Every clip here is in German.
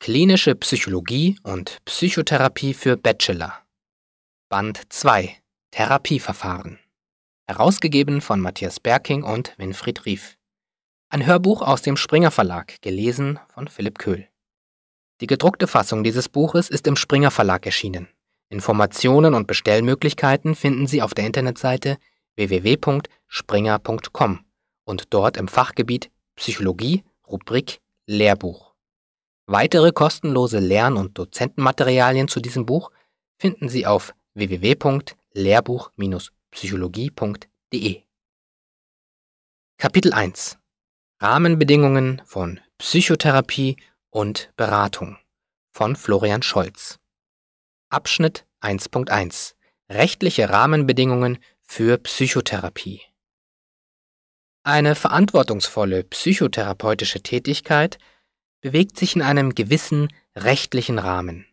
Klinische Psychologie und Psychotherapie für Bachelor. Band 2 Therapieverfahren. Herausgegeben von Matthias Berking und Winfried Rief. Ein Hörbuch aus dem Springer Verlag, gelesen von Philipp Köhl. Die gedruckte Fassung dieses Buches ist im Springer Verlag erschienen. Informationen und Bestellmöglichkeiten finden Sie auf der Internetseite www.springer.com und dort im Fachgebiet Psychologie, Rubrik Lehrbuch. Weitere kostenlose Lern- und Dozentenmaterialien zu diesem Buch finden Sie auf www.lehrbuch-psychologie.de. Kapitel 1 Rahmenbedingungen von Psychotherapie und Beratung von Florian Scholz. Abschnitt 1.1 Rechtliche Rahmenbedingungen für Psychotherapie. Eine verantwortungsvolle psychotherapeutische Tätigkeit bewegt sich in einem gewissen rechtlichen Rahmen.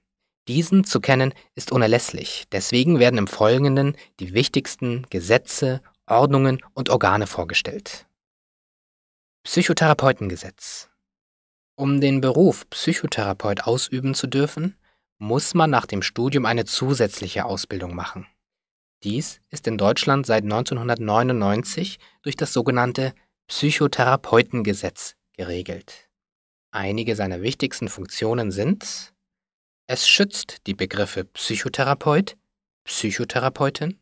Diesen zu kennen ist unerlässlich, deswegen werden im Folgenden die wichtigsten Gesetze, Ordnungen und Organe vorgestellt. Psychotherapeutengesetz Um den Beruf Psychotherapeut ausüben zu dürfen, muss man nach dem Studium eine zusätzliche Ausbildung machen. Dies ist in Deutschland seit 1999 durch das sogenannte Psychotherapeutengesetz geregelt Einige seiner wichtigsten Funktionen sind es schützt die Begriffe Psychotherapeut, Psychotherapeutin.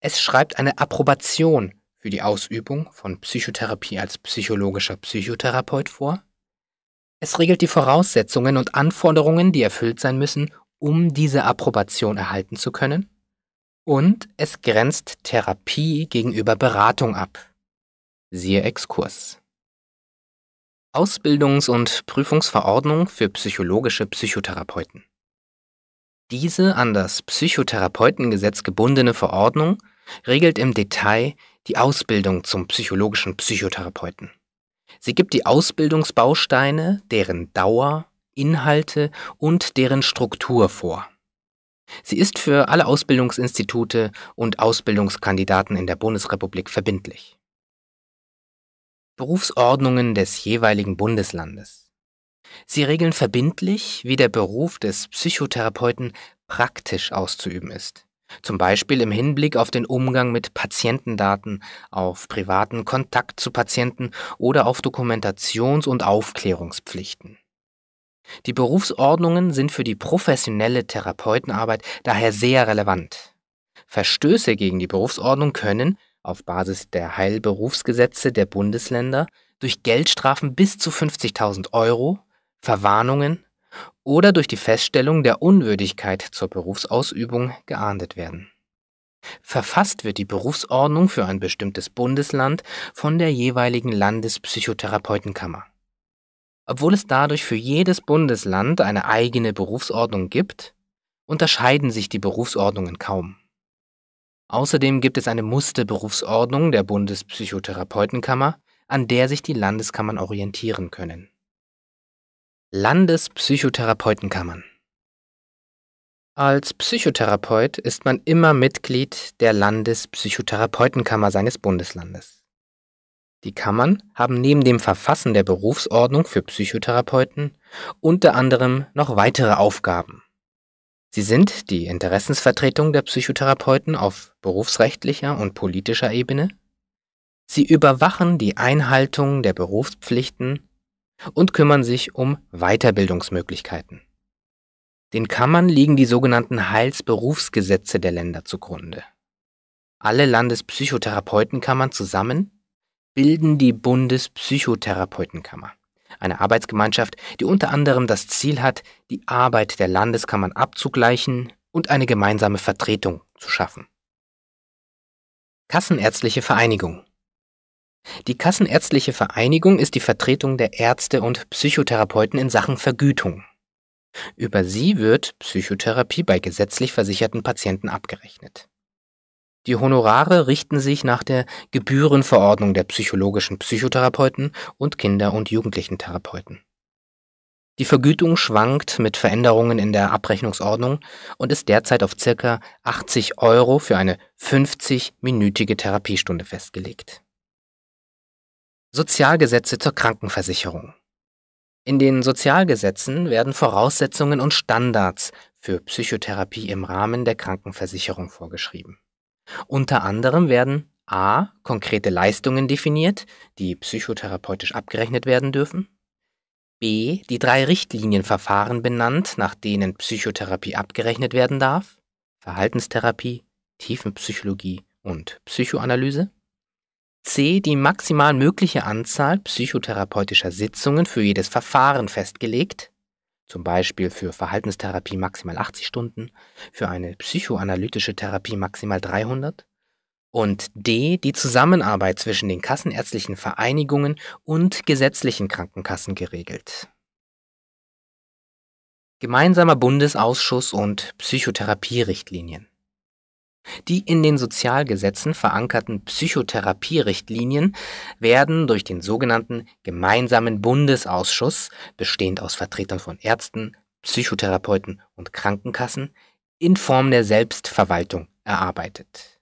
Es schreibt eine Approbation für die Ausübung von Psychotherapie als psychologischer Psychotherapeut vor. Es regelt die Voraussetzungen und Anforderungen, die erfüllt sein müssen, um diese Approbation erhalten zu können. Und es grenzt Therapie gegenüber Beratung ab. Siehe Exkurs. Ausbildungs- und Prüfungsverordnung für psychologische Psychotherapeuten. Diese an das Psychotherapeutengesetz gebundene Verordnung regelt im Detail die Ausbildung zum psychologischen Psychotherapeuten. Sie gibt die Ausbildungsbausteine, deren Dauer, Inhalte und deren Struktur vor. Sie ist für alle Ausbildungsinstitute und Ausbildungskandidaten in der Bundesrepublik verbindlich. Berufsordnungen des jeweiligen Bundeslandes. Sie regeln verbindlich, wie der Beruf des Psychotherapeuten praktisch auszuüben ist, zum Beispiel im Hinblick auf den Umgang mit Patientendaten, auf privaten Kontakt zu Patienten oder auf Dokumentations- und Aufklärungspflichten. Die Berufsordnungen sind für die professionelle Therapeutenarbeit daher sehr relevant. Verstöße gegen die Berufsordnung können, auf Basis der Heilberufsgesetze der Bundesländer durch Geldstrafen bis zu 50.000 Euro, Verwarnungen oder durch die Feststellung der Unwürdigkeit zur Berufsausübung geahndet werden. Verfasst wird die Berufsordnung für ein bestimmtes Bundesland von der jeweiligen Landespsychotherapeutenkammer. Obwohl es dadurch für jedes Bundesland eine eigene Berufsordnung gibt, unterscheiden sich die Berufsordnungen kaum. Außerdem gibt es eine Musterberufsordnung der Bundespsychotherapeutenkammer, an der sich die Landeskammern orientieren können. Landespsychotherapeutenkammern Als Psychotherapeut ist man immer Mitglied der Landespsychotherapeutenkammer seines Bundeslandes. Die Kammern haben neben dem Verfassen der Berufsordnung für Psychotherapeuten unter anderem noch weitere Aufgaben. Sie sind die Interessensvertretung der Psychotherapeuten auf berufsrechtlicher und politischer Ebene. Sie überwachen die Einhaltung der Berufspflichten und kümmern sich um Weiterbildungsmöglichkeiten. Den Kammern liegen die sogenannten Heilsberufsgesetze der Länder zugrunde. Alle Landespsychotherapeutenkammern zusammen bilden die Bundespsychotherapeutenkammer. Eine Arbeitsgemeinschaft, die unter anderem das Ziel hat, die Arbeit der Landeskammern abzugleichen und eine gemeinsame Vertretung zu schaffen. Kassenärztliche Vereinigung Die Kassenärztliche Vereinigung ist die Vertretung der Ärzte und Psychotherapeuten in Sachen Vergütung. Über sie wird Psychotherapie bei gesetzlich versicherten Patienten abgerechnet. Die Honorare richten sich nach der Gebührenverordnung der psychologischen Psychotherapeuten und Kinder- und Jugendlichentherapeuten. Die Vergütung schwankt mit Veränderungen in der Abrechnungsordnung und ist derzeit auf ca. 80 Euro für eine 50-minütige Therapiestunde festgelegt. Sozialgesetze zur Krankenversicherung. In den Sozialgesetzen werden Voraussetzungen und Standards für Psychotherapie im Rahmen der Krankenversicherung vorgeschrieben unter anderem werden a. konkrete Leistungen definiert, die psychotherapeutisch abgerechnet werden dürfen, b. die drei Richtlinienverfahren benannt, nach denen Psychotherapie abgerechnet werden darf Verhaltenstherapie, Tiefenpsychologie und Psychoanalyse, c. die maximal mögliche Anzahl psychotherapeutischer Sitzungen für jedes Verfahren festgelegt zum Beispiel für Verhaltenstherapie maximal 80 Stunden, für eine psychoanalytische Therapie maximal 300 und D die Zusammenarbeit zwischen den kassenärztlichen Vereinigungen und gesetzlichen Krankenkassen geregelt. Gemeinsamer Bundesausschuss und Psychotherapierichtlinien. Die in den Sozialgesetzen verankerten Psychotherapierichtlinien werden durch den sogenannten Gemeinsamen Bundesausschuss, bestehend aus Vertretern von Ärzten, Psychotherapeuten und Krankenkassen, in Form der Selbstverwaltung erarbeitet.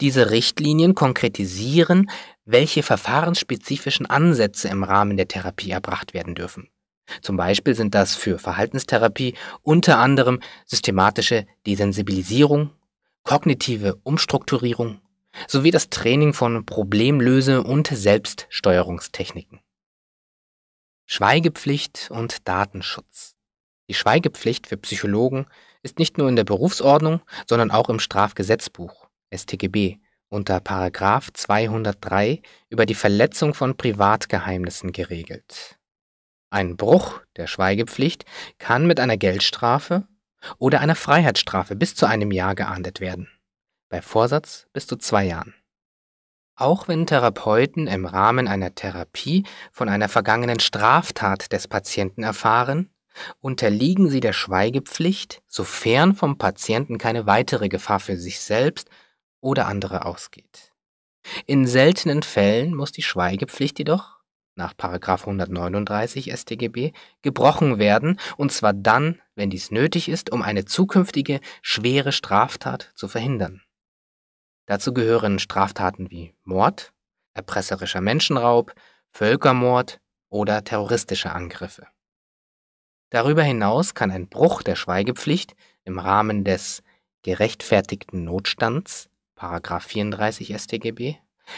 Diese Richtlinien konkretisieren, welche verfahrensspezifischen Ansätze im Rahmen der Therapie erbracht werden dürfen. Zum Beispiel sind das für Verhaltenstherapie unter anderem systematische Desensibilisierung kognitive Umstrukturierung sowie das Training von Problemlöse- und Selbststeuerungstechniken. Schweigepflicht und Datenschutz. Die Schweigepflicht für Psychologen ist nicht nur in der Berufsordnung, sondern auch im Strafgesetzbuch StGB unter 203 über die Verletzung von Privatgeheimnissen geregelt. Ein Bruch der Schweigepflicht kann mit einer Geldstrafe oder einer Freiheitsstrafe bis zu einem Jahr geahndet werden, bei Vorsatz bis zu zwei Jahren. Auch wenn Therapeuten im Rahmen einer Therapie von einer vergangenen Straftat des Patienten erfahren, unterliegen sie der Schweigepflicht, sofern vom Patienten keine weitere Gefahr für sich selbst oder andere ausgeht. In seltenen Fällen muss die Schweigepflicht jedoch nach 139 StGB gebrochen werden, und zwar dann, wenn dies nötig ist, um eine zukünftige schwere Straftat zu verhindern. Dazu gehören Straftaten wie Mord, erpresserischer Menschenraub, Völkermord oder terroristische Angriffe. Darüber hinaus kann ein Bruch der Schweigepflicht im Rahmen des gerechtfertigten Notstands 34 StGB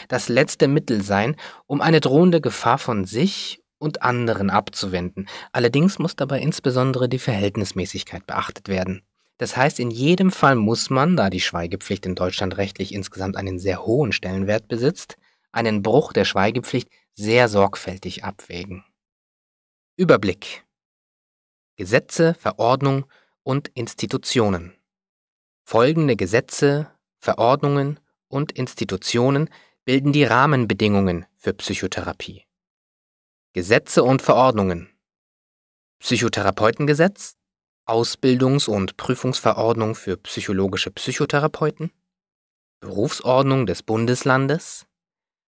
das letzte Mittel sein, um eine drohende Gefahr von sich und anderen abzuwenden. Allerdings muss dabei insbesondere die Verhältnismäßigkeit beachtet werden. Das heißt, in jedem Fall muss man, da die Schweigepflicht in Deutschland rechtlich insgesamt einen sehr hohen Stellenwert besitzt, einen Bruch der Schweigepflicht sehr sorgfältig abwägen. Überblick. Gesetze, Verordnung und Institutionen. Folgende Gesetze, Verordnungen und Institutionen bilden die Rahmenbedingungen für Psychotherapie. Gesetze und Verordnungen Psychotherapeutengesetz, Ausbildungs- und Prüfungsverordnung für psychologische Psychotherapeuten, Berufsordnung des Bundeslandes,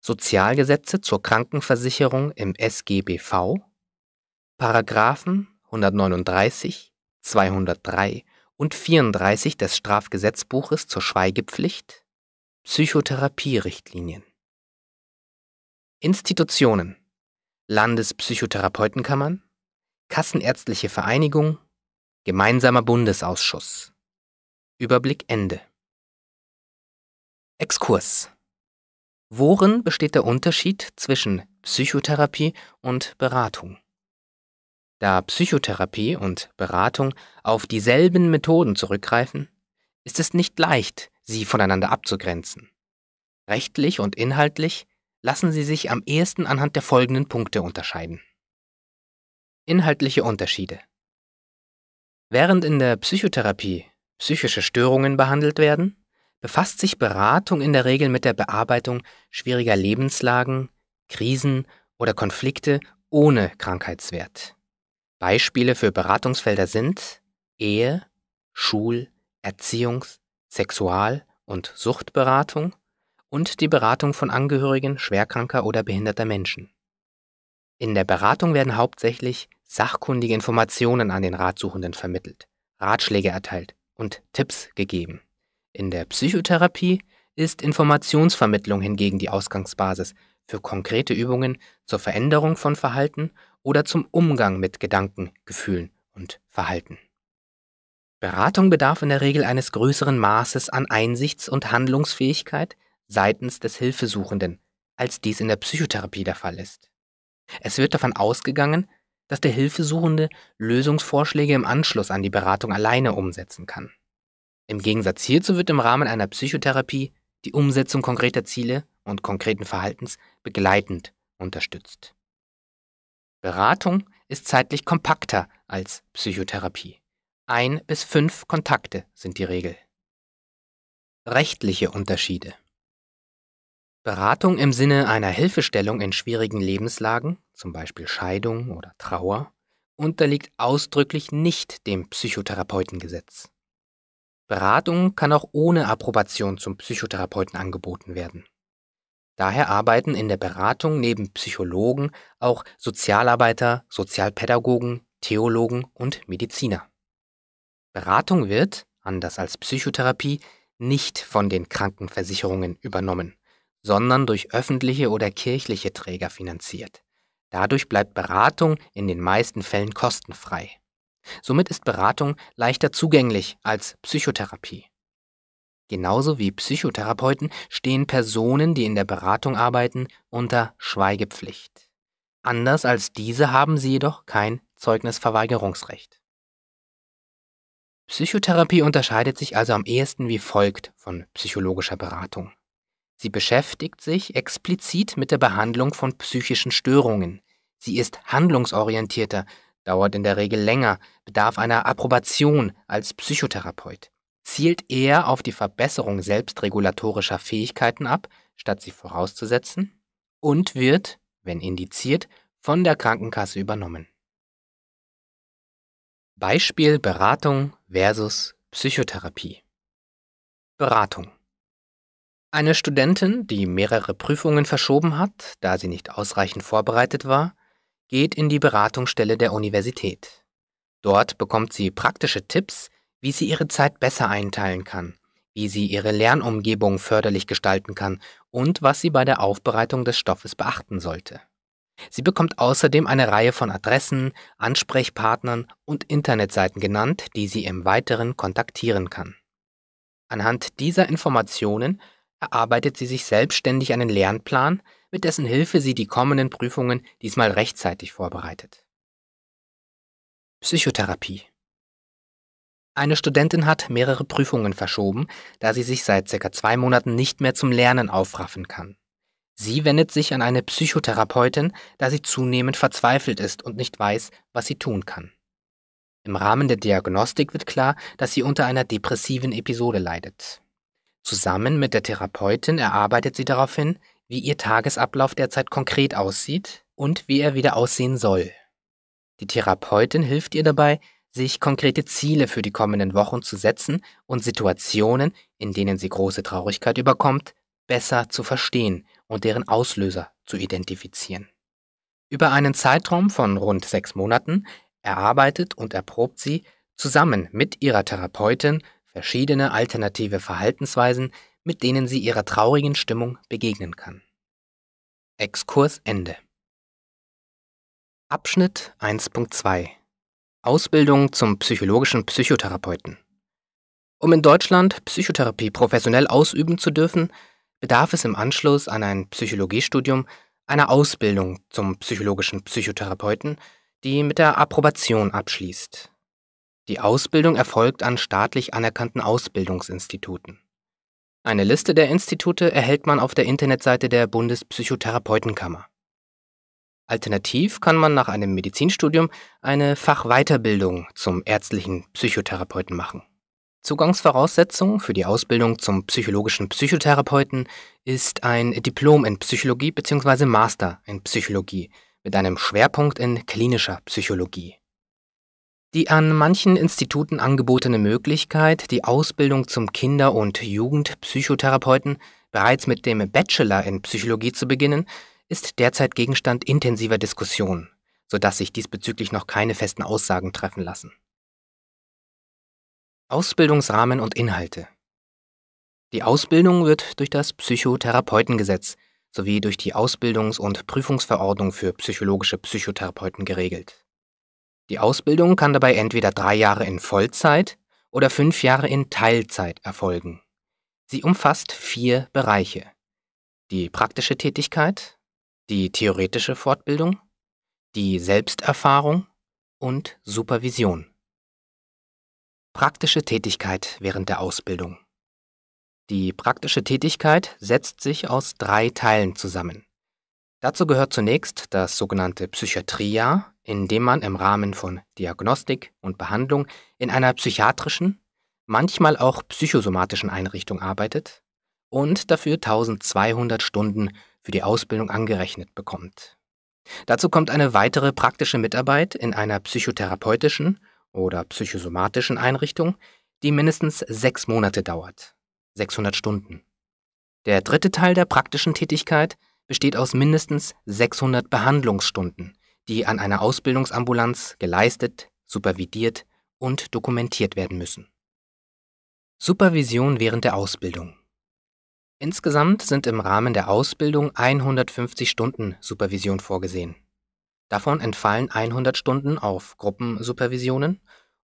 Sozialgesetze zur Krankenversicherung im SGBV, Paragraphen 139, 203 und 34 des Strafgesetzbuches zur Schweigepflicht, Psychotherapie-Richtlinien. Institutionen Landespsychotherapeutenkammern, Kassenärztliche Vereinigung, Gemeinsamer Bundesausschuss. Überblick Ende. Exkurs. Worin besteht der Unterschied zwischen Psychotherapie und Beratung? Da Psychotherapie und Beratung auf dieselben Methoden zurückgreifen, ist es nicht leicht, sie voneinander abzugrenzen. Rechtlich und inhaltlich lassen sie sich am ehesten anhand der folgenden Punkte unterscheiden. Inhaltliche Unterschiede Während in der Psychotherapie psychische Störungen behandelt werden, befasst sich Beratung in der Regel mit der Bearbeitung schwieriger Lebenslagen, Krisen oder Konflikte ohne Krankheitswert. Beispiele für Beratungsfelder sind Ehe, Schul- Erziehungs-, Sexual- und Suchtberatung und die Beratung von Angehörigen schwerkranker oder behinderter Menschen. In der Beratung werden hauptsächlich sachkundige Informationen an den Ratsuchenden vermittelt, Ratschläge erteilt und Tipps gegeben. In der Psychotherapie ist Informationsvermittlung hingegen die Ausgangsbasis für konkrete Übungen zur Veränderung von Verhalten oder zum Umgang mit Gedanken, Gefühlen und Verhalten. Beratung bedarf in der Regel eines größeren Maßes an Einsichts- und Handlungsfähigkeit seitens des Hilfesuchenden, als dies in der Psychotherapie der Fall ist. Es wird davon ausgegangen, dass der Hilfesuchende Lösungsvorschläge im Anschluss an die Beratung alleine umsetzen kann. Im Gegensatz hierzu wird im Rahmen einer Psychotherapie die Umsetzung konkreter Ziele und konkreten Verhaltens begleitend unterstützt. Beratung ist zeitlich kompakter als Psychotherapie. Ein bis fünf Kontakte sind die Regel. Rechtliche Unterschiede Beratung im Sinne einer Hilfestellung in schwierigen Lebenslagen, zum Beispiel Scheidung oder Trauer, unterliegt ausdrücklich nicht dem Psychotherapeutengesetz. Beratung kann auch ohne Approbation zum Psychotherapeuten angeboten werden. Daher arbeiten in der Beratung neben Psychologen auch Sozialarbeiter, Sozialpädagogen, Theologen und Mediziner. Beratung wird, anders als Psychotherapie, nicht von den Krankenversicherungen übernommen, sondern durch öffentliche oder kirchliche Träger finanziert. Dadurch bleibt Beratung in den meisten Fällen kostenfrei. Somit ist Beratung leichter zugänglich als Psychotherapie. Genauso wie Psychotherapeuten stehen Personen, die in der Beratung arbeiten, unter Schweigepflicht. Anders als diese haben sie jedoch kein Zeugnisverweigerungsrecht. Psychotherapie unterscheidet sich also am ehesten wie folgt von psychologischer Beratung. Sie beschäftigt sich explizit mit der Behandlung von psychischen Störungen. Sie ist handlungsorientierter, dauert in der Regel länger, bedarf einer Approbation als Psychotherapeut, zielt eher auf die Verbesserung selbstregulatorischer Fähigkeiten ab, statt sie vorauszusetzen, und wird, wenn indiziert, von der Krankenkasse übernommen. Beispiel Beratung versus Psychotherapie. Beratung. Eine Studentin, die mehrere Prüfungen verschoben hat, da sie nicht ausreichend vorbereitet war, geht in die Beratungsstelle der Universität. Dort bekommt sie praktische Tipps, wie sie ihre Zeit besser einteilen kann, wie sie ihre Lernumgebung förderlich gestalten kann und was sie bei der Aufbereitung des Stoffes beachten sollte. Sie bekommt außerdem eine Reihe von Adressen, Ansprechpartnern und Internetseiten genannt, die sie im Weiteren kontaktieren kann. Anhand dieser Informationen erarbeitet sie sich selbstständig einen Lernplan, mit dessen Hilfe sie die kommenden Prüfungen diesmal rechtzeitig vorbereitet. Psychotherapie Eine Studentin hat mehrere Prüfungen verschoben, da sie sich seit ca. zwei Monaten nicht mehr zum Lernen aufraffen kann. Sie wendet sich an eine Psychotherapeutin, da sie zunehmend verzweifelt ist und nicht weiß, was sie tun kann. Im Rahmen der Diagnostik wird klar, dass sie unter einer depressiven Episode leidet. Zusammen mit der Therapeutin erarbeitet sie daraufhin, wie ihr Tagesablauf derzeit konkret aussieht und wie er wieder aussehen soll. Die Therapeutin hilft ihr dabei, sich konkrete Ziele für die kommenden Wochen zu setzen und Situationen, in denen sie große Traurigkeit überkommt, besser zu verstehen und deren Auslöser zu identifizieren. Über einen Zeitraum von rund sechs Monaten erarbeitet und erprobt sie zusammen mit ihrer Therapeutin verschiedene alternative Verhaltensweisen, mit denen sie ihrer traurigen Stimmung begegnen kann. Exkurs Ende. Abschnitt 1.2 Ausbildung zum psychologischen Psychotherapeuten. Um in Deutschland Psychotherapie professionell ausüben zu dürfen, bedarf es im Anschluss an ein Psychologiestudium einer Ausbildung zum psychologischen Psychotherapeuten, die mit der Approbation abschließt. Die Ausbildung erfolgt an staatlich anerkannten Ausbildungsinstituten. Eine Liste der Institute erhält man auf der Internetseite der Bundespsychotherapeutenkammer. Alternativ kann man nach einem Medizinstudium eine Fachweiterbildung zum ärztlichen Psychotherapeuten machen. Zugangsvoraussetzung für die Ausbildung zum psychologischen Psychotherapeuten ist ein Diplom in Psychologie bzw. Master in Psychologie mit einem Schwerpunkt in klinischer Psychologie. Die an manchen Instituten angebotene Möglichkeit, die Ausbildung zum Kinder- und Jugendpsychotherapeuten bereits mit dem Bachelor in Psychologie zu beginnen, ist derzeit Gegenstand intensiver Diskussionen, sodass sich diesbezüglich noch keine festen Aussagen treffen lassen. Ausbildungsrahmen und Inhalte. Die Ausbildung wird durch das Psychotherapeutengesetz sowie durch die Ausbildungs- und Prüfungsverordnung für psychologische Psychotherapeuten geregelt. Die Ausbildung kann dabei entweder drei Jahre in Vollzeit oder fünf Jahre in Teilzeit erfolgen. Sie umfasst vier Bereiche. Die praktische Tätigkeit, die theoretische Fortbildung, die Selbsterfahrung und Supervision. Praktische Tätigkeit während der Ausbildung. Die praktische Tätigkeit setzt sich aus drei Teilen zusammen. Dazu gehört zunächst das sogenannte Psychiatria, in dem man im Rahmen von Diagnostik und Behandlung in einer psychiatrischen, manchmal auch psychosomatischen Einrichtung arbeitet und dafür 1200 Stunden für die Ausbildung angerechnet bekommt. Dazu kommt eine weitere praktische Mitarbeit in einer psychotherapeutischen oder psychosomatischen Einrichtung, die mindestens sechs Monate dauert, 600 Stunden. Der dritte Teil der praktischen Tätigkeit besteht aus mindestens 600 Behandlungsstunden, die an einer Ausbildungsambulanz geleistet, supervidiert und dokumentiert werden müssen. Supervision während der Ausbildung. Insgesamt sind im Rahmen der Ausbildung 150 Stunden Supervision vorgesehen. Davon entfallen 100 Stunden auf Gruppensupervisionen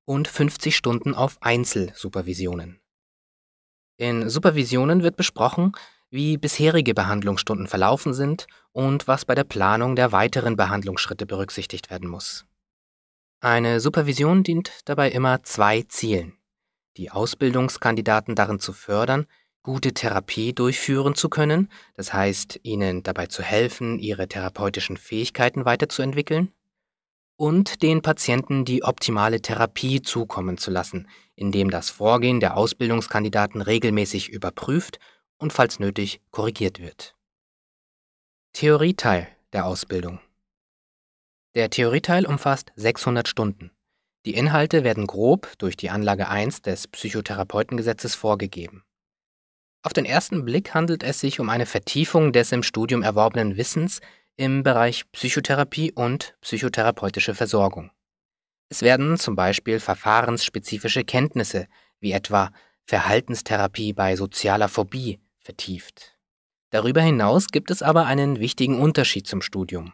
und 50 Stunden auf Einzelsupervisionen. In Supervisionen wird besprochen, wie bisherige Behandlungsstunden verlaufen sind und was bei der Planung der weiteren Behandlungsschritte berücksichtigt werden muss. Eine Supervision dient dabei immer zwei Zielen. Die Ausbildungskandidaten darin zu fördern, gute Therapie durchführen zu können, das heißt ihnen dabei zu helfen, ihre therapeutischen Fähigkeiten weiterzuentwickeln, und den Patienten die optimale Therapie zukommen zu lassen, indem das Vorgehen der Ausbildungskandidaten regelmäßig überprüft und falls nötig korrigiert wird. Theorieteil der Ausbildung. Der Theorieteil umfasst 600 Stunden. Die Inhalte werden grob durch die Anlage 1 des Psychotherapeutengesetzes vorgegeben. Auf den ersten Blick handelt es sich um eine Vertiefung des im Studium erworbenen Wissens im Bereich Psychotherapie und psychotherapeutische Versorgung. Es werden zum Beispiel verfahrensspezifische Kenntnisse, wie etwa Verhaltenstherapie bei sozialer Phobie, vertieft. Darüber hinaus gibt es aber einen wichtigen Unterschied zum Studium.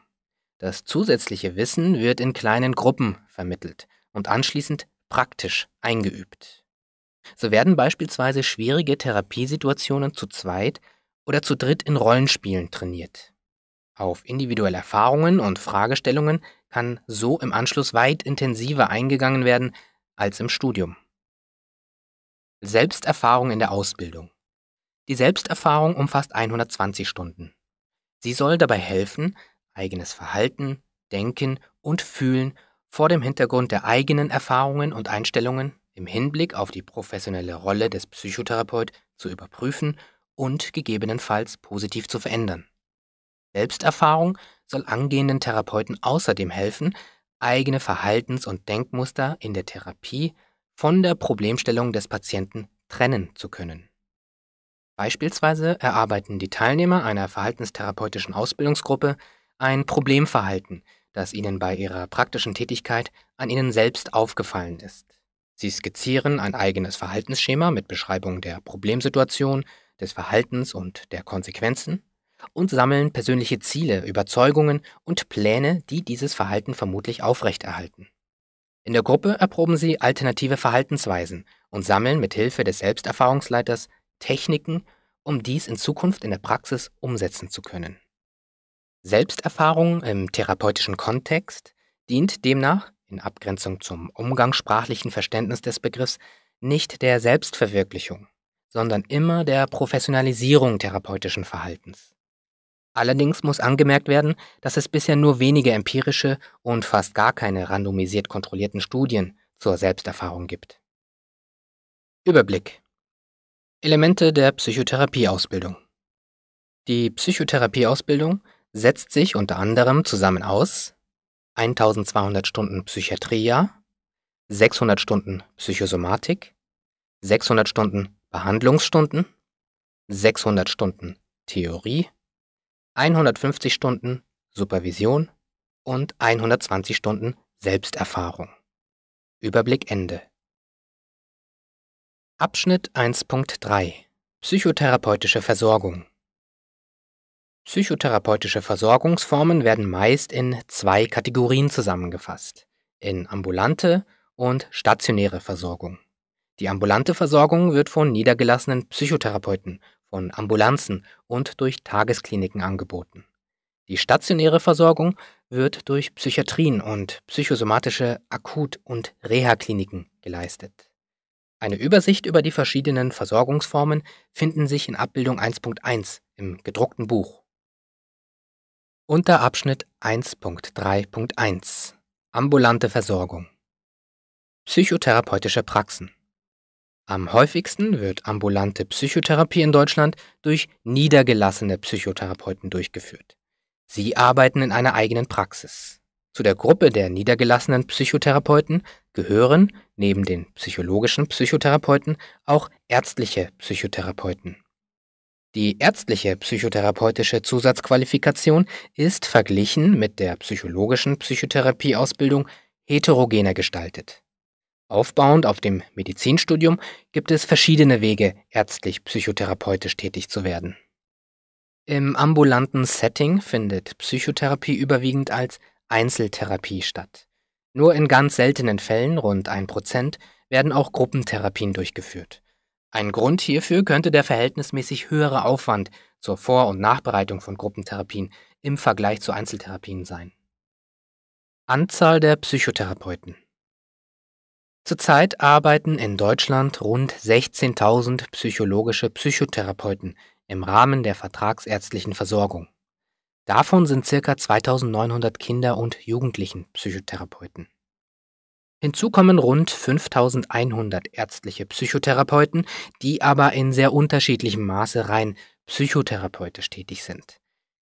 Das zusätzliche Wissen wird in kleinen Gruppen vermittelt und anschließend praktisch eingeübt. So werden beispielsweise schwierige Therapiesituationen zu zweit oder zu dritt in Rollenspielen trainiert. Auf individuelle Erfahrungen und Fragestellungen kann so im Anschluss weit intensiver eingegangen werden als im Studium. Selbsterfahrung in der Ausbildung. Die Selbsterfahrung umfasst 120 Stunden. Sie soll dabei helfen, eigenes Verhalten, Denken und Fühlen vor dem Hintergrund der eigenen Erfahrungen und Einstellungen im Hinblick auf die professionelle Rolle des Psychotherapeut zu überprüfen und gegebenenfalls positiv zu verändern. Selbsterfahrung soll angehenden Therapeuten außerdem helfen, eigene Verhaltens- und Denkmuster in der Therapie von der Problemstellung des Patienten trennen zu können. Beispielsweise erarbeiten die Teilnehmer einer verhaltenstherapeutischen Ausbildungsgruppe ein Problemverhalten, das ihnen bei ihrer praktischen Tätigkeit an ihnen selbst aufgefallen ist. Sie skizzieren ein eigenes Verhaltensschema mit Beschreibung der Problemsituation, des Verhaltens und der Konsequenzen und sammeln persönliche Ziele, Überzeugungen und Pläne, die dieses Verhalten vermutlich aufrechterhalten. In der Gruppe erproben sie alternative Verhaltensweisen und sammeln mit Hilfe des Selbsterfahrungsleiters Techniken, um dies in Zukunft in der Praxis umsetzen zu können. Selbsterfahrung im therapeutischen Kontext dient demnach in Abgrenzung zum umgangssprachlichen Verständnis des Begriffs, nicht der Selbstverwirklichung, sondern immer der Professionalisierung therapeutischen Verhaltens. Allerdings muss angemerkt werden, dass es bisher nur wenige empirische und fast gar keine randomisiert kontrollierten Studien zur Selbsterfahrung gibt. Überblick Elemente der Psychotherapieausbildung Die Psychotherapieausbildung setzt sich unter anderem zusammen aus 1200 Stunden Psychiatria, 600 Stunden Psychosomatik, 600 Stunden Behandlungsstunden, 600 Stunden Theorie, 150 Stunden Supervision und 120 Stunden Selbsterfahrung. Überblick Ende. Abschnitt 1.3 Psychotherapeutische Versorgung Psychotherapeutische Versorgungsformen werden meist in zwei Kategorien zusammengefasst, in ambulante und stationäre Versorgung. Die ambulante Versorgung wird von niedergelassenen Psychotherapeuten, von Ambulanzen und durch Tageskliniken angeboten. Die stationäre Versorgung wird durch Psychiatrien und psychosomatische Akut- und Reha-Kliniken geleistet. Eine Übersicht über die verschiedenen Versorgungsformen finden sich in Abbildung 1.1 im gedruckten Buch. Unterabschnitt 1.3.1 Ambulante Versorgung Psychotherapeutische Praxen Am häufigsten wird ambulante Psychotherapie in Deutschland durch niedergelassene Psychotherapeuten durchgeführt. Sie arbeiten in einer eigenen Praxis. Zu der Gruppe der niedergelassenen Psychotherapeuten gehören neben den psychologischen Psychotherapeuten auch ärztliche Psychotherapeuten die ärztliche psychotherapeutische Zusatzqualifikation ist verglichen mit der psychologischen Psychotherapieausbildung heterogener gestaltet. Aufbauend auf dem Medizinstudium gibt es verschiedene Wege, ärztlich psychotherapeutisch tätig zu werden. Im ambulanten Setting findet Psychotherapie überwiegend als Einzeltherapie statt. Nur in ganz seltenen Fällen, rund 1%, werden auch Gruppentherapien durchgeführt. Ein Grund hierfür könnte der verhältnismäßig höhere Aufwand zur Vor- und Nachbereitung von Gruppentherapien im Vergleich zu Einzeltherapien sein. Anzahl der Psychotherapeuten Zurzeit arbeiten in Deutschland rund 16.000 psychologische Psychotherapeuten im Rahmen der vertragsärztlichen Versorgung. Davon sind ca. 2.900 Kinder- und Jugendlichen Psychotherapeuten. Hinzu kommen rund 5100 ärztliche Psychotherapeuten, die aber in sehr unterschiedlichem Maße rein psychotherapeutisch tätig sind.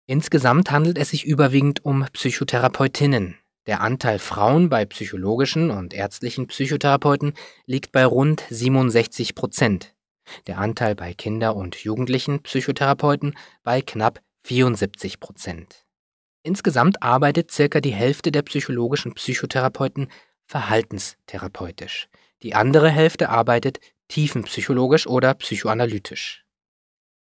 Insgesamt handelt es sich überwiegend um Psychotherapeutinnen. Der Anteil Frauen bei psychologischen und ärztlichen Psychotherapeuten liegt bei rund 67 Prozent, der Anteil bei Kinder- und Jugendlichen Psychotherapeuten bei knapp 74 Prozent. Insgesamt arbeitet circa die Hälfte der psychologischen Psychotherapeuten verhaltenstherapeutisch. Die andere Hälfte arbeitet tiefenpsychologisch oder psychoanalytisch.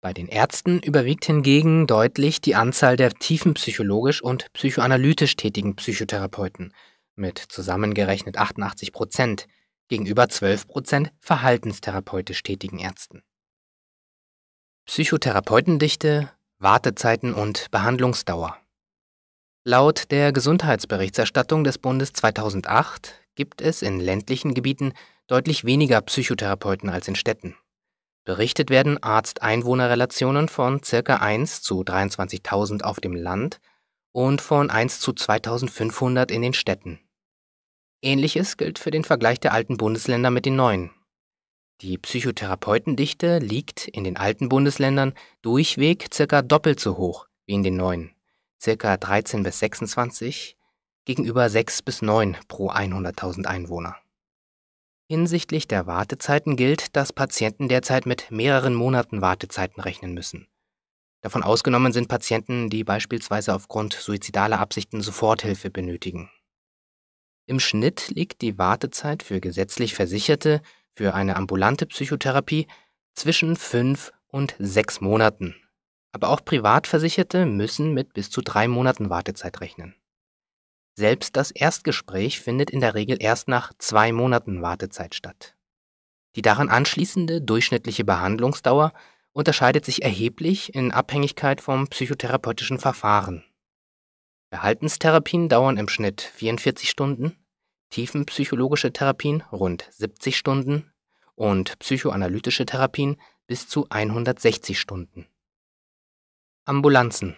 Bei den Ärzten überwiegt hingegen deutlich die Anzahl der tiefenpsychologisch und psychoanalytisch tätigen Psychotherapeuten mit zusammengerechnet 88 Prozent gegenüber 12 Prozent verhaltenstherapeutisch tätigen Ärzten. Psychotherapeutendichte, Wartezeiten und Behandlungsdauer. Laut der Gesundheitsberichterstattung des Bundes 2008 gibt es in ländlichen Gebieten deutlich weniger Psychotherapeuten als in Städten. Berichtet werden Arzt-Einwohner-Relationen von ca. 1 zu 23.000 auf dem Land und von 1 zu 2.500 in den Städten. Ähnliches gilt für den Vergleich der alten Bundesländer mit den neuen. Die Psychotherapeutendichte liegt in den alten Bundesländern durchweg ca. doppelt so hoch wie in den neuen ca. 13 bis 26 gegenüber 6 bis 9 pro 100.000 Einwohner. Hinsichtlich der Wartezeiten gilt, dass Patienten derzeit mit mehreren Monaten Wartezeiten rechnen müssen. Davon ausgenommen sind Patienten, die beispielsweise aufgrund suizidaler Absichten Soforthilfe benötigen. Im Schnitt liegt die Wartezeit für gesetzlich Versicherte für eine ambulante Psychotherapie zwischen 5 und 6 Monaten aber auch Privatversicherte müssen mit bis zu drei Monaten Wartezeit rechnen. Selbst das Erstgespräch findet in der Regel erst nach zwei Monaten Wartezeit statt. Die daran anschließende durchschnittliche Behandlungsdauer unterscheidet sich erheblich in Abhängigkeit vom psychotherapeutischen Verfahren. Verhaltenstherapien dauern im Schnitt 44 Stunden, tiefenpsychologische Therapien rund 70 Stunden und psychoanalytische Therapien bis zu 160 Stunden. Ambulanzen.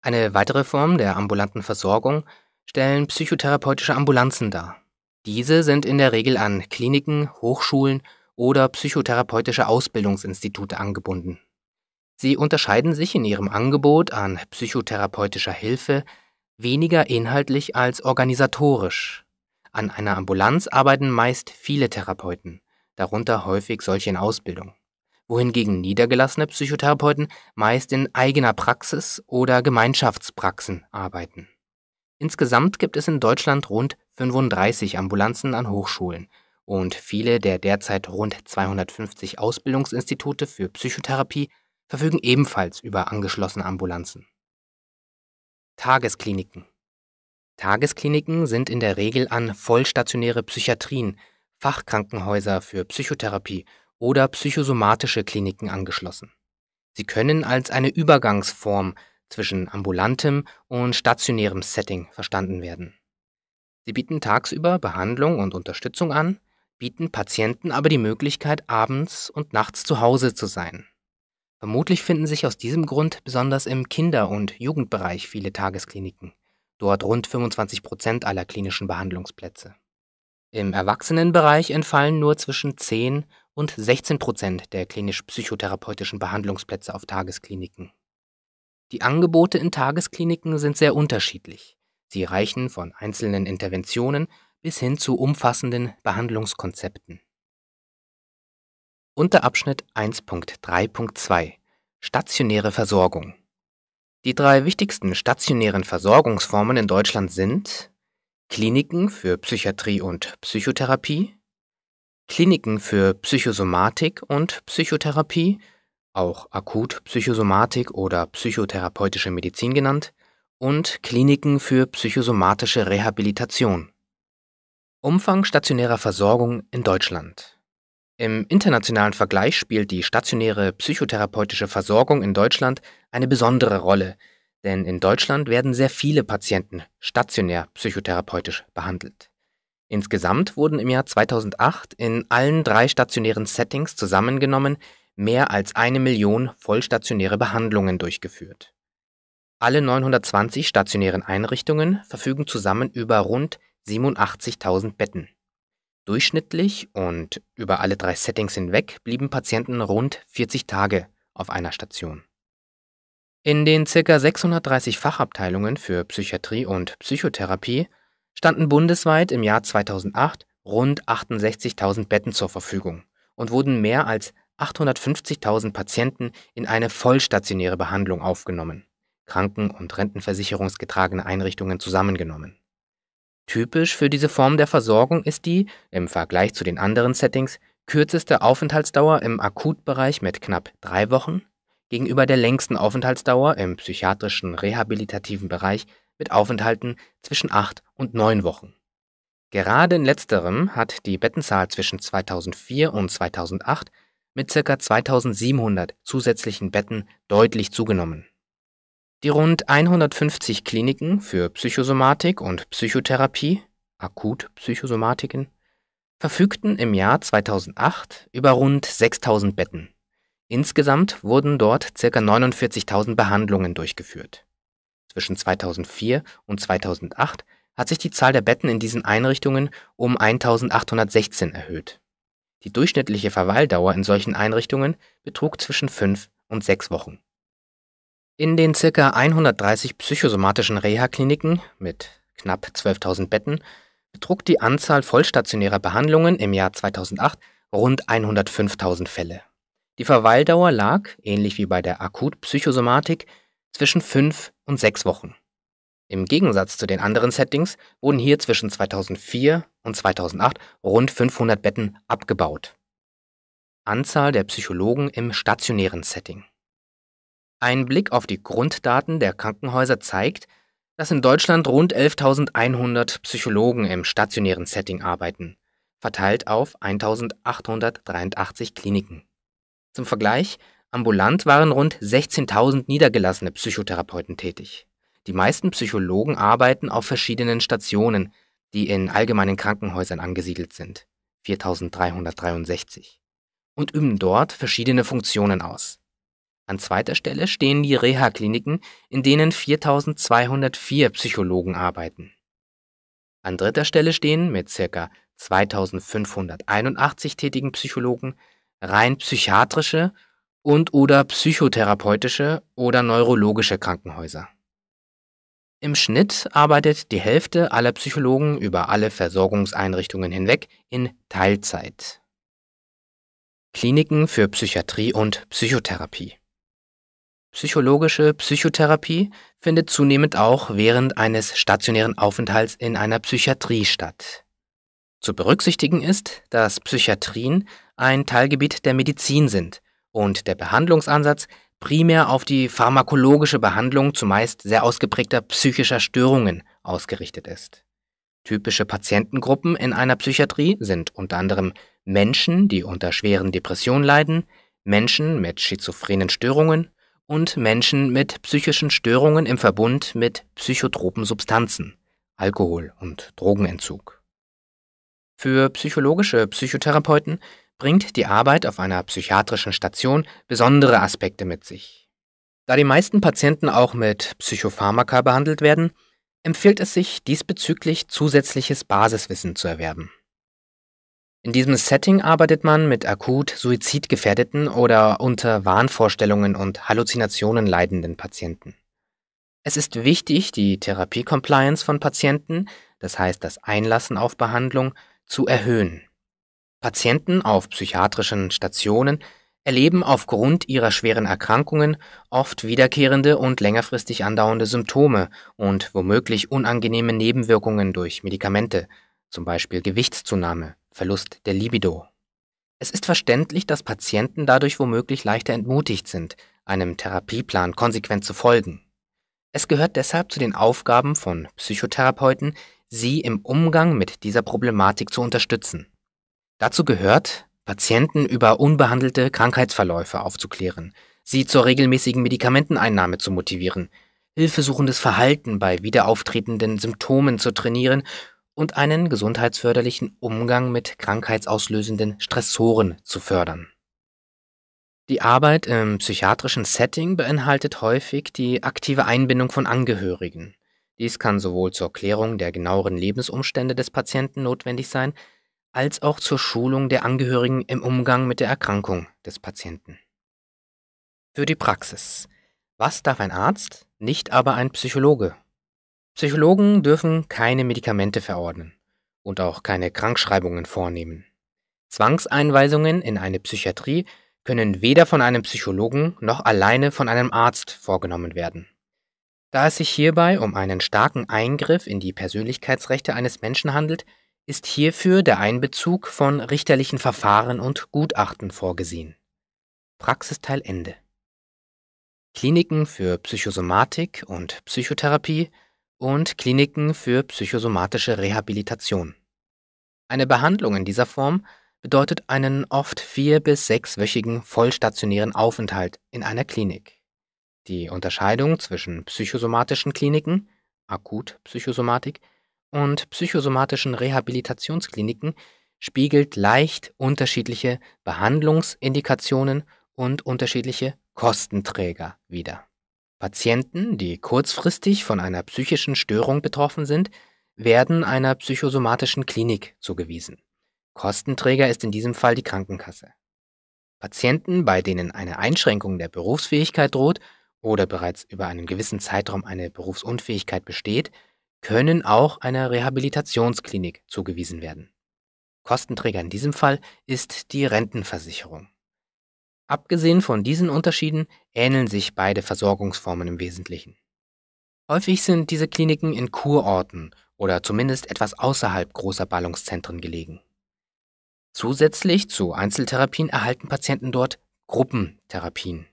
Eine weitere Form der ambulanten Versorgung stellen psychotherapeutische Ambulanzen dar. Diese sind in der Regel an Kliniken, Hochschulen oder psychotherapeutische Ausbildungsinstitute angebunden. Sie unterscheiden sich in ihrem Angebot an psychotherapeutischer Hilfe weniger inhaltlich als organisatorisch. An einer Ambulanz arbeiten meist viele Therapeuten, darunter häufig solche in Ausbildung wohingegen niedergelassene Psychotherapeuten meist in eigener Praxis oder Gemeinschaftspraxen arbeiten. Insgesamt gibt es in Deutschland rund 35 Ambulanzen an Hochschulen und viele der derzeit rund 250 Ausbildungsinstitute für Psychotherapie verfügen ebenfalls über angeschlossene Ambulanzen. Tageskliniken Tageskliniken sind in der Regel an vollstationäre Psychiatrien, Fachkrankenhäuser für Psychotherapie oder psychosomatische Kliniken angeschlossen. Sie können als eine Übergangsform zwischen ambulantem und stationärem Setting verstanden werden. Sie bieten tagsüber Behandlung und Unterstützung an, bieten Patienten aber die Möglichkeit, abends und nachts zu Hause zu sein. Vermutlich finden sich aus diesem Grund besonders im Kinder- und Jugendbereich viele Tageskliniken, dort rund 25 Prozent aller klinischen Behandlungsplätze. Im Erwachsenenbereich entfallen nur zwischen 10 und 16 Prozent der klinisch-psychotherapeutischen Behandlungsplätze auf Tageskliniken. Die Angebote in Tageskliniken sind sehr unterschiedlich. Sie reichen von einzelnen Interventionen bis hin zu umfassenden Behandlungskonzepten. Unterabschnitt 1.3.2 Stationäre Versorgung Die drei wichtigsten stationären Versorgungsformen in Deutschland sind Kliniken für Psychiatrie und Psychotherapie, Kliniken für Psychosomatik und Psychotherapie, auch Akutpsychosomatik oder psychotherapeutische Medizin genannt, und Kliniken für psychosomatische Rehabilitation. Umfang stationärer Versorgung in Deutschland. Im internationalen Vergleich spielt die stationäre psychotherapeutische Versorgung in Deutschland eine besondere Rolle, denn in Deutschland werden sehr viele Patienten stationär psychotherapeutisch behandelt Insgesamt wurden im Jahr 2008 in allen drei stationären Settings zusammengenommen mehr als eine Million vollstationäre Behandlungen durchgeführt. Alle 920 stationären Einrichtungen verfügen zusammen über rund 87.000 Betten. Durchschnittlich und über alle drei Settings hinweg blieben Patienten rund 40 Tage auf einer Station. In den ca. 630 Fachabteilungen für Psychiatrie und Psychotherapie standen bundesweit im Jahr 2008 rund 68.000 Betten zur Verfügung und wurden mehr als 850.000 Patienten in eine vollstationäre Behandlung aufgenommen, Kranken- und Rentenversicherungsgetragene Einrichtungen zusammengenommen. Typisch für diese Form der Versorgung ist die, im Vergleich zu den anderen Settings, kürzeste Aufenthaltsdauer im Akutbereich mit knapp drei Wochen gegenüber der längsten Aufenthaltsdauer im psychiatrischen rehabilitativen Bereich mit Aufenthalten zwischen acht und neun Wochen. Gerade in letzterem hat die Bettenzahl zwischen 2004 und 2008 mit ca. 2700 zusätzlichen Betten deutlich zugenommen. Die rund 150 Kliniken für Psychosomatik und Psychotherapie, Akutpsychosomatiken, verfügten im Jahr 2008 über rund 6000 Betten. Insgesamt wurden dort ca. 49.000 Behandlungen durchgeführt. Zwischen 2004 und 2008 hat sich die Zahl der Betten in diesen Einrichtungen um 1816 erhöht. Die durchschnittliche Verweildauer in solchen Einrichtungen betrug zwischen fünf und sechs Wochen. In den ca. 130 psychosomatischen Reha-Kliniken mit knapp 12.000 Betten betrug die Anzahl vollstationärer Behandlungen im Jahr 2008 rund 105.000 Fälle. Die Verweildauer lag, ähnlich wie bei der Akutpsychosomatik, zwischen fünf und sechs Wochen. Im Gegensatz zu den anderen Settings wurden hier zwischen 2004 und 2008 rund 500 Betten abgebaut. Anzahl der Psychologen im stationären Setting. Ein Blick auf die Grunddaten der Krankenhäuser zeigt, dass in Deutschland rund 11.100 Psychologen im stationären Setting arbeiten, verteilt auf 1.883 Kliniken. Zum Vergleich Ambulant waren rund 16.000 niedergelassene Psychotherapeuten tätig. Die meisten Psychologen arbeiten auf verschiedenen Stationen, die in allgemeinen Krankenhäusern angesiedelt sind, 4363, und üben dort verschiedene Funktionen aus. An zweiter Stelle stehen die Reha-Kliniken, in denen 4204 Psychologen arbeiten. An dritter Stelle stehen mit ca. 2581 tätigen Psychologen rein psychiatrische und oder psychotherapeutische oder neurologische Krankenhäuser. Im Schnitt arbeitet die Hälfte aller Psychologen über alle Versorgungseinrichtungen hinweg in Teilzeit. Kliniken für Psychiatrie und Psychotherapie. Psychologische Psychotherapie findet zunehmend auch während eines stationären Aufenthalts in einer Psychiatrie statt. Zu berücksichtigen ist, dass Psychiatrien ein Teilgebiet der Medizin sind und der Behandlungsansatz primär auf die pharmakologische Behandlung zumeist sehr ausgeprägter psychischer Störungen ausgerichtet ist. Typische Patientengruppen in einer Psychiatrie sind unter anderem Menschen, die unter schweren Depressionen leiden, Menschen mit schizophrenen Störungen und Menschen mit psychischen Störungen im Verbund mit psychotropen Substanzen, Alkohol und Drogenentzug. Für psychologische Psychotherapeuten bringt die Arbeit auf einer psychiatrischen Station besondere Aspekte mit sich. Da die meisten Patienten auch mit Psychopharmaka behandelt werden, empfiehlt es sich, diesbezüglich zusätzliches Basiswissen zu erwerben. In diesem Setting arbeitet man mit akut suizidgefährdeten oder unter Wahnvorstellungen und Halluzinationen leidenden Patienten. Es ist wichtig, die Therapie-Compliance von Patienten, das heißt das Einlassen auf Behandlung, zu erhöhen. Patienten auf psychiatrischen Stationen erleben aufgrund ihrer schweren Erkrankungen oft wiederkehrende und längerfristig andauernde Symptome und womöglich unangenehme Nebenwirkungen durch Medikamente, zum Beispiel Gewichtszunahme, Verlust der Libido. Es ist verständlich, dass Patienten dadurch womöglich leichter entmutigt sind, einem Therapieplan konsequent zu folgen. Es gehört deshalb zu den Aufgaben von Psychotherapeuten, sie im Umgang mit dieser Problematik zu unterstützen. Dazu gehört, Patienten über unbehandelte Krankheitsverläufe aufzuklären, sie zur regelmäßigen Medikamenteneinnahme zu motivieren, hilfesuchendes Verhalten bei wiederauftretenden Symptomen zu trainieren und einen gesundheitsförderlichen Umgang mit krankheitsauslösenden Stressoren zu fördern. Die Arbeit im psychiatrischen Setting beinhaltet häufig die aktive Einbindung von Angehörigen. Dies kann sowohl zur Klärung der genaueren Lebensumstände des Patienten notwendig sein, als auch zur Schulung der Angehörigen im Umgang mit der Erkrankung des Patienten. Für die Praxis. Was darf ein Arzt, nicht aber ein Psychologe? Psychologen dürfen keine Medikamente verordnen und auch keine Krankschreibungen vornehmen. Zwangseinweisungen in eine Psychiatrie können weder von einem Psychologen noch alleine von einem Arzt vorgenommen werden. Da es sich hierbei um einen starken Eingriff in die Persönlichkeitsrechte eines Menschen handelt, ist hierfür der Einbezug von richterlichen Verfahren und Gutachten vorgesehen. Praxisteil Ende. Kliniken für Psychosomatik und Psychotherapie und Kliniken für psychosomatische Rehabilitation. Eine Behandlung in dieser Form bedeutet einen oft vier- bis sechswöchigen vollstationären Aufenthalt in einer Klinik. Die Unterscheidung zwischen psychosomatischen Kliniken, Akutpsychosomatik und psychosomatischen Rehabilitationskliniken spiegelt leicht unterschiedliche Behandlungsindikationen und unterschiedliche Kostenträger wider. Patienten, die kurzfristig von einer psychischen Störung betroffen sind, werden einer psychosomatischen Klinik zugewiesen. Kostenträger ist in diesem Fall die Krankenkasse. Patienten, bei denen eine Einschränkung der Berufsfähigkeit droht oder bereits über einen gewissen Zeitraum eine Berufsunfähigkeit besteht, können auch einer Rehabilitationsklinik zugewiesen werden. Kostenträger in diesem Fall ist die Rentenversicherung. Abgesehen von diesen Unterschieden ähneln sich beide Versorgungsformen im Wesentlichen. Häufig sind diese Kliniken in Kurorten oder zumindest etwas außerhalb großer Ballungszentren gelegen. Zusätzlich zu Einzeltherapien erhalten Patienten dort Gruppentherapien.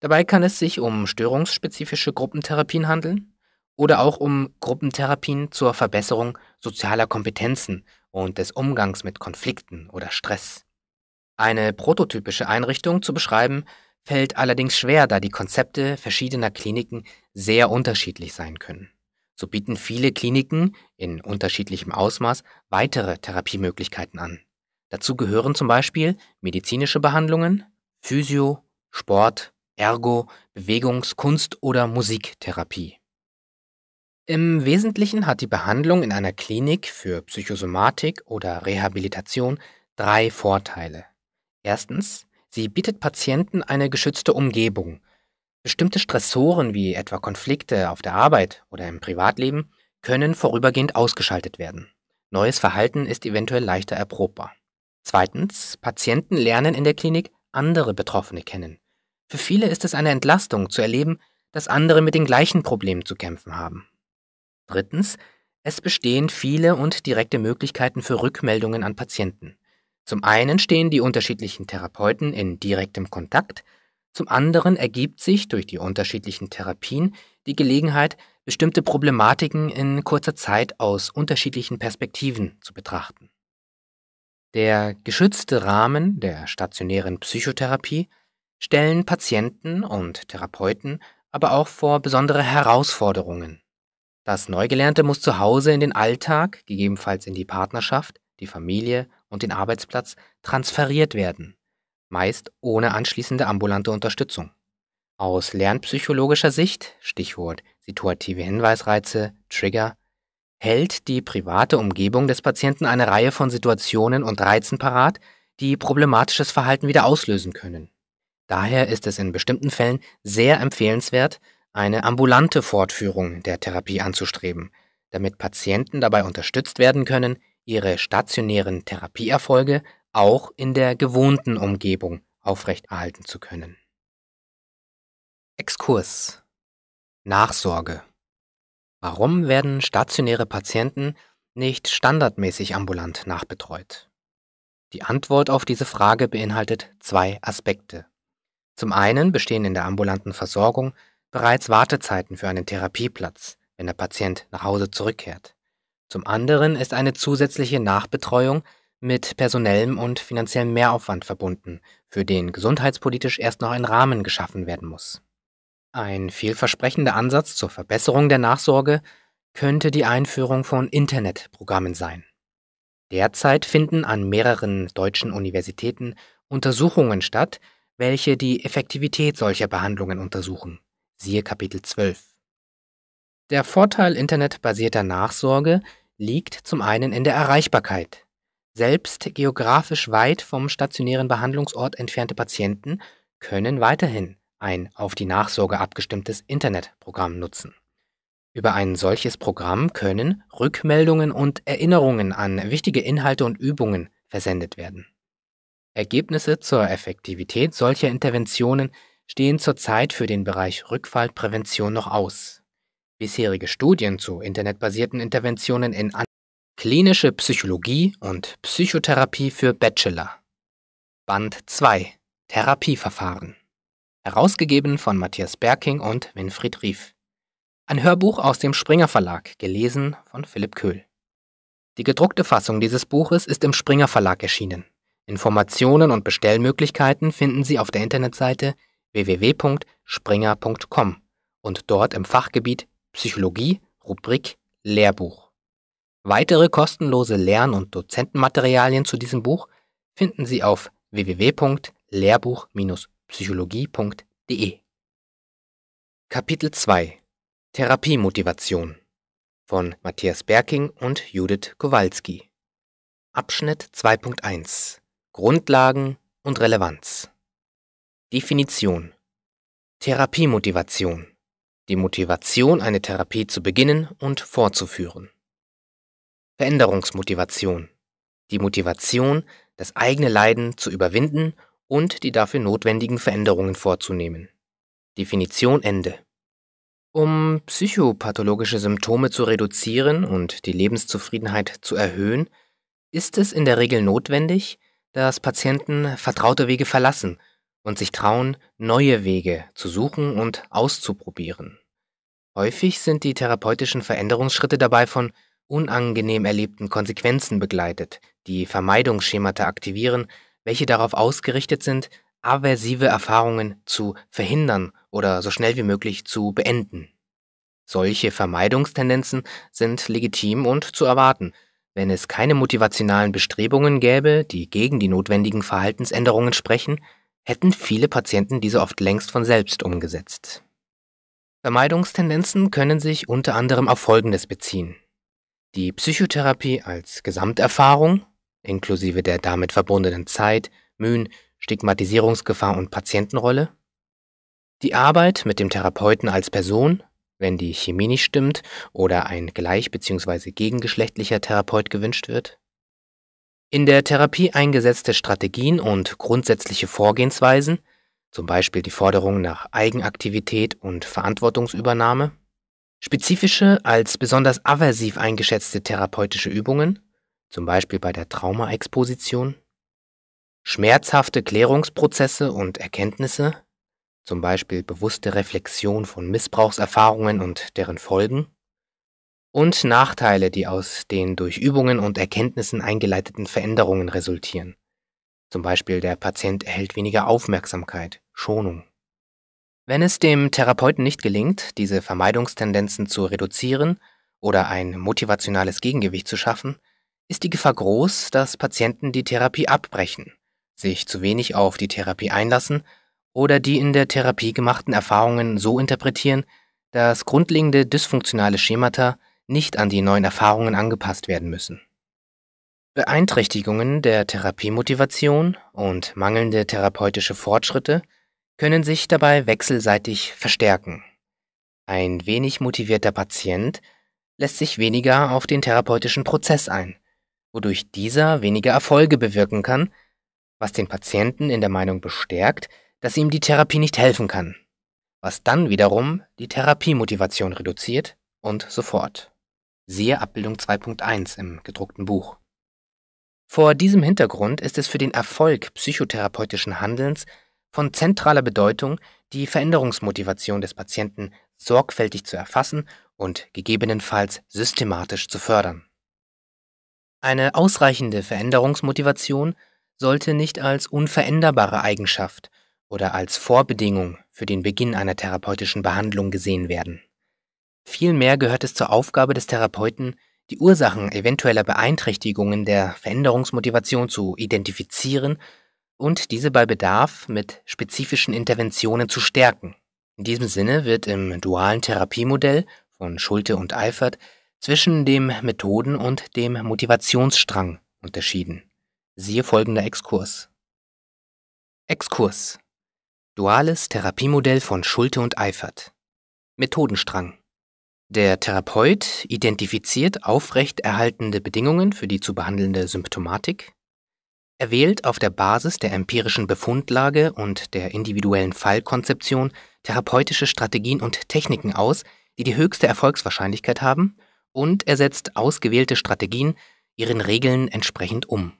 Dabei kann es sich um störungsspezifische Gruppentherapien handeln, oder auch um Gruppentherapien zur Verbesserung sozialer Kompetenzen und des Umgangs mit Konflikten oder Stress. Eine prototypische Einrichtung zu beschreiben, fällt allerdings schwer, da die Konzepte verschiedener Kliniken sehr unterschiedlich sein können. So bieten viele Kliniken in unterschiedlichem Ausmaß weitere Therapiemöglichkeiten an. Dazu gehören zum Beispiel medizinische Behandlungen, Physio, Sport, Ergo, Bewegungs-, Kunst- oder Musiktherapie. Im Wesentlichen hat die Behandlung in einer Klinik für Psychosomatik oder Rehabilitation drei Vorteile. Erstens, sie bietet Patienten eine geschützte Umgebung. Bestimmte Stressoren wie etwa Konflikte auf der Arbeit oder im Privatleben können vorübergehend ausgeschaltet werden. Neues Verhalten ist eventuell leichter erprobbar. Zweitens, Patienten lernen in der Klinik andere Betroffene kennen. Für viele ist es eine Entlastung zu erleben, dass andere mit den gleichen Problemen zu kämpfen haben. Drittens, es bestehen viele und direkte Möglichkeiten für Rückmeldungen an Patienten. Zum einen stehen die unterschiedlichen Therapeuten in direktem Kontakt, zum anderen ergibt sich durch die unterschiedlichen Therapien die Gelegenheit, bestimmte Problematiken in kurzer Zeit aus unterschiedlichen Perspektiven zu betrachten. Der geschützte Rahmen der stationären Psychotherapie stellen Patienten und Therapeuten aber auch vor besondere Herausforderungen das Neugelernte muss zu Hause in den Alltag, gegebenenfalls in die Partnerschaft, die Familie und den Arbeitsplatz transferiert werden, meist ohne anschließende ambulante Unterstützung. Aus lernpsychologischer Sicht, Stichwort situative Hinweisreize, Trigger, hält die private Umgebung des Patienten eine Reihe von Situationen und Reizen parat, die problematisches Verhalten wieder auslösen können. Daher ist es in bestimmten Fällen sehr empfehlenswert, eine ambulante Fortführung der Therapie anzustreben, damit Patienten dabei unterstützt werden können, ihre stationären Therapieerfolge auch in der gewohnten Umgebung aufrechterhalten zu können. Exkurs Nachsorge Warum werden stationäre Patienten nicht standardmäßig ambulant nachbetreut? Die Antwort auf diese Frage beinhaltet zwei Aspekte. Zum einen bestehen in der ambulanten Versorgung bereits Wartezeiten für einen Therapieplatz, wenn der Patient nach Hause zurückkehrt. Zum anderen ist eine zusätzliche Nachbetreuung mit personellem und finanziellem Mehraufwand verbunden, für den gesundheitspolitisch erst noch ein Rahmen geschaffen werden muss. Ein vielversprechender Ansatz zur Verbesserung der Nachsorge könnte die Einführung von Internetprogrammen sein. Derzeit finden an mehreren deutschen Universitäten Untersuchungen statt, welche die Effektivität solcher Behandlungen untersuchen siehe Kapitel 12. Der Vorteil internetbasierter Nachsorge liegt zum einen in der Erreichbarkeit. Selbst geografisch weit vom stationären Behandlungsort entfernte Patienten können weiterhin ein auf die Nachsorge abgestimmtes Internetprogramm nutzen. Über ein solches Programm können Rückmeldungen und Erinnerungen an wichtige Inhalte und Übungen versendet werden. Ergebnisse zur Effektivität solcher Interventionen stehen zurzeit für den Bereich Rückfallprävention noch aus. Bisherige Studien zu internetbasierten Interventionen in An Klinische Psychologie und Psychotherapie für Bachelor. Band 2 Therapieverfahren. Herausgegeben von Matthias Berking und Winfried Rief. Ein Hörbuch aus dem Springer Verlag, gelesen von Philipp Köhl. Die gedruckte Fassung dieses Buches ist im Springer Verlag erschienen. Informationen und Bestellmöglichkeiten finden Sie auf der Internetseite www.springer.com und dort im Fachgebiet Psychologie Rubrik Lehrbuch. Weitere kostenlose Lern- und Dozentenmaterialien zu diesem Buch finden Sie auf www.lehrbuch-psychologie.de. Kapitel 2 Therapiemotivation von Matthias Berking und Judith Kowalski. Abschnitt 2.1 Grundlagen und Relevanz. Definition. Therapiemotivation. Die Motivation, eine Therapie zu beginnen und fortzuführen. Veränderungsmotivation. Die Motivation, das eigene Leiden zu überwinden und die dafür notwendigen Veränderungen vorzunehmen. Definition Ende. Um psychopathologische Symptome zu reduzieren und die Lebenszufriedenheit zu erhöhen, ist es in der Regel notwendig, dass Patienten vertraute Wege verlassen und sich trauen, neue Wege zu suchen und auszuprobieren. Häufig sind die therapeutischen Veränderungsschritte dabei von unangenehm erlebten Konsequenzen begleitet, die Vermeidungsschemata aktivieren, welche darauf ausgerichtet sind, aversive Erfahrungen zu verhindern oder so schnell wie möglich zu beenden. Solche Vermeidungstendenzen sind legitim und zu erwarten, wenn es keine motivationalen Bestrebungen gäbe, die gegen die notwendigen Verhaltensänderungen sprechen, hätten viele Patienten diese oft längst von selbst umgesetzt. Vermeidungstendenzen können sich unter anderem auf Folgendes beziehen. Die Psychotherapie als Gesamterfahrung, inklusive der damit verbundenen Zeit, Mühen, Stigmatisierungsgefahr und Patientenrolle. Die Arbeit mit dem Therapeuten als Person, wenn die Chemie nicht stimmt oder ein gleich- bzw. gegengeschlechtlicher Therapeut gewünscht wird. In der Therapie eingesetzte Strategien und grundsätzliche Vorgehensweisen, zum Beispiel die Forderung nach Eigenaktivität und Verantwortungsübernahme, spezifische als besonders aversiv eingeschätzte therapeutische Übungen, zum Beispiel bei der Traumaexposition, schmerzhafte Klärungsprozesse und Erkenntnisse, zum Beispiel bewusste Reflexion von Missbrauchserfahrungen und deren Folgen, und Nachteile, die aus den durch Übungen und Erkenntnissen eingeleiteten Veränderungen resultieren. Zum Beispiel der Patient erhält weniger Aufmerksamkeit, Schonung. Wenn es dem Therapeuten nicht gelingt, diese Vermeidungstendenzen zu reduzieren oder ein motivationales Gegengewicht zu schaffen, ist die Gefahr groß, dass Patienten die Therapie abbrechen, sich zu wenig auf die Therapie einlassen oder die in der Therapie gemachten Erfahrungen so interpretieren, dass grundlegende dysfunktionale Schemata nicht an die neuen Erfahrungen angepasst werden müssen. Beeinträchtigungen der Therapiemotivation und mangelnde therapeutische Fortschritte können sich dabei wechselseitig verstärken. Ein wenig motivierter Patient lässt sich weniger auf den therapeutischen Prozess ein, wodurch dieser weniger Erfolge bewirken kann, was den Patienten in der Meinung bestärkt, dass ihm die Therapie nicht helfen kann, was dann wiederum die Therapiemotivation reduziert und so fort. Siehe Abbildung 2.1 im gedruckten Buch. Vor diesem Hintergrund ist es für den Erfolg psychotherapeutischen Handelns von zentraler Bedeutung, die Veränderungsmotivation des Patienten sorgfältig zu erfassen und gegebenenfalls systematisch zu fördern. Eine ausreichende Veränderungsmotivation sollte nicht als unveränderbare Eigenschaft oder als Vorbedingung für den Beginn einer therapeutischen Behandlung gesehen werden. Vielmehr gehört es zur Aufgabe des Therapeuten, die Ursachen eventueller Beeinträchtigungen der Veränderungsmotivation zu identifizieren und diese bei Bedarf mit spezifischen Interventionen zu stärken. In diesem Sinne wird im dualen Therapiemodell von Schulte und Eifert zwischen dem Methoden- und dem Motivationsstrang unterschieden. Siehe folgender Exkurs. Exkurs. Duales Therapiemodell von Schulte und Eifert. Methodenstrang. Der Therapeut identifiziert aufrechterhaltende Bedingungen für die zu behandelnde Symptomatik. Er wählt auf der Basis der empirischen Befundlage und der individuellen Fallkonzeption therapeutische Strategien und Techniken aus, die die höchste Erfolgswahrscheinlichkeit haben, und er setzt ausgewählte Strategien ihren Regeln entsprechend um.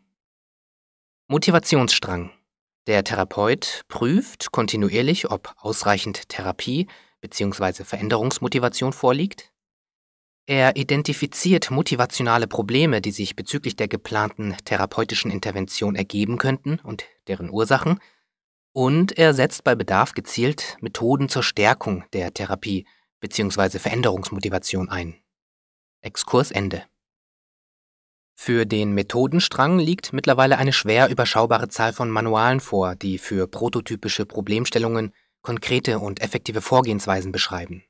Motivationsstrang. Der Therapeut prüft kontinuierlich, ob ausreichend Therapie bzw. Veränderungsmotivation vorliegt. Er identifiziert motivationale Probleme, die sich bezüglich der geplanten therapeutischen Intervention ergeben könnten und deren Ursachen. Und er setzt bei Bedarf gezielt Methoden zur Stärkung der Therapie bzw. Veränderungsmotivation ein. Exkurs Ende. Für den Methodenstrang liegt mittlerweile eine schwer überschaubare Zahl von Manualen vor, die für prototypische Problemstellungen konkrete und effektive Vorgehensweisen beschreiben.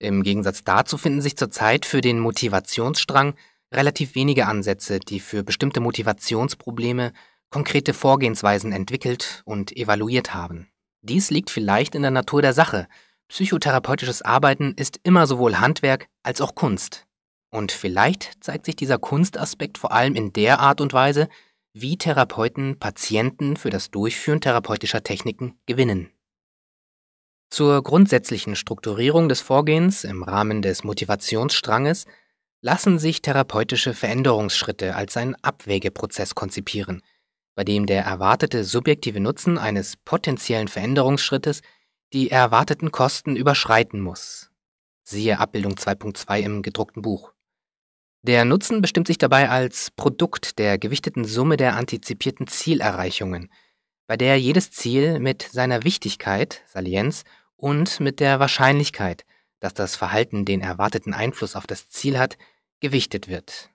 Im Gegensatz dazu finden sich zurzeit für den Motivationsstrang relativ wenige Ansätze, die für bestimmte Motivationsprobleme konkrete Vorgehensweisen entwickelt und evaluiert haben. Dies liegt vielleicht in der Natur der Sache. Psychotherapeutisches Arbeiten ist immer sowohl Handwerk als auch Kunst. Und vielleicht zeigt sich dieser Kunstaspekt vor allem in der Art und Weise, wie Therapeuten Patienten für das Durchführen therapeutischer Techniken gewinnen. Zur grundsätzlichen Strukturierung des Vorgehens im Rahmen des Motivationsstranges lassen sich therapeutische Veränderungsschritte als einen Abwägeprozess konzipieren, bei dem der erwartete subjektive Nutzen eines potenziellen Veränderungsschrittes die erwarteten Kosten überschreiten muss. Siehe Abbildung 2.2 im gedruckten Buch. Der Nutzen bestimmt sich dabei als Produkt der gewichteten Summe der antizipierten Zielerreichungen, bei der jedes Ziel mit seiner Wichtigkeit, Salienz und mit der Wahrscheinlichkeit, dass das Verhalten den erwarteten Einfluss auf das Ziel hat, gewichtet wird.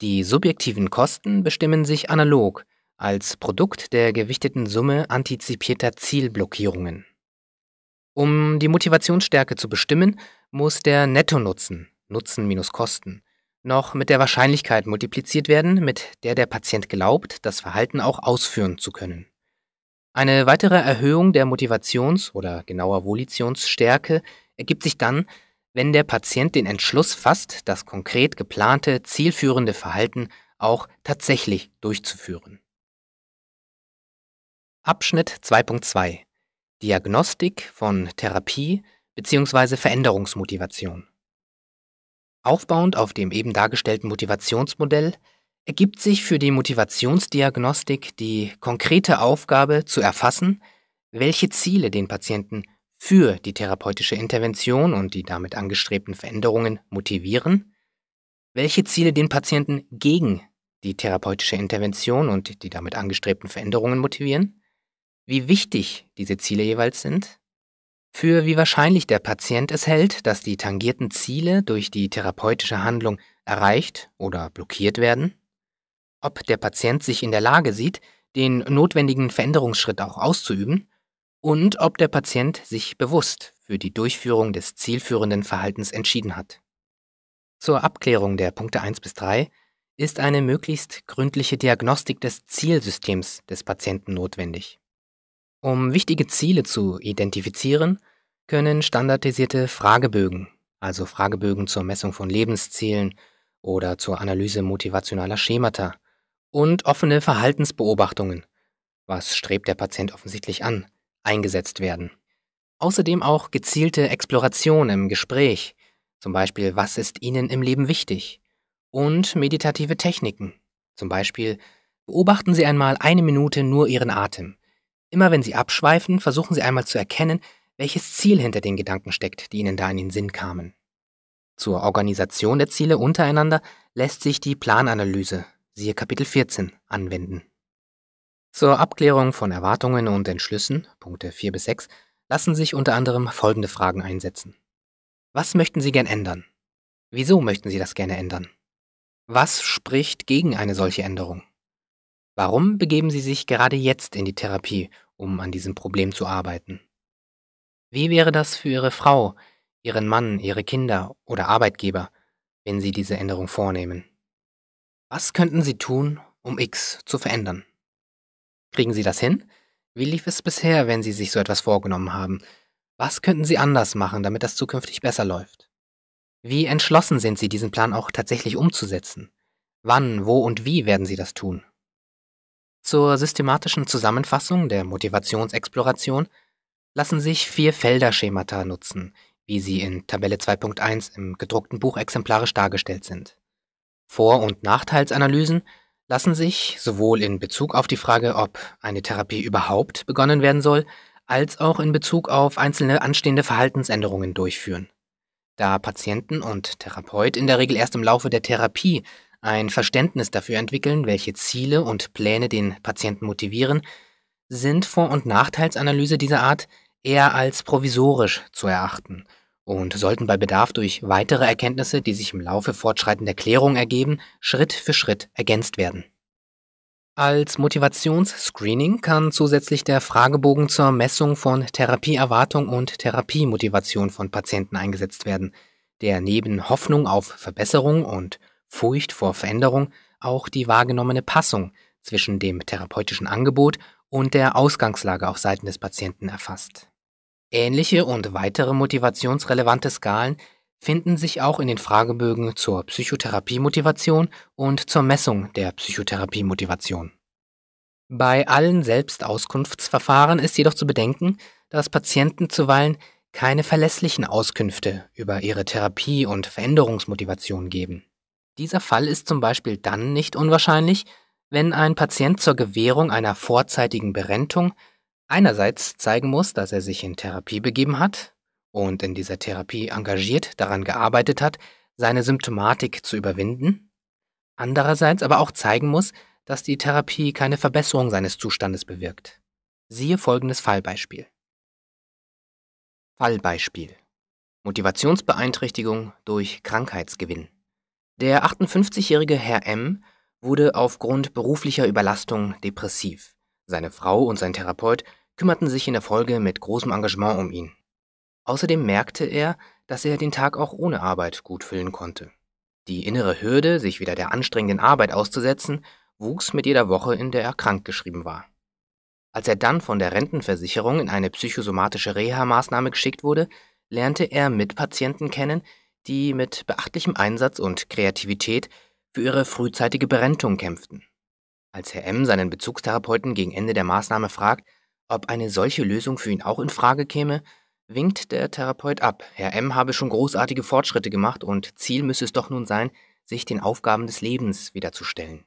Die subjektiven Kosten bestimmen sich analog als Produkt der gewichteten Summe antizipierter Zielblockierungen. Um die Motivationsstärke zu bestimmen, muss der Nettonutzen, Nutzen minus Kosten, noch mit der Wahrscheinlichkeit multipliziert werden, mit der der Patient glaubt, das Verhalten auch ausführen zu können. Eine weitere Erhöhung der Motivations- oder genauer Volitionsstärke ergibt sich dann, wenn der Patient den Entschluss fasst, das konkret geplante, zielführende Verhalten auch tatsächlich durchzuführen. Abschnitt 2.2 Diagnostik von Therapie bzw. Veränderungsmotivation Aufbauend auf dem eben dargestellten Motivationsmodell ergibt sich für die Motivationsdiagnostik die konkrete Aufgabe zu erfassen, welche Ziele den Patienten für die therapeutische Intervention und die damit angestrebten Veränderungen motivieren, welche Ziele den Patienten gegen die therapeutische Intervention und die damit angestrebten Veränderungen motivieren, wie wichtig diese Ziele jeweils sind, für wie wahrscheinlich der Patient es hält, dass die tangierten Ziele durch die therapeutische Handlung erreicht oder blockiert werden, ob der Patient sich in der Lage sieht, den notwendigen Veränderungsschritt auch auszuüben und ob der Patient sich bewusst für die Durchführung des zielführenden Verhaltens entschieden hat. Zur Abklärung der Punkte 1 bis 3 ist eine möglichst gründliche Diagnostik des Zielsystems des Patienten notwendig. Um wichtige Ziele zu identifizieren, können standardisierte Fragebögen, also Fragebögen zur Messung von Lebenszielen oder zur Analyse motivationaler Schemata, und offene Verhaltensbeobachtungen, was strebt der Patient offensichtlich an, eingesetzt werden. Außerdem auch gezielte Exploration im Gespräch, zum Beispiel was ist Ihnen im Leben wichtig, und meditative Techniken, zum Beispiel beobachten Sie einmal eine Minute nur Ihren Atem. Immer wenn Sie abschweifen, versuchen Sie einmal zu erkennen, welches Ziel hinter den Gedanken steckt, die Ihnen da in den Sinn kamen. Zur Organisation der Ziele untereinander lässt sich die Plananalyse siehe Kapitel 14, anwenden. Zur Abklärung von Erwartungen und Entschlüssen, Punkte 4 bis 6, lassen sich unter anderem folgende Fragen einsetzen. Was möchten Sie gern ändern? Wieso möchten Sie das gerne ändern? Was spricht gegen eine solche Änderung? Warum begeben Sie sich gerade jetzt in die Therapie, um an diesem Problem zu arbeiten? Wie wäre das für Ihre Frau, Ihren Mann, Ihre Kinder oder Arbeitgeber, wenn Sie diese Änderung vornehmen? Was könnten Sie tun, um X zu verändern? Kriegen Sie das hin? Wie lief es bisher, wenn Sie sich so etwas vorgenommen haben? Was könnten Sie anders machen, damit das zukünftig besser läuft? Wie entschlossen sind Sie, diesen Plan auch tatsächlich umzusetzen? Wann, wo und wie werden Sie das tun? Zur systematischen Zusammenfassung der Motivationsexploration lassen sich vier Felderschemata nutzen, wie sie in Tabelle 2.1 im gedruckten Buch exemplarisch dargestellt sind. Vor- und Nachteilsanalysen lassen sich sowohl in Bezug auf die Frage, ob eine Therapie überhaupt begonnen werden soll, als auch in Bezug auf einzelne anstehende Verhaltensänderungen durchführen. Da Patienten und Therapeut in der Regel erst im Laufe der Therapie ein Verständnis dafür entwickeln, welche Ziele und Pläne den Patienten motivieren, sind Vor- und Nachteilsanalyse dieser Art eher als provisorisch zu erachten und sollten bei Bedarf durch weitere Erkenntnisse, die sich im Laufe fortschreitender Klärung ergeben, Schritt für Schritt ergänzt werden. Als Motivationsscreening kann zusätzlich der Fragebogen zur Messung von Therapieerwartung und Therapiemotivation von Patienten eingesetzt werden, der neben Hoffnung auf Verbesserung und Furcht vor Veränderung auch die wahrgenommene Passung zwischen dem therapeutischen Angebot und der Ausgangslage auf Seiten des Patienten erfasst. Ähnliche und weitere motivationsrelevante Skalen finden sich auch in den Fragebögen zur Psychotherapiemotivation und zur Messung der Psychotherapiemotivation. Bei allen Selbstauskunftsverfahren ist jedoch zu bedenken, dass Patienten zuweilen keine verlässlichen Auskünfte über ihre Therapie- und Veränderungsmotivation geben. Dieser Fall ist zum Beispiel dann nicht unwahrscheinlich, wenn ein Patient zur Gewährung einer vorzeitigen Berentung einerseits zeigen muss, dass er sich in Therapie begeben hat und in dieser Therapie engagiert daran gearbeitet hat, seine Symptomatik zu überwinden, andererseits aber auch zeigen muss, dass die Therapie keine Verbesserung seines Zustandes bewirkt. Siehe folgendes Fallbeispiel. Fallbeispiel. Motivationsbeeinträchtigung durch Krankheitsgewinn. Der 58-jährige Herr M wurde aufgrund beruflicher Überlastung depressiv. Seine Frau und sein Therapeut kümmerten sich in der Folge mit großem Engagement um ihn. Außerdem merkte er, dass er den Tag auch ohne Arbeit gut füllen konnte. Die innere Hürde, sich wieder der anstrengenden Arbeit auszusetzen, wuchs mit jeder Woche, in der er krankgeschrieben war. Als er dann von der Rentenversicherung in eine psychosomatische Reha-Maßnahme geschickt wurde, lernte er Mitpatienten kennen, die mit beachtlichem Einsatz und Kreativität für ihre frühzeitige Berentung kämpften. Als Herr M. seinen Bezugstherapeuten gegen Ende der Maßnahme fragt, ob eine solche Lösung für ihn auch in Frage käme, winkt der Therapeut ab. Herr M. habe schon großartige Fortschritte gemacht und Ziel müsse es doch nun sein, sich den Aufgaben des Lebens wiederzustellen.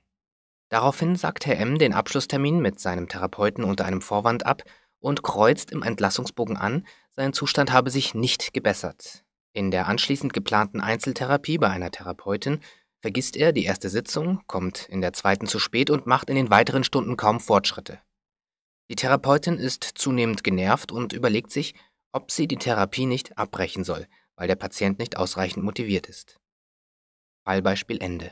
Daraufhin sagt Herr M. den Abschlusstermin mit seinem Therapeuten unter einem Vorwand ab und kreuzt im Entlassungsbogen an, sein Zustand habe sich nicht gebessert. In der anschließend geplanten Einzeltherapie bei einer Therapeutin vergisst er die erste Sitzung, kommt in der zweiten zu spät und macht in den weiteren Stunden kaum Fortschritte. Die Therapeutin ist zunehmend genervt und überlegt sich, ob sie die Therapie nicht abbrechen soll, weil der Patient nicht ausreichend motiviert ist. Fallbeispiel Ende.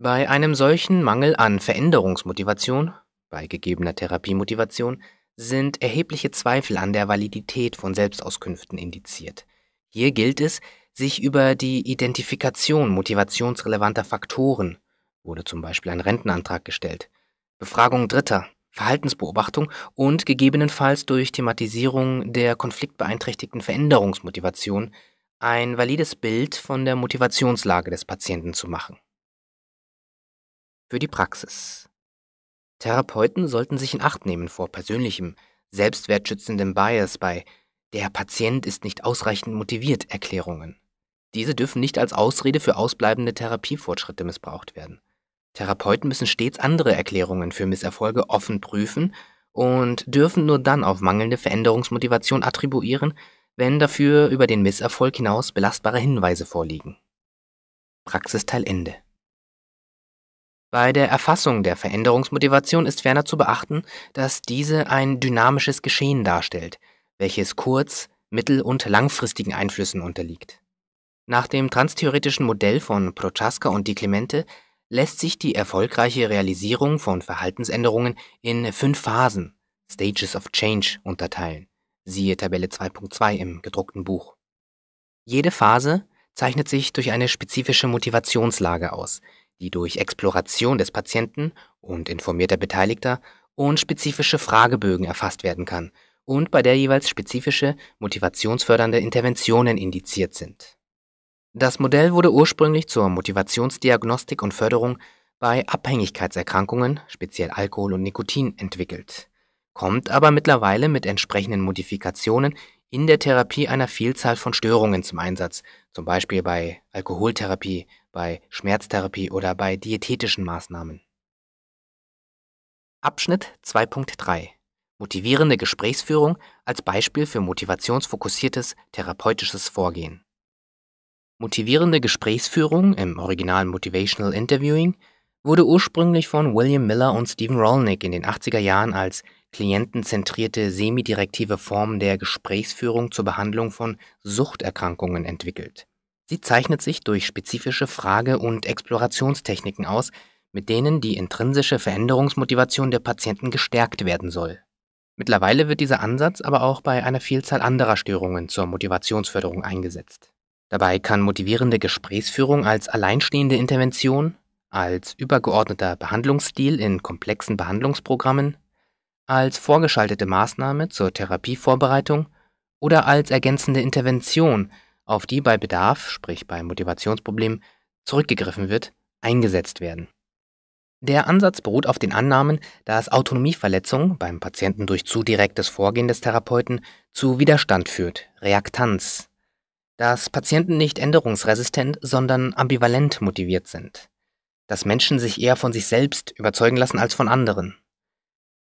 Bei einem solchen Mangel an Veränderungsmotivation, bei gegebener Therapiemotivation, sind erhebliche Zweifel an der Validität von Selbstauskünften indiziert. Hier gilt es, sich über die Identifikation motivationsrelevanter Faktoren wurde zum Beispiel ein Rentenantrag gestellt, Befragung Dritter, Verhaltensbeobachtung und gegebenenfalls durch Thematisierung der konfliktbeeinträchtigten Veränderungsmotivation ein valides Bild von der Motivationslage des Patienten zu machen. Für die Praxis. Therapeuten sollten sich in Acht nehmen vor persönlichem, selbstwertschützendem Bias bei der Patient ist nicht ausreichend motiviert Erklärungen. Diese dürfen nicht als Ausrede für ausbleibende Therapiefortschritte missbraucht werden. Therapeuten müssen stets andere Erklärungen für Misserfolge offen prüfen und dürfen nur dann auf mangelnde Veränderungsmotivation attribuieren, wenn dafür über den Misserfolg hinaus belastbare Hinweise vorliegen. Praxisteil Ende. Bei der Erfassung der Veränderungsmotivation ist ferner zu beachten, dass diese ein dynamisches Geschehen darstellt, welches kurz-, mittel- und langfristigen Einflüssen unterliegt. Nach dem transtheoretischen Modell von Prochaska und Di Clemente lässt sich die erfolgreiche Realisierung von Verhaltensänderungen in fünf Phasen, Stages of Change, unterteilen. Siehe Tabelle 2.2 im gedruckten Buch. Jede Phase zeichnet sich durch eine spezifische Motivationslage aus, die durch Exploration des Patienten und informierter Beteiligter und spezifische Fragebögen erfasst werden kann und bei der jeweils spezifische motivationsfördernde Interventionen indiziert sind das Modell wurde ursprünglich zur Motivationsdiagnostik und Förderung bei Abhängigkeitserkrankungen, speziell Alkohol und Nikotin, entwickelt, kommt aber mittlerweile mit entsprechenden Modifikationen in der Therapie einer Vielzahl von Störungen zum Einsatz, zum Beispiel bei Alkoholtherapie, bei Schmerztherapie oder bei dietetischen Maßnahmen. Abschnitt 2.3 Motivierende Gesprächsführung als Beispiel für motivationsfokussiertes therapeutisches Vorgehen. Motivierende Gesprächsführung im Original Motivational Interviewing wurde ursprünglich von William Miller und Stephen Rolnick in den 80er Jahren als klientenzentrierte semidirektive Form der Gesprächsführung zur Behandlung von Suchterkrankungen entwickelt. Sie zeichnet sich durch spezifische Frage- und Explorationstechniken aus, mit denen die intrinsische Veränderungsmotivation der Patienten gestärkt werden soll. Mittlerweile wird dieser Ansatz aber auch bei einer Vielzahl anderer Störungen zur Motivationsförderung eingesetzt. Dabei kann motivierende Gesprächsführung als alleinstehende Intervention, als übergeordneter Behandlungsstil in komplexen Behandlungsprogrammen, als vorgeschaltete Maßnahme zur Therapievorbereitung oder als ergänzende Intervention, auf die bei Bedarf, sprich bei Motivationsproblemen, zurückgegriffen wird, eingesetzt werden. Der Ansatz beruht auf den Annahmen, dass Autonomieverletzung beim Patienten durch zu direktes Vorgehen des Therapeuten zu Widerstand führt, Reaktanz, dass Patienten nicht änderungsresistent, sondern ambivalent motiviert sind, dass Menschen sich eher von sich selbst überzeugen lassen als von anderen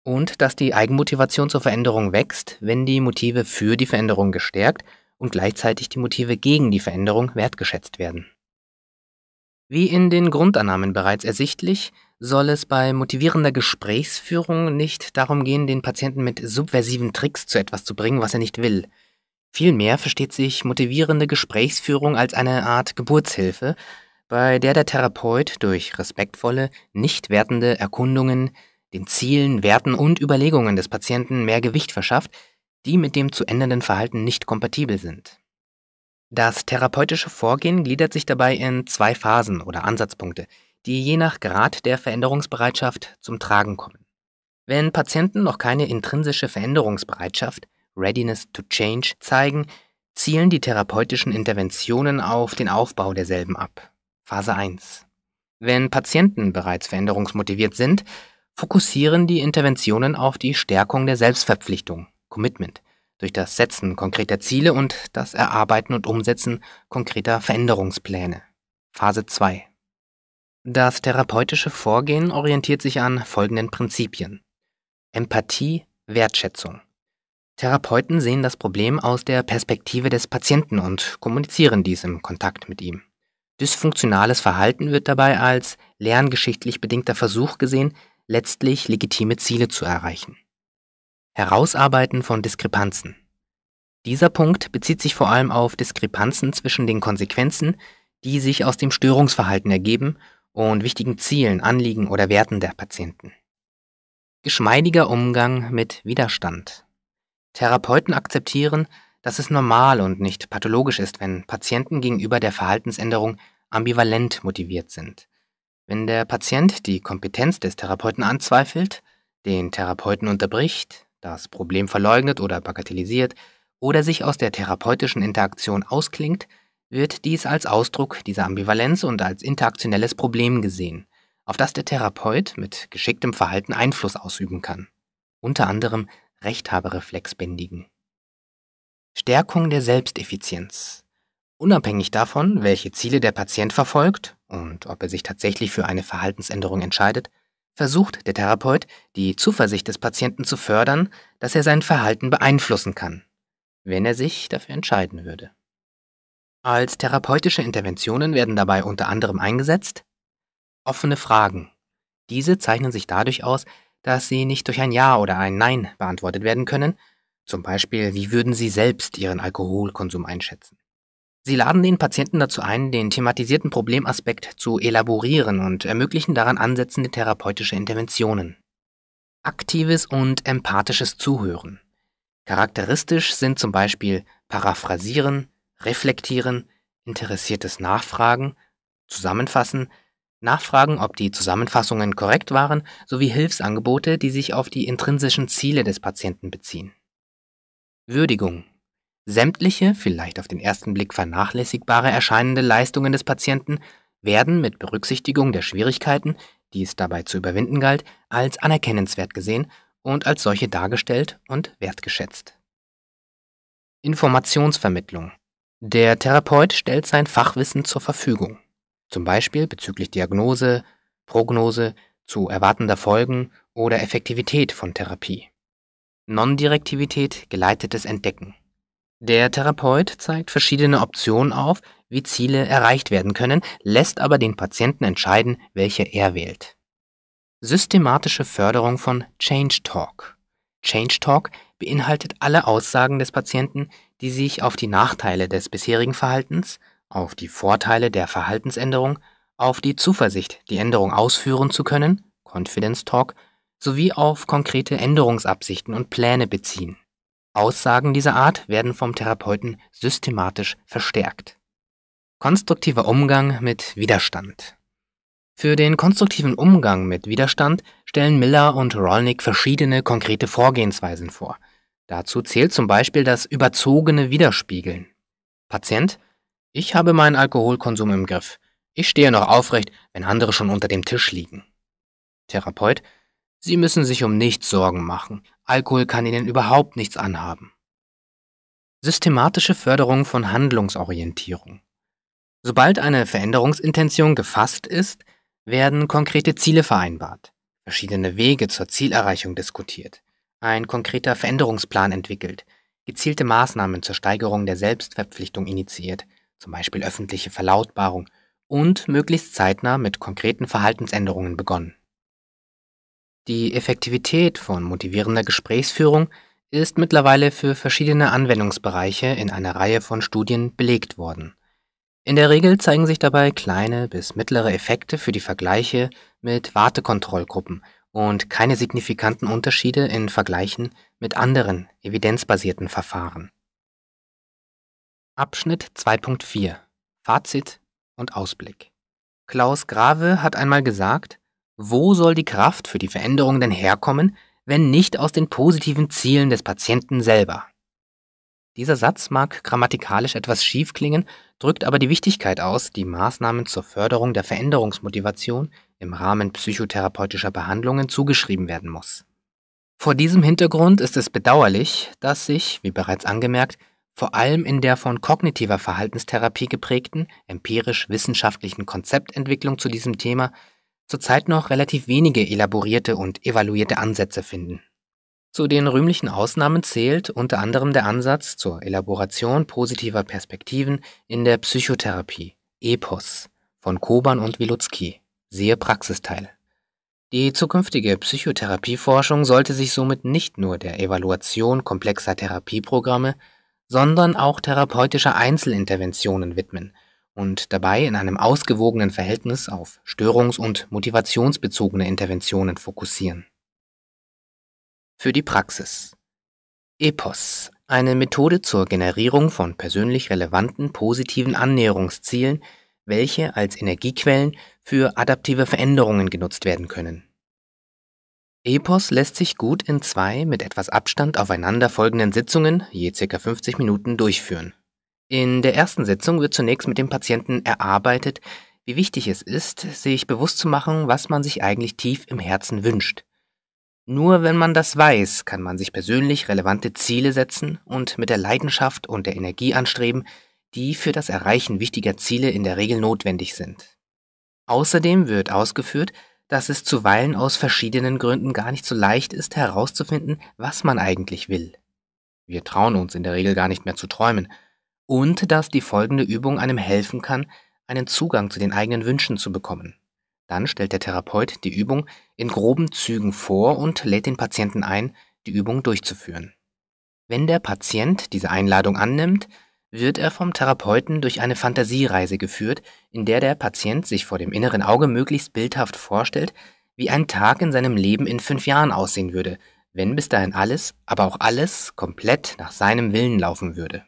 und dass die Eigenmotivation zur Veränderung wächst, wenn die Motive für die Veränderung gestärkt und gleichzeitig die Motive gegen die Veränderung wertgeschätzt werden. Wie in den Grundannahmen bereits ersichtlich, soll es bei motivierender Gesprächsführung nicht darum gehen, den Patienten mit subversiven Tricks zu etwas zu bringen, was er nicht will, Vielmehr versteht sich motivierende Gesprächsführung als eine Art Geburtshilfe, bei der der Therapeut durch respektvolle, nicht wertende Erkundungen den Zielen, Werten und Überlegungen des Patienten mehr Gewicht verschafft, die mit dem zu ändernden Verhalten nicht kompatibel sind. Das therapeutische Vorgehen gliedert sich dabei in zwei Phasen oder Ansatzpunkte, die je nach Grad der Veränderungsbereitschaft zum Tragen kommen. Wenn Patienten noch keine intrinsische Veränderungsbereitschaft, Readiness to Change zeigen, zielen die therapeutischen Interventionen auf den Aufbau derselben ab. Phase 1. Wenn Patienten bereits veränderungsmotiviert sind, fokussieren die Interventionen auf die Stärkung der Selbstverpflichtung, Commitment, durch das Setzen konkreter Ziele und das Erarbeiten und Umsetzen konkreter Veränderungspläne. Phase 2. Das therapeutische Vorgehen orientiert sich an folgenden Prinzipien. Empathie, Wertschätzung. Therapeuten sehen das Problem aus der Perspektive des Patienten und kommunizieren dies im Kontakt mit ihm. Dysfunktionales Verhalten wird dabei als lerngeschichtlich bedingter Versuch gesehen, letztlich legitime Ziele zu erreichen. Herausarbeiten von Diskrepanzen. Dieser Punkt bezieht sich vor allem auf Diskrepanzen zwischen den Konsequenzen, die sich aus dem Störungsverhalten ergeben, und wichtigen Zielen, Anliegen oder Werten der Patienten. Geschmeidiger Umgang mit Widerstand. Therapeuten akzeptieren, dass es normal und nicht pathologisch ist, wenn Patienten gegenüber der Verhaltensänderung ambivalent motiviert sind. Wenn der Patient die Kompetenz des Therapeuten anzweifelt, den Therapeuten unterbricht, das Problem verleugnet oder bagatellisiert oder sich aus der therapeutischen Interaktion ausklingt, wird dies als Ausdruck dieser Ambivalenz und als interaktionelles Problem gesehen, auf das der Therapeut mit geschicktem Verhalten Einfluss ausüben kann. Unter anderem Rechthaberreflex bändigen. Stärkung der Selbsteffizienz. Unabhängig davon, welche Ziele der Patient verfolgt und ob er sich tatsächlich für eine Verhaltensänderung entscheidet, versucht der Therapeut, die Zuversicht des Patienten zu fördern, dass er sein Verhalten beeinflussen kann, wenn er sich dafür entscheiden würde. Als therapeutische Interventionen werden dabei unter anderem eingesetzt offene Fragen. Diese zeichnen sich dadurch aus, dass sie nicht durch ein Ja oder ein Nein beantwortet werden können, zum Beispiel wie würden Sie selbst Ihren Alkoholkonsum einschätzen. Sie laden den Patienten dazu ein, den thematisierten Problemaspekt zu elaborieren und ermöglichen daran ansetzende therapeutische Interventionen. Aktives und empathisches Zuhören. Charakteristisch sind zum Beispiel Paraphrasieren, Reflektieren, interessiertes Nachfragen, Zusammenfassen, Nachfragen, ob die Zusammenfassungen korrekt waren, sowie Hilfsangebote, die sich auf die intrinsischen Ziele des Patienten beziehen. Würdigung. Sämtliche, vielleicht auf den ersten Blick vernachlässigbare erscheinende Leistungen des Patienten werden mit Berücksichtigung der Schwierigkeiten, die es dabei zu überwinden galt, als anerkennenswert gesehen und als solche dargestellt und wertgeschätzt. Informationsvermittlung. Der Therapeut stellt sein Fachwissen zur Verfügung zum Beispiel bezüglich Diagnose, Prognose, zu erwartender Folgen oder Effektivität von Therapie. Non-Direktivität geleitetes Entdecken. Der Therapeut zeigt verschiedene Optionen auf, wie Ziele erreicht werden können, lässt aber den Patienten entscheiden, welche er wählt. Systematische Förderung von Change Talk. Change Talk beinhaltet alle Aussagen des Patienten, die sich auf die Nachteile des bisherigen Verhaltens, auf die Vorteile der Verhaltensänderung, auf die Zuversicht, die Änderung ausführen zu können, Confidence Talk, sowie auf konkrete Änderungsabsichten und Pläne beziehen. Aussagen dieser Art werden vom Therapeuten systematisch verstärkt. Konstruktiver Umgang mit Widerstand. Für den konstruktiven Umgang mit Widerstand stellen Miller und Rolnick verschiedene konkrete Vorgehensweisen vor. Dazu zählt zum Beispiel das überzogene Widerspiegeln. Patient ich habe meinen Alkoholkonsum im Griff. Ich stehe noch aufrecht, wenn andere schon unter dem Tisch liegen. Therapeut, Sie müssen sich um nichts Sorgen machen. Alkohol kann Ihnen überhaupt nichts anhaben. Systematische Förderung von Handlungsorientierung. Sobald eine Veränderungsintention gefasst ist, werden konkrete Ziele vereinbart, verschiedene Wege zur Zielerreichung diskutiert, ein konkreter Veränderungsplan entwickelt, gezielte Maßnahmen zur Steigerung der Selbstverpflichtung initiiert, zum Beispiel öffentliche Verlautbarung, und möglichst zeitnah mit konkreten Verhaltensänderungen begonnen. Die Effektivität von motivierender Gesprächsführung ist mittlerweile für verschiedene Anwendungsbereiche in einer Reihe von Studien belegt worden. In der Regel zeigen sich dabei kleine bis mittlere Effekte für die Vergleiche mit Wartekontrollgruppen und keine signifikanten Unterschiede in Vergleichen mit anderen evidenzbasierten Verfahren. Abschnitt 2.4 Fazit und Ausblick. Klaus Grave hat einmal gesagt, wo soll die Kraft für die Veränderung denn herkommen, wenn nicht aus den positiven Zielen des Patienten selber? Dieser Satz mag grammatikalisch etwas schief klingen, drückt aber die Wichtigkeit aus, die Maßnahmen zur Förderung der Veränderungsmotivation im Rahmen psychotherapeutischer Behandlungen zugeschrieben werden muss. Vor diesem Hintergrund ist es bedauerlich, dass sich, wie bereits angemerkt, vor allem in der von kognitiver Verhaltenstherapie geprägten, empirisch-wissenschaftlichen Konzeptentwicklung zu diesem Thema zurzeit noch relativ wenige elaborierte und evaluierte Ansätze finden. Zu den rühmlichen Ausnahmen zählt unter anderem der Ansatz zur Elaboration positiver Perspektiven in der Psychotherapie, EPOS, von Koban und Wilutzki, siehe Praxisteil. Die zukünftige Psychotherapieforschung sollte sich somit nicht nur der Evaluation komplexer Therapieprogramme sondern auch therapeutischer Einzelinterventionen widmen und dabei in einem ausgewogenen Verhältnis auf störungs- und motivationsbezogene Interventionen fokussieren. Für die Praxis. EPOS, eine Methode zur Generierung von persönlich relevanten positiven Annäherungszielen, welche als Energiequellen für adaptive Veränderungen genutzt werden können. Epos lässt sich gut in zwei mit etwas Abstand aufeinanderfolgenden Sitzungen, je ca. 50 Minuten, durchführen. In der ersten Sitzung wird zunächst mit dem Patienten erarbeitet, wie wichtig es ist, sich bewusst zu machen, was man sich eigentlich tief im Herzen wünscht. Nur wenn man das weiß, kann man sich persönlich relevante Ziele setzen und mit der Leidenschaft und der Energie anstreben, die für das Erreichen wichtiger Ziele in der Regel notwendig sind. Außerdem wird ausgeführt, dass es zuweilen aus verschiedenen Gründen gar nicht so leicht ist herauszufinden, was man eigentlich will. Wir trauen uns in der Regel gar nicht mehr zu träumen. Und dass die folgende Übung einem helfen kann, einen Zugang zu den eigenen Wünschen zu bekommen. Dann stellt der Therapeut die Übung in groben Zügen vor und lädt den Patienten ein, die Übung durchzuführen. Wenn der Patient diese Einladung annimmt, wird er vom Therapeuten durch eine Fantasiereise geführt, in der der Patient sich vor dem inneren Auge möglichst bildhaft vorstellt, wie ein Tag in seinem Leben in fünf Jahren aussehen würde, wenn bis dahin alles, aber auch alles komplett nach seinem Willen laufen würde.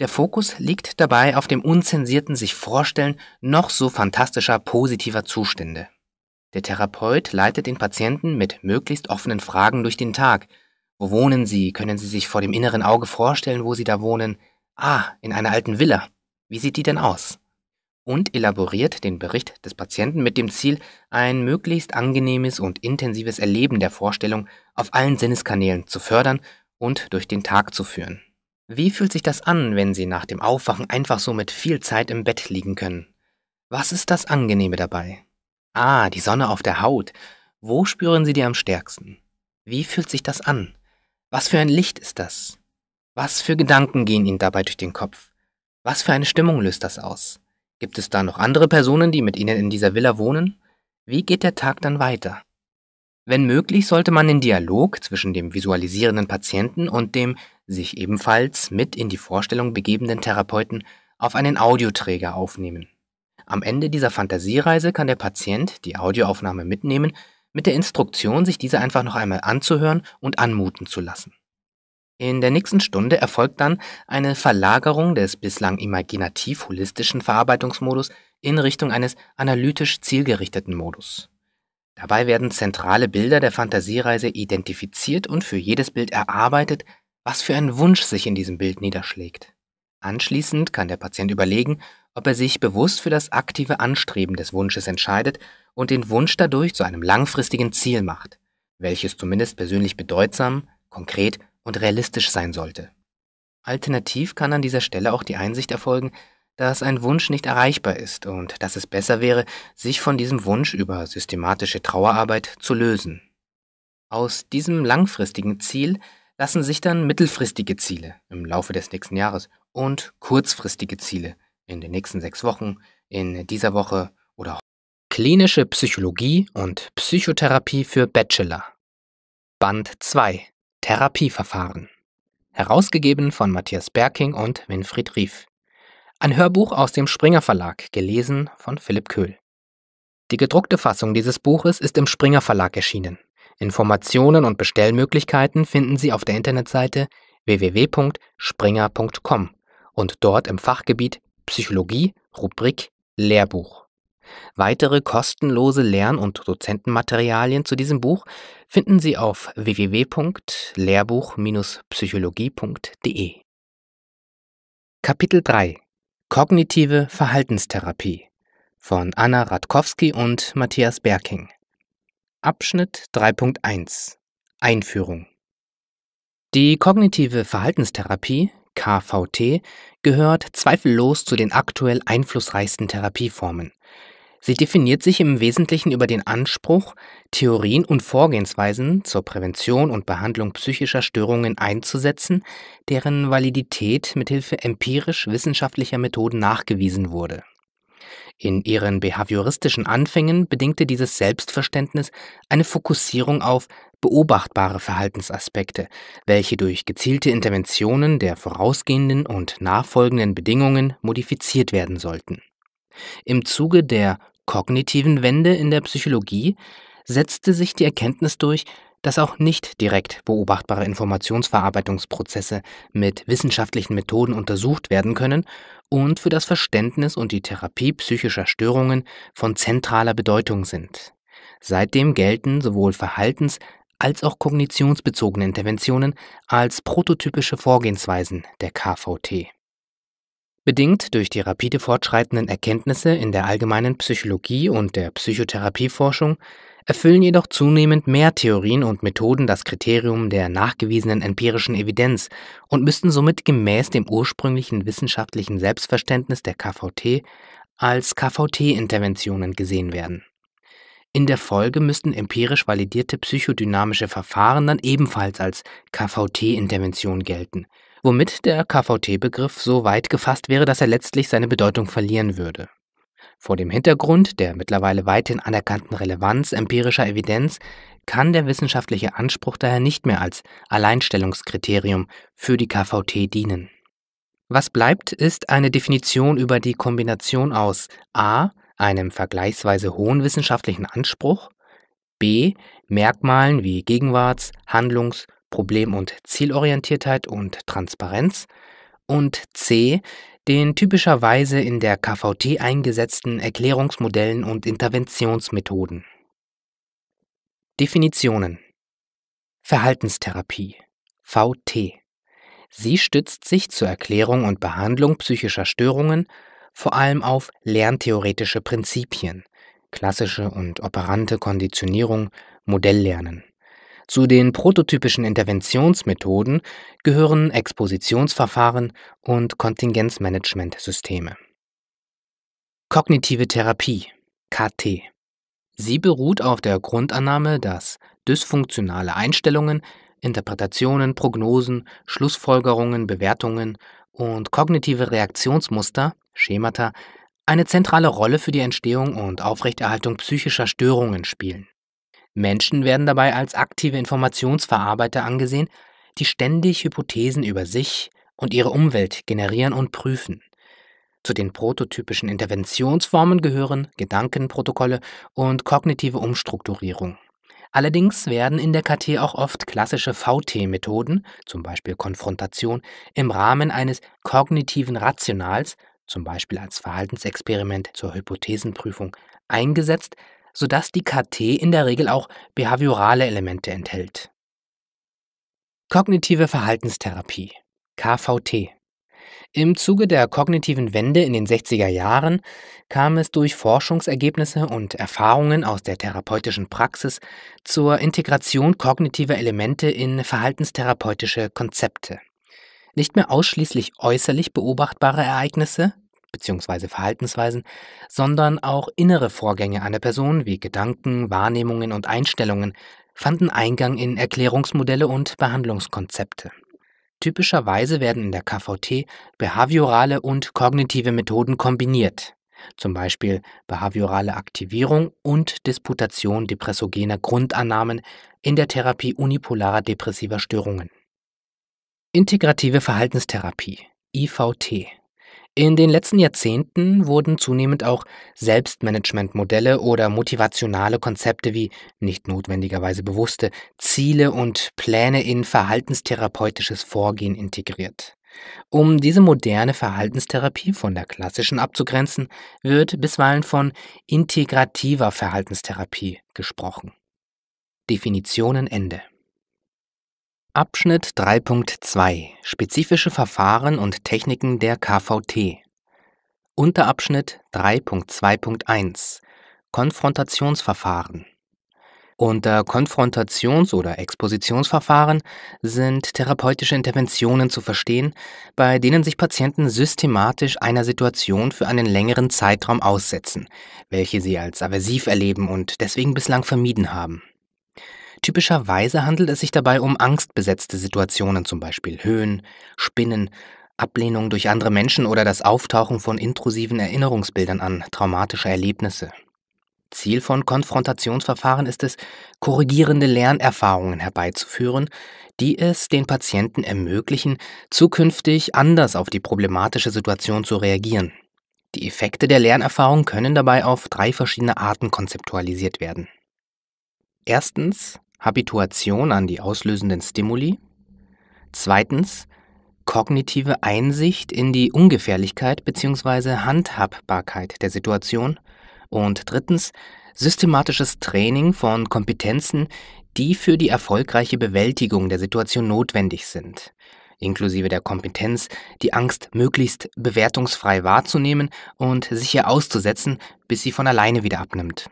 Der Fokus liegt dabei auf dem unzensierten sich vorstellen noch so fantastischer positiver Zustände. Der Therapeut leitet den Patienten mit möglichst offenen Fragen durch den Tag. Wo wohnen Sie? Können Sie sich vor dem inneren Auge vorstellen, wo Sie da wohnen? Ah, in einer alten Villa. Wie sieht die denn aus? Und elaboriert den Bericht des Patienten mit dem Ziel, ein möglichst angenehmes und intensives Erleben der Vorstellung auf allen Sinneskanälen zu fördern und durch den Tag zu führen. Wie fühlt sich das an, wenn Sie nach dem Aufwachen einfach so mit viel Zeit im Bett liegen können? Was ist das Angenehme dabei? Ah, die Sonne auf der Haut. Wo spüren Sie die am stärksten? Wie fühlt sich das an? Was für ein Licht ist das? Was für Gedanken gehen Ihnen dabei durch den Kopf? Was für eine Stimmung löst das aus? Gibt es da noch andere Personen, die mit Ihnen in dieser Villa wohnen? Wie geht der Tag dann weiter? Wenn möglich, sollte man den Dialog zwischen dem visualisierenden Patienten und dem sich ebenfalls mit in die Vorstellung begebenden Therapeuten auf einen Audioträger aufnehmen. Am Ende dieser Fantasiereise kann der Patient die Audioaufnahme mitnehmen, mit der Instruktion, sich diese einfach noch einmal anzuhören und anmuten zu lassen. In der nächsten Stunde erfolgt dann eine Verlagerung des bislang imaginativ-holistischen Verarbeitungsmodus in Richtung eines analytisch zielgerichteten Modus. Dabei werden zentrale Bilder der Fantasiereise identifiziert und für jedes Bild erarbeitet, was für ein Wunsch sich in diesem Bild niederschlägt. Anschließend kann der Patient überlegen, ob er sich bewusst für das aktive Anstreben des Wunsches entscheidet und den Wunsch dadurch zu einem langfristigen Ziel macht, welches zumindest persönlich bedeutsam, konkret und realistisch sein sollte. Alternativ kann an dieser Stelle auch die Einsicht erfolgen, dass ein Wunsch nicht erreichbar ist und dass es besser wäre, sich von diesem Wunsch über systematische Trauerarbeit zu lösen. Aus diesem langfristigen Ziel lassen sich dann mittelfristige Ziele im Laufe des nächsten Jahres und kurzfristige Ziele in den nächsten sechs Wochen, in dieser Woche oder Klinische Psychologie und Psychotherapie für Bachelor. Band 2 Therapieverfahren. Herausgegeben von Matthias Berking und Winfried Rief. Ein Hörbuch aus dem Springer Verlag, gelesen von Philipp Köhl. Die gedruckte Fassung dieses Buches ist im Springer Verlag erschienen. Informationen und Bestellmöglichkeiten finden Sie auf der Internetseite www.springer.com und dort im Fachgebiet Psychologie, Rubrik Lehrbuch. Weitere kostenlose Lern- und Dozentenmaterialien zu diesem Buch finden Sie auf www.lehrbuch-psychologie.de. Kapitel 3 Kognitive Verhaltenstherapie von Anna Radkowski und Matthias Berking. Abschnitt 3.1 Einführung Die kognitive Verhaltenstherapie KVT gehört zweifellos zu den aktuell einflussreichsten Therapieformen. Sie definiert sich im Wesentlichen über den Anspruch, Theorien und Vorgehensweisen zur Prävention und Behandlung psychischer Störungen einzusetzen, deren Validität mithilfe empirisch-wissenschaftlicher Methoden nachgewiesen wurde. In ihren behavioristischen Anfängen bedingte dieses Selbstverständnis eine Fokussierung auf beobachtbare Verhaltensaspekte, welche durch gezielte Interventionen der vorausgehenden und nachfolgenden Bedingungen modifiziert werden sollten. Im Zuge der kognitiven Wende in der Psychologie setzte sich die Erkenntnis durch, dass auch nicht direkt beobachtbare Informationsverarbeitungsprozesse mit wissenschaftlichen Methoden untersucht werden können und für das Verständnis und die Therapie psychischer Störungen von zentraler Bedeutung sind. Seitdem gelten sowohl verhaltens- als auch kognitionsbezogene Interventionen als prototypische Vorgehensweisen der KVT. Bedingt durch die rapide fortschreitenden Erkenntnisse in der allgemeinen Psychologie und der Psychotherapieforschung erfüllen jedoch zunehmend mehr Theorien und Methoden das Kriterium der nachgewiesenen empirischen Evidenz und müssten somit gemäß dem ursprünglichen wissenschaftlichen Selbstverständnis der KVT als KVT-Interventionen gesehen werden. In der Folge müssten empirisch validierte psychodynamische Verfahren dann ebenfalls als KVT-Intervention gelten – womit der KVT-Begriff so weit gefasst wäre, dass er letztlich seine Bedeutung verlieren würde. Vor dem Hintergrund der mittlerweile weithin anerkannten Relevanz empirischer Evidenz kann der wissenschaftliche Anspruch daher nicht mehr als Alleinstellungskriterium für die KVT dienen. Was bleibt, ist eine Definition über die Kombination aus a. einem vergleichsweise hohen wissenschaftlichen Anspruch, b. Merkmalen wie Gegenwarts-, Handlungs- Problem- und Zielorientiertheit und Transparenz und C den typischerweise in der KVT eingesetzten Erklärungsmodellen und Interventionsmethoden. Definitionen Verhaltenstherapie VT Sie stützt sich zur Erklärung und Behandlung psychischer Störungen vor allem auf lerntheoretische Prinzipien, klassische und operante Konditionierung, Modelllernen. Zu den prototypischen Interventionsmethoden gehören Expositionsverfahren und Kontingenzmanagementsysteme. Kognitive Therapie KT Sie beruht auf der Grundannahme, dass dysfunktionale Einstellungen, Interpretationen, Prognosen, Schlussfolgerungen, Bewertungen und kognitive Reaktionsmuster, Schemata, eine zentrale Rolle für die Entstehung und Aufrechterhaltung psychischer Störungen spielen Menschen werden dabei als aktive Informationsverarbeiter angesehen, die ständig Hypothesen über sich und ihre Umwelt generieren und prüfen. Zu den prototypischen Interventionsformen gehören Gedankenprotokolle und kognitive Umstrukturierung. Allerdings werden in der KT auch oft klassische VT-Methoden, zum Beispiel Konfrontation, im Rahmen eines kognitiven Rationals, zum Beispiel als Verhaltensexperiment zur Hypothesenprüfung, eingesetzt, sodass die KT in der Regel auch behaviorale Elemente enthält. Kognitive Verhaltenstherapie KVT im Zuge der kognitiven Wende in den 60er Jahren kam es durch Forschungsergebnisse und Erfahrungen aus der therapeutischen Praxis zur Integration kognitiver Elemente in verhaltenstherapeutische Konzepte. Nicht mehr ausschließlich äußerlich beobachtbare Ereignisse, bzw. Verhaltensweisen, sondern auch innere Vorgänge einer Person wie Gedanken, Wahrnehmungen und Einstellungen fanden Eingang in Erklärungsmodelle und Behandlungskonzepte. Typischerweise werden in der KVT behaviorale und kognitive Methoden kombiniert, zum Beispiel behaviorale Aktivierung und Disputation depressogener Grundannahmen in der Therapie unipolarer depressiver Störungen. Integrative Verhaltenstherapie IVT in den letzten Jahrzehnten wurden zunehmend auch Selbstmanagementmodelle oder motivationale Konzepte wie nicht notwendigerweise bewusste Ziele und Pläne in verhaltenstherapeutisches Vorgehen integriert. Um diese moderne Verhaltenstherapie von der klassischen abzugrenzen, wird bisweilen von integrativer Verhaltenstherapie gesprochen. Definitionen Ende. Abschnitt 3.2 Spezifische Verfahren und Techniken der KVT Unterabschnitt 3.2.1 Konfrontationsverfahren Unter Konfrontations- oder Expositionsverfahren sind therapeutische Interventionen zu verstehen, bei denen sich Patienten systematisch einer Situation für einen längeren Zeitraum aussetzen, welche sie als aversiv erleben und deswegen bislang vermieden haben. Typischerweise handelt es sich dabei um angstbesetzte Situationen, zum Beispiel Höhen, Spinnen, Ablehnung durch andere Menschen oder das Auftauchen von intrusiven Erinnerungsbildern an traumatische Erlebnisse. Ziel von Konfrontationsverfahren ist es, korrigierende Lernerfahrungen herbeizuführen, die es den Patienten ermöglichen, zukünftig anders auf die problematische Situation zu reagieren. Die Effekte der Lernerfahrung können dabei auf drei verschiedene Arten konzeptualisiert werden. Erstens Habituation an die auslösenden Stimuli. Zweitens kognitive Einsicht in die Ungefährlichkeit bzw. Handhabbarkeit der Situation. Und drittens systematisches Training von Kompetenzen, die für die erfolgreiche Bewältigung der Situation notwendig sind, inklusive der Kompetenz, die Angst möglichst bewertungsfrei wahrzunehmen und sicher auszusetzen, bis sie von alleine wieder abnimmt.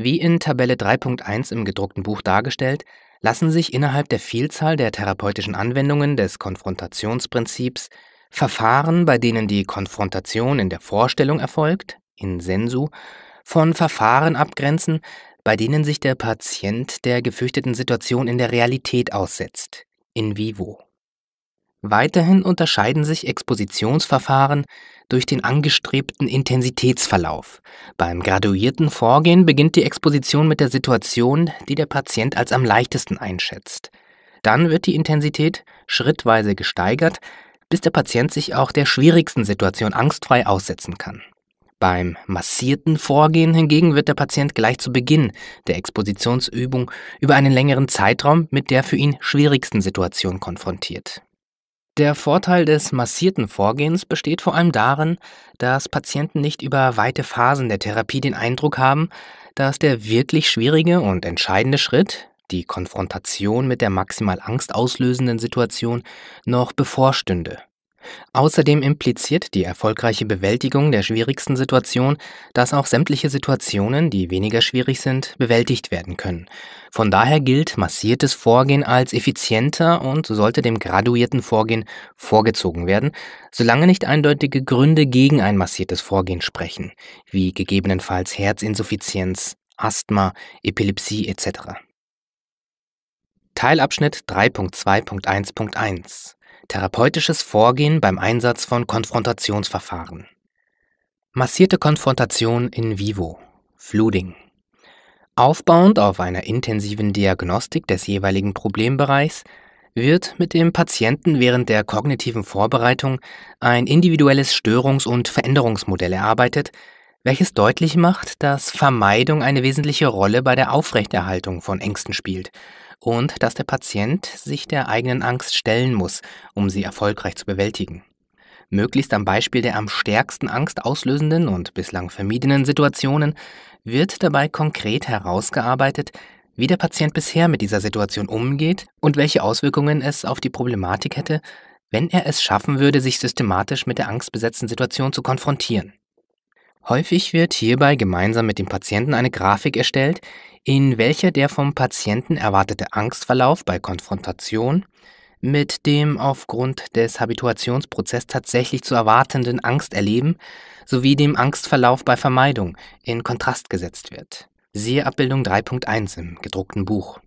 Wie in Tabelle 3.1 im gedruckten Buch dargestellt, lassen sich innerhalb der Vielzahl der therapeutischen Anwendungen des Konfrontationsprinzips Verfahren, bei denen die Konfrontation in der Vorstellung erfolgt, in sensu, von Verfahren abgrenzen, bei denen sich der Patient der gefürchteten Situation in der Realität aussetzt, in vivo. Weiterhin unterscheiden sich Expositionsverfahren, durch den angestrebten Intensitätsverlauf. Beim graduierten Vorgehen beginnt die Exposition mit der Situation, die der Patient als am leichtesten einschätzt. Dann wird die Intensität schrittweise gesteigert, bis der Patient sich auch der schwierigsten Situation angstfrei aussetzen kann. Beim massierten Vorgehen hingegen wird der Patient gleich zu Beginn der Expositionsübung über einen längeren Zeitraum mit der für ihn schwierigsten Situation konfrontiert. Der Vorteil des massierten Vorgehens besteht vor allem darin, dass Patienten nicht über weite Phasen der Therapie den Eindruck haben, dass der wirklich schwierige und entscheidende Schritt, die Konfrontation mit der maximal angstauslösenden Situation, noch bevorstünde. Außerdem impliziert die erfolgreiche Bewältigung der schwierigsten Situation, dass auch sämtliche Situationen, die weniger schwierig sind, bewältigt werden können von daher gilt massiertes Vorgehen als effizienter und sollte dem graduierten Vorgehen vorgezogen werden, solange nicht eindeutige Gründe gegen ein massiertes Vorgehen sprechen, wie gegebenenfalls Herzinsuffizienz, Asthma, Epilepsie etc. Teilabschnitt 3.2.1.1 Therapeutisches Vorgehen beim Einsatz von Konfrontationsverfahren. Massierte Konfrontation in vivo. Flooding. Aufbauend auf einer intensiven Diagnostik des jeweiligen Problembereichs wird mit dem Patienten während der kognitiven Vorbereitung ein individuelles Störungs- und Veränderungsmodell erarbeitet, welches deutlich macht, dass Vermeidung eine wesentliche Rolle bei der Aufrechterhaltung von Ängsten spielt und dass der Patient sich der eigenen Angst stellen muss, um sie erfolgreich zu bewältigen. Möglichst am Beispiel der am stärksten Angst auslösenden und bislang vermiedenen Situationen wird dabei konkret herausgearbeitet, wie der Patient bisher mit dieser Situation umgeht und welche Auswirkungen es auf die Problematik hätte, wenn er es schaffen würde, sich systematisch mit der angstbesetzten Situation zu konfrontieren. Häufig wird hierbei gemeinsam mit dem Patienten eine Grafik erstellt, in welcher der vom Patienten erwartete Angstverlauf bei Konfrontation mit dem aufgrund des Habituationsprozesses tatsächlich zu erwartenden Angsterleben sowie dem Angstverlauf bei Vermeidung in Kontrast gesetzt wird. Siehe Abbildung 3.1 im gedruckten Buch.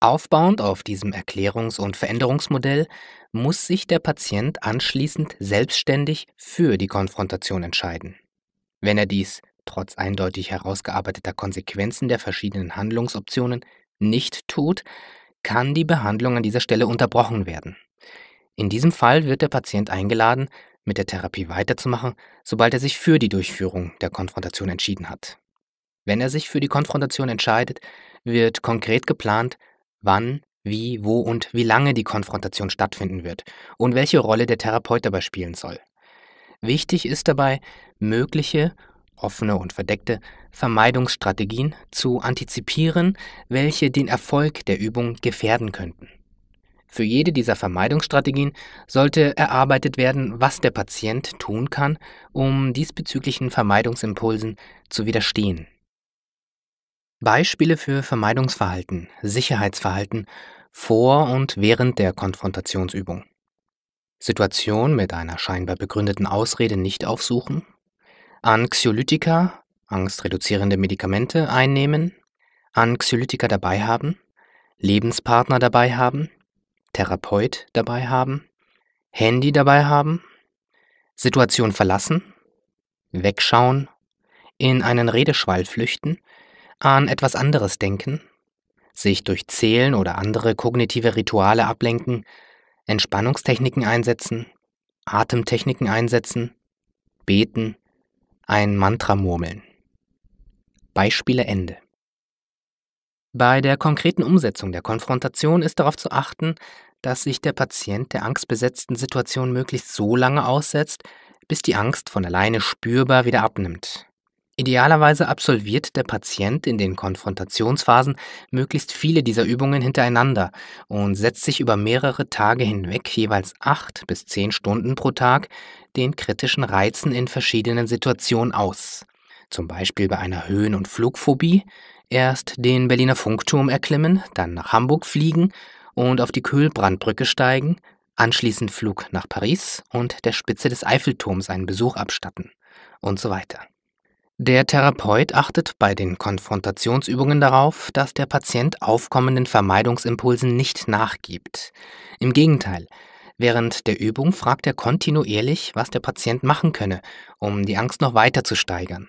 Aufbauend auf diesem Erklärungs- und Veränderungsmodell muss sich der Patient anschließend selbstständig für die Konfrontation entscheiden. Wenn er dies trotz eindeutig herausgearbeiteter Konsequenzen der verschiedenen Handlungsoptionen nicht tut, kann die Behandlung an dieser Stelle unterbrochen werden. In diesem Fall wird der Patient eingeladen, mit der Therapie weiterzumachen, sobald er sich für die Durchführung der Konfrontation entschieden hat. Wenn er sich für die Konfrontation entscheidet, wird konkret geplant, wann, wie, wo und wie lange die Konfrontation stattfinden wird und welche Rolle der Therapeut dabei spielen soll. Wichtig ist dabei, mögliche, offene und verdeckte Vermeidungsstrategien zu antizipieren, welche den Erfolg der Übung gefährden könnten. Für jede dieser Vermeidungsstrategien sollte erarbeitet werden, was der Patient tun kann, um diesbezüglichen Vermeidungsimpulsen zu widerstehen. Beispiele für Vermeidungsverhalten, Sicherheitsverhalten vor und während der Konfrontationsübung. Situation mit einer scheinbar begründeten Ausrede nicht aufsuchen. Anxiolytika, angstreduzierende Medikamente einnehmen. Anxiolytika dabei haben. Lebenspartner dabei haben. Therapeut dabei haben, Handy dabei haben, Situation verlassen, wegschauen, in einen Redeschwall flüchten, an etwas anderes denken, sich durch Zählen oder andere kognitive Rituale ablenken, Entspannungstechniken einsetzen, Atemtechniken einsetzen, beten, ein Mantra murmeln. Beispiele Ende. Bei der konkreten Umsetzung der Konfrontation ist darauf zu achten, dass sich der Patient der angstbesetzten Situation möglichst so lange aussetzt, bis die Angst von alleine spürbar wieder abnimmt. Idealerweise absolviert der Patient in den Konfrontationsphasen möglichst viele dieser Übungen hintereinander und setzt sich über mehrere Tage hinweg, jeweils acht bis zehn Stunden pro Tag, den kritischen Reizen in verschiedenen Situationen aus. Zum Beispiel bei einer Höhen- und Flugphobie, erst den Berliner Funkturm erklimmen, dann nach Hamburg fliegen und auf die Kühlbrandbrücke steigen, anschließend Flug nach Paris und der Spitze des Eiffelturms einen Besuch abstatten und so weiter. Der Therapeut achtet bei den Konfrontationsübungen darauf, dass der Patient aufkommenden Vermeidungsimpulsen nicht nachgibt. Im Gegenteil, während der Übung fragt er kontinuierlich, was der Patient machen könne, um die Angst noch weiter zu steigern.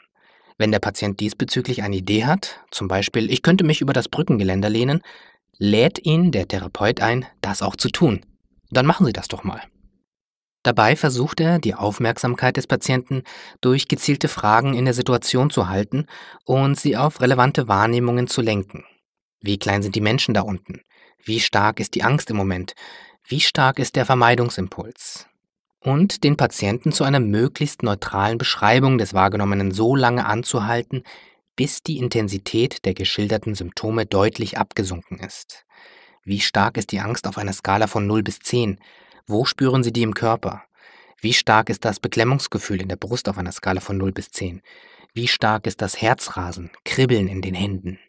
Wenn der Patient diesbezüglich eine Idee hat, zum Beispiel ich könnte mich über das Brückengeländer lehnen, lädt ihn der Therapeut ein, das auch zu tun. Dann machen Sie das doch mal. Dabei versucht er, die Aufmerksamkeit des Patienten durch gezielte Fragen in der Situation zu halten und sie auf relevante Wahrnehmungen zu lenken. Wie klein sind die Menschen da unten? Wie stark ist die Angst im Moment? Wie stark ist der Vermeidungsimpuls? Und den Patienten zu einer möglichst neutralen Beschreibung des Wahrgenommenen so lange anzuhalten, bis die Intensität der geschilderten Symptome deutlich abgesunken ist. Wie stark ist die Angst auf einer Skala von 0 bis 10? Wo spüren Sie die im Körper? Wie stark ist das Beklemmungsgefühl in der Brust auf einer Skala von 0 bis 10? Wie stark ist das Herzrasen, Kribbeln in den Händen?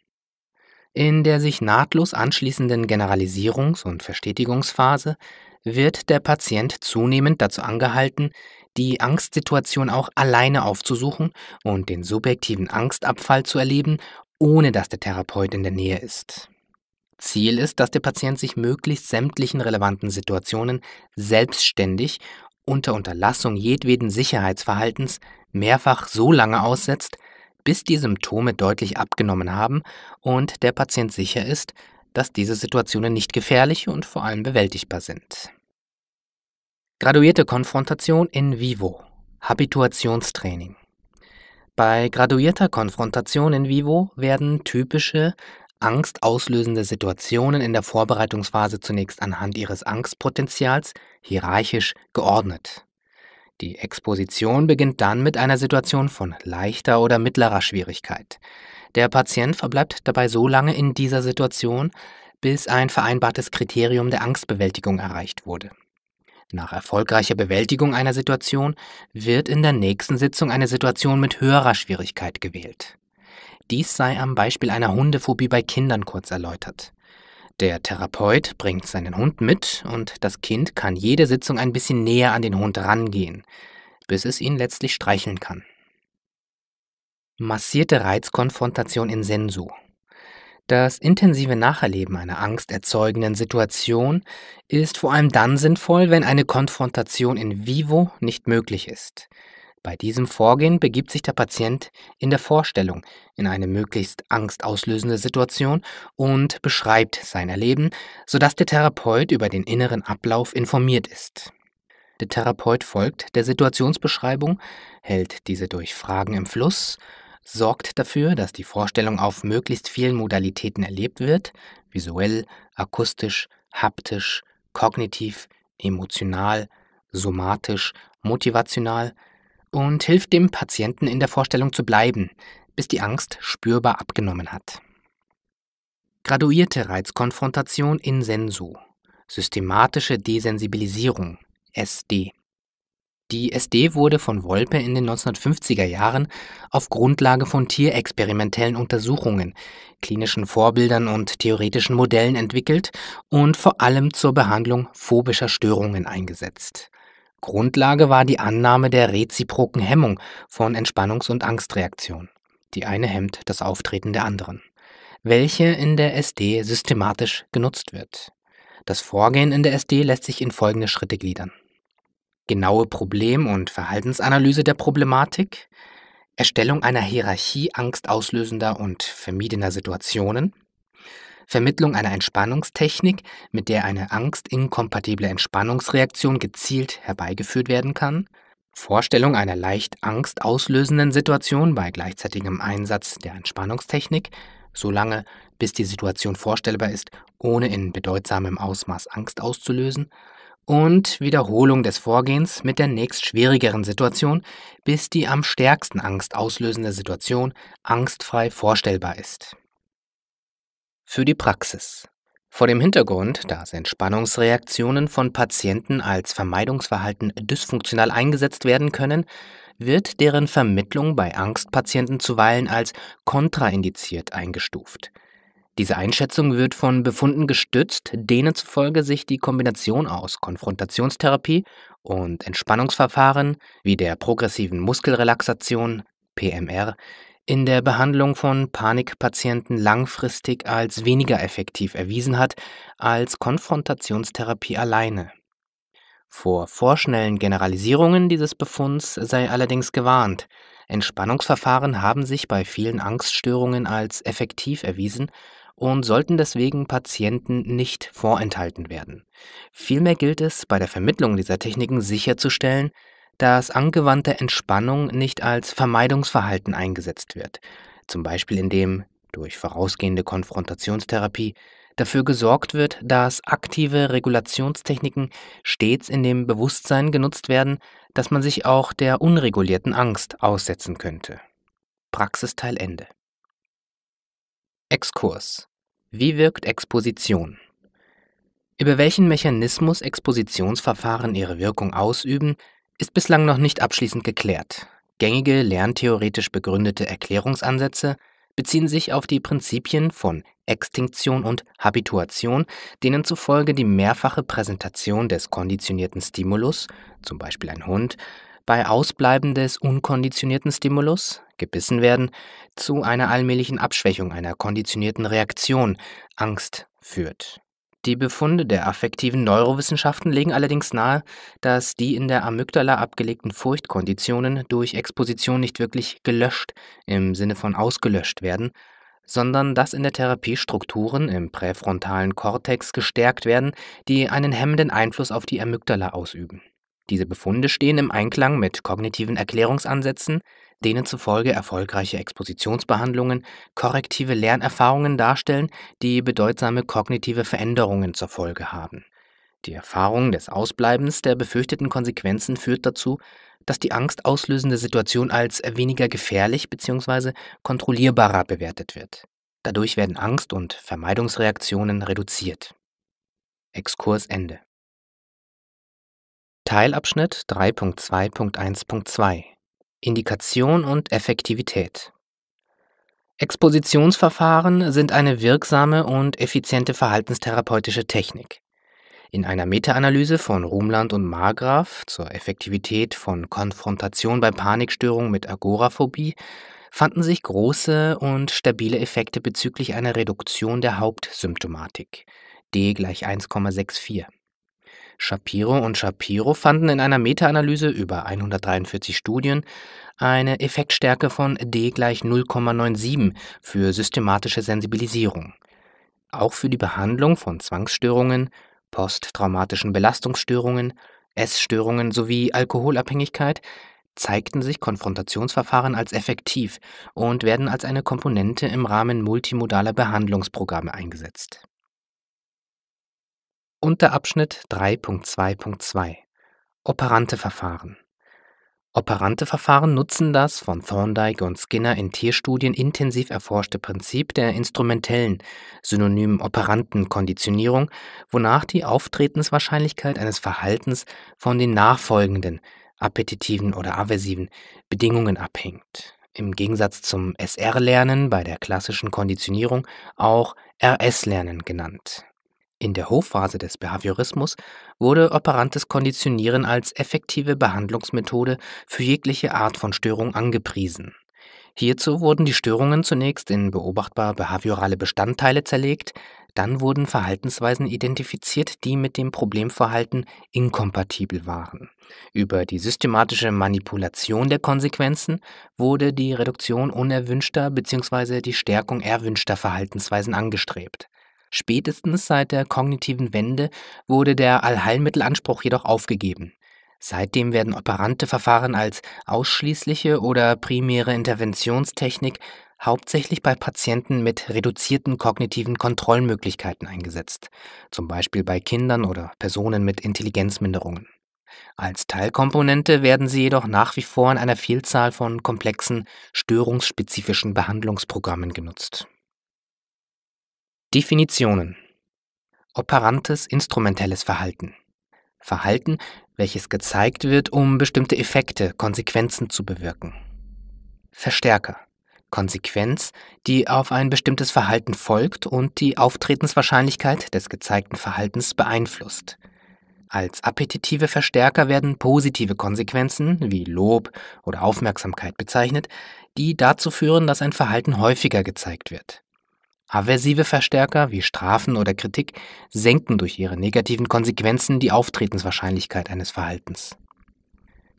In der sich nahtlos anschließenden Generalisierungs- und Verstetigungsphase wird der Patient zunehmend dazu angehalten, die Angstsituation auch alleine aufzusuchen und den subjektiven Angstabfall zu erleben, ohne dass der Therapeut in der Nähe ist. Ziel ist, dass der Patient sich möglichst sämtlichen relevanten Situationen selbstständig unter Unterlassung jedweden Sicherheitsverhaltens mehrfach so lange aussetzt, bis die Symptome deutlich abgenommen haben und der Patient sicher ist, dass diese Situationen nicht gefährlich und vor allem bewältigbar sind. Graduierte Konfrontation in vivo. Habituationstraining. Bei graduierter Konfrontation in vivo werden typische angstauslösende Situationen in der Vorbereitungsphase zunächst anhand ihres Angstpotenzials hierarchisch geordnet. Die Exposition beginnt dann mit einer Situation von leichter oder mittlerer Schwierigkeit. Der Patient verbleibt dabei so lange in dieser Situation, bis ein vereinbartes Kriterium der Angstbewältigung erreicht wurde. Nach erfolgreicher Bewältigung einer Situation wird in der nächsten Sitzung eine Situation mit höherer Schwierigkeit gewählt. Dies sei am Beispiel einer Hundephobie bei Kindern kurz erläutert. Der Therapeut bringt seinen Hund mit und das Kind kann jede Sitzung ein bisschen näher an den Hund rangehen, bis es ihn letztlich streicheln kann. Massierte Reizkonfrontation in Sensu. Das intensive Nacherleben einer angsterzeugenden Situation ist vor allem dann sinnvoll, wenn eine Konfrontation in vivo nicht möglich ist. Bei diesem Vorgehen begibt sich der Patient in der Vorstellung in eine möglichst angstauslösende Situation und beschreibt sein Erleben, sodass der Therapeut über den inneren Ablauf informiert ist. Der Therapeut folgt der Situationsbeschreibung, hält diese durch Fragen im Fluss sorgt dafür, dass die Vorstellung auf möglichst vielen Modalitäten erlebt wird, visuell, akustisch, haptisch, kognitiv, emotional, somatisch, motivational und hilft dem Patienten in der Vorstellung zu bleiben, bis die Angst spürbar abgenommen hat. Graduierte Reizkonfrontation in sensu, systematische Desensibilisierung, SD. Die SD wurde von Wolpe in den 1950er Jahren auf Grundlage von tierexperimentellen Untersuchungen, klinischen Vorbildern und theoretischen Modellen entwickelt und vor allem zur Behandlung phobischer Störungen eingesetzt. Grundlage war die Annahme der reziproken Hemmung von Entspannungs- und Angstreaktion. Die eine hemmt das Auftreten der anderen, welche in der SD systematisch genutzt wird. Das Vorgehen in der SD lässt sich in folgende Schritte gliedern genaue Problem- und Verhaltensanalyse der Problematik, Erstellung einer Hierarchie angstauslösender und vermiedener Situationen, Vermittlung einer Entspannungstechnik, mit der eine angstinkompatible Entspannungsreaktion gezielt herbeigeführt werden kann, Vorstellung einer leicht angstauslösenden Situation bei gleichzeitigem Einsatz der Entspannungstechnik, solange bis die Situation vorstellbar ist, ohne in bedeutsamem Ausmaß Angst auszulösen, und Wiederholung des Vorgehens mit der nächst schwierigeren Situation, bis die am stärksten Angst auslösende Situation angstfrei vorstellbar ist. Für die Praxis. Vor dem Hintergrund, dass Entspannungsreaktionen von Patienten als Vermeidungsverhalten dysfunktional eingesetzt werden können, wird deren Vermittlung bei Angstpatienten zuweilen als kontraindiziert eingestuft. Diese Einschätzung wird von Befunden gestützt, denen zufolge sich die Kombination aus Konfrontationstherapie und Entspannungsverfahren wie der progressiven Muskelrelaxation PMR in der Behandlung von Panikpatienten langfristig als weniger effektiv erwiesen hat als Konfrontationstherapie alleine. Vor vorschnellen Generalisierungen dieses Befunds sei allerdings gewarnt. Entspannungsverfahren haben sich bei vielen Angststörungen als effektiv erwiesen und sollten deswegen Patienten nicht vorenthalten werden. Vielmehr gilt es, bei der Vermittlung dieser Techniken sicherzustellen, dass angewandte Entspannung nicht als Vermeidungsverhalten eingesetzt wird, zum Beispiel indem durch vorausgehende Konfrontationstherapie dafür gesorgt wird, dass aktive Regulationstechniken stets in dem Bewusstsein genutzt werden, dass man sich auch der unregulierten Angst aussetzen könnte. Praxisteil Ende. Exkurs wie wirkt Exposition? Über welchen Mechanismus Expositionsverfahren ihre Wirkung ausüben, ist bislang noch nicht abschließend geklärt. Gängige lerntheoretisch begründete Erklärungsansätze beziehen sich auf die Prinzipien von Extinktion und Habituation, denen zufolge die mehrfache Präsentation des konditionierten Stimulus, zum Beispiel ein Hund, bei Ausbleiben des unkonditionierten Stimulus gebissen werden, zu einer allmählichen Abschwächung einer konditionierten Reaktion, Angst, führt. Die Befunde der affektiven Neurowissenschaften legen allerdings nahe, dass die in der Amygdala abgelegten Furchtkonditionen durch Exposition nicht wirklich gelöscht im Sinne von ausgelöscht werden, sondern dass in der Therapie Strukturen im präfrontalen Kortex gestärkt werden, die einen hemmenden Einfluss auf die Amygdala ausüben. Diese Befunde stehen im Einklang mit kognitiven Erklärungsansätzen, denen zufolge erfolgreiche Expositionsbehandlungen korrektive Lernerfahrungen darstellen, die bedeutsame kognitive Veränderungen zur Folge haben. Die Erfahrung des Ausbleibens der befürchteten Konsequenzen führt dazu, dass die angstauslösende Situation als weniger gefährlich bzw. kontrollierbarer bewertet wird. Dadurch werden Angst- und Vermeidungsreaktionen reduziert. Exkurs Ende. Teilabschnitt 3.2.1.2 Indikation und Effektivität. Expositionsverfahren sind eine wirksame und effiziente verhaltenstherapeutische Technik. In einer Meta-Analyse von Rumland und Margraf zur Effektivität von Konfrontation bei Panikstörungen mit Agoraphobie fanden sich große und stabile Effekte bezüglich einer Reduktion der Hauptsymptomatik D gleich 1,64. Shapiro und Shapiro fanden in einer Meta-Analyse über 143 Studien eine Effektstärke von D gleich 0,97 für systematische Sensibilisierung. Auch für die Behandlung von Zwangsstörungen, posttraumatischen Belastungsstörungen, Essstörungen sowie Alkoholabhängigkeit zeigten sich Konfrontationsverfahren als effektiv und werden als eine Komponente im Rahmen multimodaler Behandlungsprogramme eingesetzt. Unterabschnitt 3.2.2 Operante Verfahren Operante Verfahren nutzen das von Thorndike und Skinner in Tierstudien intensiv erforschte Prinzip der instrumentellen, synonym operanten Konditionierung, wonach die Auftretenswahrscheinlichkeit eines Verhaltens von den nachfolgenden, appetitiven oder aversiven, Bedingungen abhängt. Im Gegensatz zum SR-Lernen bei der klassischen Konditionierung auch RS-Lernen genannt. In der Hochphase des Behaviorismus wurde operantes Konditionieren als effektive Behandlungsmethode für jegliche Art von Störung angepriesen. Hierzu wurden die Störungen zunächst in beobachtbar behaviorale Bestandteile zerlegt, dann wurden Verhaltensweisen identifiziert, die mit dem Problemverhalten inkompatibel waren. Über die systematische Manipulation der Konsequenzen wurde die Reduktion unerwünschter bzw. die Stärkung erwünschter Verhaltensweisen angestrebt. Spätestens seit der kognitiven Wende wurde der Allheilmittelanspruch jedoch aufgegeben. Seitdem werden operante Verfahren als ausschließliche oder primäre Interventionstechnik hauptsächlich bei Patienten mit reduzierten kognitiven Kontrollmöglichkeiten eingesetzt, zum Beispiel bei Kindern oder Personen mit Intelligenzminderungen. Als Teilkomponente werden sie jedoch nach wie vor in einer Vielzahl von komplexen, störungsspezifischen Behandlungsprogrammen genutzt. Definitionen. Operantes instrumentelles Verhalten. Verhalten, welches gezeigt wird, um bestimmte Effekte, Konsequenzen zu bewirken. Verstärker. Konsequenz, die auf ein bestimmtes Verhalten folgt und die Auftretenswahrscheinlichkeit des gezeigten Verhaltens beeinflusst. Als appetitive Verstärker werden positive Konsequenzen wie Lob oder Aufmerksamkeit bezeichnet, die dazu führen, dass ein Verhalten häufiger gezeigt wird. Aversive Verstärker wie Strafen oder Kritik senken durch ihre negativen Konsequenzen die Auftretenswahrscheinlichkeit eines Verhaltens.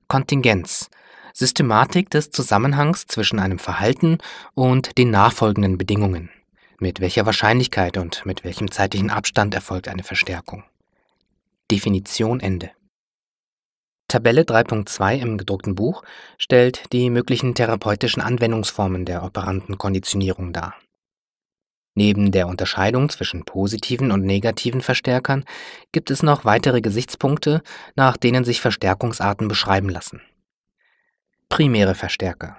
Kontingenz Systematik des Zusammenhangs zwischen einem Verhalten und den nachfolgenden Bedingungen. Mit welcher Wahrscheinlichkeit und mit welchem zeitlichen Abstand erfolgt eine Verstärkung? Definition Ende. Tabelle 3.2 im gedruckten Buch stellt die möglichen therapeutischen Anwendungsformen der operanten Konditionierung dar. Neben der Unterscheidung zwischen positiven und negativen Verstärkern gibt es noch weitere Gesichtspunkte, nach denen sich Verstärkungsarten beschreiben lassen. Primäre Verstärker.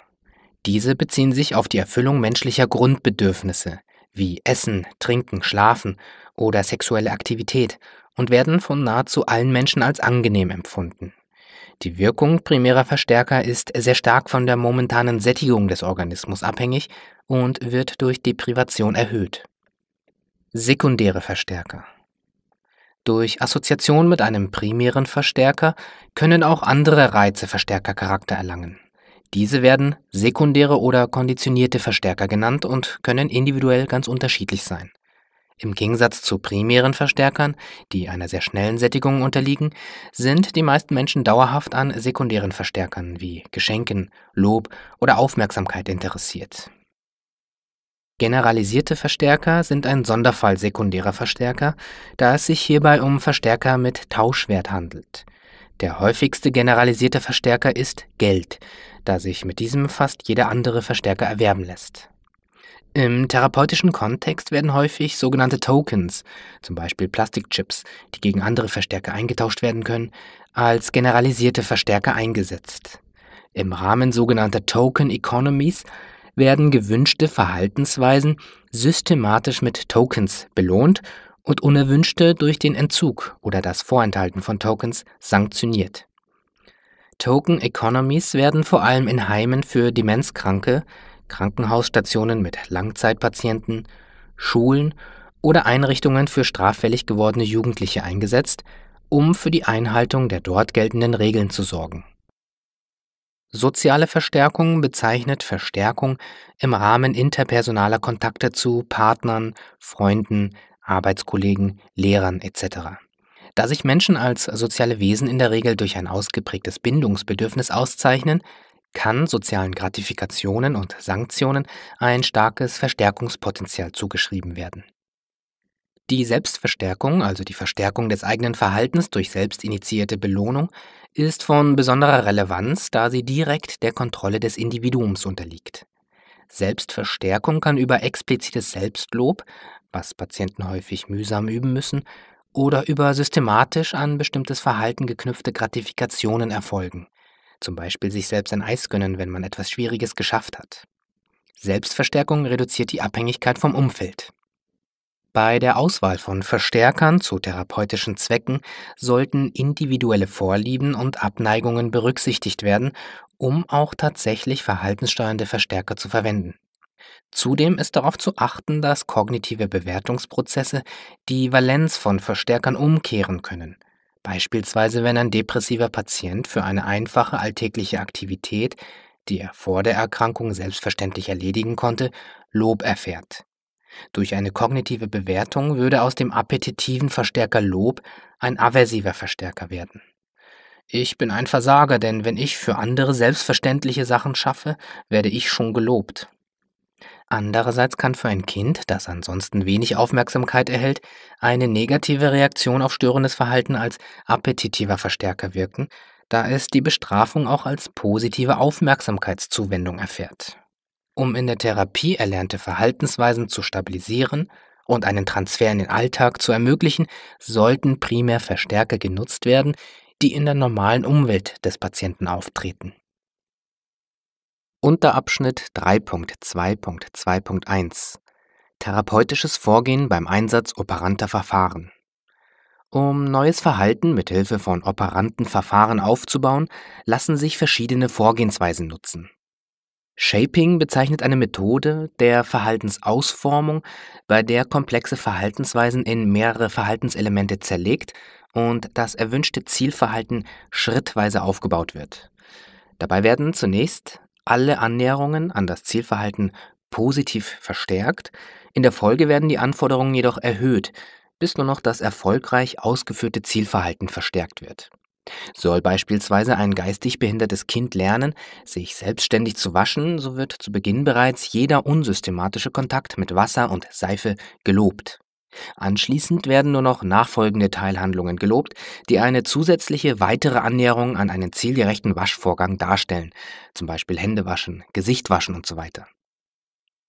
Diese beziehen sich auf die Erfüllung menschlicher Grundbedürfnisse wie Essen, Trinken, Schlafen oder sexuelle Aktivität und werden von nahezu allen Menschen als angenehm empfunden. Die Wirkung primärer Verstärker ist sehr stark von der momentanen Sättigung des Organismus abhängig und wird durch Deprivation erhöht. Sekundäre Verstärker durch Assoziation mit einem primären Verstärker können auch andere Reize Verstärkercharakter erlangen. Diese werden sekundäre oder konditionierte Verstärker genannt und können individuell ganz unterschiedlich sein. Im Gegensatz zu primären Verstärkern, die einer sehr schnellen Sättigung unterliegen, sind die meisten Menschen dauerhaft an sekundären Verstärkern wie Geschenken, Lob oder Aufmerksamkeit interessiert. Generalisierte Verstärker sind ein Sonderfall sekundärer Verstärker, da es sich hierbei um Verstärker mit Tauschwert handelt. Der häufigste generalisierte Verstärker ist Geld, da sich mit diesem fast jeder andere Verstärker erwerben lässt. Im therapeutischen Kontext werden häufig sogenannte Tokens, zum Beispiel Plastikchips, die gegen andere Verstärker eingetauscht werden können, als generalisierte Verstärker eingesetzt. Im Rahmen sogenannter Token Economies werden gewünschte Verhaltensweisen systematisch mit Tokens belohnt und unerwünschte durch den Entzug oder das Vorenthalten von Tokens sanktioniert. Token Economies werden vor allem in Heimen für Demenzkranke, Krankenhausstationen mit Langzeitpatienten, Schulen oder Einrichtungen für straffällig gewordene Jugendliche eingesetzt, um für die Einhaltung der dort geltenden Regeln zu sorgen. Soziale Verstärkung bezeichnet Verstärkung im Rahmen interpersonaler Kontakte zu Partnern, Freunden, Arbeitskollegen, Lehrern etc. Da sich Menschen als soziale Wesen in der Regel durch ein ausgeprägtes Bindungsbedürfnis auszeichnen, kann sozialen Gratifikationen und Sanktionen ein starkes Verstärkungspotenzial zugeschrieben werden. Die Selbstverstärkung, also die Verstärkung des eigenen Verhaltens durch selbstinitiierte Belohnung, ist von besonderer Relevanz, da sie direkt der Kontrolle des Individuums unterliegt. Selbstverstärkung kann über explizites Selbstlob, was Patienten häufig mühsam üben müssen, oder über systematisch an bestimmtes Verhalten geknüpfte Gratifikationen erfolgen. Zum Beispiel sich selbst ein Eis gönnen, wenn man etwas Schwieriges geschafft hat. Selbstverstärkung reduziert die Abhängigkeit vom Umfeld. Bei der Auswahl von Verstärkern zu therapeutischen Zwecken sollten individuelle Vorlieben und Abneigungen berücksichtigt werden, um auch tatsächlich verhaltenssteuernde Verstärker zu verwenden. Zudem ist darauf zu achten, dass kognitive Bewertungsprozesse die Valenz von Verstärkern umkehren können – Beispielsweise, wenn ein depressiver Patient für eine einfache alltägliche Aktivität, die er vor der Erkrankung selbstverständlich erledigen konnte, Lob erfährt. Durch eine kognitive Bewertung würde aus dem appetitiven Verstärker Lob ein aversiver Verstärker werden. Ich bin ein Versager, denn wenn ich für andere selbstverständliche Sachen schaffe, werde ich schon gelobt. Andererseits kann für ein Kind, das ansonsten wenig Aufmerksamkeit erhält, eine negative Reaktion auf störendes Verhalten als appetitiver Verstärker wirken, da es die Bestrafung auch als positive Aufmerksamkeitszuwendung erfährt. Um in der Therapie erlernte Verhaltensweisen zu stabilisieren und einen Transfer in den Alltag zu ermöglichen, sollten primär Verstärker genutzt werden, die in der normalen Umwelt des Patienten auftreten. Unterabschnitt 3.2.2.1 Therapeutisches Vorgehen beim Einsatz operanter Verfahren. Um neues Verhalten mit Hilfe von operanten Verfahren aufzubauen, lassen sich verschiedene Vorgehensweisen nutzen. Shaping bezeichnet eine Methode der Verhaltensausformung, bei der komplexe Verhaltensweisen in mehrere Verhaltenselemente zerlegt und das erwünschte Zielverhalten schrittweise aufgebaut wird. Dabei werden zunächst alle Annäherungen an das Zielverhalten positiv verstärkt, in der Folge werden die Anforderungen jedoch erhöht, bis nur noch das erfolgreich ausgeführte Zielverhalten verstärkt wird. Soll beispielsweise ein geistig behindertes Kind lernen, sich selbstständig zu waschen, so wird zu Beginn bereits jeder unsystematische Kontakt mit Wasser und Seife gelobt. Anschließend werden nur noch nachfolgende Teilhandlungen gelobt, die eine zusätzliche weitere Annäherung an einen zielgerechten Waschvorgang darstellen, zum Beispiel Hände waschen, und so weiter.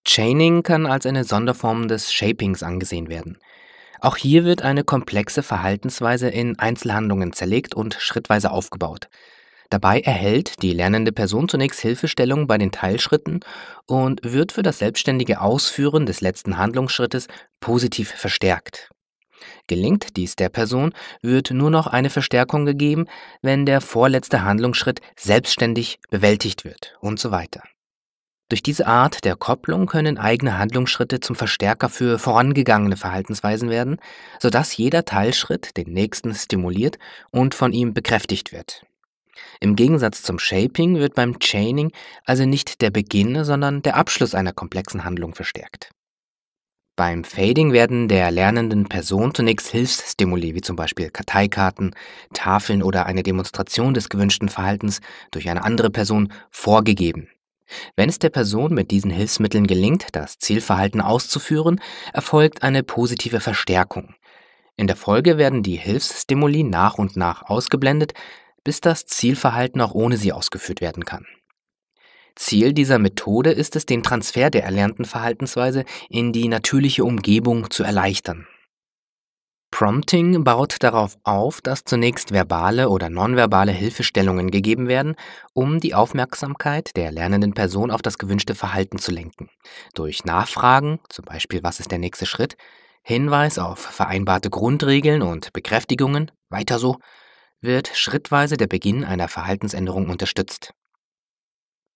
Chaining kann als eine Sonderform des Shapings angesehen werden. Auch hier wird eine komplexe Verhaltensweise in Einzelhandlungen zerlegt und schrittweise aufgebaut. Dabei erhält die lernende Person zunächst Hilfestellung bei den Teilschritten und wird für das selbstständige Ausführen des letzten Handlungsschrittes positiv verstärkt. Gelingt dies der Person, wird nur noch eine Verstärkung gegeben, wenn der vorletzte Handlungsschritt selbstständig bewältigt wird und so weiter. Durch diese Art der Kopplung können eigene Handlungsschritte zum Verstärker für vorangegangene Verhaltensweisen werden, sodass jeder Teilschritt den nächsten stimuliert und von ihm bekräftigt wird. Im Gegensatz zum Shaping wird beim Chaining also nicht der Beginn, sondern der Abschluss einer komplexen Handlung verstärkt. Beim Fading werden der lernenden Person zunächst Hilfsstimuli wie zum Beispiel Karteikarten, Tafeln oder eine Demonstration des gewünschten Verhaltens durch eine andere Person vorgegeben. Wenn es der Person mit diesen Hilfsmitteln gelingt, das Zielverhalten auszuführen, erfolgt eine positive Verstärkung. In der Folge werden die Hilfsstimuli nach und nach ausgeblendet, bis das Zielverhalten auch ohne sie ausgeführt werden kann. Ziel dieser Methode ist es, den Transfer der erlernten Verhaltensweise in die natürliche Umgebung zu erleichtern. Prompting baut darauf auf, dass zunächst verbale oder nonverbale Hilfestellungen gegeben werden, um die Aufmerksamkeit der lernenden Person auf das gewünschte Verhalten zu lenken. Durch Nachfragen, zum Beispiel was ist der nächste Schritt, Hinweis auf vereinbarte Grundregeln und Bekräftigungen, weiter so, wird schrittweise der Beginn einer Verhaltensänderung unterstützt.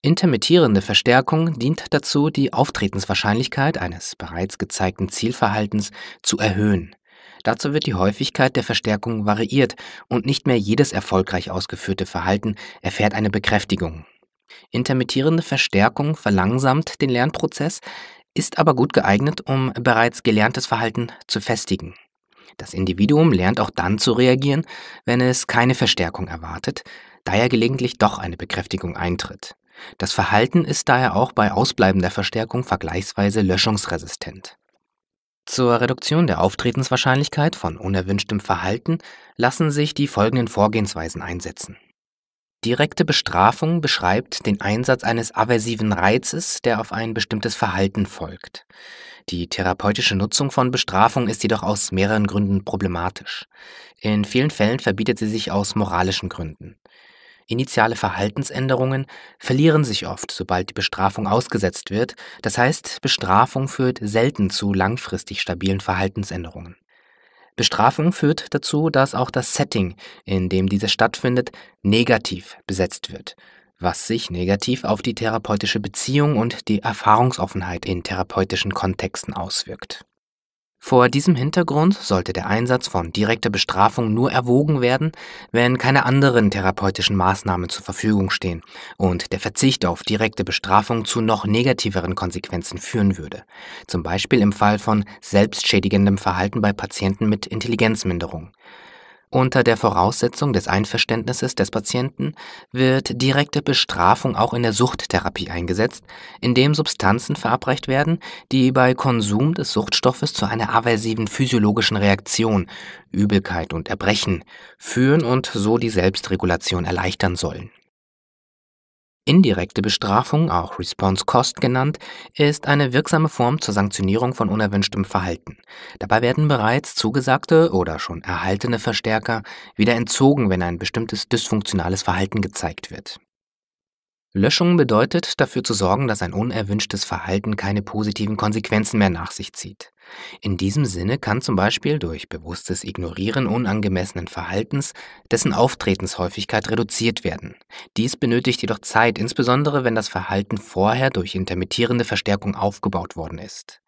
Intermittierende Verstärkung dient dazu, die Auftretenswahrscheinlichkeit eines bereits gezeigten Zielverhaltens zu erhöhen. Dazu wird die Häufigkeit der Verstärkung variiert und nicht mehr jedes erfolgreich ausgeführte Verhalten erfährt eine Bekräftigung. Intermittierende Verstärkung verlangsamt den Lernprozess, ist aber gut geeignet, um bereits gelerntes Verhalten zu festigen. Das Individuum lernt auch dann zu reagieren, wenn es keine Verstärkung erwartet, da ja gelegentlich doch eine Bekräftigung eintritt. Das Verhalten ist daher auch bei ausbleibender Verstärkung vergleichsweise löschungsresistent. Zur Reduktion der Auftretenswahrscheinlichkeit von unerwünschtem Verhalten lassen sich die folgenden Vorgehensweisen einsetzen. Direkte Bestrafung beschreibt den Einsatz eines aversiven Reizes, der auf ein bestimmtes Verhalten folgt. Die therapeutische Nutzung von Bestrafung ist jedoch aus mehreren Gründen problematisch. In vielen Fällen verbietet sie sich aus moralischen Gründen. Initiale Verhaltensänderungen verlieren sich oft, sobald die Bestrafung ausgesetzt wird, das heißt Bestrafung führt selten zu langfristig stabilen Verhaltensänderungen. Bestrafung führt dazu, dass auch das Setting, in dem diese stattfindet, negativ besetzt wird was sich negativ auf die therapeutische Beziehung und die Erfahrungsoffenheit in therapeutischen Kontexten auswirkt. Vor diesem Hintergrund sollte der Einsatz von direkter Bestrafung nur erwogen werden, wenn keine anderen therapeutischen Maßnahmen zur Verfügung stehen und der Verzicht auf direkte Bestrafung zu noch negativeren Konsequenzen führen würde, zum Beispiel im Fall von selbstschädigendem Verhalten bei Patienten mit Intelligenzminderung. Unter der Voraussetzung des Einverständnisses des Patienten wird direkte Bestrafung auch in der Suchttherapie eingesetzt, indem Substanzen verabreicht werden, die bei Konsum des Suchtstoffes zu einer aversiven physiologischen Reaktion, Übelkeit und Erbrechen führen und so die Selbstregulation erleichtern sollen Indirekte Bestrafung, auch Response Cost genannt, ist eine wirksame Form zur Sanktionierung von unerwünschtem Verhalten. Dabei werden bereits zugesagte oder schon erhaltene Verstärker wieder entzogen, wenn ein bestimmtes dysfunktionales Verhalten gezeigt wird. Löschung bedeutet, dafür zu sorgen, dass ein unerwünschtes Verhalten keine positiven Konsequenzen mehr nach sich zieht. In diesem Sinne kann zum Beispiel durch bewusstes Ignorieren unangemessenen Verhaltens dessen Auftretenshäufigkeit reduziert werden. Dies benötigt jedoch Zeit, insbesondere wenn das Verhalten vorher durch intermittierende Verstärkung aufgebaut worden ist.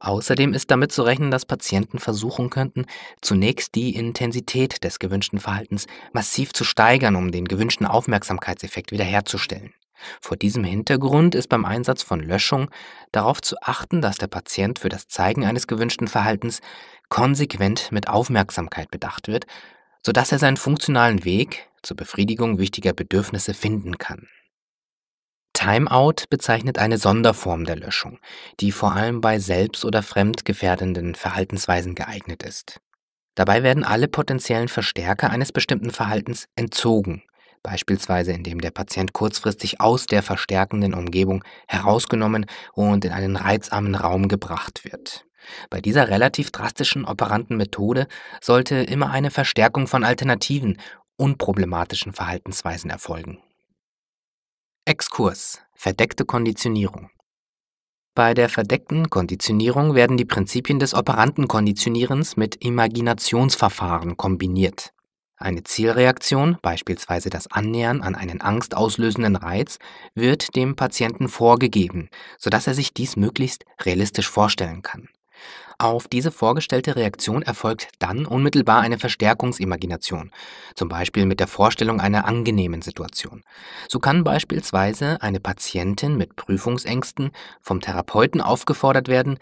Außerdem ist damit zu rechnen, dass Patienten versuchen könnten, zunächst die Intensität des gewünschten Verhaltens massiv zu steigern, um den gewünschten Aufmerksamkeitseffekt wiederherzustellen. Vor diesem Hintergrund ist beim Einsatz von Löschung darauf zu achten, dass der Patient für das Zeigen eines gewünschten Verhaltens konsequent mit Aufmerksamkeit bedacht wird, sodass er seinen funktionalen Weg zur Befriedigung wichtiger Bedürfnisse finden kann. Timeout bezeichnet eine Sonderform der Löschung, die vor allem bei selbst- oder fremdgefährdenden Verhaltensweisen geeignet ist. Dabei werden alle potenziellen Verstärker eines bestimmten Verhaltens entzogen beispielsweise indem der Patient kurzfristig aus der verstärkenden Umgebung herausgenommen und in einen reizarmen Raum gebracht wird. Bei dieser relativ drastischen operanten Methode sollte immer eine Verstärkung von alternativen, unproblematischen Verhaltensweisen erfolgen. Exkurs Verdeckte Konditionierung bei der verdeckten Konditionierung werden die Prinzipien des operanten Konditionierens mit Imaginationsverfahren kombiniert. Eine Zielreaktion, beispielsweise das Annähern an einen angstauslösenden Reiz, wird dem Patienten vorgegeben, sodass er sich dies möglichst realistisch vorstellen kann. Auf diese vorgestellte Reaktion erfolgt dann unmittelbar eine Verstärkungsimagination, zum Beispiel mit der Vorstellung einer angenehmen Situation. So kann beispielsweise eine Patientin mit Prüfungsängsten vom Therapeuten aufgefordert werden,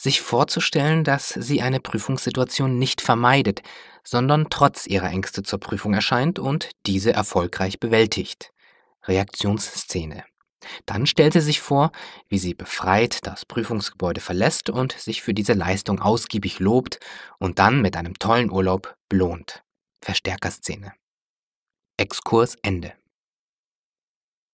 sich vorzustellen, dass sie eine Prüfungssituation nicht vermeidet, sondern trotz ihrer Ängste zur Prüfung erscheint und diese erfolgreich bewältigt. Reaktionsszene. Dann stellt sie sich vor, wie sie befreit das Prüfungsgebäude verlässt und sich für diese Leistung ausgiebig lobt und dann mit einem tollen Urlaub belohnt. Verstärkerszene. Exkurs Ende.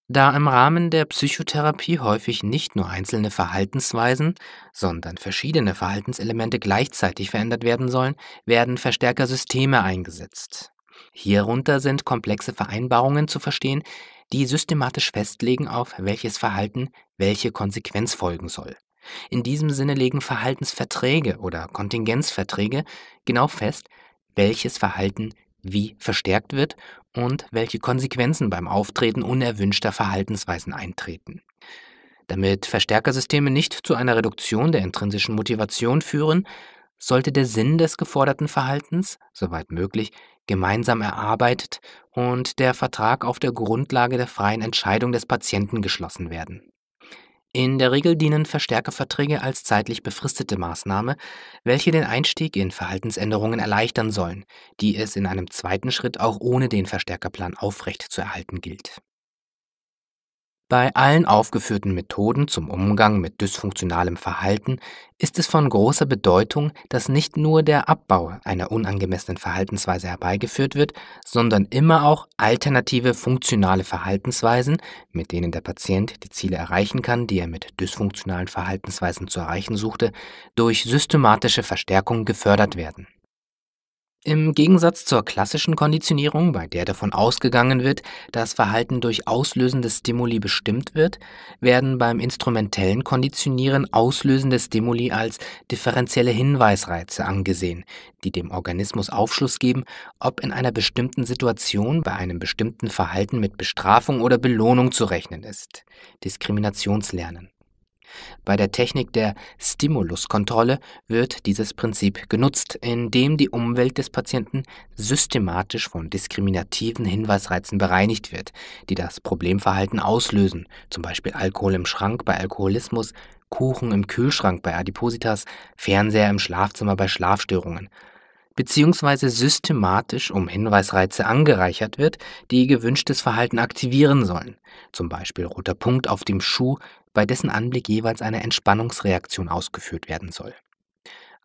Da im Rahmen der Psychotherapie häufig nicht nur einzelne Verhaltensweisen, sondern verschiedene Verhaltenselemente gleichzeitig verändert werden sollen, werden Verstärkersysteme eingesetzt. Hierunter sind komplexe Vereinbarungen zu verstehen, die systematisch festlegen, auf welches Verhalten welche Konsequenz folgen soll. In diesem Sinne legen Verhaltensverträge oder Kontingenzverträge genau fest, welches Verhalten wie verstärkt wird und welche Konsequenzen beim Auftreten unerwünschter Verhaltensweisen eintreten. Damit Verstärkersysteme nicht zu einer Reduktion der intrinsischen Motivation führen, sollte der Sinn des geforderten Verhaltens, soweit möglich, gemeinsam erarbeitet und der Vertrag auf der Grundlage der freien Entscheidung des Patienten geschlossen werden. In der Regel dienen Verstärkerverträge als zeitlich befristete Maßnahme, welche den Einstieg in Verhaltensänderungen erleichtern sollen, die es in einem zweiten Schritt auch ohne den Verstärkerplan aufrechtzuerhalten gilt bei allen aufgeführten Methoden zum Umgang mit dysfunktionalem Verhalten ist es von großer Bedeutung, dass nicht nur der Abbau einer unangemessenen Verhaltensweise herbeigeführt wird, sondern immer auch alternative funktionale Verhaltensweisen, mit denen der Patient die Ziele erreichen kann, die er mit dysfunktionalen Verhaltensweisen zu erreichen suchte, durch systematische Verstärkung gefördert werden im Gegensatz zur klassischen Konditionierung, bei der davon ausgegangen wird, dass Verhalten durch auslösende Stimuli bestimmt wird, werden beim instrumentellen Konditionieren auslösende Stimuli als differenzielle Hinweisreize angesehen, die dem Organismus Aufschluss geben, ob in einer bestimmten Situation bei einem bestimmten Verhalten mit Bestrafung oder Belohnung zu rechnen ist. Diskriminationslernen. Bei der Technik der Stimuluskontrolle wird dieses Prinzip genutzt, indem die Umwelt des Patienten systematisch von diskriminativen Hinweisreizen bereinigt wird, die das Problemverhalten auslösen, zum Beispiel Alkohol im Schrank bei Alkoholismus, Kuchen im Kühlschrank bei Adipositas, Fernseher im Schlafzimmer bei Schlafstörungen beziehungsweise systematisch um Hinweisreize angereichert wird, die gewünschtes Verhalten aktivieren sollen, zum Beispiel roter Punkt auf dem Schuh, bei dessen Anblick jeweils eine Entspannungsreaktion ausgeführt werden soll.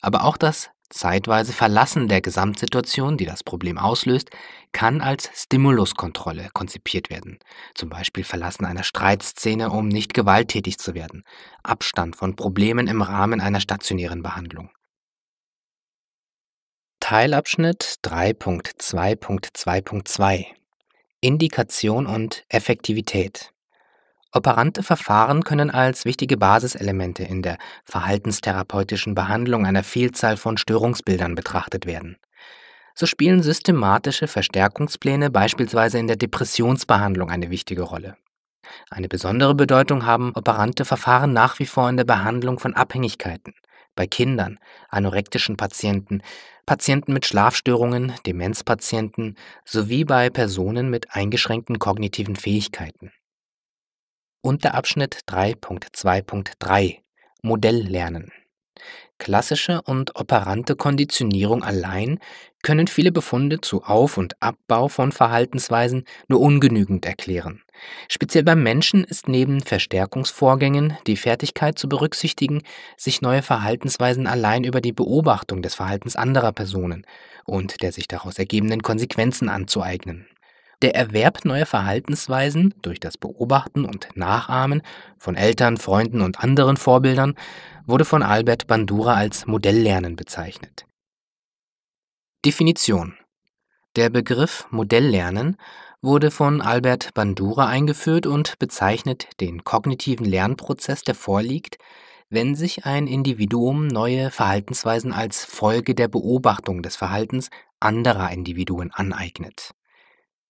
Aber auch das zeitweise Verlassen der Gesamtsituation, die das Problem auslöst, kann als Stimuluskontrolle konzipiert werden. Zum Beispiel Verlassen einer Streitszene, um nicht gewalttätig zu werden, Abstand von Problemen im Rahmen einer stationären Behandlung. Teilabschnitt 3.2.2.2 Indikation und Effektivität Operante Verfahren können als wichtige Basiselemente in der verhaltenstherapeutischen Behandlung einer Vielzahl von Störungsbildern betrachtet werden. So spielen systematische Verstärkungspläne beispielsweise in der Depressionsbehandlung eine wichtige Rolle. Eine besondere Bedeutung haben operante Verfahren nach wie vor in der Behandlung von Abhängigkeiten, bei Kindern, anorektischen Patienten, Patienten mit Schlafstörungen, Demenzpatienten sowie bei Personen mit eingeschränkten kognitiven Fähigkeiten. Unterabschnitt 3.2.3 Modelllernen Klassische und operante Konditionierung allein können viele Befunde zu Auf- und Abbau von Verhaltensweisen nur ungenügend erklären. Speziell beim Menschen ist neben Verstärkungsvorgängen die Fertigkeit zu berücksichtigen, sich neue Verhaltensweisen allein über die Beobachtung des Verhaltens anderer Personen und der sich daraus ergebenden Konsequenzen anzueignen. Der Erwerb neuer Verhaltensweisen durch das Beobachten und Nachahmen von Eltern, Freunden und anderen Vorbildern wurde von Albert Bandura als Modelllernen bezeichnet. Definition Der Begriff Modelllernen wurde von Albert Bandura eingeführt und bezeichnet den kognitiven Lernprozess, der vorliegt, wenn sich ein Individuum neue Verhaltensweisen als Folge der Beobachtung des Verhaltens anderer Individuen aneignet.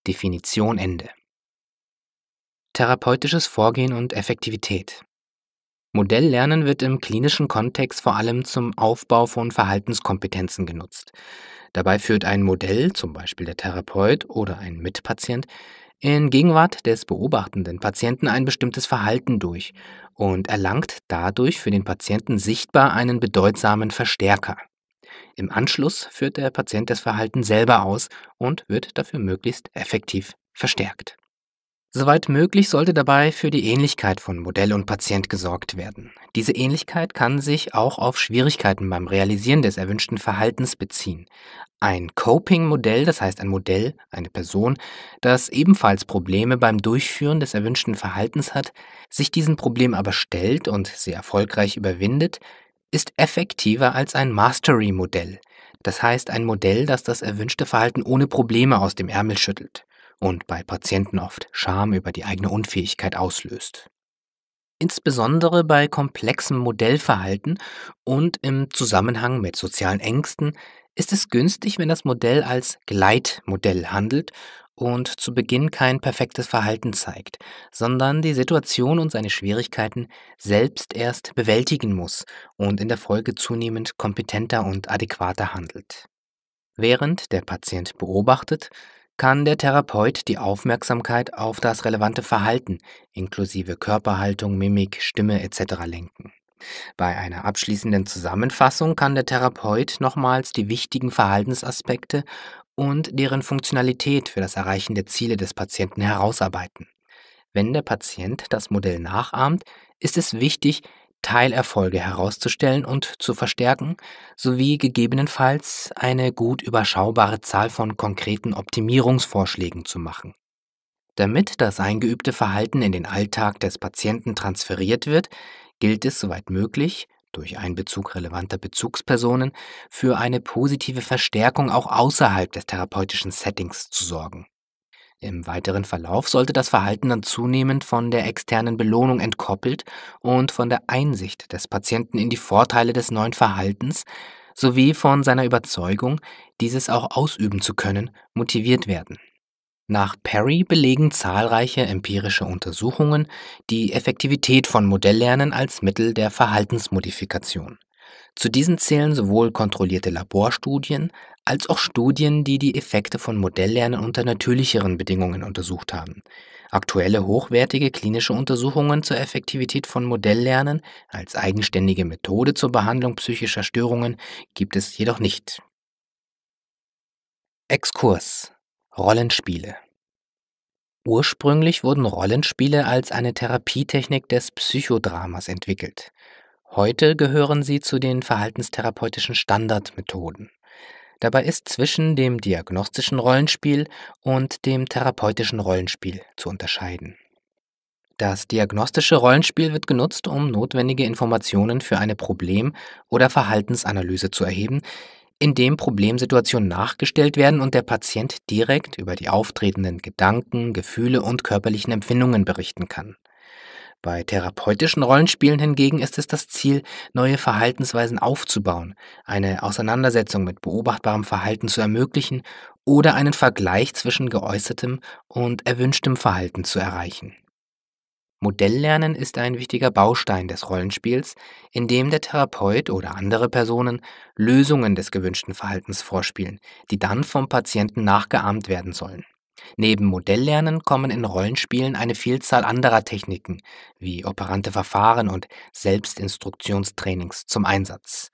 Definition Ende. Therapeutisches Vorgehen und Effektivität. Modelllernen wird im klinischen Kontext vor allem zum Aufbau von Verhaltenskompetenzen genutzt. Dabei führt ein Modell, zum Beispiel der Therapeut oder ein Mitpatient, in Gegenwart des beobachtenden Patienten ein bestimmtes Verhalten durch und erlangt dadurch für den Patienten sichtbar einen bedeutsamen Verstärker. Im Anschluss führt der Patient das Verhalten selber aus und wird dafür möglichst effektiv verstärkt. Soweit möglich sollte dabei für die Ähnlichkeit von Modell und Patient gesorgt werden. Diese Ähnlichkeit kann sich auch auf Schwierigkeiten beim Realisieren des erwünschten Verhaltens beziehen. Ein Coping-Modell, das heißt ein Modell, eine Person, das ebenfalls Probleme beim Durchführen des erwünschten Verhaltens hat, sich diesen Problemen aber stellt und sie erfolgreich überwindet, ist effektiver als ein Mastery-Modell, das heißt ein Modell, das das erwünschte Verhalten ohne Probleme aus dem Ärmel schüttelt und bei Patienten oft Scham über die eigene Unfähigkeit auslöst. Insbesondere bei komplexem Modellverhalten und im Zusammenhang mit sozialen Ängsten ist es günstig, wenn das Modell als Gleitmodell handelt und zu Beginn kein perfektes Verhalten zeigt, sondern die Situation und seine Schwierigkeiten selbst erst bewältigen muss und in der Folge zunehmend kompetenter und adäquater handelt. Während der Patient beobachtet, kann der Therapeut die Aufmerksamkeit auf das relevante Verhalten inklusive Körperhaltung, Mimik, Stimme etc. lenken. Bei einer abschließenden Zusammenfassung kann der Therapeut nochmals die wichtigen Verhaltensaspekte und deren Funktionalität für das Erreichen der Ziele des Patienten herausarbeiten. Wenn der Patient das Modell nachahmt, ist es wichtig, Teilerfolge herauszustellen und zu verstärken, sowie gegebenenfalls eine gut überschaubare Zahl von konkreten Optimierungsvorschlägen zu machen. Damit das eingeübte Verhalten in den Alltag des Patienten transferiert wird, gilt es soweit möglich, durch Einbezug relevanter Bezugspersonen, für eine positive Verstärkung auch außerhalb des therapeutischen Settings zu sorgen im weiteren Verlauf sollte das Verhalten dann zunehmend von der externen Belohnung entkoppelt und von der Einsicht des Patienten in die Vorteile des neuen Verhaltens sowie von seiner Überzeugung, dieses auch ausüben zu können, motiviert werden. Nach Perry belegen zahlreiche empirische Untersuchungen die Effektivität von Modelllernen als Mittel der Verhaltensmodifikation. Zu diesen zählen sowohl kontrollierte Laborstudien als auch Studien, die die Effekte von Modelllernen unter natürlicheren Bedingungen untersucht haben. Aktuelle hochwertige klinische Untersuchungen zur Effektivität von Modelllernen als eigenständige Methode zur Behandlung psychischer Störungen gibt es jedoch nicht. Exkurs Rollenspiele Ursprünglich wurden Rollenspiele als eine Therapietechnik des Psychodramas entwickelt. Heute gehören sie zu den verhaltenstherapeutischen Standardmethoden. Dabei ist zwischen dem diagnostischen Rollenspiel und dem therapeutischen Rollenspiel zu unterscheiden. Das diagnostische Rollenspiel wird genutzt, um notwendige Informationen für eine Problem- oder Verhaltensanalyse zu erheben, in dem Problemsituationen nachgestellt werden und der Patient direkt über die auftretenden Gedanken, Gefühle und körperlichen Empfindungen berichten kann. Bei therapeutischen Rollenspielen hingegen ist es das Ziel, neue Verhaltensweisen aufzubauen, eine Auseinandersetzung mit beobachtbarem Verhalten zu ermöglichen oder einen Vergleich zwischen geäußertem und erwünschtem Verhalten zu erreichen. Modelllernen ist ein wichtiger Baustein des Rollenspiels, in dem der Therapeut oder andere Personen Lösungen des gewünschten Verhaltens vorspielen, die dann vom Patienten nachgeahmt werden sollen. Neben Modelllernen kommen in Rollenspielen eine Vielzahl anderer Techniken wie operante Verfahren und Selbstinstruktionstrainings zum Einsatz.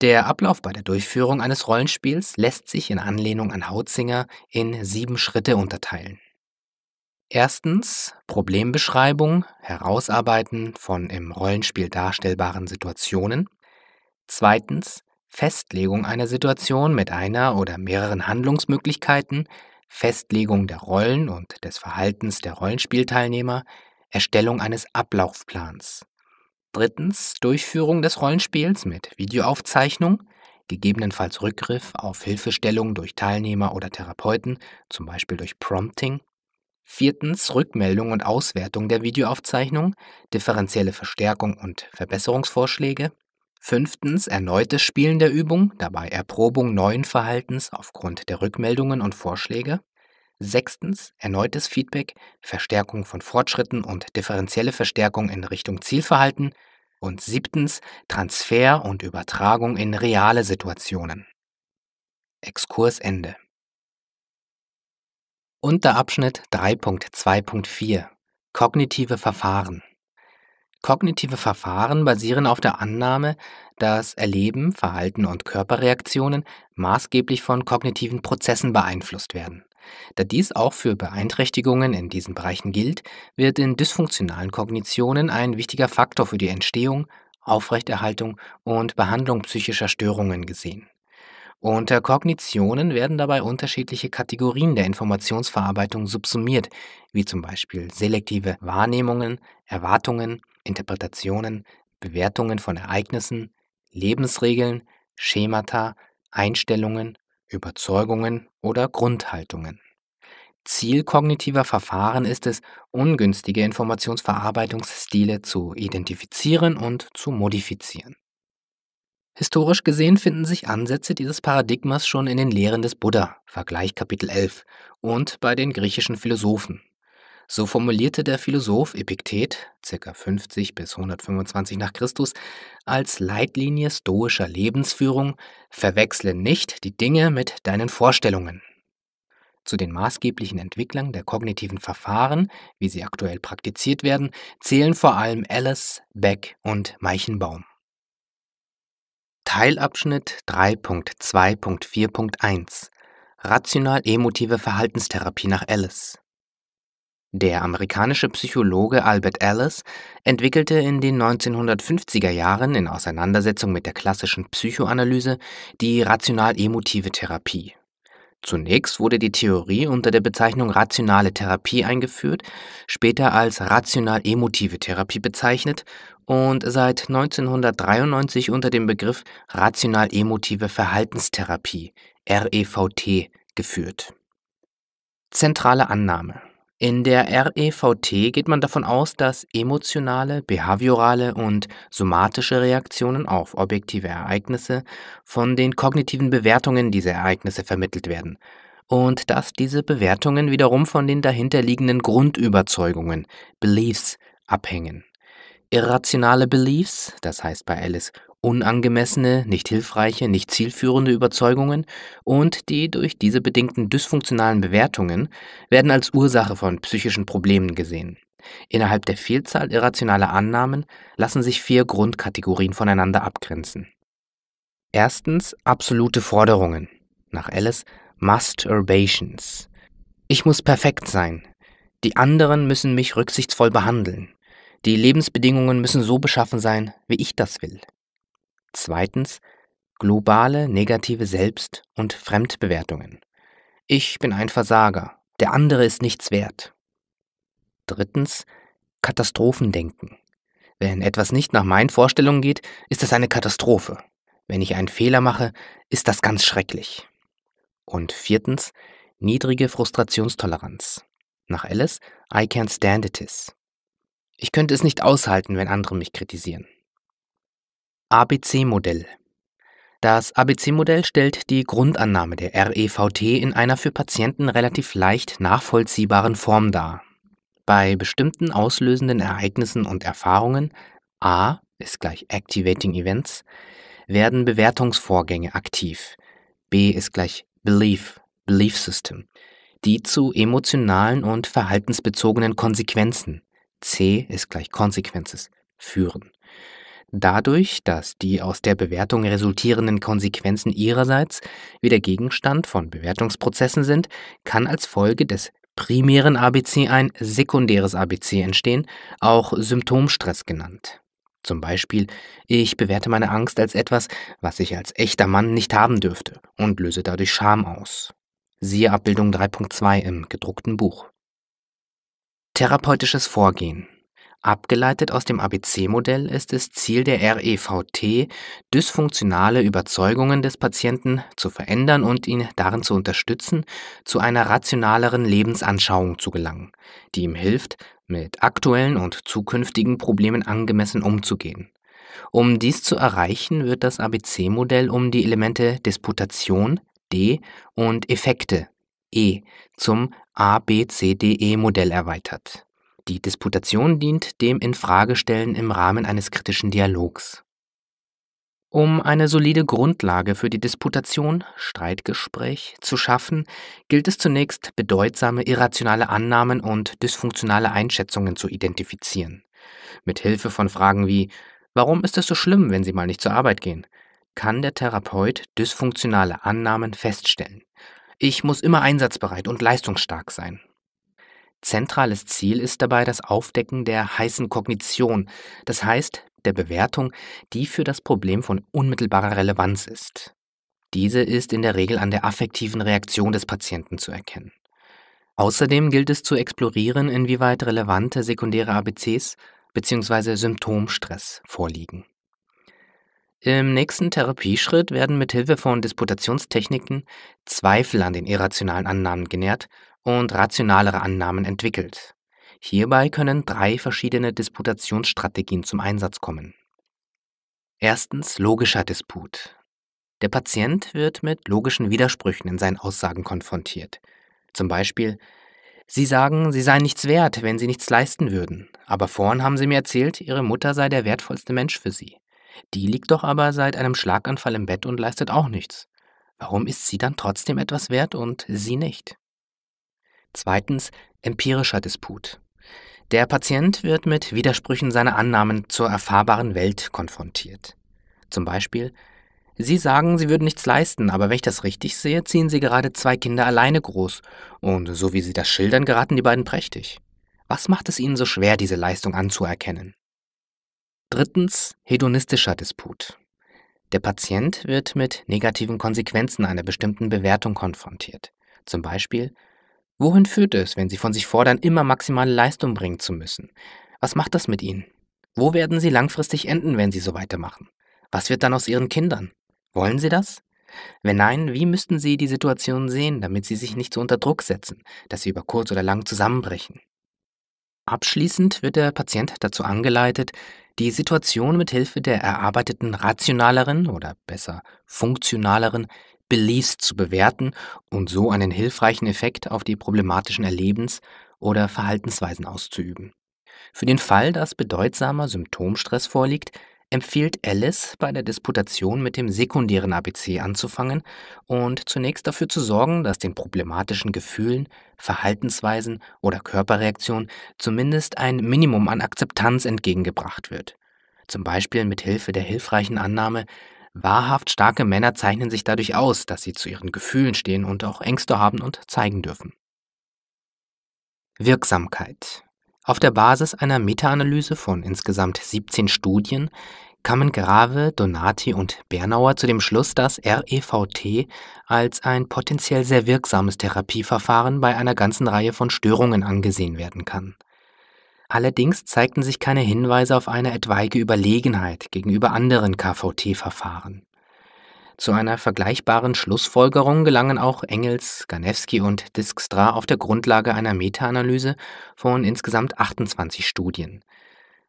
Der Ablauf bei der Durchführung eines Rollenspiels lässt sich in Anlehnung an Hautzinger in sieben Schritte unterteilen. Erstens Problembeschreibung, Herausarbeiten von im Rollenspiel darstellbaren Situationen. Zweitens Festlegung einer Situation mit einer oder mehreren Handlungsmöglichkeiten Festlegung der Rollen und des Verhaltens der Rollenspielteilnehmer, Erstellung eines Ablaufplans. Drittens Durchführung des Rollenspiels mit Videoaufzeichnung, gegebenenfalls Rückgriff auf Hilfestellung durch Teilnehmer oder Therapeuten, zum Beispiel durch Prompting. Viertens Rückmeldung und Auswertung der Videoaufzeichnung, differenzielle Verstärkung und Verbesserungsvorschläge. Fünftens erneutes Spielen der Übung, dabei Erprobung neuen Verhaltens aufgrund der Rückmeldungen und Vorschläge. Sechstens erneutes Feedback, Verstärkung von Fortschritten und differenzielle Verstärkung in Richtung Zielverhalten. Und siebtens Transfer und Übertragung in reale Situationen. Exkurs Ende. Unterabschnitt 3.2.4 Kognitive Verfahren Kognitive Verfahren basieren auf der Annahme, dass Erleben, Verhalten und Körperreaktionen maßgeblich von kognitiven Prozessen beeinflusst werden. Da dies auch für Beeinträchtigungen in diesen Bereichen gilt, wird in dysfunktionalen Kognitionen ein wichtiger Faktor für die Entstehung, Aufrechterhaltung und Behandlung psychischer Störungen gesehen. Unter Kognitionen werden dabei unterschiedliche Kategorien der Informationsverarbeitung subsumiert, wie zum Beispiel selektive Wahrnehmungen, Erwartungen, Interpretationen, Bewertungen von Ereignissen, Lebensregeln, Schemata, Einstellungen, Überzeugungen oder Grundhaltungen. Ziel kognitiver Verfahren ist es, ungünstige Informationsverarbeitungsstile zu identifizieren und zu modifizieren. Historisch gesehen finden sich Ansätze dieses Paradigmas schon in den Lehren des Buddha, Vergleich Kapitel 11, und bei den griechischen Philosophen, so formulierte der Philosoph Epiktet ca. 50 bis 125 nach Christus als Leitlinie stoischer Lebensführung Verwechsle nicht die Dinge mit deinen Vorstellungen. Zu den maßgeblichen Entwicklern der kognitiven Verfahren, wie sie aktuell praktiziert werden, zählen vor allem Alice, Beck und Meichenbaum. Teilabschnitt 3.2.4.1 Rational-emotive Verhaltenstherapie nach Alice der amerikanische Psychologe Albert Ellis entwickelte in den 1950er Jahren in Auseinandersetzung mit der klassischen Psychoanalyse die rational-emotive Therapie. Zunächst wurde die Theorie unter der Bezeichnung rationale Therapie eingeführt, später als rational-emotive Therapie bezeichnet und seit 1993 unter dem Begriff rational-emotive Verhaltenstherapie REVT geführt. Zentrale Annahme in der REVT geht man davon aus, dass emotionale, behaviorale und somatische Reaktionen auf objektive Ereignisse von den kognitiven Bewertungen dieser Ereignisse vermittelt werden und dass diese Bewertungen wiederum von den dahinterliegenden Grundüberzeugungen, Beliefs, abhängen. Irrationale Beliefs, das heißt bei Alice unangemessene, nicht hilfreiche, nicht zielführende Überzeugungen und die durch diese bedingten dysfunktionalen Bewertungen werden als Ursache von psychischen Problemen gesehen. Innerhalb der Vielzahl irrationaler Annahmen lassen sich vier Grundkategorien voneinander abgrenzen. Erstens absolute Forderungen. Nach Alice Masturbations. Ich muss perfekt sein. Die anderen müssen mich rücksichtsvoll behandeln. Die Lebensbedingungen müssen so beschaffen sein, wie ich das will. Zweitens globale negative Selbst- und Fremdbewertungen. Ich bin ein Versager, der andere ist nichts wert. Drittens Katastrophendenken. Wenn etwas nicht nach meinen Vorstellungen geht, ist das eine Katastrophe. Wenn ich einen Fehler mache, ist das ganz schrecklich. Und viertens niedrige Frustrationstoleranz. Nach Alice, I can't stand it is. Ich könnte es nicht aushalten, wenn andere mich kritisieren. ABC-Modell. Das ABC-Modell stellt die Grundannahme der REVT in einer für Patienten relativ leicht nachvollziehbaren Form dar. Bei bestimmten auslösenden Ereignissen und Erfahrungen A ist gleich Activating Events werden Bewertungsvorgänge aktiv. B ist gleich Belief, Belief System, die zu emotionalen und verhaltensbezogenen Konsequenzen C ist gleich Consequences führen dadurch, dass die aus der Bewertung resultierenden Konsequenzen ihrerseits wieder Gegenstand von Bewertungsprozessen sind, kann als Folge des primären ABC ein sekundäres ABC entstehen, auch Symptomstress genannt. Zum Beispiel, ich bewerte meine Angst als etwas, was ich als echter Mann nicht haben dürfte und löse dadurch Scham aus. Siehe Abbildung 3.2 im gedruckten Buch. Therapeutisches Vorgehen Abgeleitet aus dem ABC-Modell ist es Ziel der REVT, dysfunktionale Überzeugungen des Patienten zu verändern und ihn darin zu unterstützen, zu einer rationaleren Lebensanschauung zu gelangen, die ihm hilft, mit aktuellen und zukünftigen Problemen angemessen umzugehen. Um dies zu erreichen, wird das ABC-Modell um die Elemente Disputation D und Effekte E zum ABCDE-Modell erweitert. Die Disputation dient dem Infragestellen im Rahmen eines kritischen Dialogs. Um eine solide Grundlage für die Disputation, Streitgespräch, zu schaffen, gilt es zunächst, bedeutsame irrationale Annahmen und dysfunktionale Einschätzungen zu identifizieren. Mit Hilfe von Fragen wie Warum ist es so schlimm, wenn Sie mal nicht zur Arbeit gehen? kann der Therapeut dysfunktionale Annahmen feststellen. Ich muss immer einsatzbereit und leistungsstark sein Zentrales Ziel ist dabei das Aufdecken der heißen Kognition, das heißt der Bewertung, die für das Problem von unmittelbarer Relevanz ist. Diese ist in der Regel an der affektiven Reaktion des Patienten zu erkennen. Außerdem gilt es zu explorieren, inwieweit relevante sekundäre ABCs bzw. Symptomstress vorliegen. Im nächsten Therapieschritt werden mithilfe von Disputationstechniken Zweifel an den irrationalen Annahmen genährt und rationalere Annahmen entwickelt. Hierbei können drei verschiedene Disputationsstrategien zum Einsatz kommen. Erstens logischer Disput. Der Patient wird mit logischen Widersprüchen in seinen Aussagen konfrontiert. Zum Beispiel, Sie sagen, Sie seien nichts wert, wenn Sie nichts leisten würden, aber vorhin haben Sie mir erzählt, Ihre Mutter sei der wertvollste Mensch für Sie. Die liegt doch aber seit einem Schlaganfall im Bett und leistet auch nichts. Warum ist sie dann trotzdem etwas wert und Sie nicht? Zweitens empirischer Disput. Der Patient wird mit Widersprüchen seiner Annahmen zur erfahrbaren Welt konfrontiert. Zum Beispiel, Sie sagen, Sie würden nichts leisten, aber wenn ich das richtig sehe, ziehen Sie gerade zwei Kinder alleine groß, und so wie Sie das schildern, geraten die beiden prächtig. Was macht es Ihnen so schwer, diese Leistung anzuerkennen? Drittens hedonistischer Disput. Der Patient wird mit negativen Konsequenzen einer bestimmten Bewertung konfrontiert. Zum Beispiel, Wohin führt es, wenn Sie von sich fordern, immer maximale Leistung bringen zu müssen? Was macht das mit Ihnen? Wo werden Sie langfristig enden, wenn Sie so weitermachen? Was wird dann aus Ihren Kindern? Wollen Sie das? Wenn nein, wie müssten Sie die Situation sehen, damit Sie sich nicht so unter Druck setzen, dass Sie über kurz oder lang zusammenbrechen? Abschließend wird der Patient dazu angeleitet, die Situation mit Hilfe der erarbeiteten rationaleren oder besser funktionaleren Beliefs zu bewerten und so einen hilfreichen Effekt auf die problematischen Erlebens- oder Verhaltensweisen auszuüben. Für den Fall, dass bedeutsamer Symptomstress vorliegt, empfiehlt Alice, bei der Disputation mit dem sekundären ABC anzufangen und zunächst dafür zu sorgen, dass den problematischen Gefühlen, Verhaltensweisen oder Körperreaktionen zumindest ein Minimum an Akzeptanz entgegengebracht wird. Zum Beispiel mit Hilfe der hilfreichen Annahme, Wahrhaft starke Männer zeichnen sich dadurch aus, dass sie zu ihren Gefühlen stehen und auch Ängste haben und zeigen dürfen. Wirksamkeit. Auf der Basis einer Meta-Analyse von insgesamt 17 Studien kamen Grave, Donati und Bernauer zu dem Schluss, dass REVT als ein potenziell sehr wirksames Therapieverfahren bei einer ganzen Reihe von Störungen angesehen werden kann. Allerdings zeigten sich keine Hinweise auf eine etwaige Überlegenheit gegenüber anderen KVT-Verfahren. Zu einer vergleichbaren Schlussfolgerung gelangen auch Engels, Ganewski und Dijkstra auf der Grundlage einer Meta-Analyse von insgesamt 28 Studien.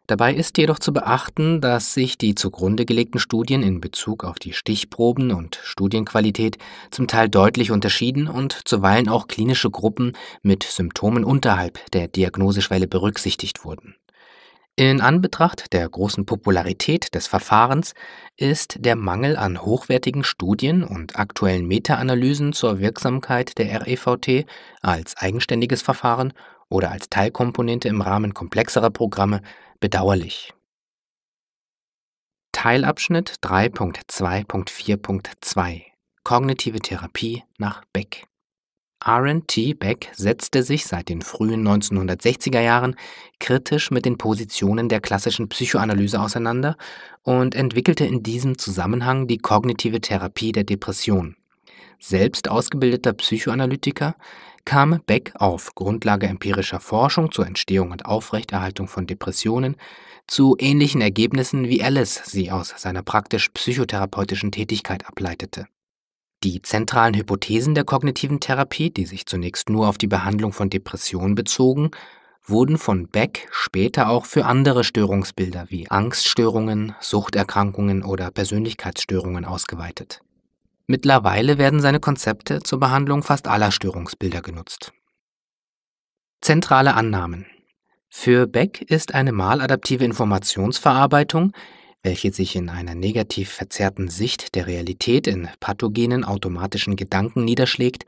Dabei ist jedoch zu beachten, dass sich die zugrunde gelegten Studien in Bezug auf die Stichproben und Studienqualität zum Teil deutlich unterschieden und zuweilen auch klinische Gruppen mit Symptomen unterhalb der Diagnoseschwelle berücksichtigt wurden. In Anbetracht der großen Popularität des Verfahrens ist der Mangel an hochwertigen Studien und aktuellen Meta-Analysen zur Wirksamkeit der REVT als eigenständiges Verfahren oder als Teilkomponente im Rahmen komplexerer Programme bedauerlich. Teilabschnitt 3.2.4.2 Kognitive Therapie nach Beck Aaron T. Beck setzte sich seit den frühen 1960er Jahren kritisch mit den Positionen der klassischen Psychoanalyse auseinander und entwickelte in diesem Zusammenhang die kognitive Therapie der Depression. Selbst ausgebildeter Psychoanalytiker kam Beck auf Grundlage empirischer Forschung zur Entstehung und Aufrechterhaltung von Depressionen zu ähnlichen Ergebnissen, wie Alice sie aus seiner praktisch psychotherapeutischen Tätigkeit ableitete. Die zentralen Hypothesen der kognitiven Therapie, die sich zunächst nur auf die Behandlung von Depressionen bezogen, wurden von Beck später auch für andere Störungsbilder wie Angststörungen, Suchterkrankungen oder Persönlichkeitsstörungen ausgeweitet. Mittlerweile werden seine Konzepte zur Behandlung fast aller Störungsbilder genutzt. Zentrale Annahmen. Für Beck ist eine maladaptive Informationsverarbeitung, welche sich in einer negativ verzerrten Sicht der Realität in pathogenen automatischen Gedanken niederschlägt,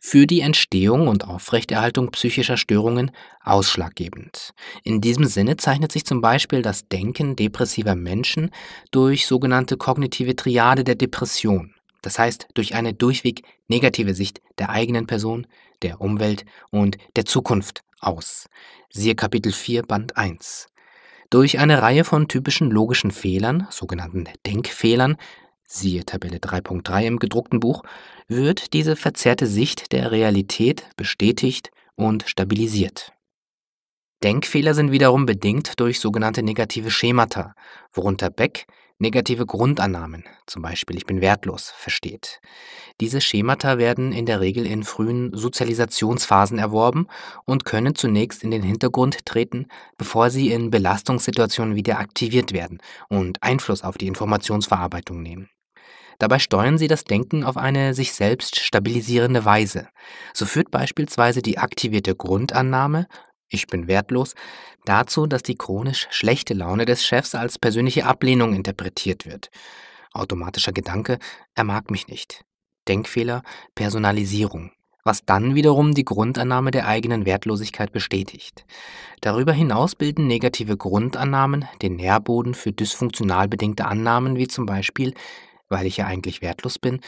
für die Entstehung und Aufrechterhaltung psychischer Störungen ausschlaggebend. In diesem Sinne zeichnet sich zum Beispiel das Denken depressiver Menschen durch sogenannte kognitive Triade der Depression das heißt durch eine durchweg negative Sicht der eigenen Person, der Umwelt und der Zukunft aus. Siehe Kapitel 4 Band 1. Durch eine Reihe von typischen logischen Fehlern, sogenannten Denkfehlern, siehe Tabelle 3.3 im gedruckten Buch, wird diese verzerrte Sicht der Realität bestätigt und stabilisiert. Denkfehler sind wiederum bedingt durch sogenannte negative Schemata, worunter Beck negative Grundannahmen, zum Beispiel ich bin wertlos, versteht. Diese Schemata werden in der Regel in frühen Sozialisationsphasen erworben und können zunächst in den Hintergrund treten, bevor sie in Belastungssituationen wieder aktiviert werden und Einfluss auf die Informationsverarbeitung nehmen. Dabei steuern sie das Denken auf eine sich selbst stabilisierende Weise. So führt beispielsweise die aktivierte Grundannahme ich bin wertlos, dazu, dass die chronisch schlechte Laune des Chefs als persönliche Ablehnung interpretiert wird. Automatischer Gedanke, er mag mich nicht. Denkfehler, Personalisierung, was dann wiederum die Grundannahme der eigenen Wertlosigkeit bestätigt. Darüber hinaus bilden negative Grundannahmen den Nährboden für dysfunktional bedingte Annahmen wie zum Beispiel, weil ich ja eigentlich wertlos bin,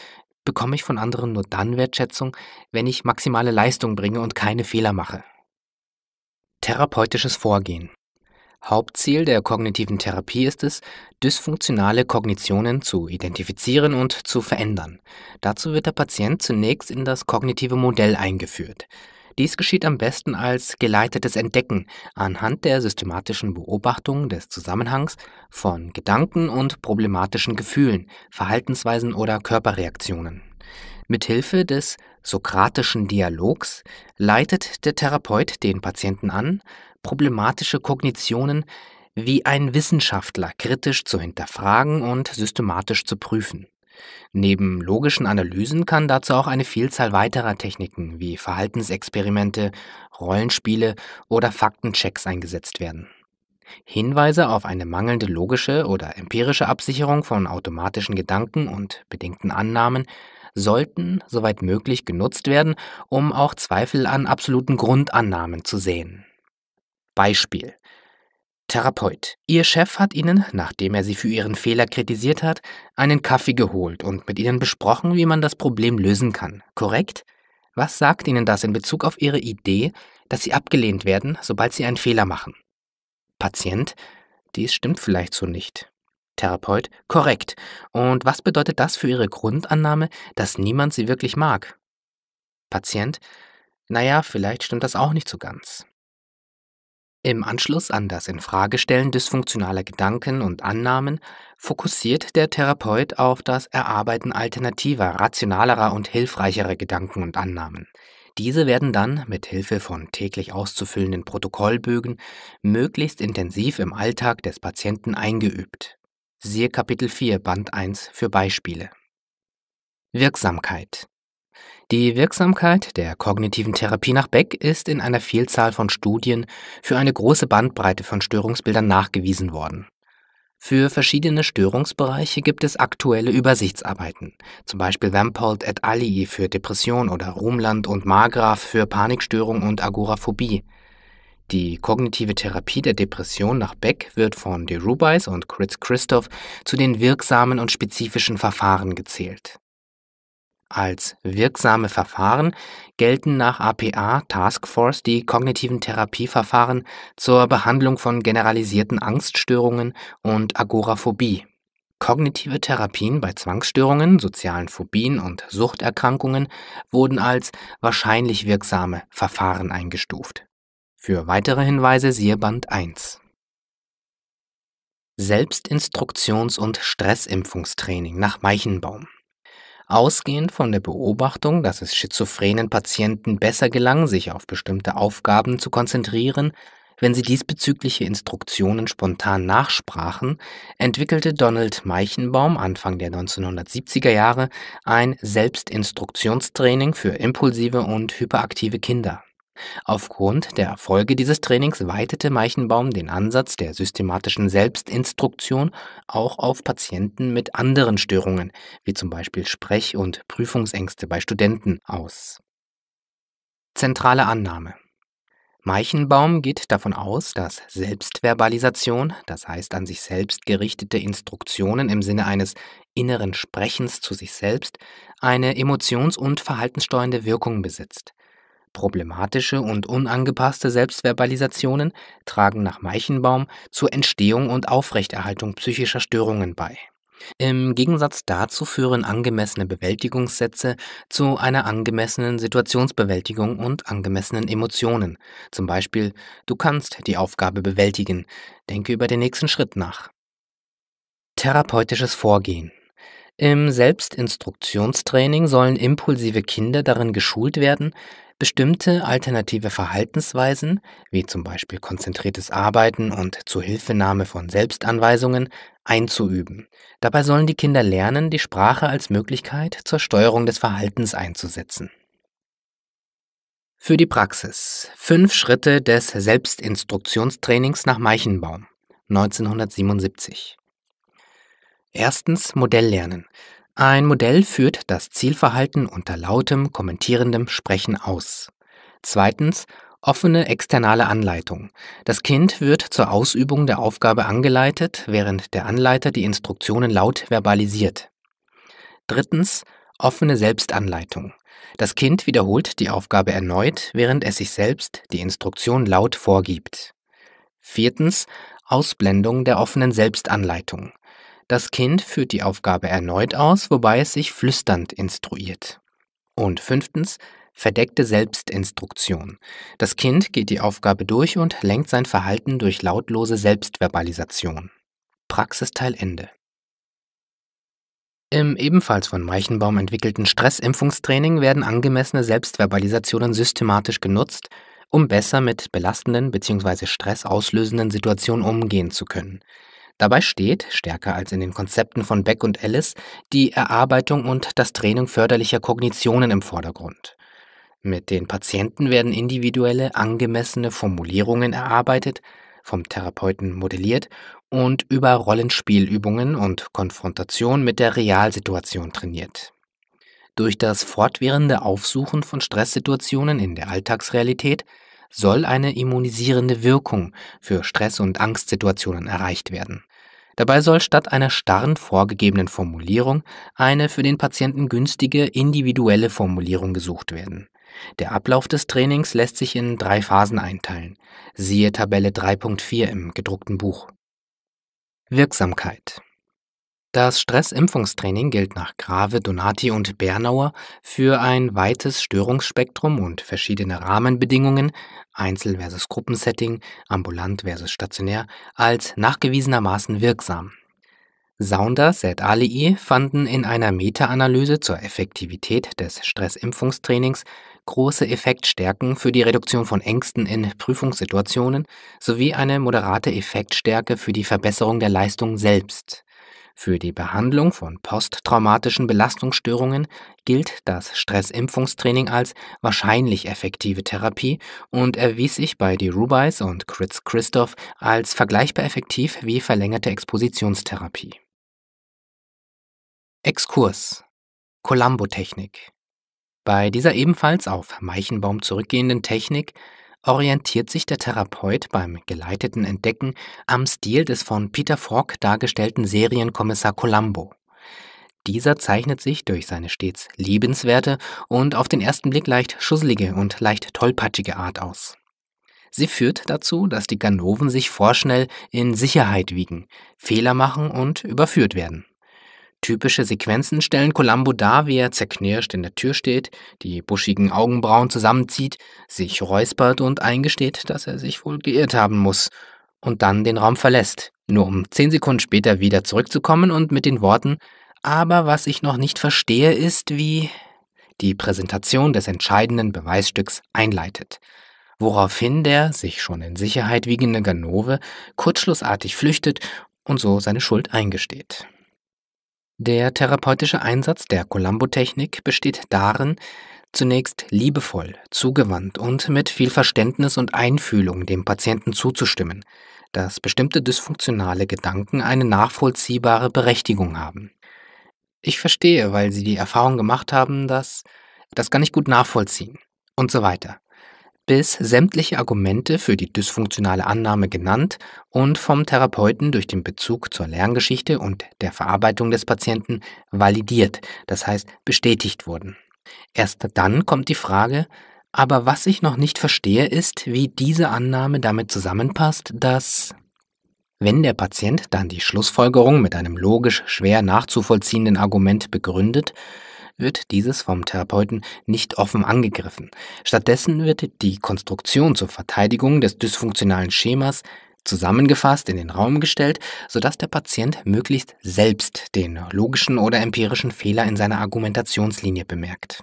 bekomme ich von anderen nur dann Wertschätzung, wenn ich maximale Leistung bringe und keine Fehler mache. Therapeutisches Vorgehen. Hauptziel der kognitiven Therapie ist es, dysfunktionale Kognitionen zu identifizieren und zu verändern. Dazu wird der Patient zunächst in das kognitive Modell eingeführt. Dies geschieht am besten als geleitetes Entdecken anhand der systematischen Beobachtung des Zusammenhangs von Gedanken und problematischen Gefühlen, Verhaltensweisen oder Körperreaktionen. Mithilfe des sokratischen Dialogs leitet der Therapeut den Patienten an, problematische Kognitionen wie ein Wissenschaftler kritisch zu hinterfragen und systematisch zu prüfen. Neben logischen Analysen kann dazu auch eine Vielzahl weiterer Techniken wie Verhaltensexperimente, Rollenspiele oder Faktenchecks eingesetzt werden. Hinweise auf eine mangelnde logische oder empirische Absicherung von automatischen Gedanken und bedingten Annahmen sollten, soweit möglich, genutzt werden, um auch Zweifel an absoluten Grundannahmen zu sehen. Beispiel Therapeut. Ihr Chef hat Ihnen, nachdem er Sie für Ihren Fehler kritisiert hat, einen Kaffee geholt und mit Ihnen besprochen, wie man das Problem lösen kann, korrekt? Was sagt Ihnen das in Bezug auf Ihre Idee, dass Sie abgelehnt werden, sobald Sie einen Fehler machen? Patient. Dies stimmt vielleicht so nicht. Therapeut, korrekt. Und was bedeutet das für Ihre Grundannahme, dass niemand Sie wirklich mag? Patient, naja, vielleicht stimmt das auch nicht so ganz. Im Anschluss an das Infragestellen dysfunktionaler Gedanken und Annahmen fokussiert der Therapeut auf das Erarbeiten alternativer, rationalerer und hilfreicherer Gedanken und Annahmen. Diese werden dann mit Hilfe von täglich auszufüllenden Protokollbögen möglichst intensiv im Alltag des Patienten eingeübt. Siehe Kapitel 4, Band 1 für Beispiele. Wirksamkeit. Die Wirksamkeit der kognitiven Therapie nach Beck ist in einer Vielzahl von Studien für eine große Bandbreite von Störungsbildern nachgewiesen worden. Für verschiedene Störungsbereiche gibt es aktuelle Übersichtsarbeiten, zum Beispiel Wampold et al. für Depression oder Rumland und Margraf für Panikstörung und Agoraphobie. Die kognitive Therapie der Depression nach Beck wird von de Rubais und Chris Christoph zu den wirksamen und spezifischen Verfahren gezählt. Als wirksame Verfahren gelten nach APA Taskforce die kognitiven Therapieverfahren zur Behandlung von generalisierten Angststörungen und Agoraphobie. Kognitive Therapien bei Zwangsstörungen, sozialen Phobien und Suchterkrankungen wurden als wahrscheinlich wirksame Verfahren eingestuft. Für weitere Hinweise siehe Band 1. Selbstinstruktions- und Stressimpfungstraining nach Meichenbaum. Ausgehend von der Beobachtung, dass es schizophrenen Patienten besser gelang, sich auf bestimmte Aufgaben zu konzentrieren, wenn sie diesbezügliche Instruktionen spontan nachsprachen, entwickelte Donald Meichenbaum Anfang der 1970er Jahre ein Selbstinstruktionstraining für impulsive und hyperaktive Kinder. Aufgrund der Erfolge dieses Trainings weitete Meichenbaum den Ansatz der systematischen Selbstinstruktion auch auf Patienten mit anderen Störungen, wie zum Beispiel Sprech- und Prüfungsängste bei Studenten, aus. Zentrale Annahme Meichenbaum geht davon aus, dass Selbstverbalisation, das heißt an sich selbst gerichtete Instruktionen im Sinne eines inneren Sprechens zu sich selbst, eine emotions- und verhaltenssteuernde Wirkung besitzt. Problematische und unangepasste Selbstverbalisationen tragen nach Meichenbaum zur Entstehung und Aufrechterhaltung psychischer Störungen bei. Im Gegensatz dazu führen angemessene Bewältigungssätze zu einer angemessenen Situationsbewältigung und angemessenen Emotionen. Zum Beispiel, du kannst die Aufgabe bewältigen, denke über den nächsten Schritt nach. Therapeutisches Vorgehen im Selbstinstruktionstraining sollen impulsive Kinder darin geschult werden, Bestimmte alternative Verhaltensweisen, wie zum Beispiel konzentriertes Arbeiten und Zuhilfenahme von Selbstanweisungen, einzuüben. Dabei sollen die Kinder lernen, die Sprache als Möglichkeit zur Steuerung des Verhaltens einzusetzen. Für die Praxis. Fünf Schritte des Selbstinstruktionstrainings nach Meichenbaum 1977. Erstens Modelllernen. Ein Modell führt das Zielverhalten unter lautem, kommentierendem Sprechen aus. Zweitens offene externe Anleitung. Das Kind wird zur Ausübung der Aufgabe angeleitet, während der Anleiter die Instruktionen laut verbalisiert. Drittens offene Selbstanleitung. Das Kind wiederholt die Aufgabe erneut, während es sich selbst die Instruktion laut vorgibt. Viertens Ausblendung der offenen Selbstanleitung. Das Kind führt die Aufgabe erneut aus, wobei es sich flüsternd instruiert. Und fünftens, verdeckte Selbstinstruktion. Das Kind geht die Aufgabe durch und lenkt sein Verhalten durch lautlose Selbstverbalisation. Praxisteil Ende. Im ebenfalls von Meichenbaum entwickelten Stressimpfungstraining werden angemessene Selbstverbalisationen systematisch genutzt, um besser mit belastenden bzw. stressauslösenden Situationen umgehen zu können. Dabei steht, stärker als in den Konzepten von Beck und Ellis, die Erarbeitung und das Training förderlicher Kognitionen im Vordergrund. Mit den Patienten werden individuelle, angemessene Formulierungen erarbeitet, vom Therapeuten modelliert und über Rollenspielübungen und Konfrontation mit der Realsituation trainiert. Durch das fortwährende Aufsuchen von Stresssituationen in der Alltagsrealität soll eine immunisierende Wirkung für Stress- und Angstsituationen erreicht werden. Dabei soll statt einer starren vorgegebenen Formulierung eine für den Patienten günstige individuelle Formulierung gesucht werden. Der Ablauf des Trainings lässt sich in drei Phasen einteilen. Siehe Tabelle 3.4 im gedruckten Buch. Wirksamkeit das Stressimpfungstraining gilt nach Grave, Donati und Bernauer für ein weites Störungsspektrum und verschiedene Rahmenbedingungen, Einzel- versus Gruppensetting, ambulant versus stationär, als nachgewiesenermaßen wirksam. Saunders et al. fanden in einer Meta-Analyse zur Effektivität des Stressimpfungstrainings große Effektstärken für die Reduktion von Ängsten in Prüfungssituationen sowie eine moderate Effektstärke für die Verbesserung der Leistung selbst. Für die Behandlung von posttraumatischen Belastungsstörungen gilt das Stressimpfungstraining als wahrscheinlich effektive Therapie und erwies sich bei Derubis und Chris Christoph als vergleichbar effektiv wie verlängerte Expositionstherapie. Exkurs Columbo-Technik Bei dieser ebenfalls auf Meichenbaum zurückgehenden Technik orientiert sich der Therapeut beim geleiteten Entdecken am Stil des von Peter Falk dargestellten Serienkommissar Columbo. Dieser zeichnet sich durch seine stets liebenswerte und auf den ersten Blick leicht schusselige und leicht tollpatschige Art aus. Sie führt dazu, dass die Ganoven sich vorschnell in Sicherheit wiegen, Fehler machen und überführt werden. Typische Sequenzen stellen Columbo dar, wie er zerknirscht in der Tür steht, die buschigen Augenbrauen zusammenzieht, sich räuspert und eingesteht, dass er sich wohl geirrt haben muss, und dann den Raum verlässt, nur um zehn Sekunden später wieder zurückzukommen und mit den Worten Aber was ich noch nicht verstehe, ist, wie die Präsentation des entscheidenden Beweisstücks einleitet woraufhin der sich schon in Sicherheit wiegende Ganove kurzschlussartig flüchtet und so seine Schuld eingesteht. Der therapeutische Einsatz der Columbo-Technik besteht darin, zunächst liebevoll, zugewandt und mit viel Verständnis und Einfühlung dem Patienten zuzustimmen, dass bestimmte dysfunktionale Gedanken eine nachvollziehbare Berechtigung haben. Ich verstehe, weil Sie die Erfahrung gemacht haben, dass das kann ich gut nachvollziehen und so weiter bis sämtliche Argumente für die dysfunktionale Annahme genannt und vom Therapeuten durch den Bezug zur Lerngeschichte und der Verarbeitung des Patienten validiert, das heißt bestätigt wurden. Erst dann kommt die Frage, aber was ich noch nicht verstehe, ist, wie diese Annahme damit zusammenpasst, dass wenn der Patient dann die Schlussfolgerung mit einem logisch schwer nachzuvollziehenden Argument begründet, wird dieses vom Therapeuten nicht offen angegriffen. Stattdessen wird die Konstruktion zur Verteidigung des dysfunktionalen Schemas zusammengefasst in den Raum gestellt, sodass der Patient möglichst selbst den logischen oder empirischen Fehler in seiner Argumentationslinie bemerkt.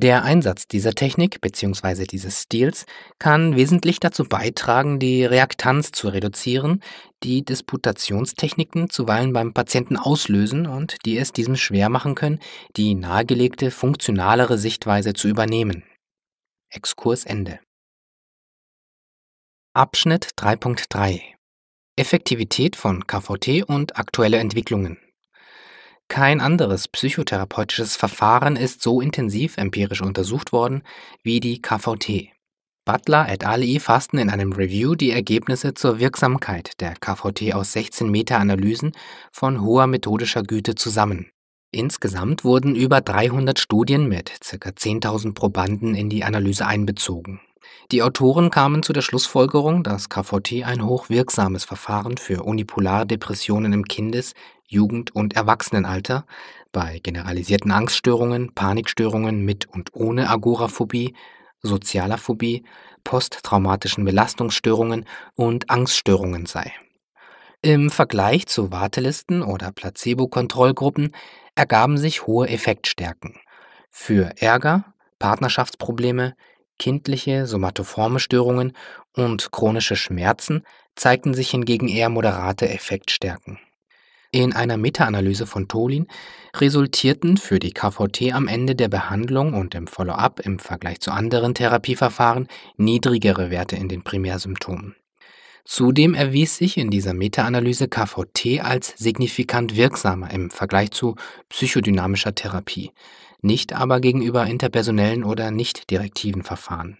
Der Einsatz dieser Technik bzw. dieses Stils kann wesentlich dazu beitragen, die Reaktanz zu reduzieren, die Disputationstechniken zuweilen beim Patienten auslösen und die es diesem schwer machen können, die nahegelegte funktionalere Sichtweise zu übernehmen. Exkurs Ende. Abschnitt 3.3 Effektivität von KVT und aktuelle Entwicklungen kein anderes psychotherapeutisches Verfahren ist so intensiv empirisch untersucht worden wie die KVT. Butler et al. fassten in einem Review die Ergebnisse zur Wirksamkeit der KVT aus 16 Meta-Analysen von hoher methodischer Güte zusammen. Insgesamt wurden über 300 Studien mit ca. 10.000 Probanden in die Analyse einbezogen. Die Autoren kamen zu der Schlussfolgerung, dass KVT ein hochwirksames Verfahren für unipolare Depressionen im Kindes Jugend- und Erwachsenenalter, bei generalisierten Angststörungen, Panikstörungen mit und ohne Agoraphobie, sozialer Phobie, posttraumatischen Belastungsstörungen und Angststörungen sei. Im Vergleich zu Wartelisten oder Placebo-Kontrollgruppen ergaben sich hohe Effektstärken für Ärger, Partnerschaftsprobleme, kindliche somatoforme Störungen und chronische Schmerzen zeigten sich hingegen eher moderate Effektstärken. In einer Meta-Analyse von Tolin resultierten für die KVT am Ende der Behandlung und im Follow-up im Vergleich zu anderen Therapieverfahren niedrigere Werte in den Primärsymptomen. Zudem erwies sich in dieser Meta-Analyse KVT als signifikant wirksamer im Vergleich zu psychodynamischer Therapie, nicht aber gegenüber interpersonellen oder nicht direktiven Verfahren.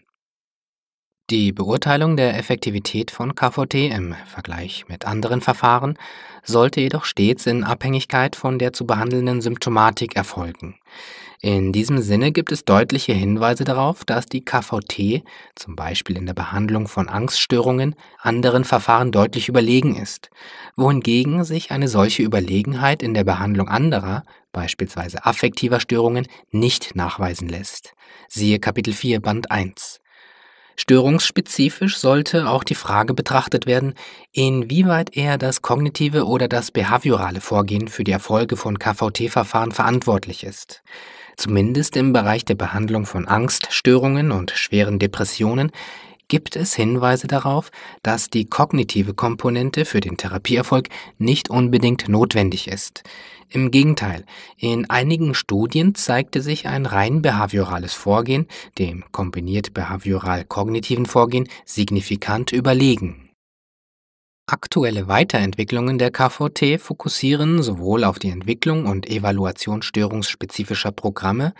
Die Beurteilung der Effektivität von KVT im Vergleich mit anderen Verfahren sollte jedoch stets in Abhängigkeit von der zu behandelnden Symptomatik erfolgen. In diesem Sinne gibt es deutliche Hinweise darauf, dass die KVT, zum Beispiel in der Behandlung von Angststörungen, anderen Verfahren deutlich überlegen ist, wohingegen sich eine solche Überlegenheit in der Behandlung anderer, beispielsweise affektiver Störungen, nicht nachweisen lässt. Siehe Kapitel 4 Band 1. Störungsspezifisch sollte auch die Frage betrachtet werden, inwieweit er das kognitive oder das behaviorale Vorgehen für die Erfolge von KVT-Verfahren verantwortlich ist. Zumindest im Bereich der Behandlung von Angststörungen und schweren Depressionen gibt es Hinweise darauf, dass die kognitive Komponente für den Therapieerfolg nicht unbedingt notwendig ist. Im Gegenteil, in einigen Studien zeigte sich ein rein behaviorales Vorgehen, dem kombiniert behavioral-kognitiven Vorgehen, signifikant überlegen. Aktuelle Weiterentwicklungen der KVT fokussieren sowohl auf die Entwicklung und Evaluation störungsspezifischer Programme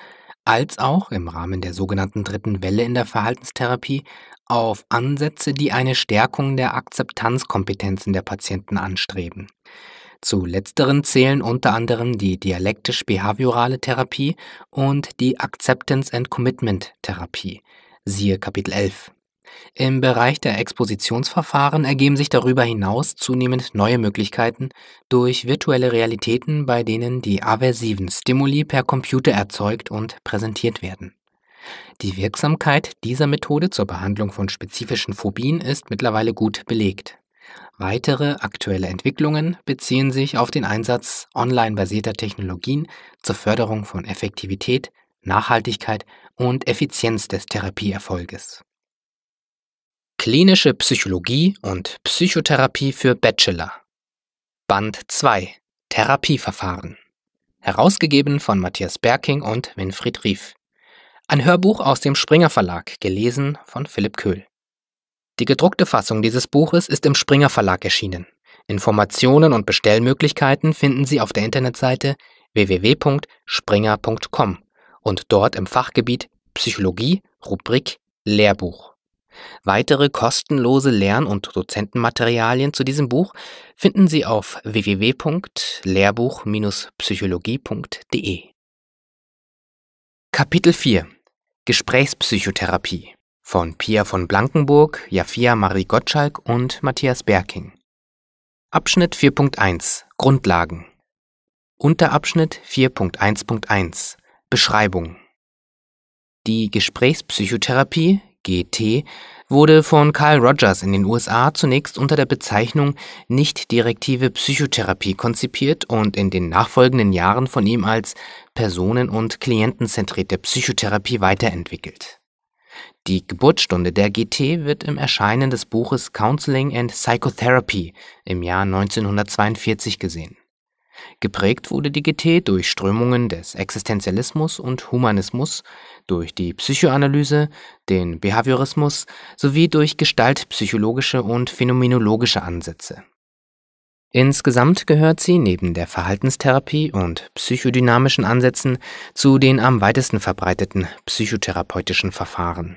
als auch im Rahmen der sogenannten dritten Welle in der Verhaltenstherapie auf Ansätze, die eine Stärkung der Akzeptanzkompetenzen der Patienten anstreben. Zu letzteren zählen unter anderem die dialektisch-behaviorale Therapie und die Acceptance and Commitment Therapie. Siehe Kapitel 11. Im Bereich der Expositionsverfahren ergeben sich darüber hinaus zunehmend neue Möglichkeiten durch virtuelle Realitäten, bei denen die aversiven Stimuli per Computer erzeugt und präsentiert werden. Die Wirksamkeit dieser Methode zur Behandlung von spezifischen Phobien ist mittlerweile gut belegt. Weitere aktuelle Entwicklungen beziehen sich auf den Einsatz online-basierter Technologien zur Förderung von Effektivität, Nachhaltigkeit und Effizienz des Therapieerfolges. Klinische Psychologie und Psychotherapie für Bachelor Band 2 Therapieverfahren Herausgegeben von Matthias Berking und Winfried Rief Ein Hörbuch aus dem Springer Verlag, gelesen von Philipp Köhl die gedruckte Fassung dieses Buches ist im Springer Verlag erschienen. Informationen und Bestellmöglichkeiten finden Sie auf der Internetseite www.springer.com und dort im Fachgebiet Psychologie Rubrik Lehrbuch. Weitere kostenlose Lern- und Dozentenmaterialien zu diesem Buch finden Sie auf www.lehrbuch-psychologie.de. Kapitel 4 Gesprächspsychotherapie von Pia von Blankenburg, Jafia Marie Gottschalk und Matthias Berking. Abschnitt 4.1 Grundlagen Unterabschnitt 4.1.1 Beschreibung Die Gesprächspsychotherapie GT wurde von Carl Rogers in den USA zunächst unter der Bezeichnung nicht direktive Psychotherapie konzipiert und in den nachfolgenden Jahren von ihm als personen- und klientenzentrierte Psychotherapie weiterentwickelt die Geburtsstunde der GT wird im Erscheinen des Buches Counseling and Psychotherapy im Jahr 1942 gesehen. Geprägt wurde die GT durch Strömungen des Existenzialismus und Humanismus, durch die Psychoanalyse, den Behaviorismus sowie durch gestaltpsychologische und phänomenologische Ansätze Insgesamt gehört sie neben der Verhaltenstherapie und psychodynamischen Ansätzen zu den am weitesten verbreiteten psychotherapeutischen Verfahren.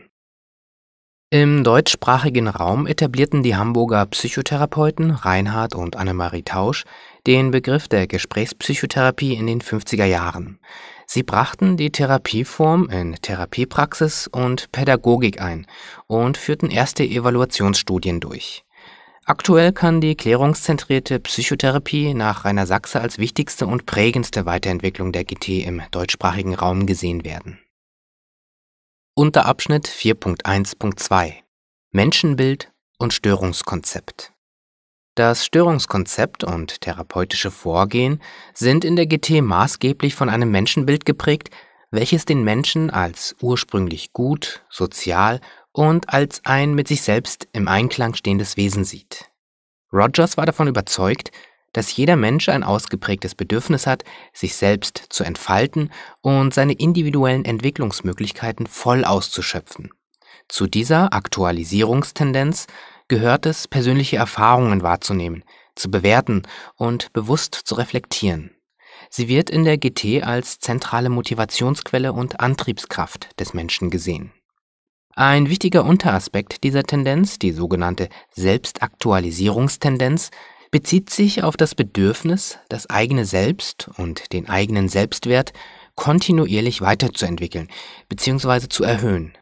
Im deutschsprachigen Raum etablierten die Hamburger Psychotherapeuten Reinhard und Annemarie Tausch den Begriff der Gesprächspsychotherapie in den 50er Jahren. Sie brachten die Therapieform in Therapiepraxis und Pädagogik ein und führten erste Evaluationsstudien durch. Aktuell kann die klärungszentrierte Psychotherapie nach Rainer Sachse als wichtigste und prägendste Weiterentwicklung der GT im deutschsprachigen Raum gesehen werden. Unterabschnitt 4.1.2 Menschenbild und Störungskonzept das Störungskonzept und therapeutische Vorgehen sind in der GT maßgeblich von einem Menschenbild geprägt, welches den Menschen als ursprünglich gut, sozial und als ein mit sich selbst im Einklang stehendes Wesen sieht. Rogers war davon überzeugt, dass jeder Mensch ein ausgeprägtes Bedürfnis hat, sich selbst zu entfalten und seine individuellen Entwicklungsmöglichkeiten voll auszuschöpfen. Zu dieser Aktualisierungstendenz gehört es, persönliche Erfahrungen wahrzunehmen, zu bewerten und bewusst zu reflektieren. Sie wird in der GT als zentrale Motivationsquelle und Antriebskraft des Menschen gesehen. Ein wichtiger Unteraspekt dieser Tendenz, die sogenannte Selbstaktualisierungstendenz, bezieht sich auf das Bedürfnis, das eigene Selbst und den eigenen Selbstwert kontinuierlich weiterzuentwickeln bzw. zu erhöhen.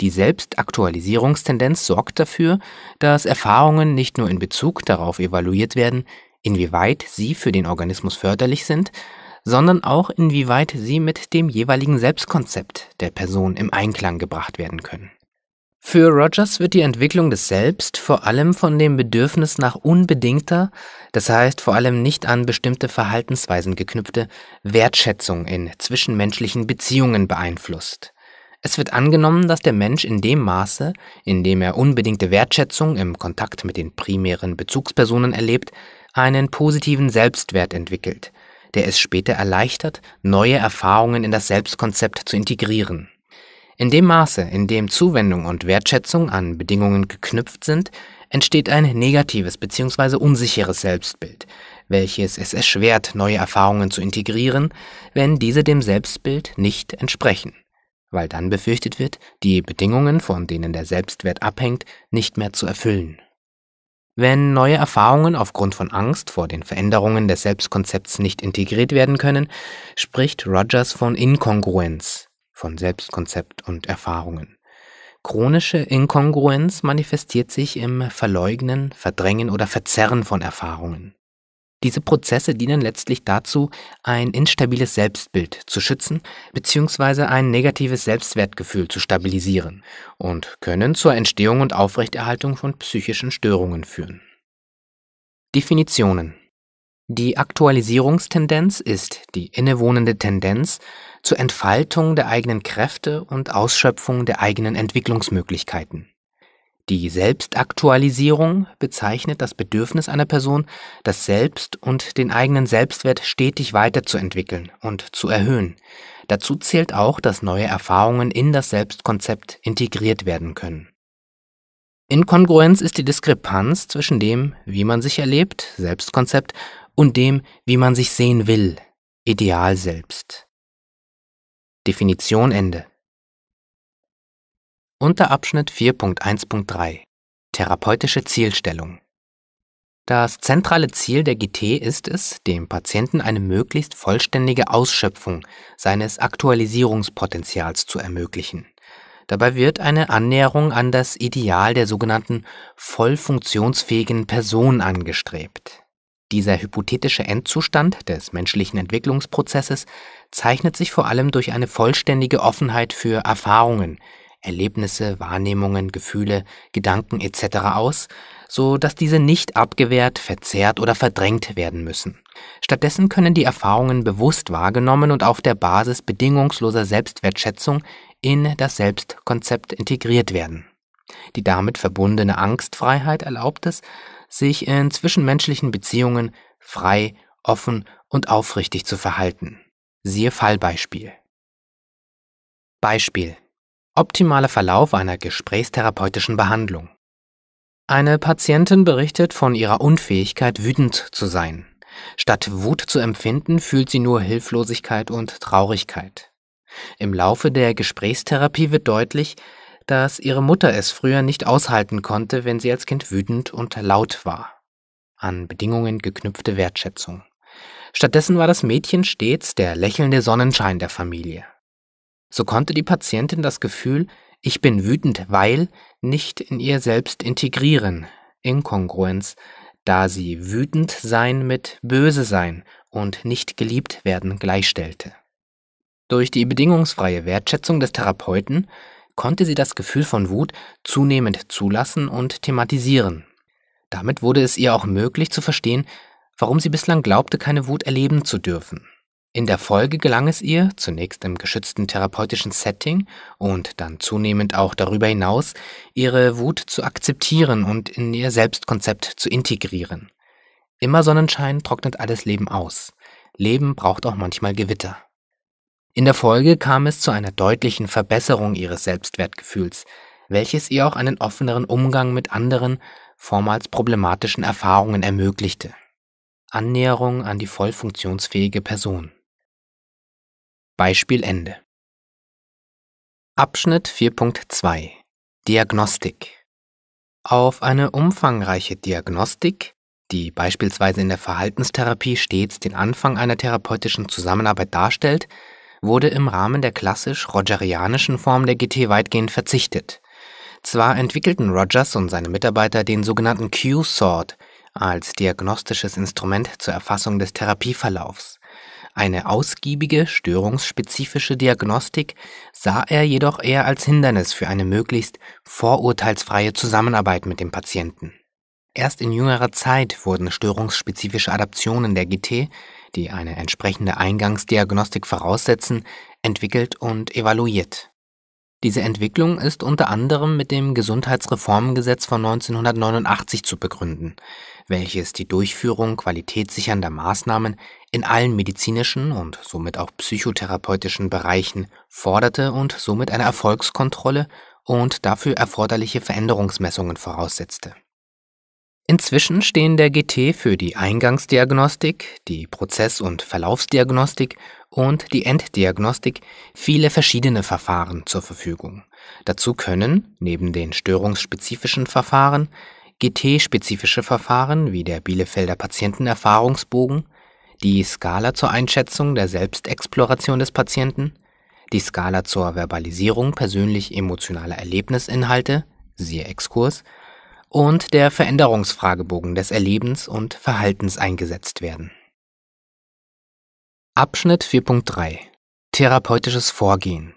Die Selbstaktualisierungstendenz sorgt dafür, dass Erfahrungen nicht nur in Bezug darauf evaluiert werden, inwieweit sie für den Organismus förderlich sind, sondern auch inwieweit sie mit dem jeweiligen Selbstkonzept der Person im Einklang gebracht werden können. Für Rogers wird die Entwicklung des Selbst vor allem von dem Bedürfnis nach unbedingter, das heißt vor allem nicht an bestimmte Verhaltensweisen geknüpfte, Wertschätzung in zwischenmenschlichen Beziehungen beeinflusst. Es wird angenommen, dass der Mensch in dem Maße, in dem er unbedingte Wertschätzung im Kontakt mit den primären Bezugspersonen erlebt, einen positiven Selbstwert entwickelt, der es später erleichtert, neue Erfahrungen in das Selbstkonzept zu integrieren. In dem Maße, in dem Zuwendung und Wertschätzung an Bedingungen geknüpft sind, entsteht ein negatives bzw. unsicheres Selbstbild, welches es erschwert, neue Erfahrungen zu integrieren, wenn diese dem Selbstbild nicht entsprechen, weil dann befürchtet wird, die Bedingungen, von denen der Selbstwert abhängt, nicht mehr zu erfüllen. Wenn neue Erfahrungen aufgrund von Angst vor den Veränderungen des Selbstkonzepts nicht integriert werden können, spricht Rogers von Inkongruenz, von Selbstkonzept und Erfahrungen. Chronische Inkongruenz manifestiert sich im Verleugnen, Verdrängen oder Verzerren von Erfahrungen. Diese Prozesse dienen letztlich dazu, ein instabiles Selbstbild zu schützen bzw. ein negatives Selbstwertgefühl zu stabilisieren und können zur Entstehung und Aufrechterhaltung von psychischen Störungen führen. Definitionen die Aktualisierungstendenz ist die innewohnende Tendenz zur Entfaltung der eigenen Kräfte und Ausschöpfung der eigenen Entwicklungsmöglichkeiten. Die Selbstaktualisierung bezeichnet das Bedürfnis einer Person, das Selbst und den eigenen Selbstwert stetig weiterzuentwickeln und zu erhöhen. Dazu zählt auch, dass neue Erfahrungen in das Selbstkonzept integriert werden können. Inkongruenz ist die Diskrepanz zwischen dem, wie man sich erlebt, Selbstkonzept, und dem, wie man sich sehen will, Ideal selbst. Definition Ende. Unterabschnitt 4.1.3 Therapeutische Zielstellung Das zentrale Ziel der GT ist es, dem Patienten eine möglichst vollständige Ausschöpfung seines Aktualisierungspotenzials zu ermöglichen. Dabei wird eine Annäherung an das Ideal der sogenannten voll funktionsfähigen Person angestrebt. Dieser hypothetische Endzustand des menschlichen Entwicklungsprozesses zeichnet sich vor allem durch eine vollständige Offenheit für Erfahrungen, Erlebnisse, Wahrnehmungen, Gefühle, Gedanken etc. aus, so dass diese nicht abgewehrt, verzerrt oder verdrängt werden müssen. Stattdessen können die Erfahrungen bewusst wahrgenommen und auf der Basis bedingungsloser Selbstwertschätzung in das Selbstkonzept integriert werden. Die damit verbundene Angstfreiheit erlaubt es, sich in zwischenmenschlichen Beziehungen frei, offen und aufrichtig zu verhalten. Siehe Fallbeispiel. Beispiel Optimaler Verlauf einer gesprächstherapeutischen Behandlung. Eine Patientin berichtet von ihrer Unfähigkeit, wütend zu sein. Statt Wut zu empfinden, fühlt sie nur Hilflosigkeit und Traurigkeit. Im Laufe der Gesprächstherapie wird deutlich, dass ihre Mutter es früher nicht aushalten konnte, wenn sie als Kind wütend und laut war. An Bedingungen geknüpfte Wertschätzung. Stattdessen war das Mädchen stets der lächelnde Sonnenschein der Familie. So konnte die Patientin das Gefühl Ich bin wütend, weil nicht in ihr selbst integrieren, Inkongruenz, da sie wütend sein mit böse sein und nicht geliebt werden gleichstellte. Durch die bedingungsfreie Wertschätzung des Therapeuten konnte sie das Gefühl von Wut zunehmend zulassen und thematisieren. Damit wurde es ihr auch möglich zu verstehen, warum sie bislang glaubte, keine Wut erleben zu dürfen. In der Folge gelang es ihr, zunächst im geschützten therapeutischen Setting und dann zunehmend auch darüber hinaus, ihre Wut zu akzeptieren und in ihr Selbstkonzept zu integrieren. Immer Sonnenschein trocknet alles Leben aus. Leben braucht auch manchmal Gewitter. In der Folge kam es zu einer deutlichen Verbesserung ihres Selbstwertgefühls, welches ihr auch einen offeneren Umgang mit anderen, vormals problematischen Erfahrungen ermöglichte. Annäherung an die voll funktionsfähige Person. Beispiel Ende. Abschnitt 4.2 Diagnostik Auf eine umfangreiche Diagnostik, die beispielsweise in der Verhaltenstherapie stets den Anfang einer therapeutischen Zusammenarbeit darstellt, wurde im Rahmen der klassisch rogerianischen Form der GT weitgehend verzichtet. Zwar entwickelten Rogers und seine Mitarbeiter den sogenannten Q-Sort als diagnostisches Instrument zur Erfassung des Therapieverlaufs. Eine ausgiebige störungsspezifische Diagnostik sah er jedoch eher als Hindernis für eine möglichst vorurteilsfreie Zusammenarbeit mit dem Patienten. Erst in jüngerer Zeit wurden störungsspezifische Adaptionen der GT, die eine entsprechende Eingangsdiagnostik voraussetzen, entwickelt und evaluiert. Diese Entwicklung ist unter anderem mit dem Gesundheitsreformgesetz von 1989 zu begründen, welches die Durchführung qualitätssichernder Maßnahmen in allen medizinischen und somit auch psychotherapeutischen Bereichen forderte und somit eine Erfolgskontrolle und dafür erforderliche Veränderungsmessungen voraussetzte. Inzwischen stehen der GT für die Eingangsdiagnostik, die Prozess- und Verlaufsdiagnostik und die Enddiagnostik viele verschiedene Verfahren zur Verfügung. Dazu können, neben den störungsspezifischen Verfahren, GT-spezifische Verfahren wie der Bielefelder Patientenerfahrungsbogen, die Skala zur Einschätzung der Selbstexploration des Patienten, die Skala zur Verbalisierung persönlich-emotionaler Erlebnisinhalte (siehe Exkurs) und der Veränderungsfragebogen des Erlebens und Verhaltens eingesetzt werden. Abschnitt 4.3 Therapeutisches Vorgehen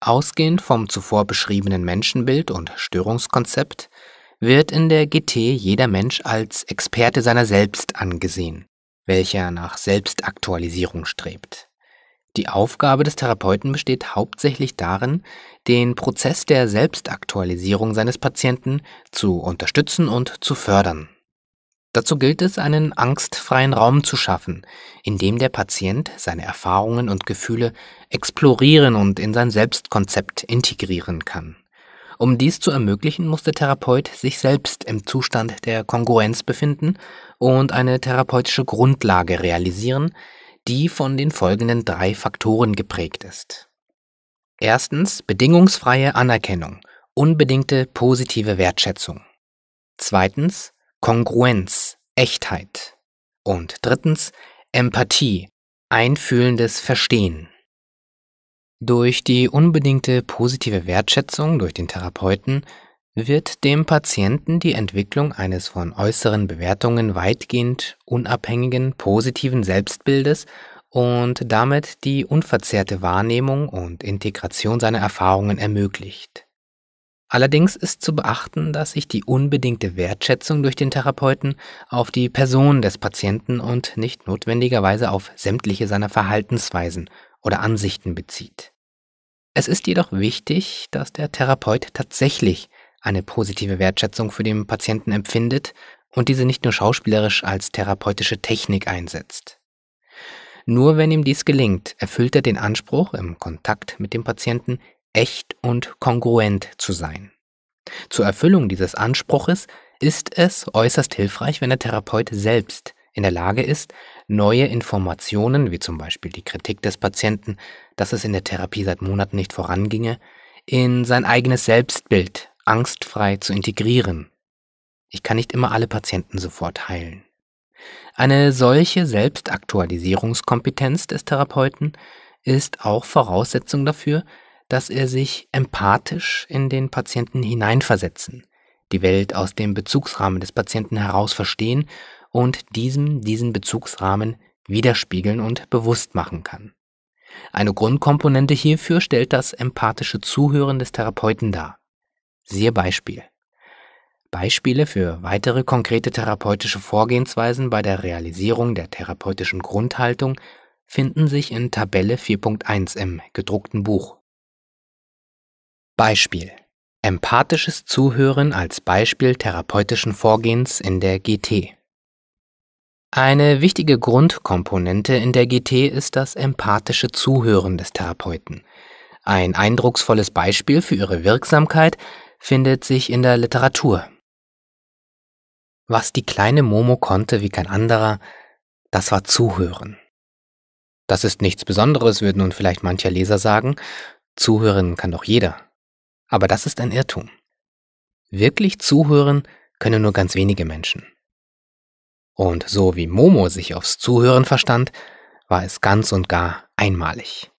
Ausgehend vom zuvor beschriebenen Menschenbild und Störungskonzept wird in der GT jeder Mensch als Experte seiner selbst angesehen, welcher nach Selbstaktualisierung strebt. Die Aufgabe des Therapeuten besteht hauptsächlich darin, den Prozess der Selbstaktualisierung seines Patienten zu unterstützen und zu fördern. Dazu gilt es, einen angstfreien Raum zu schaffen, in dem der Patient seine Erfahrungen und Gefühle explorieren und in sein Selbstkonzept integrieren kann. Um dies zu ermöglichen, muss der Therapeut sich selbst im Zustand der Kongruenz befinden und eine therapeutische Grundlage realisieren, die von den folgenden drei Faktoren geprägt ist. Erstens bedingungsfreie Anerkennung, unbedingte positive Wertschätzung. Zweitens Kongruenz, Echtheit. Und drittens Empathie, einfühlendes Verstehen. Durch die unbedingte positive Wertschätzung durch den Therapeuten wird dem Patienten die Entwicklung eines von äußeren Bewertungen weitgehend unabhängigen positiven Selbstbildes und damit die unverzerrte Wahrnehmung und Integration seiner Erfahrungen ermöglicht. Allerdings ist zu beachten, dass sich die unbedingte Wertschätzung durch den Therapeuten auf die Person des Patienten und nicht notwendigerweise auf sämtliche seiner Verhaltensweisen oder Ansichten bezieht. Es ist jedoch wichtig, dass der Therapeut tatsächlich eine positive Wertschätzung für den Patienten empfindet und diese nicht nur schauspielerisch als therapeutische Technik einsetzt. Nur wenn ihm dies gelingt, erfüllt er den Anspruch, im Kontakt mit dem Patienten echt und kongruent zu sein. Zur Erfüllung dieses Anspruches ist es äußerst hilfreich, wenn der Therapeut selbst in der Lage ist, neue Informationen, wie zum Beispiel die Kritik des Patienten, dass es in der Therapie seit Monaten nicht voranginge, in sein eigenes Selbstbild angstfrei zu integrieren. Ich kann nicht immer alle Patienten sofort heilen. Eine solche Selbstaktualisierungskompetenz des Therapeuten ist auch Voraussetzung dafür, dass er sich empathisch in den Patienten hineinversetzen, die Welt aus dem Bezugsrahmen des Patienten heraus verstehen und diesem diesen Bezugsrahmen widerspiegeln und bewusst machen kann. Eine Grundkomponente hierfür stellt das empathische Zuhören des Therapeuten dar. Siehe Beispiel. Beispiele für weitere konkrete therapeutische Vorgehensweisen bei der Realisierung der therapeutischen Grundhaltung finden sich in Tabelle 4.1 im gedruckten Buch. Beispiel. Empathisches Zuhören als Beispiel therapeutischen Vorgehens in der GT. Eine wichtige Grundkomponente in der GT ist das empathische Zuhören des Therapeuten. Ein eindrucksvolles Beispiel für ihre Wirksamkeit findet sich in der Literatur. Was die kleine Momo konnte wie kein anderer, das war zuhören. Das ist nichts Besonderes, wird nun vielleicht mancher Leser sagen. Zuhören kann doch jeder. Aber das ist ein Irrtum. Wirklich zuhören können nur ganz wenige Menschen. Und so wie Momo sich aufs Zuhören verstand, war es ganz und gar einmalig.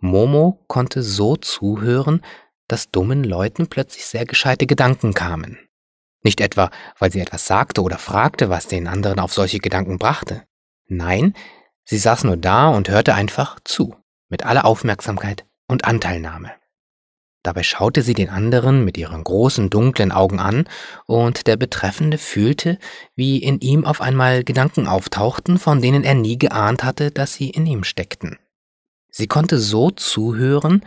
Momo konnte so zuhören, dass dummen Leuten plötzlich sehr gescheite Gedanken kamen. Nicht etwa, weil sie etwas sagte oder fragte, was den anderen auf solche Gedanken brachte. Nein, sie saß nur da und hörte einfach zu, mit aller Aufmerksamkeit und Anteilnahme. Dabei schaute sie den anderen mit ihren großen dunklen Augen an, und der Betreffende fühlte, wie in ihm auf einmal Gedanken auftauchten, von denen er nie geahnt hatte, dass sie in ihm steckten. Sie konnte so zuhören,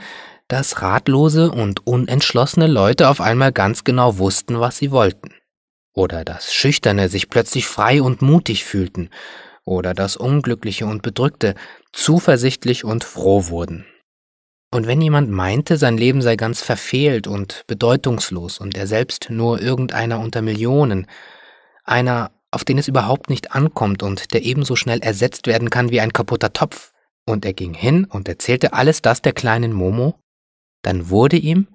dass ratlose und unentschlossene Leute auf einmal ganz genau wussten, was sie wollten. Oder dass Schüchterne sich plötzlich frei und mutig fühlten, oder dass Unglückliche und Bedrückte zuversichtlich und froh wurden. Und wenn jemand meinte, sein Leben sei ganz verfehlt und bedeutungslos und er selbst nur irgendeiner unter Millionen, einer, auf den es überhaupt nicht ankommt und der ebenso schnell ersetzt werden kann wie ein kaputter Topf, und er ging hin und erzählte alles das der kleinen Momo, dann wurde ihm,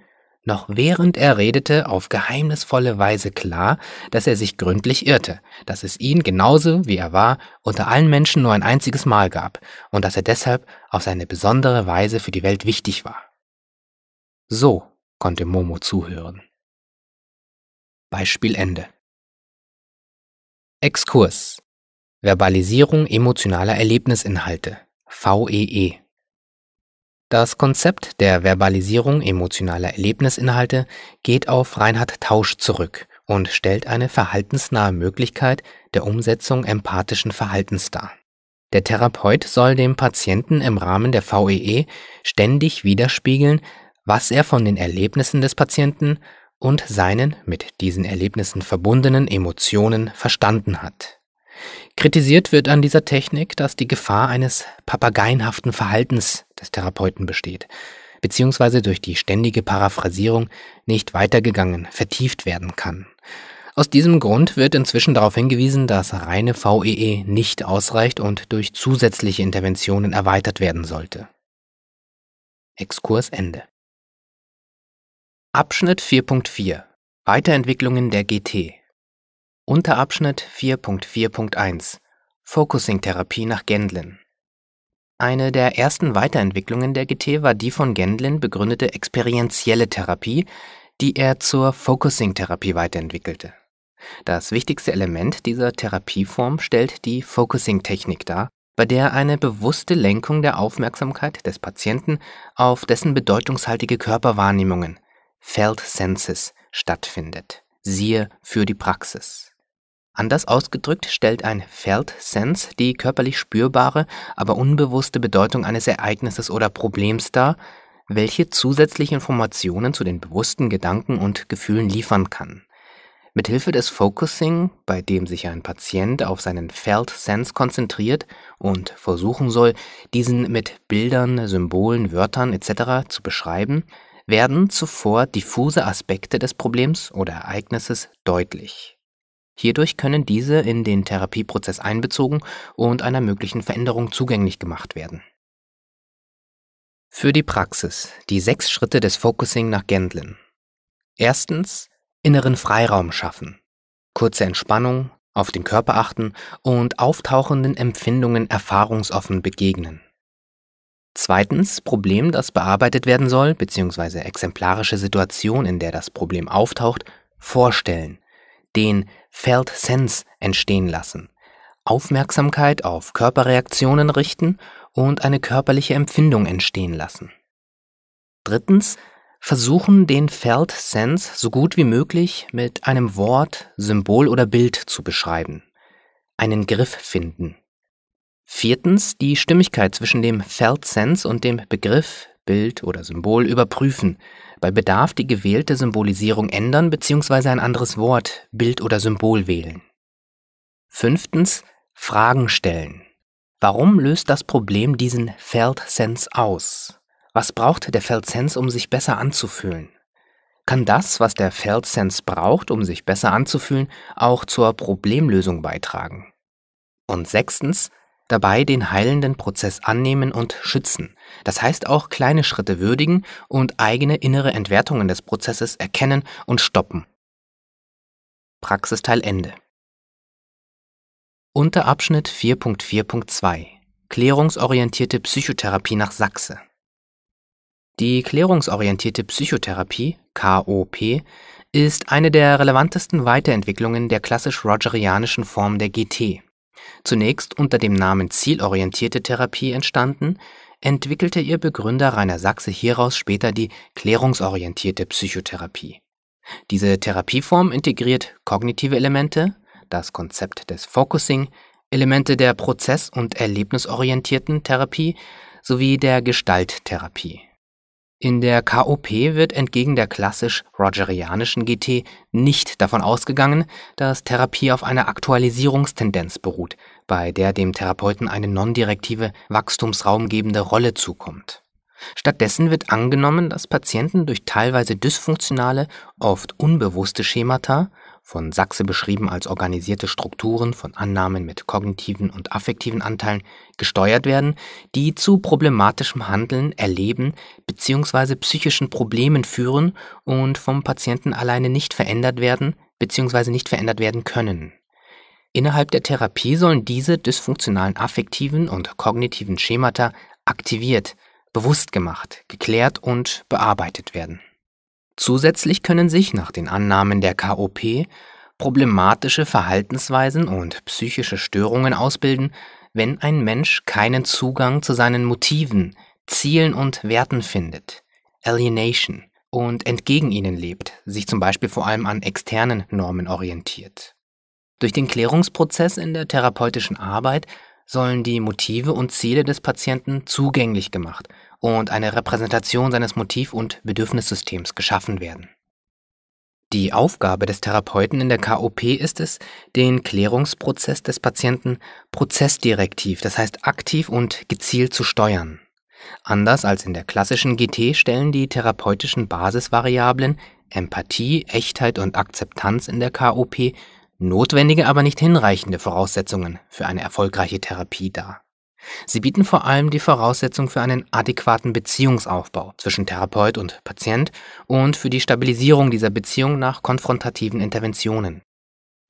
noch während er redete, auf geheimnisvolle Weise klar, dass er sich gründlich irrte, dass es ihn genauso wie er war unter allen Menschen nur ein einziges Mal gab und dass er deshalb auf seine besondere Weise für die Welt wichtig war. So konnte Momo zuhören. Beispiel Ende. Exkurs. Verbalisierung emotionaler Erlebnisinhalte. VEE. E. Das Konzept der Verbalisierung emotionaler Erlebnisinhalte geht auf Reinhard Tausch zurück und stellt eine verhaltensnahe Möglichkeit der Umsetzung empathischen Verhaltens dar. Der Therapeut soll dem Patienten im Rahmen der VEE e ständig widerspiegeln, was er von den Erlebnissen des Patienten und seinen mit diesen Erlebnissen verbundenen Emotionen verstanden hat Kritisiert wird an dieser Technik, dass die Gefahr eines papageienhaften Verhaltens des Therapeuten besteht, beziehungsweise durch die ständige Paraphrasierung nicht weitergegangen, vertieft werden kann. Aus diesem Grund wird inzwischen darauf hingewiesen, dass reine VEE e nicht ausreicht und durch zusätzliche Interventionen erweitert werden sollte. Exkurs Ende. Abschnitt 4.4 Weiterentwicklungen der GT Unterabschnitt 4.4.1 Focusing-Therapie nach Gendlin eine der ersten Weiterentwicklungen der GT war die von Gendlin begründete experientielle Therapie, die er zur Focusing-Therapie weiterentwickelte. Das wichtigste Element dieser Therapieform stellt die Focusing-Technik dar, bei der eine bewusste Lenkung der Aufmerksamkeit des Patienten auf dessen bedeutungshaltige Körperwahrnehmungen, Felt Senses, stattfindet. Siehe für die Praxis. Anders ausgedrückt stellt ein Felt-Sense die körperlich spürbare, aber unbewusste Bedeutung eines Ereignisses oder Problems dar, welche zusätzliche Informationen zu den bewussten Gedanken und Gefühlen liefern kann. Mithilfe des Focusing, bei dem sich ein Patient auf seinen Felt Sense konzentriert und versuchen soll, diesen mit Bildern, Symbolen, Wörtern etc. zu beschreiben, werden zuvor diffuse Aspekte des Problems oder Ereignisses deutlich. Hierdurch können diese in den Therapieprozess einbezogen und einer möglichen Veränderung zugänglich gemacht werden. Für die Praxis die sechs Schritte des Focusing nach Gendlin. Erstens inneren Freiraum schaffen. Kurze Entspannung, auf den Körper achten und auftauchenden Empfindungen erfahrungsoffen begegnen. Zweitens Problem, das bearbeitet werden soll, bzw. exemplarische Situation, in der das Problem auftaucht, vorstellen den Felt Sense entstehen lassen, Aufmerksamkeit auf Körperreaktionen richten und eine körperliche Empfindung entstehen lassen. Drittens, versuchen, den Felt Sense so gut wie möglich mit einem Wort, Symbol oder Bild zu beschreiben. Einen Griff finden. Viertens, die Stimmigkeit zwischen dem Felt Sense und dem Begriff, Bild oder Symbol überprüfen bei Bedarf die gewählte Symbolisierung ändern bzw. ein anderes Wort, Bild oder Symbol wählen. Fünftens, Fragen stellen. Warum löst das Problem diesen Felt sense aus? Was braucht der Felt sense um sich besser anzufühlen? Kann das, was der Felt sense braucht, um sich besser anzufühlen, auch zur Problemlösung beitragen? Und sechstens, dabei den heilenden Prozess annehmen und schützen. Das heißt auch kleine Schritte würdigen und eigene innere Entwertungen des Prozesses erkennen und stoppen. Praxisteil Ende. Unterabschnitt 4.4.2 Klärungsorientierte Psychotherapie nach Sachse. Die klärungsorientierte Psychotherapie, KOP, ist eine der relevantesten Weiterentwicklungen der klassisch-rogerianischen Form der GT zunächst unter dem Namen Zielorientierte Therapie entstanden, entwickelte ihr Begründer Rainer Sachse hieraus später die klärungsorientierte Psychotherapie. Diese Therapieform integriert kognitive Elemente, das Konzept des Focusing, Elemente der prozess- und erlebnisorientierten Therapie sowie der Gestalttherapie. In der KOP wird entgegen der klassisch rogerianischen GT nicht davon ausgegangen, dass Therapie auf einer Aktualisierungstendenz beruht, bei der dem Therapeuten eine nondirektive, wachstumsraumgebende Rolle zukommt. Stattdessen wird angenommen, dass Patienten durch teilweise dysfunktionale, oft unbewusste Schemata von Sachse beschrieben als organisierte Strukturen von Annahmen mit kognitiven und affektiven Anteilen, gesteuert werden, die zu problematischem Handeln, Erleben bzw. psychischen Problemen führen und vom Patienten alleine nicht verändert werden bzw. nicht verändert werden können. Innerhalb der Therapie sollen diese dysfunktionalen affektiven und kognitiven Schemata aktiviert, bewusst gemacht, geklärt und bearbeitet werden. Zusätzlich können sich nach den Annahmen der KOP problematische Verhaltensweisen und psychische Störungen ausbilden, wenn ein Mensch keinen Zugang zu seinen Motiven, Zielen und Werten findet, Alienation, und entgegen ihnen lebt, sich zum Beispiel vor allem an externen Normen orientiert. Durch den Klärungsprozess in der therapeutischen Arbeit sollen die Motive und Ziele des Patienten zugänglich gemacht und eine Repräsentation seines Motiv- und Bedürfnissystems geschaffen werden. Die Aufgabe des Therapeuten in der KOP ist es, den Klärungsprozess des Patienten prozessdirektiv, das heißt aktiv und gezielt zu steuern. Anders als in der klassischen GT stellen die therapeutischen Basisvariablen Empathie, Echtheit und Akzeptanz in der KOP notwendige, aber nicht hinreichende Voraussetzungen für eine erfolgreiche Therapie dar. Sie bieten vor allem die Voraussetzung für einen adäquaten Beziehungsaufbau zwischen Therapeut und Patient und für die Stabilisierung dieser Beziehung nach konfrontativen Interventionen.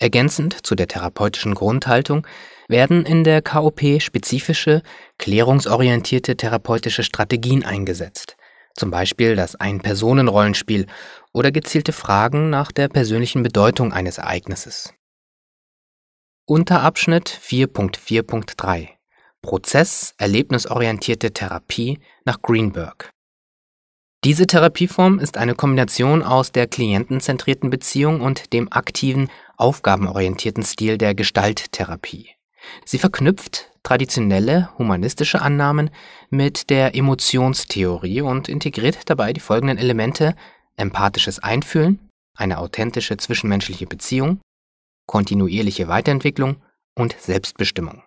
Ergänzend zu der therapeutischen Grundhaltung werden in der KOP spezifische, klärungsorientierte therapeutische Strategien eingesetzt, zum Beispiel das Ein-Personen-Rollenspiel oder gezielte Fragen nach der persönlichen Bedeutung eines Ereignisses. Unterabschnitt 4.4.3 Prozess erlebnisorientierte Therapie nach Greenberg. Diese Therapieform ist eine Kombination aus der klientenzentrierten Beziehung und dem aktiven, aufgabenorientierten Stil der Gestalttherapie. Sie verknüpft traditionelle humanistische Annahmen mit der Emotionstheorie und integriert dabei die folgenden Elemente empathisches Einfühlen, eine authentische zwischenmenschliche Beziehung, kontinuierliche Weiterentwicklung und Selbstbestimmung.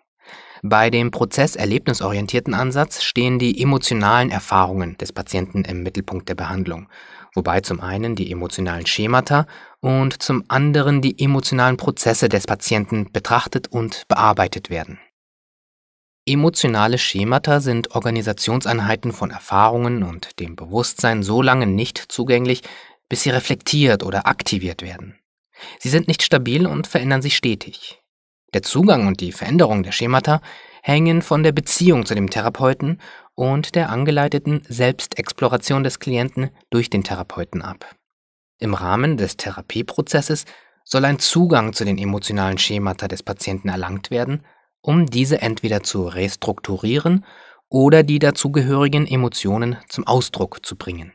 Bei dem prozesserlebnisorientierten Ansatz stehen die emotionalen Erfahrungen des Patienten im Mittelpunkt der Behandlung, wobei zum einen die emotionalen Schemata und zum anderen die emotionalen Prozesse des Patienten betrachtet und bearbeitet werden. Emotionale Schemata sind Organisationseinheiten von Erfahrungen und dem Bewusstsein so lange nicht zugänglich, bis sie reflektiert oder aktiviert werden. Sie sind nicht stabil und verändern sich stetig. Der Zugang und die Veränderung der Schemata hängen von der Beziehung zu dem Therapeuten und der angeleiteten Selbstexploration des Klienten durch den Therapeuten ab. Im Rahmen des Therapieprozesses soll ein Zugang zu den emotionalen Schemata des Patienten erlangt werden, um diese entweder zu restrukturieren oder die dazugehörigen Emotionen zum Ausdruck zu bringen.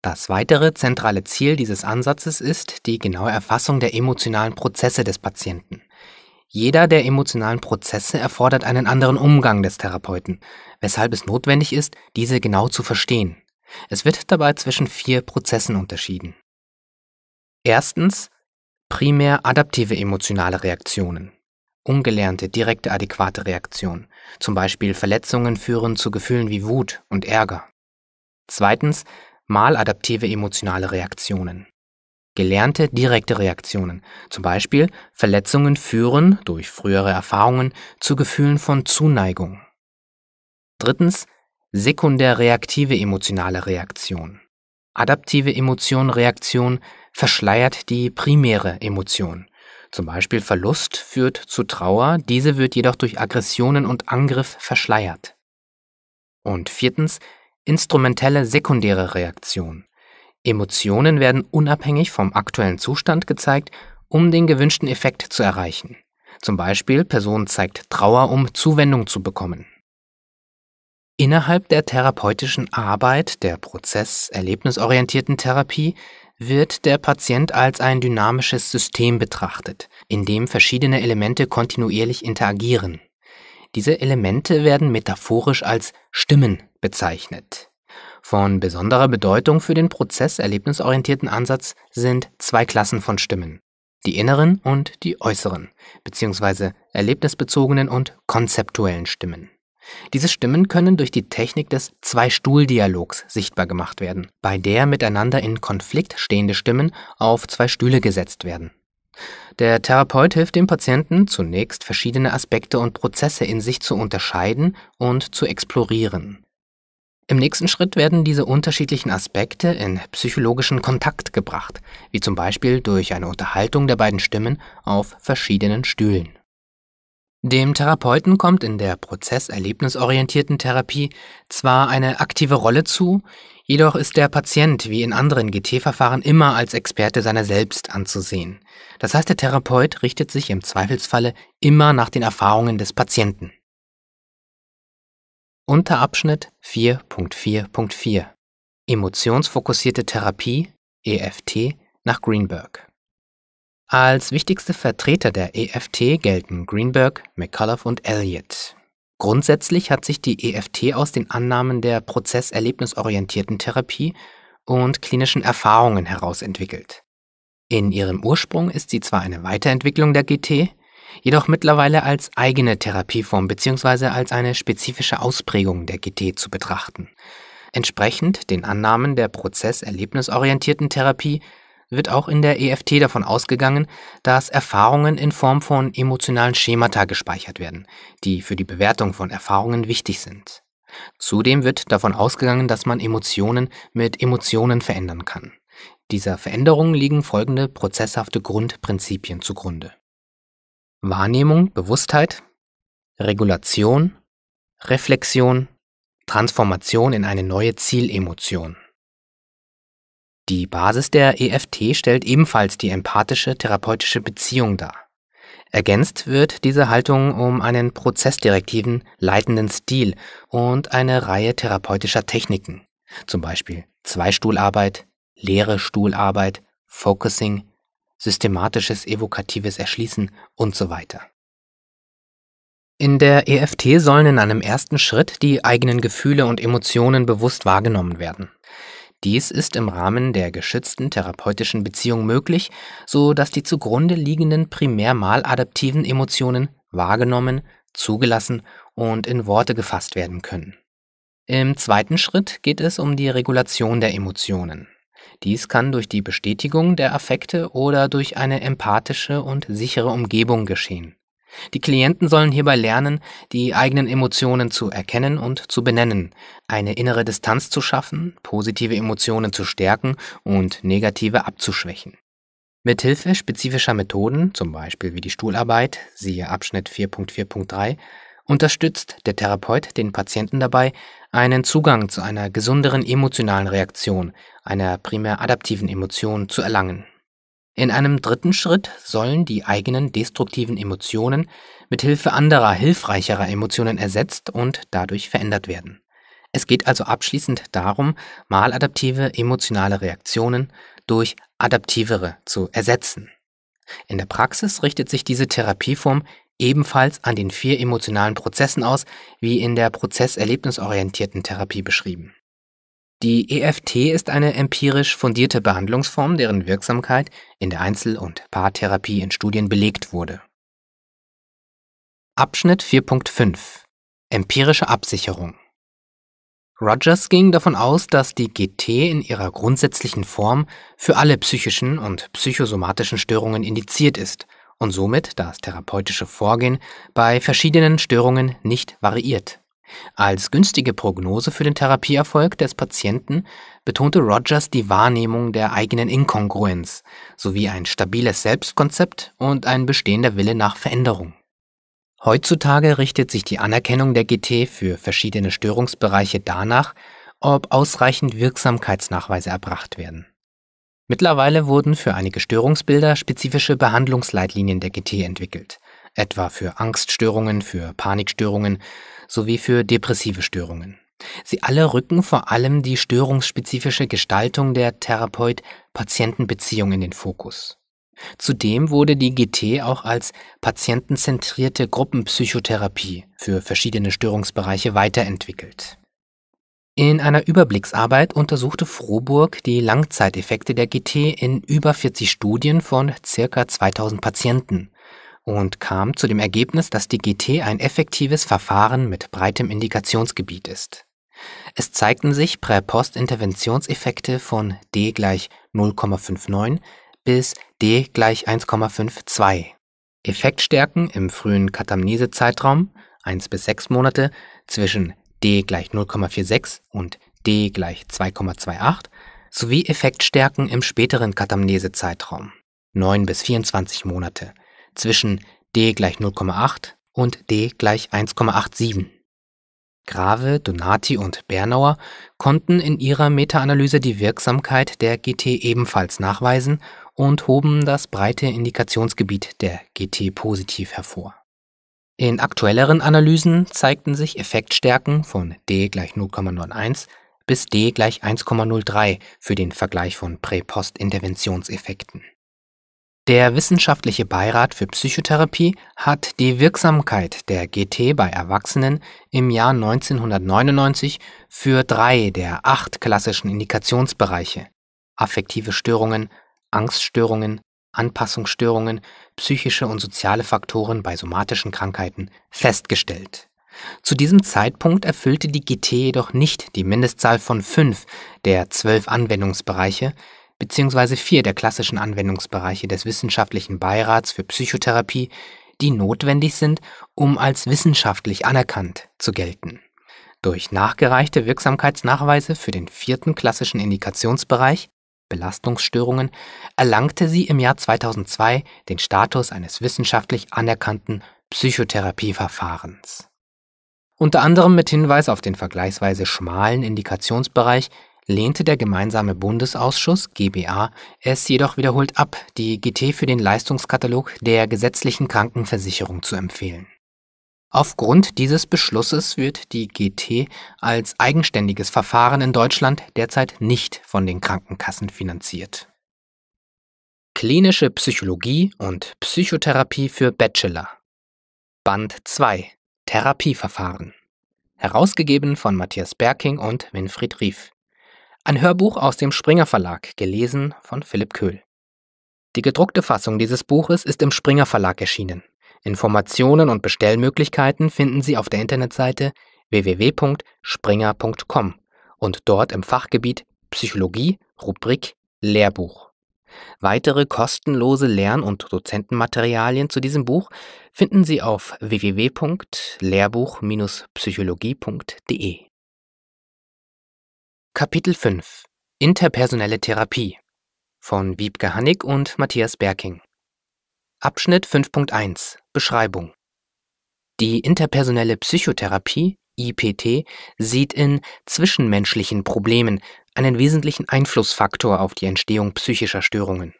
Das weitere zentrale Ziel dieses Ansatzes ist die genaue Erfassung der emotionalen Prozesse des Patienten. Jeder der emotionalen Prozesse erfordert einen anderen Umgang des Therapeuten, weshalb es notwendig ist, diese genau zu verstehen. Es wird dabei zwischen vier Prozessen unterschieden. Erstens primär adaptive emotionale Reaktionen. Ungelernte, direkte, adäquate Reaktionen. Zum Beispiel Verletzungen führen zu Gefühlen wie Wut und Ärger. Zweitens maladaptive emotionale Reaktionen gelernte direkte Reaktionen. Zum Beispiel Verletzungen führen durch frühere Erfahrungen zu Gefühlen von Zuneigung. Drittens sekundär reaktive emotionale Reaktion. Adaptive Emotionreaktion verschleiert die primäre Emotion. Zum Beispiel Verlust führt zu Trauer, diese wird jedoch durch Aggressionen und Angriff verschleiert. Und viertens, instrumentelle sekundäre Reaktion. Emotionen werden unabhängig vom aktuellen Zustand gezeigt, um den gewünschten Effekt zu erreichen. Zum Beispiel Person zeigt Trauer, um Zuwendung zu bekommen. Innerhalb der therapeutischen Arbeit der prozess-erlebnisorientierten Therapie wird der Patient als ein dynamisches System betrachtet, in dem verschiedene Elemente kontinuierlich interagieren. Diese Elemente werden metaphorisch als Stimmen bezeichnet. Von besonderer Bedeutung für den Prozess erlebnisorientierten Ansatz sind zwei Klassen von Stimmen, die inneren und die äußeren, beziehungsweise erlebnisbezogenen und konzeptuellen Stimmen. Diese Stimmen können durch die Technik des Zwei-Stuhl-Dialogs sichtbar gemacht werden, bei der miteinander in Konflikt stehende Stimmen auf zwei Stühle gesetzt werden. Der Therapeut hilft dem Patienten zunächst verschiedene Aspekte und Prozesse in sich zu unterscheiden und zu explorieren. Im nächsten Schritt werden diese unterschiedlichen Aspekte in psychologischen Kontakt gebracht, wie zum Beispiel durch eine Unterhaltung der beiden Stimmen auf verschiedenen Stühlen. Dem Therapeuten kommt in der prozesserlebnisorientierten Therapie zwar eine aktive Rolle zu, jedoch ist der Patient wie in anderen GT-Verfahren immer als Experte seiner selbst anzusehen. Das heißt, der Therapeut richtet sich im Zweifelsfalle immer nach den Erfahrungen des Patienten. Unterabschnitt 4.4.4 Emotionsfokussierte Therapie EFT nach Greenberg. Als wichtigste Vertreter der EFT gelten Greenberg, McCullough und Elliott. Grundsätzlich hat sich die EFT aus den Annahmen der prozesserlebnisorientierten Therapie und klinischen Erfahrungen herausentwickelt. In ihrem Ursprung ist sie zwar eine Weiterentwicklung der GT, jedoch mittlerweile als eigene Therapieform bzw. als eine spezifische Ausprägung der GT zu betrachten. Entsprechend den Annahmen der prozesserlebnisorientierten Therapie wird auch in der EFT davon ausgegangen, dass Erfahrungen in Form von emotionalen Schemata gespeichert werden, die für die Bewertung von Erfahrungen wichtig sind. Zudem wird davon ausgegangen, dass man Emotionen mit Emotionen verändern kann. Dieser Veränderung liegen folgende prozesshafte Grundprinzipien zugrunde. Wahrnehmung, Bewusstheit, Regulation, Reflexion, Transformation in eine neue Zielemotion. Die Basis der EFT stellt ebenfalls die empathische therapeutische Beziehung dar. Ergänzt wird diese Haltung um einen prozessdirektiven, leitenden Stil und eine Reihe therapeutischer Techniken, zum Beispiel Zweistuhlarbeit, leere Stuhlarbeit, Focusing, systematisches evokatives Erschließen und so weiter. In der EFT sollen in einem ersten Schritt die eigenen Gefühle und Emotionen bewusst wahrgenommen werden. Dies ist im Rahmen der geschützten therapeutischen Beziehung möglich, so dass die zugrunde liegenden primär maladaptiven Emotionen wahrgenommen, zugelassen und in Worte gefasst werden können. Im zweiten Schritt geht es um die Regulation der Emotionen. Dies kann durch die Bestätigung der Affekte oder durch eine empathische und sichere Umgebung geschehen. Die Klienten sollen hierbei lernen, die eigenen Emotionen zu erkennen und zu benennen, eine innere Distanz zu schaffen, positive Emotionen zu stärken und negative abzuschwächen. Mithilfe spezifischer Methoden, zum Beispiel wie die Stuhlarbeit, siehe Abschnitt 4.4.3, unterstützt der Therapeut den Patienten dabei, einen Zugang zu einer gesünderen emotionalen Reaktion, einer primär adaptiven Emotion, zu erlangen. In einem dritten Schritt sollen die eigenen destruktiven Emotionen mit Hilfe anderer hilfreicherer Emotionen ersetzt und dadurch verändert werden. Es geht also abschließend darum, maladaptive emotionale Reaktionen durch adaptivere zu ersetzen. In der Praxis richtet sich diese Therapieform ebenfalls an den vier emotionalen Prozessen aus, wie in der prozesserlebnisorientierten Therapie beschrieben. Die EFT ist eine empirisch fundierte Behandlungsform, deren Wirksamkeit in der Einzel- und Paartherapie in Studien belegt wurde. Abschnitt 4.5 Empirische Absicherung Rogers ging davon aus, dass die GT in ihrer grundsätzlichen Form für alle psychischen und psychosomatischen Störungen indiziert ist – und somit das therapeutische Vorgehen bei verschiedenen Störungen nicht variiert. Als günstige Prognose für den Therapieerfolg des Patienten betonte Rogers die Wahrnehmung der eigenen Inkongruenz sowie ein stabiles Selbstkonzept und ein bestehender Wille nach Veränderung. Heutzutage richtet sich die Anerkennung der GT für verschiedene Störungsbereiche danach, ob ausreichend Wirksamkeitsnachweise erbracht werden. Mittlerweile wurden für einige Störungsbilder spezifische Behandlungsleitlinien der GT entwickelt, etwa für Angststörungen, für Panikstörungen sowie für depressive Störungen. Sie alle rücken vor allem die störungsspezifische Gestaltung der therapeut patientenbeziehung in den Fokus. Zudem wurde die GT auch als patientenzentrierte Gruppenpsychotherapie für verschiedene Störungsbereiche weiterentwickelt. In einer Überblicksarbeit untersuchte Frohburg die Langzeiteffekte der GT in über 40 Studien von circa 2000 Patienten und kam zu dem Ergebnis, dass die GT ein effektives Verfahren mit breitem Indikationsgebiet ist. Es zeigten sich Prä-Post-Interventionseffekte von D gleich 0,59 bis D gleich 1,52. Effektstärken im frühen Katamnese-Zeitraum 1 bis 6 Monate zwischen d gleich 0,46 und d gleich 2,28 sowie Effektstärken im späteren Katamnesezeitraum, 9 bis 24 Monate zwischen d gleich 0,8 und d gleich 1,87. Grave, Donati und Bernauer konnten in ihrer Meta-Analyse die Wirksamkeit der GT ebenfalls nachweisen und hoben das breite Indikationsgebiet der GT positiv hervor in aktuelleren Analysen zeigten sich Effektstärken von D gleich 0,91 bis D gleich 1,03 für den Vergleich von Prä-Post-Interventionseffekten. Der Wissenschaftliche Beirat für Psychotherapie hat die Wirksamkeit der GT bei Erwachsenen im Jahr 1999 für drei der acht klassischen Indikationsbereiche affektive Störungen, Angststörungen, Anpassungsstörungen psychische und soziale Faktoren bei somatischen Krankheiten festgestellt. Zu diesem Zeitpunkt erfüllte die GT jedoch nicht die Mindestzahl von fünf der zwölf Anwendungsbereiche bzw. vier der klassischen Anwendungsbereiche des Wissenschaftlichen Beirats für Psychotherapie, die notwendig sind, um als wissenschaftlich anerkannt zu gelten. Durch nachgereichte Wirksamkeitsnachweise für den vierten klassischen Indikationsbereich Belastungsstörungen erlangte sie im Jahr 2002 den Status eines wissenschaftlich anerkannten Psychotherapieverfahrens. Unter anderem mit Hinweis auf den vergleichsweise schmalen Indikationsbereich lehnte der gemeinsame Bundesausschuss GBA es jedoch wiederholt ab, die GT für den Leistungskatalog der gesetzlichen Krankenversicherung zu empfehlen Aufgrund dieses Beschlusses wird die GT als eigenständiges Verfahren in Deutschland derzeit nicht von den Krankenkassen finanziert. Klinische Psychologie und Psychotherapie für Bachelor Band 2 Therapieverfahren Herausgegeben von Matthias Berking und Winfried Rief Ein Hörbuch aus dem Springer Verlag, gelesen von Philipp Köhl Die gedruckte Fassung dieses Buches ist im Springer Verlag erschienen Informationen und Bestellmöglichkeiten finden Sie auf der Internetseite www.springer.com und dort im Fachgebiet Psychologie Rubrik Lehrbuch. Weitere kostenlose Lern- und Dozentenmaterialien zu diesem Buch finden Sie auf www.lehrbuch-psychologie.de. Kapitel 5 Interpersonelle Therapie von Wiebke Hannig und Matthias Berking Abschnitt 5.1 Beschreibung Die interpersonelle Psychotherapie IPT sieht in zwischenmenschlichen Problemen einen wesentlichen Einflussfaktor auf die Entstehung psychischer Störungen.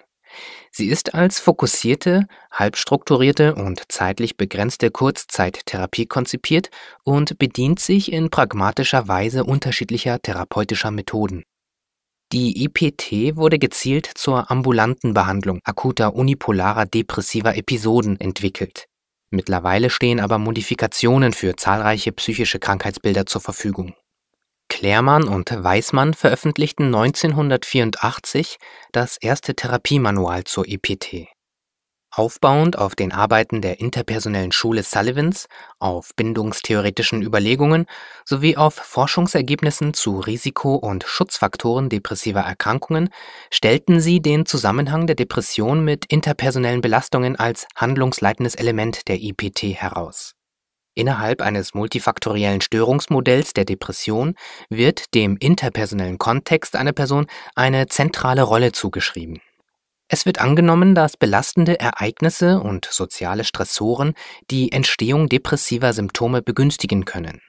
Sie ist als fokussierte, halbstrukturierte und zeitlich begrenzte Kurzzeittherapie konzipiert und bedient sich in pragmatischer Weise unterschiedlicher therapeutischer Methoden die IPT wurde gezielt zur ambulanten Behandlung akuter unipolarer depressiver Episoden entwickelt. Mittlerweile stehen aber Modifikationen für zahlreiche psychische Krankheitsbilder zur Verfügung. Klärmann und Weismann veröffentlichten 1984 das erste Therapiemanual zur IPT. Aufbauend auf den Arbeiten der Interpersonellen Schule Sullivans, auf bindungstheoretischen Überlegungen sowie auf Forschungsergebnissen zu Risiko und Schutzfaktoren depressiver Erkrankungen stellten sie den Zusammenhang der Depression mit interpersonellen Belastungen als handlungsleitendes Element der IPT heraus. Innerhalb eines multifaktoriellen Störungsmodells der Depression wird dem interpersonellen Kontext einer Person eine zentrale Rolle zugeschrieben es wird angenommen, dass belastende Ereignisse und soziale Stressoren die Entstehung depressiver Symptome begünstigen können.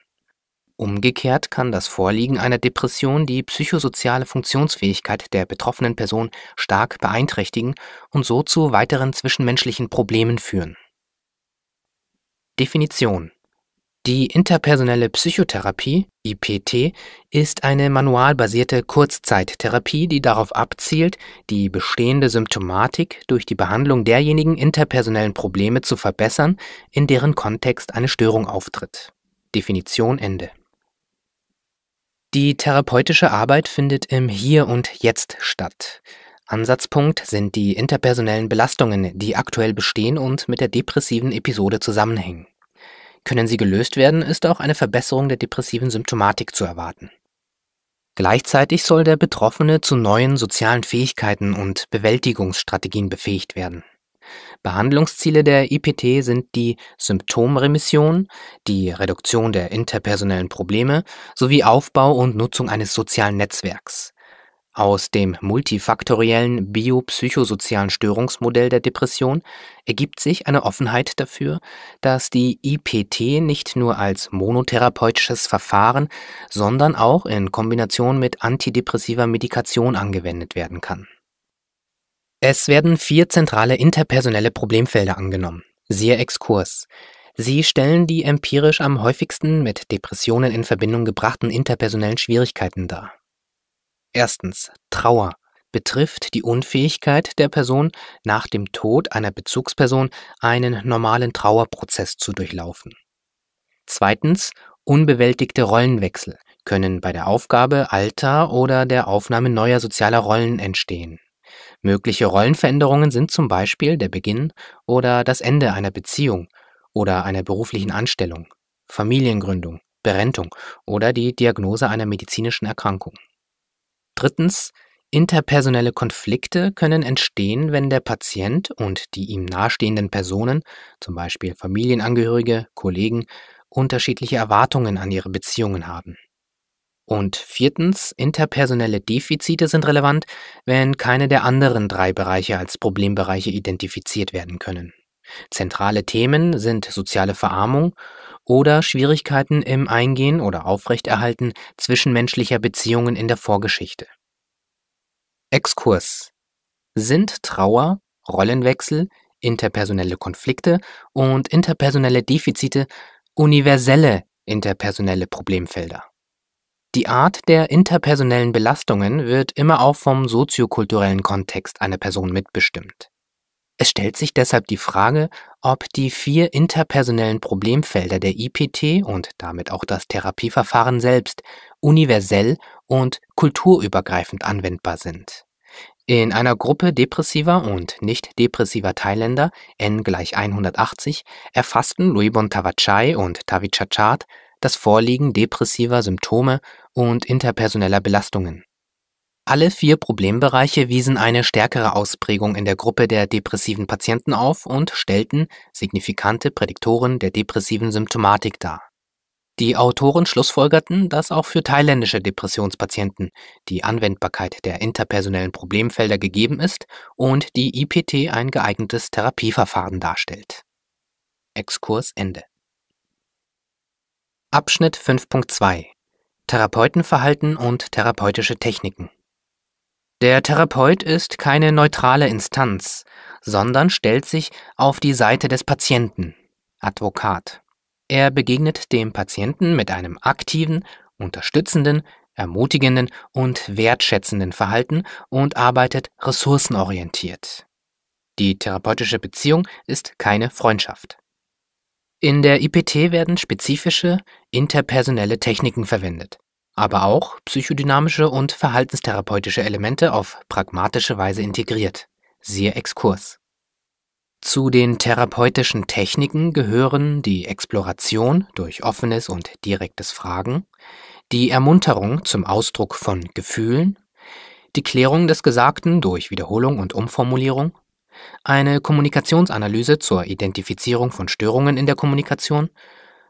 Umgekehrt kann das Vorliegen einer Depression die psychosoziale Funktionsfähigkeit der betroffenen Person stark beeinträchtigen und so zu weiteren zwischenmenschlichen Problemen führen. Definition die interpersonelle Psychotherapie (IPT) ist eine manualbasierte Kurzzeittherapie, die darauf abzielt, die bestehende Symptomatik durch die Behandlung derjenigen interpersonellen Probleme zu verbessern, in deren Kontext eine Störung auftritt. Definition Ende. Die therapeutische Arbeit findet im Hier und Jetzt statt. Ansatzpunkt sind die interpersonellen Belastungen, die aktuell bestehen und mit der depressiven Episode zusammenhängen können sie gelöst werden, ist auch eine Verbesserung der depressiven Symptomatik zu erwarten. Gleichzeitig soll der Betroffene zu neuen sozialen Fähigkeiten und Bewältigungsstrategien befähigt werden. Behandlungsziele der IPT sind die Symptomremission, die Reduktion der interpersonellen Probleme sowie Aufbau und Nutzung eines sozialen Netzwerks. Aus dem multifaktoriellen biopsychosozialen Störungsmodell der Depression ergibt sich eine Offenheit dafür, dass die IPT nicht nur als monotherapeutisches Verfahren, sondern auch in Kombination mit antidepressiver Medikation angewendet werden kann. Es werden vier zentrale interpersonelle Problemfelder angenommen. Siehe Exkurs. Sie stellen die empirisch am häufigsten mit Depressionen in Verbindung gebrachten interpersonellen Schwierigkeiten dar. Erstens Trauer betrifft die Unfähigkeit der Person, nach dem Tod einer Bezugsperson einen normalen Trauerprozess zu durchlaufen. Zweitens unbewältigte Rollenwechsel können bei der Aufgabe alter oder der Aufnahme neuer sozialer Rollen entstehen. Mögliche Rollenveränderungen sind zum Beispiel der Beginn oder das Ende einer Beziehung oder einer beruflichen Anstellung, Familiengründung, Berentung oder die Diagnose einer medizinischen Erkrankung. Drittens, interpersonelle Konflikte können entstehen, wenn der Patient und die ihm nahestehenden Personen, zum Beispiel Familienangehörige, Kollegen, unterschiedliche Erwartungen an ihre Beziehungen haben. Und viertens, interpersonelle Defizite sind relevant, wenn keine der anderen drei Bereiche als Problembereiche identifiziert werden können. Zentrale Themen sind soziale Verarmung oder Schwierigkeiten im Eingehen oder Aufrechterhalten zwischenmenschlicher Beziehungen in der Vorgeschichte. Exkurs sind Trauer, Rollenwechsel, interpersonelle Konflikte und interpersonelle Defizite universelle interpersonelle Problemfelder. Die Art der interpersonellen Belastungen wird immer auch vom soziokulturellen Kontext einer Person mitbestimmt. Es stellt sich deshalb die Frage, ob die vier interpersonellen Problemfelder der IPT und damit auch das Therapieverfahren selbst universell und kulturübergreifend anwendbar sind. In einer Gruppe depressiver und nicht depressiver Thailänder n gleich 180 erfassten Luibon Tavachai und Tavichachat das Vorliegen depressiver Symptome und interpersoneller Belastungen. Alle vier Problembereiche wiesen eine stärkere Ausprägung in der Gruppe der depressiven Patienten auf und stellten signifikante Prädiktoren der depressiven Symptomatik dar. Die Autoren schlussfolgerten, dass auch für thailändische Depressionspatienten die Anwendbarkeit der interpersonellen Problemfelder gegeben ist und die IPT ein geeignetes Therapieverfahren darstellt. Exkurs Ende. Abschnitt 5.2 Therapeutenverhalten und therapeutische Techniken der Therapeut ist keine neutrale Instanz, sondern stellt sich auf die Seite des Patienten, Advokat. Er begegnet dem Patienten mit einem aktiven, unterstützenden, ermutigenden und wertschätzenden Verhalten und arbeitet ressourcenorientiert. Die therapeutische Beziehung ist keine Freundschaft. In der IPT werden spezifische interpersonelle Techniken verwendet, aber auch psychodynamische und verhaltenstherapeutische Elemente auf pragmatische Weise integriert. Siehe Exkurs. Zu den therapeutischen Techniken gehören die Exploration durch offenes und direktes Fragen, die Ermunterung zum Ausdruck von Gefühlen, die Klärung des Gesagten durch Wiederholung und Umformulierung, eine Kommunikationsanalyse zur Identifizierung von Störungen in der Kommunikation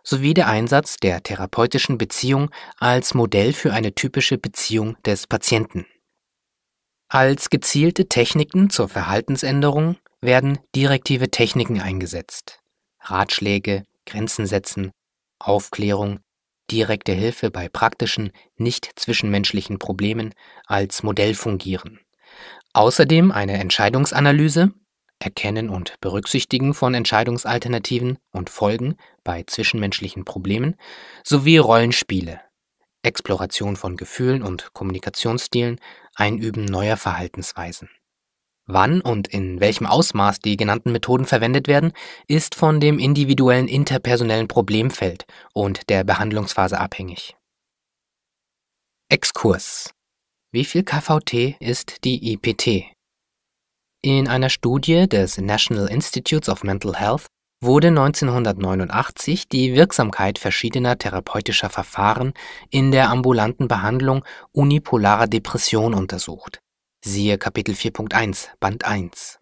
sowie der Einsatz der therapeutischen Beziehung als Modell für eine typische Beziehung des Patienten. Als gezielte Techniken zur Verhaltensänderung werden direktive Techniken eingesetzt. Ratschläge, Grenzen setzen, Aufklärung, direkte Hilfe bei praktischen, nicht zwischenmenschlichen Problemen als Modell fungieren. Außerdem eine Entscheidungsanalyse, Erkennen und Berücksichtigen von Entscheidungsalternativen und Folgen bei zwischenmenschlichen Problemen sowie Rollenspiele, Exploration von Gefühlen und Kommunikationsstilen, Einüben neuer Verhaltensweisen. Wann und in welchem Ausmaß die genannten Methoden verwendet werden, ist von dem individuellen interpersonellen Problemfeld und der Behandlungsphase abhängig. Exkurs. Wie viel KVT ist die IPT? In einer Studie des National Institutes of Mental Health wurde 1989 die Wirksamkeit verschiedener therapeutischer Verfahren in der ambulanten Behandlung unipolarer Depression untersucht. Siehe Kapitel 4.1, Band 1.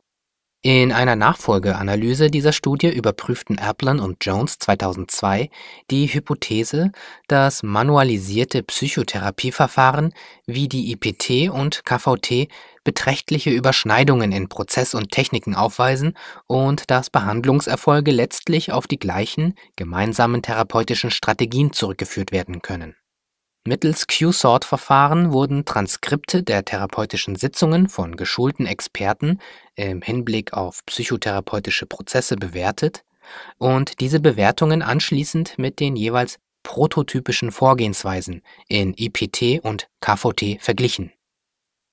In einer Nachfolgeanalyse dieser Studie überprüften Applin und Jones 2002 die Hypothese, dass manualisierte Psychotherapieverfahren wie die IPT und KVT beträchtliche Überschneidungen in Prozess und Techniken aufweisen und dass Behandlungserfolge letztlich auf die gleichen gemeinsamen therapeutischen Strategien zurückgeführt werden können. Mittels Q-Sort-Verfahren wurden Transkripte der therapeutischen Sitzungen von geschulten Experten im Hinblick auf psychotherapeutische Prozesse bewertet und diese Bewertungen anschließend mit den jeweils prototypischen Vorgehensweisen in IPT und KVT verglichen.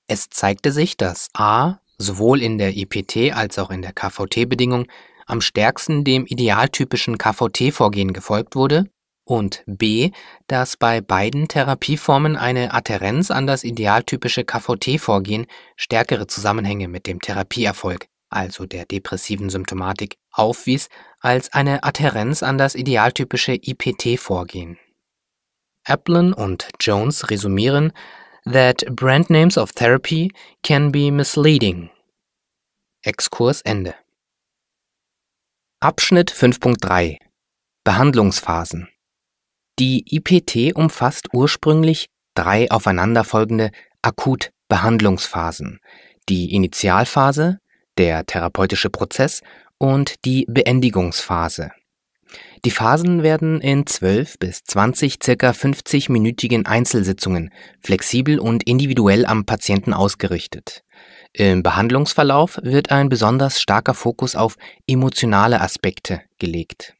Es zeigte sich, dass A sowohl in der IPT als auch in der KVT-Bedingung am stärksten dem idealtypischen KVT-Vorgehen gefolgt wurde und b, dass bei beiden Therapieformen eine Adherenz an das idealtypische KVT-Vorgehen stärkere Zusammenhänge mit dem Therapieerfolg, also der depressiven Symptomatik, aufwies als eine Adherenz an das idealtypische IPT-Vorgehen. Applin und Jones resumieren, that brand names of therapy can be misleading. Exkurs Ende. Abschnitt 5.3 Behandlungsphasen. Die IPT umfasst ursprünglich drei aufeinanderfolgende Akut-Behandlungsphasen, die Initialphase, der therapeutische Prozess und die Beendigungsphase. Die Phasen werden in 12 bis 20 circa 50-minütigen Einzelsitzungen flexibel und individuell am Patienten ausgerichtet. Im Behandlungsverlauf wird ein besonders starker Fokus auf emotionale Aspekte gelegt.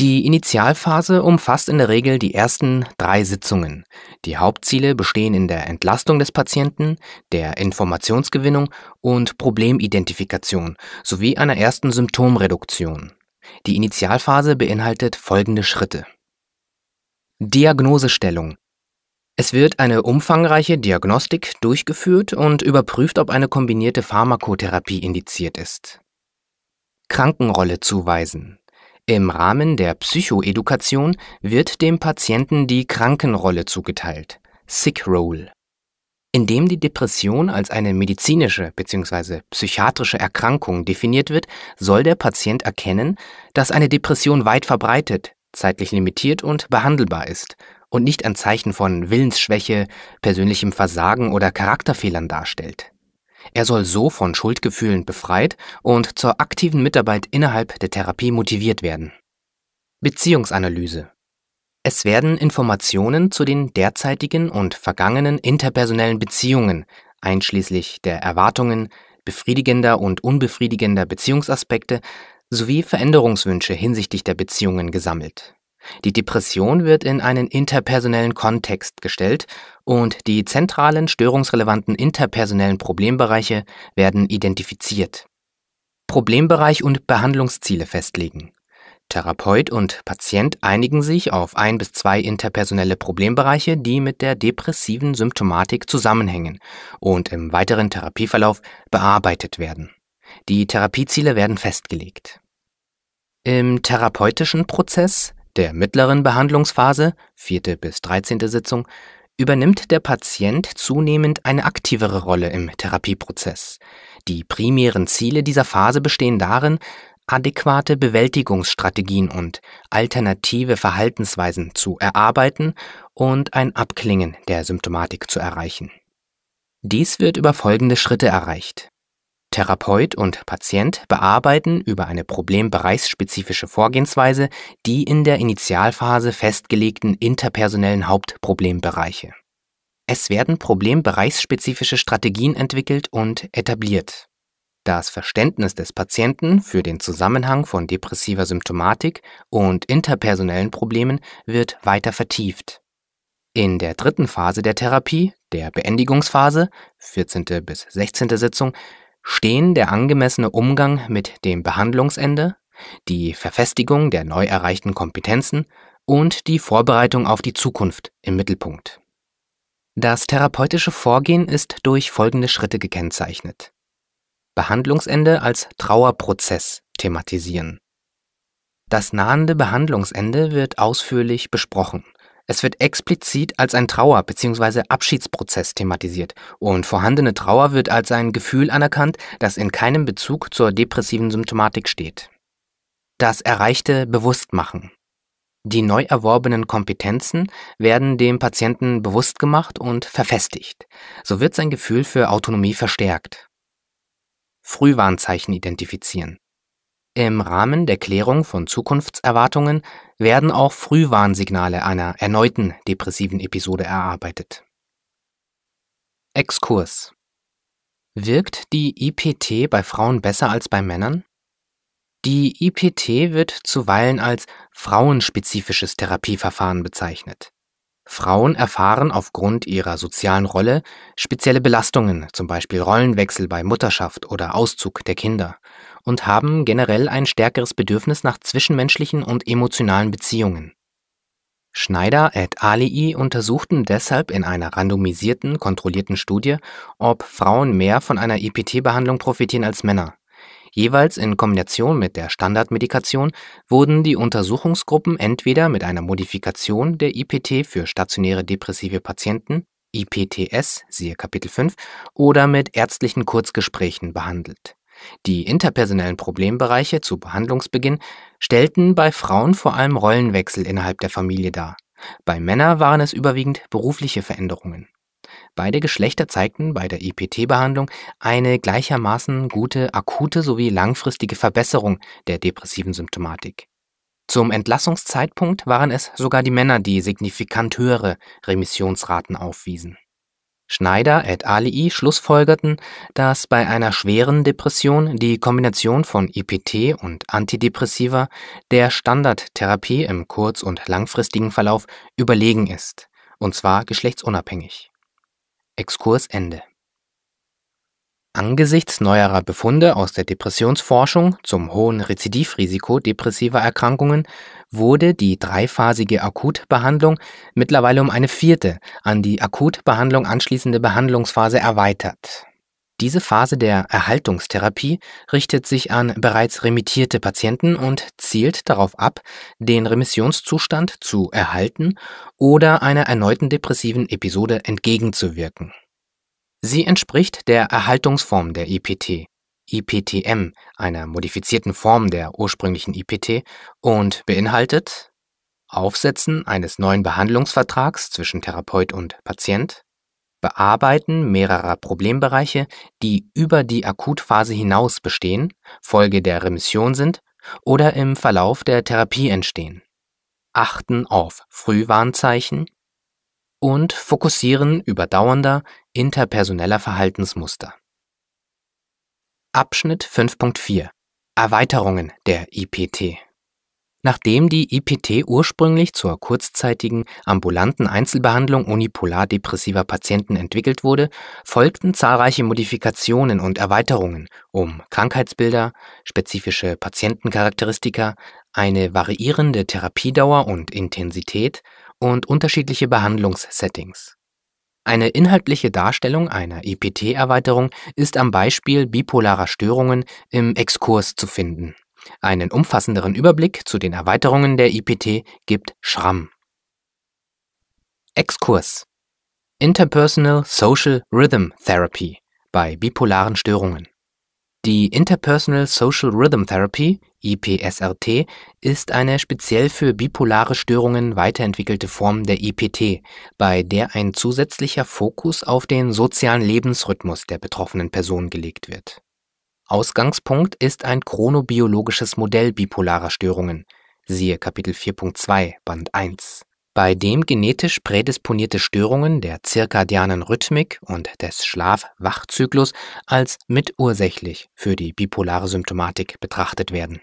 Die Initialphase umfasst in der Regel die ersten drei Sitzungen. Die Hauptziele bestehen in der Entlastung des Patienten, der Informationsgewinnung und Problemidentifikation sowie einer ersten Symptomreduktion. Die Initialphase beinhaltet folgende Schritte. Diagnosestellung. Es wird eine umfangreiche Diagnostik durchgeführt und überprüft, ob eine kombinierte Pharmakotherapie indiziert ist. Krankenrolle zuweisen. Im Rahmen der Psychoedukation wird dem Patienten die Krankenrolle zugeteilt, Sick Role in dem die Depression als eine medizinische bzw. psychiatrische Erkrankung definiert wird, soll der Patient erkennen, dass eine Depression weit verbreitet, zeitlich limitiert und behandelbar ist und nicht ein Zeichen von Willensschwäche, persönlichem Versagen oder Charakterfehlern darstellt. Er soll so von Schuldgefühlen befreit und zur aktiven Mitarbeit innerhalb der Therapie motiviert werden. Beziehungsanalyse es werden Informationen zu den derzeitigen und vergangenen interpersonellen Beziehungen, einschließlich der Erwartungen, befriedigender und unbefriedigender Beziehungsaspekte sowie Veränderungswünsche hinsichtlich der Beziehungen gesammelt. Die Depression wird in einen interpersonellen Kontext gestellt und die zentralen störungsrelevanten interpersonellen Problembereiche werden identifiziert. Problembereich und Behandlungsziele festlegen Therapeut und Patient einigen sich auf ein bis zwei interpersonelle Problembereiche, die mit der depressiven Symptomatik zusammenhängen und im weiteren Therapieverlauf bearbeitet werden. Die Therapieziele werden festgelegt. Im therapeutischen Prozess der mittleren Behandlungsphase, vierte bis dreizehnte Sitzung, übernimmt der Patient zunehmend eine aktivere Rolle im Therapieprozess. Die primären Ziele dieser Phase bestehen darin, adäquate Bewältigungsstrategien und alternative Verhaltensweisen zu erarbeiten und ein Abklingen der Symptomatik zu erreichen. Dies wird über folgende Schritte erreicht. Therapeut und Patient bearbeiten über eine problembereichsspezifische Vorgehensweise die in der Initialphase festgelegten interpersonellen Hauptproblembereiche. Es werden problembereichsspezifische Strategien entwickelt und etabliert. Das Verständnis des Patienten für den Zusammenhang von depressiver Symptomatik und interpersonellen Problemen wird weiter vertieft. In der dritten Phase der Therapie, der Beendigungsphase, 14. bis 16. Sitzung, stehen der angemessene Umgang mit dem Behandlungsende, die Verfestigung der neu erreichten Kompetenzen und die Vorbereitung auf die Zukunft im Mittelpunkt. Das therapeutische Vorgehen ist durch folgende Schritte gekennzeichnet. Behandlungsende als Trauerprozess thematisieren. Das nahende Behandlungsende wird ausführlich besprochen. Es wird explizit als ein Trauer- bzw. Abschiedsprozess thematisiert und vorhandene Trauer wird als ein Gefühl anerkannt, das in keinem Bezug zur depressiven Symptomatik steht. Das Erreichte bewusst machen. Die neu erworbenen Kompetenzen werden dem Patienten bewusst gemacht und verfestigt. So wird sein Gefühl für Autonomie verstärkt. Frühwarnzeichen identifizieren. Im Rahmen der Klärung von Zukunftserwartungen werden auch Frühwarnsignale einer erneuten depressiven Episode erarbeitet. Exkurs Wirkt die IPT bei Frauen besser als bei Männern? Die IPT wird zuweilen als frauenspezifisches Therapieverfahren bezeichnet. Frauen erfahren aufgrund ihrer sozialen Rolle spezielle Belastungen, zum Beispiel Rollenwechsel bei Mutterschaft oder Auszug der Kinder, und haben generell ein stärkeres Bedürfnis nach zwischenmenschlichen und emotionalen Beziehungen. Schneider et alii untersuchten deshalb in einer randomisierten, kontrollierten Studie, ob Frauen mehr von einer IPT-Behandlung profitieren als Männer Jeweils in Kombination mit der Standardmedikation wurden die Untersuchungsgruppen entweder mit einer Modifikation der IPT für stationäre depressive Patienten IPTS, siehe Kapitel 5, oder mit ärztlichen Kurzgesprächen behandelt. Die interpersonellen Problembereiche zu Behandlungsbeginn stellten bei Frauen vor allem Rollenwechsel innerhalb der Familie dar. Bei Männern waren es überwiegend berufliche Veränderungen Beide Geschlechter zeigten bei der IPT-Behandlung eine gleichermaßen gute akute sowie langfristige Verbesserung der depressiven Symptomatik. Zum Entlassungszeitpunkt waren es sogar die Männer, die signifikant höhere Remissionsraten aufwiesen. Schneider et alii schlussfolgerten, dass bei einer schweren Depression die Kombination von IPT und Antidepressiva der Standardtherapie im kurz- und langfristigen Verlauf überlegen ist, und zwar geschlechtsunabhängig. Exkurs Ende. Angesichts neuerer Befunde aus der Depressionsforschung zum hohen Rezidivrisiko depressiver Erkrankungen wurde die dreiphasige Akutbehandlung mittlerweile um eine vierte, an die Akutbehandlung anschließende Behandlungsphase erweitert diese Phase der Erhaltungstherapie richtet sich an bereits remittierte Patienten und zielt darauf ab, den Remissionszustand zu erhalten oder einer erneuten depressiven Episode entgegenzuwirken. Sie entspricht der Erhaltungsform der IPT, IPTM, einer modifizierten Form der ursprünglichen IPT, und beinhaltet Aufsetzen eines neuen Behandlungsvertrags zwischen Therapeut und Patient, Bearbeiten mehrerer Problembereiche, die über die Akutphase hinaus bestehen, Folge der Remission sind oder im Verlauf der Therapie entstehen. Achten auf Frühwarnzeichen und Fokussieren überdauernder interpersoneller Verhaltensmuster. Abschnitt 5.4 Erweiterungen der IPT Nachdem die IPT ursprünglich zur kurzzeitigen, ambulanten Einzelbehandlung unipolar-depressiver Patienten entwickelt wurde, folgten zahlreiche Modifikationen und Erweiterungen, um Krankheitsbilder, spezifische Patientencharakteristika, eine variierende Therapiedauer und Intensität und unterschiedliche Behandlungssettings. Eine inhaltliche Darstellung einer IPT-Erweiterung ist am Beispiel bipolarer Störungen im Exkurs zu finden einen umfassenderen Überblick zu den Erweiterungen der IPT gibt Schramm. Exkurs Interpersonal Social Rhythm Therapy bei bipolaren Störungen. Die Interpersonal Social Rhythm Therapy, IPSRT, ist eine speziell für bipolare Störungen weiterentwickelte Form der IPT, bei der ein zusätzlicher Fokus auf den sozialen Lebensrhythmus der betroffenen Person gelegt wird. Ausgangspunkt ist ein chronobiologisches Modell bipolarer Störungen (siehe Kapitel 4.2 Band 1), bei dem genetisch prädisponierte Störungen der zirkadianen Rhythmik und des schlaf wachzyklus als mitursächlich für die bipolare Symptomatik betrachtet werden.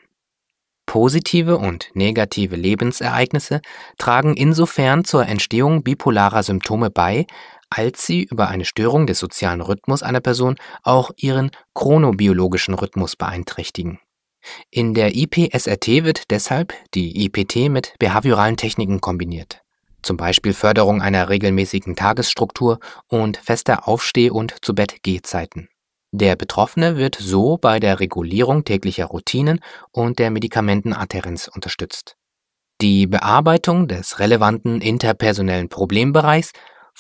Positive und negative Lebensereignisse tragen insofern zur Entstehung bipolarer Symptome bei als sie über eine Störung des sozialen Rhythmus einer Person auch ihren chronobiologischen Rhythmus beeinträchtigen. In der IPSRT wird deshalb die IPT mit behavioralen Techniken kombiniert, zum Beispiel Förderung einer regelmäßigen Tagesstruktur und fester Aufsteh- und Zu-Bett-Gehzeiten. Der Betroffene wird so bei der Regulierung täglicher Routinen und der Medikamentenadherenz unterstützt. Die Bearbeitung des relevanten interpersonellen Problembereichs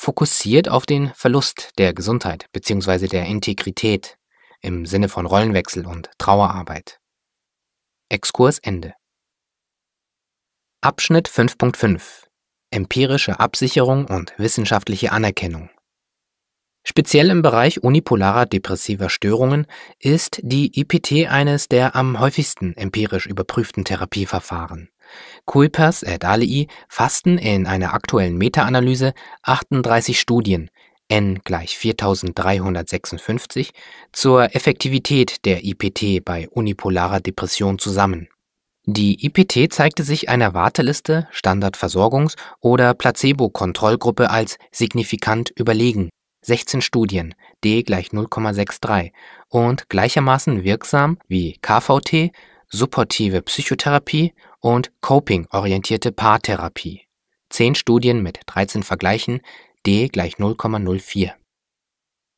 fokussiert auf den Verlust der Gesundheit bzw. der Integrität im Sinne von Rollenwechsel und Trauerarbeit. Exkurs Ende. Abschnitt 5.5 Empirische Absicherung und wissenschaftliche Anerkennung. Speziell im Bereich unipolarer depressiver Störungen ist die IPT eines der am häufigsten empirisch überprüften Therapieverfahren. Kuipers et al. fassten in einer aktuellen Meta-Analyse 38 Studien n gleich 4356 zur Effektivität der IPT bei unipolarer Depression zusammen. Die IPT zeigte sich einer Warteliste, Standardversorgungs- oder Placebo-Kontrollgruppe als signifikant überlegen. 16 Studien, D gleich 0,63 und gleichermaßen wirksam wie KVT, supportive Psychotherapie und Coping-orientierte Paartherapie. Zehn Studien mit 13 Vergleichen, D gleich 0,04.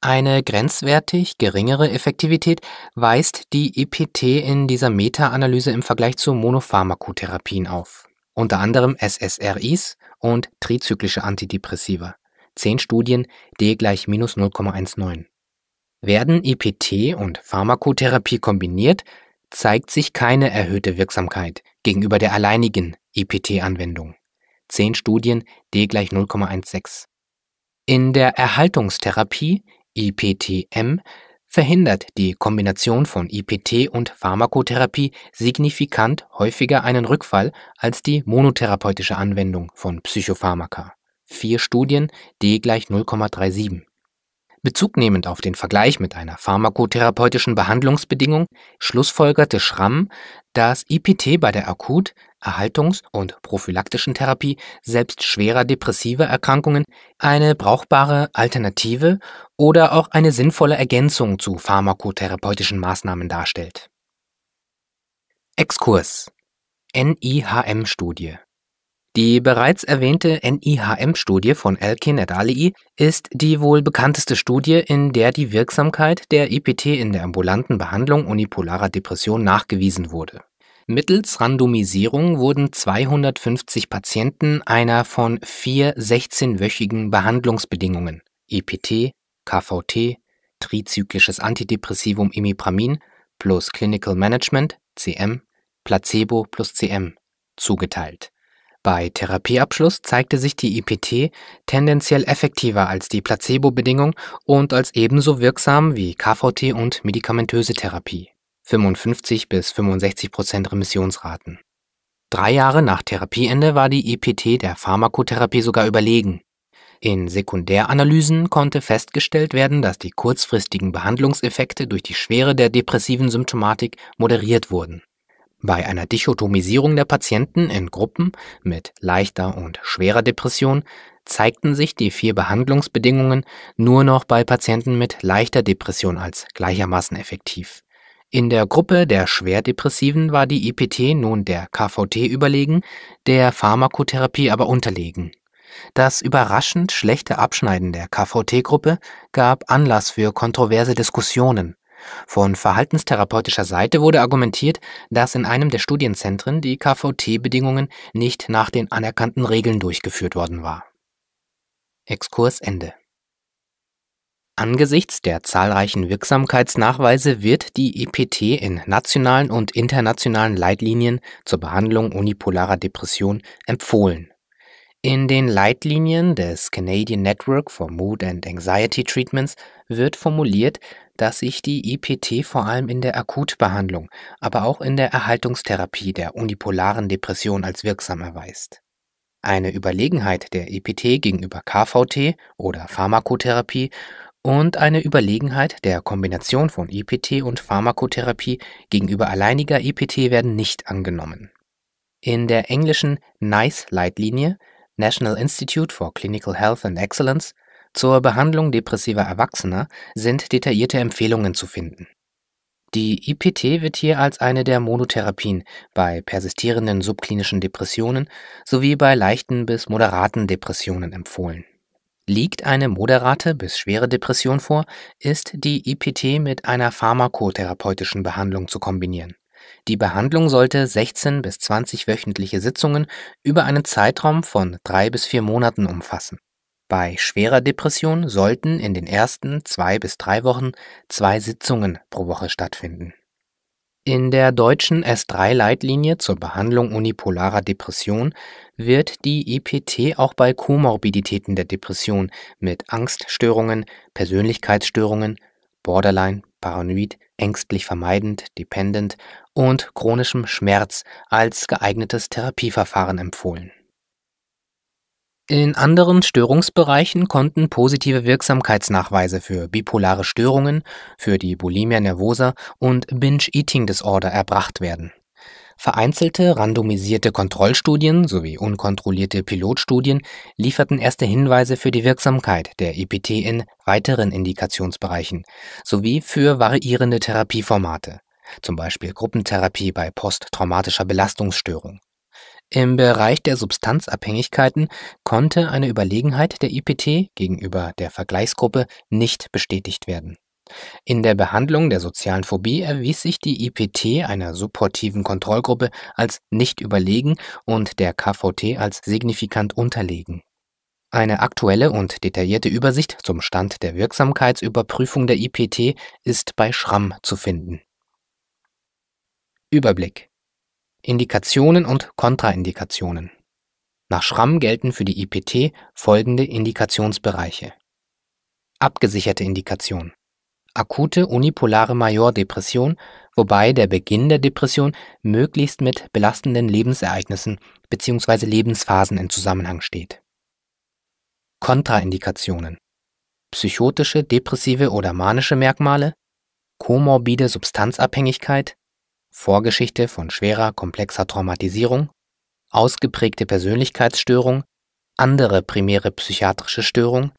Eine grenzwertig geringere Effektivität weist die EPT in dieser Meta-Analyse im Vergleich zu Monopharmakotherapien auf, unter anderem SSRIs und trizyklische Antidepressiva. Zehn Studien, D gleich minus 0,19. Werden EPT und Pharmakotherapie kombiniert, zeigt sich keine erhöhte Wirksamkeit gegenüber der alleinigen ipt e anwendung 10 Studien D gleich 0,16. In der Erhaltungstherapie IPTM e verhindert die Kombination von IPT e und Pharmakotherapie signifikant häufiger einen Rückfall als die monotherapeutische Anwendung von Psychopharmaka. 4 Studien D gleich 0,37. Bezugnehmend auf den Vergleich mit einer pharmakotherapeutischen Behandlungsbedingung schlussfolgerte Schramm, dass IPT bei der Akut-, Erhaltungs- und prophylaktischen Therapie selbst schwerer depressiver Erkrankungen eine brauchbare Alternative oder auch eine sinnvolle Ergänzung zu pharmakotherapeutischen Maßnahmen darstellt. Exkurs NIHM-Studie die bereits erwähnte NIHM-Studie von Elkin et al. ist die wohl bekannteste Studie, in der die Wirksamkeit der IPT in der ambulanten Behandlung unipolarer Depression nachgewiesen wurde. Mittels Randomisierung wurden 250 Patienten einer von vier 16-wöchigen Behandlungsbedingungen IPT, KVT, trizyklisches Antidepressivum Imipramin plus Clinical Management CM, Placebo plus CM zugeteilt bei Therapieabschluss zeigte sich die IPT tendenziell effektiver als die Placebo-Bedingung und als ebenso wirksam wie KVT und medikamentöse Therapie (55 bis 65 Prozent Remissionsraten). Drei Jahre nach Therapieende war die IPT der Pharmakotherapie sogar überlegen. In Sekundäranalysen konnte festgestellt werden, dass die kurzfristigen Behandlungseffekte durch die Schwere der depressiven Symptomatik moderiert wurden bei einer Dichotomisierung der Patienten in Gruppen mit leichter und schwerer Depression zeigten sich die vier Behandlungsbedingungen nur noch bei Patienten mit leichter Depression als gleichermaßen effektiv. In der Gruppe der Schwerdepressiven war die IPT nun der KVT überlegen, der Pharmakotherapie aber unterlegen. Das überraschend schlechte Abschneiden der KVT-Gruppe gab Anlass für kontroverse Diskussionen. Von verhaltenstherapeutischer Seite wurde argumentiert, dass in einem der Studienzentren die KVT-Bedingungen nicht nach den anerkannten Regeln durchgeführt worden war. Exkurs Ende. Angesichts der zahlreichen Wirksamkeitsnachweise wird die EPT in nationalen und internationalen Leitlinien zur Behandlung unipolarer Depression empfohlen. In den Leitlinien des Canadian Network for Mood and Anxiety Treatments wird formuliert, dass sich die IPT vor allem in der Akutbehandlung, aber auch in der Erhaltungstherapie der unipolaren Depression als wirksam erweist. Eine Überlegenheit der EPT gegenüber KVT oder Pharmakotherapie und eine Überlegenheit der Kombination von EPT und Pharmakotherapie gegenüber alleiniger EPT werden nicht angenommen. In der englischen NICE-Leitlinie National Institute for Clinical Health and Excellence zur Behandlung depressiver Erwachsener sind detaillierte Empfehlungen zu finden. Die IPT wird hier als eine der Monotherapien bei persistierenden subklinischen Depressionen sowie bei leichten bis moderaten Depressionen empfohlen. Liegt eine moderate bis schwere Depression vor, ist die IPT mit einer pharmakotherapeutischen Behandlung zu kombinieren. Die Behandlung sollte 16 bis 20 wöchentliche Sitzungen über einen Zeitraum von drei bis vier Monaten umfassen. Bei schwerer Depression sollten in den ersten zwei bis drei Wochen zwei Sitzungen pro Woche stattfinden. In der deutschen S3-Leitlinie zur Behandlung unipolarer Depression wird die EPT auch bei Komorbiditäten der Depression mit Angststörungen, Persönlichkeitsstörungen, Borderline, Paranoid, ängstlich vermeidend, dependent und chronischem Schmerz als geeignetes Therapieverfahren empfohlen in anderen Störungsbereichen konnten positive Wirksamkeitsnachweise für bipolare Störungen, für die Bulimia nervosa und Binge-Eating-Disorder erbracht werden. Vereinzelte randomisierte Kontrollstudien sowie unkontrollierte Pilotstudien lieferten erste Hinweise für die Wirksamkeit der EPT in weiteren Indikationsbereichen sowie für variierende Therapieformate, zum Beispiel Gruppentherapie bei posttraumatischer Belastungsstörung im Bereich der Substanzabhängigkeiten konnte eine Überlegenheit der IPT gegenüber der Vergleichsgruppe nicht bestätigt werden. In der Behandlung der sozialen Phobie erwies sich die IPT einer supportiven Kontrollgruppe als nicht überlegen und der KVT als signifikant unterlegen. Eine aktuelle und detaillierte Übersicht zum Stand der Wirksamkeitsüberprüfung der IPT ist bei Schramm zu finden. Überblick Indikationen und Kontraindikationen. Nach Schramm gelten für die IPT folgende Indikationsbereiche: Abgesicherte Indikation: akute unipolare Majordepression, wobei der Beginn der Depression möglichst mit belastenden Lebensereignissen bzw. Lebensphasen in Zusammenhang steht. Kontraindikationen: psychotische, depressive oder manische Merkmale, komorbide Substanzabhängigkeit Vorgeschichte von schwerer, komplexer Traumatisierung, ausgeprägte Persönlichkeitsstörung, andere primäre psychiatrische Störung,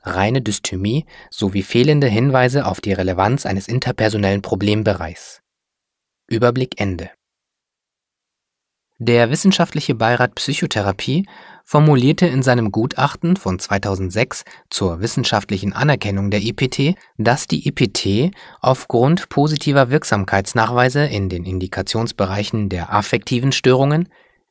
reine Dysthymie sowie fehlende Hinweise auf die Relevanz eines interpersonellen Problembereichs. Überblick Ende der Wissenschaftliche Beirat Psychotherapie formulierte in seinem Gutachten von 2006 zur wissenschaftlichen Anerkennung der IPT, e dass die IPT e aufgrund positiver Wirksamkeitsnachweise in den Indikationsbereichen der affektiven Störungen,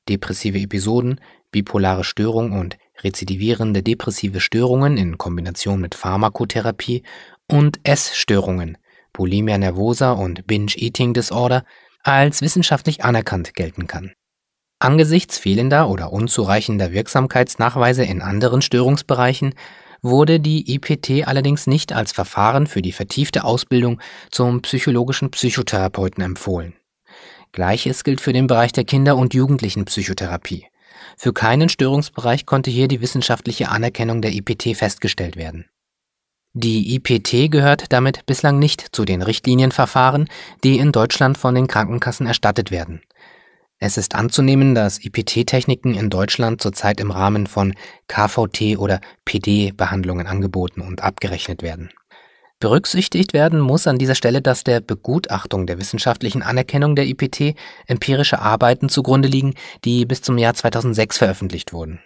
depressive Episoden, bipolare Störung und rezidivierende depressive Störungen in Kombination mit Pharmakotherapie und Essstörungen, Bulimia nervosa und Binge-Eating-Disorder als wissenschaftlich anerkannt gelten kann. Angesichts fehlender oder unzureichender Wirksamkeitsnachweise in anderen Störungsbereichen wurde die IPT allerdings nicht als Verfahren für die vertiefte Ausbildung zum psychologischen Psychotherapeuten empfohlen. Gleiches gilt für den Bereich der Kinder- und Jugendlichenpsychotherapie. Für keinen Störungsbereich konnte hier die wissenschaftliche Anerkennung der IPT festgestellt werden. Die IPT gehört damit bislang nicht zu den Richtlinienverfahren, die in Deutschland von den Krankenkassen erstattet werden. Es ist anzunehmen, dass IPT-Techniken in Deutschland zurzeit im Rahmen von KVT oder PD-Behandlungen angeboten und abgerechnet werden. Berücksichtigt werden muss an dieser Stelle, dass der Begutachtung der wissenschaftlichen Anerkennung der IPT empirische Arbeiten zugrunde liegen, die bis zum Jahr 2006 veröffentlicht wurden.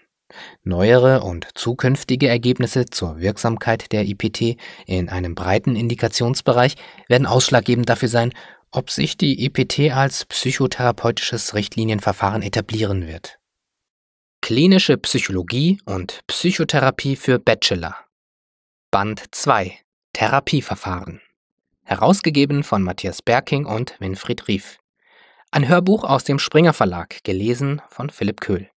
Neuere und zukünftige Ergebnisse zur Wirksamkeit der IPT in einem breiten Indikationsbereich werden ausschlaggebend dafür sein, ob sich die EPT als psychotherapeutisches Richtlinienverfahren etablieren wird. Klinische Psychologie und Psychotherapie für Bachelor. Band 2 Therapieverfahren. Herausgegeben von Matthias Berking und Winfried Rief. Ein Hörbuch aus dem Springer Verlag, gelesen von Philipp Köhl.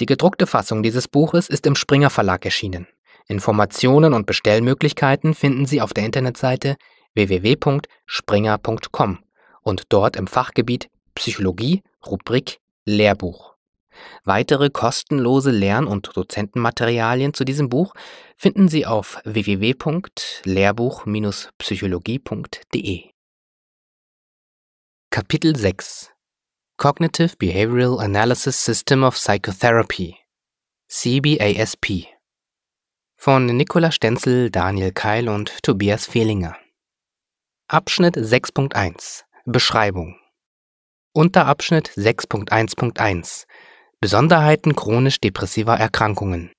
Die gedruckte Fassung dieses Buches ist im Springer Verlag erschienen. Informationen und Bestellmöglichkeiten finden Sie auf der Internetseite www.springer.com und dort im Fachgebiet Psychologie Rubrik Lehrbuch. Weitere kostenlose Lern- und Dozentenmaterialien zu diesem Buch finden Sie auf www.lehrbuch-psychologie.de. Kapitel 6 Cognitive Behavioral Analysis System of Psychotherapy CBASP von Nicola Stenzel, Daniel Keil und Tobias Fehlinger Abschnitt 6.1 Beschreibung Unterabschnitt 6.1.1 Besonderheiten chronisch depressiver Erkrankungen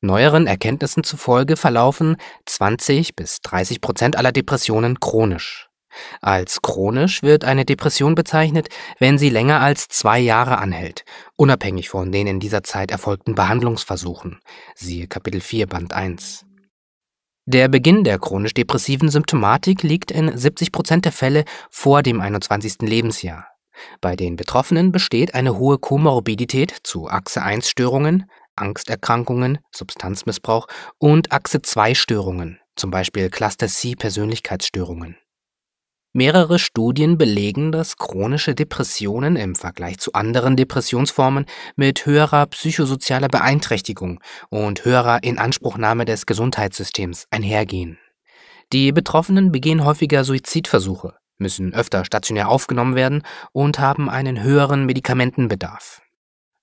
Neueren Erkenntnissen zufolge verlaufen 20 bis 30 Prozent aller Depressionen chronisch. Als chronisch wird eine Depression bezeichnet, wenn sie länger als zwei Jahre anhält, unabhängig von den in dieser Zeit erfolgten Behandlungsversuchen. Siehe Kapitel 4, Band 1. Der Beginn der chronisch-depressiven Symptomatik liegt in 70 Prozent der Fälle vor dem 21. Lebensjahr. Bei den Betroffenen besteht eine hohe Komorbidität zu Achse-1-Störungen, Angsterkrankungen, Substanzmissbrauch und Achse-2-Störungen, zum Beispiel Cluster C-Persönlichkeitsstörungen. Mehrere Studien belegen, dass chronische Depressionen im Vergleich zu anderen Depressionsformen mit höherer psychosozialer Beeinträchtigung und höherer Inanspruchnahme des Gesundheitssystems einhergehen. Die Betroffenen begehen häufiger Suizidversuche, müssen öfter stationär aufgenommen werden und haben einen höheren Medikamentenbedarf.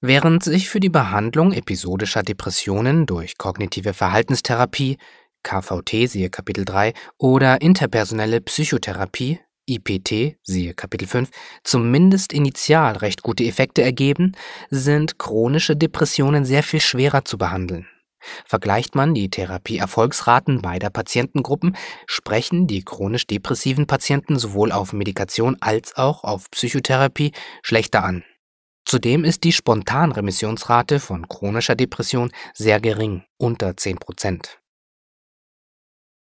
Während sich für die Behandlung episodischer Depressionen durch kognitive Verhaltenstherapie KVT siehe Kapitel 3 oder interpersonelle Psychotherapie IPT, siehe Kapitel 5, zumindest initial recht gute Effekte ergeben, sind chronische Depressionen sehr viel schwerer zu behandeln. Vergleicht man die Therapieerfolgsraten beider Patientengruppen, sprechen die chronisch depressiven Patienten sowohl auf Medikation als auch auf Psychotherapie schlechter an. Zudem ist die Spontanremissionsrate von chronischer Depression sehr gering, unter 10 Prozent.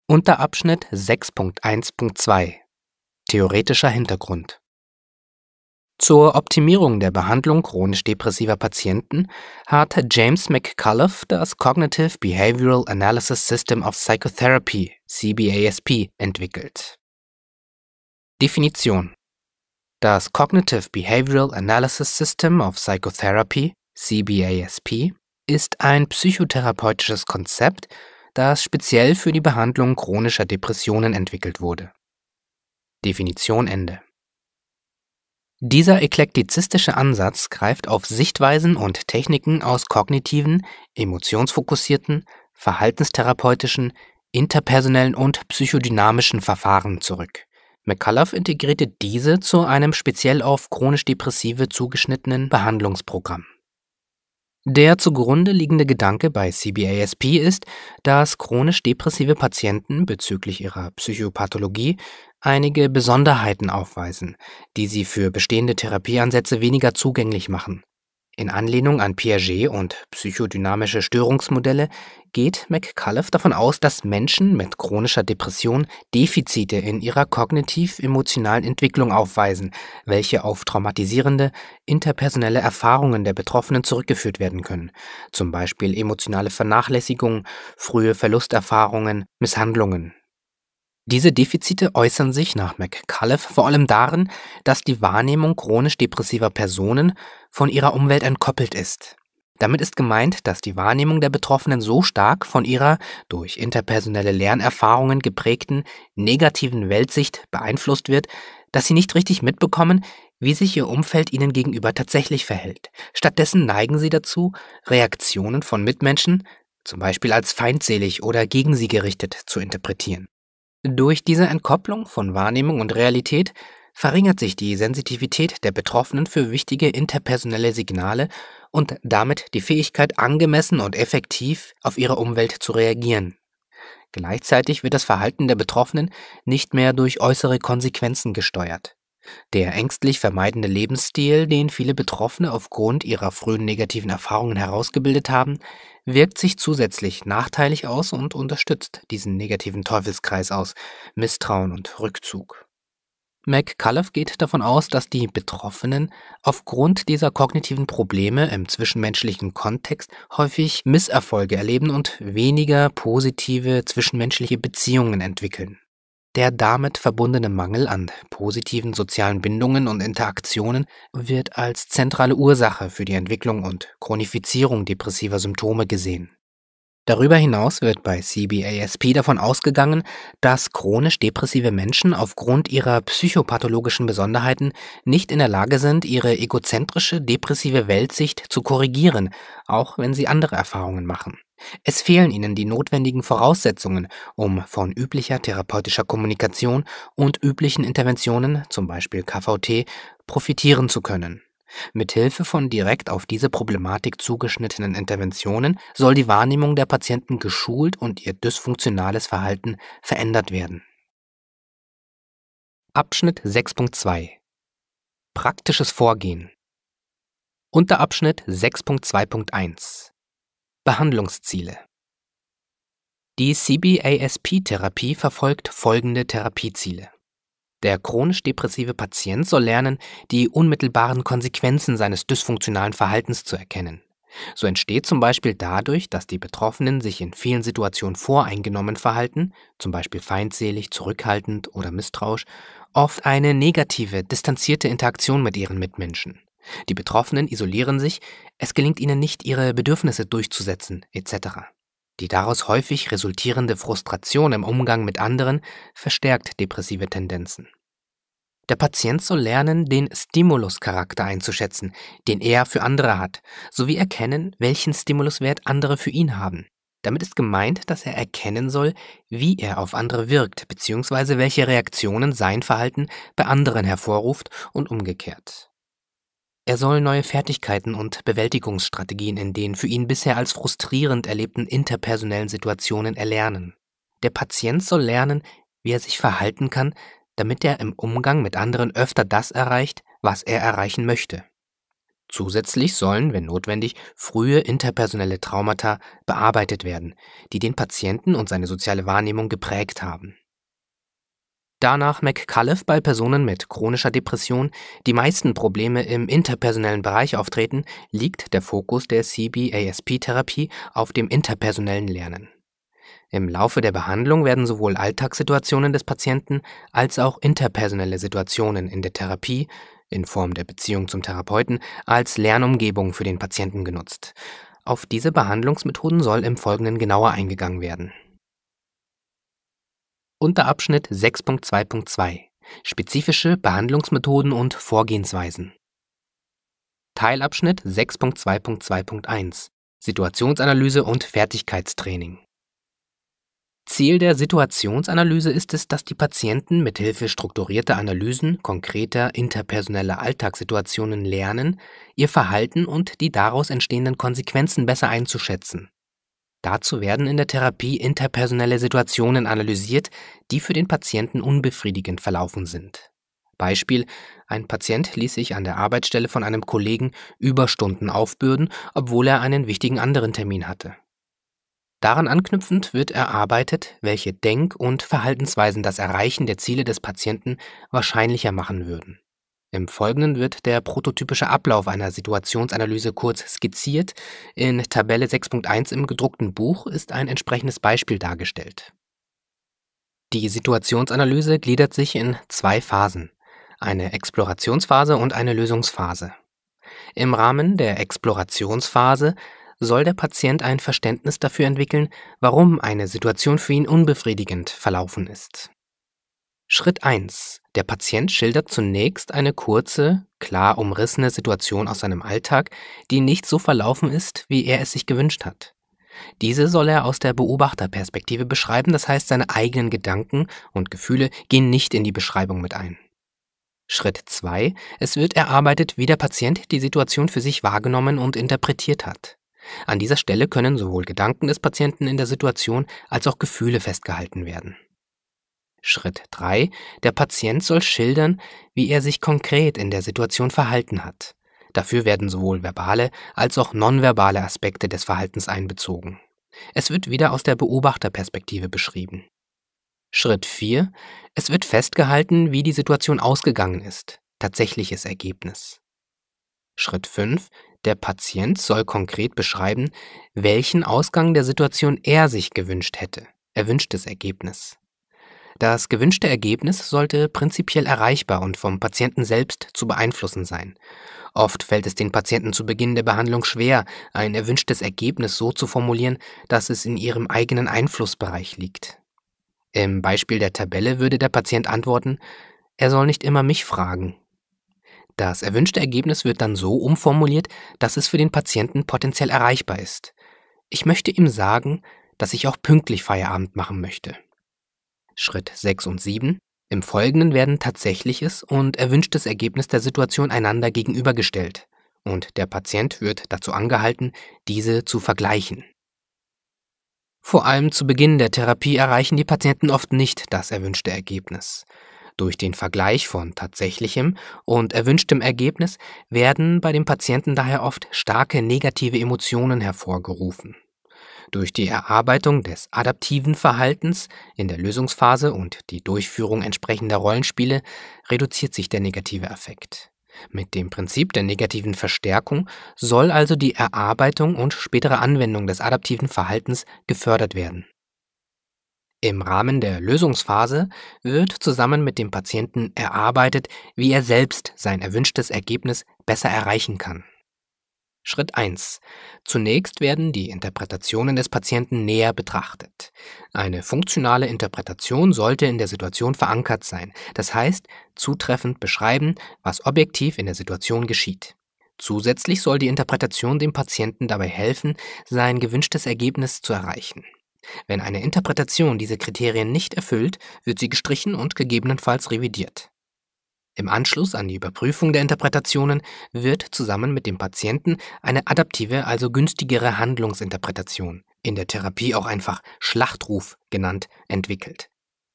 Unterabschnitt 6.1.2 Theoretischer Hintergrund zur Optimierung der Behandlung chronisch depressiver Patienten hat James McCullough das Cognitive Behavioral Analysis System of Psychotherapy CBASP entwickelt. Definition Das Cognitive Behavioral Analysis System of Psychotherapy CBASP ist ein psychotherapeutisches Konzept, das speziell für die Behandlung chronischer Depressionen entwickelt wurde. Definition Ende. Dieser eklektizistische Ansatz greift auf Sichtweisen und Techniken aus kognitiven, emotionsfokussierten, verhaltenstherapeutischen, interpersonellen und psychodynamischen Verfahren zurück. McCullough integrierte diese zu einem speziell auf chronisch depressive zugeschnittenen Behandlungsprogramm. Der zugrunde liegende Gedanke bei CBASP ist, dass chronisch depressive Patienten bezüglich ihrer Psychopathologie einige Besonderheiten aufweisen, die sie für bestehende Therapieansätze weniger zugänglich machen in Anlehnung an Piaget und psychodynamische Störungsmodelle geht McCullough davon aus, dass Menschen mit chronischer Depression Defizite in ihrer kognitiv-emotionalen Entwicklung aufweisen, welche auf traumatisierende, interpersonelle Erfahrungen der Betroffenen zurückgeführt werden können, zum Beispiel emotionale Vernachlässigung, frühe Verlusterfahrungen, Misshandlungen diese Defizite äußern sich nach McCulloch vor allem darin, dass die Wahrnehmung chronisch depressiver Personen von ihrer Umwelt entkoppelt ist. Damit ist gemeint, dass die Wahrnehmung der Betroffenen so stark von ihrer durch interpersonelle Lernerfahrungen geprägten negativen Weltsicht beeinflusst wird, dass sie nicht richtig mitbekommen, wie sich ihr Umfeld ihnen gegenüber tatsächlich verhält. Stattdessen neigen sie dazu, Reaktionen von Mitmenschen, zum Beispiel als feindselig oder gegen sie gerichtet, zu interpretieren. Durch diese Entkopplung von Wahrnehmung und Realität verringert sich die Sensitivität der Betroffenen für wichtige interpersonelle Signale und damit die Fähigkeit, angemessen und effektiv auf ihre Umwelt zu reagieren. Gleichzeitig wird das Verhalten der Betroffenen nicht mehr durch äußere Konsequenzen gesteuert. Der ängstlich vermeidende Lebensstil, den viele Betroffene aufgrund ihrer frühen negativen Erfahrungen herausgebildet haben, wirkt sich zusätzlich nachteilig aus und unterstützt diesen negativen Teufelskreis aus Misstrauen und Rückzug. McCullough geht davon aus, dass die Betroffenen aufgrund dieser kognitiven Probleme im zwischenmenschlichen Kontext häufig Misserfolge erleben und weniger positive zwischenmenschliche Beziehungen entwickeln. Der damit verbundene Mangel an positiven sozialen Bindungen und Interaktionen wird als zentrale Ursache für die Entwicklung und Chronifizierung depressiver Symptome gesehen. Darüber hinaus wird bei CBASP davon ausgegangen, dass chronisch depressive Menschen aufgrund ihrer psychopathologischen Besonderheiten nicht in der Lage sind, ihre egozentrische depressive Weltsicht zu korrigieren, auch wenn sie andere Erfahrungen machen. Es fehlen ihnen die notwendigen Voraussetzungen, um von üblicher therapeutischer Kommunikation und üblichen Interventionen, zum Beispiel KVT, profitieren zu können. Mithilfe von direkt auf diese Problematik zugeschnittenen Interventionen soll die Wahrnehmung der Patienten geschult und ihr dysfunktionales Verhalten verändert werden. Abschnitt 6.2 Praktisches Vorgehen Unterabschnitt 6.2.1 Behandlungsziele. Die CBASP-Therapie verfolgt folgende Therapieziele. Der chronisch depressive Patient soll lernen, die unmittelbaren Konsequenzen seines dysfunktionalen Verhaltens zu erkennen. So entsteht zum Beispiel dadurch, dass die Betroffenen sich in vielen Situationen voreingenommen verhalten, zum Beispiel feindselig, zurückhaltend oder misstrauisch, oft eine negative, distanzierte Interaktion mit ihren Mitmenschen. Die Betroffenen isolieren sich, es gelingt ihnen nicht, ihre Bedürfnisse durchzusetzen, etc. Die daraus häufig resultierende Frustration im Umgang mit anderen verstärkt depressive Tendenzen. Der Patient soll lernen, den Stimuluscharakter einzuschätzen, den er für andere hat, sowie erkennen, welchen Stimuluswert andere für ihn haben. Damit ist gemeint, dass er erkennen soll, wie er auf andere wirkt bzw. welche Reaktionen sein Verhalten bei anderen hervorruft und umgekehrt. Er soll neue Fertigkeiten und Bewältigungsstrategien in den für ihn bisher als frustrierend erlebten interpersonellen Situationen erlernen. Der Patient soll lernen, wie er sich verhalten kann, damit er im Umgang mit anderen öfter das erreicht, was er erreichen möchte. Zusätzlich sollen, wenn notwendig, frühe interpersonelle Traumata bearbeitet werden, die den Patienten und seine soziale Wahrnehmung geprägt haben danach McCulloch bei Personen mit chronischer Depression die meisten Probleme im interpersonellen Bereich auftreten, liegt der Fokus der CBASP-Therapie auf dem interpersonellen Lernen. Im Laufe der Behandlung werden sowohl Alltagssituationen des Patienten als auch interpersonelle Situationen in der Therapie in Form der Beziehung zum Therapeuten als Lernumgebung für den Patienten genutzt. Auf diese Behandlungsmethoden soll im Folgenden genauer eingegangen werden. Unterabschnitt 6.2.2 Spezifische Behandlungsmethoden und Vorgehensweisen Teilabschnitt 6.2.2.1 Situationsanalyse und Fertigkeitstraining Ziel der Situationsanalyse ist es, dass die Patienten mithilfe strukturierter Analysen konkreter interpersoneller Alltagssituationen lernen, ihr Verhalten und die daraus entstehenden Konsequenzen besser einzuschätzen Dazu werden in der Therapie interpersonelle Situationen analysiert, die für den Patienten unbefriedigend verlaufen sind. Beispiel, ein Patient ließ sich an der Arbeitsstelle von einem Kollegen Überstunden aufbürden, obwohl er einen wichtigen anderen Termin hatte. Daran anknüpfend wird erarbeitet, welche Denk- und Verhaltensweisen das Erreichen der Ziele des Patienten wahrscheinlicher machen würden. Im Folgenden wird der prototypische Ablauf einer Situationsanalyse kurz skizziert. In Tabelle 6.1 im gedruckten Buch ist ein entsprechendes Beispiel dargestellt. Die Situationsanalyse gliedert sich in zwei Phasen, eine Explorationsphase und eine Lösungsphase. Im Rahmen der Explorationsphase soll der Patient ein Verständnis dafür entwickeln, warum eine Situation für ihn unbefriedigend verlaufen ist. Schritt 1. Der Patient schildert zunächst eine kurze, klar umrissene Situation aus seinem Alltag, die nicht so verlaufen ist, wie er es sich gewünscht hat. Diese soll er aus der Beobachterperspektive beschreiben, das heißt seine eigenen Gedanken und Gefühle gehen nicht in die Beschreibung mit ein. Schritt 2. Es wird erarbeitet, wie der Patient die Situation für sich wahrgenommen und interpretiert hat. An dieser Stelle können sowohl Gedanken des Patienten in der Situation als auch Gefühle festgehalten werden. Schritt 3. Der Patient soll schildern, wie er sich konkret in der Situation verhalten hat. Dafür werden sowohl verbale als auch nonverbale Aspekte des Verhaltens einbezogen. Es wird wieder aus der Beobachterperspektive beschrieben. Schritt 4. Es wird festgehalten, wie die Situation ausgegangen ist, tatsächliches Ergebnis. Schritt 5. Der Patient soll konkret beschreiben, welchen Ausgang der Situation er sich gewünscht hätte, erwünschtes Ergebnis. Das gewünschte Ergebnis sollte prinzipiell erreichbar und vom Patienten selbst zu beeinflussen sein. Oft fällt es den Patienten zu Beginn der Behandlung schwer, ein erwünschtes Ergebnis so zu formulieren, dass es in ihrem eigenen Einflussbereich liegt. Im Beispiel der Tabelle würde der Patient antworten, er soll nicht immer mich fragen. Das erwünschte Ergebnis wird dann so umformuliert, dass es für den Patienten potenziell erreichbar ist. Ich möchte ihm sagen, dass ich auch pünktlich Feierabend machen möchte. Schritt 6 und 7, im Folgenden werden tatsächliches und erwünschtes Ergebnis der Situation einander gegenübergestellt und der Patient wird dazu angehalten, diese zu vergleichen. Vor allem zu Beginn der Therapie erreichen die Patienten oft nicht das erwünschte Ergebnis. Durch den Vergleich von tatsächlichem und erwünschtem Ergebnis werden bei dem Patienten daher oft starke negative Emotionen hervorgerufen durch die Erarbeitung des adaptiven Verhaltens in der Lösungsphase und die Durchführung entsprechender Rollenspiele reduziert sich der negative Effekt. Mit dem Prinzip der negativen Verstärkung soll also die Erarbeitung und spätere Anwendung des adaptiven Verhaltens gefördert werden. Im Rahmen der Lösungsphase wird zusammen mit dem Patienten erarbeitet, wie er selbst sein erwünschtes Ergebnis besser erreichen kann. Schritt 1. Zunächst werden die Interpretationen des Patienten näher betrachtet. Eine funktionale Interpretation sollte in der Situation verankert sein, das heißt zutreffend beschreiben, was objektiv in der Situation geschieht. Zusätzlich soll die Interpretation dem Patienten dabei helfen, sein gewünschtes Ergebnis zu erreichen. Wenn eine Interpretation diese Kriterien nicht erfüllt, wird sie gestrichen und gegebenenfalls revidiert. Im Anschluss an die Überprüfung der Interpretationen wird zusammen mit dem Patienten eine adaptive, also günstigere Handlungsinterpretation, in der Therapie auch einfach Schlachtruf genannt, entwickelt.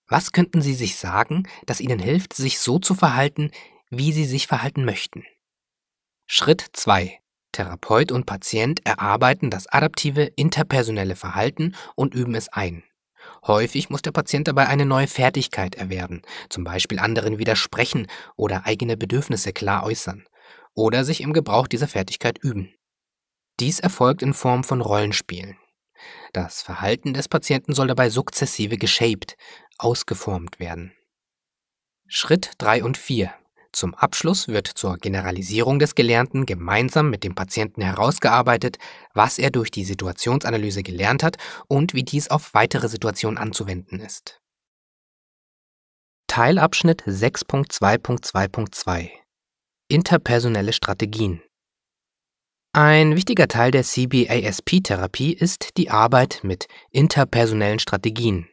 Was könnten Sie sich sagen, das Ihnen hilft, sich so zu verhalten, wie Sie sich verhalten möchten? Schritt 2. Therapeut und Patient erarbeiten das adaptive interpersonelle Verhalten und üben es ein. Häufig muss der Patient dabei eine neue Fertigkeit erwerben, zum Beispiel anderen widersprechen oder eigene Bedürfnisse klar äußern oder sich im Gebrauch dieser Fertigkeit üben. Dies erfolgt in Form von Rollenspielen. Das Verhalten des Patienten soll dabei sukzessive geshaped, ausgeformt werden. Schritt 3 und 4 zum Abschluss wird zur Generalisierung des Gelernten gemeinsam mit dem Patienten herausgearbeitet, was er durch die Situationsanalyse gelernt hat und wie dies auf weitere Situationen anzuwenden ist. Teilabschnitt 6.2.2.2 Interpersonelle Strategien ein wichtiger Teil der CBASP-Therapie ist die Arbeit mit interpersonellen Strategien.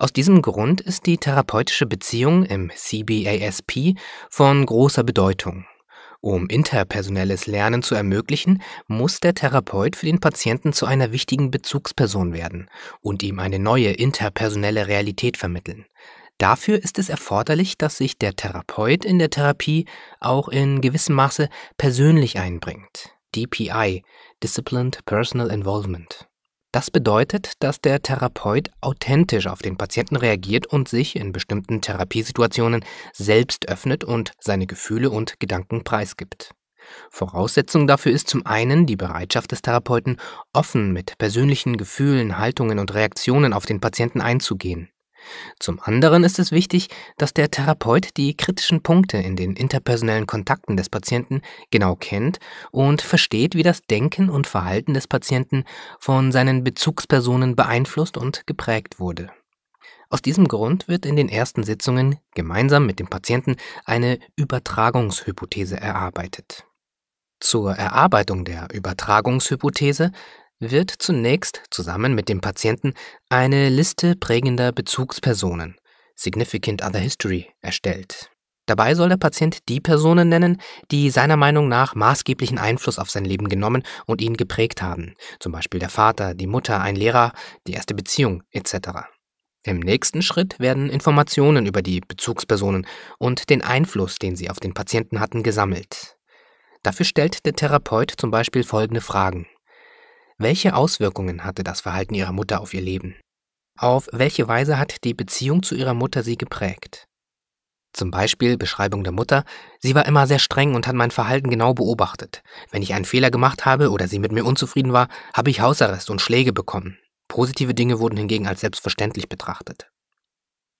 Aus diesem Grund ist die therapeutische Beziehung im CBASP von großer Bedeutung. Um interpersonelles Lernen zu ermöglichen, muss der Therapeut für den Patienten zu einer wichtigen Bezugsperson werden und ihm eine neue interpersonelle Realität vermitteln. Dafür ist es erforderlich, dass sich der Therapeut in der Therapie auch in gewissem Maße persönlich einbringt. DPI, Disciplined Personal Involvement. Das bedeutet, dass der Therapeut authentisch auf den Patienten reagiert und sich in bestimmten Therapiesituationen selbst öffnet und seine Gefühle und Gedanken preisgibt. Voraussetzung dafür ist zum einen die Bereitschaft des Therapeuten, offen mit persönlichen Gefühlen, Haltungen und Reaktionen auf den Patienten einzugehen. Zum anderen ist es wichtig, dass der Therapeut die kritischen Punkte in den interpersonellen Kontakten des Patienten genau kennt und versteht, wie das Denken und Verhalten des Patienten von seinen Bezugspersonen beeinflusst und geprägt wurde. Aus diesem Grund wird in den ersten Sitzungen gemeinsam mit dem Patienten eine Übertragungshypothese erarbeitet. Zur Erarbeitung der Übertragungshypothese wird zunächst zusammen mit dem Patienten eine Liste prägender Bezugspersonen, Significant Other History, erstellt. Dabei soll der Patient die Personen nennen, die seiner Meinung nach maßgeblichen Einfluss auf sein Leben genommen und ihn geprägt haben, zum Beispiel der Vater, die Mutter, ein Lehrer, die erste Beziehung etc. Im nächsten Schritt werden Informationen über die Bezugspersonen und den Einfluss, den sie auf den Patienten hatten, gesammelt. Dafür stellt der Therapeut zum Beispiel folgende Fragen. Welche Auswirkungen hatte das Verhalten ihrer Mutter auf ihr Leben? Auf welche Weise hat die Beziehung zu ihrer Mutter sie geprägt? Zum Beispiel Beschreibung der Mutter, sie war immer sehr streng und hat mein Verhalten genau beobachtet. Wenn ich einen Fehler gemacht habe oder sie mit mir unzufrieden war, habe ich Hausarrest und Schläge bekommen. Positive Dinge wurden hingegen als selbstverständlich betrachtet.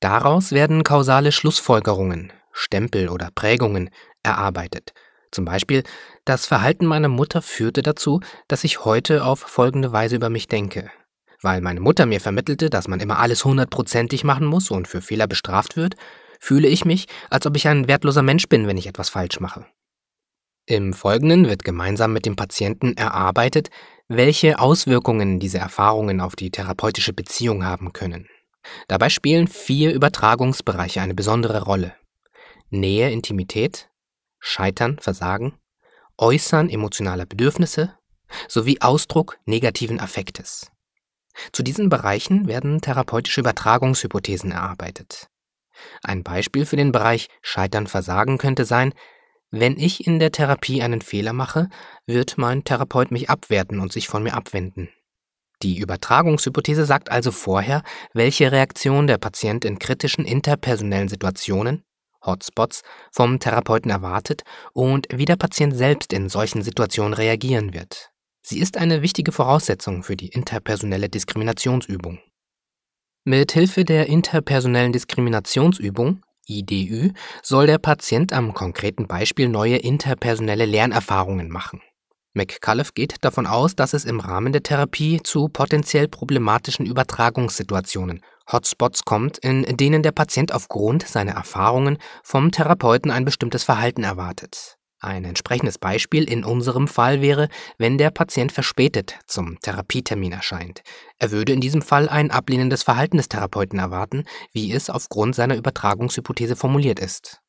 Daraus werden kausale Schlussfolgerungen, Stempel oder Prägungen erarbeitet, zum Beispiel, das Verhalten meiner Mutter führte dazu, dass ich heute auf folgende Weise über mich denke. Weil meine Mutter mir vermittelte, dass man immer alles hundertprozentig machen muss und für Fehler bestraft wird, fühle ich mich, als ob ich ein wertloser Mensch bin, wenn ich etwas falsch mache. Im Folgenden wird gemeinsam mit dem Patienten erarbeitet, welche Auswirkungen diese Erfahrungen auf die therapeutische Beziehung haben können. Dabei spielen vier Übertragungsbereiche eine besondere Rolle. Nähe, Intimität, Scheitern, Versagen, Äußern emotionaler Bedürfnisse sowie Ausdruck negativen Affektes. Zu diesen Bereichen werden therapeutische Übertragungshypothesen erarbeitet. Ein Beispiel für den Bereich Scheitern, Versagen könnte sein, wenn ich in der Therapie einen Fehler mache, wird mein Therapeut mich abwerten und sich von mir abwenden. Die Übertragungshypothese sagt also vorher, welche Reaktion der Patient in kritischen interpersonellen Situationen Hotspots vom Therapeuten erwartet und wie der Patient selbst in solchen Situationen reagieren wird. Sie ist eine wichtige Voraussetzung für die interpersonelle Diskriminationsübung. Mit Hilfe der interpersonellen Diskriminationsübung IDÜ soll der Patient am konkreten Beispiel neue interpersonelle Lernerfahrungen machen. McCulloch geht davon aus, dass es im Rahmen der Therapie zu potenziell problematischen Übertragungssituationen Hotspots kommt, in denen der Patient aufgrund seiner Erfahrungen vom Therapeuten ein bestimmtes Verhalten erwartet. Ein entsprechendes Beispiel in unserem Fall wäre, wenn der Patient verspätet zum Therapietermin erscheint. Er würde in diesem Fall ein ablehnendes Verhalten des Therapeuten erwarten, wie es aufgrund seiner Übertragungshypothese formuliert ist.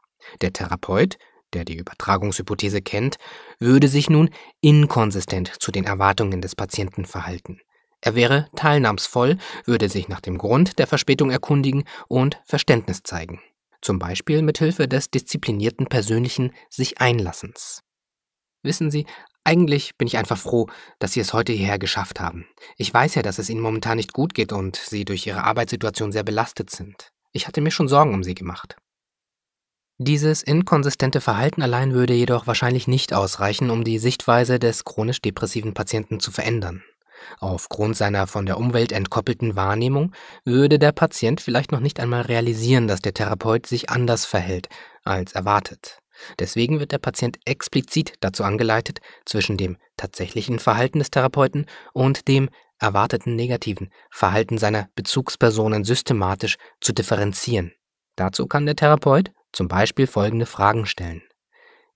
Der Therapeut, der die Übertragungshypothese kennt, würde sich nun inkonsistent zu den Erwartungen des Patienten verhalten. Er wäre teilnahmsvoll, würde sich nach dem Grund der Verspätung erkundigen und Verständnis zeigen, zum Beispiel mit Hilfe des disziplinierten persönlichen Sich-Einlassens. Wissen Sie, eigentlich bin ich einfach froh, dass Sie es heute hierher geschafft haben. Ich weiß ja, dass es Ihnen momentan nicht gut geht und Sie durch Ihre Arbeitssituation sehr belastet sind. Ich hatte mir schon Sorgen um Sie gemacht. Dieses inkonsistente Verhalten allein würde jedoch wahrscheinlich nicht ausreichen, um die Sichtweise des chronisch depressiven Patienten zu verändern. Aufgrund seiner von der Umwelt entkoppelten Wahrnehmung würde der Patient vielleicht noch nicht einmal realisieren, dass der Therapeut sich anders verhält als erwartet. Deswegen wird der Patient explizit dazu angeleitet, zwischen dem tatsächlichen Verhalten des Therapeuten und dem erwarteten negativen Verhalten seiner Bezugspersonen systematisch zu differenzieren. Dazu kann der Therapeut zum Beispiel folgende Fragen stellen.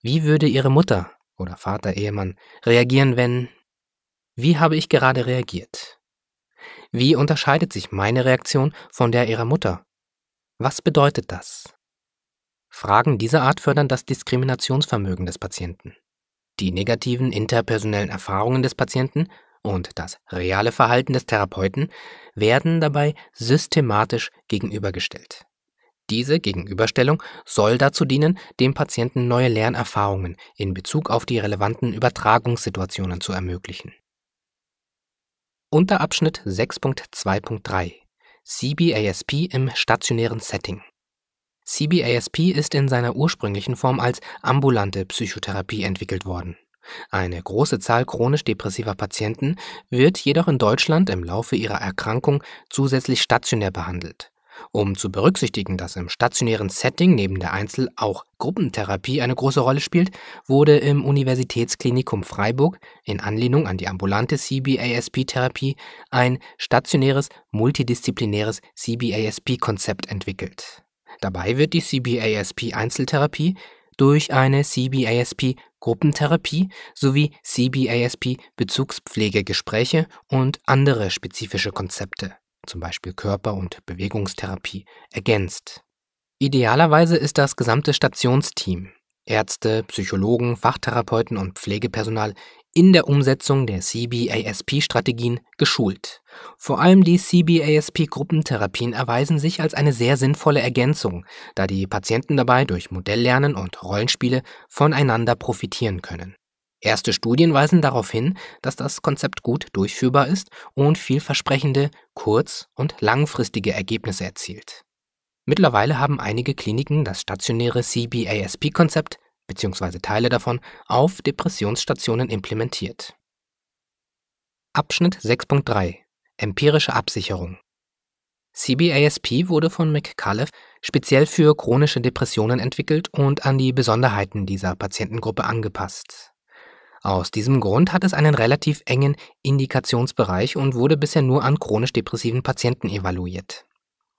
Wie würde Ihre Mutter oder Vater Ehemann reagieren, wenn wie habe ich gerade reagiert? Wie unterscheidet sich meine Reaktion von der ihrer Mutter? Was bedeutet das? Fragen dieser Art fördern das Diskriminationsvermögen des Patienten. Die negativen interpersonellen Erfahrungen des Patienten und das reale Verhalten des Therapeuten werden dabei systematisch gegenübergestellt. Diese Gegenüberstellung soll dazu dienen, dem Patienten neue Lernerfahrungen in Bezug auf die relevanten Übertragungssituationen zu ermöglichen. Unterabschnitt 6.2.3 CBASP im stationären Setting CBASP ist in seiner ursprünglichen Form als ambulante Psychotherapie entwickelt worden. Eine große Zahl chronisch depressiver Patienten wird jedoch in Deutschland im Laufe ihrer Erkrankung zusätzlich stationär behandelt um zu berücksichtigen, dass im stationären Setting neben der Einzel auch Gruppentherapie eine große Rolle spielt, wurde im Universitätsklinikum Freiburg in Anlehnung an die ambulante CBASP-Therapie ein stationäres, multidisziplinäres CBASP-Konzept entwickelt. Dabei wird die CBASP-Einzeltherapie durch eine CBASP-Gruppentherapie sowie CBASP-Bezugspflegegespräche und andere spezifische Konzepte zum Beispiel Körper- und Bewegungstherapie, ergänzt. Idealerweise ist das gesamte Stationsteam, Ärzte, Psychologen, Fachtherapeuten und Pflegepersonal in der Umsetzung der CBASP-Strategien geschult. Vor allem die CBASP-Gruppentherapien erweisen sich als eine sehr sinnvolle Ergänzung, da die Patienten dabei durch Modelllernen und Rollenspiele voneinander profitieren können Erste Studien weisen darauf hin, dass das Konzept gut durchführbar ist und vielversprechende kurz- und langfristige Ergebnisse erzielt. Mittlerweile haben einige Kliniken das stationäre CBASP-Konzept bzw. Teile davon auf Depressionsstationen implementiert. Abschnitt 6.3 Empirische Absicherung CBASP wurde von McCullough speziell für chronische Depressionen entwickelt und an die Besonderheiten dieser Patientengruppe angepasst. Aus diesem Grund hat es einen relativ engen Indikationsbereich und wurde bisher nur an chronisch depressiven Patienten evaluiert.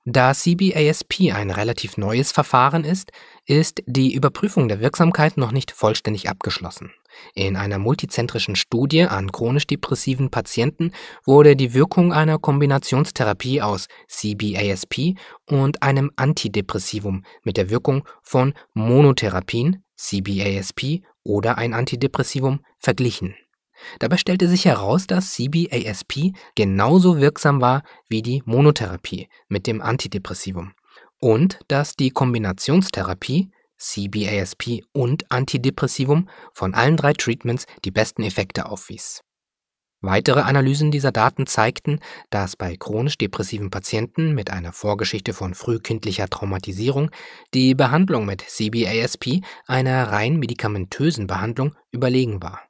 Da CBASP ein relativ neues Verfahren ist, ist die Überprüfung der Wirksamkeit noch nicht vollständig abgeschlossen. In einer multizentrischen Studie an chronisch depressiven Patienten wurde die Wirkung einer Kombinationstherapie aus CBASP und einem Antidepressivum mit der Wirkung von Monotherapien CBASP oder ein Antidepressivum verglichen. Dabei stellte sich heraus, dass CBASP genauso wirksam war wie die Monotherapie mit dem Antidepressivum und dass die Kombinationstherapie CBASP und Antidepressivum von allen drei Treatments die besten Effekte aufwies Weitere Analysen dieser Daten zeigten, dass bei chronisch depressiven Patienten mit einer Vorgeschichte von frühkindlicher Traumatisierung die Behandlung mit CBASP einer rein medikamentösen Behandlung überlegen war.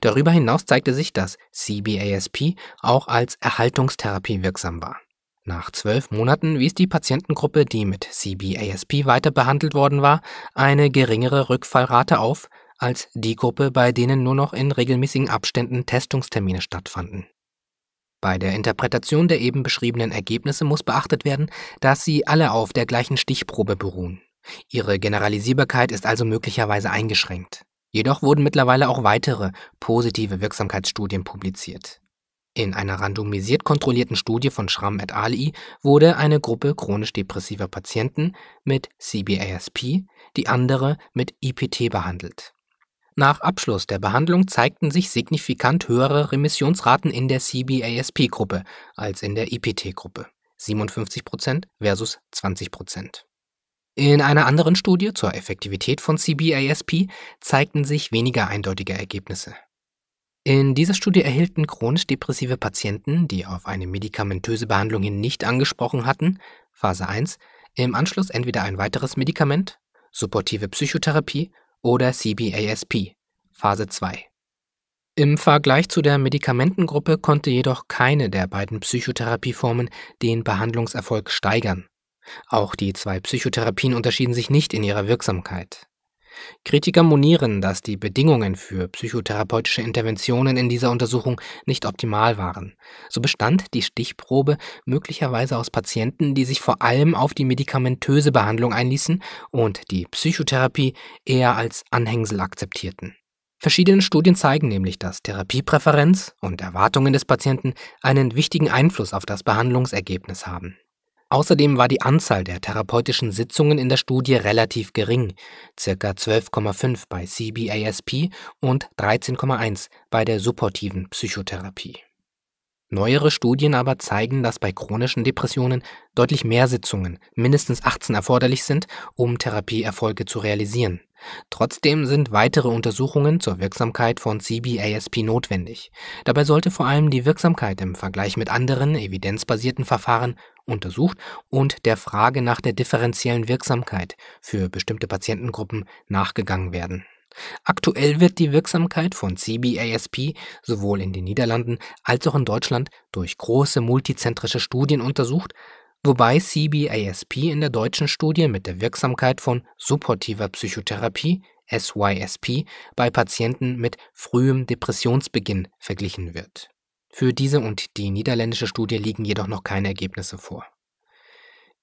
Darüber hinaus zeigte sich, dass CBASP auch als Erhaltungstherapie wirksam war. Nach zwölf Monaten wies die Patientengruppe, die mit CBASP weiter behandelt worden war, eine geringere Rückfallrate auf als die Gruppe, bei denen nur noch in regelmäßigen Abständen Testungstermine stattfanden. Bei der Interpretation der eben beschriebenen Ergebnisse muss beachtet werden, dass sie alle auf der gleichen Stichprobe beruhen. Ihre Generalisierbarkeit ist also möglicherweise eingeschränkt. Jedoch wurden mittlerweile auch weitere positive Wirksamkeitsstudien publiziert. In einer randomisiert kontrollierten Studie von Schramm et al. wurde eine Gruppe chronisch depressiver Patienten mit CBASP, die andere mit IPT behandelt. Nach Abschluss der Behandlung zeigten sich signifikant höhere Remissionsraten in der CBASP-Gruppe als in der IPT-Gruppe 57% versus 20%. In einer anderen Studie zur Effektivität von CBASP zeigten sich weniger eindeutige Ergebnisse. In dieser Studie erhielten chronisch depressive Patienten, die auf eine medikamentöse Behandlung hin nicht angesprochen hatten, Phase 1, im Anschluss entweder ein weiteres Medikament, supportive Psychotherapie oder CBASP, Phase 2. Im Vergleich zu der Medikamentengruppe konnte jedoch keine der beiden Psychotherapieformen den Behandlungserfolg steigern. Auch die zwei Psychotherapien unterschieden sich nicht in ihrer Wirksamkeit. Kritiker monieren, dass die Bedingungen für psychotherapeutische Interventionen in dieser Untersuchung nicht optimal waren. So bestand die Stichprobe möglicherweise aus Patienten, die sich vor allem auf die medikamentöse Behandlung einließen und die Psychotherapie eher als Anhängsel akzeptierten. Verschiedene Studien zeigen nämlich, dass Therapiepräferenz und Erwartungen des Patienten einen wichtigen Einfluss auf das Behandlungsergebnis haben. Außerdem war die Anzahl der therapeutischen Sitzungen in der Studie relativ gering, ca. 12,5 bei CBASP und 13,1 bei der supportiven Psychotherapie Neuere Studien aber zeigen, dass bei chronischen Depressionen deutlich mehr Sitzungen, mindestens 18 erforderlich sind, um Therapieerfolge zu realisieren. Trotzdem sind weitere Untersuchungen zur Wirksamkeit von CBASP notwendig. Dabei sollte vor allem die Wirksamkeit im Vergleich mit anderen evidenzbasierten Verfahren untersucht und der Frage nach der differenziellen Wirksamkeit für bestimmte Patientengruppen nachgegangen werden. Aktuell wird die Wirksamkeit von CBASP sowohl in den Niederlanden als auch in Deutschland durch große multizentrische Studien untersucht, wobei CBASP in der deutschen Studie mit der Wirksamkeit von supportiver Psychotherapie SYSP bei Patienten mit frühem Depressionsbeginn verglichen wird. Für diese und die niederländische Studie liegen jedoch noch keine Ergebnisse vor.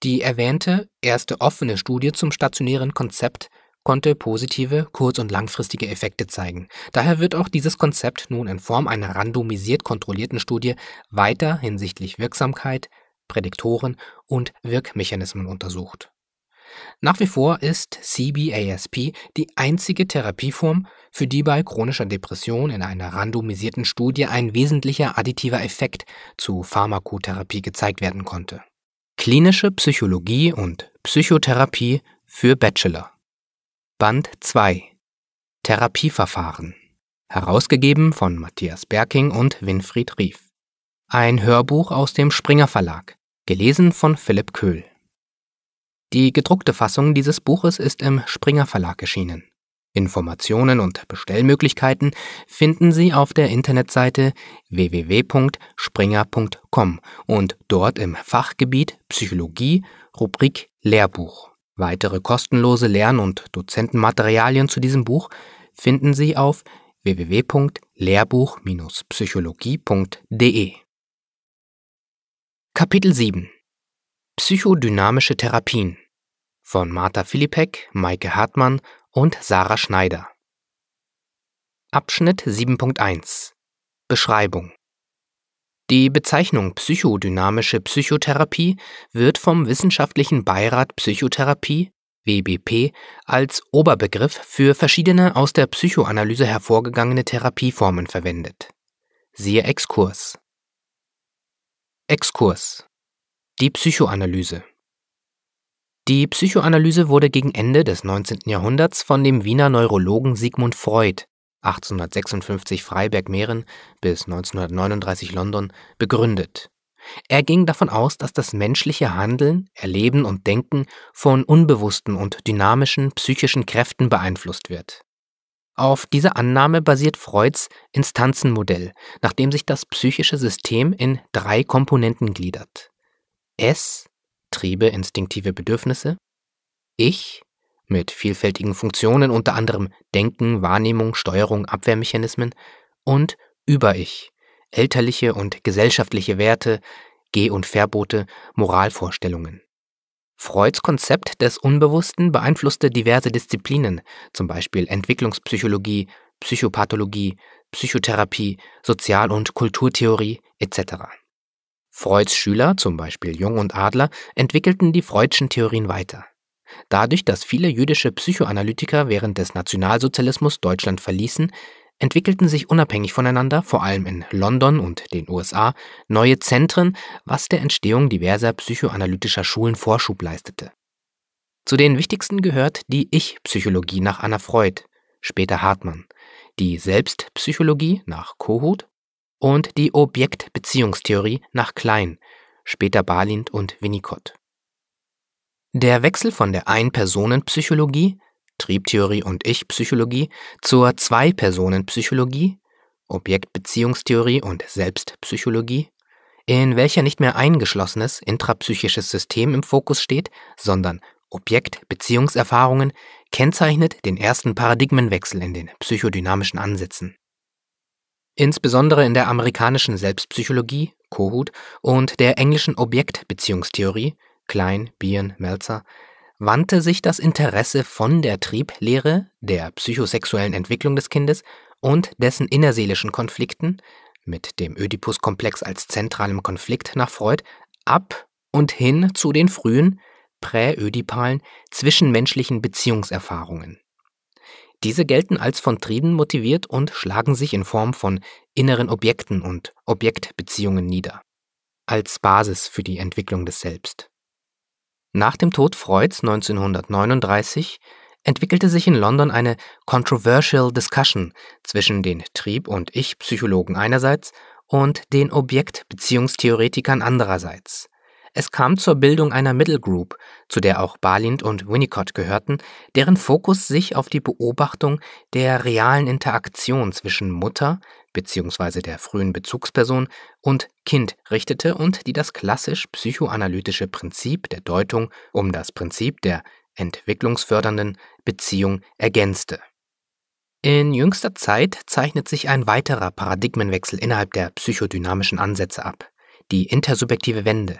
Die erwähnte erste offene Studie zum stationären Konzept konnte positive kurz- und langfristige Effekte zeigen. Daher wird auch dieses Konzept nun in Form einer randomisiert kontrollierten Studie weiter hinsichtlich Wirksamkeit, Prädiktoren und Wirkmechanismen untersucht. Nach wie vor ist CBASP die einzige Therapieform, für die bei chronischer Depression in einer randomisierten Studie ein wesentlicher additiver Effekt zu Pharmakotherapie gezeigt werden konnte. Klinische Psychologie und Psychotherapie für Bachelor. Band 2 Therapieverfahren herausgegeben von Matthias Berking und Winfried Rief. Ein Hörbuch aus dem Springer Verlag, gelesen von Philipp Köhl. Die gedruckte Fassung dieses Buches ist im Springer Verlag erschienen. Informationen und Bestellmöglichkeiten finden Sie auf der Internetseite www.springer.com und dort im Fachgebiet Psychologie Rubrik Lehrbuch. Weitere kostenlose Lern- und Dozentenmaterialien zu diesem Buch finden Sie auf www.lehrbuch-psychologie.de. Kapitel 7 Psychodynamische Therapien von Martha Filipek, Maike Hartmann und Sarah Schneider. Abschnitt 7.1 Beschreibung die Bezeichnung psychodynamische Psychotherapie wird vom Wissenschaftlichen Beirat Psychotherapie WBP als Oberbegriff für verschiedene aus der Psychoanalyse hervorgegangene Therapieformen verwendet. Siehe Exkurs. Exkurs. Die Psychoanalyse. Die Psychoanalyse wurde gegen Ende des 19. Jahrhunderts von dem Wiener Neurologen Sigmund Freud 1856 freiberg mähren bis 1939 London, begründet. Er ging davon aus, dass das menschliche Handeln, Erleben und Denken von unbewussten und dynamischen psychischen Kräften beeinflusst wird. Auf dieser Annahme basiert Freuds Instanzenmodell, nachdem sich das psychische System in drei Komponenten gliedert. S Triebe, instinktive Bedürfnisse, Ich mit vielfältigen Funktionen, unter anderem Denken, Wahrnehmung, Steuerung, Abwehrmechanismen und Über-Ich, elterliche und gesellschaftliche Werte, Geh- und Verbote, Moralvorstellungen. Freuds Konzept des Unbewussten beeinflusste diverse Disziplinen, zum Beispiel Entwicklungspsychologie, Psychopathologie, Psychotherapie, Sozial- und Kulturtheorie etc. Freuds Schüler, zum Beispiel Jung und Adler, entwickelten die Freudschen Theorien weiter. Dadurch, dass viele jüdische Psychoanalytiker während des Nationalsozialismus Deutschland verließen, entwickelten sich unabhängig voneinander, vor allem in London und den USA, neue Zentren, was der Entstehung diverser psychoanalytischer Schulen Vorschub leistete. Zu den wichtigsten gehört die Ich-Psychologie nach Anna Freud, später Hartmann, die Selbstpsychologie nach Kohut und die Objektbeziehungstheorie nach Klein, später Balint und Winnicott. Der Wechsel von der Ein-Personen-Psychologie, Triebtheorie und Ich-Psychologie, zur Zwei-Personen-Psychologie, Objektbeziehungstheorie und Selbstpsychologie, in welcher nicht mehr eingeschlossenes intrapsychisches System im Fokus steht, sondern Objekt-Beziehungserfahrungen, kennzeichnet den ersten Paradigmenwechsel in den psychodynamischen Ansätzen. Insbesondere in der amerikanischen Selbstpsychologie, Kohut, und der englischen Objektbeziehungstheorie, Klein, Bieren, Melzer, wandte sich das Interesse von der Trieblehre, der psychosexuellen Entwicklung des Kindes und dessen innerseelischen Konflikten mit dem Ödipus-Komplex als zentralem Konflikt nach Freud ab und hin zu den frühen, präödipalen, zwischenmenschlichen Beziehungserfahrungen. Diese gelten als von Trieben motiviert und schlagen sich in Form von inneren Objekten und Objektbeziehungen nieder, als Basis für die Entwicklung des Selbst. Nach dem Tod Freuds 1939 entwickelte sich in London eine controversial discussion zwischen den Trieb- und Ich-Psychologen einerseits und den Objektbeziehungstheoretikern andererseits. Es kam zur Bildung einer Middle Group, zu der auch Balint und Winnicott gehörten, deren Fokus sich auf die Beobachtung der realen Interaktion zwischen Mutter, bzw. der frühen Bezugsperson und Kind richtete und die das klassisch psychoanalytische Prinzip der Deutung um das Prinzip der entwicklungsfördernden Beziehung ergänzte. In jüngster Zeit zeichnet sich ein weiterer Paradigmenwechsel innerhalb der psychodynamischen Ansätze ab, die intersubjektive Wende.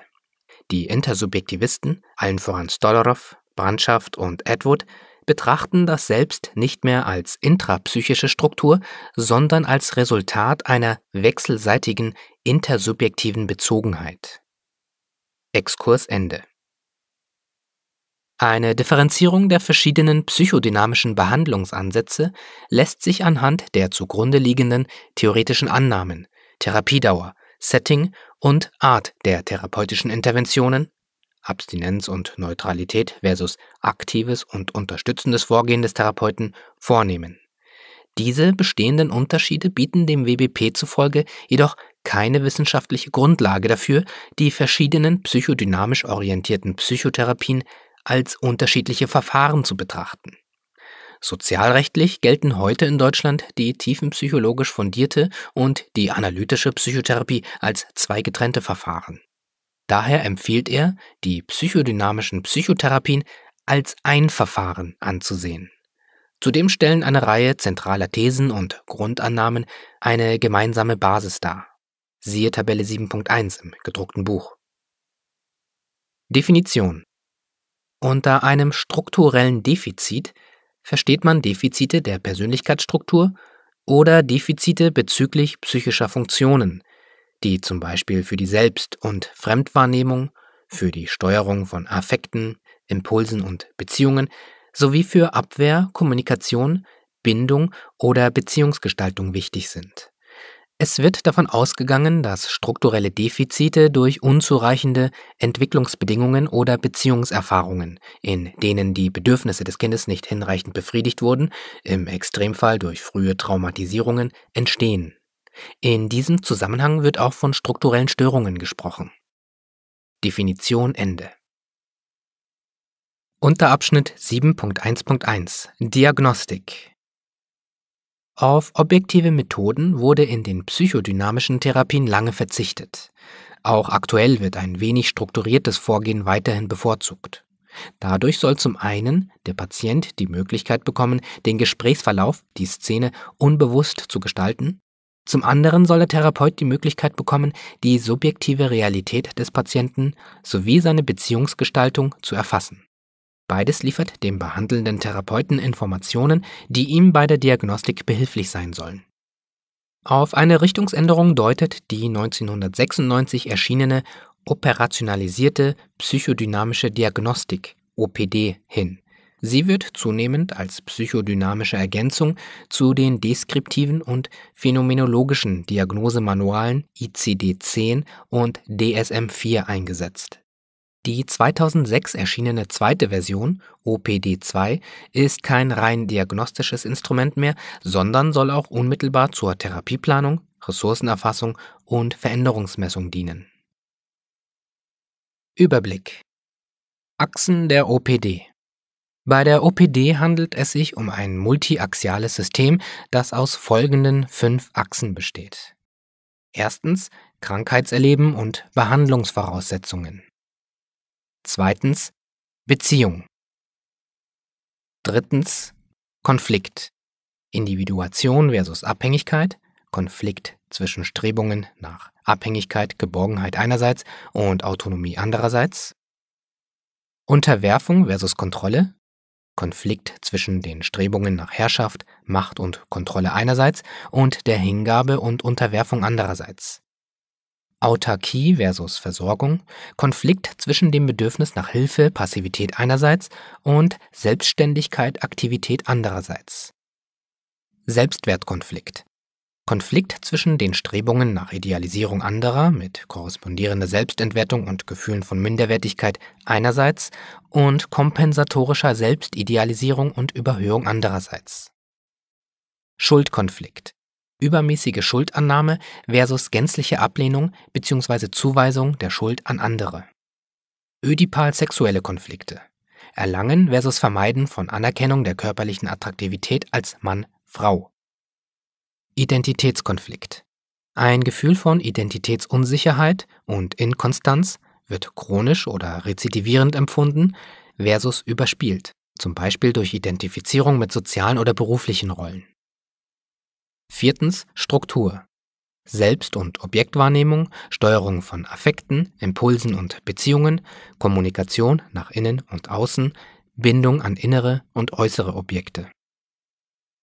Die Intersubjektivisten, allen voran Stollerow, Brandschaft und Edwood, betrachten das Selbst nicht mehr als intrapsychische Struktur, sondern als Resultat einer wechselseitigen intersubjektiven Bezogenheit. Exkurs Ende. Eine Differenzierung der verschiedenen psychodynamischen Behandlungsansätze lässt sich anhand der zugrunde liegenden theoretischen Annahmen, Therapiedauer, Setting und Art der therapeutischen Interventionen Abstinenz und Neutralität versus aktives und unterstützendes Vorgehen des Therapeuten vornehmen. Diese bestehenden Unterschiede bieten dem WBP zufolge jedoch keine wissenschaftliche Grundlage dafür, die verschiedenen psychodynamisch orientierten Psychotherapien als unterschiedliche Verfahren zu betrachten. Sozialrechtlich gelten heute in Deutschland die tiefenpsychologisch fundierte und die analytische Psychotherapie als zwei getrennte Verfahren. Daher empfiehlt er, die psychodynamischen Psychotherapien als ein Verfahren anzusehen. Zudem stellen eine Reihe zentraler Thesen und Grundannahmen eine gemeinsame Basis dar. Siehe Tabelle 7.1 im gedruckten Buch. Definition Unter einem strukturellen Defizit versteht man Defizite der Persönlichkeitsstruktur oder Defizite bezüglich psychischer Funktionen, die zum Beispiel für die Selbst- und Fremdwahrnehmung, für die Steuerung von Affekten, Impulsen und Beziehungen sowie für Abwehr, Kommunikation, Bindung oder Beziehungsgestaltung wichtig sind. Es wird davon ausgegangen, dass strukturelle Defizite durch unzureichende Entwicklungsbedingungen oder Beziehungserfahrungen, in denen die Bedürfnisse des Kindes nicht hinreichend befriedigt wurden, im Extremfall durch frühe Traumatisierungen, entstehen in diesem Zusammenhang wird auch von strukturellen Störungen gesprochen. Definition Ende. Unterabschnitt 7.1.1 Diagnostik Auf objektive Methoden wurde in den psychodynamischen Therapien lange verzichtet. Auch aktuell wird ein wenig strukturiertes Vorgehen weiterhin bevorzugt. Dadurch soll zum einen der Patient die Möglichkeit bekommen, den Gesprächsverlauf, die Szene, unbewusst zu gestalten zum anderen soll der Therapeut die Möglichkeit bekommen, die subjektive Realität des Patienten sowie seine Beziehungsgestaltung zu erfassen. Beides liefert dem behandelnden Therapeuten Informationen, die ihm bei der Diagnostik behilflich sein sollen. Auf eine Richtungsänderung deutet die 1996 erschienene operationalisierte psychodynamische Diagnostik OPD hin, Sie wird zunehmend als psychodynamische Ergänzung zu den deskriptiven und phänomenologischen Diagnosemanualen ICD-10 und DSM-4 eingesetzt. Die 2006 erschienene zweite Version, OPD2, ist kein rein diagnostisches Instrument mehr, sondern soll auch unmittelbar zur Therapieplanung, Ressourcenerfassung und Veränderungsmessung dienen. Überblick Achsen der OPD bei der OPD handelt es sich um ein multiaxiales System, das aus folgenden fünf Achsen besteht. Erstens Krankheitserleben und Behandlungsvoraussetzungen. Zweitens Beziehung. Drittens Konflikt. Individuation versus Abhängigkeit, Konflikt zwischen Strebungen nach Abhängigkeit, Geborgenheit einerseits und Autonomie andererseits. Unterwerfung versus Kontrolle, Konflikt zwischen den Strebungen nach Herrschaft, Macht und Kontrolle einerseits und der Hingabe und Unterwerfung andererseits. Autarkie versus Versorgung, Konflikt zwischen dem Bedürfnis nach Hilfe, Passivität einerseits und Selbstständigkeit, Aktivität andererseits. Selbstwertkonflikt, Konflikt zwischen den Strebungen nach Idealisierung anderer mit korrespondierender Selbstentwertung und Gefühlen von Minderwertigkeit einerseits und kompensatorischer Selbstidealisierung und Überhöhung andererseits. Schuldkonflikt. Übermäßige Schuldannahme versus gänzliche Ablehnung bzw. Zuweisung der Schuld an andere. Ödipal sexuelle Konflikte. Erlangen versus Vermeiden von Anerkennung der körperlichen Attraktivität als Mann, Frau. Identitätskonflikt. Ein Gefühl von Identitätsunsicherheit und Inkonstanz wird chronisch oder rezidivierend empfunden versus überspielt, zum Beispiel durch Identifizierung mit sozialen oder beruflichen Rollen. Viertens Struktur. Selbst- und Objektwahrnehmung, Steuerung von Affekten, Impulsen und Beziehungen, Kommunikation nach innen und außen, Bindung an innere und äußere Objekte.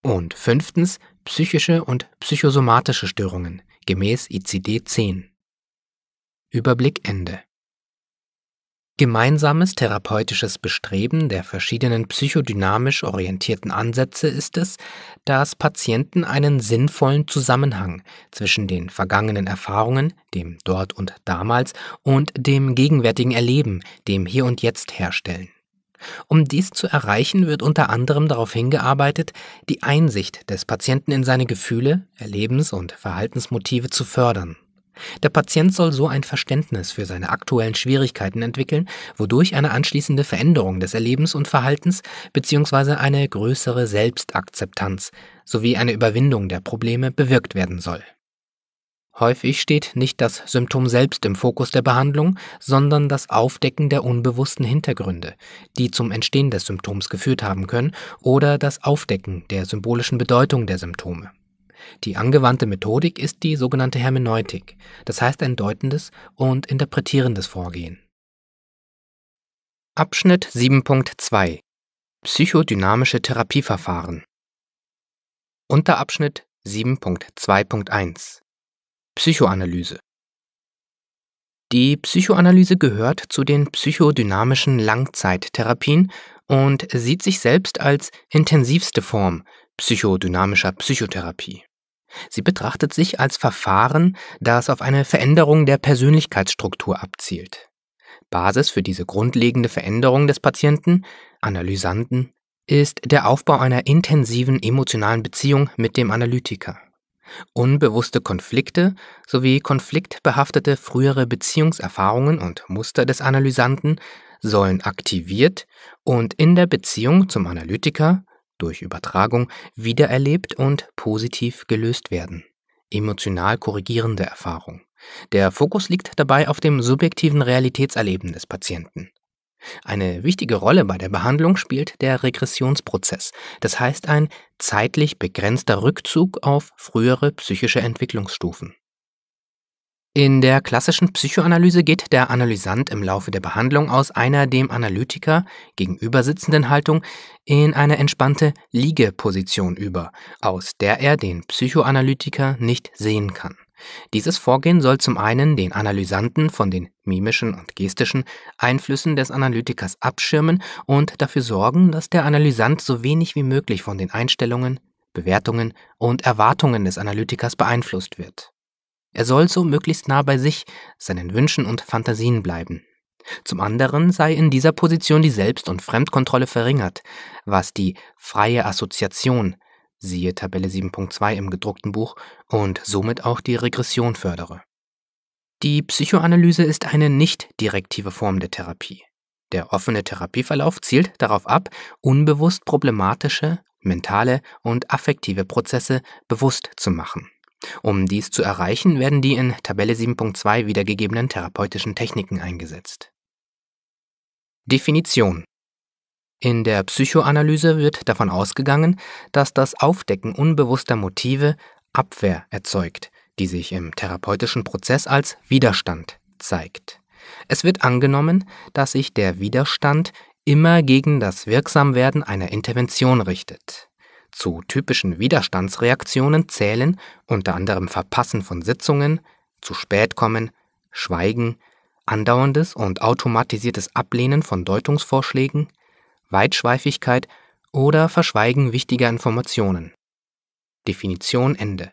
Und fünftens psychische und psychosomatische Störungen gemäß ICD-10. Überblick Ende. Gemeinsames therapeutisches Bestreben der verschiedenen psychodynamisch orientierten Ansätze ist es, dass Patienten einen sinnvollen Zusammenhang zwischen den vergangenen Erfahrungen, dem dort und damals, und dem gegenwärtigen Erleben, dem hier und jetzt herstellen. Um dies zu erreichen, wird unter anderem darauf hingearbeitet, die Einsicht des Patienten in seine Gefühle, Erlebens- und Verhaltensmotive zu fördern. Der Patient soll so ein Verständnis für seine aktuellen Schwierigkeiten entwickeln, wodurch eine anschließende Veränderung des Erlebens und Verhaltens bzw. eine größere Selbstakzeptanz sowie eine Überwindung der Probleme bewirkt werden soll Häufig steht nicht das Symptom selbst im Fokus der Behandlung, sondern das Aufdecken der unbewussten Hintergründe, die zum Entstehen des Symptoms geführt haben können, oder das Aufdecken der symbolischen Bedeutung der Symptome. Die angewandte Methodik ist die sogenannte Hermeneutik, das heißt ein deutendes und interpretierendes Vorgehen. Abschnitt 7.2 Psychodynamische Therapieverfahren Unterabschnitt 7.2.1 Psychoanalyse. Die Psychoanalyse gehört zu den psychodynamischen Langzeittherapien und sieht sich selbst als intensivste Form psychodynamischer Psychotherapie. Sie betrachtet sich als Verfahren, das auf eine Veränderung der Persönlichkeitsstruktur abzielt. Basis für diese grundlegende Veränderung des Patienten, Analysanten, ist der Aufbau einer intensiven emotionalen Beziehung mit dem Analytiker. Unbewusste Konflikte sowie konfliktbehaftete frühere Beziehungserfahrungen und Muster des Analysanten sollen aktiviert und in der Beziehung zum Analytiker durch Übertragung wiedererlebt und positiv gelöst werden. Emotional korrigierende Erfahrung. Der Fokus liegt dabei auf dem subjektiven Realitätserleben des Patienten. Eine wichtige Rolle bei der Behandlung spielt der Regressionsprozess, das heißt ein zeitlich begrenzter Rückzug auf frühere psychische Entwicklungsstufen. In der klassischen Psychoanalyse geht der Analysant im Laufe der Behandlung aus einer dem Analytiker gegenübersitzenden Haltung in eine entspannte Liegeposition über, aus der er den Psychoanalytiker nicht sehen kann. Dieses Vorgehen soll zum einen den Analysanten von den mimischen und gestischen Einflüssen des Analytikers abschirmen und dafür sorgen, dass der Analysant so wenig wie möglich von den Einstellungen, Bewertungen und Erwartungen des Analytikers beeinflusst wird. Er soll so möglichst nah bei sich, seinen Wünschen und Fantasien bleiben. Zum anderen sei in dieser Position die Selbst- und Fremdkontrolle verringert, was die freie Assoziation, siehe Tabelle 7.2 im gedruckten Buch, und somit auch die Regression fördere. Die Psychoanalyse ist eine nicht direktive Form der Therapie. Der offene Therapieverlauf zielt darauf ab, unbewusst problematische, mentale und affektive Prozesse bewusst zu machen. Um dies zu erreichen, werden die in Tabelle 7.2 wiedergegebenen therapeutischen Techniken eingesetzt. Definition in der Psychoanalyse wird davon ausgegangen, dass das Aufdecken unbewusster Motive Abwehr erzeugt, die sich im therapeutischen Prozess als Widerstand zeigt. Es wird angenommen, dass sich der Widerstand immer gegen das Wirksamwerden einer Intervention richtet. Zu typischen Widerstandsreaktionen zählen unter anderem Verpassen von Sitzungen, zu spät kommen, Schweigen, andauerndes und automatisiertes Ablehnen von Deutungsvorschlägen, Weitschweifigkeit oder Verschweigen wichtiger Informationen. Definition Ende.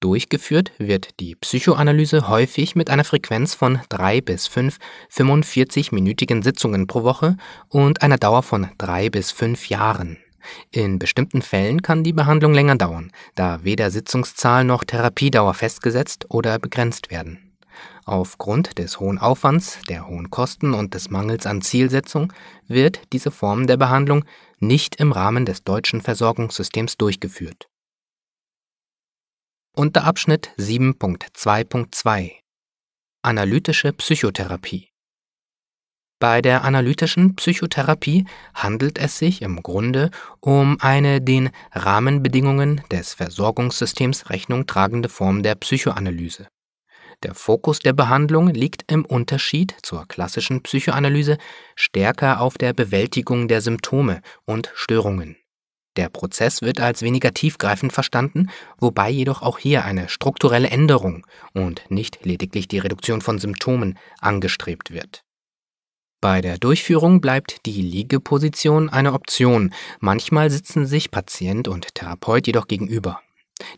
Durchgeführt wird die Psychoanalyse häufig mit einer Frequenz von drei bis fünf 45-minütigen Sitzungen pro Woche und einer Dauer von drei bis fünf Jahren. In bestimmten Fällen kann die Behandlung länger dauern, da weder Sitzungszahl noch Therapiedauer festgesetzt oder begrenzt werden. Aufgrund des hohen Aufwands, der hohen Kosten und des Mangels an Zielsetzung wird diese Form der Behandlung nicht im Rahmen des deutschen Versorgungssystems durchgeführt. Unter Abschnitt 7.2.2 Analytische Psychotherapie bei der analytischen Psychotherapie handelt es sich im Grunde um eine den Rahmenbedingungen des Versorgungssystems Rechnung tragende Form der Psychoanalyse. Der Fokus der Behandlung liegt im Unterschied zur klassischen Psychoanalyse stärker auf der Bewältigung der Symptome und Störungen. Der Prozess wird als weniger tiefgreifend verstanden, wobei jedoch auch hier eine strukturelle Änderung und nicht lediglich die Reduktion von Symptomen angestrebt wird. Bei der Durchführung bleibt die Liegeposition eine Option. Manchmal sitzen sich Patient und Therapeut jedoch gegenüber.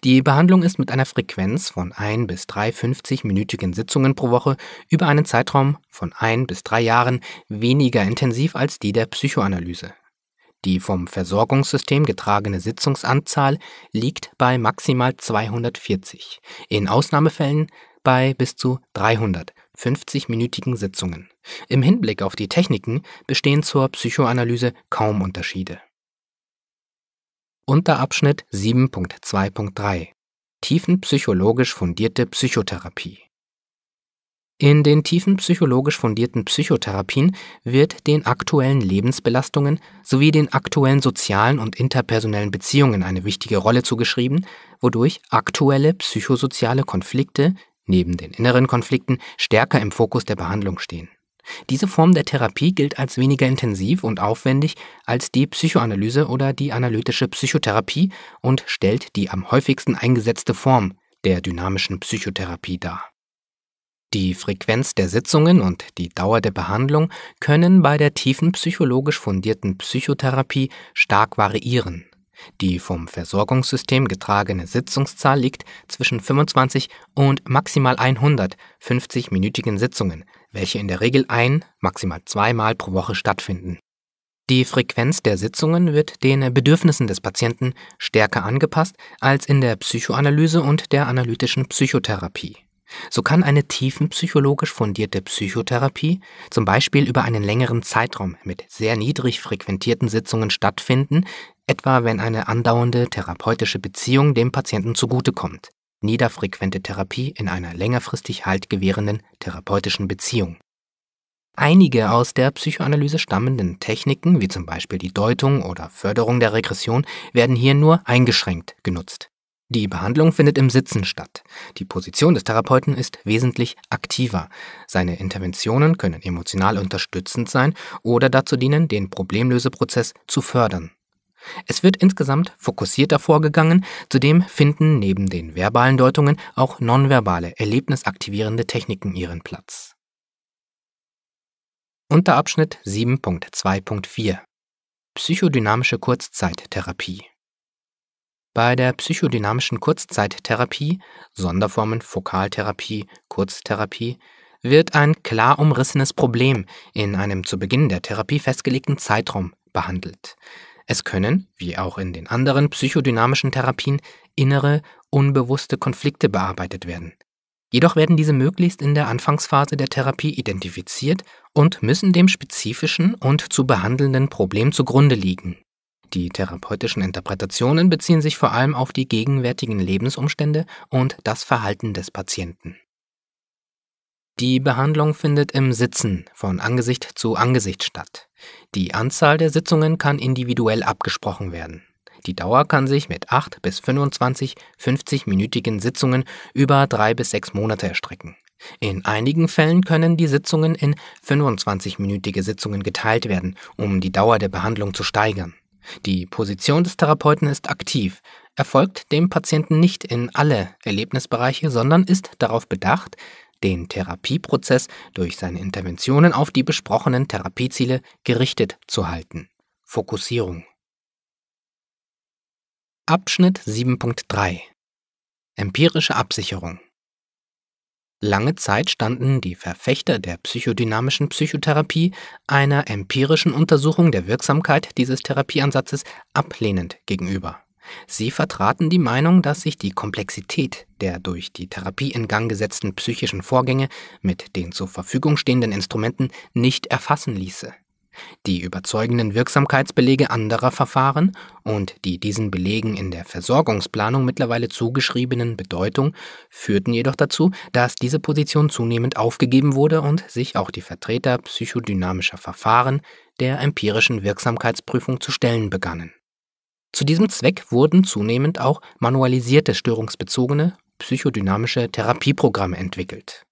Die Behandlung ist mit einer Frequenz von 1 bis 3 50-minütigen Sitzungen pro Woche über einen Zeitraum von 1 bis 3 Jahren weniger intensiv als die der Psychoanalyse. Die vom Versorgungssystem getragene Sitzungsanzahl liegt bei maximal 240, in Ausnahmefällen bei bis zu 350-minütigen Sitzungen. Im Hinblick auf die Techniken bestehen zur Psychoanalyse kaum Unterschiede. Unterabschnitt 7.2.3 Tiefenpsychologisch fundierte Psychotherapie in den tiefenpsychologisch fundierten Psychotherapien wird den aktuellen Lebensbelastungen sowie den aktuellen sozialen und interpersonellen Beziehungen eine wichtige Rolle zugeschrieben, wodurch aktuelle psychosoziale Konflikte neben den inneren Konflikten stärker im Fokus der Behandlung stehen diese Form der Therapie gilt als weniger intensiv und aufwendig als die Psychoanalyse oder die analytische Psychotherapie und stellt die am häufigsten eingesetzte Form der dynamischen Psychotherapie dar. Die Frequenz der Sitzungen und die Dauer der Behandlung können bei der tiefen psychologisch fundierten Psychotherapie stark variieren. Die vom Versorgungssystem getragene Sitzungszahl liegt zwischen 25 und maximal 100 50 minütigen Sitzungen, welche in der Regel ein, maximal zweimal pro Woche stattfinden. Die Frequenz der Sitzungen wird den Bedürfnissen des Patienten stärker angepasst als in der Psychoanalyse und der analytischen Psychotherapie. So kann eine tiefenpsychologisch fundierte Psychotherapie zum Beispiel über einen längeren Zeitraum mit sehr niedrig frequentierten Sitzungen stattfinden, etwa wenn eine andauernde therapeutische Beziehung dem Patienten zugutekommt niederfrequente Therapie in einer längerfristig haltgewährenden therapeutischen Beziehung. Einige aus der Psychoanalyse stammenden Techniken, wie zum Beispiel die Deutung oder Förderung der Regression, werden hier nur eingeschränkt genutzt. Die Behandlung findet im Sitzen statt. Die Position des Therapeuten ist wesentlich aktiver. Seine Interventionen können emotional unterstützend sein oder dazu dienen, den Problemlöseprozess zu fördern. Es wird insgesamt fokussierter vorgegangen, zudem finden neben den verbalen Deutungen auch nonverbale, erlebnisaktivierende Techniken ihren Platz. Unterabschnitt 7.2.4 Psychodynamische Kurzzeittherapie bei der psychodynamischen Kurzzeittherapie, Sonderformen Fokaltherapie, Kurztherapie, wird ein klar umrissenes Problem in einem zu Beginn der Therapie festgelegten Zeitraum behandelt. Es können, wie auch in den anderen psychodynamischen Therapien, innere, unbewusste Konflikte bearbeitet werden. Jedoch werden diese möglichst in der Anfangsphase der Therapie identifiziert und müssen dem spezifischen und zu behandelnden Problem zugrunde liegen. Die therapeutischen Interpretationen beziehen sich vor allem auf die gegenwärtigen Lebensumstände und das Verhalten des Patienten. Die Behandlung findet im Sitzen von Angesicht zu Angesicht statt. Die Anzahl der Sitzungen kann individuell abgesprochen werden. Die Dauer kann sich mit 8 bis 25 50-minütigen Sitzungen über drei bis sechs Monate erstrecken. In einigen Fällen können die Sitzungen in 25-minütige Sitzungen geteilt werden, um die Dauer der Behandlung zu steigern. Die Position des Therapeuten ist aktiv, erfolgt dem Patienten nicht in alle Erlebnisbereiche, sondern ist darauf bedacht, den Therapieprozess durch seine Interventionen auf die besprochenen Therapieziele gerichtet zu halten. Fokussierung. Abschnitt 7.3 Empirische Absicherung Lange Zeit standen die Verfechter der psychodynamischen Psychotherapie einer empirischen Untersuchung der Wirksamkeit dieses Therapieansatzes ablehnend gegenüber. Sie vertraten die Meinung, dass sich die Komplexität der durch die Therapie in Gang gesetzten psychischen Vorgänge mit den zur Verfügung stehenden Instrumenten nicht erfassen ließe. Die überzeugenden Wirksamkeitsbelege anderer Verfahren und die diesen Belegen in der Versorgungsplanung mittlerweile zugeschriebenen Bedeutung führten jedoch dazu, dass diese Position zunehmend aufgegeben wurde und sich auch die Vertreter psychodynamischer Verfahren der empirischen Wirksamkeitsprüfung zu stellen begannen zu diesem Zweck wurden zunehmend auch manualisierte störungsbezogene psychodynamische Therapieprogramme entwickelt.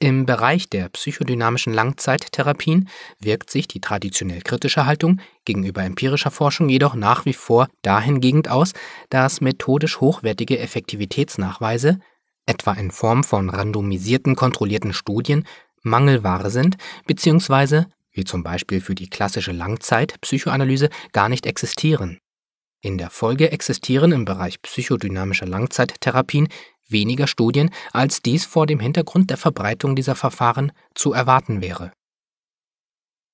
Im Bereich der psychodynamischen Langzeittherapien wirkt sich die traditionell kritische Haltung gegenüber empirischer Forschung jedoch nach wie vor dahingehend aus, dass methodisch hochwertige Effektivitätsnachweise, etwa in Form von randomisierten kontrollierten Studien, Mangelware sind bzw. wie zum Beispiel für die klassische Langzeitpsychoanalyse gar nicht existieren. In der Folge existieren im Bereich psychodynamischer Langzeittherapien weniger Studien, als dies vor dem Hintergrund der Verbreitung dieser Verfahren zu erwarten wäre.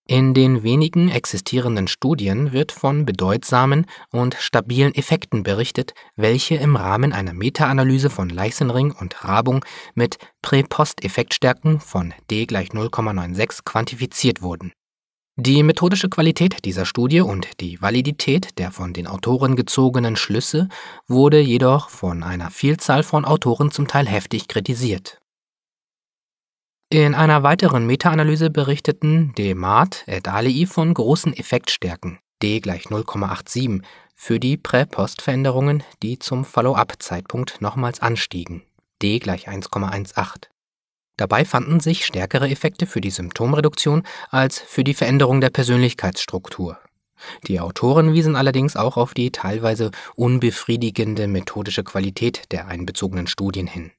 In den wenigen existierenden Studien wird von bedeutsamen und stabilen Effekten berichtet, welche im Rahmen einer Meta-Analyse von Leisenring und Rabung mit Prä-Post-Effektstärken von D gleich 0,96 quantifiziert wurden die methodische Qualität dieser Studie und die Validität der von den Autoren gezogenen Schlüsse wurde jedoch von einer Vielzahl von Autoren zum Teil heftig kritisiert. In einer weiteren Meta-Analyse berichteten DeMart et al. von großen Effektstärken D gleich 0,87 für die Prä-Post-Veränderungen, die zum Follow-up-Zeitpunkt nochmals anstiegen D gleich 1,18 Dabei fanden sich stärkere Effekte für die Symptomreduktion als für die Veränderung der Persönlichkeitsstruktur. Die Autoren wiesen allerdings auch auf die teilweise unbefriedigende methodische Qualität der einbezogenen Studien hin.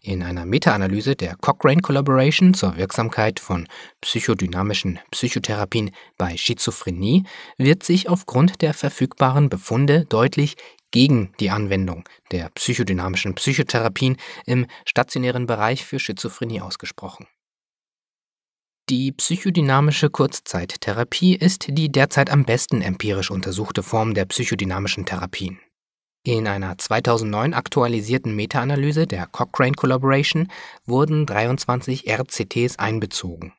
In einer Meta-Analyse der Cochrane Collaboration zur Wirksamkeit von psychodynamischen Psychotherapien bei Schizophrenie wird sich aufgrund der verfügbaren Befunde deutlich, gegen die Anwendung der psychodynamischen Psychotherapien im stationären Bereich für Schizophrenie ausgesprochen. Die psychodynamische Kurzzeittherapie ist die derzeit am besten empirisch untersuchte Form der psychodynamischen Therapien. In einer 2009 aktualisierten Meta-Analyse der Cochrane Collaboration wurden 23 RCTs einbezogen.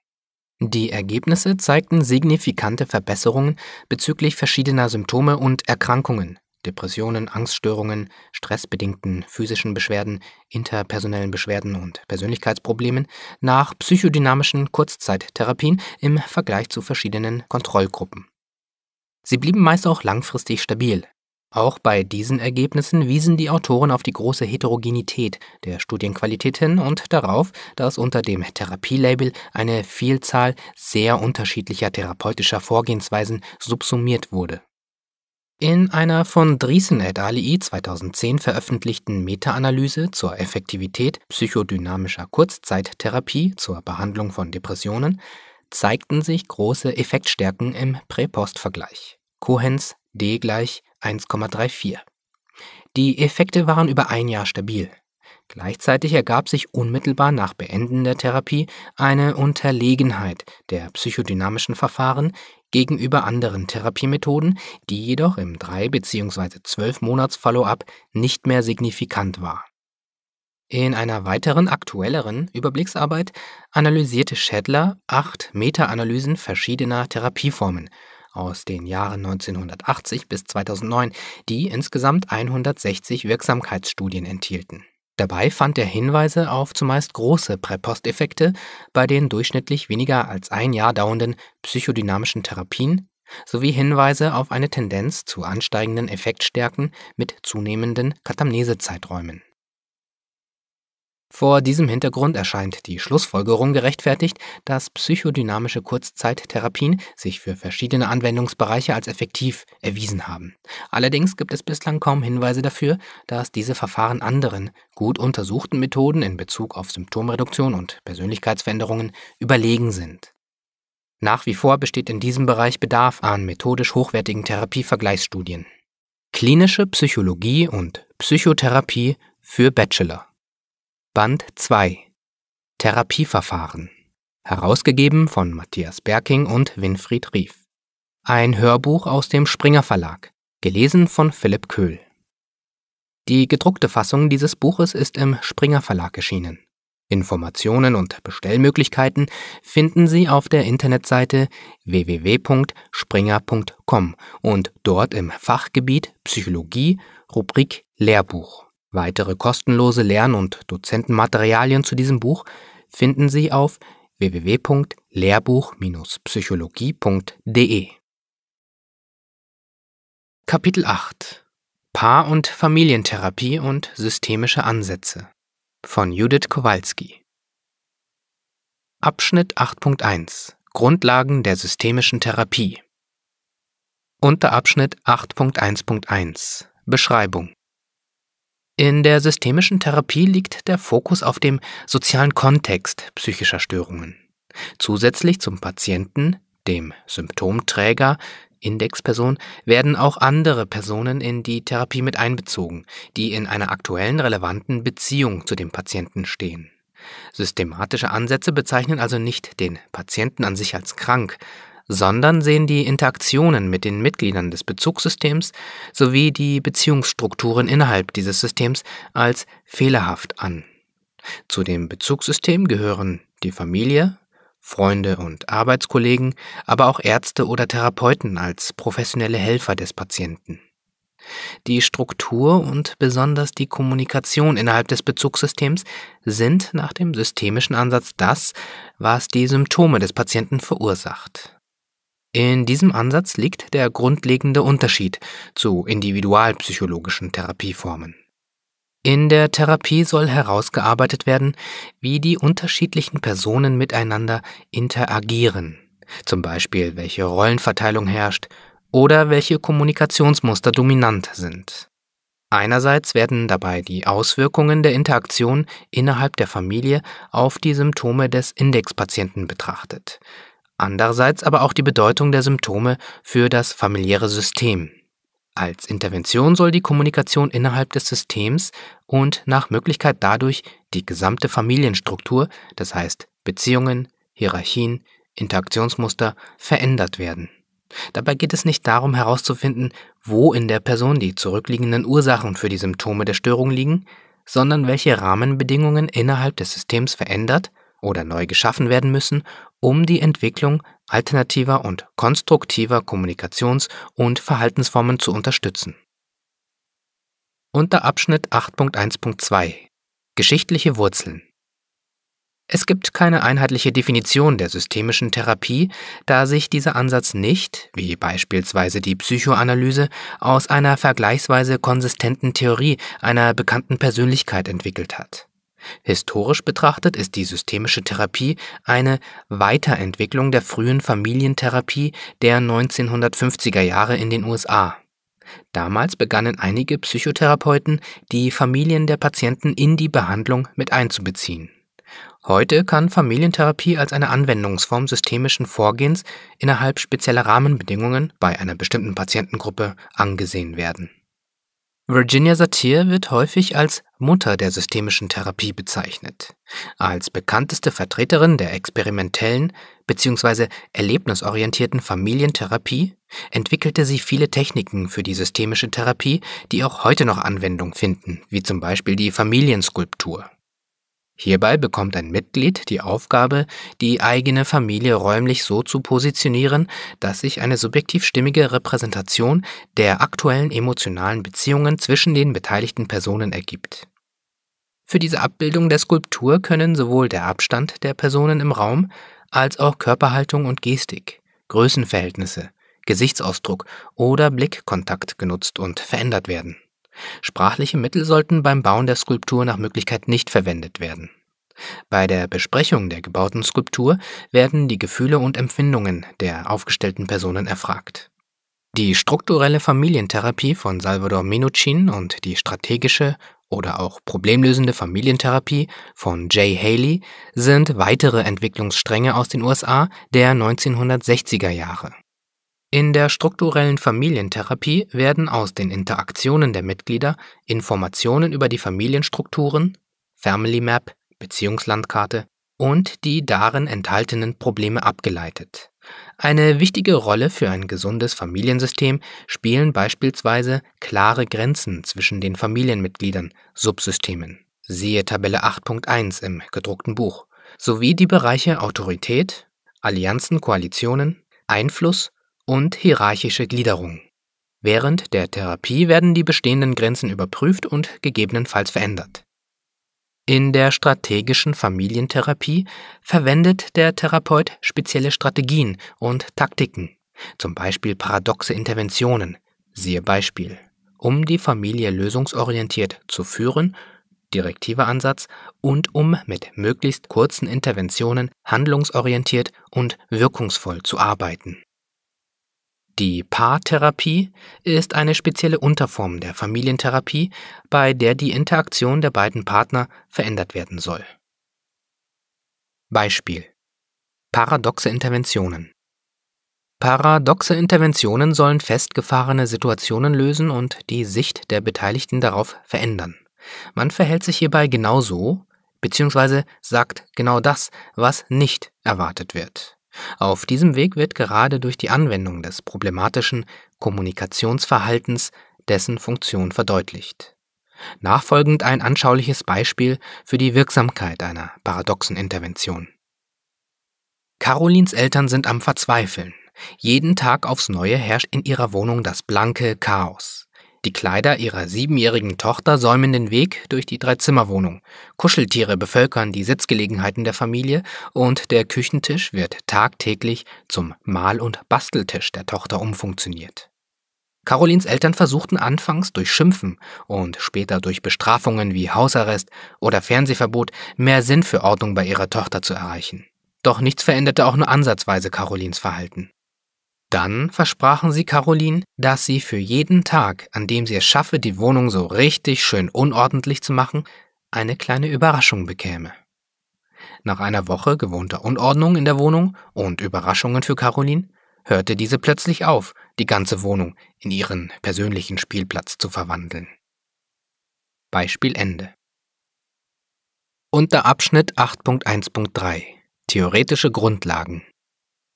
Die Ergebnisse zeigten signifikante Verbesserungen bezüglich verschiedener Symptome und Erkrankungen, Depressionen, Angststörungen, stressbedingten physischen Beschwerden, interpersonellen Beschwerden und Persönlichkeitsproblemen nach psychodynamischen Kurzzeittherapien im Vergleich zu verschiedenen Kontrollgruppen. Sie blieben meist auch langfristig stabil. Auch bei diesen Ergebnissen wiesen die Autoren auf die große Heterogenität der Studienqualität hin und darauf, dass unter dem Therapielabel eine Vielzahl sehr unterschiedlicher therapeutischer Vorgehensweisen subsumiert wurde. In einer von Driesen et al. 2010 veröffentlichten Meta-Analyse zur Effektivität psychodynamischer Kurzzeittherapie zur Behandlung von Depressionen zeigten sich große Effektstärken im prä post vergleich Cohens D gleich 1,34. Die Effekte waren über ein Jahr stabil Gleichzeitig ergab sich unmittelbar nach Beenden der Therapie eine Unterlegenheit der psychodynamischen Verfahren gegenüber anderen Therapiemethoden, die jedoch im 3- bzw. 12-Monats-Follow-up nicht mehr signifikant war. In einer weiteren aktuelleren Überblicksarbeit analysierte Schädler acht Meta-Analysen verschiedener Therapieformen aus den Jahren 1980 bis 2009, die insgesamt 160 Wirksamkeitsstudien enthielten Dabei fand er Hinweise auf zumeist große Präposteffekte bei den durchschnittlich weniger als ein Jahr dauernden psychodynamischen Therapien sowie Hinweise auf eine Tendenz zu ansteigenden Effektstärken mit zunehmenden Katamnesezeiträumen vor diesem Hintergrund erscheint die Schlussfolgerung gerechtfertigt, dass psychodynamische Kurzzeittherapien sich für verschiedene Anwendungsbereiche als effektiv erwiesen haben. Allerdings gibt es bislang kaum Hinweise dafür, dass diese Verfahren anderen, gut untersuchten Methoden in Bezug auf Symptomreduktion und Persönlichkeitsveränderungen überlegen sind. Nach wie vor besteht in diesem Bereich Bedarf an methodisch hochwertigen Therapievergleichsstudien. Klinische Psychologie und Psychotherapie für Bachelor. Band 2 Therapieverfahren herausgegeben von Matthias Berking und Winfried Rief. Ein Hörbuch aus dem Springer Verlag, gelesen von Philipp Köhl. Die gedruckte Fassung dieses Buches ist im Springer Verlag erschienen. Informationen und Bestellmöglichkeiten finden Sie auf der Internetseite www.springer.com und dort im Fachgebiet Psychologie Rubrik Lehrbuch. Weitere kostenlose Lern- und Dozentenmaterialien zu diesem Buch finden Sie auf www.lehrbuch-psychologie.de. Kapitel 8 Paar- und Familientherapie und systemische Ansätze von Judith Kowalski Abschnitt 8.1 Grundlagen der systemischen Therapie Unterabschnitt 8.1.1 Beschreibung in der systemischen Therapie liegt der Fokus auf dem sozialen Kontext psychischer Störungen. Zusätzlich zum Patienten, dem Symptomträger, Indexperson, werden auch andere Personen in die Therapie mit einbezogen, die in einer aktuellen relevanten Beziehung zu dem Patienten stehen. Systematische Ansätze bezeichnen also nicht den Patienten an sich als krank, sondern sehen die Interaktionen mit den Mitgliedern des Bezugssystems sowie die Beziehungsstrukturen innerhalb dieses Systems als fehlerhaft an. Zu dem Bezugssystem gehören die Familie, Freunde und Arbeitskollegen, aber auch Ärzte oder Therapeuten als professionelle Helfer des Patienten. Die Struktur und besonders die Kommunikation innerhalb des Bezugssystems sind nach dem systemischen Ansatz das, was die Symptome des Patienten verursacht. In diesem Ansatz liegt der grundlegende Unterschied zu individualpsychologischen Therapieformen. In der Therapie soll herausgearbeitet werden, wie die unterschiedlichen Personen miteinander interagieren, zum Beispiel welche Rollenverteilung herrscht oder welche Kommunikationsmuster dominant sind. Einerseits werden dabei die Auswirkungen der Interaktion innerhalb der Familie auf die Symptome des Indexpatienten betrachtet, andererseits aber auch die Bedeutung der Symptome für das familiäre System. Als Intervention soll die Kommunikation innerhalb des Systems und nach Möglichkeit dadurch die gesamte Familienstruktur, das heißt Beziehungen, Hierarchien, Interaktionsmuster, verändert werden. Dabei geht es nicht darum herauszufinden, wo in der Person die zurückliegenden Ursachen für die Symptome der Störung liegen, sondern welche Rahmenbedingungen innerhalb des Systems verändert oder neu geschaffen werden müssen, um die Entwicklung alternativer und konstruktiver Kommunikations- und Verhaltensformen zu unterstützen. Unter Abschnitt 8.1.2 Geschichtliche Wurzeln es gibt keine einheitliche Definition der systemischen Therapie, da sich dieser Ansatz nicht, wie beispielsweise die Psychoanalyse, aus einer vergleichsweise konsistenten Theorie einer bekannten Persönlichkeit entwickelt hat. Historisch betrachtet ist die systemische Therapie eine Weiterentwicklung der frühen Familientherapie der 1950er Jahre in den USA. Damals begannen einige Psychotherapeuten, die Familien der Patienten in die Behandlung mit einzubeziehen. Heute kann Familientherapie als eine Anwendungsform systemischen Vorgehens innerhalb spezieller Rahmenbedingungen bei einer bestimmten Patientengruppe angesehen werden Virginia Satir wird häufig als Mutter der systemischen Therapie bezeichnet, als bekannteste Vertreterin der experimentellen bzw. erlebnisorientierten Familientherapie entwickelte sie viele Techniken für die systemische Therapie, die auch heute noch Anwendung finden, wie zum Beispiel die Familienskulptur. Hierbei bekommt ein Mitglied die Aufgabe, die eigene Familie räumlich so zu positionieren, dass sich eine subjektiv stimmige Repräsentation der aktuellen emotionalen Beziehungen zwischen den beteiligten Personen ergibt. Für diese Abbildung der Skulptur können sowohl der Abstand der Personen im Raum als auch Körperhaltung und Gestik, Größenverhältnisse, Gesichtsausdruck oder Blickkontakt genutzt und verändert werden Sprachliche Mittel sollten beim Bauen der Skulptur nach Möglichkeit nicht verwendet werden. Bei der Besprechung der gebauten Skulptur werden die Gefühle und Empfindungen der aufgestellten Personen erfragt. Die strukturelle Familientherapie von Salvador Minuchin und die strategische oder auch problemlösende Familientherapie von Jay Haley sind weitere Entwicklungsstränge aus den USA der 1960er Jahre. In der strukturellen Familientherapie werden aus den Interaktionen der Mitglieder Informationen über die Familienstrukturen, Family Map, Beziehungslandkarte und die darin enthaltenen Probleme abgeleitet. Eine wichtige Rolle für ein gesundes Familiensystem spielen beispielsweise klare Grenzen zwischen den Familienmitgliedern, Subsystemen, siehe Tabelle 8.1 im gedruckten Buch, sowie die Bereiche Autorität, Allianzen, Koalitionen, Einfluss und hierarchische Gliederung. Während der Therapie werden die bestehenden Grenzen überprüft und gegebenenfalls verändert. In der strategischen Familientherapie verwendet der Therapeut spezielle Strategien und Taktiken, zum Beispiel paradoxe Interventionen, siehe Beispiel, um die Familie lösungsorientiert zu führen, direktiver Ansatz, und um mit möglichst kurzen Interventionen handlungsorientiert und wirkungsvoll zu arbeiten. Die Paartherapie ist eine spezielle Unterform der Familientherapie, bei der die Interaktion der beiden Partner verändert werden soll. Beispiel Paradoxe Interventionen Paradoxe Interventionen sollen festgefahrene Situationen lösen und die Sicht der Beteiligten darauf verändern. Man verhält sich hierbei genau so, beziehungsweise sagt genau das, was nicht erwartet wird. Auf diesem Weg wird gerade durch die Anwendung des problematischen Kommunikationsverhaltens dessen Funktion verdeutlicht. Nachfolgend ein anschauliches Beispiel für die Wirksamkeit einer paradoxen Intervention. Carolins Eltern sind am Verzweifeln. Jeden Tag aufs Neue herrscht in ihrer Wohnung das blanke Chaos. Die Kleider ihrer siebenjährigen Tochter säumen den Weg durch die Dreizimmerwohnung. Kuscheltiere bevölkern die Sitzgelegenheiten der Familie und der Küchentisch wird tagtäglich zum Mal- und Basteltisch der Tochter umfunktioniert. Carolins Eltern versuchten anfangs durch Schimpfen und später durch Bestrafungen wie Hausarrest oder Fernsehverbot mehr Sinn für Ordnung bei ihrer Tochter zu erreichen. Doch nichts veränderte auch nur ansatzweise Carolins Verhalten. Dann versprachen sie Caroline, dass sie für jeden Tag, an dem sie es schaffe, die Wohnung so richtig schön unordentlich zu machen, eine kleine Überraschung bekäme. Nach einer Woche gewohnter Unordnung in der Wohnung und Überraschungen für Caroline hörte diese plötzlich auf, die ganze Wohnung in ihren persönlichen Spielplatz zu verwandeln. Beispiel Ende. Unter Abschnitt 8.1.3 Theoretische Grundlagen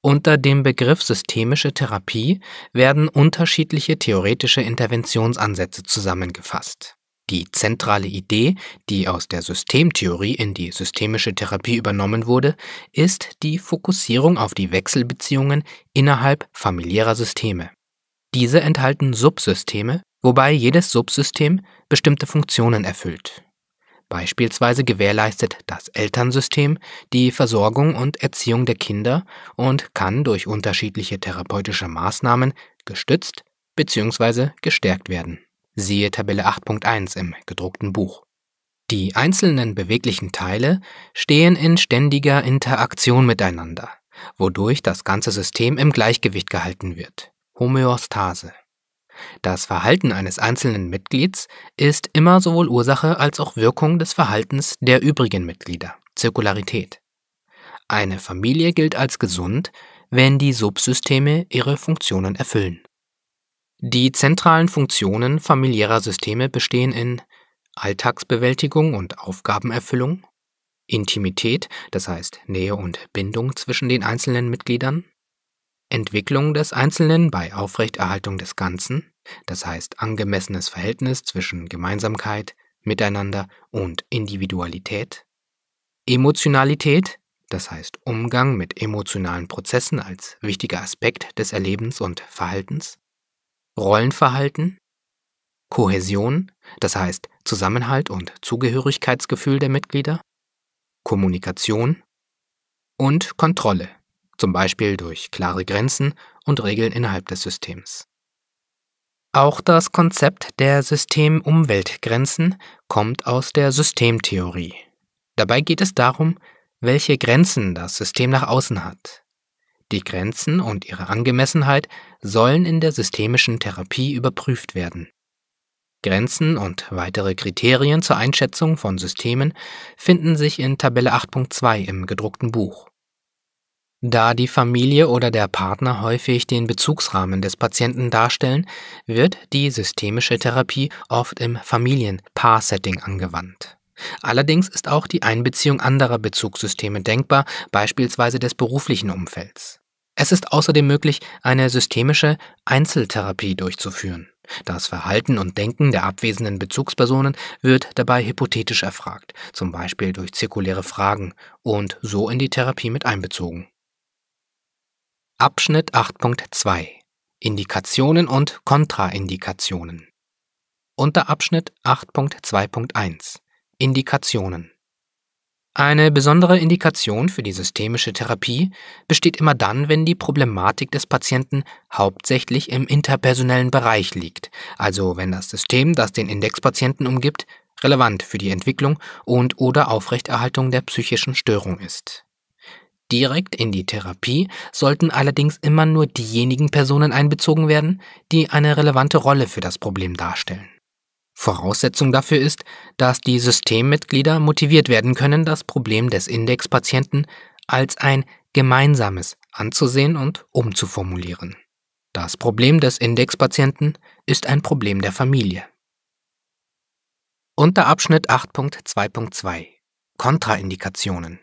unter dem Begriff systemische Therapie werden unterschiedliche theoretische Interventionsansätze zusammengefasst. Die zentrale Idee, die aus der Systemtheorie in die systemische Therapie übernommen wurde, ist die Fokussierung auf die Wechselbeziehungen innerhalb familiärer Systeme. Diese enthalten Subsysteme, wobei jedes Subsystem bestimmte Funktionen erfüllt Beispielsweise gewährleistet das Elternsystem die Versorgung und Erziehung der Kinder und kann durch unterschiedliche therapeutische Maßnahmen gestützt bzw. gestärkt werden. Siehe Tabelle 8.1 im gedruckten Buch. Die einzelnen beweglichen Teile stehen in ständiger Interaktion miteinander, wodurch das ganze System im Gleichgewicht gehalten wird. Homöostase. Das Verhalten eines einzelnen Mitglieds ist immer sowohl Ursache als auch Wirkung des Verhaltens der übrigen Mitglieder. Zirkularität. Eine Familie gilt als gesund, wenn die Subsysteme ihre Funktionen erfüllen. Die zentralen Funktionen familiärer Systeme bestehen in Alltagsbewältigung und Aufgabenerfüllung, Intimität, das heißt Nähe und Bindung zwischen den einzelnen Mitgliedern, Entwicklung des Einzelnen bei Aufrechterhaltung des Ganzen, das heißt angemessenes Verhältnis zwischen Gemeinsamkeit, Miteinander und Individualität. Emotionalität, das heißt Umgang mit emotionalen Prozessen als wichtiger Aspekt des Erlebens und Verhaltens. Rollenverhalten. Kohäsion, das heißt Zusammenhalt und Zugehörigkeitsgefühl der Mitglieder. Kommunikation und Kontrolle, zum Beispiel durch klare Grenzen und Regeln innerhalb des Systems. Auch das Konzept der System-Umwelt-Grenzen kommt aus der Systemtheorie. Dabei geht es darum, welche Grenzen das System nach außen hat. Die Grenzen und ihre Angemessenheit sollen in der systemischen Therapie überprüft werden. Grenzen und weitere Kriterien zur Einschätzung von Systemen finden sich in Tabelle 8.2 im gedruckten Buch. Da die Familie oder der Partner häufig den Bezugsrahmen des Patienten darstellen, wird die systemische Therapie oft im Familien-Paar-Setting angewandt. Allerdings ist auch die Einbeziehung anderer Bezugssysteme denkbar, beispielsweise des beruflichen Umfelds. Es ist außerdem möglich, eine systemische Einzeltherapie durchzuführen. Das Verhalten und Denken der abwesenden Bezugspersonen wird dabei hypothetisch erfragt, zum Beispiel durch zirkuläre Fragen, und so in die Therapie mit einbezogen. Abschnitt 8.2 Indikationen und Kontraindikationen Unter Abschnitt 8.2.1 Indikationen Eine besondere Indikation für die systemische Therapie besteht immer dann, wenn die Problematik des Patienten hauptsächlich im interpersonellen Bereich liegt, also wenn das System, das den Indexpatienten umgibt, relevant für die Entwicklung und oder Aufrechterhaltung der psychischen Störung ist. Direkt in die Therapie sollten allerdings immer nur diejenigen Personen einbezogen werden, die eine relevante Rolle für das Problem darstellen. Voraussetzung dafür ist, dass die Systemmitglieder motiviert werden können, das Problem des Indexpatienten als ein gemeinsames anzusehen und umzuformulieren. Das Problem des Indexpatienten ist ein Problem der Familie. Unter Abschnitt 8.2.2 Kontraindikationen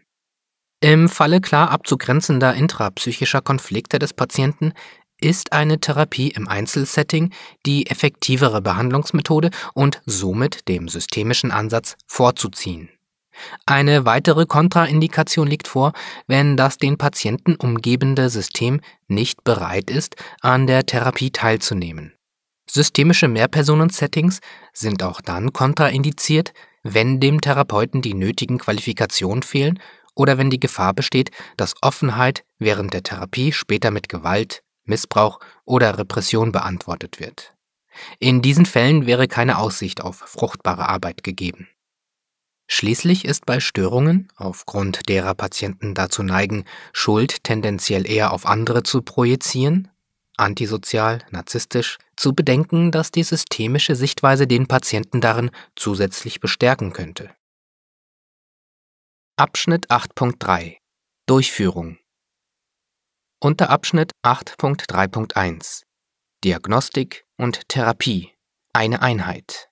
im Falle klar abzugrenzender intrapsychischer Konflikte des Patienten ist eine Therapie im Einzelsetting die effektivere Behandlungsmethode und somit dem systemischen Ansatz vorzuziehen. Eine weitere Kontraindikation liegt vor, wenn das den Patienten umgebende System nicht bereit ist, an der Therapie teilzunehmen. Systemische Mehrpersonen-Settings sind auch dann kontraindiziert, wenn dem Therapeuten die nötigen Qualifikationen fehlen oder wenn die Gefahr besteht, dass Offenheit während der Therapie später mit Gewalt, Missbrauch oder Repression beantwortet wird. In diesen Fällen wäre keine Aussicht auf fruchtbare Arbeit gegeben. Schließlich ist bei Störungen, aufgrund derer Patienten dazu neigen, Schuld tendenziell eher auf andere zu projizieren, antisozial, narzisstisch, zu bedenken, dass die systemische Sichtweise den Patienten darin zusätzlich bestärken könnte. Abschnitt 8.3 Durchführung Unterabschnitt 8.3.1 Diagnostik und Therapie eine Einheit.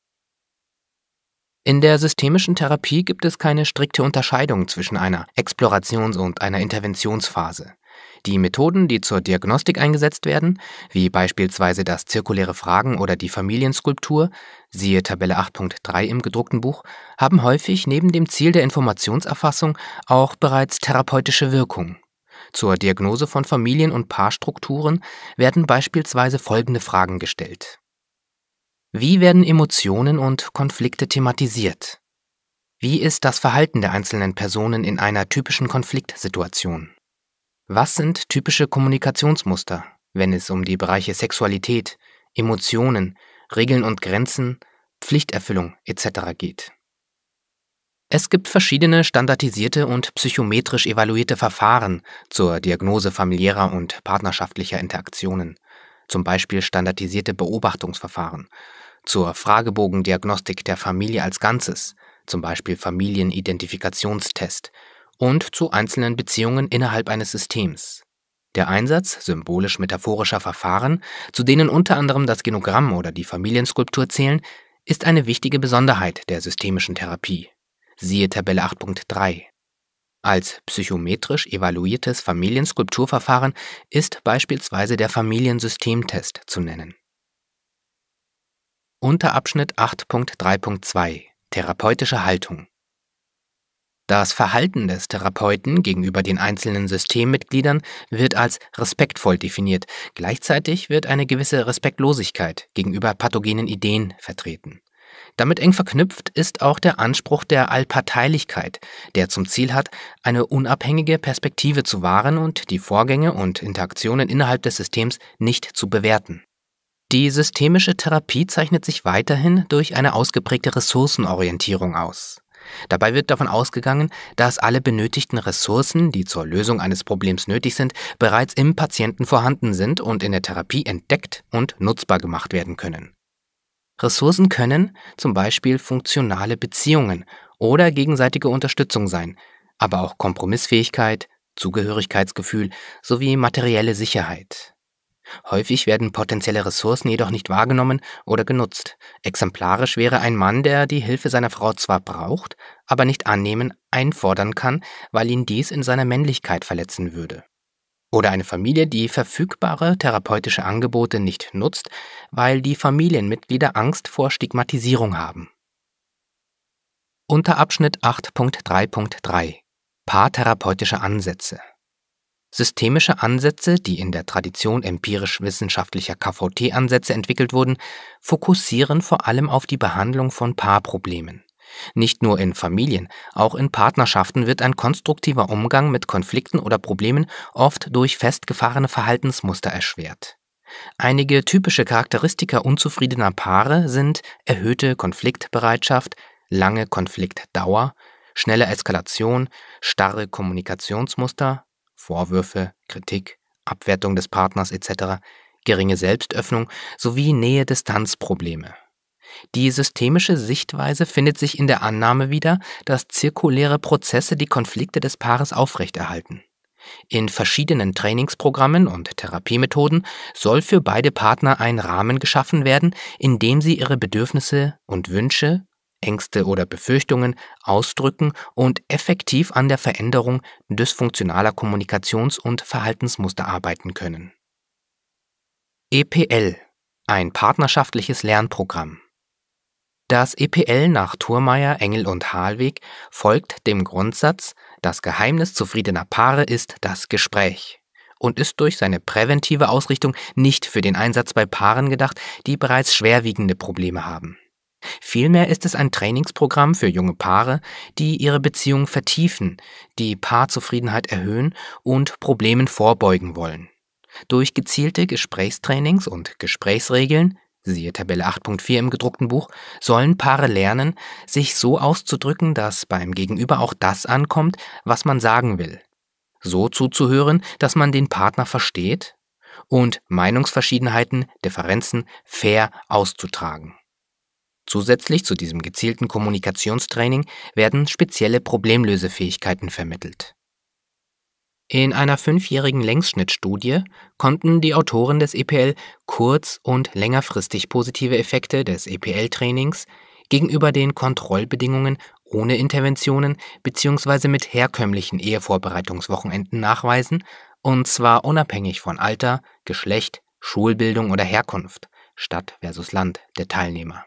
In der systemischen Therapie gibt es keine strikte Unterscheidung zwischen einer Explorations- und einer Interventionsphase. Die Methoden, die zur Diagnostik eingesetzt werden, wie beispielsweise das zirkuläre Fragen oder die Familienskulptur, siehe Tabelle 8.3 im gedruckten Buch, haben häufig neben dem Ziel der Informationserfassung auch bereits therapeutische Wirkung. Zur Diagnose von Familien- und Paarstrukturen werden beispielsweise folgende Fragen gestellt. Wie werden Emotionen und Konflikte thematisiert? Wie ist das Verhalten der einzelnen Personen in einer typischen Konfliktsituation? Was sind typische Kommunikationsmuster, wenn es um die Bereiche Sexualität, Emotionen, Regeln und Grenzen, Pflichterfüllung etc. geht? Es gibt verschiedene standardisierte und psychometrisch evaluierte Verfahren zur Diagnose familiärer und partnerschaftlicher Interaktionen, zum Beispiel standardisierte Beobachtungsverfahren, zur Fragebogendiagnostik der Familie als Ganzes, zum Beispiel Familienidentifikationstest, und zu einzelnen Beziehungen innerhalb eines Systems. Der Einsatz symbolisch-metaphorischer Verfahren, zu denen unter anderem das Genogramm oder die Familienskulptur zählen, ist eine wichtige Besonderheit der systemischen Therapie. Siehe Tabelle 8.3. Als psychometrisch evaluiertes Familienskulpturverfahren ist beispielsweise der Familiensystemtest zu nennen. Unterabschnitt 8.3.2 Therapeutische Haltung das Verhalten des Therapeuten gegenüber den einzelnen Systemmitgliedern wird als respektvoll definiert. Gleichzeitig wird eine gewisse Respektlosigkeit gegenüber pathogenen Ideen vertreten. Damit eng verknüpft ist auch der Anspruch der Allparteilichkeit, der zum Ziel hat, eine unabhängige Perspektive zu wahren und die Vorgänge und Interaktionen innerhalb des Systems nicht zu bewerten. Die systemische Therapie zeichnet sich weiterhin durch eine ausgeprägte Ressourcenorientierung aus. Dabei wird davon ausgegangen, dass alle benötigten Ressourcen, die zur Lösung eines Problems nötig sind, bereits im Patienten vorhanden sind und in der Therapie entdeckt und nutzbar gemacht werden können. Ressourcen können zum Beispiel funktionale Beziehungen oder gegenseitige Unterstützung sein, aber auch Kompromissfähigkeit, Zugehörigkeitsgefühl sowie materielle Sicherheit, Häufig werden potenzielle Ressourcen jedoch nicht wahrgenommen oder genutzt. Exemplarisch wäre ein Mann, der die Hilfe seiner Frau zwar braucht, aber nicht annehmen, einfordern kann, weil ihn dies in seiner Männlichkeit verletzen würde. Oder eine Familie, die verfügbare therapeutische Angebote nicht nutzt, weil die Familienmitglieder Angst vor Stigmatisierung haben. Unterabschnitt 8.3.3 Paartherapeutische Ansätze Systemische Ansätze, die in der Tradition empirisch-wissenschaftlicher KVT-Ansätze entwickelt wurden, fokussieren vor allem auf die Behandlung von Paarproblemen. Nicht nur in Familien, auch in Partnerschaften wird ein konstruktiver Umgang mit Konflikten oder Problemen oft durch festgefahrene Verhaltensmuster erschwert. Einige typische Charakteristika unzufriedener Paare sind erhöhte Konfliktbereitschaft, lange Konfliktdauer, schnelle Eskalation, starre Kommunikationsmuster, Vorwürfe, Kritik, Abwertung des Partners etc., geringe Selbstöffnung sowie Nähe-Distanz-Probleme. Die systemische Sichtweise findet sich in der Annahme wieder, dass zirkuläre Prozesse die Konflikte des Paares aufrechterhalten. In verschiedenen Trainingsprogrammen und Therapiemethoden soll für beide Partner ein Rahmen geschaffen werden, in dem sie ihre Bedürfnisse und Wünsche Ängste oder Befürchtungen ausdrücken und effektiv an der Veränderung dysfunktionaler Kommunikations- und Verhaltensmuster arbeiten können. EPL ein partnerschaftliches Lernprogramm. Das EPL nach Thurmeier, Engel und Halweg folgt dem Grundsatz, das Geheimnis zufriedener Paare ist das Gespräch und ist durch seine präventive Ausrichtung nicht für den Einsatz bei Paaren gedacht, die bereits schwerwiegende Probleme haben. Vielmehr ist es ein Trainingsprogramm für junge Paare, die ihre Beziehung vertiefen, die Paarzufriedenheit erhöhen und Problemen vorbeugen wollen. Durch gezielte Gesprächstrainings und Gesprächsregeln, siehe Tabelle 8.4 im gedruckten Buch, sollen Paare lernen, sich so auszudrücken, dass beim Gegenüber auch das ankommt, was man sagen will. So zuzuhören, dass man den Partner versteht und Meinungsverschiedenheiten, Differenzen fair auszutragen. Zusätzlich zu diesem gezielten Kommunikationstraining werden spezielle Problemlösefähigkeiten vermittelt. In einer fünfjährigen Längsschnittstudie konnten die Autoren des EPL kurz- und längerfristig positive Effekte des EPL-Trainings gegenüber den Kontrollbedingungen ohne Interventionen bzw. mit herkömmlichen Ehevorbereitungswochenenden nachweisen, und zwar unabhängig von Alter, Geschlecht, Schulbildung oder Herkunft, Stadt versus Land der Teilnehmer.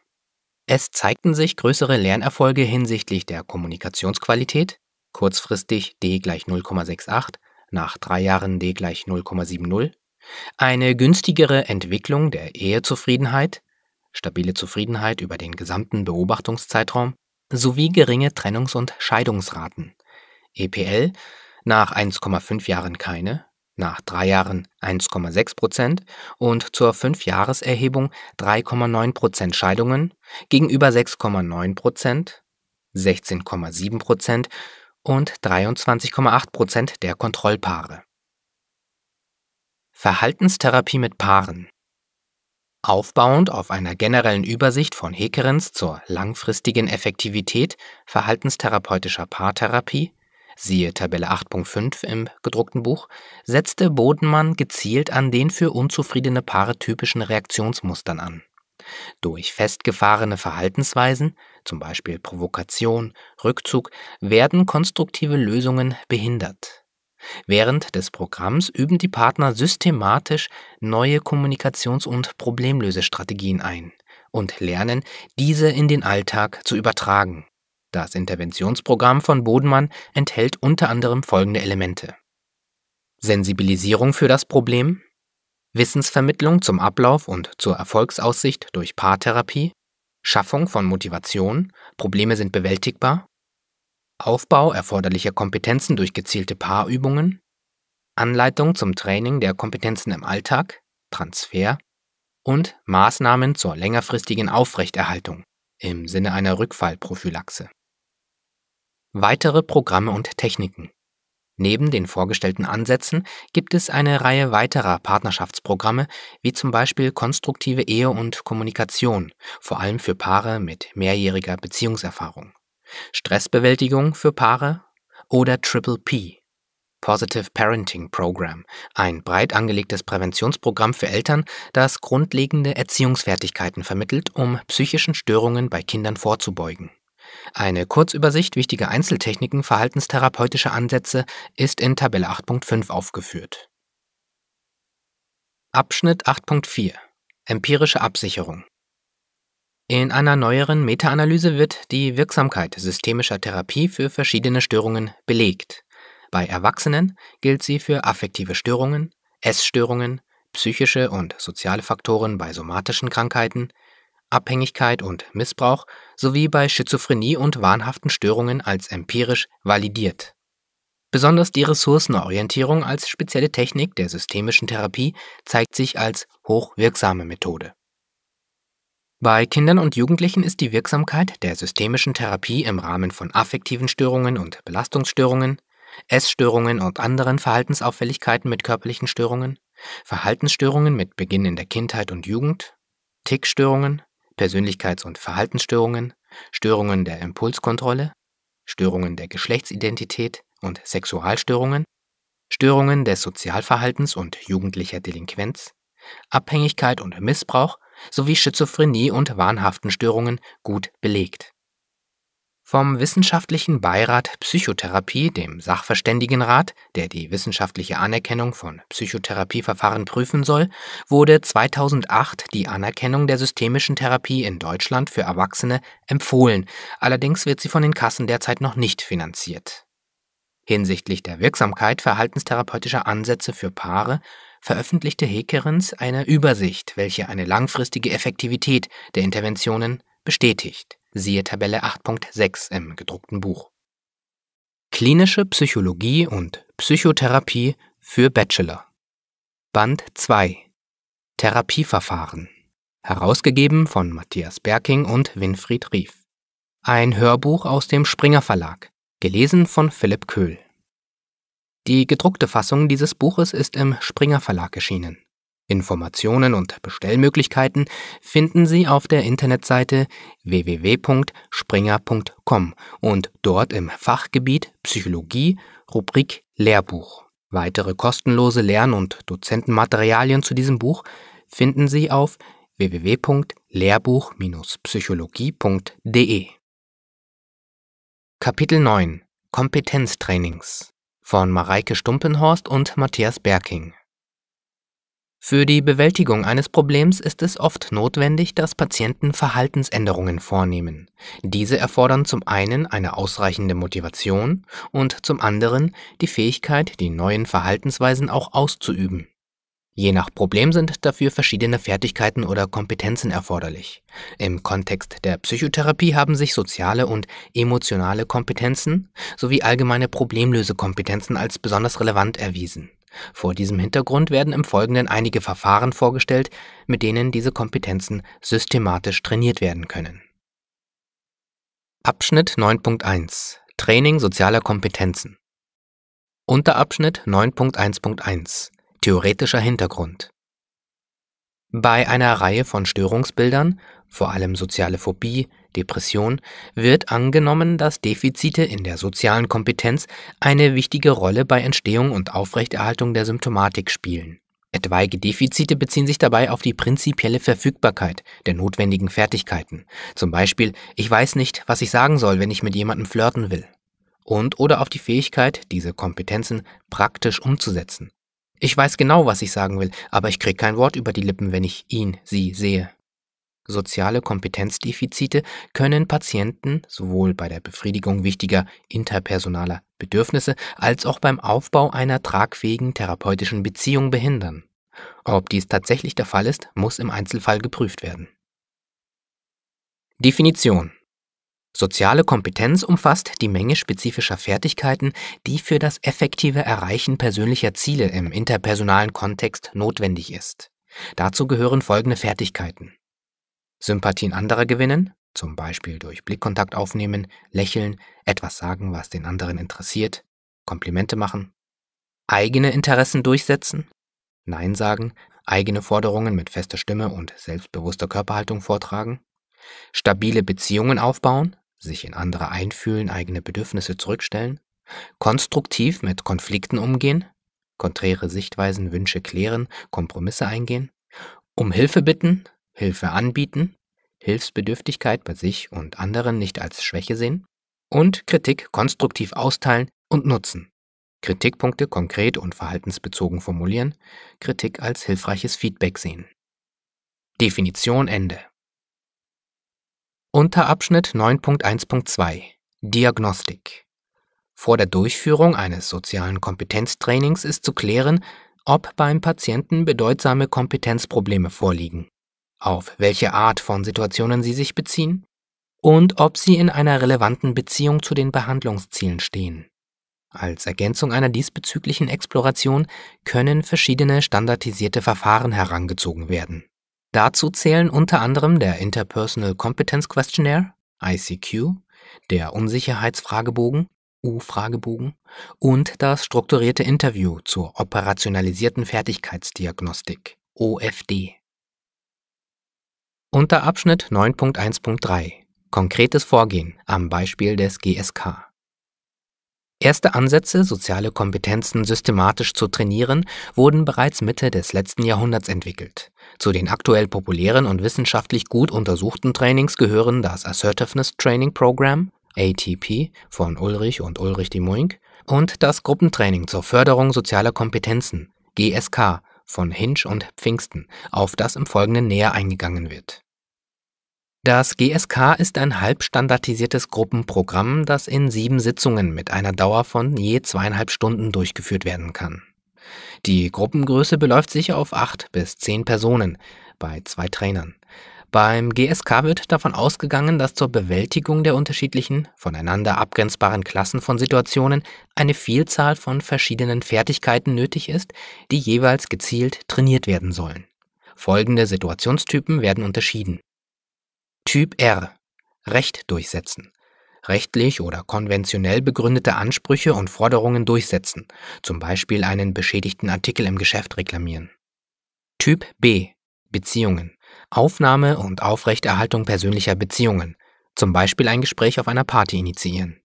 Es zeigten sich größere Lernerfolge hinsichtlich der Kommunikationsqualität, kurzfristig D gleich 0,68, nach drei Jahren D gleich 0,70, eine günstigere Entwicklung der Ehezufriedenheit, stabile Zufriedenheit über den gesamten Beobachtungszeitraum sowie geringe Trennungs- und Scheidungsraten, EPL nach 1,5 Jahren keine nach drei Jahren 1,6 Prozent und zur Fünfjahreserhebung 3,9 Prozent Scheidungen gegenüber 6,9 Prozent, 16,7 Prozent und 23,8 Prozent der Kontrollpaare. Verhaltenstherapie mit Paaren. Aufbauend auf einer generellen Übersicht von Hekerens zur langfristigen Effektivität verhaltenstherapeutischer Paartherapie siehe Tabelle 8.5 im gedruckten Buch, setzte Bodenmann gezielt an den für unzufriedene Paare typischen Reaktionsmustern an. Durch festgefahrene Verhaltensweisen, zum Beispiel Provokation, Rückzug, werden konstruktive Lösungen behindert. Während des Programms üben die Partner systematisch neue Kommunikations- und Problemlösestrategien ein und lernen, diese in den Alltag zu übertragen. Das Interventionsprogramm von Bodenmann enthält unter anderem folgende Elemente. Sensibilisierung für das Problem, Wissensvermittlung zum Ablauf und zur Erfolgsaussicht durch Paartherapie, Schaffung von Motivation, Probleme sind bewältigbar, Aufbau erforderlicher Kompetenzen durch gezielte Paarübungen, Anleitung zum Training der Kompetenzen im Alltag, Transfer und Maßnahmen zur längerfristigen Aufrechterhaltung im Sinne einer Rückfallprophylaxe weitere Programme und Techniken. Neben den vorgestellten Ansätzen gibt es eine Reihe weiterer Partnerschaftsprogramme, wie zum Beispiel konstruktive Ehe und Kommunikation, vor allem für Paare mit mehrjähriger Beziehungserfahrung, Stressbewältigung für Paare oder Triple P, Positive Parenting Program, ein breit angelegtes Präventionsprogramm für Eltern, das grundlegende Erziehungsfertigkeiten vermittelt, um psychischen Störungen bei Kindern vorzubeugen. Eine Kurzübersicht wichtiger Einzeltechniken verhaltenstherapeutischer Ansätze ist in Tabelle 8.5 aufgeführt. Abschnitt 8.4 Empirische Absicherung in einer neueren Meta-Analyse wird die Wirksamkeit systemischer Therapie für verschiedene Störungen belegt. Bei Erwachsenen gilt sie für affektive Störungen, Essstörungen, psychische und soziale Faktoren bei somatischen Krankheiten, Abhängigkeit und Missbrauch sowie bei Schizophrenie und wahnhaften Störungen als empirisch validiert. Besonders die Ressourcenorientierung als spezielle Technik der systemischen Therapie zeigt sich als hochwirksame Methode. Bei Kindern und Jugendlichen ist die Wirksamkeit der systemischen Therapie im Rahmen von affektiven Störungen und Belastungsstörungen, Essstörungen und anderen Verhaltensauffälligkeiten mit körperlichen Störungen, Verhaltensstörungen mit Beginn in der Kindheit und Jugend, Tickstörungen, Persönlichkeits- und Verhaltensstörungen, Störungen der Impulskontrolle, Störungen der Geschlechtsidentität und Sexualstörungen, Störungen des Sozialverhaltens und jugendlicher Delinquenz, Abhängigkeit und Missbrauch sowie Schizophrenie und wahnhaften Störungen gut belegt vom Wissenschaftlichen Beirat Psychotherapie, dem Sachverständigenrat, der die wissenschaftliche Anerkennung von Psychotherapieverfahren prüfen soll, wurde 2008 die Anerkennung der systemischen Therapie in Deutschland für Erwachsene empfohlen, allerdings wird sie von den Kassen derzeit noch nicht finanziert. Hinsichtlich der Wirksamkeit verhaltenstherapeutischer Ansätze für Paare veröffentlichte Hekerens eine Übersicht, welche eine langfristige Effektivität der Interventionen bestätigt siehe Tabelle 8.6 im gedruckten Buch. Klinische Psychologie und Psychotherapie für Bachelor. Band 2 Therapieverfahren. Herausgegeben von Matthias Berking und Winfried Rief. Ein Hörbuch aus dem Springer Verlag, gelesen von Philipp Köhl. Die gedruckte Fassung dieses Buches ist im Springer Verlag erschienen. Informationen und Bestellmöglichkeiten finden Sie auf der Internetseite www.springer.com und dort im Fachgebiet Psychologie Rubrik Lehrbuch. Weitere kostenlose Lern- und Dozentenmaterialien zu diesem Buch finden Sie auf www.lehrbuch-psychologie.de. Kapitel 9 Kompetenztrainings von Mareike Stumpenhorst und Matthias Berking für die Bewältigung eines Problems ist es oft notwendig, dass Patienten Verhaltensänderungen vornehmen. Diese erfordern zum einen eine ausreichende Motivation und zum anderen die Fähigkeit, die neuen Verhaltensweisen auch auszuüben. Je nach Problem sind dafür verschiedene Fertigkeiten oder Kompetenzen erforderlich. Im Kontext der Psychotherapie haben sich soziale und emotionale Kompetenzen sowie allgemeine Problemlösekompetenzen als besonders relevant erwiesen. Vor diesem Hintergrund werden im Folgenden einige Verfahren vorgestellt, mit denen diese Kompetenzen systematisch trainiert werden können. Abschnitt 9.1 Training sozialer Kompetenzen Unterabschnitt 9.1.1 Theoretischer Hintergrund bei einer Reihe von Störungsbildern vor allem soziale Phobie, Depression, wird angenommen, dass Defizite in der sozialen Kompetenz eine wichtige Rolle bei Entstehung und Aufrechterhaltung der Symptomatik spielen. Etwaige Defizite beziehen sich dabei auf die prinzipielle Verfügbarkeit der notwendigen Fertigkeiten. Zum Beispiel, ich weiß nicht, was ich sagen soll, wenn ich mit jemandem flirten will. Und oder auf die Fähigkeit, diese Kompetenzen praktisch umzusetzen. Ich weiß genau, was ich sagen will, aber ich krieg kein Wort über die Lippen, wenn ich ihn, sie sehe. Soziale Kompetenzdefizite können Patienten sowohl bei der Befriedigung wichtiger interpersonaler Bedürfnisse als auch beim Aufbau einer tragfähigen therapeutischen Beziehung behindern. Ob dies tatsächlich der Fall ist, muss im Einzelfall geprüft werden. Definition Soziale Kompetenz umfasst die Menge spezifischer Fertigkeiten, die für das effektive Erreichen persönlicher Ziele im interpersonalen Kontext notwendig ist. Dazu gehören folgende Fertigkeiten Sympathien anderer gewinnen, zum Beispiel durch Blickkontakt aufnehmen, lächeln, etwas sagen, was den anderen interessiert, Komplimente machen, eigene Interessen durchsetzen, Nein sagen, eigene Forderungen mit fester Stimme und selbstbewusster Körperhaltung vortragen, stabile Beziehungen aufbauen, sich in andere einfühlen, eigene Bedürfnisse zurückstellen, konstruktiv mit Konflikten umgehen, konträre Sichtweisen, Wünsche klären, Kompromisse eingehen, um Hilfe bitten, Hilfe anbieten, Hilfsbedürftigkeit bei sich und anderen nicht als Schwäche sehen und Kritik konstruktiv austeilen und nutzen. Kritikpunkte konkret und verhaltensbezogen formulieren, Kritik als hilfreiches Feedback sehen. Definition Ende. Unterabschnitt 9.1.2 Diagnostik. Vor der Durchführung eines sozialen Kompetenztrainings ist zu klären, ob beim Patienten bedeutsame Kompetenzprobleme vorliegen auf welche Art von Situationen sie sich beziehen und ob sie in einer relevanten Beziehung zu den Behandlungszielen stehen. Als Ergänzung einer diesbezüglichen Exploration können verschiedene standardisierte Verfahren herangezogen werden. Dazu zählen unter anderem der Interpersonal Competence Questionnaire, ICQ, der Unsicherheitsfragebogen, U-Fragebogen und das strukturierte Interview zur operationalisierten Fertigkeitsdiagnostik, OFD. Unter Abschnitt 9.1.3 Konkretes Vorgehen am Beispiel des GSK. Erste Ansätze, soziale Kompetenzen systematisch zu trainieren, wurden bereits Mitte des letzten Jahrhunderts entwickelt. Zu den aktuell populären und wissenschaftlich gut untersuchten Trainings gehören das Assertiveness Training Program ATP von Ulrich und Ulrich de Moink und das Gruppentraining zur Förderung sozialer Kompetenzen GSK von Hinch und Pfingsten, auf das im Folgenden näher eingegangen wird. Das GSK ist ein halbstandardisiertes Gruppenprogramm, das in sieben Sitzungen mit einer Dauer von je zweieinhalb Stunden durchgeführt werden kann. Die Gruppengröße beläuft sich auf acht bis zehn Personen bei zwei Trainern. Beim GSK wird davon ausgegangen, dass zur Bewältigung der unterschiedlichen, voneinander abgrenzbaren Klassen von Situationen eine Vielzahl von verschiedenen Fertigkeiten nötig ist, die jeweils gezielt trainiert werden sollen. Folgende Situationstypen werden unterschieden. Typ R. Recht durchsetzen. Rechtlich oder konventionell begründete Ansprüche und Forderungen durchsetzen, zum Beispiel einen beschädigten Artikel im Geschäft reklamieren. Typ B. Beziehungen. Aufnahme und Aufrechterhaltung persönlicher Beziehungen, zum Beispiel ein Gespräch auf einer Party initiieren.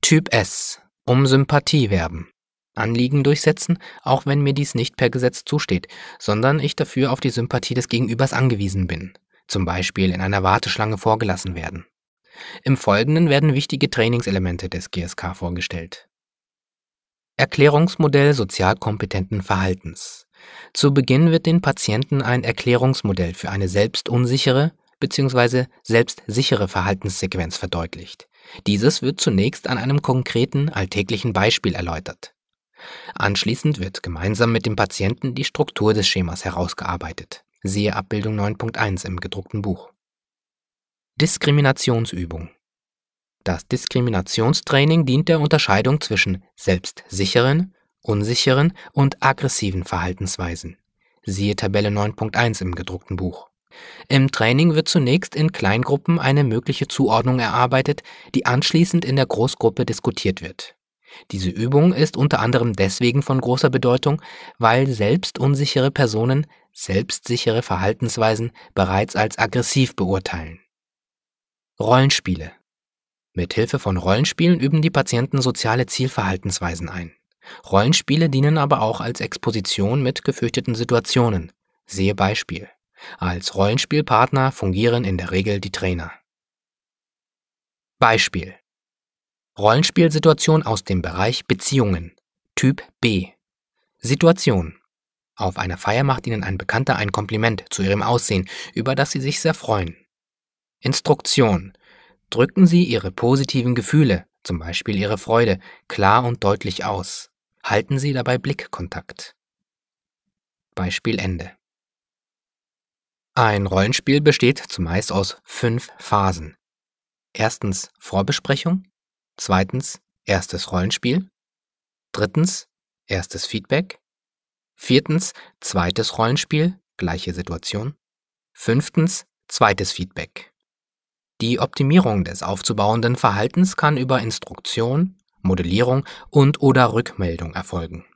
Typ S. Um Sympathie werben. Anliegen durchsetzen, auch wenn mir dies nicht per Gesetz zusteht, sondern ich dafür auf die Sympathie des Gegenübers angewiesen bin, zum Beispiel in einer Warteschlange vorgelassen werden. Im Folgenden werden wichtige Trainingselemente des GSK vorgestellt. Erklärungsmodell sozialkompetenten Verhaltens. Zu Beginn wird den Patienten ein Erklärungsmodell für eine selbstunsichere bzw. selbstsichere Verhaltenssequenz verdeutlicht. Dieses wird zunächst an einem konkreten alltäglichen Beispiel erläutert. Anschließend wird gemeinsam mit dem Patienten die Struktur des Schemas herausgearbeitet. Siehe Abbildung 9.1 im gedruckten Buch. Diskriminationsübung. Das Diskriminationstraining dient der Unterscheidung zwischen selbstsicheren unsicheren und aggressiven Verhaltensweisen. Siehe Tabelle 9.1 im gedruckten Buch. Im Training wird zunächst in Kleingruppen eine mögliche Zuordnung erarbeitet, die anschließend in der Großgruppe diskutiert wird. Diese Übung ist unter anderem deswegen von großer Bedeutung, weil selbst unsichere Personen selbstsichere Verhaltensweisen bereits als aggressiv beurteilen. Rollenspiele. Mit Hilfe von Rollenspielen üben die Patienten soziale Zielverhaltensweisen ein. Rollenspiele dienen aber auch als Exposition mit gefürchteten Situationen. Siehe Beispiel. Als Rollenspielpartner fungieren in der Regel die Trainer. Beispiel: Rollenspielsituation aus dem Bereich Beziehungen, Typ B. Situation: Auf einer Feier macht Ihnen ein Bekannter ein Kompliment zu Ihrem Aussehen, über das Sie sich sehr freuen. Instruktion: Drücken Sie Ihre positiven Gefühle, zum Beispiel Ihre Freude, klar und deutlich aus. Halten Sie dabei Blickkontakt. Beispiel Ende. Ein Rollenspiel besteht zumeist aus fünf Phasen. Erstens Vorbesprechung, zweitens erstes Rollenspiel, drittens erstes Feedback, viertens zweites Rollenspiel, gleiche Situation, fünftens zweites Feedback. Die Optimierung des aufzubauenden Verhaltens kann über Instruktion, Modellierung und/oder Rückmeldung erfolgen.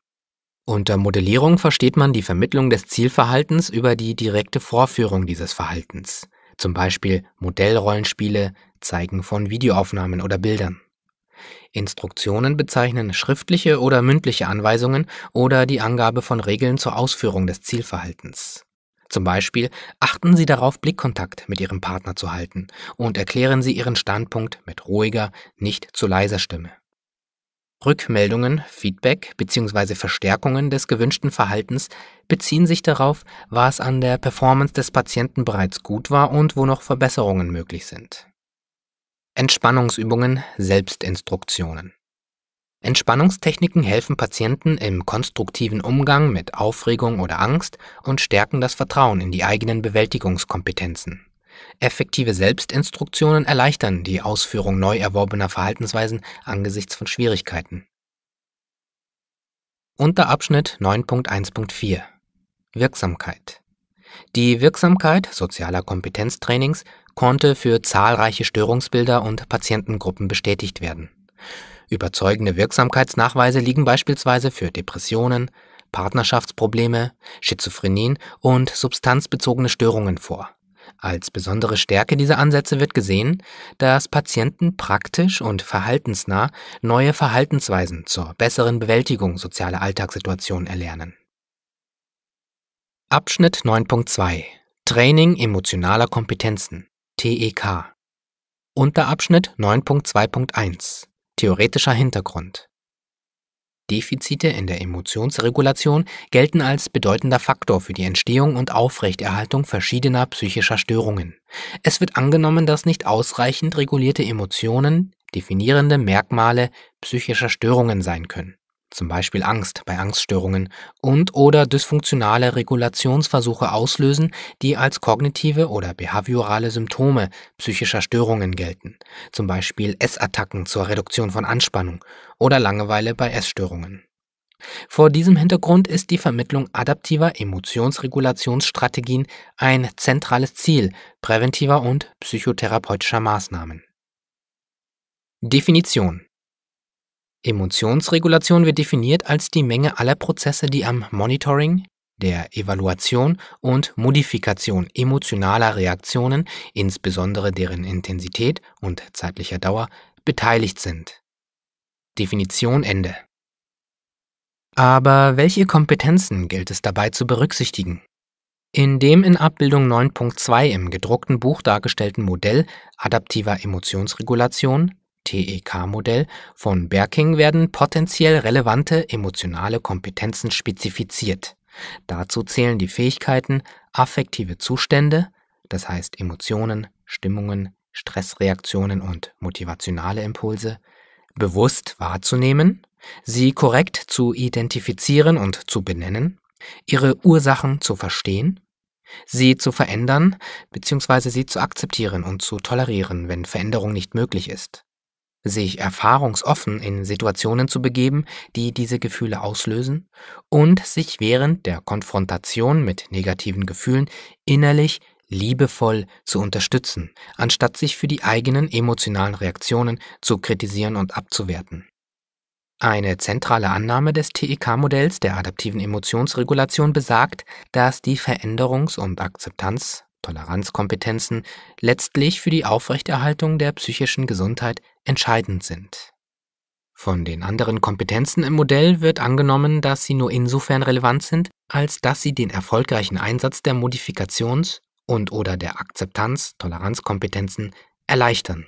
Unter Modellierung versteht man die Vermittlung des Zielverhaltens über die direkte Vorführung dieses Verhaltens, zum Beispiel Modellrollenspiele, Zeigen von Videoaufnahmen oder Bildern. Instruktionen bezeichnen schriftliche oder mündliche Anweisungen oder die Angabe von Regeln zur Ausführung des Zielverhaltens. Zum Beispiel achten Sie darauf, Blickkontakt mit Ihrem Partner zu halten und erklären Sie Ihren Standpunkt mit ruhiger, nicht zu leiser Stimme. Rückmeldungen, Feedback bzw. Verstärkungen des gewünschten Verhaltens beziehen sich darauf, was an der Performance des Patienten bereits gut war und wo noch Verbesserungen möglich sind. Entspannungsübungen, Selbstinstruktionen. Entspannungstechniken helfen Patienten im konstruktiven Umgang mit Aufregung oder Angst und stärken das Vertrauen in die eigenen Bewältigungskompetenzen Effektive Selbstinstruktionen erleichtern die Ausführung neu erworbener Verhaltensweisen angesichts von Schwierigkeiten. Unterabschnitt 9.1.4 Wirksamkeit Die Wirksamkeit sozialer Kompetenztrainings konnte für zahlreiche Störungsbilder und Patientengruppen bestätigt werden. Überzeugende Wirksamkeitsnachweise liegen beispielsweise für Depressionen, Partnerschaftsprobleme, Schizophrenien und substanzbezogene Störungen vor. Als besondere Stärke dieser Ansätze wird gesehen, dass Patienten praktisch und verhaltensnah neue Verhaltensweisen zur besseren Bewältigung sozialer Alltagssituationen erlernen. Abschnitt 9.2 Training emotionaler Kompetenzen TEK Unterabschnitt 9.2.1 Theoretischer Hintergrund Defizite in der Emotionsregulation gelten als bedeutender Faktor für die Entstehung und Aufrechterhaltung verschiedener psychischer Störungen. Es wird angenommen, dass nicht ausreichend regulierte Emotionen definierende Merkmale psychischer Störungen sein können zum Beispiel Angst bei Angststörungen und oder dysfunktionale Regulationsversuche auslösen, die als kognitive oder behaviorale Symptome psychischer Störungen gelten, zum Beispiel Essattacken zur Reduktion von Anspannung oder Langeweile bei Essstörungen. Vor diesem Hintergrund ist die Vermittlung adaptiver Emotionsregulationsstrategien ein zentrales Ziel präventiver und psychotherapeutischer Maßnahmen. Definition Emotionsregulation wird definiert als die Menge aller Prozesse, die am Monitoring, der Evaluation und Modifikation emotionaler Reaktionen, insbesondere deren Intensität und zeitlicher Dauer, beteiligt sind. Definition Ende. Aber welche Kompetenzen gilt es dabei zu berücksichtigen? In dem in Abbildung 9.2 im gedruckten Buch dargestellten Modell adaptiver Emotionsregulation TEK-Modell von Berking werden potenziell relevante emotionale Kompetenzen spezifiziert. Dazu zählen die Fähigkeiten, affektive Zustände, das heißt Emotionen, Stimmungen, Stressreaktionen und motivationale Impulse, bewusst wahrzunehmen, sie korrekt zu identifizieren und zu benennen, ihre Ursachen zu verstehen, sie zu verändern bzw. sie zu akzeptieren und zu tolerieren, wenn Veränderung nicht möglich ist, sich erfahrungsoffen in Situationen zu begeben, die diese Gefühle auslösen, und sich während der Konfrontation mit negativen Gefühlen innerlich liebevoll zu unterstützen, anstatt sich für die eigenen emotionalen Reaktionen zu kritisieren und abzuwerten. Eine zentrale Annahme des TEK-Modells der adaptiven Emotionsregulation besagt, dass die Veränderungs- und Akzeptanz Toleranzkompetenzen letztlich für die Aufrechterhaltung der psychischen Gesundheit entscheidend sind. Von den anderen Kompetenzen im Modell wird angenommen, dass sie nur insofern relevant sind, als dass sie den erfolgreichen Einsatz der Modifikations- und/oder der Akzeptanz-Toleranzkompetenzen erleichtern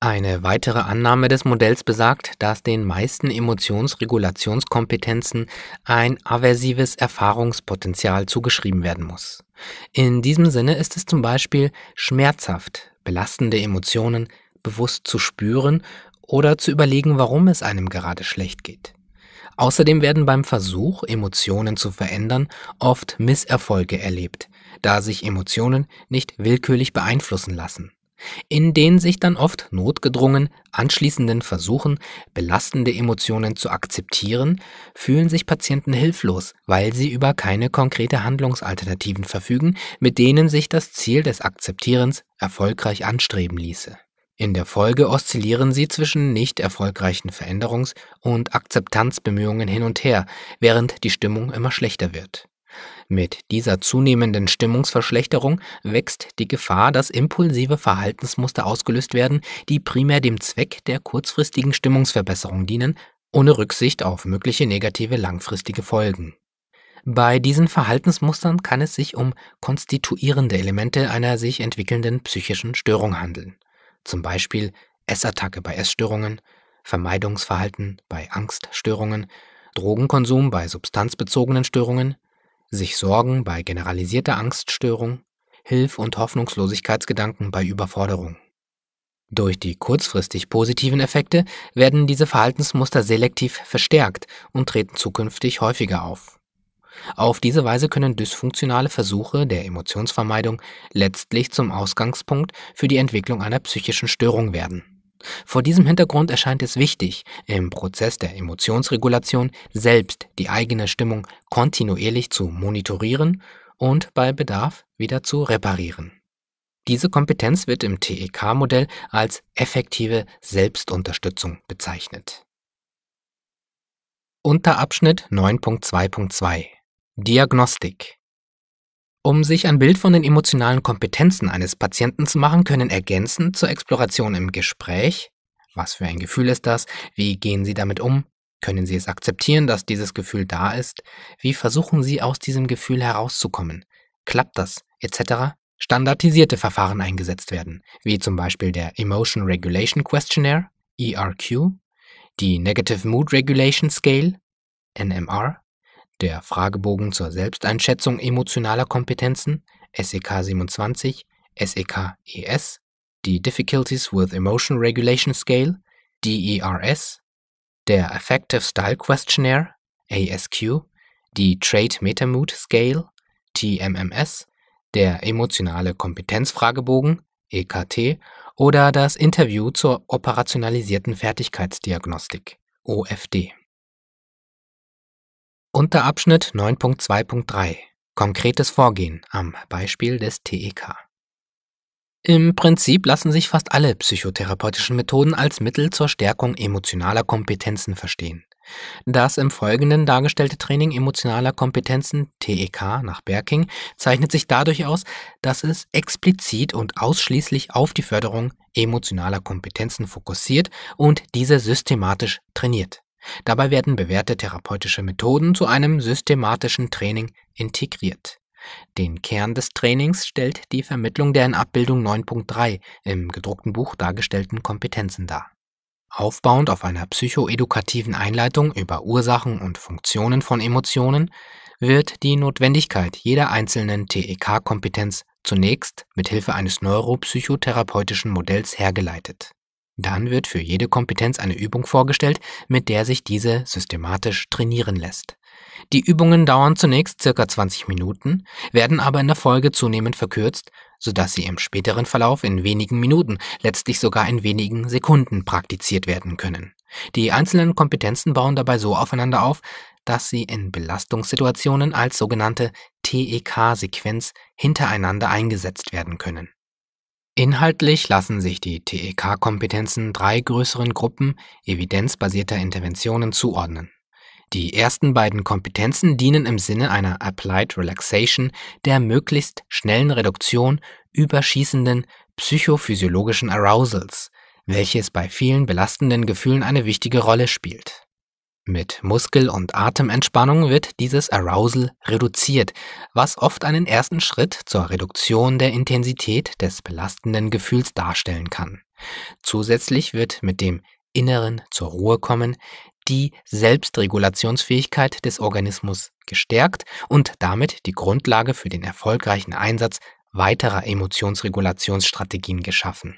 eine weitere Annahme des Modells besagt, dass den meisten Emotionsregulationskompetenzen ein aversives Erfahrungspotenzial zugeschrieben werden muss. In diesem Sinne ist es zum Beispiel schmerzhaft, belastende Emotionen bewusst zu spüren oder zu überlegen, warum es einem gerade schlecht geht. Außerdem werden beim Versuch, Emotionen zu verändern, oft Misserfolge erlebt, da sich Emotionen nicht willkürlich beeinflussen lassen in denen sich dann oft notgedrungen anschließenden Versuchen, belastende Emotionen zu akzeptieren, fühlen sich Patienten hilflos, weil sie über keine konkrete Handlungsalternativen verfügen, mit denen sich das Ziel des Akzeptierens erfolgreich anstreben ließe. In der Folge oszillieren sie zwischen nicht erfolgreichen Veränderungs- und Akzeptanzbemühungen hin und her, während die Stimmung immer schlechter wird. Mit dieser zunehmenden Stimmungsverschlechterung wächst die Gefahr, dass impulsive Verhaltensmuster ausgelöst werden, die primär dem Zweck der kurzfristigen Stimmungsverbesserung dienen, ohne Rücksicht auf mögliche negative langfristige Folgen. Bei diesen Verhaltensmustern kann es sich um konstituierende Elemente einer sich entwickelnden psychischen Störung handeln, zum Beispiel Essattacke bei Essstörungen, Vermeidungsverhalten bei Angststörungen, Drogenkonsum bei substanzbezogenen Störungen, sich Sorgen bei generalisierter Angststörung, Hilf- und Hoffnungslosigkeitsgedanken bei Überforderung. Durch die kurzfristig positiven Effekte werden diese Verhaltensmuster selektiv verstärkt und treten zukünftig häufiger auf. Auf diese Weise können dysfunktionale Versuche der Emotionsvermeidung letztlich zum Ausgangspunkt für die Entwicklung einer psychischen Störung werden vor diesem Hintergrund erscheint es wichtig, im Prozess der Emotionsregulation selbst die eigene Stimmung kontinuierlich zu monitorieren und bei Bedarf wieder zu reparieren. Diese Kompetenz wird im TEK-Modell als effektive Selbstunterstützung bezeichnet. Unterabschnitt 9.2.2 Diagnostik um sich ein Bild von den emotionalen Kompetenzen eines Patienten zu machen, können ergänzend zur Exploration im Gespräch, was für ein Gefühl ist das, wie gehen Sie damit um, können Sie es akzeptieren, dass dieses Gefühl da ist, wie versuchen Sie aus diesem Gefühl herauszukommen, klappt das, etc. standardisierte Verfahren eingesetzt werden, wie zum Beispiel der Emotion Regulation Questionnaire, ERQ, die Negative Mood Regulation Scale, NMR, der Fragebogen zur Selbsteinschätzung emotionaler Kompetenzen, SEK 27, SEK ES, die Difficulties with Emotion Regulation Scale, DERS, der Affective Style Questionnaire, ASQ, die Trait Metamood Scale, TMMS, der emotionale Kompetenzfragebogen, EKT, oder das Interview zur operationalisierten Fertigkeitsdiagnostik, OFD. Unterabschnitt 9.2.3 Konkretes Vorgehen am Beispiel des TEK. Im Prinzip lassen sich fast alle psychotherapeutischen Methoden als Mittel zur Stärkung emotionaler Kompetenzen verstehen. Das im Folgenden dargestellte Training emotionaler Kompetenzen TEK nach Berking zeichnet sich dadurch aus, dass es explizit und ausschließlich auf die Förderung emotionaler Kompetenzen fokussiert und diese systematisch trainiert. Dabei werden bewährte therapeutische Methoden zu einem systematischen Training integriert. Den Kern des Trainings stellt die Vermittlung der in Abbildung 9.3 im gedruckten Buch dargestellten Kompetenzen dar. Aufbauend auf einer psychoedukativen Einleitung über Ursachen und Funktionen von Emotionen wird die Notwendigkeit jeder einzelnen TEK-Kompetenz zunächst mit Hilfe eines neuropsychotherapeutischen Modells hergeleitet. Dann wird für jede Kompetenz eine Übung vorgestellt, mit der sich diese systematisch trainieren lässt. Die Übungen dauern zunächst circa 20 Minuten, werden aber in der Folge zunehmend verkürzt, sodass sie im späteren Verlauf in wenigen Minuten, letztlich sogar in wenigen Sekunden praktiziert werden können. Die einzelnen Kompetenzen bauen dabei so aufeinander auf, dass sie in Belastungssituationen als sogenannte TEK-Sequenz hintereinander eingesetzt werden können. Inhaltlich lassen sich die TEK-Kompetenzen drei größeren Gruppen evidenzbasierter Interventionen zuordnen. Die ersten beiden Kompetenzen dienen im Sinne einer Applied Relaxation der möglichst schnellen Reduktion überschießenden psychophysiologischen Arousals, welches bei vielen belastenden Gefühlen eine wichtige Rolle spielt mit Muskel- und Atementspannung wird dieses Arousal reduziert, was oft einen ersten Schritt zur Reduktion der Intensität des belastenden Gefühls darstellen kann. Zusätzlich wird mit dem Inneren zur Ruhe kommen die Selbstregulationsfähigkeit des Organismus gestärkt und damit die Grundlage für den erfolgreichen Einsatz weiterer Emotionsregulationsstrategien geschaffen.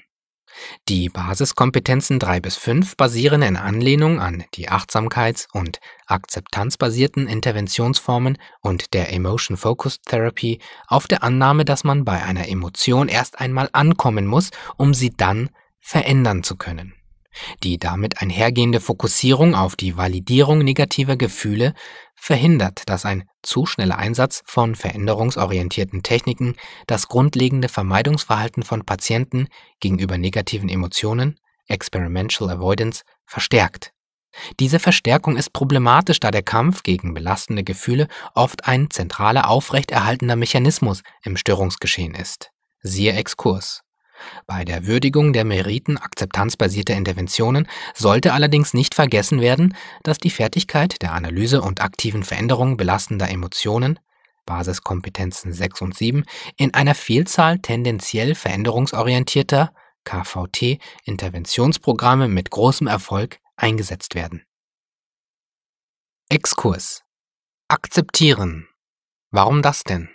Die Basiskompetenzen 3 bis 5 basieren in Anlehnung an die achtsamkeits- und akzeptanzbasierten Interventionsformen und der Emotion Focused Therapy auf der Annahme, dass man bei einer Emotion erst einmal ankommen muss, um sie dann verändern zu können die damit einhergehende Fokussierung auf die Validierung negativer Gefühle verhindert, dass ein zu schneller Einsatz von veränderungsorientierten Techniken das grundlegende Vermeidungsverhalten von Patienten gegenüber negativen Emotionen, Experimental Avoidance, verstärkt. Diese Verstärkung ist problematisch, da der Kampf gegen belastende Gefühle oft ein zentraler aufrechterhaltender Mechanismus im Störungsgeschehen ist. Siehe Exkurs. Bei der Würdigung der Meriten akzeptanzbasierter Interventionen sollte allerdings nicht vergessen werden, dass die Fertigkeit der Analyse und aktiven Veränderung belastender Emotionen Basiskompetenzen 6 und 7 in einer Vielzahl tendenziell veränderungsorientierter KVT Interventionsprogramme mit großem Erfolg eingesetzt werden. Exkurs Akzeptieren. Warum das denn?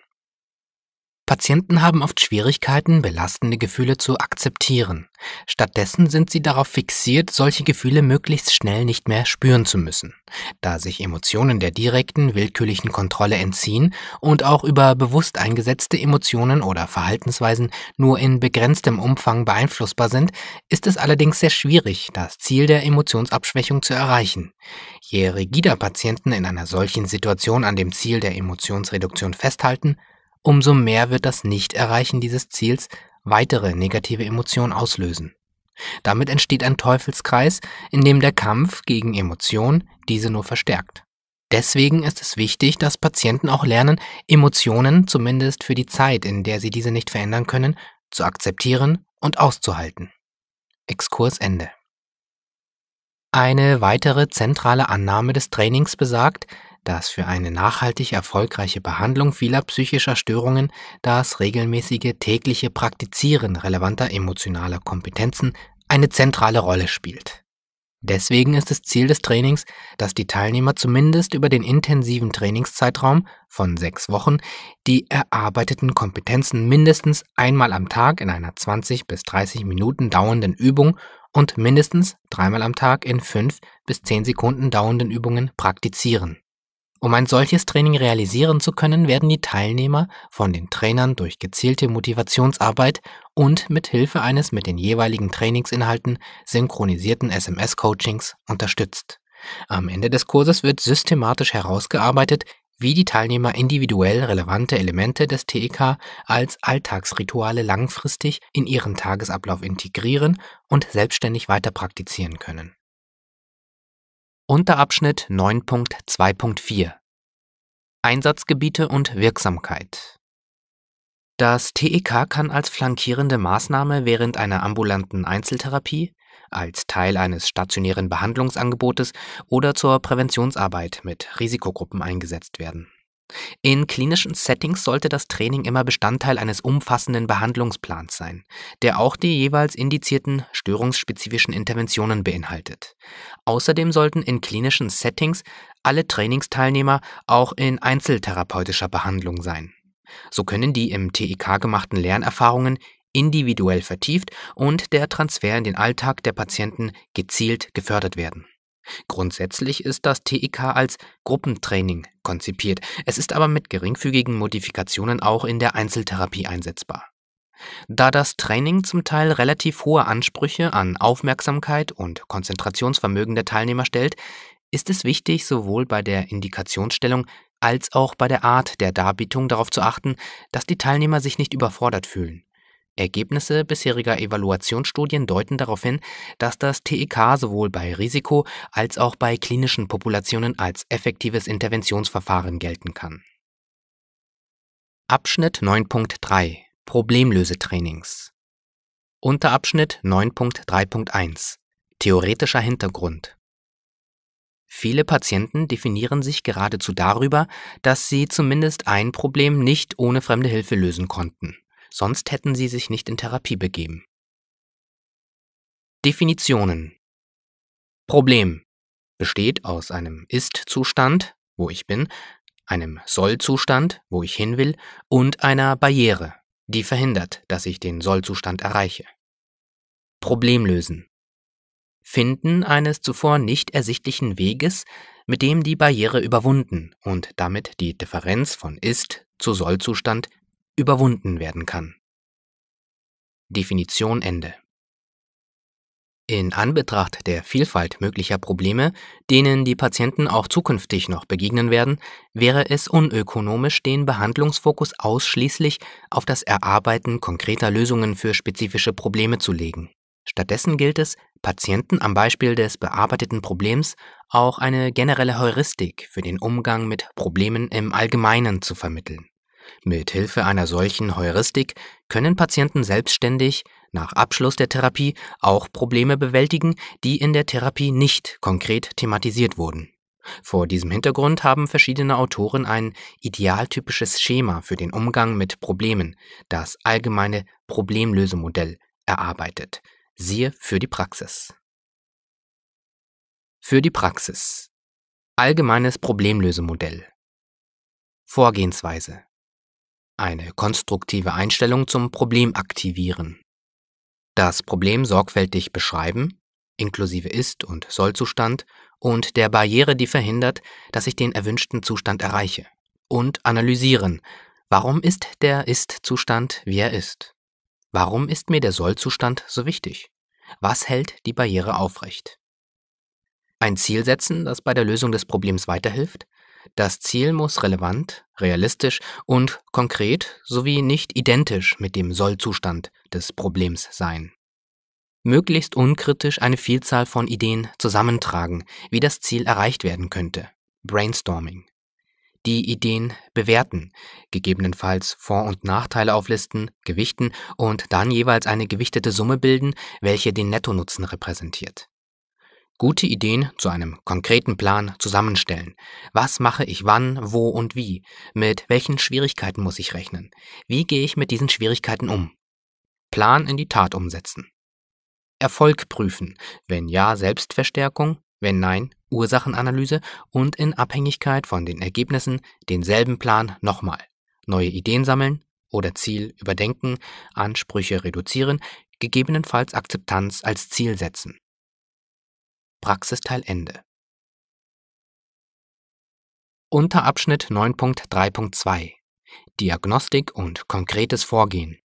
Patienten haben oft Schwierigkeiten, belastende Gefühle zu akzeptieren. Stattdessen sind sie darauf fixiert, solche Gefühle möglichst schnell nicht mehr spüren zu müssen, da sich Emotionen der direkten, willkürlichen Kontrolle entziehen und auch über bewusst eingesetzte Emotionen oder Verhaltensweisen nur in begrenztem Umfang beeinflussbar sind, ist es allerdings sehr schwierig, das Ziel der Emotionsabschwächung zu erreichen. Je rigider Patienten in einer solchen Situation an dem Ziel der Emotionsreduktion festhalten, umso mehr wird das Nicht-Erreichen dieses Ziels weitere negative Emotionen auslösen. Damit entsteht ein Teufelskreis, in dem der Kampf gegen Emotionen diese nur verstärkt. Deswegen ist es wichtig, dass Patienten auch lernen, Emotionen zumindest für die Zeit, in der sie diese nicht verändern können, zu akzeptieren und auszuhalten. Exkurs Ende. Eine weitere zentrale Annahme des Trainings besagt, dass für eine nachhaltig erfolgreiche Behandlung vieler psychischer Störungen das regelmäßige tägliche Praktizieren relevanter emotionaler Kompetenzen eine zentrale Rolle spielt. Deswegen ist es Ziel des Trainings, dass die Teilnehmer zumindest über den intensiven Trainingszeitraum von sechs Wochen die erarbeiteten Kompetenzen mindestens einmal am Tag in einer 20 bis 30 Minuten dauernden Übung und mindestens dreimal am Tag in fünf bis zehn Sekunden dauernden Übungen praktizieren. Um ein solches Training realisieren zu können, werden die Teilnehmer von den Trainern durch gezielte Motivationsarbeit und mit Hilfe eines mit den jeweiligen Trainingsinhalten synchronisierten SMS-Coachings unterstützt. Am Ende des Kurses wird systematisch herausgearbeitet, wie die Teilnehmer individuell relevante Elemente des TEK als Alltagsrituale langfristig in ihren Tagesablauf integrieren und selbstständig weiter praktizieren können. Unterabschnitt 9.2.4 Einsatzgebiete und Wirksamkeit Das TEK kann als flankierende Maßnahme während einer ambulanten Einzeltherapie, als Teil eines stationären Behandlungsangebotes oder zur Präventionsarbeit mit Risikogruppen eingesetzt werden in klinischen Settings sollte das Training immer Bestandteil eines umfassenden Behandlungsplans sein, der auch die jeweils indizierten störungsspezifischen Interventionen beinhaltet. Außerdem sollten in klinischen Settings alle Trainingsteilnehmer auch in einzeltherapeutischer Behandlung sein. So können die im TIK e gemachten Lernerfahrungen individuell vertieft und der Transfer in den Alltag der Patienten gezielt gefördert werden. Grundsätzlich ist das TIK als Gruppentraining konzipiert. Es ist aber mit geringfügigen Modifikationen auch in der Einzeltherapie einsetzbar. Da das Training zum Teil relativ hohe Ansprüche an Aufmerksamkeit und Konzentrationsvermögen der Teilnehmer stellt, ist es wichtig, sowohl bei der Indikationsstellung als auch bei der Art der Darbietung darauf zu achten, dass die Teilnehmer sich nicht überfordert fühlen. Ergebnisse bisheriger Evaluationsstudien deuten darauf hin, dass das TEK sowohl bei Risiko als auch bei klinischen Populationen als effektives Interventionsverfahren gelten kann. Abschnitt 9.3 Problemlösetrainings Unterabschnitt 9.3.1 Theoretischer Hintergrund Viele Patienten definieren sich geradezu darüber, dass sie zumindest ein Problem nicht ohne fremde Hilfe lösen konnten sonst hätten sie sich nicht in Therapie begeben. Definitionen Problem besteht aus einem Ist-Zustand, wo ich bin, einem Soll-Zustand, wo ich hin will, und einer Barriere, die verhindert, dass ich den Soll-Zustand erreiche. Problem lösen. Finden eines zuvor nicht ersichtlichen Weges, mit dem die Barriere überwunden und damit die Differenz von Ist zu Soll-Zustand überwunden werden kann. Definition Ende. In Anbetracht der Vielfalt möglicher Probleme, denen die Patienten auch zukünftig noch begegnen werden, wäre es unökonomisch, den Behandlungsfokus ausschließlich auf das Erarbeiten konkreter Lösungen für spezifische Probleme zu legen. Stattdessen gilt es, Patienten am Beispiel des bearbeiteten Problems auch eine generelle Heuristik für den Umgang mit Problemen im Allgemeinen zu vermitteln. Mit Hilfe einer solchen Heuristik können Patienten selbstständig nach Abschluss der Therapie auch Probleme bewältigen, die in der Therapie nicht konkret thematisiert wurden. Vor diesem Hintergrund haben verschiedene Autoren ein idealtypisches Schema für den Umgang mit Problemen, das allgemeine Problemlösemodell, erarbeitet. Siehe für die Praxis. Für die Praxis. Allgemeines Problemlösemodell. Vorgehensweise eine konstruktive Einstellung zum Problem aktivieren. Das Problem sorgfältig beschreiben, inklusive Ist- und Sollzustand und der Barriere, die verhindert, dass ich den erwünschten Zustand erreiche. Und analysieren, warum ist der Ist-Zustand, wie er ist? Warum ist mir der Sollzustand so wichtig? Was hält die Barriere aufrecht? Ein Ziel setzen, das bei der Lösung des Problems weiterhilft, das Ziel muss relevant, realistisch und konkret sowie nicht identisch mit dem Sollzustand des Problems sein. Möglichst unkritisch eine Vielzahl von Ideen zusammentragen, wie das Ziel erreicht werden könnte. Brainstorming. Die Ideen bewerten, gegebenenfalls Vor- und Nachteile auflisten, gewichten und dann jeweils eine gewichtete Summe bilden, welche den Nettonutzen repräsentiert. Gute Ideen zu einem konkreten Plan zusammenstellen. Was mache ich wann, wo und wie? Mit welchen Schwierigkeiten muss ich rechnen? Wie gehe ich mit diesen Schwierigkeiten um? Plan in die Tat umsetzen. Erfolg prüfen. Wenn ja, Selbstverstärkung. Wenn nein, Ursachenanalyse und in Abhängigkeit von den Ergebnissen denselben Plan nochmal. Neue Ideen sammeln oder Ziel überdenken, Ansprüche reduzieren, gegebenenfalls Akzeptanz als Ziel setzen. Praxisteil Ende. Unterabschnitt 9.3.2 Diagnostik und konkretes Vorgehen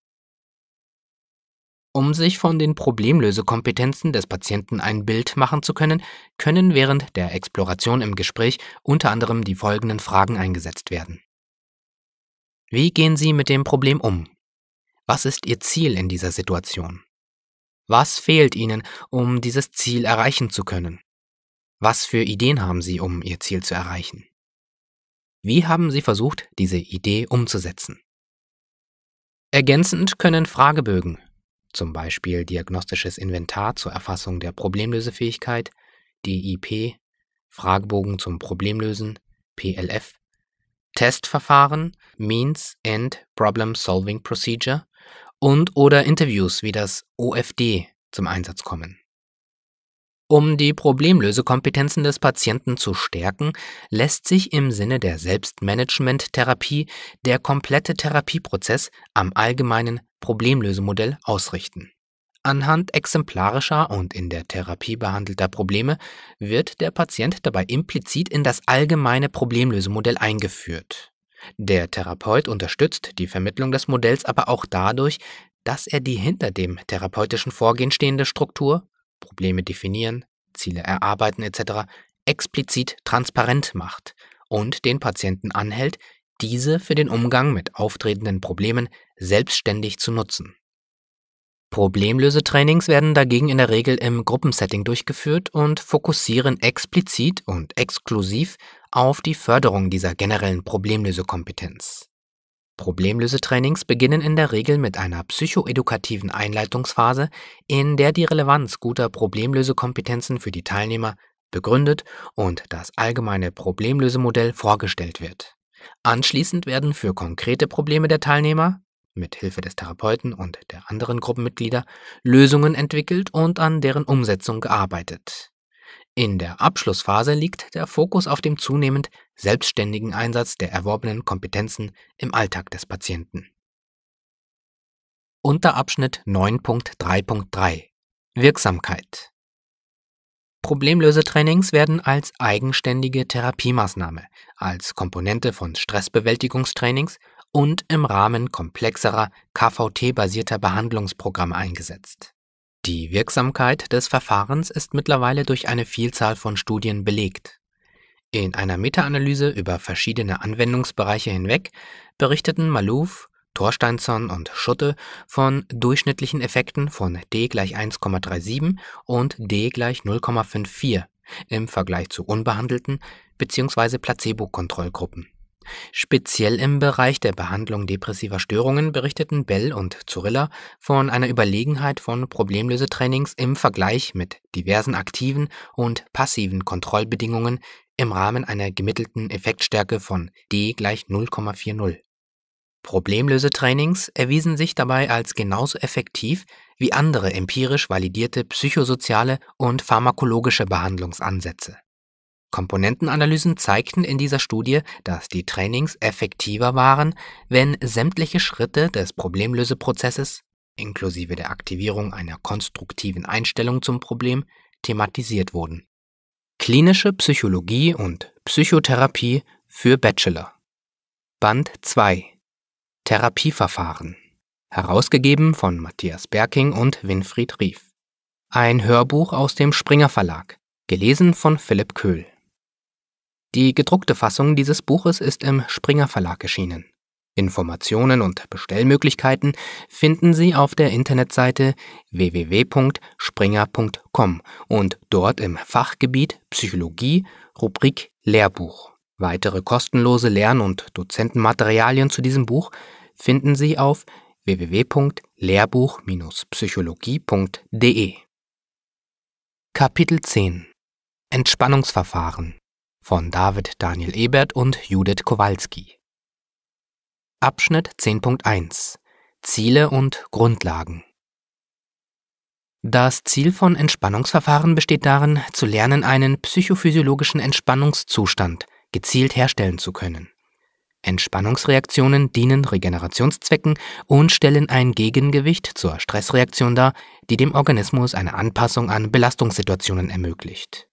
um sich von den Problemlösekompetenzen des Patienten ein Bild machen zu können, können während der Exploration im Gespräch unter anderem die folgenden Fragen eingesetzt werden. Wie gehen Sie mit dem Problem um? Was ist Ihr Ziel in dieser Situation? Was fehlt Ihnen, um dieses Ziel erreichen zu können? Was für Ideen haben Sie, um Ihr Ziel zu erreichen? Wie haben Sie versucht, diese Idee umzusetzen? Ergänzend können Fragebögen, zum Beispiel diagnostisches Inventar zur Erfassung der Problemlösefähigkeit, DIP, Fragebogen zum Problemlösen, PLF, Testverfahren, Means and Problem Solving Procedure, und oder Interviews wie das OFD zum Einsatz kommen. Um die Problemlösekompetenzen des Patienten zu stärken, lässt sich im Sinne der Selbstmanagement-Therapie der komplette Therapieprozess am allgemeinen Problemlösemodell ausrichten. Anhand exemplarischer und in der Therapie behandelter Probleme wird der Patient dabei implizit in das allgemeine Problemlösemodell eingeführt der Therapeut unterstützt die Vermittlung des Modells aber auch dadurch, dass er die hinter dem therapeutischen Vorgehen stehende Struktur, Probleme definieren, Ziele erarbeiten etc., explizit transparent macht und den Patienten anhält, diese für den Umgang mit auftretenden Problemen selbstständig zu nutzen. Problemlösetrainings werden dagegen in der Regel im Gruppensetting durchgeführt und fokussieren explizit und exklusiv auf die Förderung dieser generellen Problemlösekompetenz. Problemlösetrainings beginnen in der Regel mit einer psychoedukativen Einleitungsphase, in der die Relevanz guter Problemlösekompetenzen für die Teilnehmer begründet und das allgemeine Problemlösemodell vorgestellt wird. Anschließend werden für konkrete Probleme der Teilnehmer mit Hilfe des Therapeuten und der anderen Gruppenmitglieder Lösungen entwickelt und an deren Umsetzung gearbeitet. In der Abschlussphase liegt der Fokus auf dem zunehmend selbstständigen Einsatz der erworbenen Kompetenzen im Alltag des Patienten. Unterabschnitt 9.3.3 Wirksamkeit Problemlösetrainings werden als eigenständige Therapiemaßnahme, als Komponente von Stressbewältigungstrainings und im Rahmen komplexerer KVT-basierter Behandlungsprogramme eingesetzt. Die Wirksamkeit des Verfahrens ist mittlerweile durch eine Vielzahl von Studien belegt. In einer Meta-Analyse über verschiedene Anwendungsbereiche hinweg berichteten Malouf, Torsteinson und Schutte von durchschnittlichen Effekten von D gleich 1,37 und D gleich 0,54 im Vergleich zu unbehandelten bzw. Placebo-Kontrollgruppen Speziell im Bereich der Behandlung depressiver Störungen berichteten Bell und Zurilla von einer Überlegenheit von Problemlösetrainings im Vergleich mit diversen aktiven und passiven Kontrollbedingungen im Rahmen einer gemittelten Effektstärke von D gleich 0,40. Problemlösetrainings erwiesen sich dabei als genauso effektiv wie andere empirisch validierte psychosoziale und pharmakologische Behandlungsansätze. Komponentenanalysen zeigten in dieser Studie, dass die Trainings effektiver waren, wenn sämtliche Schritte des Problemlöseprozesses inklusive der Aktivierung einer konstruktiven Einstellung zum Problem thematisiert wurden. Klinische Psychologie und Psychotherapie für Bachelor Band 2 Therapieverfahren Herausgegeben von Matthias Berking und Winfried Rief. Ein Hörbuch aus dem Springer Verlag, gelesen von Philipp Köhl. Die gedruckte Fassung dieses Buches ist im Springer Verlag erschienen. Informationen und Bestellmöglichkeiten finden Sie auf der Internetseite www.springer.com und dort im Fachgebiet Psychologie Rubrik Lehrbuch. Weitere kostenlose Lern- und Dozentenmaterialien zu diesem Buch finden Sie auf www.lehrbuch-psychologie.de. Kapitel 10 Entspannungsverfahren von David Daniel Ebert und Judith Kowalski. Abschnitt 10.1 Ziele und Grundlagen das Ziel von Entspannungsverfahren besteht darin, zu lernen, einen psychophysiologischen Entspannungszustand gezielt herstellen zu können. Entspannungsreaktionen dienen Regenerationszwecken und stellen ein Gegengewicht zur Stressreaktion dar, die dem Organismus eine Anpassung an Belastungssituationen ermöglicht.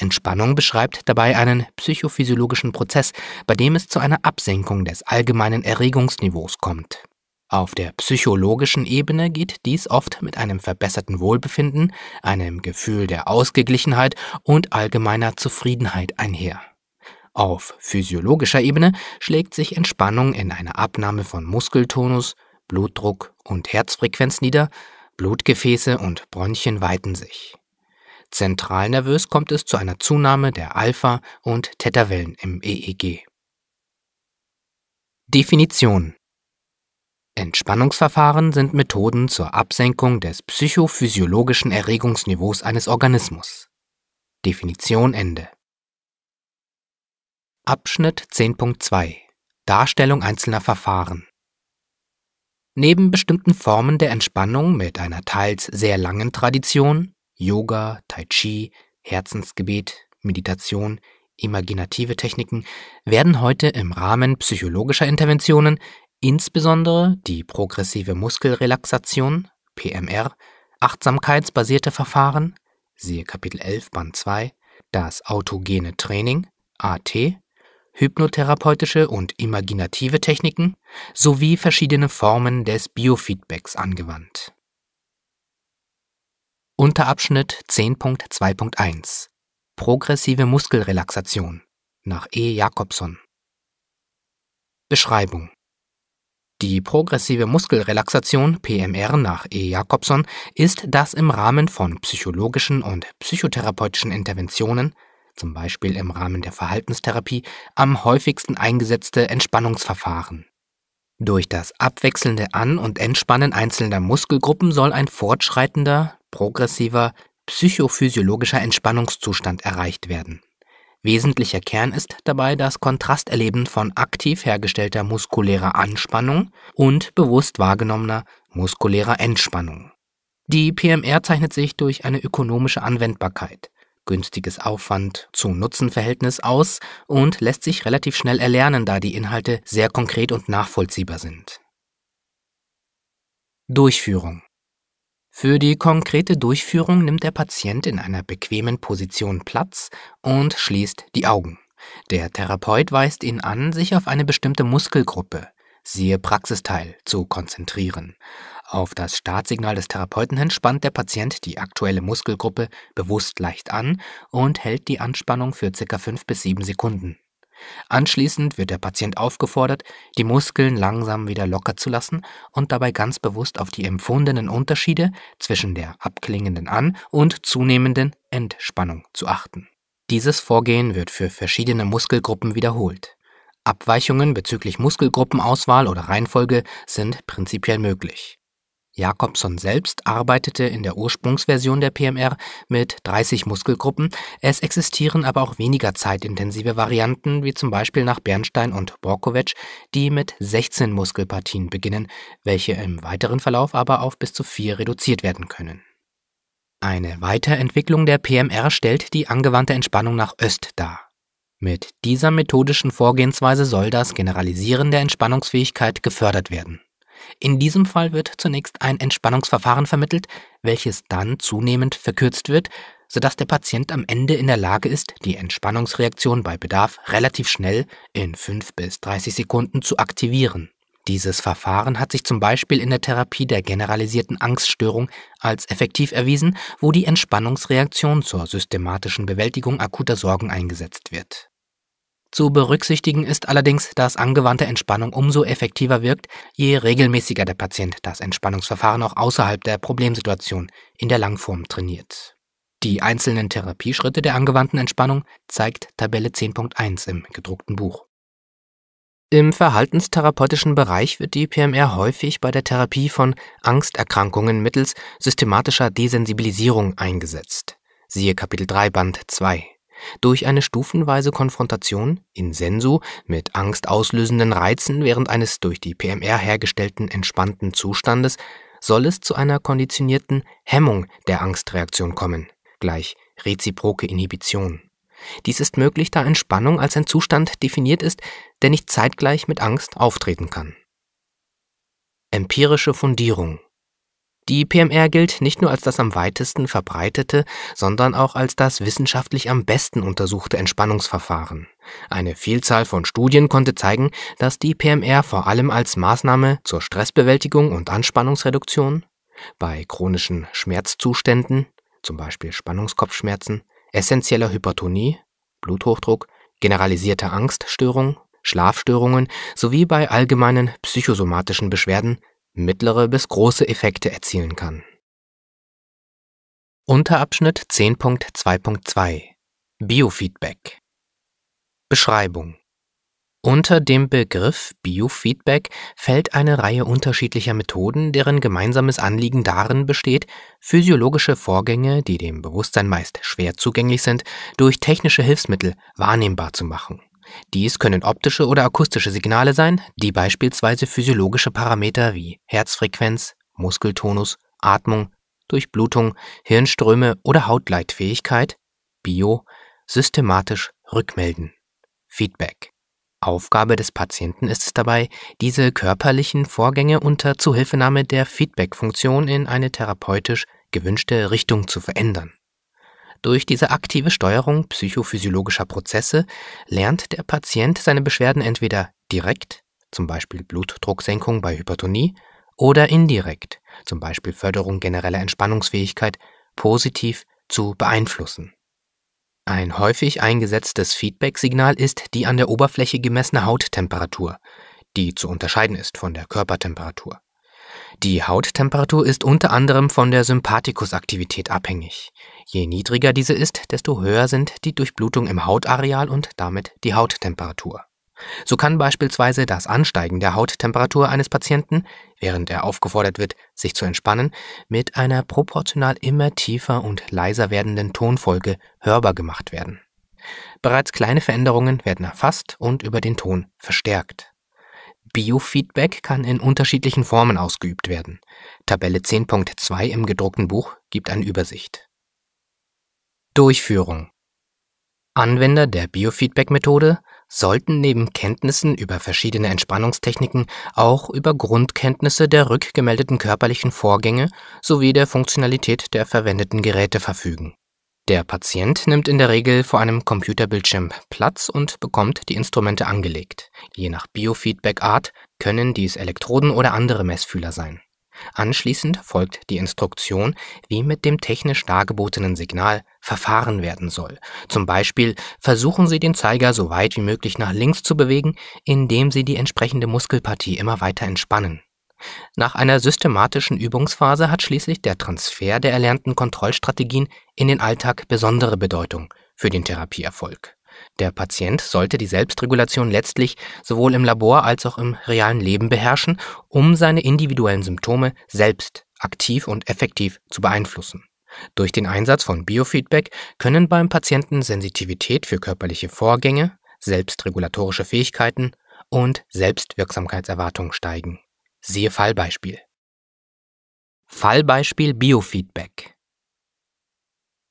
Entspannung beschreibt dabei einen psychophysiologischen Prozess, bei dem es zu einer Absenkung des allgemeinen Erregungsniveaus kommt. Auf der psychologischen Ebene geht dies oft mit einem verbesserten Wohlbefinden, einem Gefühl der Ausgeglichenheit und allgemeiner Zufriedenheit einher. Auf physiologischer Ebene schlägt sich Entspannung in einer Abnahme von Muskeltonus, Blutdruck und Herzfrequenz nieder, Blutgefäße und Bronchien weiten sich. Zentralnervös kommt es zu einer Zunahme der Alpha- und Theta-Wellen im EEG. Definition Entspannungsverfahren sind Methoden zur Absenkung des psychophysiologischen Erregungsniveaus eines Organismus. Definition Ende. Abschnitt 10.2 Darstellung einzelner Verfahren Neben bestimmten Formen der Entspannung mit einer teils sehr langen Tradition Yoga, Tai Chi, Herzensgebet, Meditation, imaginative Techniken werden heute im Rahmen psychologischer Interventionen, insbesondere die progressive Muskelrelaxation, PMR, achtsamkeitsbasierte Verfahren, siehe Kapitel 11 Band 2, das autogene Training, AT, hypnotherapeutische und imaginative Techniken sowie verschiedene Formen des Biofeedbacks angewandt Unterabschnitt 10.2.1 Progressive Muskelrelaxation nach E. Jakobson Beschreibung die progressive Muskelrelaxation PMR nach E. Jakobson ist das im Rahmen von psychologischen und psychotherapeutischen Interventionen, zum Beispiel im Rahmen der Verhaltenstherapie, am häufigsten eingesetzte Entspannungsverfahren. Durch das abwechselnde An- und Entspannen einzelner Muskelgruppen soll ein fortschreitender, progressiver psychophysiologischer Entspannungszustand erreicht werden. Wesentlicher Kern ist dabei das Kontrasterleben von aktiv hergestellter muskulärer Anspannung und bewusst wahrgenommener muskulärer Entspannung. Die PMR zeichnet sich durch eine ökonomische Anwendbarkeit, günstiges Aufwand zu Nutzenverhältnis aus und lässt sich relativ schnell erlernen, da die Inhalte sehr konkret und nachvollziehbar sind. Durchführung für die konkrete Durchführung nimmt der Patient in einer bequemen Position Platz und schließt die Augen. Der Therapeut weist ihn an, sich auf eine bestimmte Muskelgruppe, siehe Praxisteil, zu konzentrieren. Auf das Startsignal des Therapeuten hin spannt der Patient die aktuelle Muskelgruppe bewusst leicht an und hält die Anspannung für ca. 5 bis 7 Sekunden. Anschließend wird der Patient aufgefordert, die Muskeln langsam wieder locker zu lassen und dabei ganz bewusst auf die empfundenen Unterschiede zwischen der abklingenden An- und zunehmenden Entspannung zu achten. Dieses Vorgehen wird für verschiedene Muskelgruppen wiederholt. Abweichungen bezüglich Muskelgruppenauswahl oder Reihenfolge sind prinzipiell möglich. Jakobson selbst arbeitete in der Ursprungsversion der PMR mit 30 Muskelgruppen, es existieren aber auch weniger zeitintensive Varianten, wie zum Beispiel nach Bernstein und Borkovic, die mit 16 Muskelpartien beginnen, welche im weiteren Verlauf aber auf bis zu vier reduziert werden können. Eine Weiterentwicklung der PMR stellt die angewandte Entspannung nach Öst dar. Mit dieser methodischen Vorgehensweise soll das Generalisieren der Entspannungsfähigkeit gefördert werden. In diesem Fall wird zunächst ein Entspannungsverfahren vermittelt, welches dann zunehmend verkürzt wird, sodass der Patient am Ende in der Lage ist, die Entspannungsreaktion bei Bedarf relativ schnell in 5 bis 30 Sekunden zu aktivieren. Dieses Verfahren hat sich zum Beispiel in der Therapie der generalisierten Angststörung als effektiv erwiesen, wo die Entspannungsreaktion zur systematischen Bewältigung akuter Sorgen eingesetzt wird. Zu berücksichtigen ist allerdings, dass angewandte Entspannung umso effektiver wirkt, je regelmäßiger der Patient das Entspannungsverfahren auch außerhalb der Problemsituation in der Langform trainiert. Die einzelnen Therapieschritte der angewandten Entspannung zeigt Tabelle 10.1 im gedruckten Buch. Im verhaltenstherapeutischen Bereich wird die PMR häufig bei der Therapie von Angsterkrankungen mittels systematischer Desensibilisierung eingesetzt. Siehe Kapitel 3 Band 2 durch eine stufenweise Konfrontation in sensu mit angstauslösenden Reizen während eines durch die PMR hergestellten entspannten Zustandes soll es zu einer konditionierten Hemmung der Angstreaktion kommen, gleich reziproke Inhibition. Dies ist möglich, da Entspannung als ein Zustand definiert ist, der nicht zeitgleich mit Angst auftreten kann. Empirische Fundierung die PMR gilt nicht nur als das am weitesten verbreitete, sondern auch als das wissenschaftlich am besten untersuchte Entspannungsverfahren. Eine Vielzahl von Studien konnte zeigen, dass die PMR vor allem als Maßnahme zur Stressbewältigung und Anspannungsreduktion, bei chronischen Schmerzzuständen, zum Beispiel Spannungskopfschmerzen, essentieller Hypertonie, Bluthochdruck, generalisierter Angststörung, Schlafstörungen sowie bei allgemeinen psychosomatischen Beschwerden mittlere bis große Effekte erzielen kann. Unterabschnitt 10.2.2 Biofeedback Beschreibung unter dem Begriff Biofeedback fällt eine Reihe unterschiedlicher Methoden, deren gemeinsames Anliegen darin besteht, physiologische Vorgänge, die dem Bewusstsein meist schwer zugänglich sind, durch technische Hilfsmittel wahrnehmbar zu machen. Dies können optische oder akustische Signale sein, die beispielsweise physiologische Parameter wie Herzfrequenz, Muskeltonus, Atmung, Durchblutung, Hirnströme oder Hautleitfähigkeit, Bio, systematisch rückmelden. Feedback. Aufgabe des Patienten ist es dabei, diese körperlichen Vorgänge unter Zuhilfenahme der Feedback-Funktion in eine therapeutisch gewünschte Richtung zu verändern. Durch diese aktive Steuerung psychophysiologischer Prozesse lernt der Patient seine Beschwerden entweder direkt, zum Beispiel Blutdrucksenkung bei Hypertonie, oder indirekt, zum Beispiel Förderung genereller Entspannungsfähigkeit, positiv zu beeinflussen. Ein häufig eingesetztes Feedbacksignal ist die an der Oberfläche gemessene Hauttemperatur, die zu unterscheiden ist von der Körpertemperatur. Die Hauttemperatur ist unter anderem von der Sympathikusaktivität abhängig. Je niedriger diese ist, desto höher sind die Durchblutung im Hautareal und damit die Hauttemperatur. So kann beispielsweise das Ansteigen der Hauttemperatur eines Patienten, während er aufgefordert wird, sich zu entspannen, mit einer proportional immer tiefer und leiser werdenden Tonfolge hörbar gemacht werden. Bereits kleine Veränderungen werden erfasst und über den Ton verstärkt. Biofeedback kann in unterschiedlichen Formen ausgeübt werden. Tabelle 10.2 im gedruckten Buch gibt eine Übersicht. Durchführung Anwender der Biofeedback-Methode sollten neben Kenntnissen über verschiedene Entspannungstechniken auch über Grundkenntnisse der rückgemeldeten körperlichen Vorgänge sowie der Funktionalität der verwendeten Geräte verfügen der Patient nimmt in der Regel vor einem Computerbildschirm Platz und bekommt die Instrumente angelegt. Je nach Biofeedback-Art können dies Elektroden oder andere Messfühler sein. Anschließend folgt die Instruktion, wie mit dem technisch dargebotenen Signal verfahren werden soll. Zum Beispiel versuchen Sie den Zeiger so weit wie möglich nach links zu bewegen, indem Sie die entsprechende Muskelpartie immer weiter entspannen. Nach einer systematischen Übungsphase hat schließlich der Transfer der erlernten Kontrollstrategien in den Alltag besondere Bedeutung für den Therapieerfolg. Der Patient sollte die Selbstregulation letztlich sowohl im Labor als auch im realen Leben beherrschen, um seine individuellen Symptome selbst aktiv und effektiv zu beeinflussen. Durch den Einsatz von Biofeedback können beim Patienten Sensitivität für körperliche Vorgänge, selbstregulatorische Fähigkeiten und Selbstwirksamkeitserwartung steigen. Siehe Fallbeispiel. Fallbeispiel Biofeedback.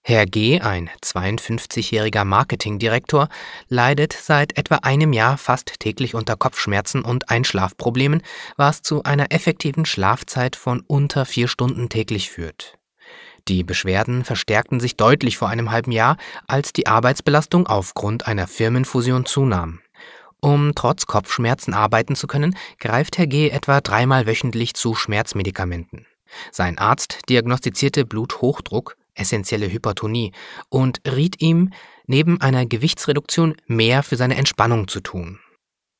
Herr G., ein 52-jähriger Marketingdirektor, leidet seit etwa einem Jahr fast täglich unter Kopfschmerzen und Einschlafproblemen, was zu einer effektiven Schlafzeit von unter vier Stunden täglich führt. Die Beschwerden verstärkten sich deutlich vor einem halben Jahr, als die Arbeitsbelastung aufgrund einer Firmenfusion zunahm. Um trotz Kopfschmerzen arbeiten zu können, greift Herr G. etwa dreimal wöchentlich zu Schmerzmedikamenten. Sein Arzt diagnostizierte Bluthochdruck, essentielle Hypertonie und riet ihm, neben einer Gewichtsreduktion mehr für seine Entspannung zu tun.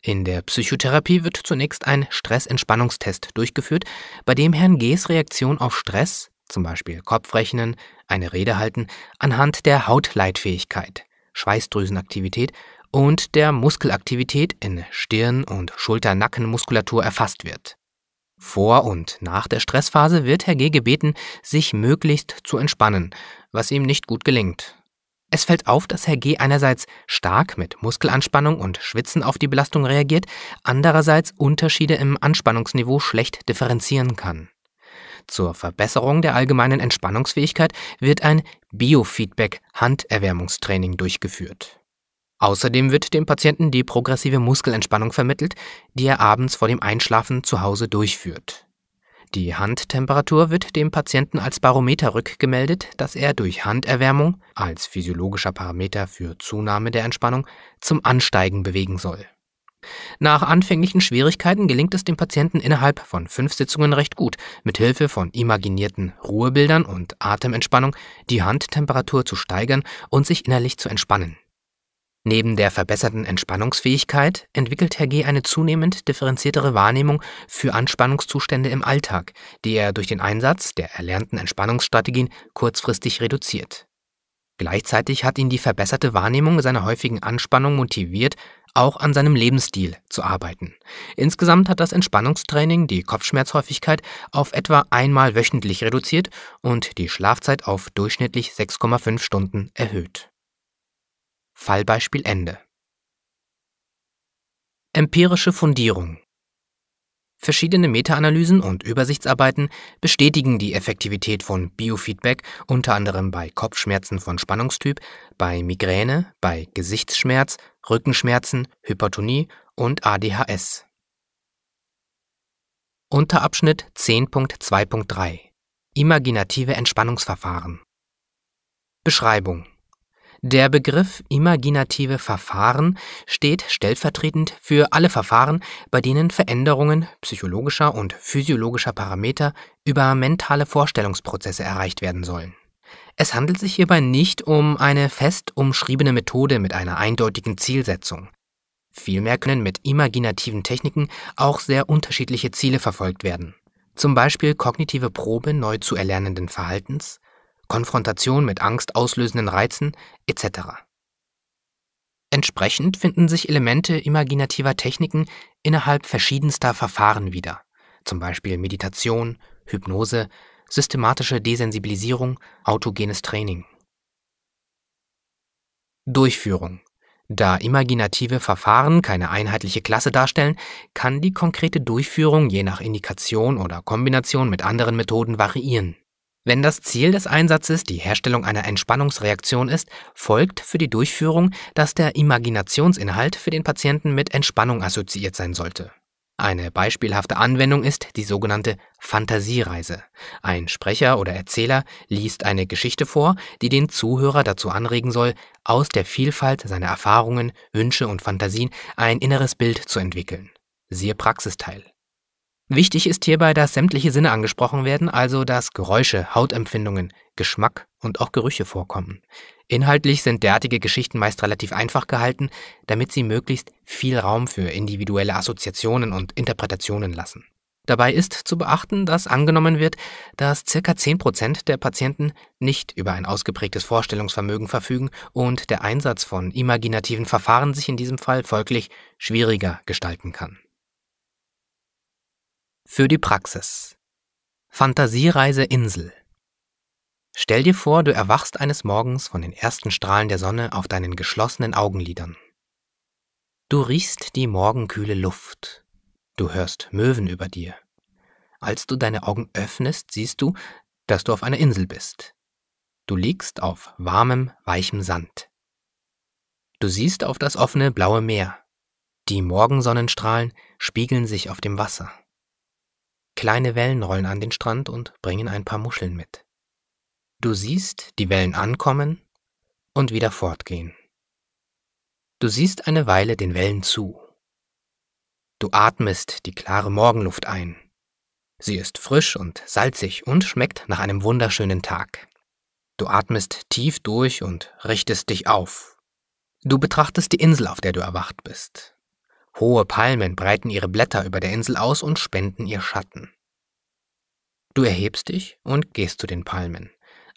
In der Psychotherapie wird zunächst ein Stressentspannungstest durchgeführt, bei dem Herrn G.s Reaktion auf Stress, zum Beispiel Kopfrechnen, eine Rede halten, anhand der Hautleitfähigkeit, Schweißdrüsenaktivität und der Muskelaktivität in Stirn- und Schulternackenmuskulatur erfasst wird. Vor und nach der Stressphase wird Herr G gebeten, sich möglichst zu entspannen, was ihm nicht gut gelingt. Es fällt auf, dass Herr G einerseits stark mit Muskelanspannung und Schwitzen auf die Belastung reagiert, andererseits Unterschiede im Anspannungsniveau schlecht differenzieren kann. Zur Verbesserung der allgemeinen Entspannungsfähigkeit wird ein Biofeedback Handerwärmungstraining durchgeführt. Außerdem wird dem Patienten die progressive Muskelentspannung vermittelt, die er abends vor dem Einschlafen zu Hause durchführt. Die Handtemperatur wird dem Patienten als Barometer rückgemeldet, dass er durch Handerwärmung als physiologischer Parameter für Zunahme der Entspannung zum Ansteigen bewegen soll. Nach anfänglichen Schwierigkeiten gelingt es dem Patienten innerhalb von fünf Sitzungen recht gut, mit Hilfe von imaginierten Ruhebildern und Atementspannung die Handtemperatur zu steigern und sich innerlich zu entspannen. Neben der verbesserten Entspannungsfähigkeit entwickelt Herr G. eine zunehmend differenziertere Wahrnehmung für Anspannungszustände im Alltag, die er durch den Einsatz der erlernten Entspannungsstrategien kurzfristig reduziert. Gleichzeitig hat ihn die verbesserte Wahrnehmung seiner häufigen Anspannung motiviert, auch an seinem Lebensstil zu arbeiten. Insgesamt hat das Entspannungstraining die Kopfschmerzhäufigkeit auf etwa einmal wöchentlich reduziert und die Schlafzeit auf durchschnittlich 6,5 Stunden erhöht Fallbeispiel Ende. Empirische Fundierung Verschiedene Meta-Analysen und Übersichtsarbeiten bestätigen die Effektivität von Biofeedback unter anderem bei Kopfschmerzen von Spannungstyp, bei Migräne, bei Gesichtsschmerz, Rückenschmerzen, Hypertonie und ADHS. Unterabschnitt 10.2.3 Imaginative Entspannungsverfahren Beschreibung der Begriff imaginative Verfahren steht stellvertretend für alle Verfahren, bei denen Veränderungen psychologischer und physiologischer Parameter über mentale Vorstellungsprozesse erreicht werden sollen. Es handelt sich hierbei nicht um eine fest umschriebene Methode mit einer eindeutigen Zielsetzung. Vielmehr können mit imaginativen Techniken auch sehr unterschiedliche Ziele verfolgt werden, zum Beispiel kognitive Probe neu zu erlernenden Verhaltens, Konfrontation mit Angst auslösenden Reizen etc. Entsprechend finden sich Elemente imaginativer Techniken innerhalb verschiedenster Verfahren wieder, zum Beispiel Meditation, Hypnose, systematische Desensibilisierung, autogenes Training. Durchführung. Da imaginative Verfahren keine einheitliche Klasse darstellen, kann die konkrete Durchführung je nach Indikation oder Kombination mit anderen Methoden variieren wenn das Ziel des Einsatzes die Herstellung einer Entspannungsreaktion ist, folgt für die Durchführung, dass der Imaginationsinhalt für den Patienten mit Entspannung assoziiert sein sollte. Eine beispielhafte Anwendung ist die sogenannte Fantasiereise. Ein Sprecher oder Erzähler liest eine Geschichte vor, die den Zuhörer dazu anregen soll, aus der Vielfalt seiner Erfahrungen, Wünsche und Fantasien ein inneres Bild zu entwickeln. Siehe Praxisteil. Wichtig ist hierbei, dass sämtliche Sinne angesprochen werden, also dass Geräusche, Hautempfindungen, Geschmack und auch Gerüche vorkommen. Inhaltlich sind derartige Geschichten meist relativ einfach gehalten, damit sie möglichst viel Raum für individuelle Assoziationen und Interpretationen lassen. Dabei ist zu beachten, dass angenommen wird, dass ca. 10% der Patienten nicht über ein ausgeprägtes Vorstellungsvermögen verfügen und der Einsatz von imaginativen Verfahren sich in diesem Fall folglich schwieriger gestalten kann für die Praxis. Fantasiereise Insel. Stell dir vor, du erwachst eines Morgens von den ersten Strahlen der Sonne auf deinen geschlossenen Augenlidern. Du riechst die morgenkühle Luft. Du hörst Möwen über dir. Als du deine Augen öffnest, siehst du, dass du auf einer Insel bist. Du liegst auf warmem, weichem Sand. Du siehst auf das offene blaue Meer. Die Morgensonnenstrahlen spiegeln sich auf dem Wasser. Kleine Wellen rollen an den Strand und bringen ein paar Muscheln mit. Du siehst die Wellen ankommen und wieder fortgehen. Du siehst eine Weile den Wellen zu. Du atmest die klare Morgenluft ein. Sie ist frisch und salzig und schmeckt nach einem wunderschönen Tag. Du atmest tief durch und richtest dich auf. Du betrachtest die Insel, auf der du erwacht bist. Hohe Palmen breiten ihre Blätter über der Insel aus und spenden ihr Schatten. Du erhebst dich und gehst zu den Palmen.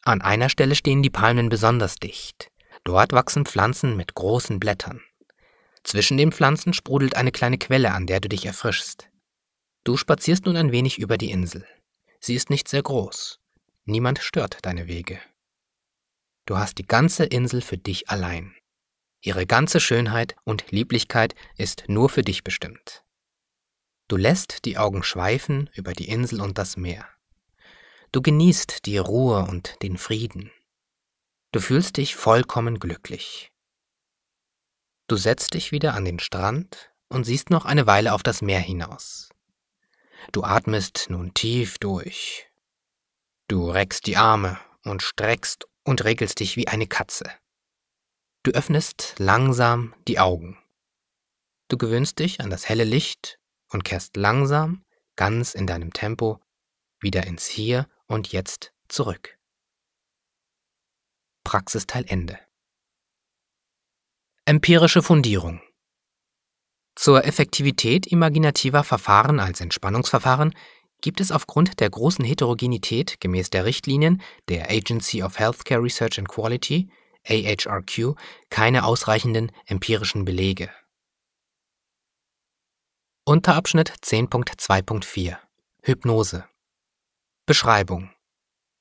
An einer Stelle stehen die Palmen besonders dicht. Dort wachsen Pflanzen mit großen Blättern. Zwischen den Pflanzen sprudelt eine kleine Quelle, an der du dich erfrischst. Du spazierst nun ein wenig über die Insel. Sie ist nicht sehr groß. Niemand stört deine Wege. Du hast die ganze Insel für dich allein. Ihre ganze Schönheit und Lieblichkeit ist nur für dich bestimmt. Du lässt die Augen schweifen über die Insel und das Meer. Du genießt die Ruhe und den Frieden. Du fühlst dich vollkommen glücklich. Du setzt dich wieder an den Strand und siehst noch eine Weile auf das Meer hinaus. Du atmest nun tief durch. Du reckst die Arme und streckst und regelst dich wie eine Katze. Du öffnest langsam die Augen. Du gewöhnst dich an das helle Licht und kehrst langsam, ganz in deinem Tempo, wieder ins Hier und Jetzt zurück. Praxisteil Ende. Empirische Fundierung. Zur Effektivität imaginativer Verfahren als Entspannungsverfahren gibt es aufgrund der großen Heterogenität gemäß der Richtlinien der Agency of Healthcare Research and Quality AHRQ keine ausreichenden empirischen Belege. Unterabschnitt 10.2.4 Hypnose Beschreibung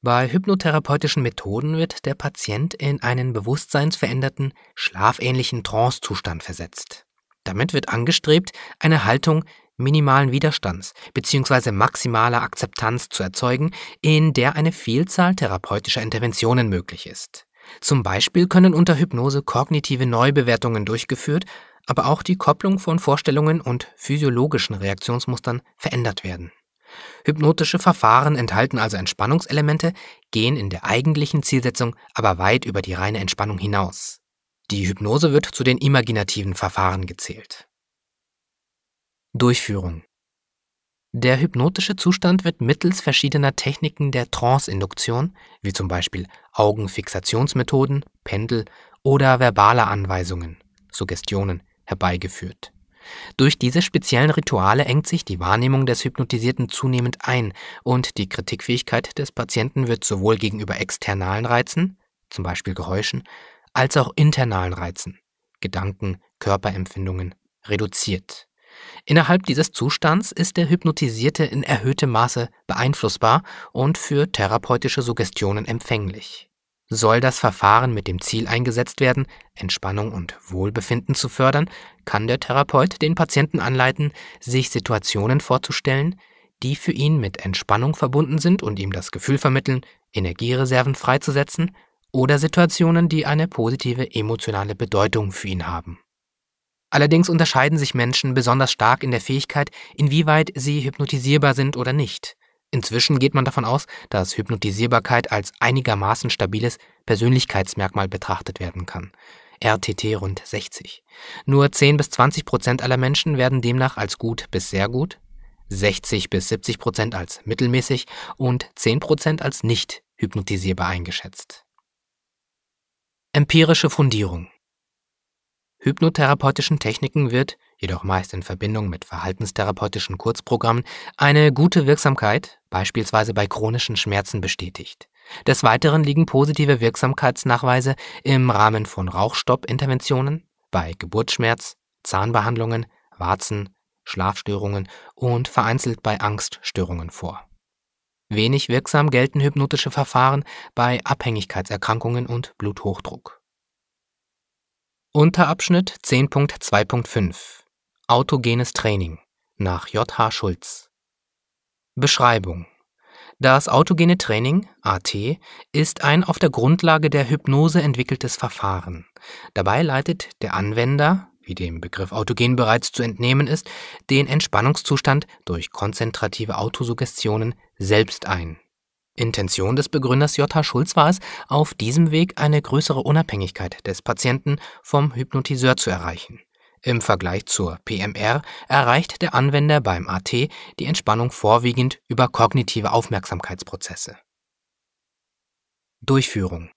Bei hypnotherapeutischen Methoden wird der Patient in einen bewusstseinsveränderten, schlafähnlichen Trancezustand versetzt. Damit wird angestrebt, eine Haltung minimalen Widerstands bzw. maximaler Akzeptanz zu erzeugen, in der eine Vielzahl therapeutischer Interventionen möglich ist. Zum Beispiel können unter Hypnose kognitive Neubewertungen durchgeführt, aber auch die Kopplung von Vorstellungen und physiologischen Reaktionsmustern verändert werden. Hypnotische Verfahren enthalten also Entspannungselemente, gehen in der eigentlichen Zielsetzung aber weit über die reine Entspannung hinaus. Die Hypnose wird zu den imaginativen Verfahren gezählt. Durchführung der hypnotische Zustand wird mittels verschiedener Techniken der Trance-Induktion, wie zum Beispiel Augenfixationsmethoden, Pendel oder verbale Anweisungen, Suggestionen, herbeigeführt. Durch diese speziellen Rituale engt sich die Wahrnehmung des Hypnotisierten zunehmend ein und die Kritikfähigkeit des Patienten wird sowohl gegenüber externalen Reizen, zum Beispiel Geräuschen, als auch internalen Reizen, Gedanken, Körperempfindungen, reduziert. Innerhalb dieses Zustands ist der Hypnotisierte in erhöhtem Maße beeinflussbar und für therapeutische Suggestionen empfänglich. Soll das Verfahren mit dem Ziel eingesetzt werden, Entspannung und Wohlbefinden zu fördern, kann der Therapeut den Patienten anleiten, sich Situationen vorzustellen, die für ihn mit Entspannung verbunden sind und ihm das Gefühl vermitteln, Energiereserven freizusetzen, oder Situationen, die eine positive emotionale Bedeutung für ihn haben. Allerdings unterscheiden sich Menschen besonders stark in der Fähigkeit, inwieweit sie hypnotisierbar sind oder nicht. Inzwischen geht man davon aus, dass Hypnotisierbarkeit als einigermaßen stabiles Persönlichkeitsmerkmal betrachtet werden kann. RTT rund 60. Nur 10 bis 20 Prozent aller Menschen werden demnach als gut bis sehr gut, 60 bis 70 Prozent als mittelmäßig und 10 Prozent als nicht hypnotisierbar eingeschätzt. Empirische Fundierung Hypnotherapeutischen Techniken wird, jedoch meist in Verbindung mit verhaltenstherapeutischen Kurzprogrammen, eine gute Wirksamkeit, beispielsweise bei chronischen Schmerzen, bestätigt. Des Weiteren liegen positive Wirksamkeitsnachweise im Rahmen von Rauchstoppinterventionen, bei Geburtsschmerz, Zahnbehandlungen, Warzen, Schlafstörungen und vereinzelt bei Angststörungen vor. Wenig wirksam gelten hypnotische Verfahren bei Abhängigkeitserkrankungen und Bluthochdruck. Unterabschnitt 10.2.5 Autogenes Training nach J.H. Schulz Beschreibung Das autogene Training AT ist ein auf der Grundlage der Hypnose entwickeltes Verfahren. Dabei leitet der Anwender, wie dem Begriff autogen bereits zu entnehmen ist, den Entspannungszustand durch konzentrative Autosuggestionen selbst ein Intention des Begründers J.H. Schulz war es, auf diesem Weg eine größere Unabhängigkeit des Patienten vom Hypnotiseur zu erreichen. Im Vergleich zur PMR erreicht der Anwender beim AT die Entspannung vorwiegend über kognitive Aufmerksamkeitsprozesse. Durchführung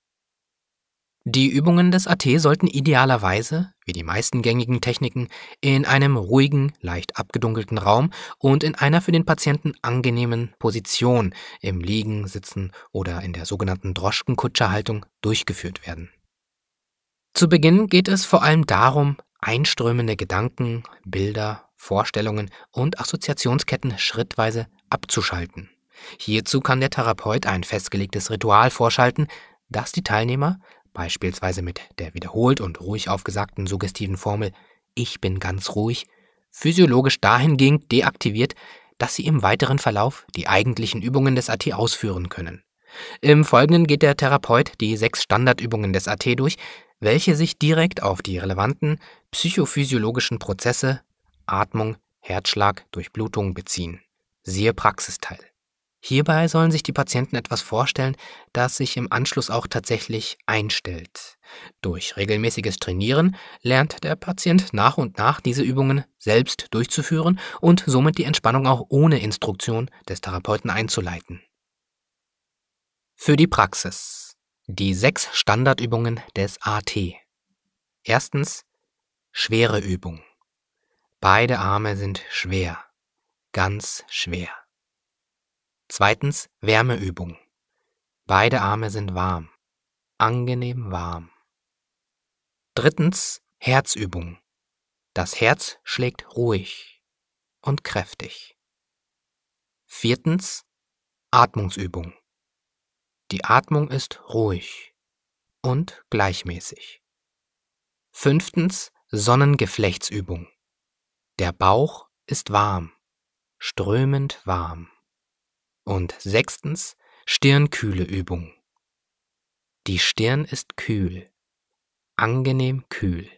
die Übungen des AT sollten idealerweise, wie die meisten gängigen Techniken, in einem ruhigen, leicht abgedunkelten Raum und in einer für den Patienten angenehmen Position im Liegen, Sitzen oder in der sogenannten Droschkenkutscherhaltung durchgeführt werden. Zu Beginn geht es vor allem darum, einströmende Gedanken, Bilder, Vorstellungen und Assoziationsketten schrittweise abzuschalten. Hierzu kann der Therapeut ein festgelegtes Ritual vorschalten, das die Teilnehmer beispielsweise mit der wiederholt und ruhig aufgesagten suggestiven Formel Ich bin ganz ruhig, physiologisch dahingehend deaktiviert, dass sie im weiteren Verlauf die eigentlichen Übungen des AT ausführen können. Im Folgenden geht der Therapeut die sechs Standardübungen des AT durch, welche sich direkt auf die relevanten psychophysiologischen Prozesse Atmung, Herzschlag, Durchblutung beziehen. Siehe Praxisteil. Hierbei sollen sich die Patienten etwas vorstellen, das sich im Anschluss auch tatsächlich einstellt. Durch regelmäßiges Trainieren lernt der Patient nach und nach diese Übungen selbst durchzuführen und somit die Entspannung auch ohne Instruktion des Therapeuten einzuleiten. Für die Praxis. Die sechs Standardübungen des AT. Erstens schwere Übung. Beide Arme sind schwer, ganz schwer. Zweitens Wärmeübung. Beide Arme sind warm, angenehm warm. Drittens Herzübung. Das Herz schlägt ruhig und kräftig. Viertens Atmungsübung. Die Atmung ist ruhig und gleichmäßig. Fünftens Sonnengeflechtsübung. Der Bauch ist warm, strömend warm. Und sechstens Stirnkühle Übung. Die Stirn ist kühl, angenehm kühl.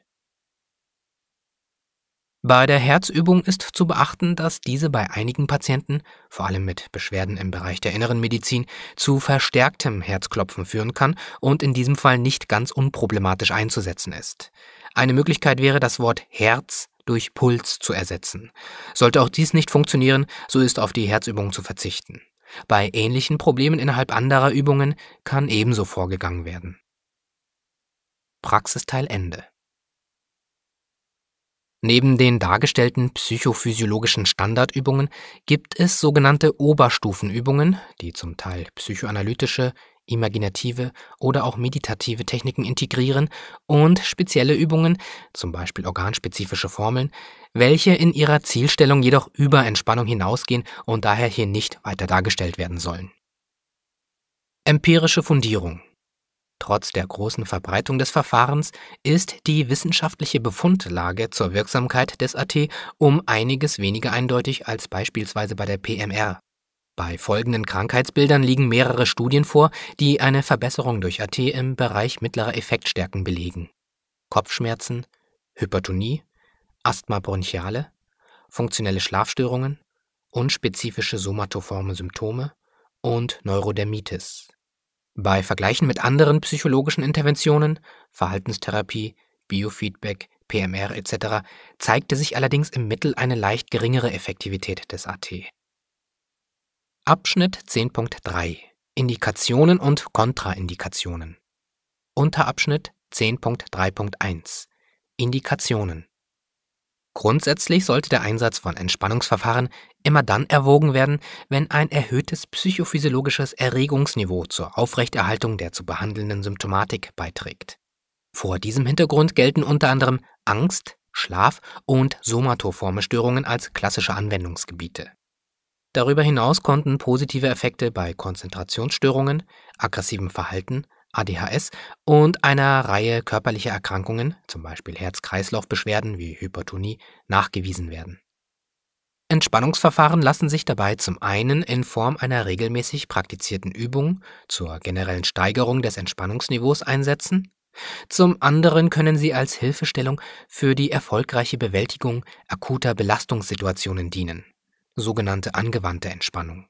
Bei der Herzübung ist zu beachten, dass diese bei einigen Patienten, vor allem mit Beschwerden im Bereich der inneren Medizin, zu verstärktem Herzklopfen führen kann und in diesem Fall nicht ganz unproblematisch einzusetzen ist. Eine Möglichkeit wäre, das Wort Herz durch Puls zu ersetzen. Sollte auch dies nicht funktionieren, so ist auf die Herzübung zu verzichten. Bei ähnlichen Problemen innerhalb anderer Übungen kann ebenso vorgegangen werden. Praxisteil Ende. Neben den dargestellten psychophysiologischen Standardübungen gibt es sogenannte Oberstufenübungen, die zum Teil psychoanalytische, imaginative oder auch meditative Techniken integrieren und spezielle Übungen, zum Beispiel organspezifische Formeln, welche in ihrer Zielstellung jedoch über Entspannung hinausgehen und daher hier nicht weiter dargestellt werden sollen. Empirische Fundierung Trotz der großen Verbreitung des Verfahrens ist die wissenschaftliche Befundlage zur Wirksamkeit des AT um einiges weniger eindeutig als beispielsweise bei der PMR. Bei folgenden Krankheitsbildern liegen mehrere Studien vor, die eine Verbesserung durch AT im Bereich mittlerer Effektstärken belegen. Kopfschmerzen, Hypertonie, Asthma bronchiale, funktionelle Schlafstörungen, unspezifische somatoforme Symptome und Neurodermitis. Bei Vergleichen mit anderen psychologischen Interventionen, Verhaltenstherapie, Biofeedback, PMR etc., zeigte sich allerdings im Mittel eine leicht geringere Effektivität des AT. Abschnitt 10.3 Indikationen und Kontraindikationen. Unterabschnitt 10.3.1 Indikationen. Grundsätzlich sollte der Einsatz von Entspannungsverfahren immer dann erwogen werden, wenn ein erhöhtes psychophysiologisches Erregungsniveau zur Aufrechterhaltung der zu behandelnden Symptomatik beiträgt. Vor diesem Hintergrund gelten unter anderem Angst, Schlaf und somatoforme Störungen als klassische Anwendungsgebiete Darüber hinaus konnten positive Effekte bei Konzentrationsstörungen, aggressivem Verhalten, ADHS und einer Reihe körperlicher Erkrankungen, zum Beispiel Herz-Kreislauf-Beschwerden wie Hypertonie, nachgewiesen werden. Entspannungsverfahren lassen sich dabei zum einen in Form einer regelmäßig praktizierten Übung zur generellen Steigerung des Entspannungsniveaus einsetzen, zum anderen können sie als Hilfestellung für die erfolgreiche Bewältigung akuter Belastungssituationen dienen sogenannte angewandte Entspannung.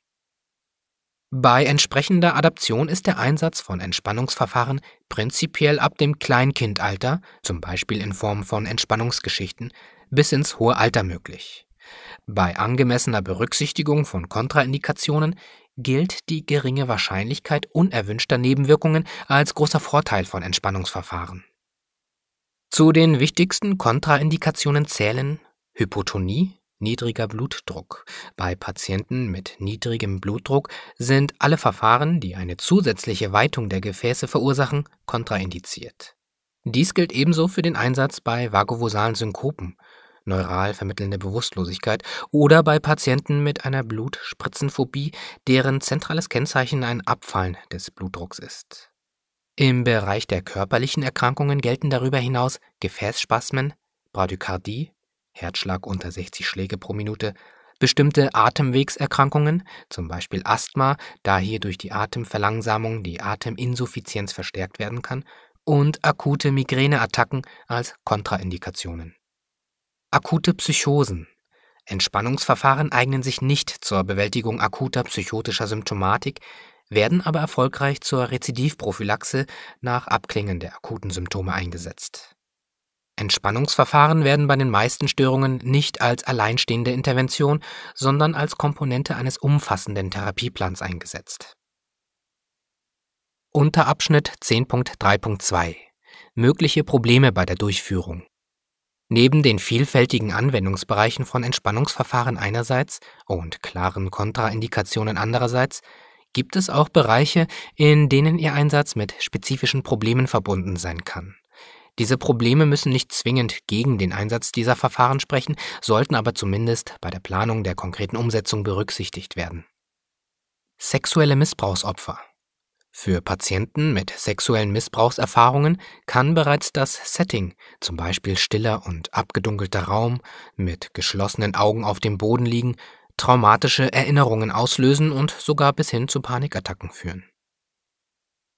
Bei entsprechender Adaption ist der Einsatz von Entspannungsverfahren prinzipiell ab dem Kleinkindalter, zum Beispiel in Form von Entspannungsgeschichten, bis ins hohe Alter möglich. Bei angemessener Berücksichtigung von Kontraindikationen gilt die geringe Wahrscheinlichkeit unerwünschter Nebenwirkungen als großer Vorteil von Entspannungsverfahren. Zu den wichtigsten Kontraindikationen zählen Hypotonie, Niedriger Blutdruck. Bei Patienten mit niedrigem Blutdruck sind alle Verfahren, die eine zusätzliche Weitung der Gefäße verursachen, kontraindiziert. Dies gilt ebenso für den Einsatz bei vagovosalen Synkopen, neural vermittelnde Bewusstlosigkeit oder bei Patienten mit einer Blutspritzenphobie, deren zentrales Kennzeichen ein Abfallen des Blutdrucks ist. Im Bereich der körperlichen Erkrankungen gelten darüber hinaus Gefäßspasmen, Bradykardie, Herzschlag unter 60 Schläge pro Minute, bestimmte Atemwegserkrankungen, zum Beispiel Asthma, da hier durch die Atemverlangsamung die Ateminsuffizienz verstärkt werden kann, und akute Migräneattacken als Kontraindikationen. Akute Psychosen. Entspannungsverfahren eignen sich nicht zur Bewältigung akuter psychotischer Symptomatik, werden aber erfolgreich zur Rezidivprophylaxe nach Abklingen der akuten Symptome eingesetzt. Entspannungsverfahren werden bei den meisten Störungen nicht als alleinstehende Intervention, sondern als Komponente eines umfassenden Therapieplans eingesetzt. Unterabschnitt 10.3.2 Mögliche Probleme bei der Durchführung Neben den vielfältigen Anwendungsbereichen von Entspannungsverfahren einerseits und klaren Kontraindikationen andererseits gibt es auch Bereiche, in denen ihr Einsatz mit spezifischen Problemen verbunden sein kann diese Probleme müssen nicht zwingend gegen den Einsatz dieser Verfahren sprechen, sollten aber zumindest bei der Planung der konkreten Umsetzung berücksichtigt werden. Sexuelle Missbrauchsopfer Für Patienten mit sexuellen Missbrauchserfahrungen kann bereits das Setting, zum Beispiel stiller und abgedunkelter Raum, mit geschlossenen Augen auf dem Boden liegen, traumatische Erinnerungen auslösen und sogar bis hin zu Panikattacken führen.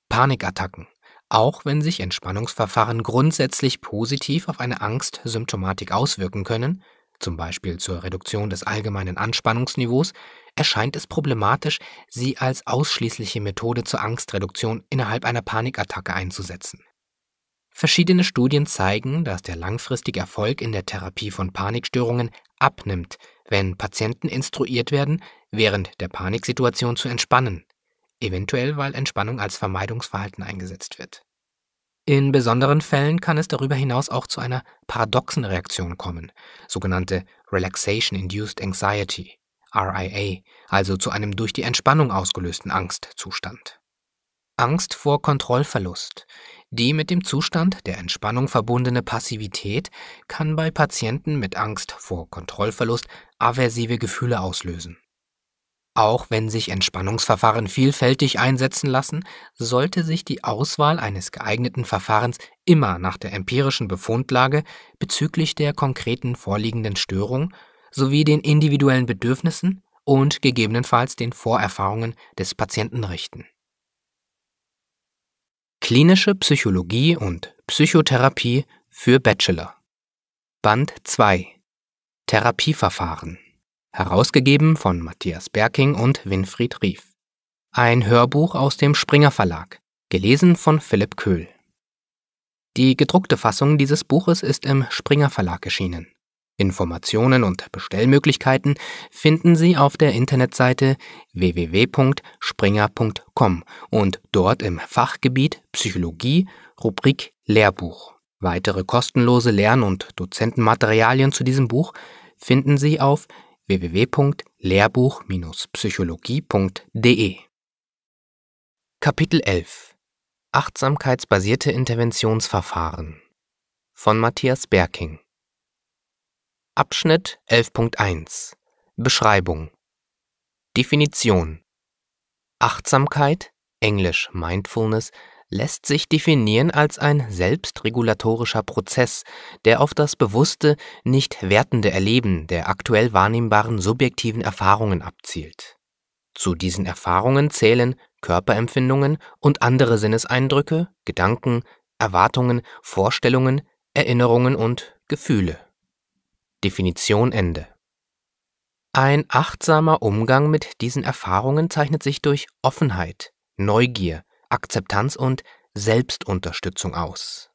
Panikattacken auch wenn sich Entspannungsverfahren grundsätzlich positiv auf eine Angstsymptomatik auswirken können, zum Beispiel zur Reduktion des allgemeinen Anspannungsniveaus, erscheint es problematisch, sie als ausschließliche Methode zur Angstreduktion innerhalb einer Panikattacke einzusetzen. Verschiedene Studien zeigen, dass der langfristige Erfolg in der Therapie von Panikstörungen abnimmt, wenn Patienten instruiert werden, während der Paniksituation zu entspannen eventuell weil Entspannung als Vermeidungsverhalten eingesetzt wird. In besonderen Fällen kann es darüber hinaus auch zu einer paradoxen Reaktion kommen, sogenannte Relaxation-Induced Anxiety, RIA, also zu einem durch die Entspannung ausgelösten Angstzustand. Angst vor Kontrollverlust. Die mit dem Zustand der Entspannung verbundene Passivität kann bei Patienten mit Angst vor Kontrollverlust aversive Gefühle auslösen. Auch wenn sich Entspannungsverfahren vielfältig einsetzen lassen, sollte sich die Auswahl eines geeigneten Verfahrens immer nach der empirischen Befundlage bezüglich der konkreten vorliegenden Störung sowie den individuellen Bedürfnissen und gegebenenfalls den Vorerfahrungen des Patienten richten. Klinische Psychologie und Psychotherapie für Bachelor Band 2 Therapieverfahren herausgegeben von Matthias Berking und Winfried Rief. Ein Hörbuch aus dem Springer Verlag, gelesen von Philipp Köhl. Die gedruckte Fassung dieses Buches ist im Springer Verlag erschienen. Informationen und Bestellmöglichkeiten finden Sie auf der Internetseite www.springer.com und dort im Fachgebiet Psychologie Rubrik Lehrbuch. Weitere kostenlose Lern- und Dozentenmaterialien zu diesem Buch finden Sie auf www.lehrbuch-psychologie.de Kapitel 11 Achtsamkeitsbasierte Interventionsverfahren von Matthias Berking Abschnitt 11.1 Beschreibung Definition Achtsamkeit, englisch Mindfulness, lässt sich definieren als ein selbstregulatorischer Prozess, der auf das bewusste, nicht wertende Erleben der aktuell wahrnehmbaren subjektiven Erfahrungen abzielt. Zu diesen Erfahrungen zählen Körperempfindungen und andere Sinneseindrücke, Gedanken, Erwartungen, Vorstellungen, Erinnerungen und Gefühle. Definition Ende. Ein achtsamer Umgang mit diesen Erfahrungen zeichnet sich durch Offenheit, Neugier, Akzeptanz und Selbstunterstützung aus.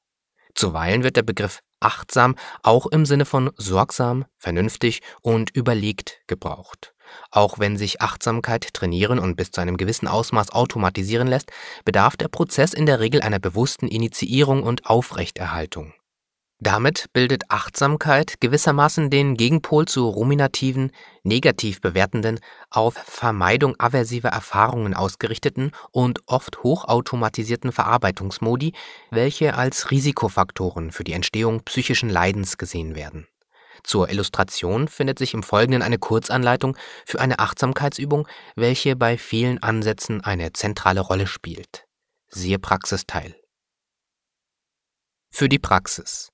Zuweilen wird der Begriff achtsam auch im Sinne von sorgsam, vernünftig und überlegt gebraucht. Auch wenn sich Achtsamkeit trainieren und bis zu einem gewissen Ausmaß automatisieren lässt, bedarf der Prozess in der Regel einer bewussten Initiierung und Aufrechterhaltung. Damit bildet Achtsamkeit gewissermaßen den Gegenpol zu ruminativen, negativ bewertenden, auf Vermeidung aversiver Erfahrungen ausgerichteten und oft hochautomatisierten Verarbeitungsmodi, welche als Risikofaktoren für die Entstehung psychischen Leidens gesehen werden. Zur Illustration findet sich im Folgenden eine Kurzanleitung für eine Achtsamkeitsübung, welche bei vielen Ansätzen eine zentrale Rolle spielt. Siehe Praxisteil. Für die Praxis.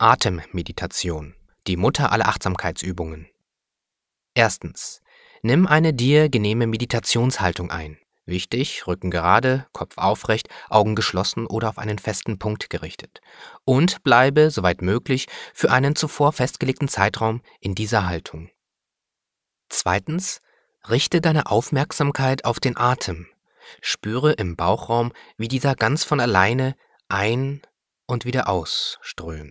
Atemmeditation, die Mutter aller Achtsamkeitsübungen. Erstens. Nimm eine dir genehme Meditationshaltung ein. Wichtig, Rücken gerade, Kopf aufrecht, Augen geschlossen oder auf einen festen Punkt gerichtet. Und bleibe, soweit möglich, für einen zuvor festgelegten Zeitraum in dieser Haltung. Zweitens, richte deine Aufmerksamkeit auf den Atem. Spüre im Bauchraum, wie dieser ganz von alleine ein und wieder ausströmt.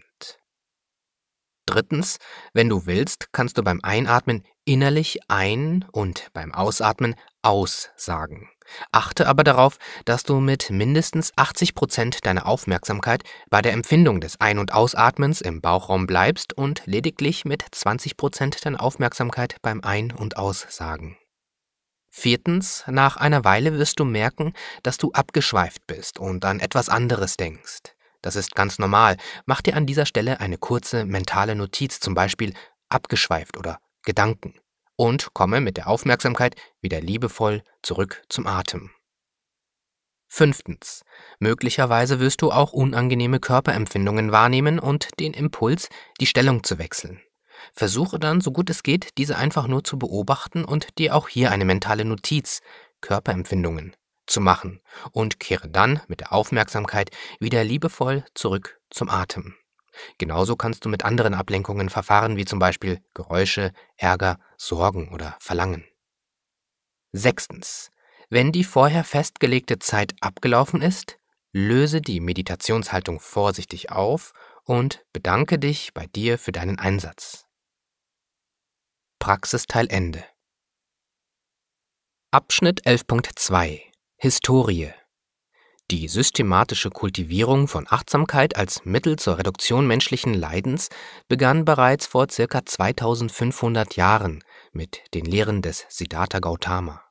Drittens, wenn du willst, kannst du beim Einatmen innerlich ein und beim Ausatmen aus sagen. Achte aber darauf, dass du mit mindestens 80 Prozent deiner Aufmerksamkeit bei der Empfindung des Ein- und Ausatmens im Bauchraum bleibst und lediglich mit 20 Prozent deiner Aufmerksamkeit beim Ein- und Aussagen. Viertens, nach einer Weile wirst du merken, dass du abgeschweift bist und an etwas anderes denkst. Das ist ganz normal. Mach dir an dieser Stelle eine kurze mentale Notiz, zum Beispiel abgeschweift oder Gedanken, und komme mit der Aufmerksamkeit wieder liebevoll zurück zum Atem. Fünftens. Möglicherweise wirst du auch unangenehme Körperempfindungen wahrnehmen und den Impuls, die Stellung zu wechseln. Versuche dann, so gut es geht, diese einfach nur zu beobachten und dir auch hier eine mentale Notiz, Körperempfindungen, zu machen und kehre dann mit der Aufmerksamkeit wieder liebevoll zurück zum Atem. Genauso kannst du mit anderen Ablenkungen verfahren, wie zum Beispiel Geräusche, Ärger, Sorgen oder Verlangen. Sechstens. Wenn die vorher festgelegte Zeit abgelaufen ist, löse die Meditationshaltung vorsichtig auf und bedanke dich bei dir für deinen Einsatz. Praxisteil Ende. Abschnitt 11.2 Historie. Die systematische Kultivierung von Achtsamkeit als Mittel zur Reduktion menschlichen Leidens begann bereits vor ca. 2500 Jahren mit den Lehren des Siddhartha Gautama.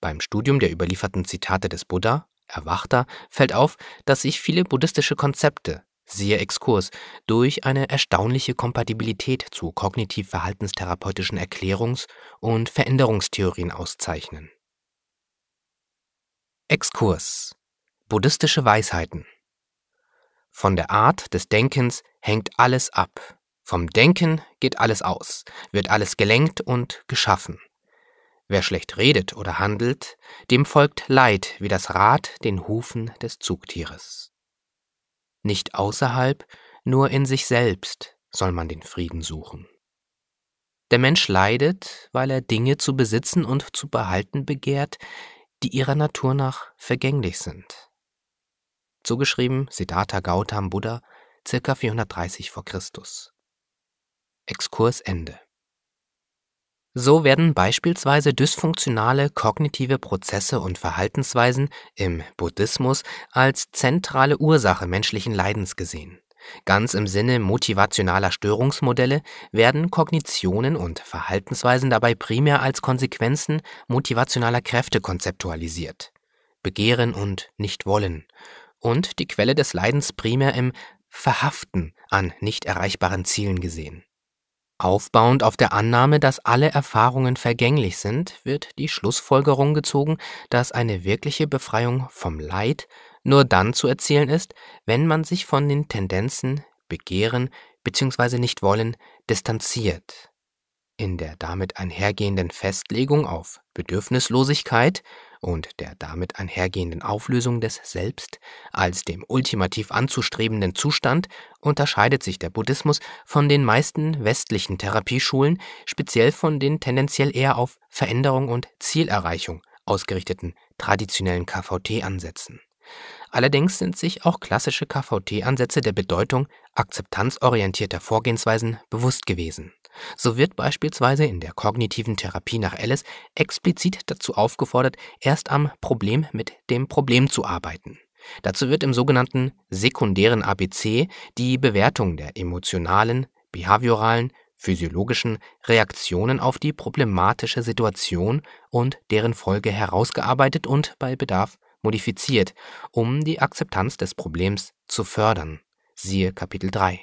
Beim Studium der überlieferten Zitate des Buddha, Erwachter, fällt auf, dass sich viele buddhistische Konzepte, siehe Exkurs, durch eine erstaunliche Kompatibilität zu kognitiv-verhaltenstherapeutischen Erklärungs- und Veränderungstheorien auszeichnen Exkurs Buddhistische Weisheiten Von der Art des Denkens hängt alles ab. Vom Denken geht alles aus, wird alles gelenkt und geschaffen. Wer schlecht redet oder handelt, dem folgt Leid wie das Rad den Hufen des Zugtieres. Nicht außerhalb, nur in sich selbst soll man den Frieden suchen. Der Mensch leidet, weil er Dinge zu besitzen und zu behalten begehrt, die ihrer Natur nach vergänglich sind. Zugeschrieben Siddhartha Gautam Buddha, ca. 430 v. Chr. Exkurs Ende. So werden beispielsweise dysfunktionale kognitive Prozesse und Verhaltensweisen im Buddhismus als zentrale Ursache menschlichen Leidens gesehen. Ganz im Sinne motivationaler Störungsmodelle werden Kognitionen und Verhaltensweisen dabei primär als Konsequenzen motivationaler Kräfte konzeptualisiert Begehren und Nichtwollen und die Quelle des Leidens primär im Verhaften an nicht erreichbaren Zielen gesehen. Aufbauend auf der Annahme, dass alle Erfahrungen vergänglich sind, wird die Schlussfolgerung gezogen, dass eine wirkliche Befreiung vom Leid nur dann zu erzielen ist, wenn man sich von den Tendenzen, Begehren bzw. Nichtwollen distanziert. In der damit einhergehenden Festlegung auf Bedürfnislosigkeit und der damit einhergehenden Auflösung des Selbst als dem ultimativ anzustrebenden Zustand unterscheidet sich der Buddhismus von den meisten westlichen Therapieschulen, speziell von den tendenziell eher auf Veränderung und Zielerreichung ausgerichteten traditionellen KVT-Ansätzen. Allerdings sind sich auch klassische KVT-Ansätze der Bedeutung akzeptanzorientierter Vorgehensweisen bewusst gewesen. So wird beispielsweise in der kognitiven Therapie nach Alice explizit dazu aufgefordert, erst am Problem mit dem Problem zu arbeiten. Dazu wird im sogenannten sekundären ABC die Bewertung der emotionalen, behavioralen, physiologischen Reaktionen auf die problematische Situation und deren Folge herausgearbeitet und bei Bedarf modifiziert, um die Akzeptanz des Problems zu fördern. Siehe Kapitel 3.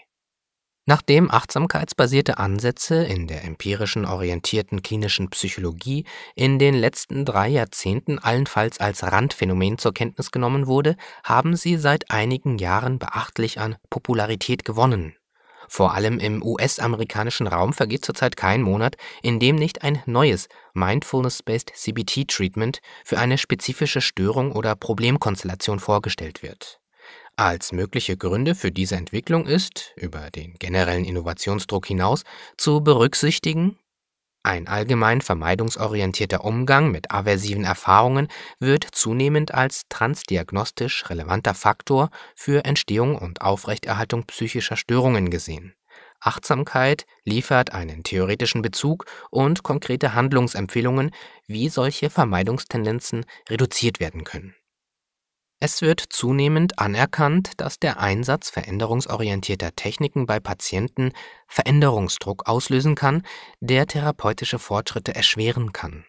Nachdem achtsamkeitsbasierte Ansätze in der empirischen orientierten klinischen Psychologie in den letzten drei Jahrzehnten allenfalls als Randphänomen zur Kenntnis genommen wurde, haben sie seit einigen Jahren beachtlich an Popularität gewonnen vor allem im US-amerikanischen Raum vergeht zurzeit kein Monat, in dem nicht ein neues Mindfulness-Based CBT-Treatment für eine spezifische Störung oder Problemkonstellation vorgestellt wird. Als mögliche Gründe für diese Entwicklung ist, über den generellen Innovationsdruck hinaus, zu berücksichtigen ein allgemein vermeidungsorientierter Umgang mit aversiven Erfahrungen wird zunehmend als transdiagnostisch relevanter Faktor für Entstehung und Aufrechterhaltung psychischer Störungen gesehen. Achtsamkeit liefert einen theoretischen Bezug und konkrete Handlungsempfehlungen, wie solche Vermeidungstendenzen reduziert werden können es wird zunehmend anerkannt, dass der Einsatz veränderungsorientierter Techniken bei Patienten Veränderungsdruck auslösen kann, der therapeutische Fortschritte erschweren kann.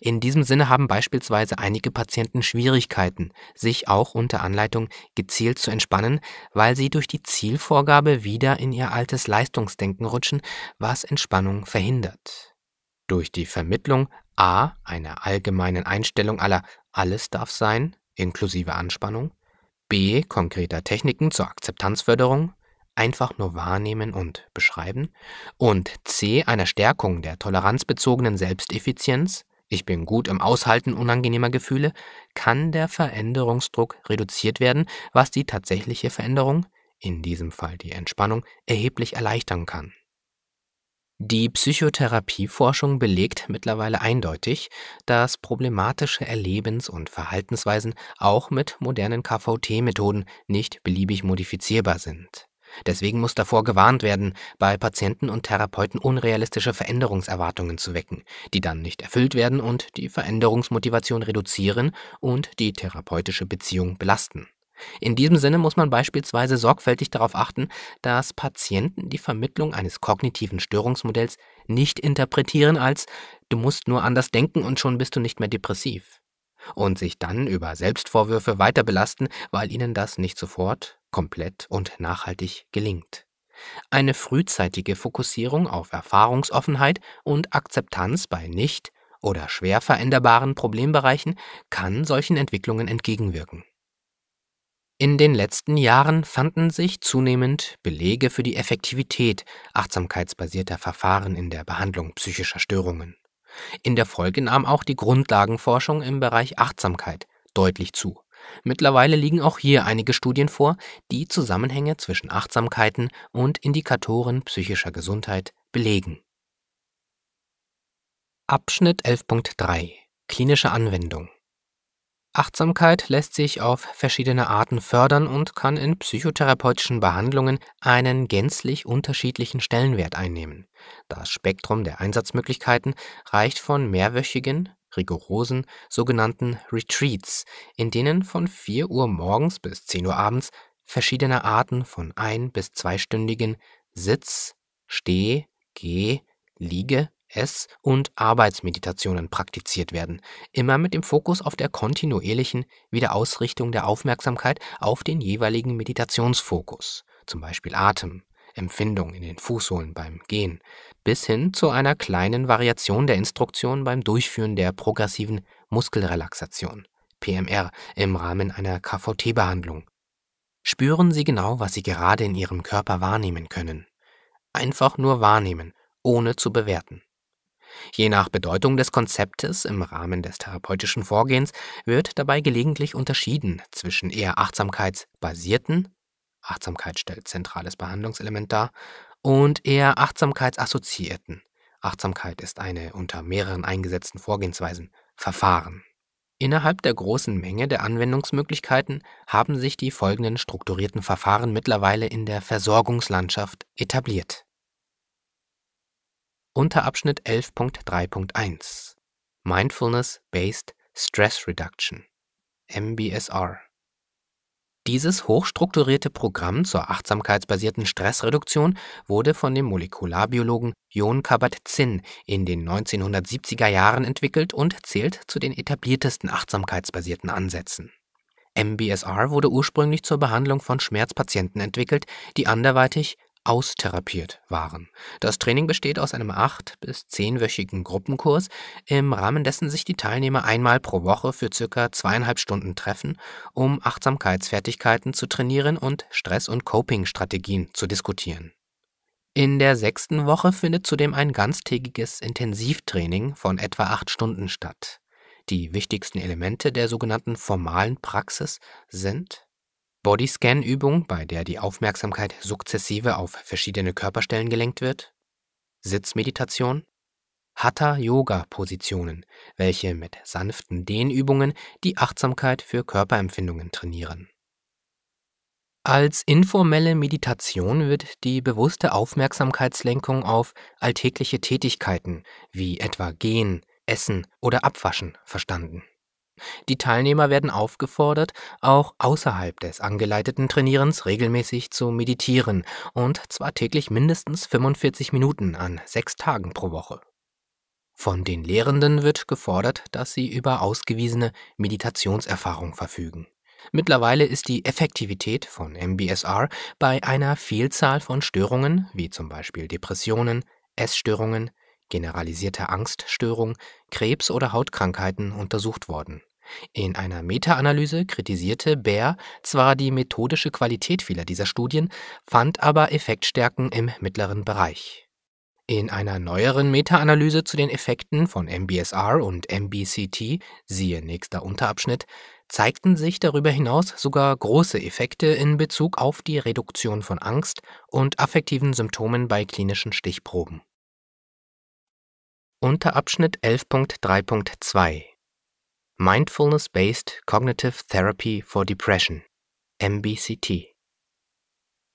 In diesem Sinne haben beispielsweise einige Patienten Schwierigkeiten, sich auch unter Anleitung gezielt zu entspannen, weil sie durch die Zielvorgabe wieder in ihr altes Leistungsdenken rutschen, was Entspannung verhindert. Durch die Vermittlung a einer allgemeinen Einstellung aller alles darf sein inklusive Anspannung, b. konkreter Techniken zur Akzeptanzförderung, einfach nur wahrnehmen und beschreiben und c. einer Stärkung der toleranzbezogenen Selbsteffizienz, ich bin gut im Aushalten unangenehmer Gefühle, kann der Veränderungsdruck reduziert werden, was die tatsächliche Veränderung, in diesem Fall die Entspannung, erheblich erleichtern kann. Die Psychotherapieforschung belegt mittlerweile eindeutig, dass problematische Erlebens- und Verhaltensweisen auch mit modernen KVT-Methoden nicht beliebig modifizierbar sind. Deswegen muss davor gewarnt werden, bei Patienten und Therapeuten unrealistische Veränderungserwartungen zu wecken, die dann nicht erfüllt werden und die Veränderungsmotivation reduzieren und die therapeutische Beziehung belasten in diesem Sinne muss man beispielsweise sorgfältig darauf achten, dass Patienten die Vermittlung eines kognitiven Störungsmodells nicht interpretieren als du musst nur anders denken und schon bist du nicht mehr depressiv und sich dann über Selbstvorwürfe weiter belasten, weil ihnen das nicht sofort, komplett und nachhaltig gelingt. Eine frühzeitige Fokussierung auf Erfahrungsoffenheit und Akzeptanz bei nicht oder schwer veränderbaren Problembereichen kann solchen Entwicklungen entgegenwirken. In den letzten Jahren fanden sich zunehmend Belege für die Effektivität achtsamkeitsbasierter Verfahren in der Behandlung psychischer Störungen. In der Folge nahm auch die Grundlagenforschung im Bereich Achtsamkeit deutlich zu. Mittlerweile liegen auch hier einige Studien vor, die Zusammenhänge zwischen Achtsamkeiten und Indikatoren psychischer Gesundheit belegen. Abschnitt 11.3 Klinische Anwendung Achtsamkeit lässt sich auf verschiedene Arten fördern und kann in psychotherapeutischen Behandlungen einen gänzlich unterschiedlichen Stellenwert einnehmen. Das Spektrum der Einsatzmöglichkeiten reicht von mehrwöchigen, rigorosen sogenannten Retreats, in denen von 4 Uhr morgens bis 10 Uhr abends verschiedene Arten von ein- bis zweistündigen Sitz-, Steh-, Geh-, Liege- Ess- und Arbeitsmeditationen praktiziert werden, immer mit dem Fokus auf der kontinuierlichen Wiederausrichtung der Aufmerksamkeit auf den jeweiligen Meditationsfokus, zum Beispiel Atem, Empfindung in den Fußsohlen beim Gehen, bis hin zu einer kleinen Variation der Instruktion beim Durchführen der progressiven Muskelrelaxation, PMR, im Rahmen einer KVT-Behandlung. Spüren Sie genau, was Sie gerade in Ihrem Körper wahrnehmen können. Einfach nur wahrnehmen, ohne zu bewerten. Je nach Bedeutung des Konzeptes im Rahmen des therapeutischen Vorgehens wird dabei gelegentlich unterschieden zwischen eher achtsamkeitsbasierten Achtsamkeit stellt zentrales Behandlungselement dar und eher achtsamkeitsassoziierten Achtsamkeit ist eine unter mehreren eingesetzten Vorgehensweisen Verfahren. Innerhalb der großen Menge der Anwendungsmöglichkeiten haben sich die folgenden strukturierten Verfahren mittlerweile in der Versorgungslandschaft etabliert. Unterabschnitt 11.3.1 Mindfulness-Based Stress Reduction MBSR. Dieses hochstrukturierte Programm zur achtsamkeitsbasierten Stressreduktion wurde von dem Molekularbiologen Jon Kabat-Zinn in den 1970er Jahren entwickelt und zählt zu den etabliertesten achtsamkeitsbasierten Ansätzen. MBSR wurde ursprünglich zur Behandlung von Schmerzpatienten entwickelt, die anderweitig austherapiert waren. Das Training besteht aus einem acht bis zehnwöchigen Gruppenkurs, im Rahmen dessen sich die Teilnehmer einmal pro Woche für circa zweieinhalb Stunden treffen, um Achtsamkeitsfertigkeiten zu trainieren und Stress- und Coping-Strategien zu diskutieren. In der sechsten Woche findet zudem ein ganztägiges Intensivtraining von etwa acht Stunden statt. Die wichtigsten Elemente der sogenannten formalen Praxis sind Bodyscan-Übung, bei der die Aufmerksamkeit sukzessive auf verschiedene Körperstellen gelenkt wird, Sitzmeditation, Hatha-Yoga-Positionen, welche mit sanften Dehnübungen die Achtsamkeit für Körperempfindungen trainieren. Als informelle Meditation wird die bewusste Aufmerksamkeitslenkung auf alltägliche Tätigkeiten wie etwa Gehen, Essen oder Abwaschen verstanden. Die Teilnehmer werden aufgefordert, auch außerhalb des angeleiteten Trainierens regelmäßig zu meditieren, und zwar täglich mindestens 45 Minuten an sechs Tagen pro Woche. Von den Lehrenden wird gefordert, dass sie über ausgewiesene Meditationserfahrung verfügen. Mittlerweile ist die Effektivität von MBSR bei einer Vielzahl von Störungen, wie zum Beispiel Depressionen, Essstörungen, generalisierte Angststörung, Krebs oder Hautkrankheiten untersucht worden. In einer Meta-Analyse kritisierte Baer zwar die methodische Qualität vieler dieser Studien, fand aber Effektstärken im mittleren Bereich. In einer neueren Meta-Analyse zu den Effekten von MBSR und MBCT, siehe nächster Unterabschnitt, zeigten sich darüber hinaus sogar große Effekte in Bezug auf die Reduktion von Angst und affektiven Symptomen bei klinischen Stichproben. Unterabschnitt 11.3.2 Mindfulness-Based Cognitive Therapy for Depression, MBCT.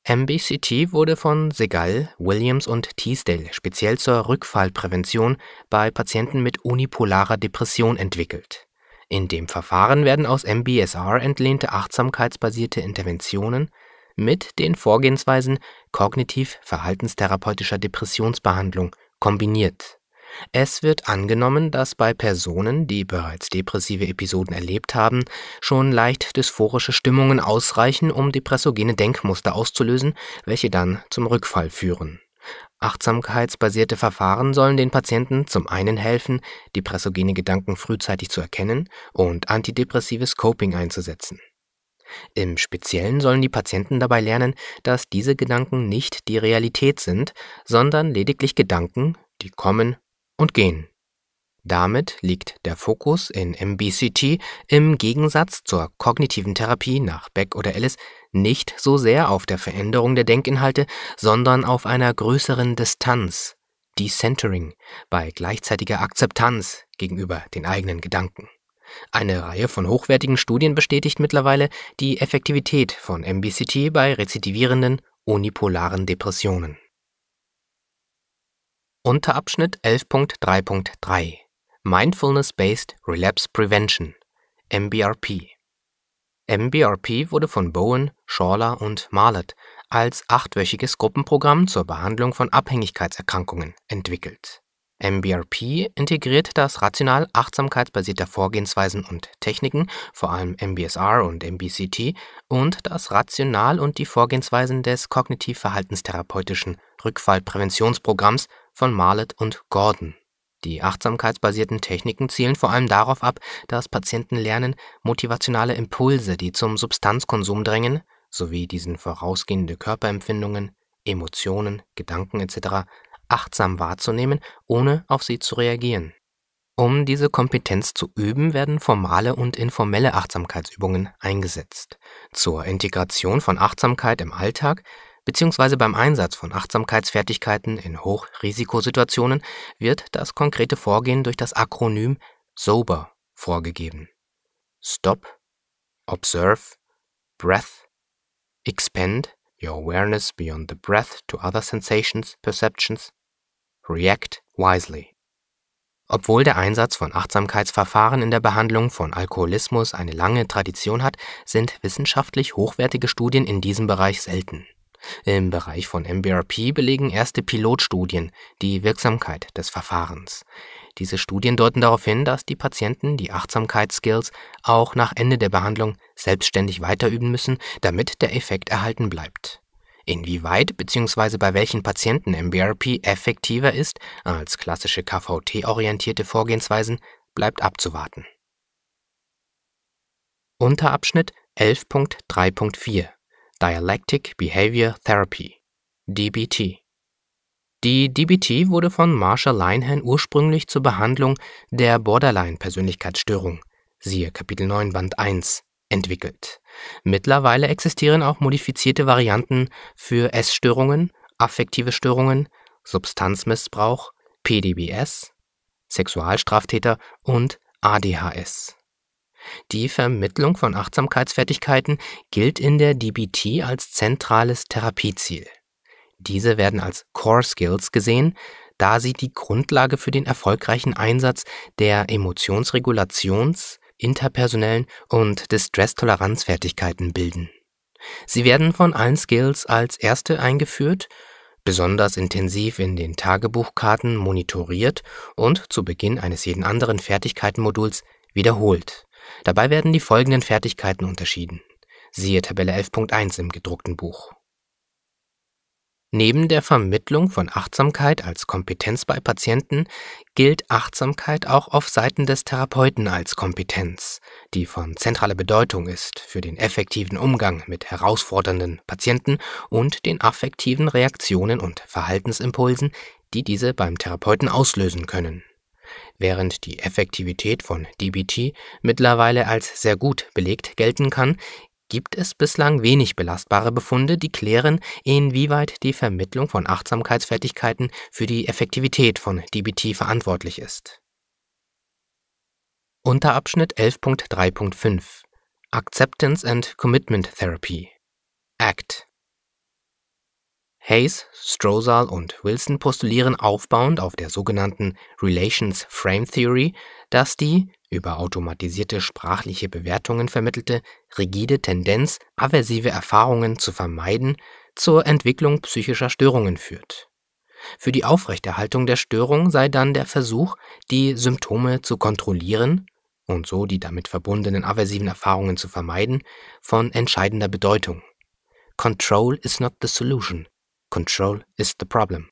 MBCT wurde von Segal, Williams und Teasdale speziell zur Rückfallprävention bei Patienten mit unipolarer Depression entwickelt. In dem Verfahren werden aus MBSR entlehnte achtsamkeitsbasierte Interventionen mit den Vorgehensweisen kognitiv-verhaltenstherapeutischer Depressionsbehandlung kombiniert es wird angenommen, dass bei Personen, die bereits depressive Episoden erlebt haben, schon leicht dysphorische Stimmungen ausreichen, um depressogene Denkmuster auszulösen, welche dann zum Rückfall führen. Achtsamkeitsbasierte Verfahren sollen den Patienten zum einen helfen, depressogene Gedanken frühzeitig zu erkennen und antidepressives Coping einzusetzen. Im Speziellen sollen die Patienten dabei lernen, dass diese Gedanken nicht die Realität sind, sondern lediglich Gedanken, die kommen und gehen. Damit liegt der Fokus in MBCT im Gegensatz zur kognitiven Therapie nach Beck oder Ellis nicht so sehr auf der Veränderung der Denkinhalte, sondern auf einer größeren Distanz, Decentering, bei gleichzeitiger Akzeptanz gegenüber den eigenen Gedanken. Eine Reihe von hochwertigen Studien bestätigt mittlerweile die Effektivität von MBCT bei rezidivierenden unipolaren Depressionen. Unterabschnitt 11.3.3 Mindfulness-Based Relapse Prevention MBRP MBRP wurde von Bowen, Schorler und Marlett als achtwöchiges Gruppenprogramm zur Behandlung von Abhängigkeitserkrankungen entwickelt. MBRP integriert das rational achtsamkeitsbasierte Vorgehensweisen und Techniken, vor allem MBSR und MBCT, und das Rational und die Vorgehensweisen des kognitiv-verhaltenstherapeutischen Rückfallpräventionsprogramms von Marlett und Gordon. Die achtsamkeitsbasierten Techniken zielen vor allem darauf ab, dass Patienten lernen, motivationale Impulse, die zum Substanzkonsum drängen, sowie diesen vorausgehende Körperempfindungen, Emotionen, Gedanken etc. achtsam wahrzunehmen, ohne auf sie zu reagieren. Um diese Kompetenz zu üben, werden formale und informelle Achtsamkeitsübungen eingesetzt. Zur Integration von Achtsamkeit im Alltag bzw. beim Einsatz von Achtsamkeitsfertigkeiten in Hochrisikosituationen wird das konkrete Vorgehen durch das Akronym SOBER vorgegeben. Stop, Observe, Breath, Expand your awareness beyond the breath to other sensations, perceptions, react wisely. Obwohl der Einsatz von Achtsamkeitsverfahren in der Behandlung von Alkoholismus eine lange Tradition hat, sind wissenschaftlich hochwertige Studien in diesem Bereich selten. Im Bereich von MBRP belegen erste Pilotstudien die Wirksamkeit des Verfahrens. Diese Studien deuten darauf hin, dass die Patienten die Achtsamkeitsskills auch nach Ende der Behandlung selbstständig weiterüben müssen, damit der Effekt erhalten bleibt. Inwieweit bzw. bei welchen Patienten MBRP effektiver ist als klassische KVT-orientierte Vorgehensweisen, bleibt abzuwarten. Unterabschnitt 11.3.4 Dialectic Behavior Therapy, DBT. Die DBT wurde von Marsha Linehan ursprünglich zur Behandlung der Borderline-Persönlichkeitsstörung, siehe Kapitel 9, Band 1, entwickelt. Mittlerweile existieren auch modifizierte Varianten für Essstörungen, affektive Störungen, Substanzmissbrauch, PDBS, Sexualstraftäter und ADHS. Die Vermittlung von Achtsamkeitsfertigkeiten gilt in der DBT als zentrales Therapieziel. Diese werden als Core Skills gesehen, da sie die Grundlage für den erfolgreichen Einsatz der Emotionsregulations-, interpersonellen und Distress-Toleranz-Fertigkeiten bilden. Sie werden von allen Skills als erste eingeführt, besonders intensiv in den Tagebuchkarten monitoriert und zu Beginn eines jeden anderen Fertigkeitenmoduls wiederholt, Dabei werden die folgenden Fertigkeiten unterschieden. Siehe Tabelle 11.1 im gedruckten Buch. Neben der Vermittlung von Achtsamkeit als Kompetenz bei Patienten gilt Achtsamkeit auch auf Seiten des Therapeuten als Kompetenz, die von zentraler Bedeutung ist für den effektiven Umgang mit herausfordernden Patienten und den affektiven Reaktionen und Verhaltensimpulsen, die diese beim Therapeuten auslösen können Während die Effektivität von DBT mittlerweile als sehr gut belegt gelten kann, gibt es bislang wenig belastbare Befunde, die klären, inwieweit die Vermittlung von Achtsamkeitsfertigkeiten für die Effektivität von DBT verantwortlich ist. Unterabschnitt 11.3.5 Acceptance and Commitment Therapy ACT Hayes, Strozal und Wilson postulieren aufbauend auf der sogenannten Relations Frame Theory, dass die über automatisierte sprachliche Bewertungen vermittelte rigide Tendenz, aversive Erfahrungen zu vermeiden, zur Entwicklung psychischer Störungen führt. Für die Aufrechterhaltung der Störung sei dann der Versuch, die Symptome zu kontrollieren und so die damit verbundenen aversiven Erfahrungen zu vermeiden, von entscheidender Bedeutung. Control is not the solution, Control is the problem.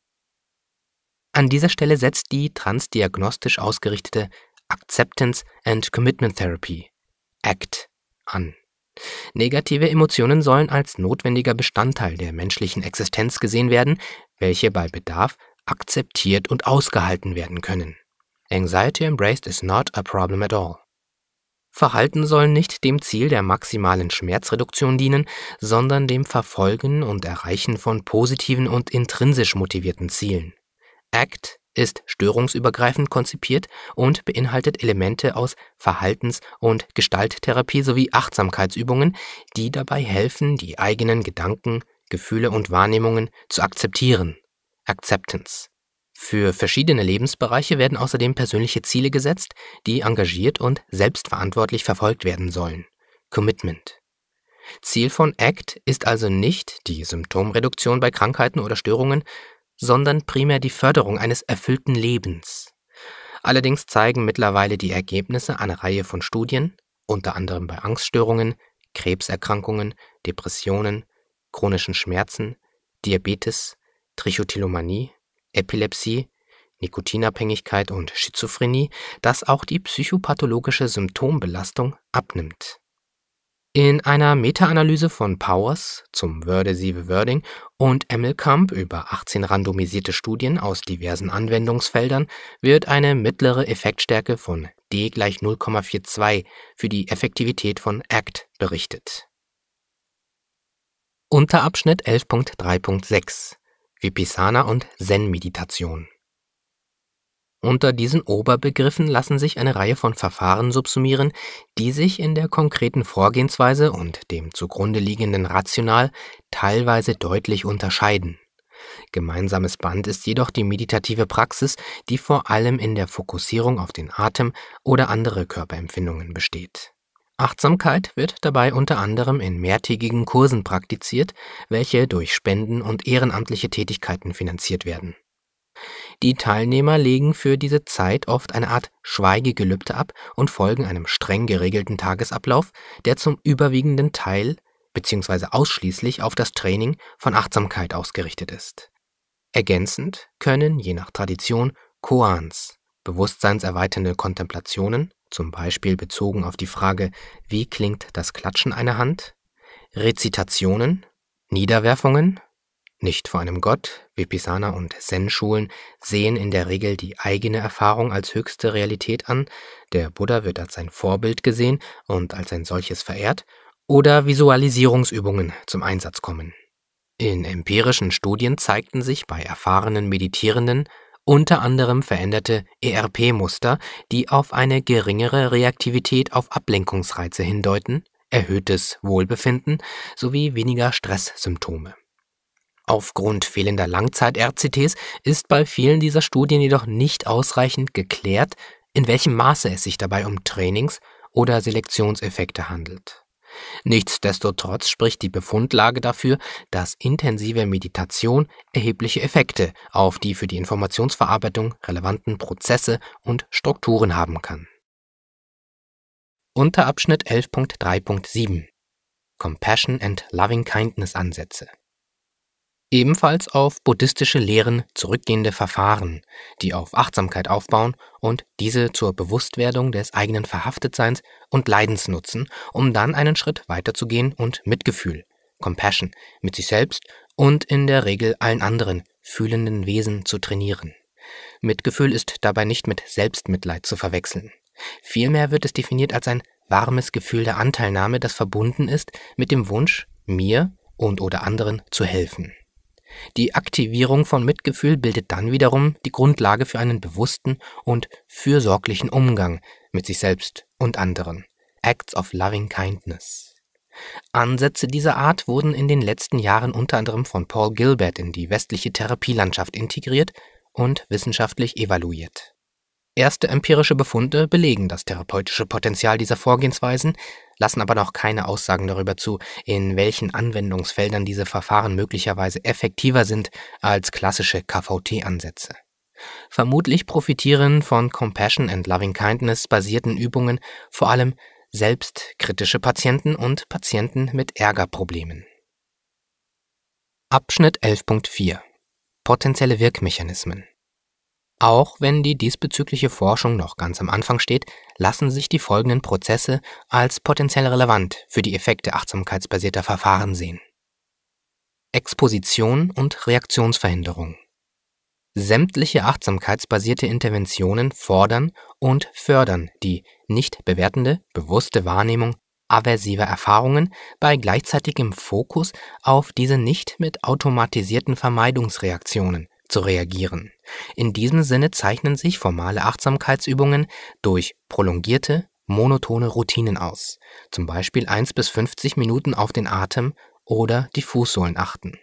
An dieser Stelle setzt die transdiagnostisch ausgerichtete Acceptance and Commitment Therapy ACT an. Negative Emotionen sollen als notwendiger Bestandteil der menschlichen Existenz gesehen werden, welche bei Bedarf akzeptiert und ausgehalten werden können. Anxiety embraced is not a problem at all. Verhalten soll nicht dem Ziel der maximalen Schmerzreduktion dienen, sondern dem Verfolgen und Erreichen von positiven und intrinsisch motivierten Zielen. ACT ist störungsübergreifend konzipiert und beinhaltet Elemente aus Verhaltens- und Gestalttherapie sowie Achtsamkeitsübungen, die dabei helfen, die eigenen Gedanken, Gefühle und Wahrnehmungen zu akzeptieren. Acceptance für verschiedene Lebensbereiche werden außerdem persönliche Ziele gesetzt, die engagiert und selbstverantwortlich verfolgt werden sollen. Commitment. Ziel von ACT ist also nicht die Symptomreduktion bei Krankheiten oder Störungen, sondern primär die Förderung eines erfüllten Lebens. Allerdings zeigen mittlerweile die Ergebnisse einer Reihe von Studien, unter anderem bei Angststörungen, Krebserkrankungen, Depressionen, chronischen Schmerzen, Diabetes, Trichotillomanie, Epilepsie, Nikotinabhängigkeit und Schizophrenie, dass auch die psychopathologische Symptombelastung abnimmt. In einer Meta-Analyse von Powers zum Wördersieve Wording und Emmelkamp über 18 randomisierte Studien aus diversen Anwendungsfeldern wird eine mittlere Effektstärke von D gleich 0,42 für die Effektivität von ACT berichtet. Unterabschnitt 11.3.6 Vipisana und Zen-Meditation. Unter diesen Oberbegriffen lassen sich eine Reihe von Verfahren subsumieren, die sich in der konkreten Vorgehensweise und dem zugrunde liegenden Rational teilweise deutlich unterscheiden. Gemeinsames Band ist jedoch die meditative Praxis, die vor allem in der Fokussierung auf den Atem oder andere Körperempfindungen besteht Achtsamkeit wird dabei unter anderem in mehrtägigen Kursen praktiziert, welche durch Spenden und ehrenamtliche Tätigkeiten finanziert werden. Die Teilnehmer legen für diese Zeit oft eine Art Schweigegelübde ab und folgen einem streng geregelten Tagesablauf, der zum überwiegenden Teil bzw. ausschließlich auf das Training von Achtsamkeit ausgerichtet ist. Ergänzend können je nach Tradition Koans, bewusstseinserweiternde Kontemplationen zum Beispiel bezogen auf die Frage, wie klingt das Klatschen einer Hand, Rezitationen, Niederwerfungen, nicht vor einem Gott, Vipisana und Zen-Schulen sehen in der Regel die eigene Erfahrung als höchste Realität an, der Buddha wird als sein Vorbild gesehen und als ein solches verehrt, oder Visualisierungsübungen zum Einsatz kommen. In empirischen Studien zeigten sich bei erfahrenen Meditierenden unter anderem veränderte ERP-Muster, die auf eine geringere Reaktivität auf Ablenkungsreize hindeuten, erhöhtes Wohlbefinden sowie weniger Stresssymptome. Aufgrund fehlender Langzeit-RCTs ist bei vielen dieser Studien jedoch nicht ausreichend geklärt, in welchem Maße es sich dabei um Trainings- oder Selektionseffekte handelt Nichtsdestotrotz spricht die Befundlage dafür, dass intensive Meditation erhebliche Effekte auf die für die Informationsverarbeitung relevanten Prozesse und Strukturen haben kann. Unterabschnitt 11.3.7 Compassion and Loving Kindness Ansätze ebenfalls auf buddhistische Lehren zurückgehende Verfahren, die auf Achtsamkeit aufbauen und diese zur Bewusstwerdung des eigenen Verhaftetseins und Leidens nutzen, um dann einen Schritt weiterzugehen und Mitgefühl, Compassion, mit sich selbst und in der Regel allen anderen fühlenden Wesen zu trainieren. Mitgefühl ist dabei nicht mit Selbstmitleid zu verwechseln. Vielmehr wird es definiert als ein warmes Gefühl der Anteilnahme, das verbunden ist mit dem Wunsch, mir und oder anderen zu helfen. Die Aktivierung von Mitgefühl bildet dann wiederum die Grundlage für einen bewussten und fürsorglichen Umgang mit sich selbst und anderen. Acts of Loving Kindness. Ansätze dieser Art wurden in den letzten Jahren unter anderem von Paul Gilbert in die westliche Therapielandschaft integriert und wissenschaftlich evaluiert. Erste empirische Befunde belegen das therapeutische Potenzial dieser Vorgehensweisen, lassen aber noch keine Aussagen darüber zu, in welchen Anwendungsfeldern diese Verfahren möglicherweise effektiver sind als klassische KVT-Ansätze. Vermutlich profitieren von Compassion and Loving Kindness basierten Übungen vor allem selbstkritische Patienten und Patienten mit Ärgerproblemen. Abschnitt 11.4 Potenzielle Wirkmechanismen auch wenn die diesbezügliche Forschung noch ganz am Anfang steht, lassen sich die folgenden Prozesse als potenziell relevant für die Effekte achtsamkeitsbasierter Verfahren sehen. Exposition und Reaktionsverhinderung. Sämtliche achtsamkeitsbasierte Interventionen fordern und fördern die nicht bewertende, bewusste Wahrnehmung aversiver Erfahrungen bei gleichzeitigem Fokus auf diese nicht mit automatisierten Vermeidungsreaktionen zu reagieren. In diesem Sinne zeichnen sich formale Achtsamkeitsübungen durch prolongierte, monotone Routinen aus, zum Beispiel 1 bis 50 Minuten auf den Atem oder die Fußsohlen achten.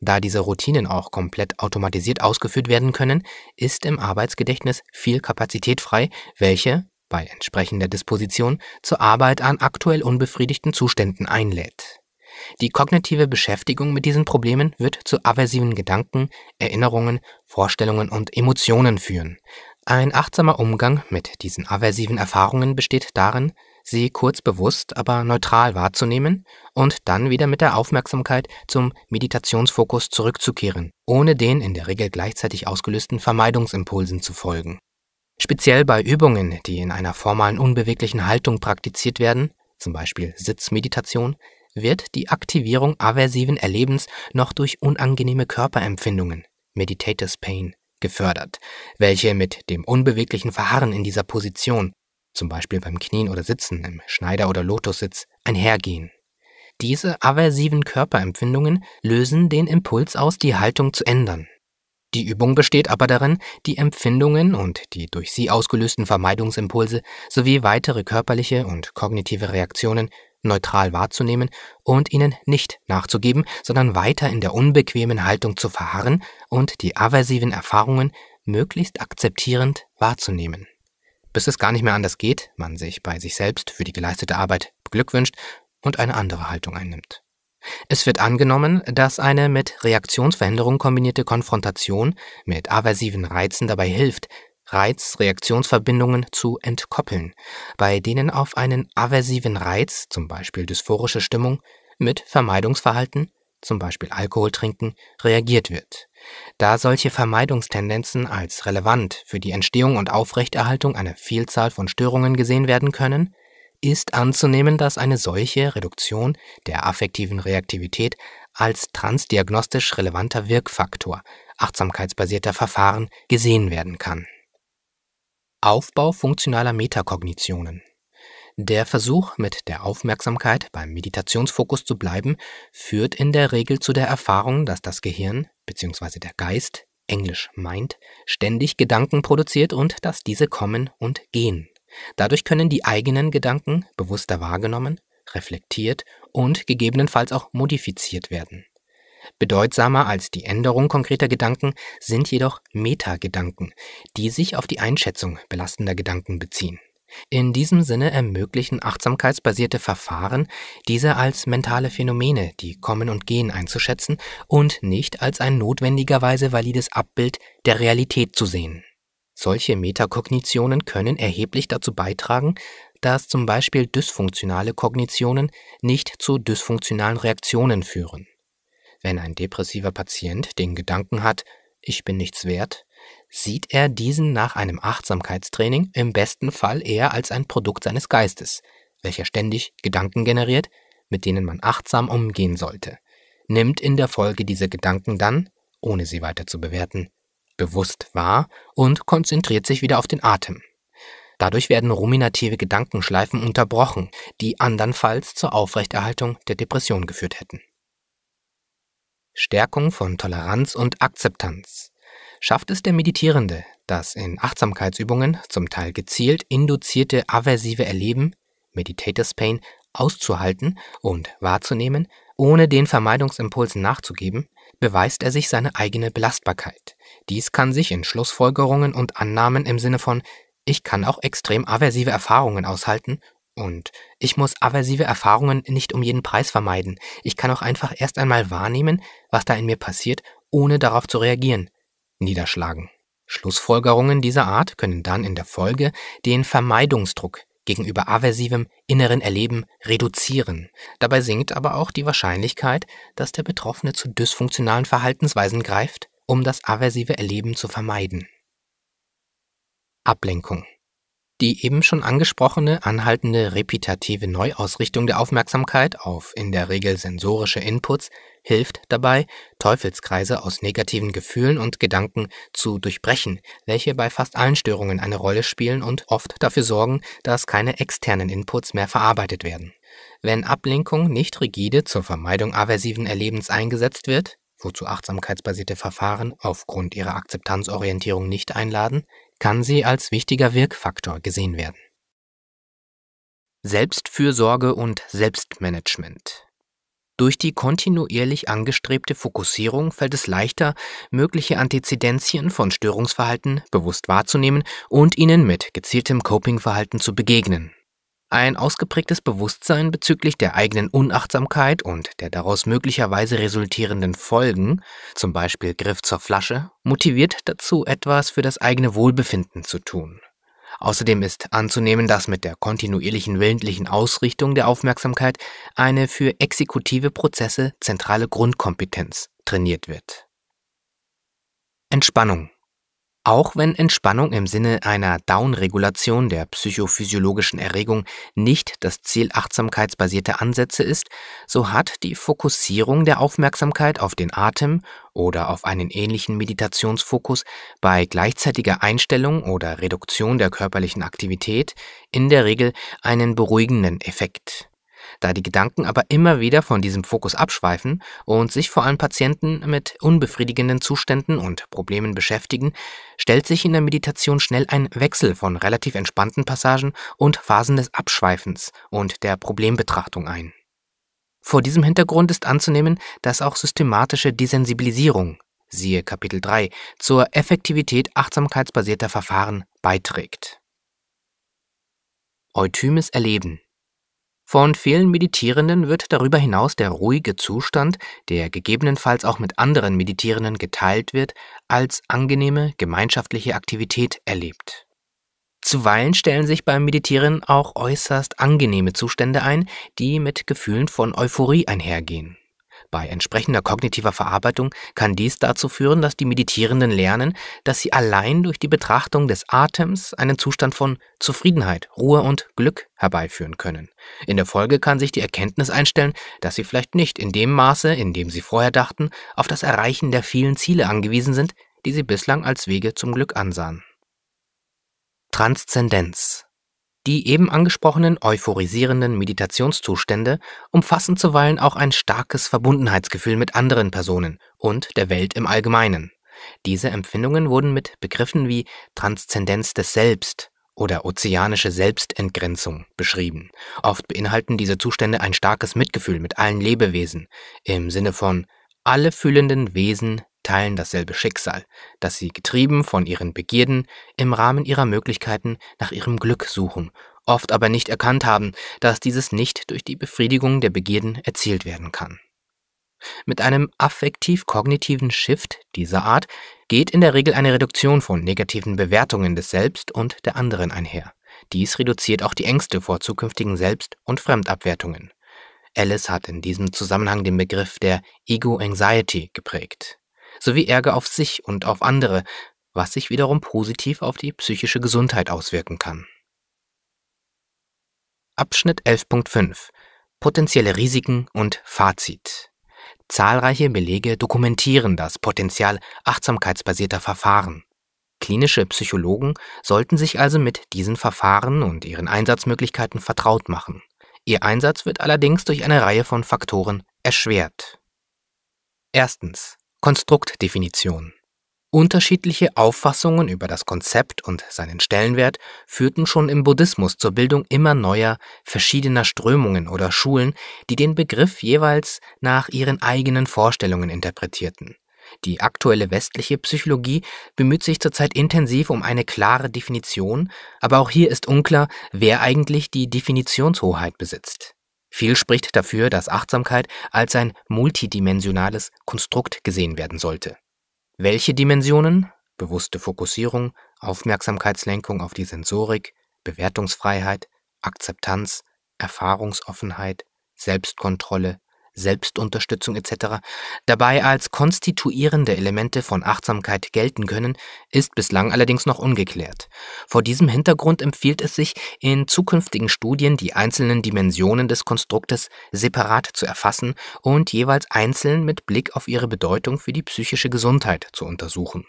Da diese Routinen auch komplett automatisiert ausgeführt werden können, ist im Arbeitsgedächtnis viel Kapazität frei, welche, bei entsprechender Disposition zur Arbeit an aktuell unbefriedigten Zuständen einlädt. Die kognitive Beschäftigung mit diesen Problemen wird zu aversiven Gedanken, Erinnerungen, Vorstellungen und Emotionen führen. Ein achtsamer Umgang mit diesen aversiven Erfahrungen besteht darin, sie kurz bewusst, aber neutral wahrzunehmen und dann wieder mit der Aufmerksamkeit zum Meditationsfokus zurückzukehren, ohne den in der Regel gleichzeitig ausgelösten Vermeidungsimpulsen zu folgen. Speziell bei Übungen, die in einer formalen unbeweglichen Haltung praktiziert werden, zum Beispiel Sitzmeditation, wird die Aktivierung aversiven Erlebens noch durch unangenehme Körperempfindungen, Meditators Pain, gefördert, welche mit dem unbeweglichen Verharren in dieser Position, zum Beispiel beim Knien oder Sitzen im Schneider- oder Lotussitz, einhergehen. Diese aversiven Körperempfindungen lösen den Impuls aus, die Haltung zu ändern. Die Übung besteht aber darin, die Empfindungen und die durch sie ausgelösten Vermeidungsimpulse sowie weitere körperliche und kognitive Reaktionen neutral wahrzunehmen und ihnen nicht nachzugeben, sondern weiter in der unbequemen Haltung zu verharren und die aversiven Erfahrungen möglichst akzeptierend wahrzunehmen. Bis es gar nicht mehr anders geht, man sich bei sich selbst für die geleistete Arbeit beglückwünscht und eine andere Haltung einnimmt. Es wird angenommen, dass eine mit Reaktionsveränderung kombinierte Konfrontation mit aversiven Reizen dabei hilft, Reiz-Reaktionsverbindungen zu entkoppeln, bei denen auf einen aversiven Reiz, zum Beispiel dysphorische Stimmung, mit Vermeidungsverhalten, zum Beispiel Alkohol trinken, reagiert wird. Da solche Vermeidungstendenzen als relevant für die Entstehung und Aufrechterhaltung einer Vielzahl von Störungen gesehen werden können, ist anzunehmen, dass eine solche Reduktion der affektiven Reaktivität als transdiagnostisch relevanter Wirkfaktor achtsamkeitsbasierter Verfahren gesehen werden kann. Aufbau funktionaler Metakognitionen. Der Versuch, mit der Aufmerksamkeit beim Meditationsfokus zu bleiben, führt in der Regel zu der Erfahrung, dass das Gehirn bzw. der Geist, englisch meint, ständig Gedanken produziert und dass diese kommen und gehen. Dadurch können die eigenen Gedanken bewusster wahrgenommen, reflektiert und gegebenenfalls auch modifiziert werden. Bedeutsamer als die Änderung konkreter Gedanken sind jedoch Metagedanken, die sich auf die Einschätzung belastender Gedanken beziehen. In diesem Sinne ermöglichen achtsamkeitsbasierte Verfahren, diese als mentale Phänomene, die kommen und gehen, einzuschätzen und nicht als ein notwendigerweise valides Abbild der Realität zu sehen. Solche Metakognitionen können erheblich dazu beitragen, dass zum Beispiel dysfunktionale Kognitionen nicht zu dysfunktionalen Reaktionen führen. Wenn ein depressiver Patient den Gedanken hat, ich bin nichts wert, sieht er diesen nach einem Achtsamkeitstraining im besten Fall eher als ein Produkt seines Geistes, welcher ständig Gedanken generiert, mit denen man achtsam umgehen sollte, nimmt in der Folge diese Gedanken dann, ohne sie weiter zu bewerten, bewusst wahr und konzentriert sich wieder auf den Atem. Dadurch werden ruminative Gedankenschleifen unterbrochen, die andernfalls zur Aufrechterhaltung der Depression geführt hätten. Stärkung von Toleranz und Akzeptanz. Schafft es der Meditierende, das in Achtsamkeitsübungen zum Teil gezielt induzierte aversive Erleben, Meditators Pain, auszuhalten und wahrzunehmen, ohne den Vermeidungsimpulsen nachzugeben, beweist er sich seine eigene Belastbarkeit. Dies kann sich in Schlussfolgerungen und Annahmen im Sinne von ich kann auch extrem aversive Erfahrungen aushalten und ich muss aversive Erfahrungen nicht um jeden Preis vermeiden. Ich kann auch einfach erst einmal wahrnehmen, was da in mir passiert, ohne darauf zu reagieren. Niederschlagen. Schlussfolgerungen dieser Art können dann in der Folge den Vermeidungsdruck gegenüber aversivem inneren Erleben reduzieren. Dabei sinkt aber auch die Wahrscheinlichkeit, dass der Betroffene zu dysfunktionalen Verhaltensweisen greift, um das aversive Erleben zu vermeiden. Ablenkung. Die eben schon angesprochene anhaltende repetitive Neuausrichtung der Aufmerksamkeit auf in der Regel sensorische Inputs hilft dabei, Teufelskreise aus negativen Gefühlen und Gedanken zu durchbrechen, welche bei fast allen Störungen eine Rolle spielen und oft dafür sorgen, dass keine externen Inputs mehr verarbeitet werden. Wenn Ablenkung nicht rigide zur Vermeidung aversiven Erlebens eingesetzt wird, wozu achtsamkeitsbasierte Verfahren aufgrund ihrer Akzeptanzorientierung nicht einladen, kann sie als wichtiger Wirkfaktor gesehen werden. Selbstfürsorge und Selbstmanagement. Durch die kontinuierlich angestrebte Fokussierung fällt es leichter, mögliche Antizidenzien von Störungsverhalten bewusst wahrzunehmen und ihnen mit gezieltem Copingverhalten zu begegnen ein ausgeprägtes Bewusstsein bezüglich der eigenen Unachtsamkeit und der daraus möglicherweise resultierenden Folgen, zum Beispiel Griff zur Flasche, motiviert dazu, etwas für das eigene Wohlbefinden zu tun. Außerdem ist anzunehmen, dass mit der kontinuierlichen willentlichen Ausrichtung der Aufmerksamkeit eine für exekutive Prozesse zentrale Grundkompetenz trainiert wird. Entspannung auch wenn Entspannung im Sinne einer Downregulation der psychophysiologischen Erregung nicht das Ziel achtsamkeitsbasierter Ansätze ist, so hat die Fokussierung der Aufmerksamkeit auf den Atem oder auf einen ähnlichen Meditationsfokus bei gleichzeitiger Einstellung oder Reduktion der körperlichen Aktivität in der Regel einen beruhigenden Effekt da die Gedanken aber immer wieder von diesem Fokus abschweifen und sich vor allem Patienten mit unbefriedigenden Zuständen und Problemen beschäftigen, stellt sich in der Meditation schnell ein Wechsel von relativ entspannten Passagen und Phasen des Abschweifens und der Problembetrachtung ein. Vor diesem Hintergrund ist anzunehmen, dass auch systematische Desensibilisierung, siehe Kapitel 3, zur Effektivität achtsamkeitsbasierter Verfahren beiträgt. Euthymes Erleben von vielen Meditierenden wird darüber hinaus der ruhige Zustand, der gegebenenfalls auch mit anderen Meditierenden geteilt wird, als angenehme gemeinschaftliche Aktivität erlebt. Zuweilen stellen sich beim Meditieren auch äußerst angenehme Zustände ein, die mit Gefühlen von Euphorie einhergehen. Bei entsprechender kognitiver Verarbeitung kann dies dazu führen, dass die Meditierenden lernen, dass sie allein durch die Betrachtung des Atems einen Zustand von Zufriedenheit, Ruhe und Glück herbeiführen können. In der Folge kann sich die Erkenntnis einstellen, dass sie vielleicht nicht in dem Maße, in dem sie vorher dachten, auf das Erreichen der vielen Ziele angewiesen sind, die sie bislang als Wege zum Glück ansahen. Transzendenz die eben angesprochenen euphorisierenden Meditationszustände umfassen zuweilen auch ein starkes Verbundenheitsgefühl mit anderen Personen und der Welt im Allgemeinen. Diese Empfindungen wurden mit Begriffen wie Transzendenz des Selbst oder ozeanische Selbstentgrenzung beschrieben. Oft beinhalten diese Zustände ein starkes Mitgefühl mit allen Lebewesen im Sinne von alle fühlenden Wesen teilen dasselbe Schicksal, dass sie getrieben von ihren Begierden im Rahmen ihrer Möglichkeiten nach ihrem Glück suchen, oft aber nicht erkannt haben, dass dieses nicht durch die Befriedigung der Begierden erzielt werden kann. Mit einem affektiv-kognitiven Shift dieser Art geht in der Regel eine Reduktion von negativen Bewertungen des Selbst und der anderen einher. Dies reduziert auch die Ängste vor zukünftigen Selbst- und Fremdabwertungen. Alice hat in diesem Zusammenhang den Begriff der Ego-Anxiety geprägt, sowie Ärger auf sich und auf andere, was sich wiederum positiv auf die psychische Gesundheit auswirken kann. Abschnitt 11.5 Potenzielle Risiken und Fazit Zahlreiche Belege dokumentieren das Potenzial achtsamkeitsbasierter Verfahren. Klinische Psychologen sollten sich also mit diesen Verfahren und ihren Einsatzmöglichkeiten vertraut machen. Ihr Einsatz wird allerdings durch eine Reihe von Faktoren erschwert. Erstens Konstruktdefinition. Unterschiedliche Auffassungen über das Konzept und seinen Stellenwert führten schon im Buddhismus zur Bildung immer neuer, verschiedener Strömungen oder Schulen, die den Begriff jeweils nach ihren eigenen Vorstellungen interpretierten. Die aktuelle westliche Psychologie bemüht sich zurzeit intensiv um eine klare Definition, aber auch hier ist unklar, wer eigentlich die Definitionshoheit besitzt. Viel spricht dafür, dass Achtsamkeit als ein multidimensionales Konstrukt gesehen werden sollte. Welche Dimensionen? Bewusste Fokussierung, Aufmerksamkeitslenkung auf die Sensorik, Bewertungsfreiheit, Akzeptanz, Erfahrungsoffenheit, Selbstkontrolle, Selbstunterstützung etc. dabei als konstituierende Elemente von Achtsamkeit gelten können, ist bislang allerdings noch ungeklärt. Vor diesem Hintergrund empfiehlt es sich, in zukünftigen Studien die einzelnen Dimensionen des Konstruktes separat zu erfassen und jeweils einzeln mit Blick auf ihre Bedeutung für die psychische Gesundheit zu untersuchen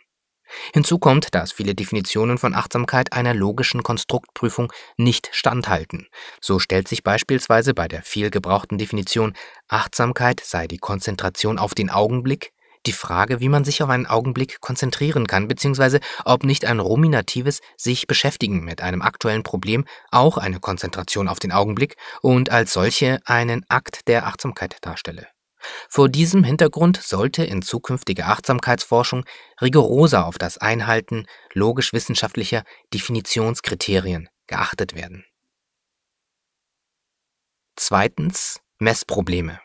Hinzu kommt, dass viele Definitionen von Achtsamkeit einer logischen Konstruktprüfung nicht standhalten. So stellt sich beispielsweise bei der vielgebrauchten Definition Achtsamkeit sei die Konzentration auf den Augenblick die Frage, wie man sich auf einen Augenblick konzentrieren kann, beziehungsweise ob nicht ein ruminatives sich beschäftigen mit einem aktuellen Problem auch eine Konzentration auf den Augenblick und als solche einen Akt der Achtsamkeit darstelle. Vor diesem Hintergrund sollte in zukünftiger Achtsamkeitsforschung rigoroser auf das Einhalten logisch-wissenschaftlicher Definitionskriterien geachtet werden. Zweitens Messprobleme.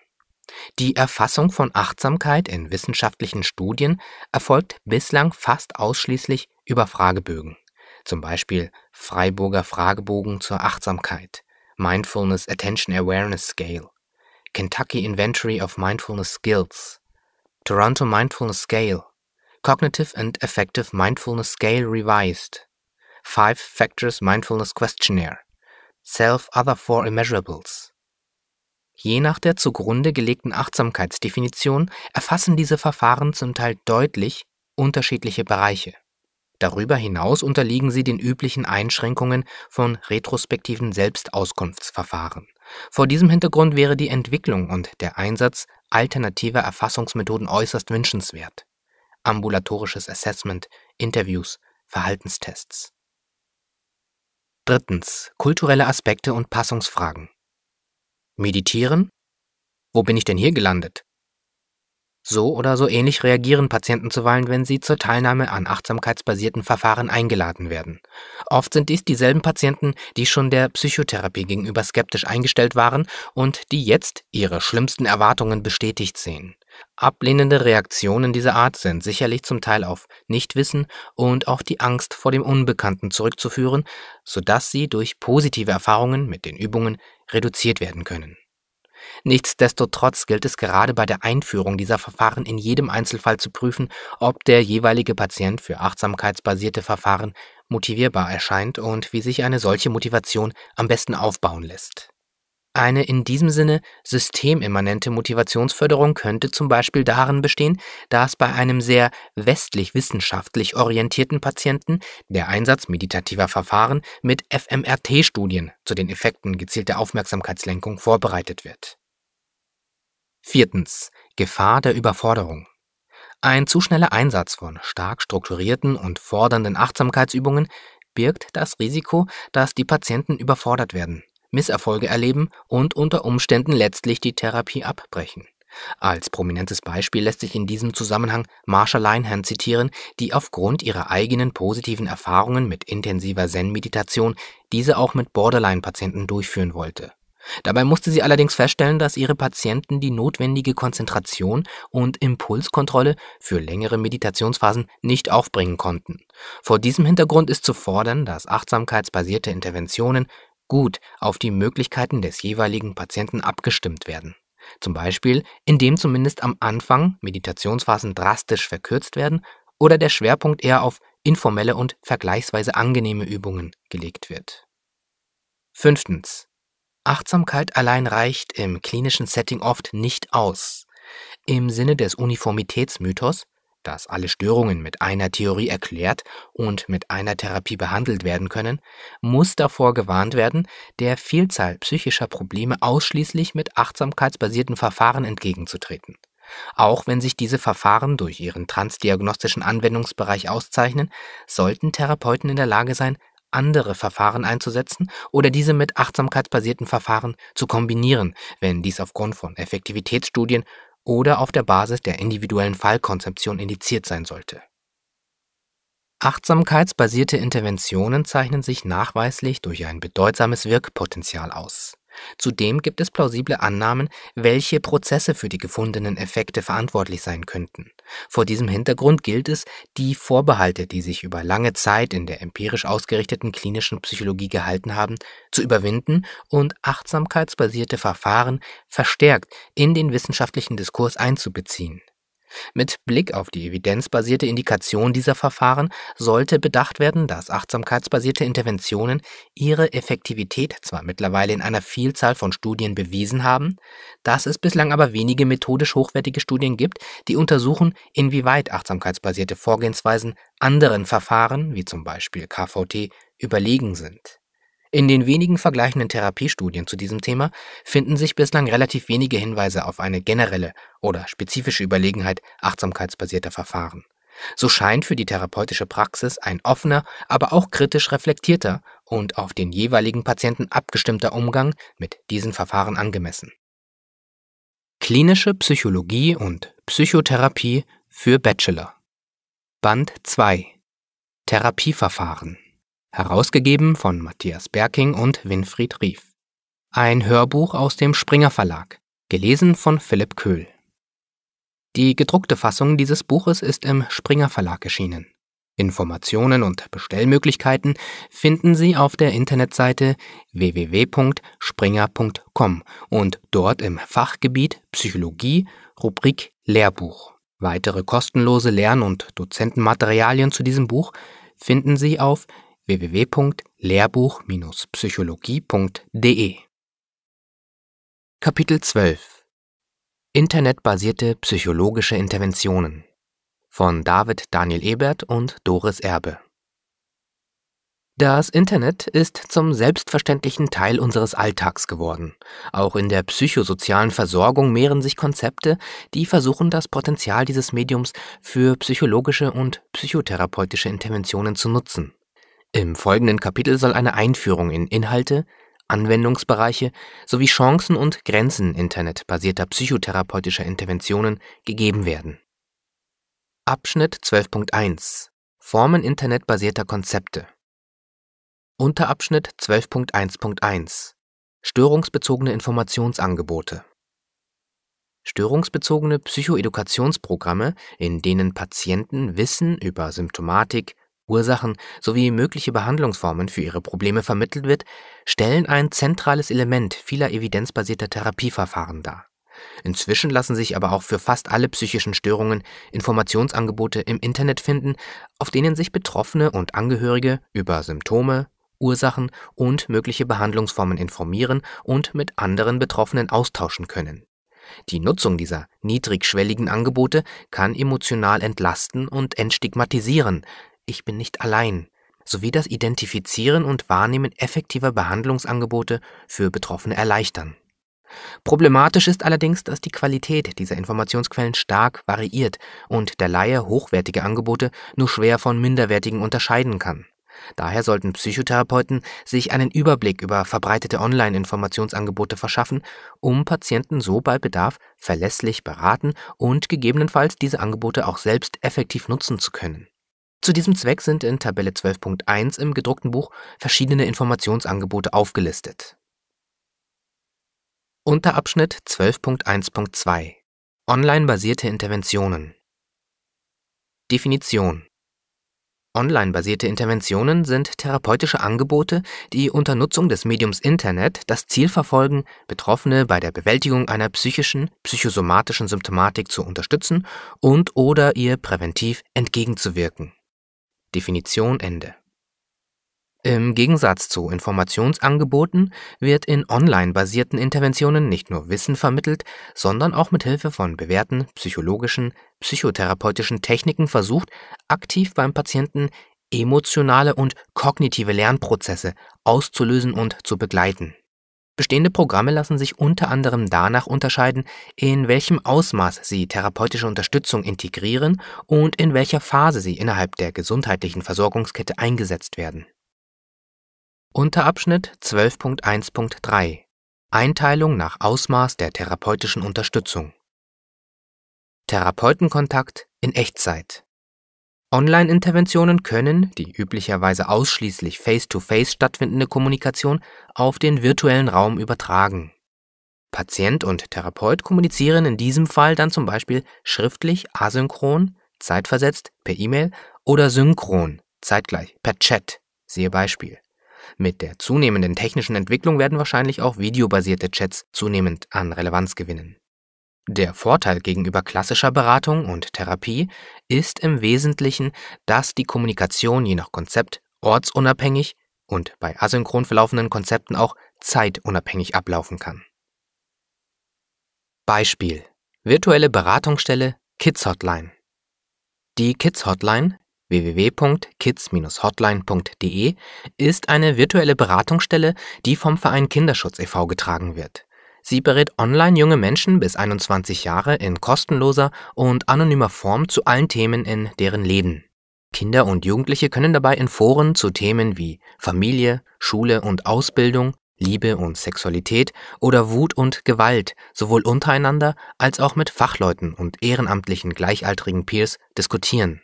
Die Erfassung von Achtsamkeit in wissenschaftlichen Studien erfolgt bislang fast ausschließlich über Fragebögen, zum Beispiel Freiburger Fragebogen zur Achtsamkeit, Mindfulness Attention Awareness Scale Kentucky Inventory of Mindfulness Skills, Toronto Mindfulness Scale, Cognitive and Effective Mindfulness Scale Revised, Five Factors Mindfulness Questionnaire, Self Other Four Immeasurables. Je nach der zugrunde gelegten Achtsamkeitsdefinition erfassen diese Verfahren zum Teil deutlich unterschiedliche Bereiche. Darüber hinaus unterliegen sie den üblichen Einschränkungen von retrospektiven Selbstauskunftsverfahren. Vor diesem Hintergrund wäre die Entwicklung und der Einsatz alternativer Erfassungsmethoden äußerst wünschenswert. Ambulatorisches Assessment, Interviews, Verhaltenstests. Drittens. Kulturelle Aspekte und Passungsfragen. Meditieren? Wo bin ich denn hier gelandet? So oder so ähnlich reagieren Patienten zuweilen, wenn sie zur Teilnahme an achtsamkeitsbasierten Verfahren eingeladen werden. Oft sind dies dieselben Patienten, die schon der Psychotherapie gegenüber skeptisch eingestellt waren und die jetzt ihre schlimmsten Erwartungen bestätigt sehen. Ablehnende Reaktionen dieser Art sind sicherlich zum Teil auf Nichtwissen und auch die Angst vor dem Unbekannten zurückzuführen, sodass sie durch positive Erfahrungen mit den Übungen reduziert werden können. Nichtsdestotrotz gilt es gerade bei der Einführung dieser Verfahren in jedem Einzelfall zu prüfen, ob der jeweilige Patient für achtsamkeitsbasierte Verfahren motivierbar erscheint und wie sich eine solche Motivation am besten aufbauen lässt eine in diesem Sinne systemimmanente Motivationsförderung könnte zum Beispiel darin bestehen, dass bei einem sehr westlich wissenschaftlich orientierten Patienten der Einsatz meditativer Verfahren mit FMRT-Studien zu den Effekten gezielter Aufmerksamkeitslenkung vorbereitet wird. Viertens. Gefahr der Überforderung. Ein zu schneller Einsatz von stark strukturierten und fordernden Achtsamkeitsübungen birgt das Risiko, dass die Patienten überfordert werden Misserfolge erleben und unter Umständen letztlich die Therapie abbrechen. Als prominentes Beispiel lässt sich in diesem Zusammenhang Marsha Linehan zitieren, die aufgrund ihrer eigenen positiven Erfahrungen mit intensiver Zen-Meditation diese auch mit Borderline-Patienten durchführen wollte. Dabei musste sie allerdings feststellen, dass ihre Patienten die notwendige Konzentration und Impulskontrolle für längere Meditationsphasen nicht aufbringen konnten. Vor diesem Hintergrund ist zu fordern, dass achtsamkeitsbasierte Interventionen gut auf die Möglichkeiten des jeweiligen Patienten abgestimmt werden. Zum Beispiel, indem zumindest am Anfang Meditationsphasen drastisch verkürzt werden oder der Schwerpunkt eher auf informelle und vergleichsweise angenehme Übungen gelegt wird. Fünftens. Achtsamkeit allein reicht im klinischen Setting oft nicht aus. Im Sinne des Uniformitätsmythos dass alle Störungen mit einer Theorie erklärt und mit einer Therapie behandelt werden können, muss davor gewarnt werden, der Vielzahl psychischer Probleme ausschließlich mit achtsamkeitsbasierten Verfahren entgegenzutreten. Auch wenn sich diese Verfahren durch ihren transdiagnostischen Anwendungsbereich auszeichnen, sollten Therapeuten in der Lage sein, andere Verfahren einzusetzen oder diese mit achtsamkeitsbasierten Verfahren zu kombinieren, wenn dies aufgrund von Effektivitätsstudien oder auf der Basis der individuellen Fallkonzeption indiziert sein sollte. Achtsamkeitsbasierte Interventionen zeichnen sich nachweislich durch ein bedeutsames Wirkpotenzial aus Zudem gibt es plausible Annahmen, welche Prozesse für die gefundenen Effekte verantwortlich sein könnten. Vor diesem Hintergrund gilt es, die Vorbehalte, die sich über lange Zeit in der empirisch ausgerichteten klinischen Psychologie gehalten haben, zu überwinden und achtsamkeitsbasierte Verfahren verstärkt in den wissenschaftlichen Diskurs einzubeziehen mit Blick auf die evidenzbasierte Indikation dieser Verfahren sollte bedacht werden, dass achtsamkeitsbasierte Interventionen ihre Effektivität zwar mittlerweile in einer Vielzahl von Studien bewiesen haben, dass es bislang aber wenige methodisch hochwertige Studien gibt, die untersuchen, inwieweit achtsamkeitsbasierte Vorgehensweisen anderen Verfahren, wie zum Beispiel KVT, überlegen sind in den wenigen vergleichenden Therapiestudien zu diesem Thema finden sich bislang relativ wenige Hinweise auf eine generelle oder spezifische Überlegenheit achtsamkeitsbasierter Verfahren. So scheint für die therapeutische Praxis ein offener, aber auch kritisch reflektierter und auf den jeweiligen Patienten abgestimmter Umgang mit diesen Verfahren angemessen. Klinische Psychologie und Psychotherapie für Bachelor Band 2 Therapieverfahren herausgegeben von Matthias Berking und Winfried Rief. Ein Hörbuch aus dem Springer Verlag, gelesen von Philipp Köhl. Die gedruckte Fassung dieses Buches ist im Springer Verlag erschienen. Informationen und Bestellmöglichkeiten finden Sie auf der Internetseite www.springer.com und dort im Fachgebiet Psychologie Rubrik Lehrbuch. Weitere kostenlose Lern- und Dozentenmaterialien zu diesem Buch finden Sie auf www.lehrbuch-psychologie.de Kapitel 12 Internetbasierte psychologische Interventionen von David Daniel Ebert und Doris Erbe das Internet ist zum selbstverständlichen Teil unseres Alltags geworden. Auch in der psychosozialen Versorgung mehren sich Konzepte, die versuchen, das Potenzial dieses Mediums für psychologische und psychotherapeutische Interventionen zu nutzen. Im folgenden Kapitel soll eine Einführung in Inhalte, Anwendungsbereiche sowie Chancen und Grenzen internetbasierter psychotherapeutischer Interventionen gegeben werden. Abschnitt 12.1 Formen internetbasierter Konzepte Unterabschnitt 12.1.1 Störungsbezogene Informationsangebote Störungsbezogene Psychoedukationsprogramme, in denen Patienten Wissen über Symptomatik, Ursachen sowie mögliche Behandlungsformen für ihre Probleme vermittelt wird, stellen ein zentrales Element vieler evidenzbasierter Therapieverfahren dar. Inzwischen lassen sich aber auch für fast alle psychischen Störungen Informationsangebote im Internet finden, auf denen sich Betroffene und Angehörige über Symptome, Ursachen und mögliche Behandlungsformen informieren und mit anderen Betroffenen austauschen können. Die Nutzung dieser niedrigschwelligen Angebote kann emotional entlasten und entstigmatisieren, ich bin nicht allein sowie das Identifizieren und Wahrnehmen effektiver Behandlungsangebote für Betroffene erleichtern. Problematisch ist allerdings, dass die Qualität dieser Informationsquellen stark variiert und der Laie hochwertige Angebote nur schwer von minderwertigen unterscheiden kann. Daher sollten Psychotherapeuten sich einen Überblick über verbreitete Online-Informationsangebote verschaffen, um Patienten so bei Bedarf verlässlich beraten und gegebenenfalls diese Angebote auch selbst effektiv nutzen zu können. Zu diesem Zweck sind in Tabelle 12.1 im gedruckten Buch verschiedene Informationsangebote aufgelistet. Unterabschnitt 12.1.2 Online-basierte Interventionen Definition Online-basierte Interventionen sind therapeutische Angebote, die unter Nutzung des Mediums Internet das Ziel verfolgen, Betroffene bei der Bewältigung einer psychischen, psychosomatischen Symptomatik zu unterstützen und oder ihr präventiv entgegenzuwirken. Definition Ende. Im Gegensatz zu Informationsangeboten wird in online-basierten Interventionen nicht nur Wissen vermittelt, sondern auch mit Hilfe von bewährten psychologischen, psychotherapeutischen Techniken versucht, aktiv beim Patienten emotionale und kognitive Lernprozesse auszulösen und zu begleiten Bestehende Programme lassen sich unter anderem danach unterscheiden, in welchem Ausmaß sie therapeutische Unterstützung integrieren und in welcher Phase sie innerhalb der gesundheitlichen Versorgungskette eingesetzt werden. Unterabschnitt 12.1.3 Einteilung nach Ausmaß der therapeutischen Unterstützung Therapeutenkontakt in Echtzeit Online-Interventionen können, die üblicherweise ausschließlich face-to-face -face stattfindende Kommunikation, auf den virtuellen Raum übertragen. Patient und Therapeut kommunizieren in diesem Fall dann zum Beispiel schriftlich, asynchron, zeitversetzt, per E-Mail oder synchron, zeitgleich, per Chat, siehe Beispiel. Mit der zunehmenden technischen Entwicklung werden wahrscheinlich auch videobasierte Chats zunehmend an Relevanz gewinnen. Der Vorteil gegenüber klassischer Beratung und Therapie ist im Wesentlichen, dass die Kommunikation je nach Konzept ortsunabhängig und bei asynchron verlaufenden Konzepten auch zeitunabhängig ablaufen kann. Beispiel: Virtuelle Beratungsstelle Kids Hotline. Die Kids Hotline www.kids-hotline.de ist eine virtuelle Beratungsstelle, die vom Verein Kinderschutz e.V. getragen wird. Sie berät online junge Menschen bis 21 Jahre in kostenloser und anonymer Form zu allen Themen in deren Leben. Kinder und Jugendliche können dabei in Foren zu Themen wie Familie, Schule und Ausbildung, Liebe und Sexualität oder Wut und Gewalt sowohl untereinander als auch mit Fachleuten und ehrenamtlichen gleichaltrigen Peers diskutieren.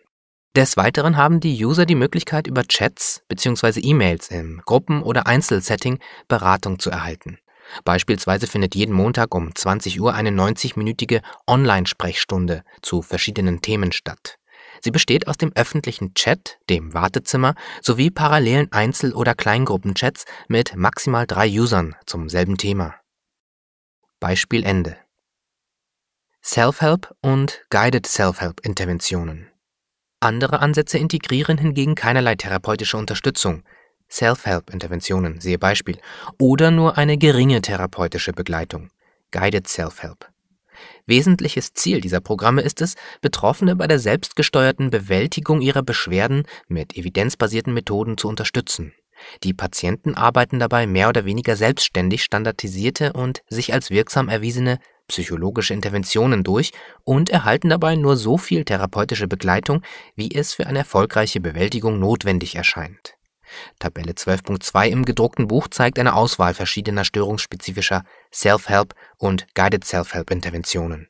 Des Weiteren haben die User die Möglichkeit, über Chats bzw. E-Mails im Gruppen- oder Einzelsetting Beratung zu erhalten. Beispielsweise findet jeden Montag um 20 Uhr eine 90-minütige Online-Sprechstunde zu verschiedenen Themen statt. Sie besteht aus dem öffentlichen Chat, dem Wartezimmer, sowie parallelen Einzel- oder Kleingruppenchats mit maximal drei Usern zum selben Thema. Beispiel Ende. Self-Help und Guided Self-Help-Interventionen. Andere Ansätze integrieren hingegen keinerlei therapeutische Unterstützung, Self-Help-Interventionen, siehe Beispiel, oder nur eine geringe therapeutische Begleitung, Guided Self-Help. Wesentliches Ziel dieser Programme ist es, Betroffene bei der selbstgesteuerten Bewältigung ihrer Beschwerden mit evidenzbasierten Methoden zu unterstützen. Die Patienten arbeiten dabei mehr oder weniger selbstständig standardisierte und sich als wirksam erwiesene psychologische Interventionen durch und erhalten dabei nur so viel therapeutische Begleitung, wie es für eine erfolgreiche Bewältigung notwendig erscheint. Tabelle 12.2 im gedruckten Buch zeigt eine Auswahl verschiedener störungsspezifischer Self-Help- und Guided Self-Help-Interventionen.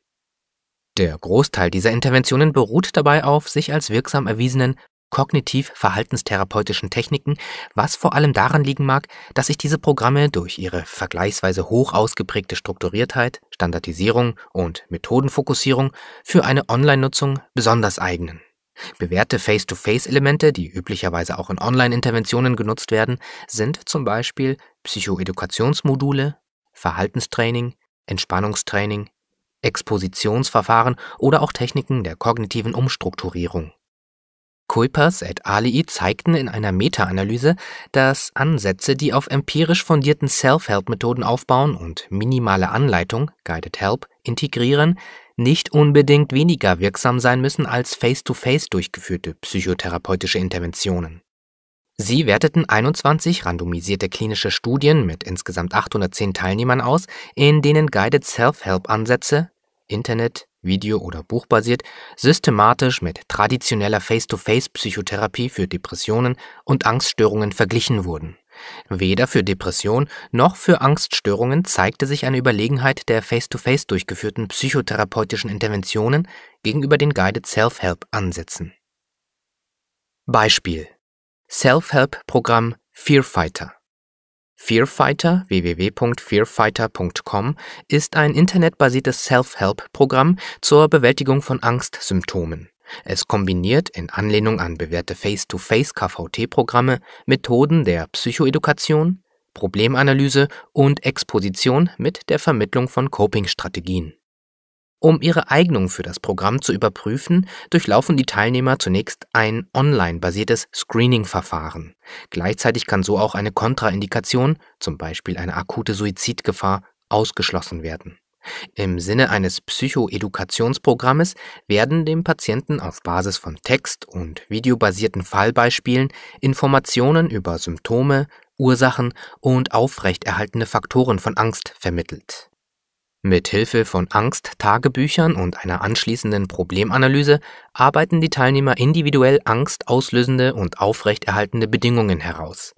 Der Großteil dieser Interventionen beruht dabei auf sich als wirksam erwiesenen kognitiv-verhaltenstherapeutischen Techniken, was vor allem daran liegen mag, dass sich diese Programme durch ihre vergleichsweise hoch ausgeprägte Strukturiertheit, Standardisierung und Methodenfokussierung für eine Online-Nutzung besonders eignen Bewährte Face-to-Face-Elemente, die üblicherweise auch in Online-Interventionen genutzt werden, sind zum Beispiel Psychoedukationsmodule, Verhaltenstraining, Entspannungstraining, Expositionsverfahren oder auch Techniken der kognitiven Umstrukturierung. Kuipers et alii zeigten in einer Meta-Analyse, dass Ansätze, die auf empirisch fundierten Self-Help-Methoden aufbauen und minimale Anleitung, Guided Help, integrieren, nicht unbedingt weniger wirksam sein müssen als face-to-face -face durchgeführte psychotherapeutische Interventionen. Sie werteten 21 randomisierte klinische Studien mit insgesamt 810 Teilnehmern aus, in denen Guided Self-Help-Ansätze, Internet, Video- oder Buchbasiert, systematisch mit traditioneller Face-to-Face-Psychotherapie für Depressionen und Angststörungen verglichen wurden. Weder für Depression noch für Angststörungen zeigte sich eine Überlegenheit der face-to-face -face durchgeführten psychotherapeutischen Interventionen gegenüber den Guided Self-Help-Ansätzen. Beispiel Self-Help-Programm Fearfighter. Fearfighter www.fearfighter.com ist ein internetbasiertes Self-Help-Programm zur Bewältigung von Angstsymptomen. Es kombiniert in Anlehnung an bewährte Face-to-Face-KVT-Programme Methoden der Psychoedukation, Problemanalyse und Exposition mit der Vermittlung von Coping-Strategien. Um ihre Eignung für das Programm zu überprüfen, durchlaufen die Teilnehmer zunächst ein online-basiertes Screening-Verfahren. Gleichzeitig kann so auch eine Kontraindikation, zum Beispiel eine akute Suizidgefahr, ausgeschlossen werden im Sinne eines Psychoedukationsprogrammes werden dem Patienten auf Basis von text- und videobasierten Fallbeispielen Informationen über Symptome, Ursachen und aufrechterhaltende Faktoren von Angst vermittelt. Mit Hilfe von Angst-Tagebüchern und einer anschließenden Problemanalyse arbeiten die Teilnehmer individuell angstauslösende und aufrechterhaltende Bedingungen heraus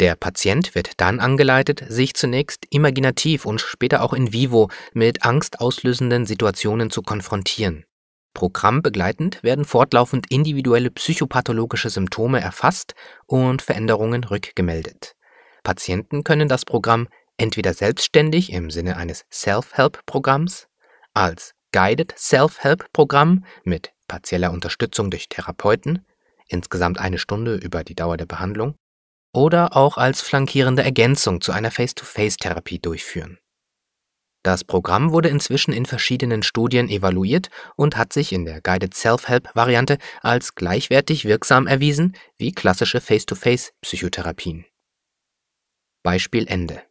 der Patient wird dann angeleitet, sich zunächst imaginativ und später auch in vivo mit angstauslösenden Situationen zu konfrontieren. Programmbegleitend werden fortlaufend individuelle psychopathologische Symptome erfasst und Veränderungen rückgemeldet. Patienten können das Programm entweder selbstständig im Sinne eines Self-Help-Programms, als Guided Self-Help-Programm mit partieller Unterstützung durch Therapeuten, insgesamt eine Stunde über die Dauer der Behandlung, oder auch als flankierende Ergänzung zu einer Face-to-Face-Therapie durchführen. Das Programm wurde inzwischen in verschiedenen Studien evaluiert und hat sich in der Guided Self-Help-Variante als gleichwertig wirksam erwiesen wie klassische Face-to-Face-Psychotherapien. Beispiel Ende.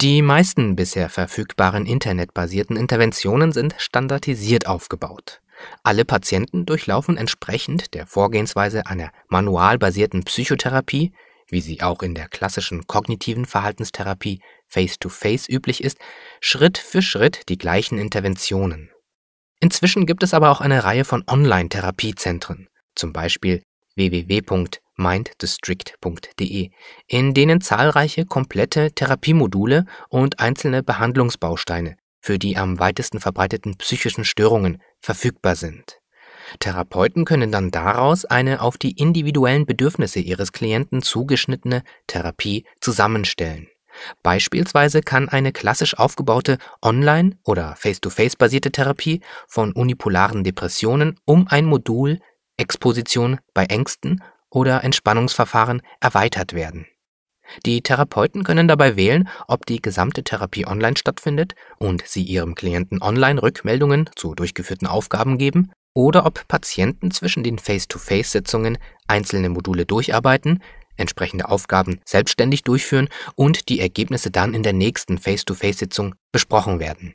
Die meisten bisher verfügbaren internetbasierten Interventionen sind standardisiert aufgebaut. Alle Patienten durchlaufen entsprechend der Vorgehensweise einer manualbasierten Psychotherapie, wie sie auch in der klassischen kognitiven Verhaltenstherapie face-to-face üblich ist, Schritt für Schritt die gleichen Interventionen. Inzwischen gibt es aber auch eine Reihe von Online-Therapiezentren, zum Beispiel www.minddistrict.de, in denen zahlreiche komplette Therapiemodule und einzelne Behandlungsbausteine für die am weitesten verbreiteten psychischen Störungen verfügbar sind. Therapeuten können dann daraus eine auf die individuellen Bedürfnisse ihres Klienten zugeschnittene Therapie zusammenstellen. Beispielsweise kann eine klassisch aufgebaute Online- oder Face-to-Face-basierte Therapie von unipolaren Depressionen um ein Modul Exposition bei Ängsten oder Entspannungsverfahren erweitert werden. Die Therapeuten können dabei wählen, ob die gesamte Therapie online stattfindet und sie ihrem Klienten online Rückmeldungen zu durchgeführten Aufgaben geben oder ob Patienten zwischen den Face-to-Face-Sitzungen einzelne Module durcharbeiten, entsprechende Aufgaben selbstständig durchführen und die Ergebnisse dann in der nächsten Face-to-Face-Sitzung besprochen werden.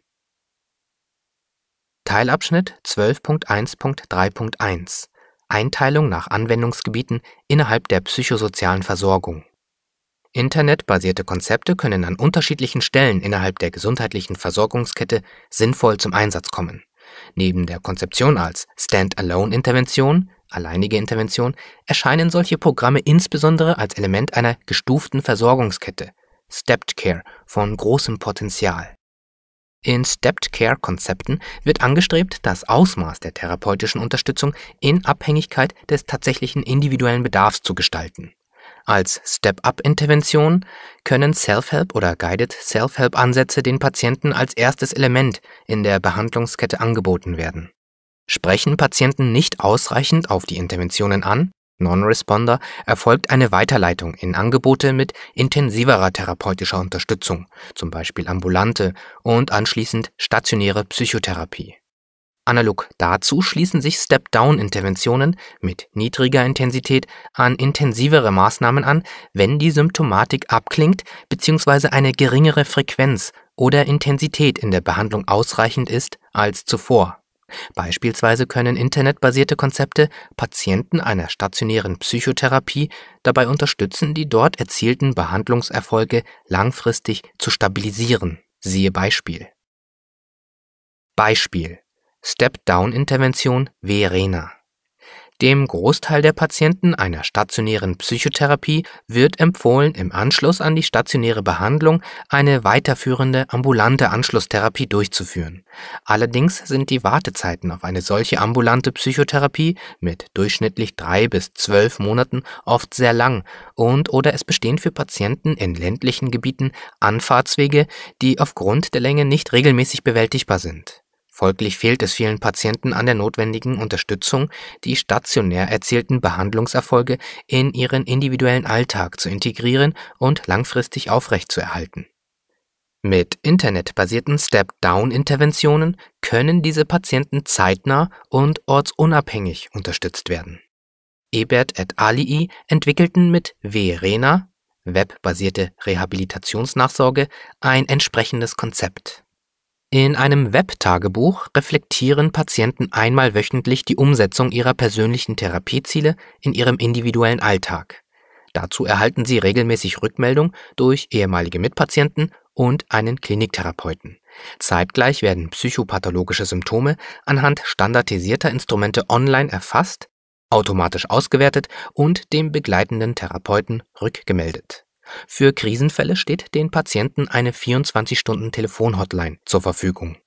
Teilabschnitt 12.1.3.1 Einteilung nach Anwendungsgebieten innerhalb der psychosozialen Versorgung Internetbasierte Konzepte können an unterschiedlichen Stellen innerhalb der gesundheitlichen Versorgungskette sinnvoll zum Einsatz kommen. Neben der Konzeption als Stand-alone-Intervention (alleinige Intervention) erscheinen solche Programme insbesondere als Element einer gestuften Versorgungskette (Stepped Care) von großem Potenzial. In Stepped Care-Konzepten wird angestrebt, das Ausmaß der therapeutischen Unterstützung in Abhängigkeit des tatsächlichen individuellen Bedarfs zu gestalten als Step-up-Intervention können Self-Help oder Guided Self-Help-Ansätze den Patienten als erstes Element in der Behandlungskette angeboten werden. Sprechen Patienten nicht ausreichend auf die Interventionen an, Non-Responder, erfolgt eine Weiterleitung in Angebote mit intensiverer therapeutischer Unterstützung, zum Beispiel ambulante und anschließend stationäre Psychotherapie. Analog dazu schließen sich Step-Down-Interventionen mit niedriger Intensität an intensivere Maßnahmen an, wenn die Symptomatik abklingt bzw. eine geringere Frequenz oder Intensität in der Behandlung ausreichend ist als zuvor. Beispielsweise können internetbasierte Konzepte Patienten einer stationären Psychotherapie dabei unterstützen, die dort erzielten Behandlungserfolge langfristig zu stabilisieren. Siehe Beispiel. Beispiel Step-Down-Intervention Verena. Dem Großteil der Patienten einer stationären Psychotherapie wird empfohlen, im Anschluss an die stationäre Behandlung eine weiterführende ambulante Anschlusstherapie durchzuführen. Allerdings sind die Wartezeiten auf eine solche ambulante Psychotherapie mit durchschnittlich drei bis zwölf Monaten oft sehr lang und oder es bestehen für Patienten in ländlichen Gebieten Anfahrtswege, die aufgrund der Länge nicht regelmäßig bewältigbar sind. Folglich fehlt es vielen Patienten an der notwendigen Unterstützung, die stationär erzielten Behandlungserfolge in ihren individuellen Alltag zu integrieren und langfristig aufrechtzuerhalten. Mit internetbasierten Step-Down-Interventionen können diese Patienten zeitnah und ortsunabhängig unterstützt werden. Ebert et alii entwickelten mit Verena, webbasierte Rehabilitationsnachsorge, ein entsprechendes Konzept in einem Web-Tagebuch reflektieren Patienten einmal wöchentlich die Umsetzung ihrer persönlichen Therapieziele in ihrem individuellen Alltag. Dazu erhalten sie regelmäßig Rückmeldung durch ehemalige Mitpatienten und einen Kliniktherapeuten. Zeitgleich werden psychopathologische Symptome anhand standardisierter Instrumente online erfasst, automatisch ausgewertet und dem begleitenden Therapeuten rückgemeldet für Krisenfälle steht den Patienten eine 24-Stunden-Telefon-Hotline zur Verfügung.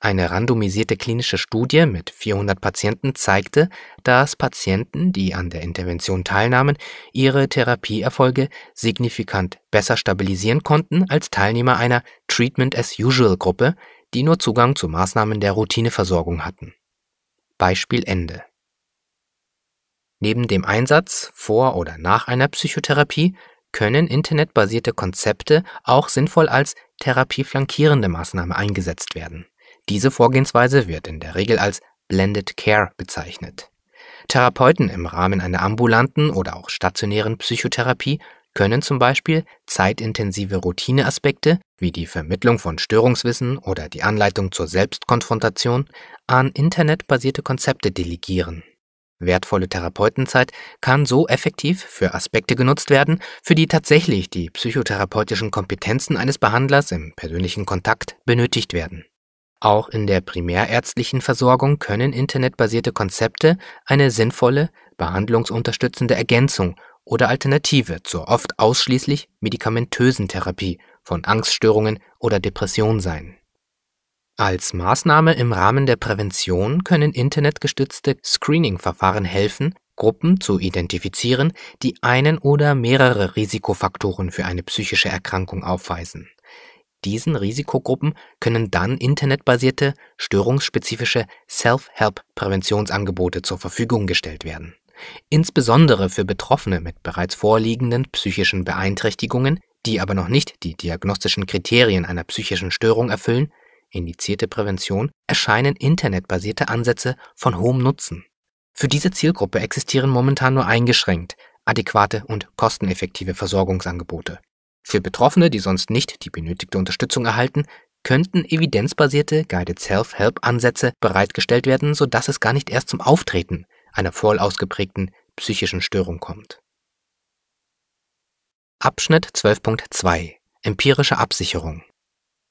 Eine randomisierte klinische Studie mit 400 Patienten zeigte, dass Patienten, die an der Intervention teilnahmen, ihre Therapieerfolge signifikant besser stabilisieren konnten als Teilnehmer einer Treatment-as-usual-Gruppe, die nur Zugang zu Maßnahmen der Routineversorgung hatten. Beispiel Ende. Neben dem Einsatz vor oder nach einer Psychotherapie können internetbasierte Konzepte auch sinnvoll als therapieflankierende Maßnahme eingesetzt werden. Diese Vorgehensweise wird in der Regel als Blended Care bezeichnet. Therapeuten im Rahmen einer ambulanten oder auch stationären Psychotherapie können zum Beispiel zeitintensive Routineaspekte wie die Vermittlung von Störungswissen oder die Anleitung zur Selbstkonfrontation an internetbasierte Konzepte delegieren Wertvolle Therapeutenzeit kann so effektiv für Aspekte genutzt werden, für die tatsächlich die psychotherapeutischen Kompetenzen eines Behandlers im persönlichen Kontakt benötigt werden. Auch in der primärärztlichen Versorgung können internetbasierte Konzepte eine sinnvolle, behandlungsunterstützende Ergänzung oder Alternative zur oft ausschließlich medikamentösen Therapie von Angststörungen oder Depressionen sein. Als Maßnahme im Rahmen der Prävention können internetgestützte Screening-Verfahren helfen, Gruppen zu identifizieren, die einen oder mehrere Risikofaktoren für eine psychische Erkrankung aufweisen. Diesen Risikogruppen können dann internetbasierte, störungsspezifische Self-Help-Präventionsangebote zur Verfügung gestellt werden. Insbesondere für Betroffene mit bereits vorliegenden psychischen Beeinträchtigungen, die aber noch nicht die diagnostischen Kriterien einer psychischen Störung erfüllen, indizierte Prävention erscheinen internetbasierte Ansätze von hohem Nutzen. Für diese Zielgruppe existieren momentan nur eingeschränkt adäquate und kosteneffektive Versorgungsangebote. Für Betroffene, die sonst nicht die benötigte Unterstützung erhalten, könnten evidenzbasierte Guided Self-Help-Ansätze bereitgestellt werden, sodass es gar nicht erst zum Auftreten einer voll ausgeprägten psychischen Störung kommt. Abschnitt 12.2 Empirische Absicherung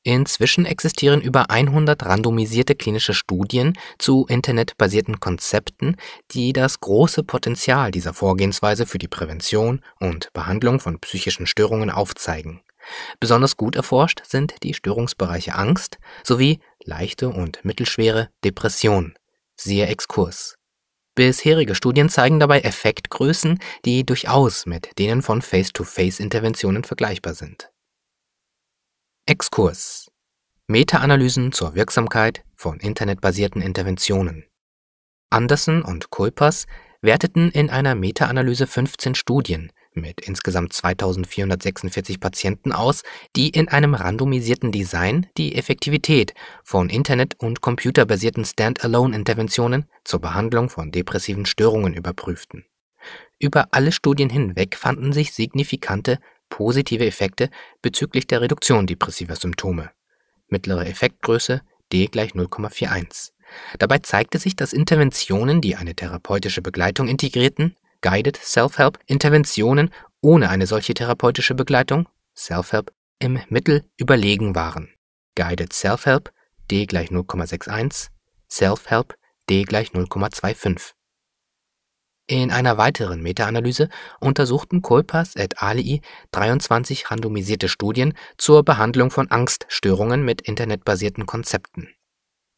Inzwischen existieren über 100 randomisierte klinische Studien zu internetbasierten Konzepten, die das große Potenzial dieser Vorgehensweise für die Prävention und Behandlung von psychischen Störungen aufzeigen. Besonders gut erforscht sind die Störungsbereiche Angst sowie leichte und mittelschwere Depression. Siehe Exkurs. Bisherige Studien zeigen dabei Effektgrößen, die durchaus mit denen von Face-to-Face-Interventionen vergleichbar sind. Exkurs: Meta-Analysen zur Wirksamkeit von Internetbasierten Interventionen. Andersen und Kulpers werteten in einer Meta-Analyse 15 Studien mit insgesamt 2446 Patienten aus, die in einem randomisierten Design die Effektivität von Internet und computerbasierten standalone interventionen zur Behandlung von depressiven Störungen überprüften. Über alle Studien hinweg fanden sich signifikante positive Effekte bezüglich der Reduktion depressiver Symptome. Mittlere Effektgröße D gleich 0,41. Dabei zeigte sich, dass Interventionen, die eine therapeutische Begleitung integrierten, Guided Self-Help, Interventionen ohne eine solche therapeutische Begleitung, Self-Help, im Mittel überlegen waren. Guided Self-Help D gleich 0,61, Self-Help D gleich 0,25. In einer weiteren Meta-Analyse untersuchten Kolpas et alii 23 randomisierte Studien zur Behandlung von Angststörungen mit internetbasierten Konzepten.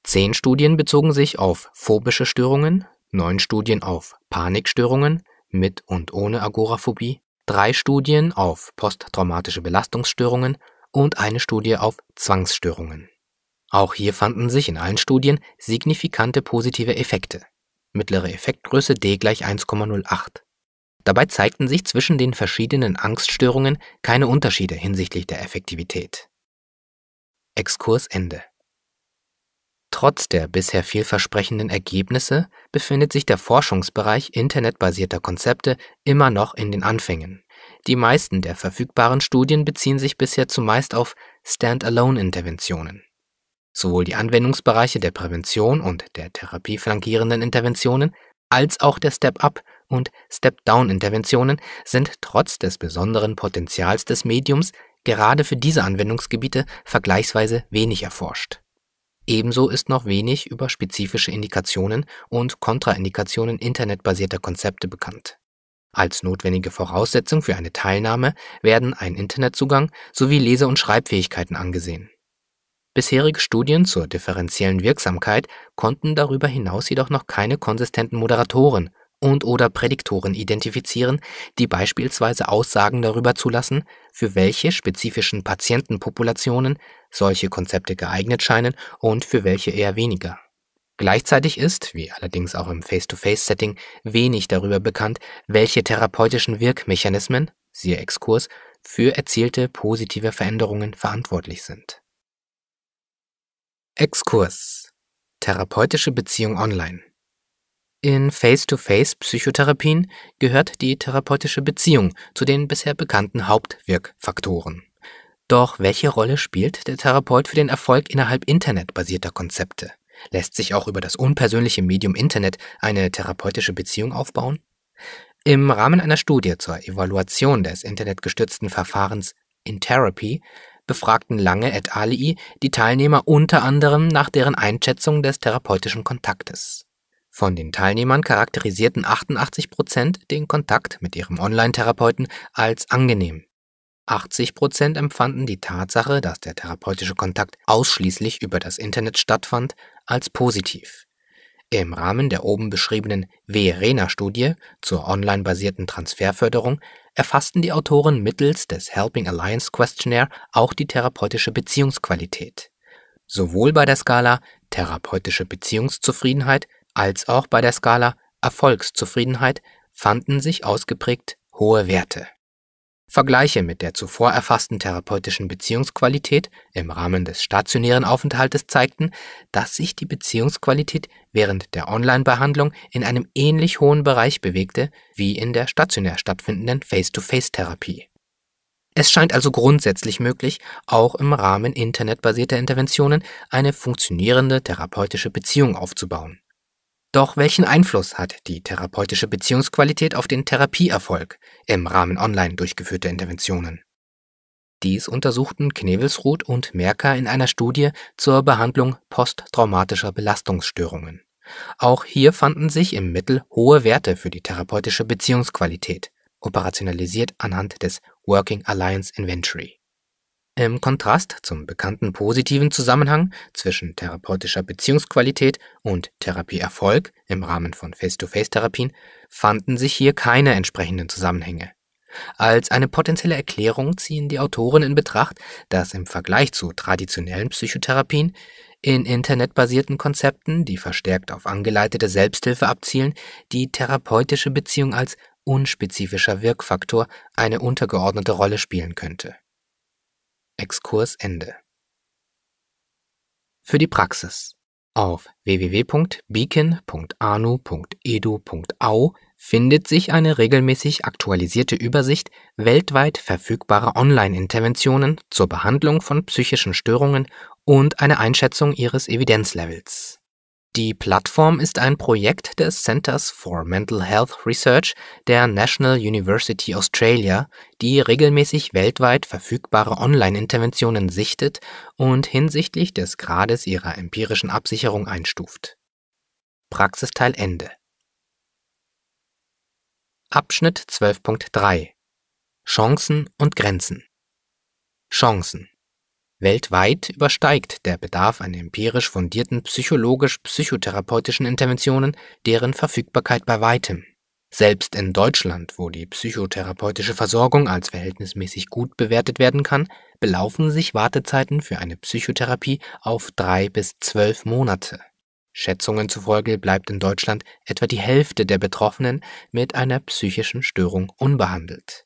Zehn Studien bezogen sich auf phobische Störungen, neun Studien auf Panikstörungen mit und ohne Agoraphobie, drei Studien auf posttraumatische Belastungsstörungen und eine Studie auf Zwangsstörungen. Auch hier fanden sich in allen Studien signifikante positive Effekte mittlere Effektgröße D gleich 1,08. Dabei zeigten sich zwischen den verschiedenen Angststörungen keine Unterschiede hinsichtlich der Effektivität. Exkurs Ende. Trotz der bisher vielversprechenden Ergebnisse befindet sich der Forschungsbereich internetbasierter Konzepte immer noch in den Anfängen. Die meisten der verfügbaren Studien beziehen sich bisher zumeist auf Standalone-Interventionen sowohl die Anwendungsbereiche der Prävention und der Therapie flankierenden Interventionen als auch der Step-up und Step-down-Interventionen sind trotz des besonderen Potenzials des Mediums gerade für diese Anwendungsgebiete vergleichsweise wenig erforscht. Ebenso ist noch wenig über spezifische Indikationen und Kontraindikationen internetbasierter Konzepte bekannt. Als notwendige Voraussetzung für eine Teilnahme werden ein Internetzugang sowie Lese- und Schreibfähigkeiten angesehen. Bisherige Studien zur differenziellen Wirksamkeit konnten darüber hinaus jedoch noch keine konsistenten Moderatoren und/oder Prädiktoren identifizieren, die beispielsweise Aussagen darüber zulassen, für welche spezifischen Patientenpopulationen solche Konzepte geeignet scheinen und für welche eher weniger. Gleichzeitig ist, wie allerdings auch im Face-to-Face-Setting, wenig darüber bekannt, welche therapeutischen Wirkmechanismen, siehe Exkurs, für erzielte positive Veränderungen verantwortlich sind Exkurs. Therapeutische Beziehung online. In Face-to-Face-Psychotherapien gehört die therapeutische Beziehung zu den bisher bekannten Hauptwirkfaktoren. Doch welche Rolle spielt der Therapeut für den Erfolg innerhalb internetbasierter Konzepte? Lässt sich auch über das unpersönliche Medium Internet eine therapeutische Beziehung aufbauen? Im Rahmen einer Studie zur Evaluation des internetgestützten Verfahrens in Therapy befragten Lange et al. die Teilnehmer unter anderem nach deren Einschätzung des therapeutischen Kontaktes. Von den Teilnehmern charakterisierten 88 Prozent den Kontakt mit ihrem Online-Therapeuten als angenehm. 80 Prozent empfanden die Tatsache, dass der therapeutische Kontakt ausschließlich über das Internet stattfand, als positiv im Rahmen der oben beschriebenen Verena-Studie zur online-basierten Transferförderung erfassten die Autoren mittels des Helping Alliance Questionnaire auch die therapeutische Beziehungsqualität. Sowohl bei der Skala Therapeutische Beziehungszufriedenheit als auch bei der Skala Erfolgszufriedenheit fanden sich ausgeprägt hohe Werte Vergleiche mit der zuvor erfassten therapeutischen Beziehungsqualität im Rahmen des stationären Aufenthaltes zeigten, dass sich die Beziehungsqualität während der Online-Behandlung in einem ähnlich hohen Bereich bewegte wie in der stationär stattfindenden Face-to-Face-Therapie. Es scheint also grundsätzlich möglich, auch im Rahmen internetbasierter Interventionen eine funktionierende therapeutische Beziehung aufzubauen doch welchen Einfluss hat die therapeutische Beziehungsqualität auf den Therapieerfolg im Rahmen online durchgeführter Interventionen? Dies untersuchten Knevelsruth und Merker in einer Studie zur Behandlung posttraumatischer Belastungsstörungen. Auch hier fanden sich im Mittel hohe Werte für die therapeutische Beziehungsqualität, operationalisiert anhand des Working Alliance Inventory. Im Kontrast zum bekannten positiven Zusammenhang zwischen therapeutischer Beziehungsqualität und Therapieerfolg im Rahmen von Face-to-Face-Therapien fanden sich hier keine entsprechenden Zusammenhänge. Als eine potenzielle Erklärung ziehen die Autoren in Betracht, dass im Vergleich zu traditionellen Psychotherapien in internetbasierten Konzepten, die verstärkt auf angeleitete Selbsthilfe abzielen, die therapeutische Beziehung als unspezifischer Wirkfaktor eine untergeordnete Rolle spielen könnte Exkurs Ende. Für die Praxis. Auf www.beacon.anu.edu.au findet sich eine regelmäßig aktualisierte Übersicht weltweit verfügbarer Online-Interventionen zur Behandlung von psychischen Störungen und eine Einschätzung ihres Evidenzlevels die Plattform ist ein Projekt des Centers for Mental Health Research der National University Australia, die regelmäßig weltweit verfügbare Online-Interventionen sichtet und hinsichtlich des Grades ihrer empirischen Absicherung einstuft. Praxisteil Ende. Abschnitt 12.3 Chancen und Grenzen Chancen Weltweit übersteigt der Bedarf an empirisch fundierten psychologisch-psychotherapeutischen Interventionen deren Verfügbarkeit bei weitem. Selbst in Deutschland, wo die psychotherapeutische Versorgung als verhältnismäßig gut bewertet werden kann, belaufen sich Wartezeiten für eine Psychotherapie auf drei bis zwölf Monate. Schätzungen zufolge bleibt in Deutschland etwa die Hälfte der Betroffenen mit einer psychischen Störung unbehandelt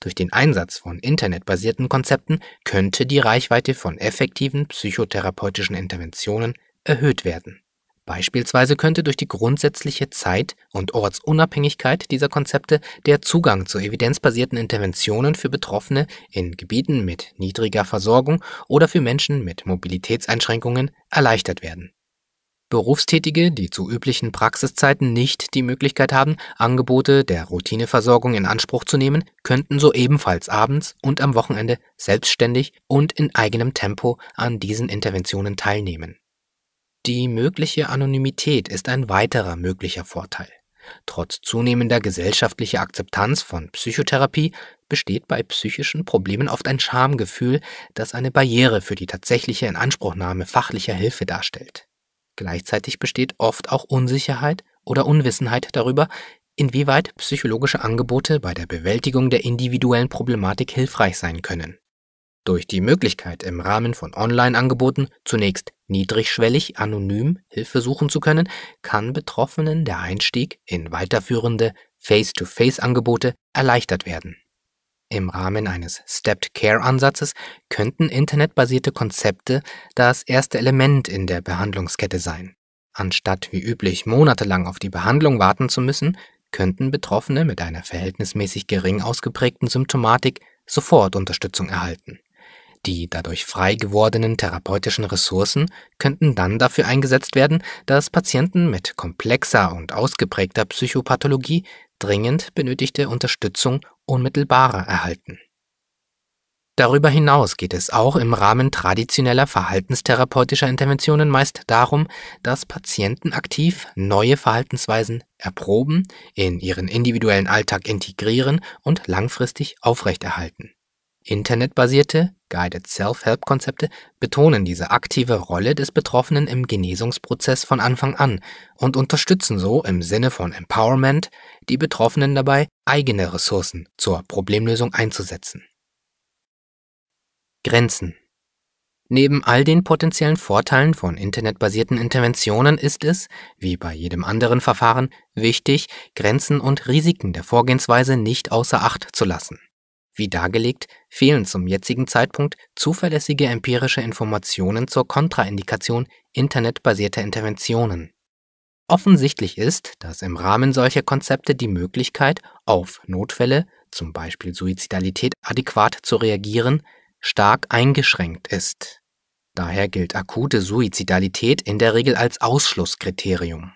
durch den Einsatz von internetbasierten Konzepten könnte die Reichweite von effektiven psychotherapeutischen Interventionen erhöht werden. Beispielsweise könnte durch die grundsätzliche Zeit- und Ortsunabhängigkeit dieser Konzepte der Zugang zu evidenzbasierten Interventionen für Betroffene in Gebieten mit niedriger Versorgung oder für Menschen mit Mobilitätseinschränkungen erleichtert werden Berufstätige, die zu üblichen Praxiszeiten nicht die Möglichkeit haben, Angebote der Routineversorgung in Anspruch zu nehmen, könnten so ebenfalls abends und am Wochenende selbstständig und in eigenem Tempo an diesen Interventionen teilnehmen. Die mögliche Anonymität ist ein weiterer möglicher Vorteil. Trotz zunehmender gesellschaftlicher Akzeptanz von Psychotherapie besteht bei psychischen Problemen oft ein Schamgefühl, das eine Barriere für die tatsächliche Inanspruchnahme fachlicher Hilfe darstellt. Gleichzeitig besteht oft auch Unsicherheit oder Unwissenheit darüber, inwieweit psychologische Angebote bei der Bewältigung der individuellen Problematik hilfreich sein können. Durch die Möglichkeit, im Rahmen von Online-Angeboten zunächst niedrigschwellig anonym Hilfe suchen zu können, kann Betroffenen der Einstieg in weiterführende Face-to-Face-Angebote erleichtert werden im Rahmen eines Stepped Care-Ansatzes könnten internetbasierte Konzepte das erste Element in der Behandlungskette sein. Anstatt wie üblich monatelang auf die Behandlung warten zu müssen, könnten Betroffene mit einer verhältnismäßig gering ausgeprägten Symptomatik sofort Unterstützung erhalten. Die dadurch frei gewordenen therapeutischen Ressourcen könnten dann dafür eingesetzt werden, dass Patienten mit komplexer und ausgeprägter Psychopathologie dringend benötigte Unterstützung unmittelbarer erhalten. Darüber hinaus geht es auch im Rahmen traditioneller verhaltenstherapeutischer Interventionen meist darum, dass Patienten aktiv neue Verhaltensweisen erproben, in ihren individuellen Alltag integrieren und langfristig aufrechterhalten. Internetbasierte Guided Self-Help-Konzepte betonen diese aktive Rolle des Betroffenen im Genesungsprozess von Anfang an und unterstützen so im Sinne von Empowerment die Betroffenen dabei, eigene Ressourcen zur Problemlösung einzusetzen. Grenzen Neben all den potenziellen Vorteilen von internetbasierten Interventionen ist es, wie bei jedem anderen Verfahren, wichtig, Grenzen und Risiken der Vorgehensweise nicht außer Acht zu lassen. Wie dargelegt, fehlen zum jetzigen Zeitpunkt zuverlässige empirische Informationen zur Kontraindikation internetbasierter Interventionen. Offensichtlich ist, dass im Rahmen solcher Konzepte die Möglichkeit, auf Notfälle, zum Beispiel Suizidalität, adäquat zu reagieren, stark eingeschränkt ist. Daher gilt akute Suizidalität in der Regel als Ausschlusskriterium.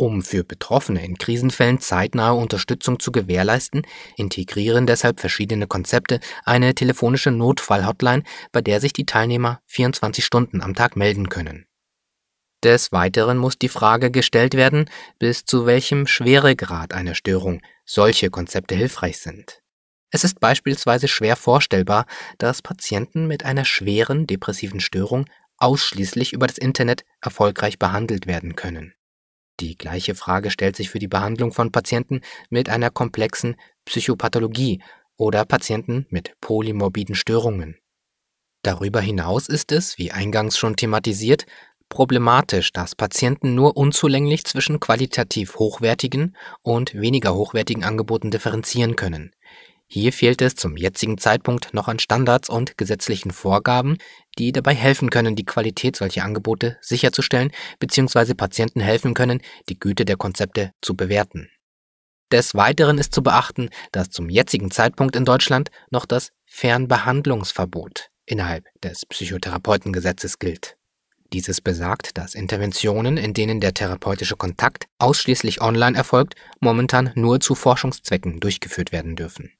Um für Betroffene in Krisenfällen zeitnahe Unterstützung zu gewährleisten, integrieren deshalb verschiedene Konzepte eine telefonische Notfallhotline, bei der sich die Teilnehmer 24 Stunden am Tag melden können. Des Weiteren muss die Frage gestellt werden, bis zu welchem Schweregrad einer Störung solche Konzepte hilfreich sind. Es ist beispielsweise schwer vorstellbar, dass Patienten mit einer schweren depressiven Störung ausschließlich über das Internet erfolgreich behandelt werden können. Die gleiche Frage stellt sich für die Behandlung von Patienten mit einer komplexen Psychopathologie oder Patienten mit polymorbiden Störungen. Darüber hinaus ist es, wie eingangs schon thematisiert, problematisch, dass Patienten nur unzulänglich zwischen qualitativ hochwertigen und weniger hochwertigen Angeboten differenzieren können. Hier fehlt es zum jetzigen Zeitpunkt noch an Standards und gesetzlichen Vorgaben, die dabei helfen können, die Qualität solcher Angebote sicherzustellen bzw. Patienten helfen können, die Güte der Konzepte zu bewerten. Des Weiteren ist zu beachten, dass zum jetzigen Zeitpunkt in Deutschland noch das Fernbehandlungsverbot innerhalb des Psychotherapeutengesetzes gilt. Dieses besagt, dass Interventionen, in denen der therapeutische Kontakt ausschließlich online erfolgt, momentan nur zu Forschungszwecken durchgeführt werden dürfen.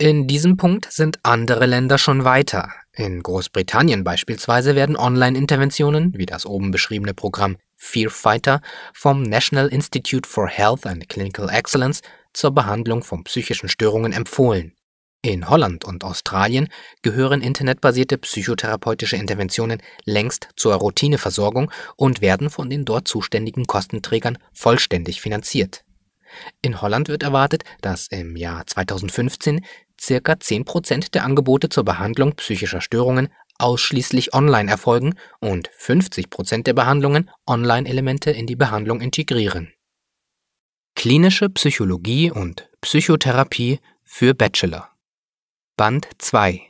In diesem Punkt sind andere Länder schon weiter. In Großbritannien beispielsweise werden Online-Interventionen, wie das oben beschriebene Programm Fearfighter vom National Institute for Health and Clinical Excellence zur Behandlung von psychischen Störungen empfohlen. In Holland und Australien gehören internetbasierte psychotherapeutische Interventionen längst zur Routineversorgung und werden von den dort zuständigen Kostenträgern vollständig finanziert. In Holland wird erwartet, dass im Jahr 2015 ca. 10% der Angebote zur Behandlung psychischer Störungen ausschließlich online erfolgen und 50% der Behandlungen Online-Elemente in die Behandlung integrieren. Klinische Psychologie und Psychotherapie für Bachelor Band 2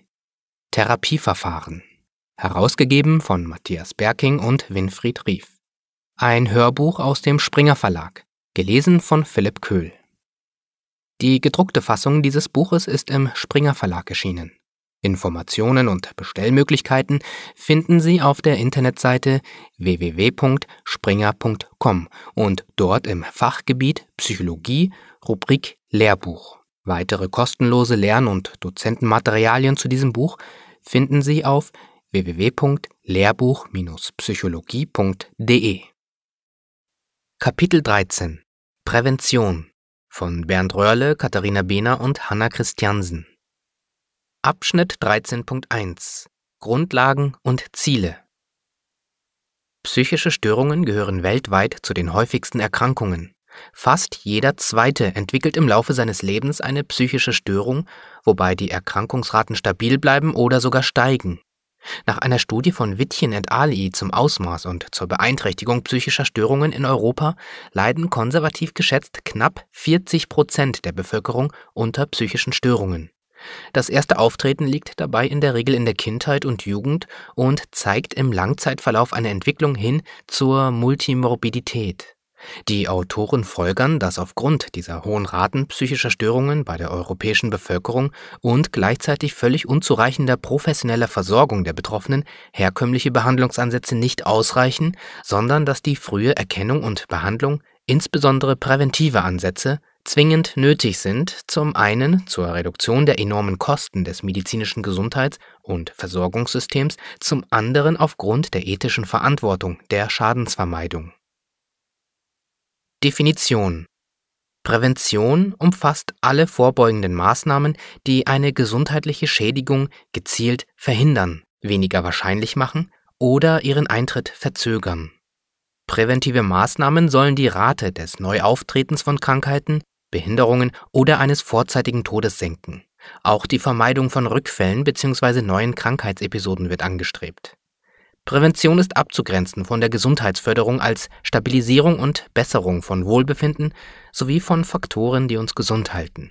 Therapieverfahren Herausgegeben von Matthias Berking und Winfried Rief. Ein Hörbuch aus dem Springer Verlag, gelesen von Philipp Köhl. Die gedruckte Fassung dieses Buches ist im Springer Verlag erschienen. Informationen und Bestellmöglichkeiten finden Sie auf der Internetseite www.springer.com und dort im Fachgebiet Psychologie Rubrik Lehrbuch. Weitere kostenlose Lern- und Dozentenmaterialien zu diesem Buch finden Sie auf www.lehrbuch-psychologie.de. Kapitel 13 Prävention von Bernd Röhrle, Katharina Behner und Hanna Christiansen. Abschnitt 13.1 Grundlagen und Ziele Psychische Störungen gehören weltweit zu den häufigsten Erkrankungen. Fast jeder Zweite entwickelt im Laufe seines Lebens eine psychische Störung, wobei die Erkrankungsraten stabil bleiben oder sogar steigen. Nach einer Studie von Wittchen et al. zum Ausmaß und zur Beeinträchtigung psychischer Störungen in Europa leiden konservativ geschätzt knapp 40 Prozent der Bevölkerung unter psychischen Störungen. Das erste Auftreten liegt dabei in der Regel in der Kindheit und Jugend und zeigt im Langzeitverlauf eine Entwicklung hin zur Multimorbidität die Autoren folgern, dass aufgrund dieser hohen Raten psychischer Störungen bei der europäischen Bevölkerung und gleichzeitig völlig unzureichender professioneller Versorgung der Betroffenen herkömmliche Behandlungsansätze nicht ausreichen, sondern dass die frühe Erkennung und Behandlung, insbesondere präventive Ansätze, zwingend nötig sind, zum einen zur Reduktion der enormen Kosten des medizinischen Gesundheits- und Versorgungssystems, zum anderen aufgrund der ethischen Verantwortung der Schadensvermeidung. Definition Prävention umfasst alle vorbeugenden Maßnahmen, die eine gesundheitliche Schädigung gezielt verhindern, weniger wahrscheinlich machen oder ihren Eintritt verzögern. Präventive Maßnahmen sollen die Rate des Neuauftretens von Krankheiten, Behinderungen oder eines vorzeitigen Todes senken. Auch die Vermeidung von Rückfällen bzw. neuen Krankheitsepisoden wird angestrebt Prävention ist abzugrenzen von der Gesundheitsförderung als Stabilisierung und Besserung von Wohlbefinden sowie von Faktoren, die uns gesund halten.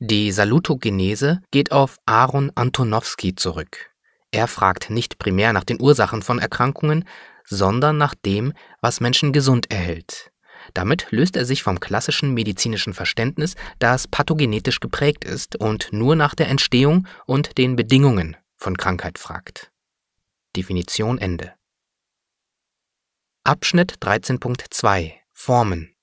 Die Salutogenese geht auf Aaron Antonowski zurück. Er fragt nicht primär nach den Ursachen von Erkrankungen, sondern nach dem, was Menschen gesund erhält. Damit löst er sich vom klassischen medizinischen Verständnis, das pathogenetisch geprägt ist und nur nach der Entstehung und den Bedingungen von Krankheit fragt. Definition Ende. Abschnitt 13.2 Formen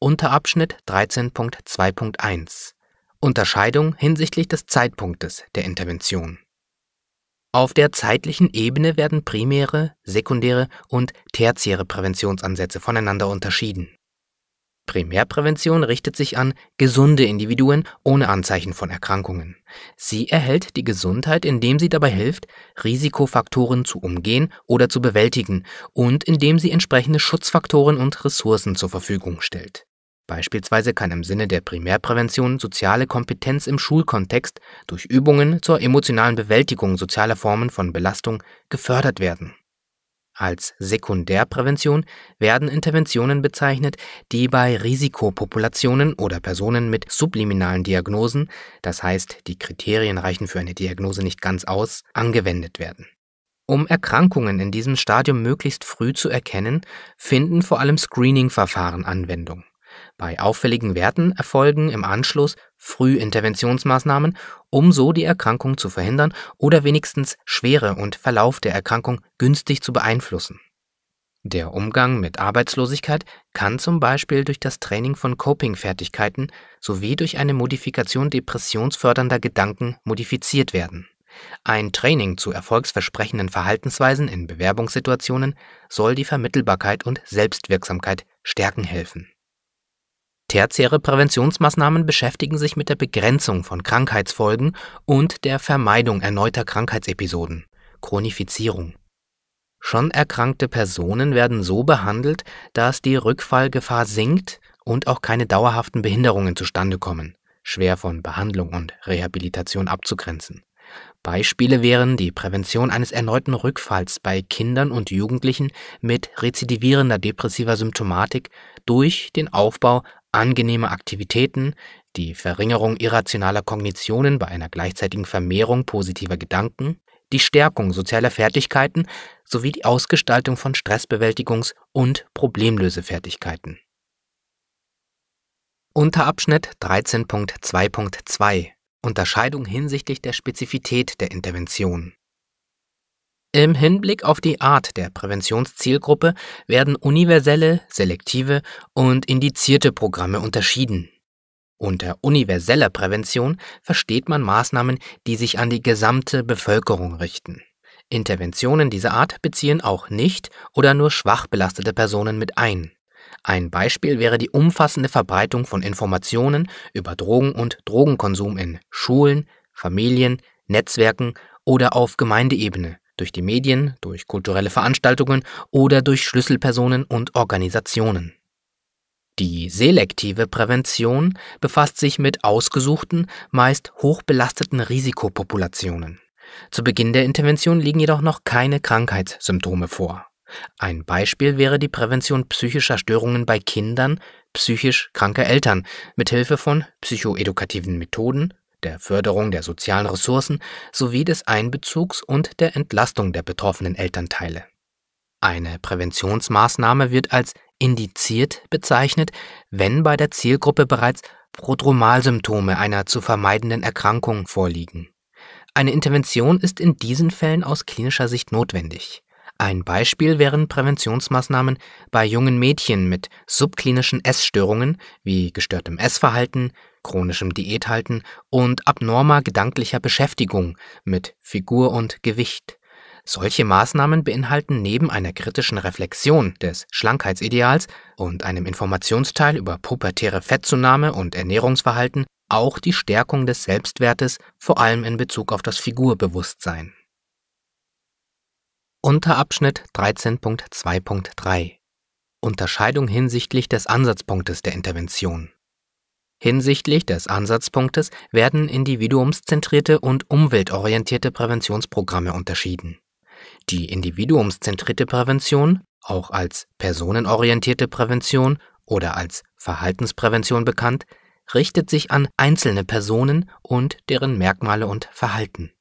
Unterabschnitt 13.2.1 Unterscheidung hinsichtlich des Zeitpunktes der Intervention. Auf der zeitlichen Ebene werden primäre, sekundäre und tertiäre Präventionsansätze voneinander unterschieden Primärprävention richtet sich an gesunde Individuen ohne Anzeichen von Erkrankungen. Sie erhält die Gesundheit, indem sie dabei hilft, Risikofaktoren zu umgehen oder zu bewältigen und indem sie entsprechende Schutzfaktoren und Ressourcen zur Verfügung stellt. Beispielsweise kann im Sinne der Primärprävention soziale Kompetenz im Schulkontext durch Übungen zur emotionalen Bewältigung sozialer Formen von Belastung gefördert werden. Als Sekundärprävention werden Interventionen bezeichnet, die bei Risikopopulationen oder Personen mit subliminalen Diagnosen, das heißt die Kriterien reichen für eine Diagnose nicht ganz aus, angewendet werden. Um Erkrankungen in diesem Stadium möglichst früh zu erkennen, finden vor allem Screening-Verfahren Anwendung. Bei auffälligen Werten erfolgen im Anschluss Frühinterventionsmaßnahmen, um so die Erkrankung zu verhindern oder wenigstens Schwere und Verlauf der Erkrankung günstig zu beeinflussen. Der Umgang mit Arbeitslosigkeit kann zum Beispiel durch das Training von Coping-Fertigkeiten sowie durch eine Modifikation depressionsfördernder Gedanken modifiziert werden. Ein Training zu erfolgsversprechenden Verhaltensweisen in Bewerbungssituationen soll die Vermittelbarkeit und Selbstwirksamkeit stärken helfen. Tertiäre Präventionsmaßnahmen beschäftigen sich mit der Begrenzung von Krankheitsfolgen und der Vermeidung erneuter Krankheitsepisoden (Chronifizierung). Schon erkrankte Personen werden so behandelt, dass die Rückfallgefahr sinkt und auch keine dauerhaften Behinderungen zustande kommen (schwer von Behandlung und Rehabilitation abzugrenzen). Beispiele wären die Prävention eines erneuten Rückfalls bei Kindern und Jugendlichen mit rezidivierender depressiver Symptomatik durch den Aufbau Angenehme Aktivitäten, die Verringerung irrationaler Kognitionen bei einer gleichzeitigen Vermehrung positiver Gedanken, die Stärkung sozialer Fertigkeiten sowie die Ausgestaltung von Stressbewältigungs- und Problemlösefertigkeiten. Unterabschnitt 13.2.2 Unterscheidung hinsichtlich der Spezifität der Intervention im Hinblick auf die Art der Präventionszielgruppe werden universelle, selektive und indizierte Programme unterschieden. Unter universeller Prävention versteht man Maßnahmen, die sich an die gesamte Bevölkerung richten. Interventionen dieser Art beziehen auch nicht oder nur schwach belastete Personen mit ein. Ein Beispiel wäre die umfassende Verbreitung von Informationen über Drogen und Drogenkonsum in Schulen, Familien, Netzwerken oder auf Gemeindeebene, durch die Medien, durch kulturelle Veranstaltungen oder durch Schlüsselpersonen und Organisationen. Die selektive Prävention befasst sich mit ausgesuchten, meist hochbelasteten Risikopopulationen. Zu Beginn der Intervention liegen jedoch noch keine Krankheitssymptome vor. Ein Beispiel wäre die Prävention psychischer Störungen bei Kindern psychisch kranker Eltern mithilfe von psychoedukativen Methoden, der Förderung der sozialen Ressourcen sowie des Einbezugs und der Entlastung der betroffenen Elternteile. Eine Präventionsmaßnahme wird als indiziert bezeichnet, wenn bei der Zielgruppe bereits Prodromalsymptome einer zu vermeidenden Erkrankung vorliegen. Eine Intervention ist in diesen Fällen aus klinischer Sicht notwendig. Ein Beispiel wären Präventionsmaßnahmen bei jungen Mädchen mit subklinischen Essstörungen wie gestörtem Essverhalten, chronischem Diäthalten und abnormer gedanklicher Beschäftigung mit Figur und Gewicht. Solche Maßnahmen beinhalten neben einer kritischen Reflexion des Schlankheitsideals und einem Informationsteil über pubertäre Fettzunahme und Ernährungsverhalten auch die Stärkung des Selbstwertes, vor allem in Bezug auf das Figurbewusstsein. Unterabschnitt 13.2.3 Unterscheidung hinsichtlich des Ansatzpunktes der Intervention Hinsichtlich des Ansatzpunktes werden individuumszentrierte und umweltorientierte Präventionsprogramme unterschieden. Die individuumszentrierte Prävention, auch als personenorientierte Prävention oder als Verhaltensprävention bekannt, richtet sich an einzelne Personen und deren Merkmale und Verhalten.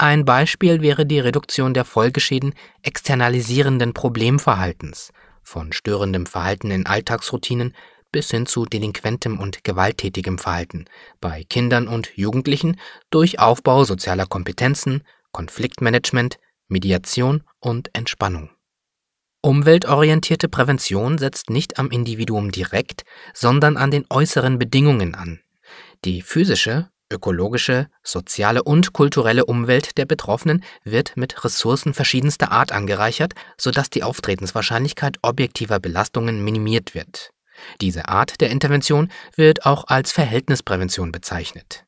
Ein Beispiel wäre die Reduktion der Folgeschäden externalisierenden Problemverhaltens, von störendem Verhalten in Alltagsroutinen bis hin zu delinquentem und gewalttätigem Verhalten bei Kindern und Jugendlichen durch Aufbau sozialer Kompetenzen, Konfliktmanagement, Mediation und Entspannung. Umweltorientierte Prävention setzt nicht am Individuum direkt, sondern an den äußeren Bedingungen an. Die physische Ökologische, soziale und kulturelle Umwelt der Betroffenen wird mit Ressourcen verschiedenster Art angereichert, sodass die Auftretenswahrscheinlichkeit objektiver Belastungen minimiert wird. Diese Art der Intervention wird auch als Verhältnisprävention bezeichnet.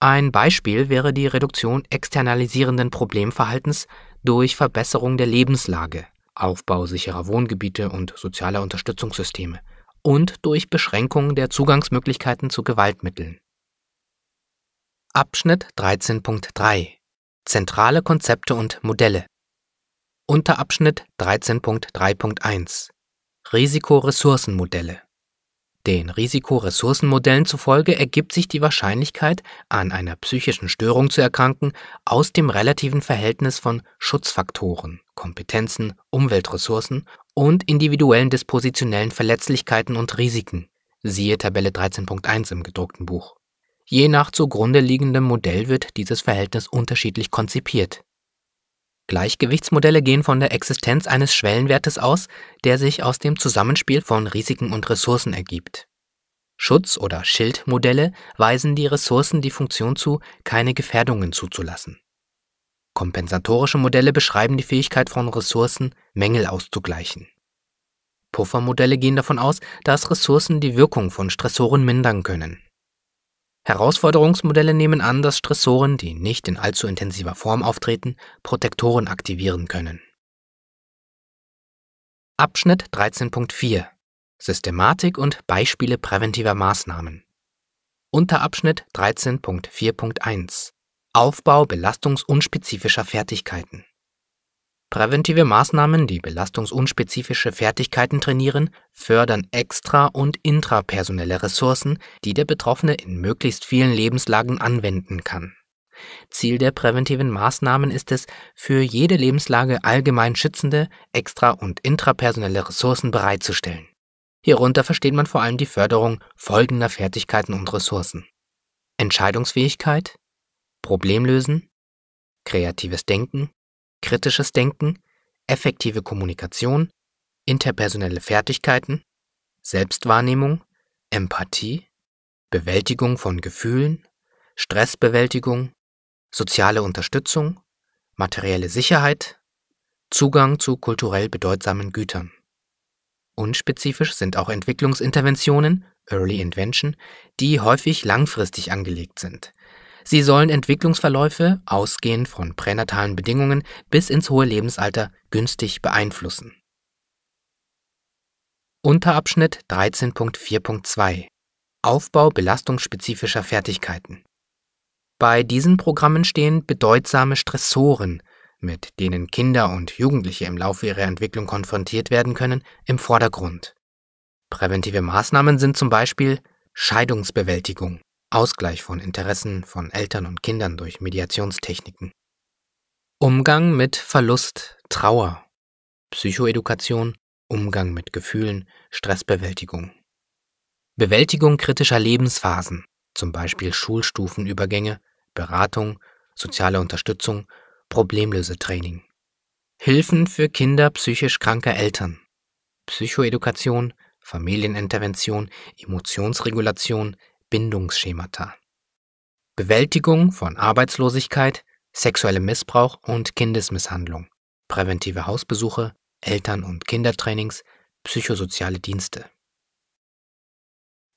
Ein Beispiel wäre die Reduktion externalisierenden Problemverhaltens durch Verbesserung der Lebenslage, Aufbau sicherer Wohngebiete und sozialer Unterstützungssysteme und durch Beschränkung der Zugangsmöglichkeiten zu Gewaltmitteln. Abschnitt 13.3 Zentrale Konzepte und Modelle Unterabschnitt 13.3.1 Risikoressourcenmodelle Den Risikoressourcenmodellen zufolge ergibt sich die Wahrscheinlichkeit, an einer psychischen Störung zu erkranken, aus dem relativen Verhältnis von Schutzfaktoren, Kompetenzen, Umweltressourcen und individuellen dispositionellen Verletzlichkeiten und Risiken. Siehe Tabelle 13.1 im gedruckten Buch. Je nach zugrunde liegendem Modell wird dieses Verhältnis unterschiedlich konzipiert. Gleichgewichtsmodelle gehen von der Existenz eines Schwellenwertes aus, der sich aus dem Zusammenspiel von Risiken und Ressourcen ergibt. Schutz- oder Schildmodelle weisen die Ressourcen die Funktion zu, keine Gefährdungen zuzulassen. Kompensatorische Modelle beschreiben die Fähigkeit von Ressourcen, Mängel auszugleichen. Puffermodelle gehen davon aus, dass Ressourcen die Wirkung von Stressoren mindern können. Herausforderungsmodelle nehmen an, dass Stressoren, die nicht in allzu intensiver Form auftreten, Protektoren aktivieren können. Abschnitt 13.4 Systematik und Beispiele präventiver Maßnahmen. Unterabschnitt 13.4.1 Aufbau belastungsunspezifischer Fertigkeiten. Präventive Maßnahmen, die belastungsunspezifische Fertigkeiten trainieren, fördern extra- und intrapersonelle Ressourcen, die der Betroffene in möglichst vielen Lebenslagen anwenden kann. Ziel der präventiven Maßnahmen ist es, für jede Lebenslage allgemein schützende, extra- und intrapersonelle Ressourcen bereitzustellen. Hierunter versteht man vor allem die Förderung folgender Fertigkeiten und Ressourcen. Entscheidungsfähigkeit, Problemlösen, kreatives Denken, kritisches Denken, effektive Kommunikation, interpersonelle Fertigkeiten, Selbstwahrnehmung, Empathie, Bewältigung von Gefühlen, Stressbewältigung, soziale Unterstützung, materielle Sicherheit, Zugang zu kulturell bedeutsamen Gütern. Unspezifisch sind auch Entwicklungsinterventionen, Early Invention, die häufig langfristig angelegt sind, Sie sollen Entwicklungsverläufe, ausgehend von pränatalen Bedingungen, bis ins hohe Lebensalter günstig beeinflussen. Unterabschnitt 13.4.2 Aufbau belastungsspezifischer Fertigkeiten Bei diesen Programmen stehen bedeutsame Stressoren, mit denen Kinder und Jugendliche im Laufe ihrer Entwicklung konfrontiert werden können, im Vordergrund. Präventive Maßnahmen sind zum Beispiel Scheidungsbewältigung, Ausgleich von Interessen von Eltern und Kindern durch Mediationstechniken. Umgang mit Verlust, Trauer, Psychoedukation, Umgang mit Gefühlen, Stressbewältigung. Bewältigung kritischer Lebensphasen, zum Beispiel Schulstufenübergänge, Beratung, soziale Unterstützung, Problemlösetraining. Hilfen für Kinder psychisch kranker Eltern. Psychoedukation, Familienintervention, Emotionsregulation, Bindungsschemata. Bewältigung von Arbeitslosigkeit, sexuellem Missbrauch und Kindesmisshandlung, präventive Hausbesuche, Eltern- und Kindertrainings, psychosoziale Dienste.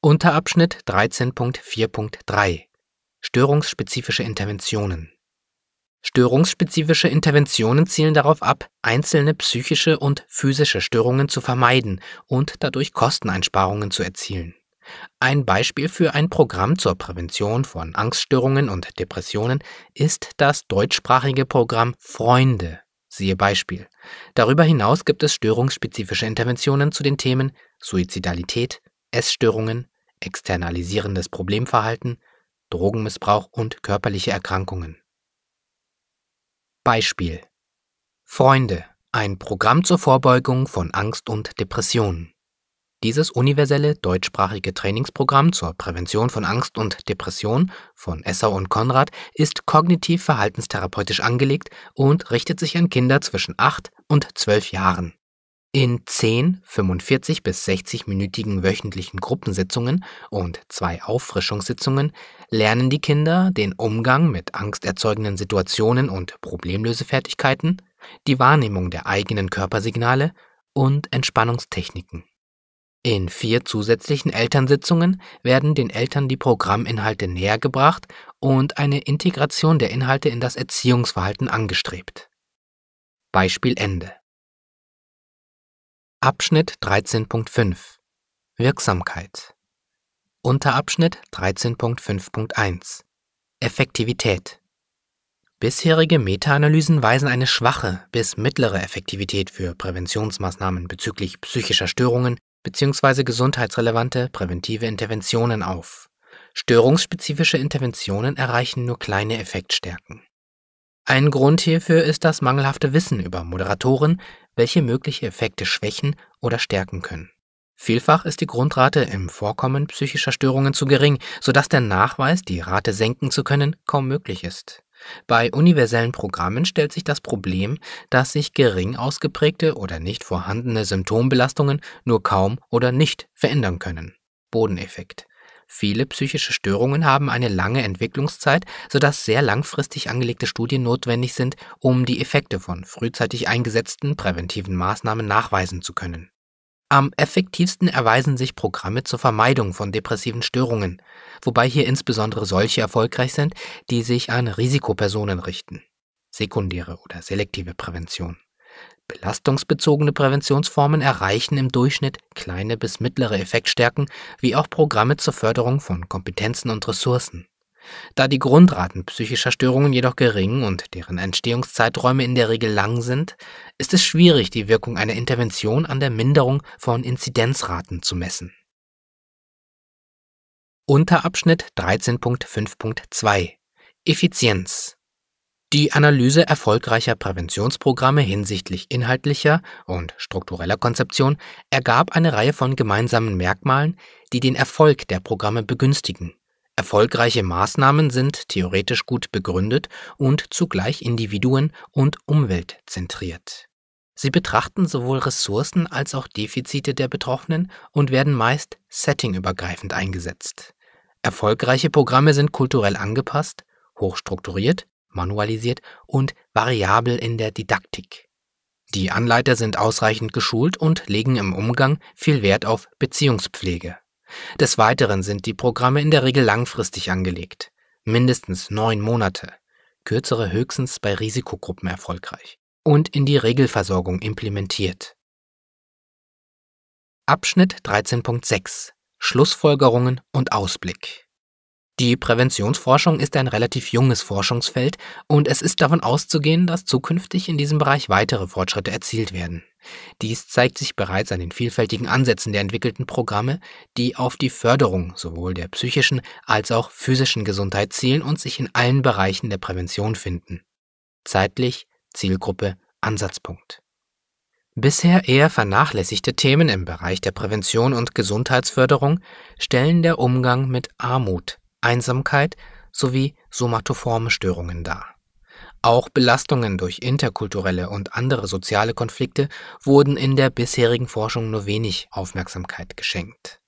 Unterabschnitt 13.4.3 Störungsspezifische Interventionen Störungsspezifische Interventionen zielen darauf ab, einzelne psychische und physische Störungen zu vermeiden und dadurch Kosteneinsparungen zu erzielen. Ein Beispiel für ein Programm zur Prävention von Angststörungen und Depressionen ist das deutschsprachige Programm Freunde. Siehe Beispiel. Darüber hinaus gibt es störungsspezifische Interventionen zu den Themen Suizidalität, Essstörungen, externalisierendes Problemverhalten, Drogenmissbrauch und körperliche Erkrankungen. Beispiel Freunde, ein Programm zur Vorbeugung von Angst und Depressionen. Dieses universelle deutschsprachige Trainingsprogramm zur Prävention von Angst und Depression von Esser und Konrad ist kognitiv verhaltenstherapeutisch angelegt und richtet sich an Kinder zwischen 8 und 12 Jahren. In 10 45 bis 60-minütigen wöchentlichen Gruppensitzungen und zwei Auffrischungssitzungen lernen die Kinder den Umgang mit angsterzeugenden Situationen und Problemlösefertigkeiten, die Wahrnehmung der eigenen Körpersignale und Entspannungstechniken. In vier zusätzlichen Elternsitzungen werden den Eltern die Programminhalte nähergebracht und eine Integration der Inhalte in das Erziehungsverhalten angestrebt. Beispiel Ende. Abschnitt 13.5 Wirksamkeit Unterabschnitt 13.5.1 Effektivität Bisherige Meta-Analysen weisen eine schwache bis mittlere Effektivität für Präventionsmaßnahmen bezüglich psychischer Störungen bzw. gesundheitsrelevante präventive Interventionen auf. Störungsspezifische Interventionen erreichen nur kleine Effektstärken. Ein Grund hierfür ist das mangelhafte Wissen über Moderatoren, welche mögliche Effekte schwächen oder stärken können. Vielfach ist die Grundrate im Vorkommen psychischer Störungen zu gering, sodass der Nachweis, die Rate senken zu können, kaum möglich ist. Bei universellen Programmen stellt sich das Problem, dass sich gering ausgeprägte oder nicht vorhandene Symptombelastungen nur kaum oder nicht verändern können. Bodeneffekt. Viele psychische Störungen haben eine lange Entwicklungszeit, sodass sehr langfristig angelegte Studien notwendig sind, um die Effekte von frühzeitig eingesetzten präventiven Maßnahmen nachweisen zu können. Am effektivsten erweisen sich Programme zur Vermeidung von depressiven Störungen, wobei hier insbesondere solche erfolgreich sind, die sich an Risikopersonen richten. Sekundäre oder selektive Prävention. Belastungsbezogene Präventionsformen erreichen im Durchschnitt kleine bis mittlere Effektstärken, wie auch Programme zur Förderung von Kompetenzen und Ressourcen. Da die Grundraten psychischer Störungen jedoch gering und deren Entstehungszeiträume in der Regel lang sind, ist es schwierig, die Wirkung einer Intervention an der Minderung von Inzidenzraten zu messen. Unterabschnitt 13.5.2 Effizienz Die Analyse erfolgreicher Präventionsprogramme hinsichtlich inhaltlicher und struktureller Konzeption ergab eine Reihe von gemeinsamen Merkmalen, die den Erfolg der Programme begünstigen Erfolgreiche Maßnahmen sind theoretisch gut begründet und zugleich individuen- und umweltzentriert. Sie betrachten sowohl Ressourcen als auch Defizite der Betroffenen und werden meist settingübergreifend eingesetzt. Erfolgreiche Programme sind kulturell angepasst, hochstrukturiert, manualisiert und variabel in der Didaktik. Die Anleiter sind ausreichend geschult und legen im Umgang viel Wert auf Beziehungspflege. Des Weiteren sind die Programme in der Regel langfristig angelegt, mindestens neun Monate, kürzere höchstens bei Risikogruppen erfolgreich und in die Regelversorgung implementiert. Abschnitt 13.6 Schlussfolgerungen und Ausblick die Präventionsforschung ist ein relativ junges Forschungsfeld und es ist davon auszugehen, dass zukünftig in diesem Bereich weitere Fortschritte erzielt werden. Dies zeigt sich bereits an den vielfältigen Ansätzen der entwickelten Programme, die auf die Förderung sowohl der psychischen als auch physischen Gesundheit zielen und sich in allen Bereichen der Prävention finden. Zeitlich, Zielgruppe, Ansatzpunkt. Bisher eher vernachlässigte Themen im Bereich der Prävention und Gesundheitsförderung stellen der Umgang mit Armut, Einsamkeit sowie somatoforme Störungen dar. Auch Belastungen durch interkulturelle und andere soziale Konflikte wurden in der bisherigen Forschung nur wenig Aufmerksamkeit geschenkt.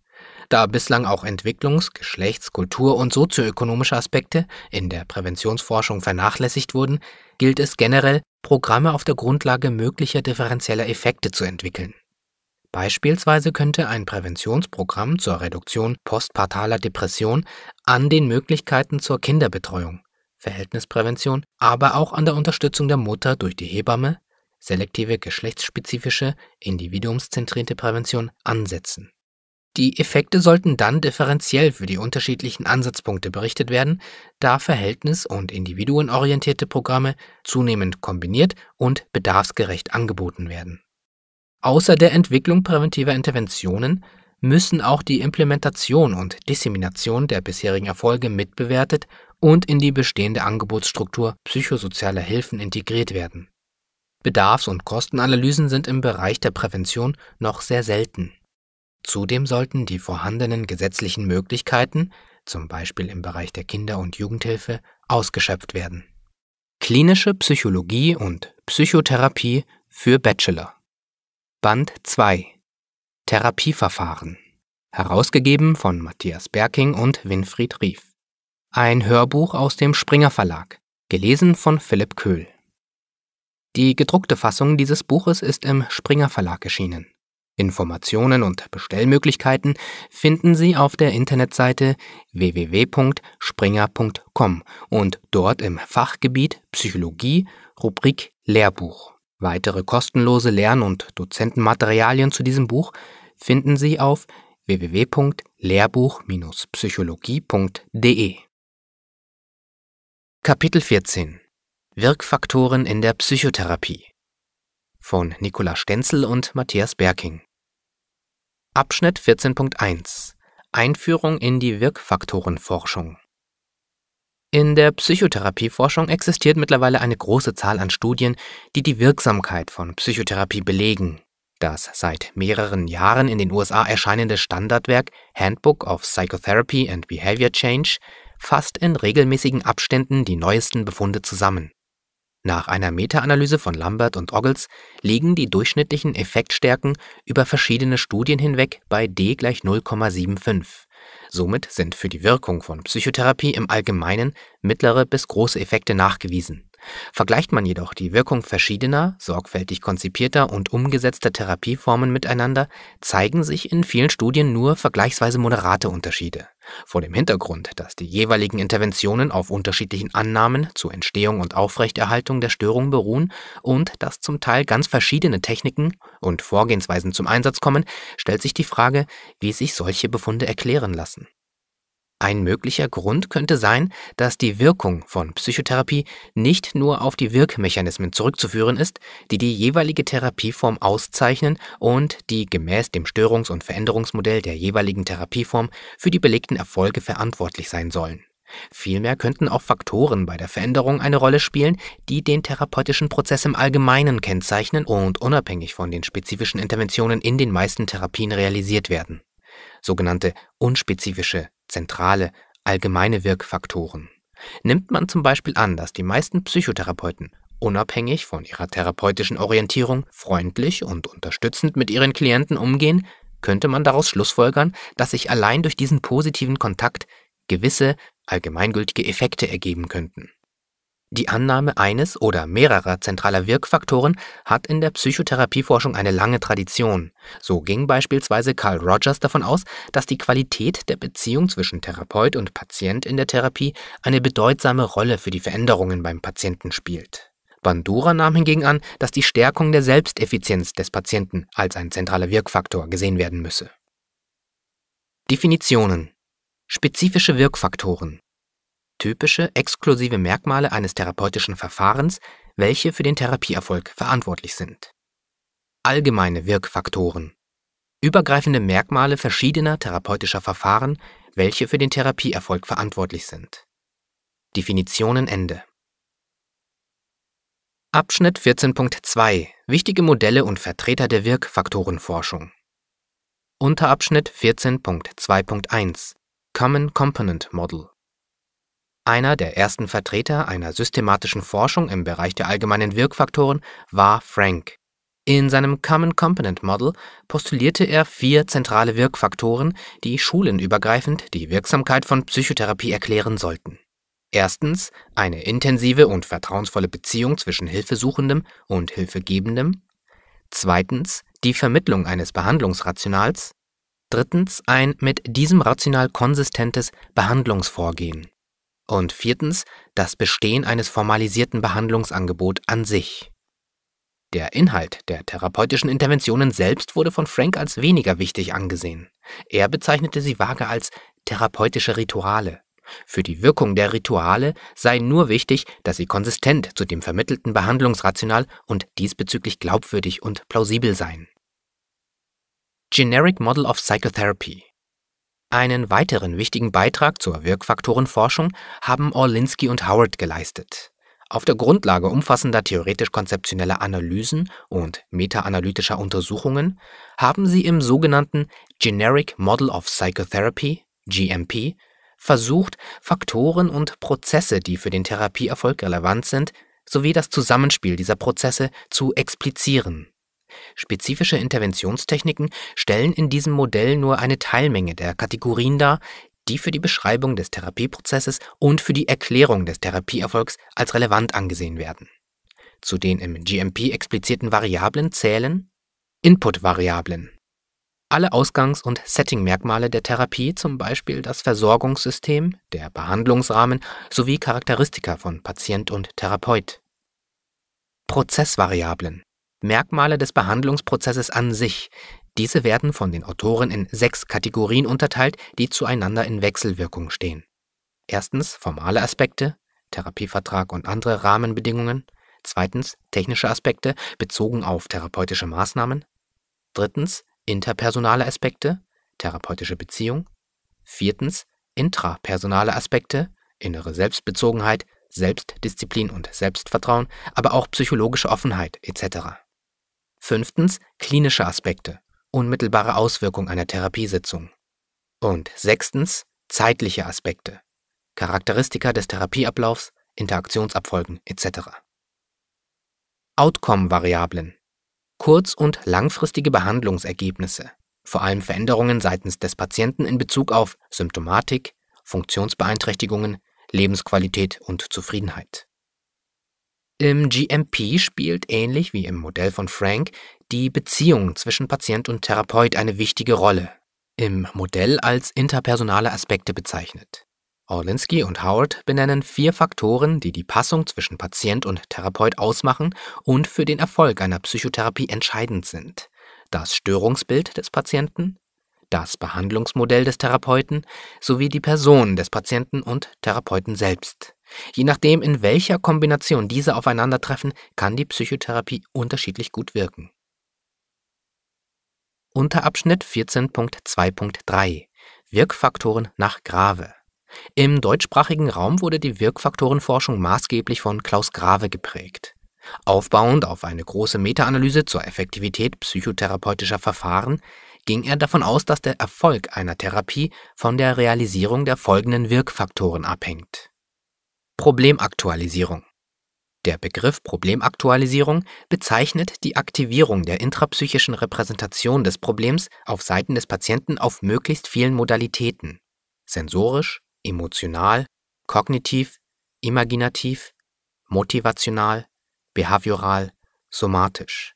Da bislang auch Entwicklungs-, Geschlechts-, Kultur- und sozioökonomische Aspekte in der Präventionsforschung vernachlässigt wurden, gilt es generell, Programme auf der Grundlage möglicher differenzieller Effekte zu entwickeln Beispielsweise könnte ein Präventionsprogramm zur Reduktion postpartaler Depression an den Möglichkeiten zur Kinderbetreuung, Verhältnisprävention, aber auch an der Unterstützung der Mutter durch die Hebamme, selektive geschlechtsspezifische, individuumszentrierte Prävention ansetzen. Die Effekte sollten dann differenziell für die unterschiedlichen Ansatzpunkte berichtet werden, da verhältnis- und individuenorientierte Programme zunehmend kombiniert und bedarfsgerecht angeboten werden. Außer der Entwicklung präventiver Interventionen müssen auch die Implementation und Dissemination der bisherigen Erfolge mitbewertet und in die bestehende Angebotsstruktur psychosozialer Hilfen integriert werden. Bedarfs- und Kostenanalysen sind im Bereich der Prävention noch sehr selten. Zudem sollten die vorhandenen gesetzlichen Möglichkeiten, zum Beispiel im Bereich der Kinder- und Jugendhilfe, ausgeschöpft werden. Klinische Psychologie und Psychotherapie für Bachelor Band 2 Therapieverfahren herausgegeben von Matthias Berking und Winfried Rief. Ein Hörbuch aus dem Springer Verlag, gelesen von Philipp Köhl. Die gedruckte Fassung dieses Buches ist im Springer Verlag erschienen. Informationen und Bestellmöglichkeiten finden Sie auf der Internetseite www.springer.com und dort im Fachgebiet Psychologie Rubrik Lehrbuch. Weitere kostenlose Lern- und Dozentenmaterialien zu diesem Buch finden Sie auf www.lehrbuch-psychologie.de. Kapitel 14 Wirkfaktoren in der Psychotherapie von Nicola Stenzel und Matthias Berking. Abschnitt 14.1 Einführung in die Wirkfaktorenforschung in der Psychotherapieforschung existiert mittlerweile eine große Zahl an Studien, die die Wirksamkeit von Psychotherapie belegen. Das seit mehreren Jahren in den USA erscheinende Standardwerk Handbook of Psychotherapy and Behavior Change fasst in regelmäßigen Abständen die neuesten Befunde zusammen. Nach einer Meta-Analyse von Lambert und Oggles liegen die durchschnittlichen Effektstärken über verschiedene Studien hinweg bei D gleich 0,75. Somit sind für die Wirkung von Psychotherapie im Allgemeinen mittlere bis große Effekte nachgewiesen Vergleicht man jedoch die Wirkung verschiedener, sorgfältig konzipierter und umgesetzter Therapieformen miteinander, zeigen sich in vielen Studien nur vergleichsweise moderate Unterschiede. Vor dem Hintergrund, dass die jeweiligen Interventionen auf unterschiedlichen Annahmen zur Entstehung und Aufrechterhaltung der Störung beruhen und dass zum Teil ganz verschiedene Techniken und Vorgehensweisen zum Einsatz kommen, stellt sich die Frage, wie sich solche Befunde erklären lassen. Ein möglicher Grund könnte sein, dass die Wirkung von Psychotherapie nicht nur auf die Wirkmechanismen zurückzuführen ist, die die jeweilige Therapieform auszeichnen und die gemäß dem Störungs- und Veränderungsmodell der jeweiligen Therapieform für die belegten Erfolge verantwortlich sein sollen. Vielmehr könnten auch Faktoren bei der Veränderung eine Rolle spielen, die den therapeutischen Prozess im Allgemeinen kennzeichnen und unabhängig von den spezifischen Interventionen in den meisten Therapien realisiert werden. Sogenannte unspezifische zentrale, allgemeine Wirkfaktoren. Nimmt man zum Beispiel an, dass die meisten Psychotherapeuten unabhängig von ihrer therapeutischen Orientierung freundlich und unterstützend mit ihren Klienten umgehen, könnte man daraus schlussfolgern, dass sich allein durch diesen positiven Kontakt gewisse allgemeingültige Effekte ergeben könnten. Die Annahme eines oder mehrerer zentraler Wirkfaktoren hat in der Psychotherapieforschung eine lange Tradition. So ging beispielsweise Carl Rogers davon aus, dass die Qualität der Beziehung zwischen Therapeut und Patient in der Therapie eine bedeutsame Rolle für die Veränderungen beim Patienten spielt. Bandura nahm hingegen an, dass die Stärkung der Selbsteffizienz des Patienten als ein zentraler Wirkfaktor gesehen werden müsse. Definitionen Spezifische Wirkfaktoren typische exklusive Merkmale eines therapeutischen Verfahrens, welche für den Therapieerfolg verantwortlich sind. Allgemeine Wirkfaktoren. Übergreifende Merkmale verschiedener therapeutischer Verfahren, welche für den Therapieerfolg verantwortlich sind. Definitionen Ende. Abschnitt 14.2 Wichtige Modelle und Vertreter der Wirkfaktorenforschung. Unterabschnitt 14.2.1 Common Component Model einer der ersten Vertreter einer systematischen Forschung im Bereich der allgemeinen Wirkfaktoren war Frank. In seinem Common Component Model postulierte er vier zentrale Wirkfaktoren, die schulenübergreifend die Wirksamkeit von Psychotherapie erklären sollten. Erstens eine intensive und vertrauensvolle Beziehung zwischen Hilfesuchendem und Hilfegebendem. Zweitens die Vermittlung eines Behandlungsrationals. Drittens ein mit diesem Rational konsistentes Behandlungsvorgehen und viertens das Bestehen eines formalisierten Behandlungsangebot an sich. Der Inhalt der therapeutischen Interventionen selbst wurde von Frank als weniger wichtig angesehen. Er bezeichnete sie vage als therapeutische Rituale. Für die Wirkung der Rituale sei nur wichtig, dass sie konsistent zu dem vermittelten Behandlungsrational und diesbezüglich glaubwürdig und plausibel seien. Generic Model of Psychotherapy einen weiteren wichtigen Beitrag zur Wirkfaktorenforschung haben Orlinsky und Howard geleistet. Auf der Grundlage umfassender theoretisch-konzeptioneller Analysen und metaanalytischer Untersuchungen haben sie im sogenannten Generic Model of Psychotherapy GMP versucht, Faktoren und Prozesse, die für den Therapieerfolg relevant sind, sowie das Zusammenspiel dieser Prozesse zu explizieren Spezifische Interventionstechniken stellen in diesem Modell nur eine Teilmenge der Kategorien dar, die für die Beschreibung des Therapieprozesses und für die Erklärung des Therapieerfolgs als relevant angesehen werden. Zu den im GMP explizierten Variablen zählen Input-Variablen. Alle Ausgangs- und Setting-Merkmale der Therapie, zum Beispiel das Versorgungssystem, der Behandlungsrahmen sowie Charakteristika von Patient und Therapeut. Prozessvariablen. Merkmale des Behandlungsprozesses an sich. Diese werden von den Autoren in sechs Kategorien unterteilt, die zueinander in Wechselwirkung stehen. Erstens formale Aspekte, Therapievertrag und andere Rahmenbedingungen. Zweitens technische Aspekte bezogen auf therapeutische Maßnahmen. Drittens interpersonale Aspekte, therapeutische Beziehung. Viertens intrapersonale Aspekte, innere Selbstbezogenheit, Selbstdisziplin und Selbstvertrauen, aber auch psychologische Offenheit etc. Fünftens klinische Aspekte, unmittelbare Auswirkung einer Therapiesitzung. Und sechstens zeitliche Aspekte, Charakteristika des Therapieablaufs, Interaktionsabfolgen etc. Outcome-Variablen. Kurz- und langfristige Behandlungsergebnisse, vor allem Veränderungen seitens des Patienten in Bezug auf Symptomatik, Funktionsbeeinträchtigungen, Lebensqualität und Zufriedenheit. Im GMP spielt ähnlich wie im Modell von Frank die Beziehung zwischen Patient und Therapeut eine wichtige Rolle, im Modell als interpersonale Aspekte bezeichnet. Orlinsky und Howard benennen vier Faktoren, die die Passung zwischen Patient und Therapeut ausmachen und für den Erfolg einer Psychotherapie entscheidend sind. Das Störungsbild des Patienten, das Behandlungsmodell des Therapeuten sowie die Person des Patienten und Therapeuten selbst. Je nachdem, in welcher Kombination diese aufeinandertreffen, kann die Psychotherapie unterschiedlich gut wirken. Unterabschnitt 14.2.3 Wirkfaktoren nach Grave Im deutschsprachigen Raum wurde die Wirkfaktorenforschung maßgeblich von Klaus Grave geprägt. Aufbauend auf eine große Meta-Analyse zur Effektivität psychotherapeutischer Verfahren ging er davon aus, dass der Erfolg einer Therapie von der Realisierung der folgenden Wirkfaktoren abhängt. Problemaktualisierung. Der Begriff Problemaktualisierung bezeichnet die Aktivierung der intrapsychischen Repräsentation des Problems auf Seiten des Patienten auf möglichst vielen Modalitäten sensorisch, emotional, kognitiv, imaginativ, motivational, behavioral, somatisch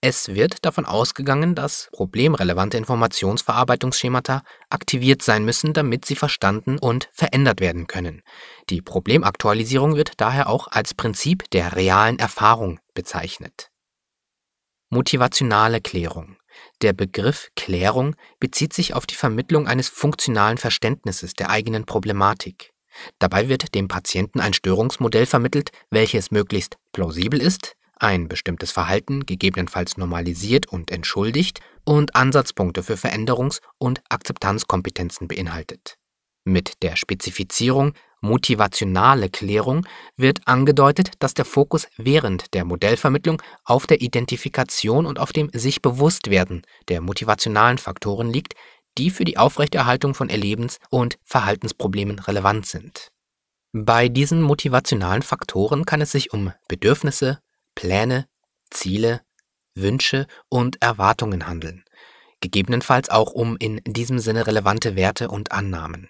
es wird davon ausgegangen, dass problemrelevante Informationsverarbeitungsschemata aktiviert sein müssen, damit sie verstanden und verändert werden können. Die Problemaktualisierung wird daher auch als Prinzip der realen Erfahrung bezeichnet. Motivationale Klärung. Der Begriff Klärung bezieht sich auf die Vermittlung eines funktionalen Verständnisses der eigenen Problematik. Dabei wird dem Patienten ein Störungsmodell vermittelt, welches möglichst plausibel ist, ein bestimmtes Verhalten gegebenenfalls normalisiert und entschuldigt und Ansatzpunkte für Veränderungs- und Akzeptanzkompetenzen beinhaltet. Mit der Spezifizierung motivationale Klärung wird angedeutet, dass der Fokus während der Modellvermittlung auf der Identifikation und auf dem sich Bewusstwerden der motivationalen Faktoren liegt, die für die Aufrechterhaltung von Erlebens- und Verhaltensproblemen relevant sind. Bei diesen motivationalen Faktoren kann es sich um Bedürfnisse, Pläne, Ziele, Wünsche und Erwartungen handeln, gegebenenfalls auch um in diesem Sinne relevante Werte und Annahmen.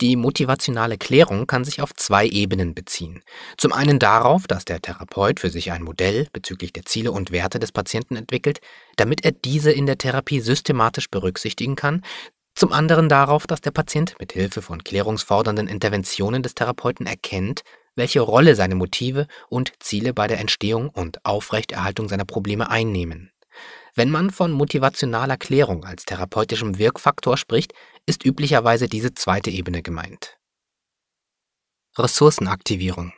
Die motivationale Klärung kann sich auf zwei Ebenen beziehen. Zum einen darauf, dass der Therapeut für sich ein Modell bezüglich der Ziele und Werte des Patienten entwickelt, damit er diese in der Therapie systematisch berücksichtigen kann, zum anderen darauf, dass der Patient mit Hilfe von klärungsfordernden Interventionen des Therapeuten erkennt, welche Rolle seine Motive und Ziele bei der Entstehung und Aufrechterhaltung seiner Probleme einnehmen. Wenn man von motivationaler Klärung als therapeutischem Wirkfaktor spricht, ist üblicherweise diese zweite Ebene gemeint. Ressourcenaktivierung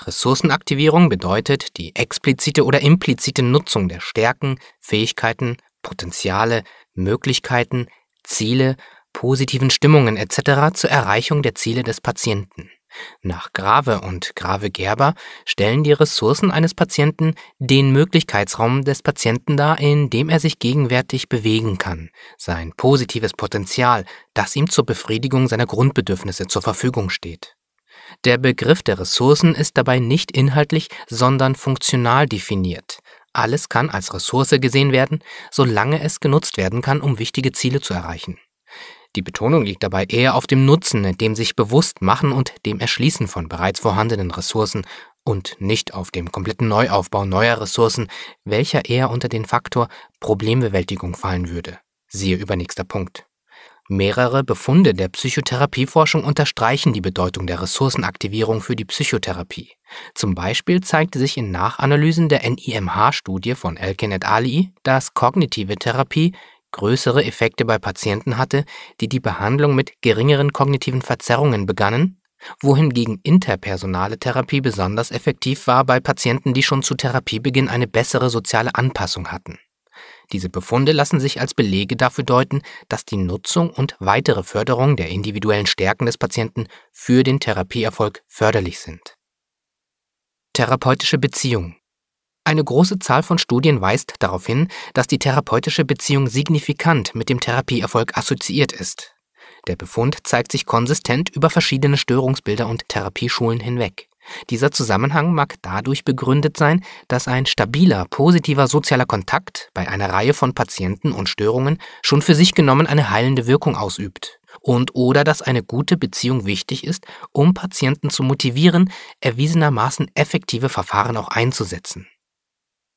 Ressourcenaktivierung bedeutet die explizite oder implizite Nutzung der Stärken, Fähigkeiten, Potenziale, Möglichkeiten, Ziele, positiven Stimmungen etc. zur Erreichung der Ziele des Patienten. Nach Grave und Grave Gerber stellen die Ressourcen eines Patienten den Möglichkeitsraum des Patienten dar, in dem er sich gegenwärtig bewegen kann, sein positives Potenzial, das ihm zur Befriedigung seiner Grundbedürfnisse zur Verfügung steht. Der Begriff der Ressourcen ist dabei nicht inhaltlich, sondern funktional definiert. Alles kann als Ressource gesehen werden, solange es genutzt werden kann, um wichtige Ziele zu erreichen. Die Betonung liegt dabei eher auf dem Nutzen, dem sich bewusst machen und dem Erschließen von bereits vorhandenen Ressourcen und nicht auf dem kompletten Neuaufbau neuer Ressourcen, welcher eher unter den Faktor Problembewältigung fallen würde. Siehe übernächster Punkt. Mehrere Befunde der Psychotherapieforschung unterstreichen die Bedeutung der Ressourcenaktivierung für die Psychotherapie. Zum Beispiel zeigte sich in Nachanalysen der NIMH-Studie von Elkin et Ali, dass kognitive Therapie größere Effekte bei Patienten hatte, die die Behandlung mit geringeren kognitiven Verzerrungen begannen, wohingegen interpersonale Therapie besonders effektiv war bei Patienten, die schon zu Therapiebeginn eine bessere soziale Anpassung hatten. Diese Befunde lassen sich als Belege dafür deuten, dass die Nutzung und weitere Förderung der individuellen Stärken des Patienten für den Therapieerfolg förderlich sind. Therapeutische Beziehungen eine große Zahl von Studien weist darauf hin, dass die therapeutische Beziehung signifikant mit dem Therapieerfolg assoziiert ist. Der Befund zeigt sich konsistent über verschiedene Störungsbilder und Therapieschulen hinweg. Dieser Zusammenhang mag dadurch begründet sein, dass ein stabiler, positiver sozialer Kontakt bei einer Reihe von Patienten und Störungen schon für sich genommen eine heilende Wirkung ausübt. Und oder dass eine gute Beziehung wichtig ist, um Patienten zu motivieren, erwiesenermaßen effektive Verfahren auch einzusetzen.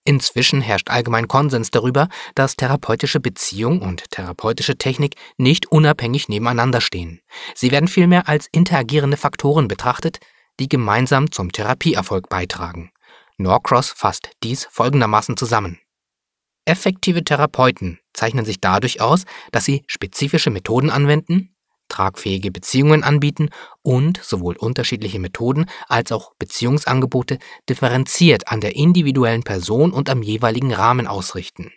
Inzwischen herrscht allgemein Konsens darüber, dass therapeutische Beziehung und therapeutische Technik nicht unabhängig nebeneinander stehen. Sie werden vielmehr als interagierende Faktoren betrachtet, die gemeinsam zum Therapieerfolg beitragen. Norcross fasst dies folgendermaßen zusammen. Effektive Therapeuten zeichnen sich dadurch aus, dass sie spezifische Methoden anwenden, tragfähige Beziehungen anbieten und sowohl unterschiedliche Methoden als auch Beziehungsangebote differenziert an der individuellen Person und am jeweiligen Rahmen ausrichten.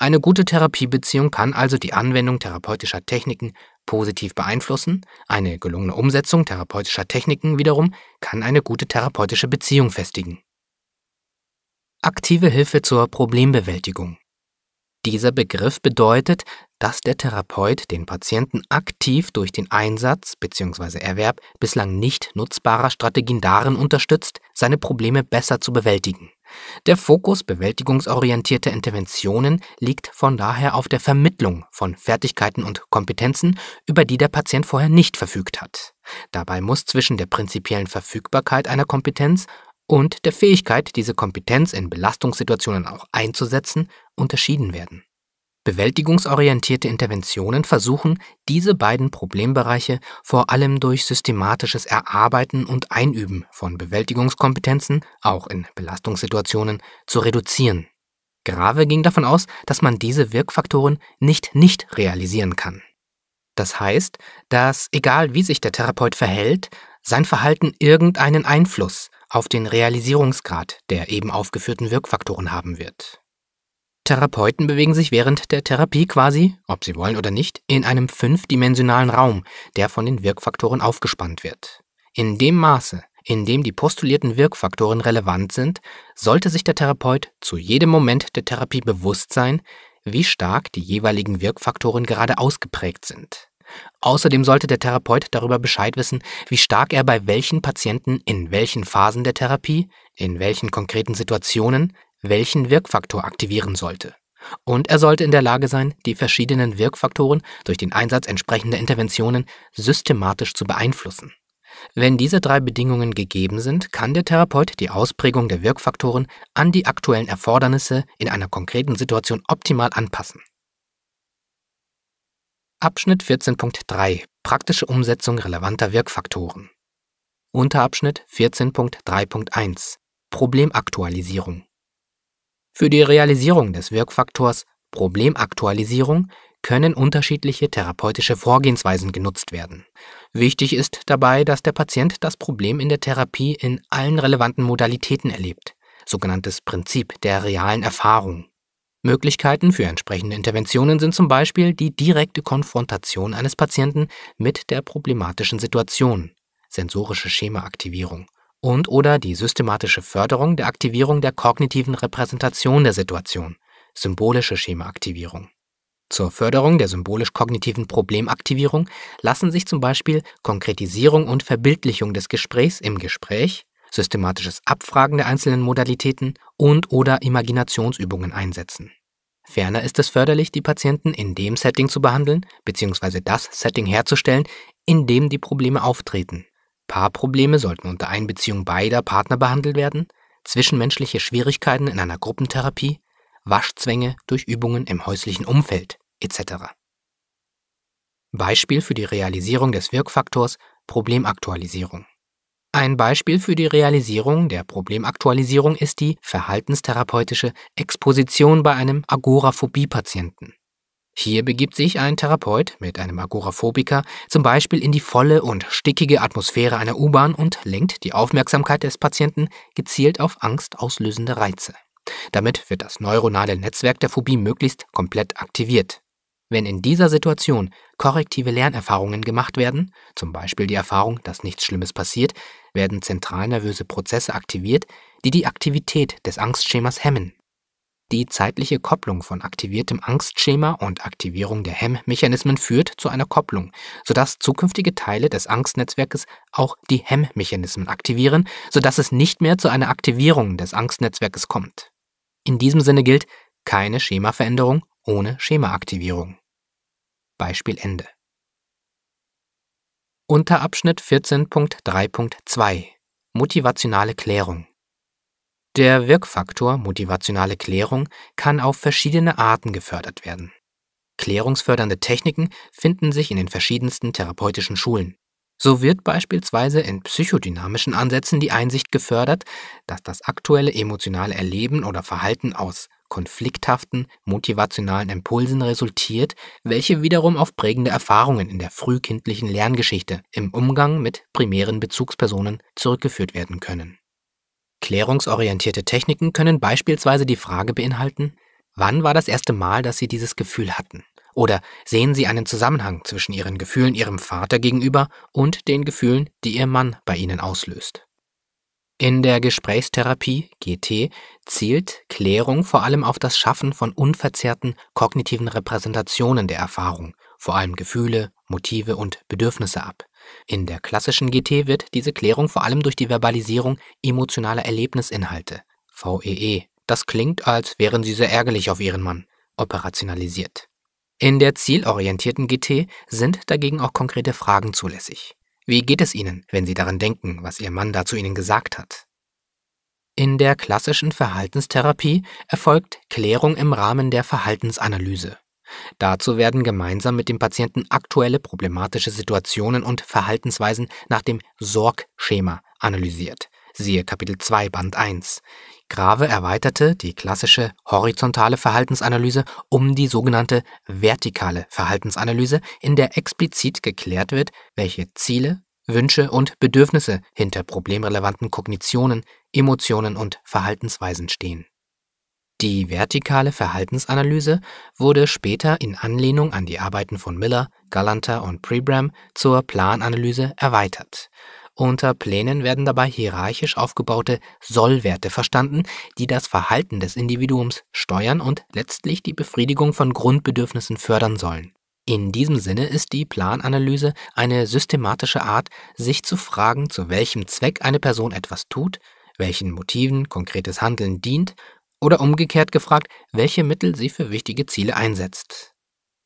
Eine gute Therapiebeziehung kann also die Anwendung therapeutischer Techniken positiv beeinflussen, eine gelungene Umsetzung therapeutischer Techniken wiederum kann eine gute therapeutische Beziehung festigen. Aktive Hilfe zur Problembewältigung dieser Begriff bedeutet, dass der Therapeut den Patienten aktiv durch den Einsatz bzw. Erwerb bislang nicht nutzbarer Strategien darin unterstützt, seine Probleme besser zu bewältigen. Der Fokus bewältigungsorientierter Interventionen liegt von daher auf der Vermittlung von Fertigkeiten und Kompetenzen, über die der Patient vorher nicht verfügt hat. Dabei muss zwischen der prinzipiellen Verfügbarkeit einer Kompetenz und der Fähigkeit, diese Kompetenz in Belastungssituationen auch einzusetzen, unterschieden werden. Bewältigungsorientierte Interventionen versuchen, diese beiden Problembereiche vor allem durch systematisches Erarbeiten und Einüben von Bewältigungskompetenzen, auch in Belastungssituationen, zu reduzieren. Grave ging davon aus, dass man diese Wirkfaktoren nicht nicht realisieren kann. Das heißt, dass egal wie sich der Therapeut verhält, sein Verhalten irgendeinen Einfluss auf den Realisierungsgrad der eben aufgeführten Wirkfaktoren haben wird. Therapeuten bewegen sich während der Therapie quasi, ob sie wollen oder nicht, in einem fünfdimensionalen Raum, der von den Wirkfaktoren aufgespannt wird. In dem Maße, in dem die postulierten Wirkfaktoren relevant sind, sollte sich der Therapeut zu jedem Moment der Therapie bewusst sein, wie stark die jeweiligen Wirkfaktoren gerade ausgeprägt sind. Außerdem sollte der Therapeut darüber Bescheid wissen, wie stark er bei welchen Patienten in welchen Phasen der Therapie, in welchen konkreten Situationen, welchen Wirkfaktor aktivieren sollte. Und er sollte in der Lage sein, die verschiedenen Wirkfaktoren durch den Einsatz entsprechender Interventionen systematisch zu beeinflussen. Wenn diese drei Bedingungen gegeben sind, kann der Therapeut die Ausprägung der Wirkfaktoren an die aktuellen Erfordernisse in einer konkreten Situation optimal anpassen. Abschnitt 14.3 Praktische Umsetzung relevanter Wirkfaktoren Unterabschnitt 14.3.1 Problemaktualisierung für die Realisierung des Wirkfaktors Problemaktualisierung können unterschiedliche therapeutische Vorgehensweisen genutzt werden. Wichtig ist dabei, dass der Patient das Problem in der Therapie in allen relevanten Modalitäten erlebt, sogenanntes Prinzip der realen Erfahrung. Möglichkeiten für entsprechende Interventionen sind zum Beispiel die direkte Konfrontation eines Patienten mit der problematischen Situation, sensorische Schemaaktivierung und oder die systematische Förderung der Aktivierung der kognitiven Repräsentation der Situation, symbolische Schemaaktivierung. Zur Förderung der symbolisch-kognitiven Problemaktivierung lassen sich zum Beispiel Konkretisierung und Verbildlichung des Gesprächs im Gespräch, systematisches Abfragen der einzelnen Modalitäten und oder Imaginationsübungen einsetzen. Ferner ist es förderlich, die Patienten in dem Setting zu behandeln bzw. das Setting herzustellen, in dem die Probleme auftreten. Paarprobleme sollten unter Einbeziehung beider Partner behandelt werden, zwischenmenschliche Schwierigkeiten in einer Gruppentherapie, Waschzwänge durch Übungen im häuslichen Umfeld etc. Beispiel für die Realisierung des Wirkfaktors Problemaktualisierung. Ein Beispiel für die Realisierung der Problemaktualisierung ist die verhaltenstherapeutische Exposition bei einem Agoraphobie-Patienten. Hier begibt sich ein Therapeut mit einem Agoraphobiker zum Beispiel in die volle und stickige Atmosphäre einer U-Bahn und lenkt die Aufmerksamkeit des Patienten gezielt auf angstauslösende Reize. Damit wird das neuronale Netzwerk der Phobie möglichst komplett aktiviert. Wenn in dieser Situation korrektive Lernerfahrungen gemacht werden, zum Beispiel die Erfahrung, dass nichts Schlimmes passiert, werden zentralnervöse Prozesse aktiviert, die die Aktivität des Angstschemas hemmen. Die zeitliche Kopplung von aktiviertem Angstschema und Aktivierung der Hemmmechanismen führt zu einer Kopplung, sodass zukünftige Teile des Angstnetzwerkes auch die Hemmmechanismen aktivieren, sodass es nicht mehr zu einer Aktivierung des Angstnetzwerkes kommt. In diesem Sinne gilt keine Schemaveränderung ohne Schemaaktivierung. Beispiel Ende. Unterabschnitt 14.3.2 Motivationale Klärung der Wirkfaktor motivationale Klärung kann auf verschiedene Arten gefördert werden. Klärungsfördernde Techniken finden sich in den verschiedensten therapeutischen Schulen. So wird beispielsweise in psychodynamischen Ansätzen die Einsicht gefördert, dass das aktuelle emotionale Erleben oder Verhalten aus konflikthaften, motivationalen Impulsen resultiert, welche wiederum auf prägende Erfahrungen in der frühkindlichen Lerngeschichte im Umgang mit primären Bezugspersonen zurückgeführt werden können Klärungsorientierte Techniken können beispielsweise die Frage beinhalten, wann war das erste Mal, dass Sie dieses Gefühl hatten? Oder sehen Sie einen Zusammenhang zwischen Ihren Gefühlen Ihrem Vater gegenüber und den Gefühlen, die Ihr Mann bei Ihnen auslöst? In der Gesprächstherapie GT zielt Klärung vor allem auf das Schaffen von unverzerrten kognitiven Repräsentationen der Erfahrung, vor allem Gefühle, Motive und Bedürfnisse ab. In der klassischen GT wird diese Klärung vor allem durch die Verbalisierung emotionaler Erlebnisinhalte, VEE, e. das klingt, als wären sie sehr ärgerlich auf ihren Mann, operationalisiert. In der zielorientierten GT sind dagegen auch konkrete Fragen zulässig. Wie geht es Ihnen, wenn Sie daran denken, was Ihr Mann dazu Ihnen gesagt hat? In der klassischen Verhaltenstherapie erfolgt Klärung im Rahmen der Verhaltensanalyse. Dazu werden gemeinsam mit dem Patienten aktuelle problematische Situationen und Verhaltensweisen nach dem Sorgschema analysiert. Siehe Kapitel 2 Band 1. Grave erweiterte die klassische horizontale Verhaltensanalyse um die sogenannte vertikale Verhaltensanalyse, in der explizit geklärt wird, welche Ziele, Wünsche und Bedürfnisse hinter problemrelevanten Kognitionen, Emotionen und Verhaltensweisen stehen die vertikale Verhaltensanalyse wurde später in Anlehnung an die Arbeiten von Miller, Galanter und Prebram zur Plananalyse erweitert. Unter Plänen werden dabei hierarchisch aufgebaute Sollwerte verstanden, die das Verhalten des Individuums steuern und letztlich die Befriedigung von Grundbedürfnissen fördern sollen. In diesem Sinne ist die Plananalyse eine systematische Art, sich zu fragen, zu welchem Zweck eine Person etwas tut, welchen Motiven konkretes Handeln dient oder umgekehrt gefragt, welche Mittel sie für wichtige Ziele einsetzt.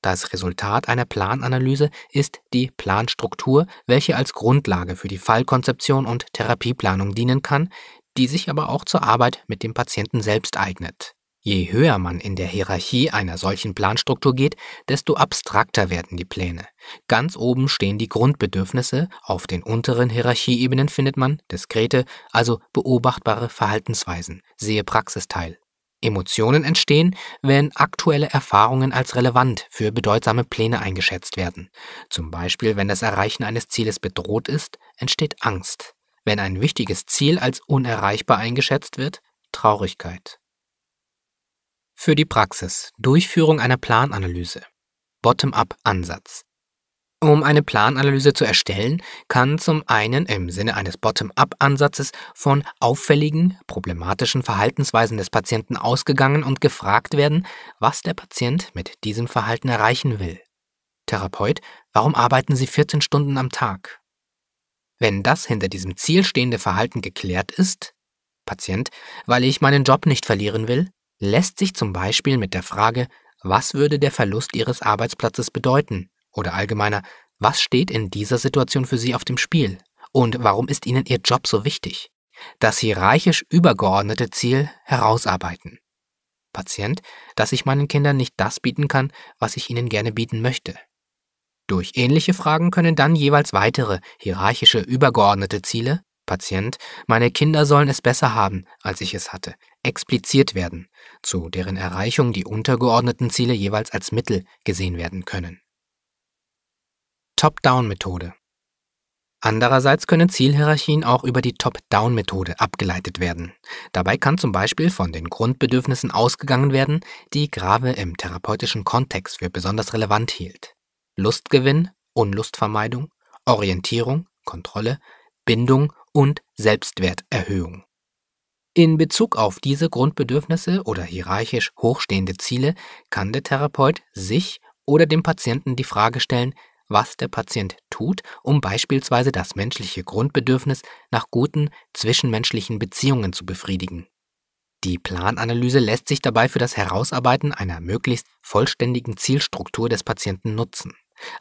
Das Resultat einer Plananalyse ist die Planstruktur, welche als Grundlage für die Fallkonzeption und Therapieplanung dienen kann, die sich aber auch zur Arbeit mit dem Patienten selbst eignet. Je höher man in der Hierarchie einer solchen Planstruktur geht, desto abstrakter werden die Pläne. Ganz oben stehen die Grundbedürfnisse, auf den unteren Hierarchieebenen findet man diskrete, also beobachtbare Verhaltensweisen, sehe Praxisteil. Emotionen entstehen, wenn aktuelle Erfahrungen als relevant für bedeutsame Pläne eingeschätzt werden. Zum Beispiel, wenn das Erreichen eines Zieles bedroht ist, entsteht Angst. Wenn ein wichtiges Ziel als unerreichbar eingeschätzt wird, Traurigkeit. Für die Praxis Durchführung einer Plananalyse. Bottom-up-Ansatz. Um eine Plananalyse zu erstellen, kann zum einen im Sinne eines Bottom-up-Ansatzes von auffälligen, problematischen Verhaltensweisen des Patienten ausgegangen und gefragt werden, was der Patient mit diesem Verhalten erreichen will. Therapeut, warum arbeiten Sie 14 Stunden am Tag? Wenn das hinter diesem Ziel stehende Verhalten geklärt ist, Patient, weil ich meinen Job nicht verlieren will, lässt sich zum Beispiel mit der Frage, was würde der Verlust Ihres Arbeitsplatzes bedeuten, oder allgemeiner, was steht in dieser Situation für Sie auf dem Spiel? Und warum ist Ihnen Ihr Job so wichtig? Das hierarchisch übergeordnete Ziel herausarbeiten. Patient, dass ich meinen Kindern nicht das bieten kann, was ich ihnen gerne bieten möchte. Durch ähnliche Fragen können dann jeweils weitere hierarchische übergeordnete Ziele Patient, meine Kinder sollen es besser haben, als ich es hatte, expliziert werden, zu deren Erreichung die untergeordneten Ziele jeweils als Mittel gesehen werden können. Top-Down-Methode. Andererseits können Zielhierarchien auch über die Top-Down-Methode abgeleitet werden. Dabei kann zum Beispiel von den Grundbedürfnissen ausgegangen werden, die Grave im therapeutischen Kontext für besonders relevant hielt. Lustgewinn, Unlustvermeidung, Orientierung, Kontrolle, Bindung und Selbstwerterhöhung. In Bezug auf diese Grundbedürfnisse oder hierarchisch hochstehende Ziele kann der Therapeut sich oder dem Patienten die Frage stellen, was der Patient tut, um beispielsweise das menschliche Grundbedürfnis nach guten zwischenmenschlichen Beziehungen zu befriedigen. Die Plananalyse lässt sich dabei für das Herausarbeiten einer möglichst vollständigen Zielstruktur des Patienten nutzen.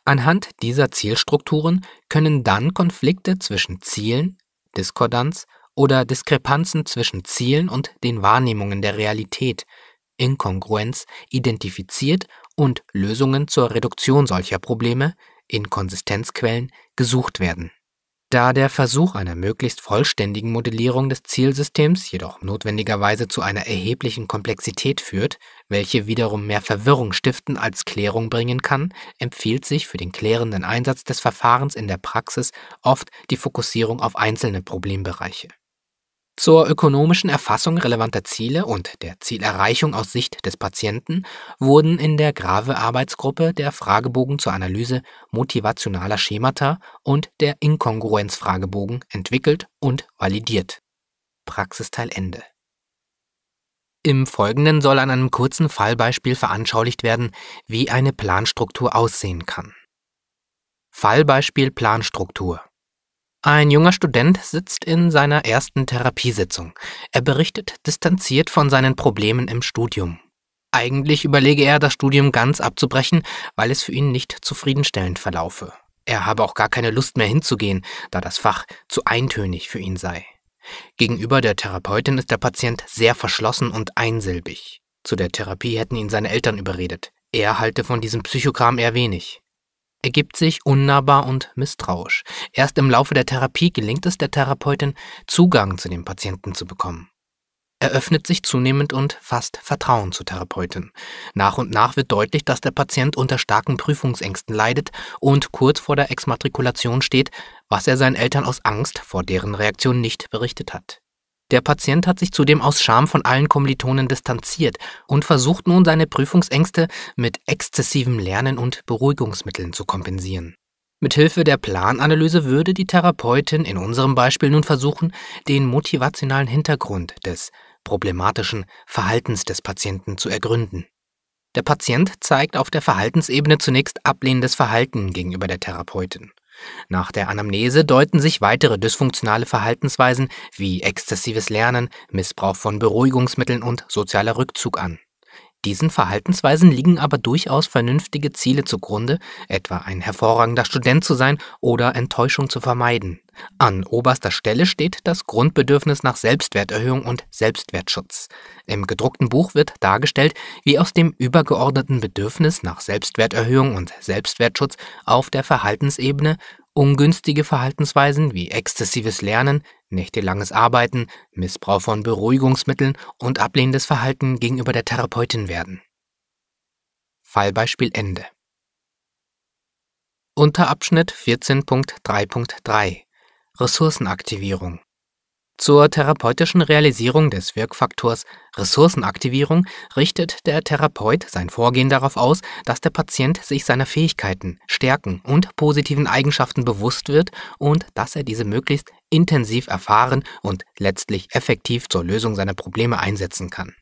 Anhand dieser Zielstrukturen können dann Konflikte zwischen Zielen, Diskordanz oder Diskrepanzen zwischen Zielen und den Wahrnehmungen der Realität, Inkongruenz, identifiziert und Lösungen zur Reduktion solcher Probleme, Inkonsistenzquellen gesucht werden. Da der Versuch einer möglichst vollständigen Modellierung des Zielsystems jedoch notwendigerweise zu einer erheblichen Komplexität führt, welche wiederum mehr Verwirrung stiften als Klärung bringen kann, empfiehlt sich für den klärenden Einsatz des Verfahrens in der Praxis oft die Fokussierung auf einzelne Problembereiche zur ökonomischen Erfassung relevanter Ziele und der Zielerreichung aus Sicht des Patienten wurden in der Grave-Arbeitsgruppe der Fragebogen zur Analyse motivationaler Schemata und der Inkongruenz-Fragebogen entwickelt und validiert. Praxisteil Ende. Im Folgenden soll an einem kurzen Fallbeispiel veranschaulicht werden, wie eine Planstruktur aussehen kann. Fallbeispiel Planstruktur ein junger Student sitzt in seiner ersten Therapiesitzung. Er berichtet distanziert von seinen Problemen im Studium. Eigentlich überlege er, das Studium ganz abzubrechen, weil es für ihn nicht zufriedenstellend verlaufe. Er habe auch gar keine Lust mehr hinzugehen, da das Fach zu eintönig für ihn sei. Gegenüber der Therapeutin ist der Patient sehr verschlossen und einsilbig. Zu der Therapie hätten ihn seine Eltern überredet. Er halte von diesem Psychokram eher wenig ergibt sich unnahbar und misstrauisch. Erst im Laufe der Therapie gelingt es der Therapeutin, Zugang zu dem Patienten zu bekommen. Er öffnet sich zunehmend und fasst Vertrauen zur Therapeutin. Nach und nach wird deutlich, dass der Patient unter starken Prüfungsängsten leidet und kurz vor der Exmatrikulation steht, was er seinen Eltern aus Angst vor deren Reaktion nicht berichtet hat. Der Patient hat sich zudem aus Scham von allen Kommilitonen distanziert und versucht nun seine Prüfungsängste mit exzessivem Lernen und Beruhigungsmitteln zu kompensieren. Mithilfe der Plananalyse würde die Therapeutin in unserem Beispiel nun versuchen, den motivationalen Hintergrund des problematischen Verhaltens des Patienten zu ergründen. Der Patient zeigt auf der Verhaltensebene zunächst ablehnendes Verhalten gegenüber der Therapeutin. Nach der Anamnese deuten sich weitere dysfunktionale Verhaltensweisen wie exzessives Lernen, Missbrauch von Beruhigungsmitteln und sozialer Rückzug an diesen Verhaltensweisen liegen aber durchaus vernünftige Ziele zugrunde, etwa ein hervorragender Student zu sein oder Enttäuschung zu vermeiden. An oberster Stelle steht das Grundbedürfnis nach Selbstwerterhöhung und Selbstwertschutz. Im gedruckten Buch wird dargestellt, wie aus dem übergeordneten Bedürfnis nach Selbstwerterhöhung und Selbstwertschutz auf der Verhaltensebene Ungünstige Verhaltensweisen wie exzessives Lernen, nächtelanges Arbeiten, Missbrauch von Beruhigungsmitteln und ablehnendes Verhalten gegenüber der Therapeutin werden. Fallbeispiel Ende. Unterabschnitt 14.3.3 Ressourcenaktivierung zur therapeutischen Realisierung des Wirkfaktors Ressourcenaktivierung richtet der Therapeut sein Vorgehen darauf aus, dass der Patient sich seiner Fähigkeiten, Stärken und positiven Eigenschaften bewusst wird und dass er diese möglichst intensiv erfahren und letztlich effektiv zur Lösung seiner Probleme einsetzen kann.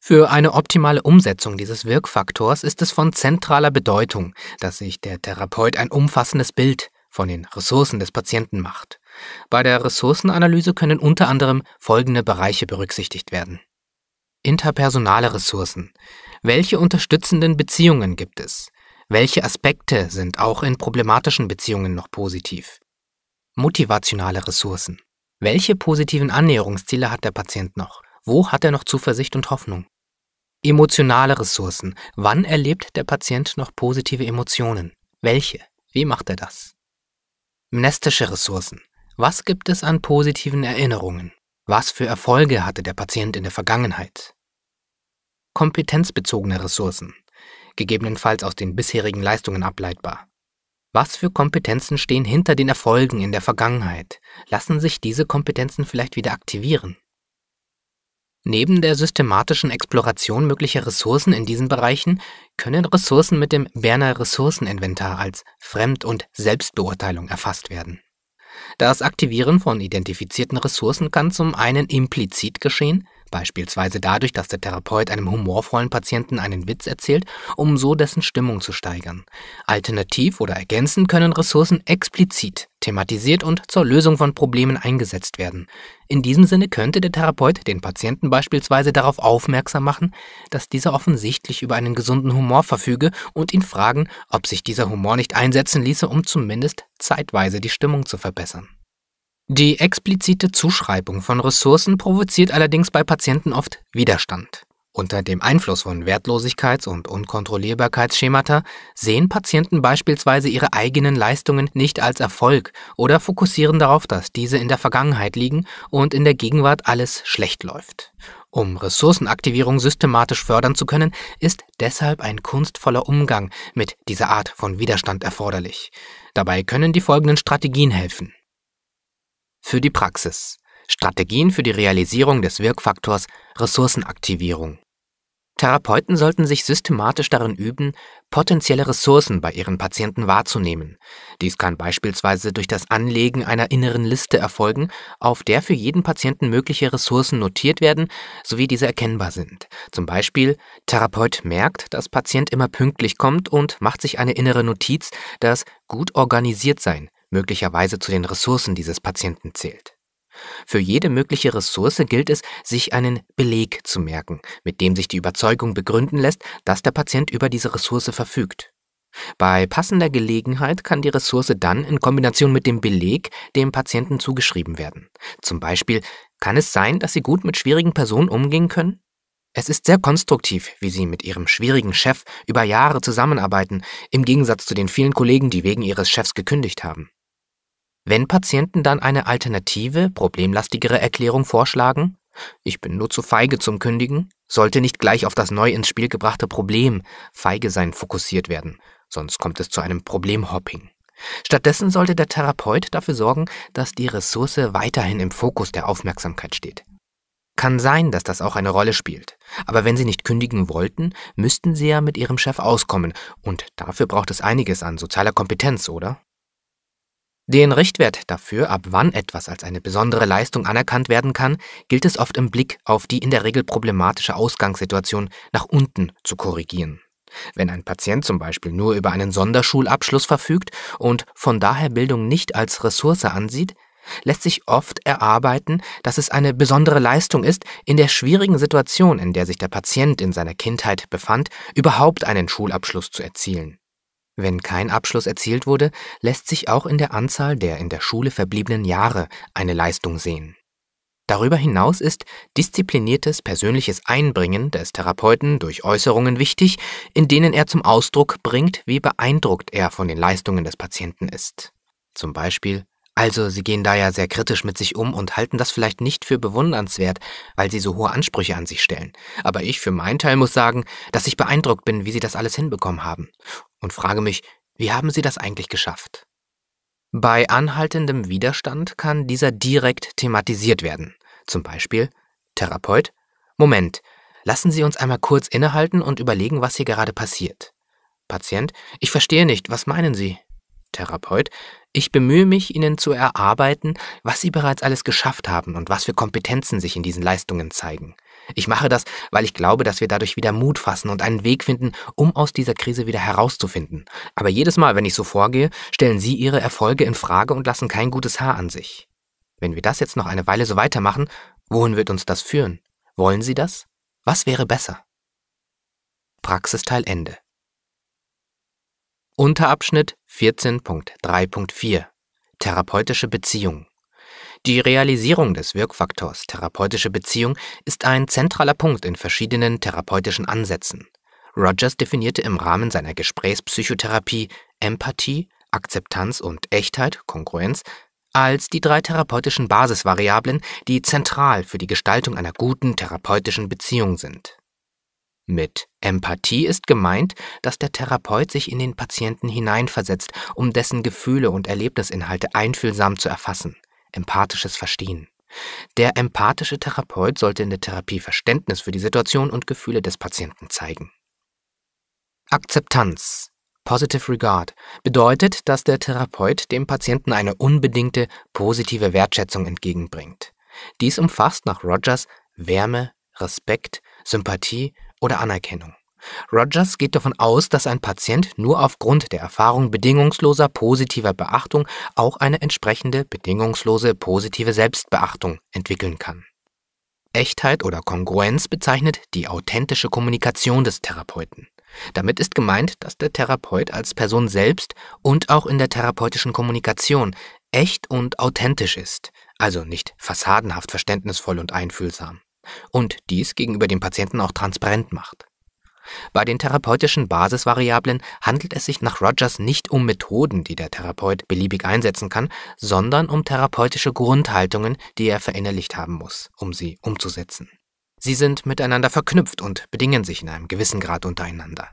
Für eine optimale Umsetzung dieses Wirkfaktors ist es von zentraler Bedeutung, dass sich der Therapeut ein umfassendes Bild von den Ressourcen des Patienten macht. Bei der Ressourcenanalyse können unter anderem folgende Bereiche berücksichtigt werden. Interpersonale Ressourcen. Welche unterstützenden Beziehungen gibt es? Welche Aspekte sind auch in problematischen Beziehungen noch positiv? Motivationale Ressourcen. Welche positiven Annäherungsziele hat der Patient noch? Wo hat er noch Zuversicht und Hoffnung? Emotionale Ressourcen. Wann erlebt der Patient noch positive Emotionen? Welche? Wie macht er das? Mnestische Ressourcen. Was gibt es an positiven Erinnerungen? Was für Erfolge hatte der Patient in der Vergangenheit? Kompetenzbezogene Ressourcen, gegebenenfalls aus den bisherigen Leistungen ableitbar. Was für Kompetenzen stehen hinter den Erfolgen in der Vergangenheit? Lassen sich diese Kompetenzen vielleicht wieder aktivieren? Neben der systematischen Exploration möglicher Ressourcen in diesen Bereichen können Ressourcen mit dem Berner Ressourceninventar als Fremd- und Selbstbeurteilung erfasst werden. Das Aktivieren von identifizierten Ressourcen kann zum einen implizit geschehen, beispielsweise dadurch, dass der Therapeut einem humorvollen Patienten einen Witz erzählt, um so dessen Stimmung zu steigern. Alternativ oder ergänzend können Ressourcen explizit thematisiert und zur Lösung von Problemen eingesetzt werden. In diesem Sinne könnte der Therapeut den Patienten beispielsweise darauf aufmerksam machen, dass dieser offensichtlich über einen gesunden Humor verfüge und ihn fragen, ob sich dieser Humor nicht einsetzen ließe, um zumindest zeitweise die Stimmung zu verbessern. Die explizite Zuschreibung von Ressourcen provoziert allerdings bei Patienten oft Widerstand. Unter dem Einfluss von Wertlosigkeits- und Unkontrollierbarkeitsschemata sehen Patienten beispielsweise ihre eigenen Leistungen nicht als Erfolg oder fokussieren darauf, dass diese in der Vergangenheit liegen und in der Gegenwart alles schlecht läuft. Um Ressourcenaktivierung systematisch fördern zu können, ist deshalb ein kunstvoller Umgang mit dieser Art von Widerstand erforderlich. Dabei können die folgenden Strategien helfen für die Praxis. Strategien für die Realisierung des Wirkfaktors Ressourcenaktivierung. Therapeuten sollten sich systematisch darin üben, potenzielle Ressourcen bei ihren Patienten wahrzunehmen. Dies kann beispielsweise durch das Anlegen einer inneren Liste erfolgen, auf der für jeden Patienten mögliche Ressourcen notiert werden, sowie diese erkennbar sind. Zum Beispiel, Therapeut merkt, dass Patient immer pünktlich kommt und macht sich eine innere Notiz, dass gut organisiert sein möglicherweise zu den Ressourcen dieses Patienten zählt. Für jede mögliche Ressource gilt es, sich einen Beleg zu merken, mit dem sich die Überzeugung begründen lässt, dass der Patient über diese Ressource verfügt. Bei passender Gelegenheit kann die Ressource dann in Kombination mit dem Beleg dem Patienten zugeschrieben werden. Zum Beispiel, kann es sein, dass Sie gut mit schwierigen Personen umgehen können? Es ist sehr konstruktiv, wie Sie mit Ihrem schwierigen Chef über Jahre zusammenarbeiten, im Gegensatz zu den vielen Kollegen, die wegen Ihres Chefs gekündigt haben. Wenn Patienten dann eine alternative, problemlastigere Erklärung vorschlagen, ich bin nur zu feige zum Kündigen, sollte nicht gleich auf das neu ins Spiel gebrachte Problem, feige sein, fokussiert werden, sonst kommt es zu einem Problemhopping. Stattdessen sollte der Therapeut dafür sorgen, dass die Ressource weiterhin im Fokus der Aufmerksamkeit steht. Kann sein, dass das auch eine Rolle spielt, aber wenn Sie nicht kündigen wollten, müssten Sie ja mit Ihrem Chef auskommen, und dafür braucht es einiges an sozialer Kompetenz, oder? Den Richtwert dafür, ab wann etwas als eine besondere Leistung anerkannt werden kann, gilt es oft im Blick auf die in der Regel problematische Ausgangssituation nach unten zu korrigieren. Wenn ein Patient zum Beispiel nur über einen Sonderschulabschluss verfügt und von daher Bildung nicht als Ressource ansieht, lässt sich oft erarbeiten, dass es eine besondere Leistung ist, in der schwierigen Situation, in der sich der Patient in seiner Kindheit befand, überhaupt einen Schulabschluss zu erzielen. Wenn kein Abschluss erzielt wurde, lässt sich auch in der Anzahl der in der Schule verbliebenen Jahre eine Leistung sehen. Darüber hinaus ist diszipliniertes persönliches Einbringen des Therapeuten durch Äußerungen wichtig, in denen er zum Ausdruck bringt, wie beeindruckt er von den Leistungen des Patienten ist. Zum Beispiel, also Sie gehen da ja sehr kritisch mit sich um und halten das vielleicht nicht für bewundernswert, weil Sie so hohe Ansprüche an sich stellen. Aber ich für meinen Teil muss sagen, dass ich beeindruckt bin, wie Sie das alles hinbekommen haben und frage mich, wie haben Sie das eigentlich geschafft? Bei anhaltendem Widerstand kann dieser direkt thematisiert werden. Zum Beispiel, Therapeut, Moment, lassen Sie uns einmal kurz innehalten und überlegen, was hier gerade passiert. Patient, ich verstehe nicht, was meinen Sie? Therapeut, ich bemühe mich, Ihnen zu erarbeiten, was Sie bereits alles geschafft haben und was für Kompetenzen sich in diesen Leistungen zeigen. Ich mache das, weil ich glaube, dass wir dadurch wieder Mut fassen und einen Weg finden, um aus dieser Krise wieder herauszufinden. Aber jedes Mal, wenn ich so vorgehe, stellen Sie Ihre Erfolge in Frage und lassen kein gutes Haar an sich. Wenn wir das jetzt noch eine Weile so weitermachen, wohin wird uns das führen? Wollen Sie das? Was wäre besser? Praxisteil Ende. Unterabschnitt 14.3.4 Therapeutische Beziehungen die Realisierung des Wirkfaktors therapeutische Beziehung ist ein zentraler Punkt in verschiedenen therapeutischen Ansätzen. Rogers definierte im Rahmen seiner Gesprächspsychotherapie Empathie, Akzeptanz und Echtheit, Kongruenz, als die drei therapeutischen Basisvariablen, die zentral für die Gestaltung einer guten therapeutischen Beziehung sind. Mit Empathie ist gemeint, dass der Therapeut sich in den Patienten hineinversetzt, um dessen Gefühle und Erlebnisinhalte einfühlsam zu erfassen empathisches Verstehen. Der empathische Therapeut sollte in der Therapie Verständnis für die Situation und Gefühle des Patienten zeigen. Akzeptanz, Positive Regard, bedeutet, dass der Therapeut dem Patienten eine unbedingte positive Wertschätzung entgegenbringt. Dies umfasst nach Rogers Wärme, Respekt, Sympathie oder Anerkennung. Rogers geht davon aus, dass ein Patient nur aufgrund der Erfahrung bedingungsloser positiver Beachtung auch eine entsprechende bedingungslose positive Selbstbeachtung entwickeln kann. Echtheit oder Kongruenz bezeichnet die authentische Kommunikation des Therapeuten. Damit ist gemeint, dass der Therapeut als Person selbst und auch in der therapeutischen Kommunikation echt und authentisch ist, also nicht fassadenhaft verständnisvoll und einfühlsam. Und dies gegenüber dem Patienten auch transparent macht. Bei den therapeutischen Basisvariablen handelt es sich nach Rogers nicht um Methoden, die der Therapeut beliebig einsetzen kann, sondern um therapeutische Grundhaltungen, die er verinnerlicht haben muss, um sie umzusetzen. Sie sind miteinander verknüpft und bedingen sich in einem gewissen Grad untereinander.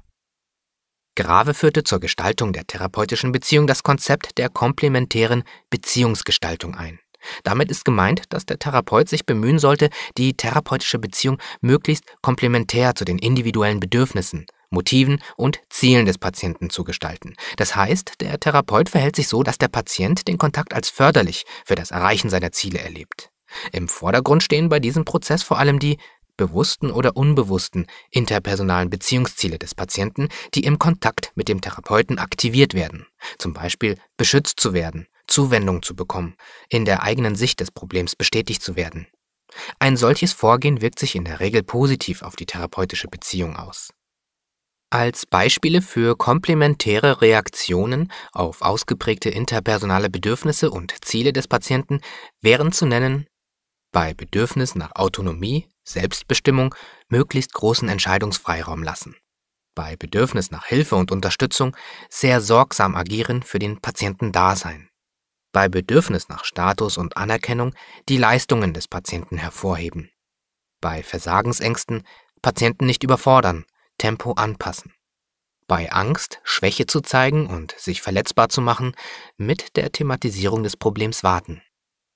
Grave führte zur Gestaltung der therapeutischen Beziehung das Konzept der komplementären Beziehungsgestaltung ein. Damit ist gemeint, dass der Therapeut sich bemühen sollte, die therapeutische Beziehung möglichst komplementär zu den individuellen Bedürfnissen, Motiven und Zielen des Patienten zu gestalten. Das heißt, der Therapeut verhält sich so, dass der Patient den Kontakt als förderlich für das Erreichen seiner Ziele erlebt. Im Vordergrund stehen bei diesem Prozess vor allem die bewussten oder unbewussten interpersonalen Beziehungsziele des Patienten, die im Kontakt mit dem Therapeuten aktiviert werden, zum Beispiel beschützt zu werden, Zuwendung zu bekommen, in der eigenen Sicht des Problems bestätigt zu werden. Ein solches Vorgehen wirkt sich in der Regel positiv auf die therapeutische Beziehung aus. Als Beispiele für komplementäre Reaktionen auf ausgeprägte interpersonale Bedürfnisse und Ziele des Patienten wären zu nennen bei Bedürfnis nach Autonomie, Selbstbestimmung möglichst großen Entscheidungsfreiraum lassen. Bei Bedürfnis nach Hilfe und Unterstützung sehr sorgsam agieren, für den Patienten da sein bei Bedürfnis nach Status und Anerkennung die Leistungen des Patienten hervorheben, bei Versagensängsten Patienten nicht überfordern, Tempo anpassen, bei Angst Schwäche zu zeigen und sich verletzbar zu machen, mit der Thematisierung des Problems warten,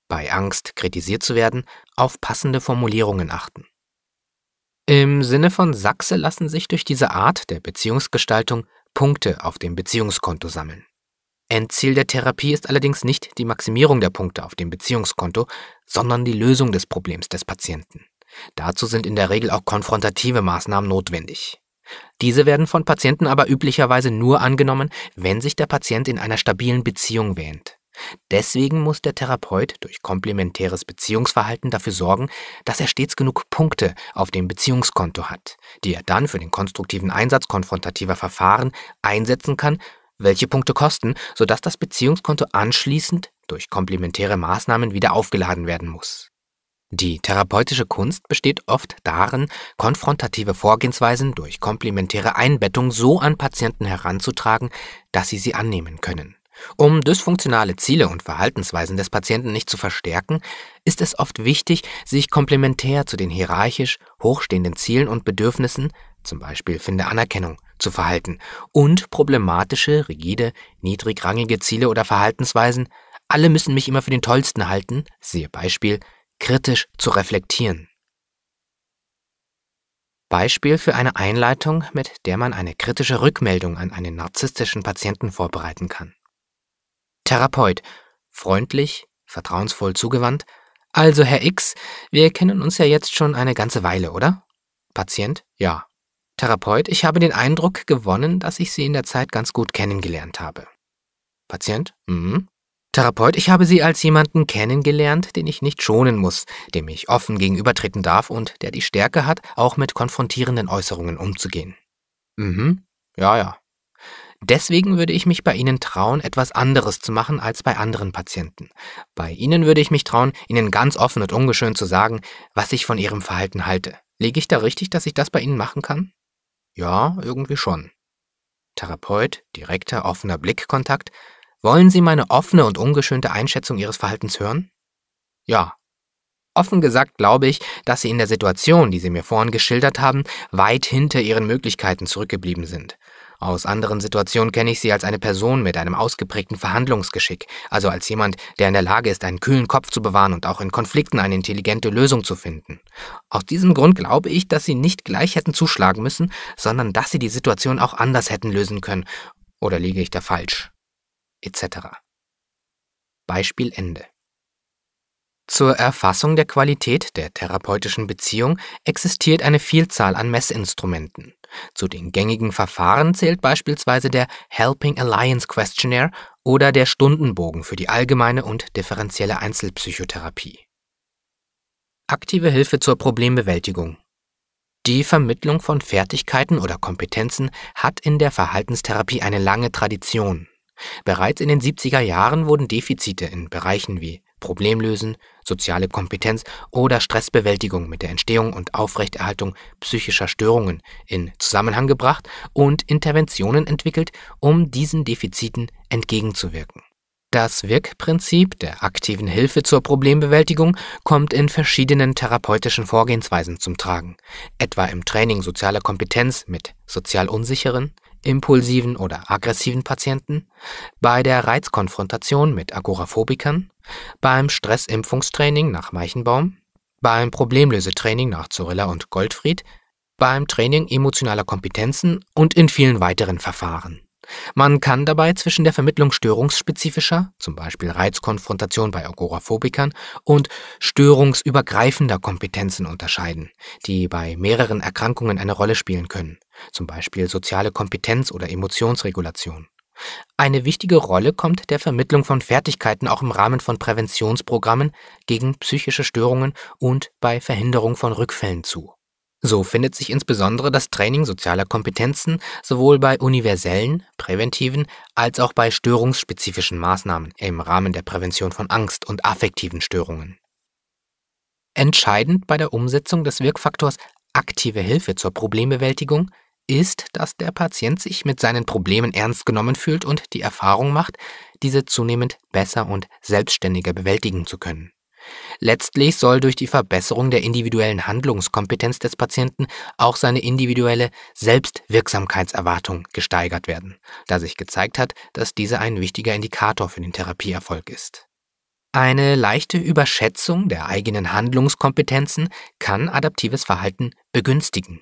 bei Angst kritisiert zu werden, auf passende Formulierungen achten. Im Sinne von Sachse lassen sich durch diese Art der Beziehungsgestaltung Punkte auf dem Beziehungskonto sammeln. Endziel der Therapie ist allerdings nicht die Maximierung der Punkte auf dem Beziehungskonto, sondern die Lösung des Problems des Patienten. Dazu sind in der Regel auch konfrontative Maßnahmen notwendig. Diese werden von Patienten aber üblicherweise nur angenommen, wenn sich der Patient in einer stabilen Beziehung wähnt. Deswegen muss der Therapeut durch komplementäres Beziehungsverhalten dafür sorgen, dass er stets genug Punkte auf dem Beziehungskonto hat, die er dann für den konstruktiven Einsatz konfrontativer Verfahren einsetzen kann welche Punkte kosten, sodass das Beziehungskonto anschließend durch komplementäre Maßnahmen wieder aufgeladen werden muss. Die therapeutische Kunst besteht oft darin, konfrontative Vorgehensweisen durch komplementäre Einbettung so an Patienten heranzutragen, dass sie sie annehmen können. Um dysfunktionale Ziele und Verhaltensweisen des Patienten nicht zu verstärken, ist es oft wichtig, sich komplementär zu den hierarchisch hochstehenden Zielen und Bedürfnissen, zum Beispiel finde Anerkennung, zu verhalten und problematische, rigide, niedrigrangige Ziele oder Verhaltensweisen, alle müssen mich immer für den Tollsten halten, siehe Beispiel, kritisch zu reflektieren. Beispiel für eine Einleitung, mit der man eine kritische Rückmeldung an einen narzisstischen Patienten vorbereiten kann. Therapeut, freundlich, vertrauensvoll zugewandt. Also, Herr X, wir kennen uns ja jetzt schon eine ganze Weile, oder? Patient, ja. Therapeut, ich habe den Eindruck gewonnen, dass ich Sie in der Zeit ganz gut kennengelernt habe. Patient, mhm. Therapeut, ich habe Sie als jemanden kennengelernt, den ich nicht schonen muss, dem ich offen gegenübertreten darf und der die Stärke hat, auch mit konfrontierenden Äußerungen umzugehen. Mhm, ja, ja. Deswegen würde ich mich bei Ihnen trauen, etwas anderes zu machen als bei anderen Patienten. Bei Ihnen würde ich mich trauen, Ihnen ganz offen und ungeschön zu sagen, was ich von Ihrem Verhalten halte. Lege ich da richtig, dass ich das bei Ihnen machen kann? Ja, irgendwie schon. Therapeut, direkter, offener Blickkontakt. Wollen Sie meine offene und ungeschönte Einschätzung Ihres Verhaltens hören? Ja. Offen gesagt glaube ich, dass Sie in der Situation, die Sie mir vorhin geschildert haben, weit hinter Ihren Möglichkeiten zurückgeblieben sind. Aus anderen Situationen kenne ich sie als eine Person mit einem ausgeprägten Verhandlungsgeschick, also als jemand, der in der Lage ist, einen kühlen Kopf zu bewahren und auch in Konflikten eine intelligente Lösung zu finden. Aus diesem Grund glaube ich, dass sie nicht gleich hätten zuschlagen müssen, sondern dass sie die Situation auch anders hätten lösen können. Oder liege ich da falsch? Etc. Beispiel Ende. Zur Erfassung der Qualität der therapeutischen Beziehung existiert eine Vielzahl an Messinstrumenten. Zu den gängigen Verfahren zählt beispielsweise der Helping Alliance Questionnaire oder der Stundenbogen für die allgemeine und differenzielle Einzelpsychotherapie. Aktive Hilfe zur Problembewältigung. Die Vermittlung von Fertigkeiten oder Kompetenzen hat in der Verhaltenstherapie eine lange Tradition. Bereits in den 70er Jahren wurden Defizite in Bereichen wie Problemlösen, soziale Kompetenz oder Stressbewältigung mit der Entstehung und Aufrechterhaltung psychischer Störungen in Zusammenhang gebracht und Interventionen entwickelt, um diesen Defiziten entgegenzuwirken. Das Wirkprinzip der aktiven Hilfe zur Problembewältigung kommt in verschiedenen therapeutischen Vorgehensweisen zum Tragen, etwa im Training sozialer Kompetenz mit sozial unsicheren, impulsiven oder aggressiven Patienten, bei der Reizkonfrontation mit Agoraphobikern, beim Stressimpfungstraining nach Meichenbaum, beim Problemlösetraining nach Zorilla und Goldfried, beim Training emotionaler Kompetenzen und in vielen weiteren Verfahren. Man kann dabei zwischen der Vermittlung störungsspezifischer, zum Beispiel Reizkonfrontation bei Agoraphobikern, und störungsübergreifender Kompetenzen unterscheiden, die bei mehreren Erkrankungen eine Rolle spielen können, zum Beispiel soziale Kompetenz oder Emotionsregulation eine wichtige Rolle kommt der Vermittlung von Fertigkeiten auch im Rahmen von Präventionsprogrammen gegen psychische Störungen und bei Verhinderung von Rückfällen zu. So findet sich insbesondere das Training sozialer Kompetenzen sowohl bei universellen, präventiven als auch bei störungsspezifischen Maßnahmen im Rahmen der Prävention von Angst und affektiven Störungen. Entscheidend bei der Umsetzung des Wirkfaktors aktive Hilfe zur Problembewältigung ist, dass der Patient sich mit seinen Problemen ernst genommen fühlt und die Erfahrung macht, diese zunehmend besser und selbstständiger bewältigen zu können. Letztlich soll durch die Verbesserung der individuellen Handlungskompetenz des Patienten auch seine individuelle Selbstwirksamkeitserwartung gesteigert werden, da sich gezeigt hat, dass diese ein wichtiger Indikator für den Therapieerfolg ist. Eine leichte Überschätzung der eigenen Handlungskompetenzen kann adaptives Verhalten begünstigen.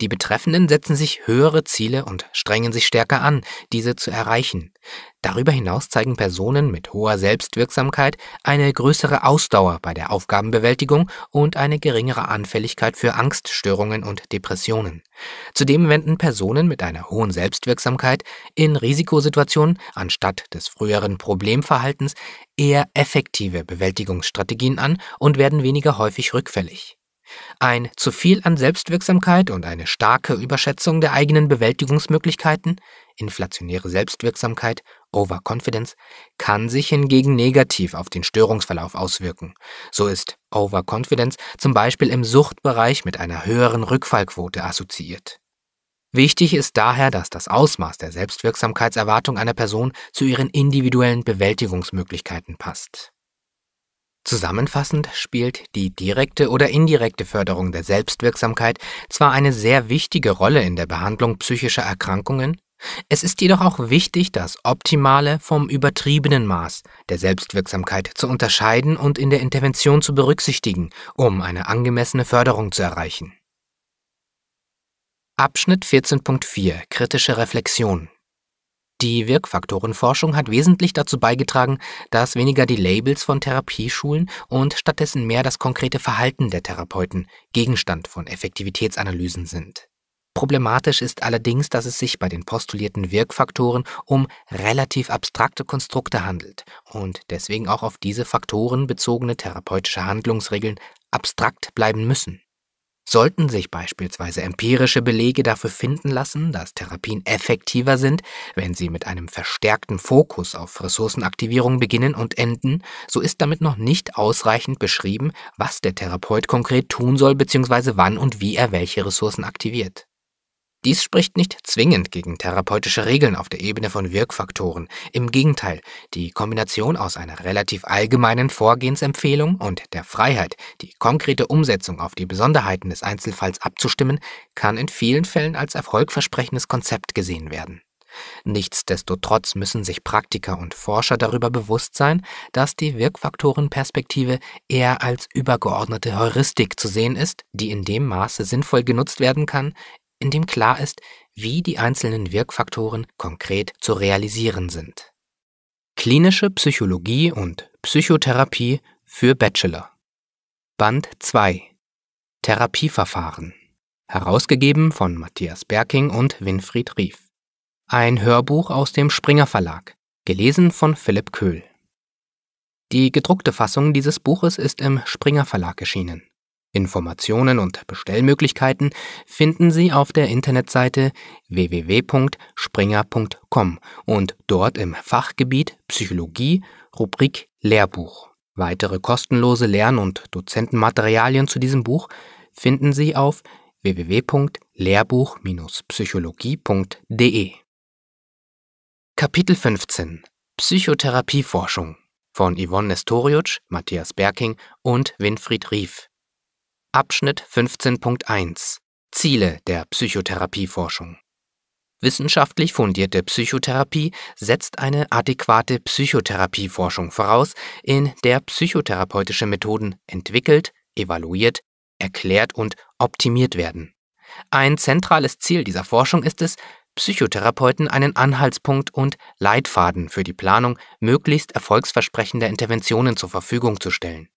Die Betreffenden setzen sich höhere Ziele und strengen sich stärker an, diese zu erreichen. Darüber hinaus zeigen Personen mit hoher Selbstwirksamkeit eine größere Ausdauer bei der Aufgabenbewältigung und eine geringere Anfälligkeit für Angststörungen und Depressionen. Zudem wenden Personen mit einer hohen Selbstwirksamkeit in Risikosituationen anstatt des früheren Problemverhaltens eher effektive Bewältigungsstrategien an und werden weniger häufig rückfällig. Ein zu viel an Selbstwirksamkeit und eine starke Überschätzung der eigenen Bewältigungsmöglichkeiten, inflationäre Selbstwirksamkeit, Overconfidence, kann sich hingegen negativ auf den Störungsverlauf auswirken. So ist Overconfidence zum Beispiel im Suchtbereich mit einer höheren Rückfallquote assoziiert. Wichtig ist daher, dass das Ausmaß der Selbstwirksamkeitserwartung einer Person zu ihren individuellen Bewältigungsmöglichkeiten passt. Zusammenfassend spielt die direkte oder indirekte Förderung der Selbstwirksamkeit zwar eine sehr wichtige Rolle in der Behandlung psychischer Erkrankungen, es ist jedoch auch wichtig, das optimale vom übertriebenen Maß der Selbstwirksamkeit zu unterscheiden und in der Intervention zu berücksichtigen, um eine angemessene Förderung zu erreichen. Abschnitt 14.4 Kritische Reflexion die Wirkfaktorenforschung hat wesentlich dazu beigetragen, dass weniger die Labels von Therapieschulen und stattdessen mehr das konkrete Verhalten der Therapeuten Gegenstand von Effektivitätsanalysen sind. Problematisch ist allerdings, dass es sich bei den postulierten Wirkfaktoren um relativ abstrakte Konstrukte handelt und deswegen auch auf diese Faktoren bezogene therapeutische Handlungsregeln abstrakt bleiben müssen. Sollten sich beispielsweise empirische Belege dafür finden lassen, dass Therapien effektiver sind, wenn sie mit einem verstärkten Fokus auf Ressourcenaktivierung beginnen und enden, so ist damit noch nicht ausreichend beschrieben, was der Therapeut konkret tun soll bzw. wann und wie er welche Ressourcen aktiviert. Dies spricht nicht zwingend gegen therapeutische Regeln auf der Ebene von Wirkfaktoren. Im Gegenteil, die Kombination aus einer relativ allgemeinen Vorgehensempfehlung und der Freiheit, die konkrete Umsetzung auf die Besonderheiten des Einzelfalls abzustimmen, kann in vielen Fällen als erfolgversprechendes Konzept gesehen werden. Nichtsdestotrotz müssen sich Praktiker und Forscher darüber bewusst sein, dass die Wirkfaktorenperspektive eher als übergeordnete Heuristik zu sehen ist, die in dem Maße sinnvoll genutzt werden kann, in dem klar ist, wie die einzelnen Wirkfaktoren konkret zu realisieren sind. Klinische Psychologie und Psychotherapie für Bachelor. Band 2 Therapieverfahren. Herausgegeben von Matthias Berking und Winfried Rief. Ein Hörbuch aus dem Springer Verlag, gelesen von Philipp Köhl. Die gedruckte Fassung dieses Buches ist im Springer Verlag erschienen. Informationen und Bestellmöglichkeiten finden Sie auf der Internetseite www.springer.com und dort im Fachgebiet Psychologie Rubrik Lehrbuch. Weitere kostenlose Lern- und Dozentenmaterialien zu diesem Buch finden Sie auf www.lehrbuch-psychologie.de. Kapitel 15 Psychotherapieforschung von Yvonne Nestoriutsch, Matthias Berking und Winfried Rief. Abschnitt 15.1 Ziele der Psychotherapieforschung Wissenschaftlich fundierte Psychotherapie setzt eine adäquate Psychotherapieforschung voraus, in der psychotherapeutische Methoden entwickelt, evaluiert, erklärt und optimiert werden. Ein zentrales Ziel dieser Forschung ist es, Psychotherapeuten einen Anhaltspunkt und Leitfaden für die Planung möglichst erfolgsversprechender Interventionen zur Verfügung zu stellen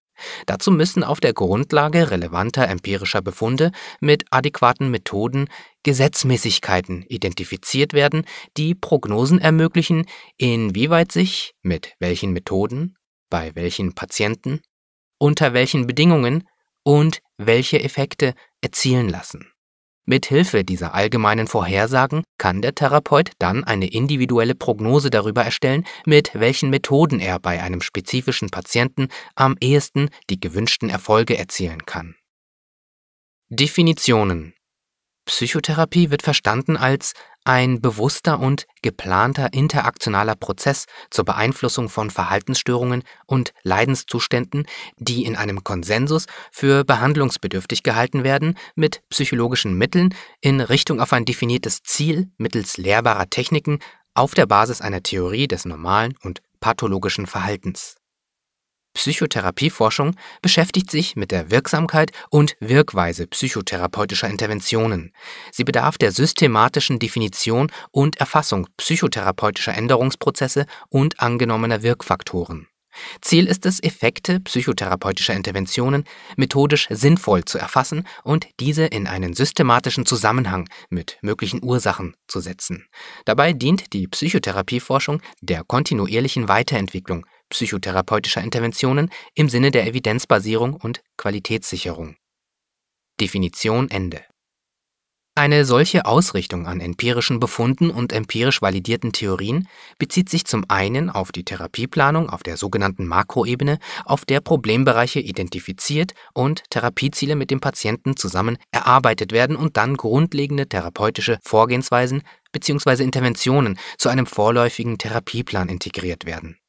Dazu müssen auf der Grundlage relevanter empirischer Befunde mit adäquaten Methoden Gesetzmäßigkeiten identifiziert werden, die Prognosen ermöglichen, inwieweit sich, mit welchen Methoden, bei welchen Patienten, unter welchen Bedingungen und welche Effekte erzielen lassen Mithilfe dieser allgemeinen Vorhersagen kann der Therapeut dann eine individuelle Prognose darüber erstellen, mit welchen Methoden er bei einem spezifischen Patienten am ehesten die gewünschten Erfolge erzielen kann. Definitionen Psychotherapie wird verstanden als ein bewusster und geplanter interaktionaler Prozess zur Beeinflussung von Verhaltensstörungen und Leidenszuständen, die in einem Konsensus für behandlungsbedürftig gehalten werden, mit psychologischen Mitteln in Richtung auf ein definiertes Ziel mittels lehrbarer Techniken auf der Basis einer Theorie des normalen und pathologischen Verhaltens Psychotherapieforschung beschäftigt sich mit der Wirksamkeit und Wirkweise psychotherapeutischer Interventionen. Sie bedarf der systematischen Definition und Erfassung psychotherapeutischer Änderungsprozesse und angenommener Wirkfaktoren. Ziel ist es, Effekte psychotherapeutischer Interventionen methodisch sinnvoll zu erfassen und diese in einen systematischen Zusammenhang mit möglichen Ursachen zu setzen. Dabei dient die Psychotherapieforschung der kontinuierlichen Weiterentwicklung psychotherapeutischer Interventionen im Sinne der Evidenzbasierung und Qualitätssicherung. Definition Ende. Eine solche Ausrichtung an empirischen Befunden und empirisch validierten Theorien bezieht sich zum einen auf die Therapieplanung auf der sogenannten Makroebene, auf der Problembereiche identifiziert und Therapieziele mit dem Patienten zusammen erarbeitet werden und dann grundlegende therapeutische Vorgehensweisen bzw. Interventionen zu einem vorläufigen Therapieplan integriert werden.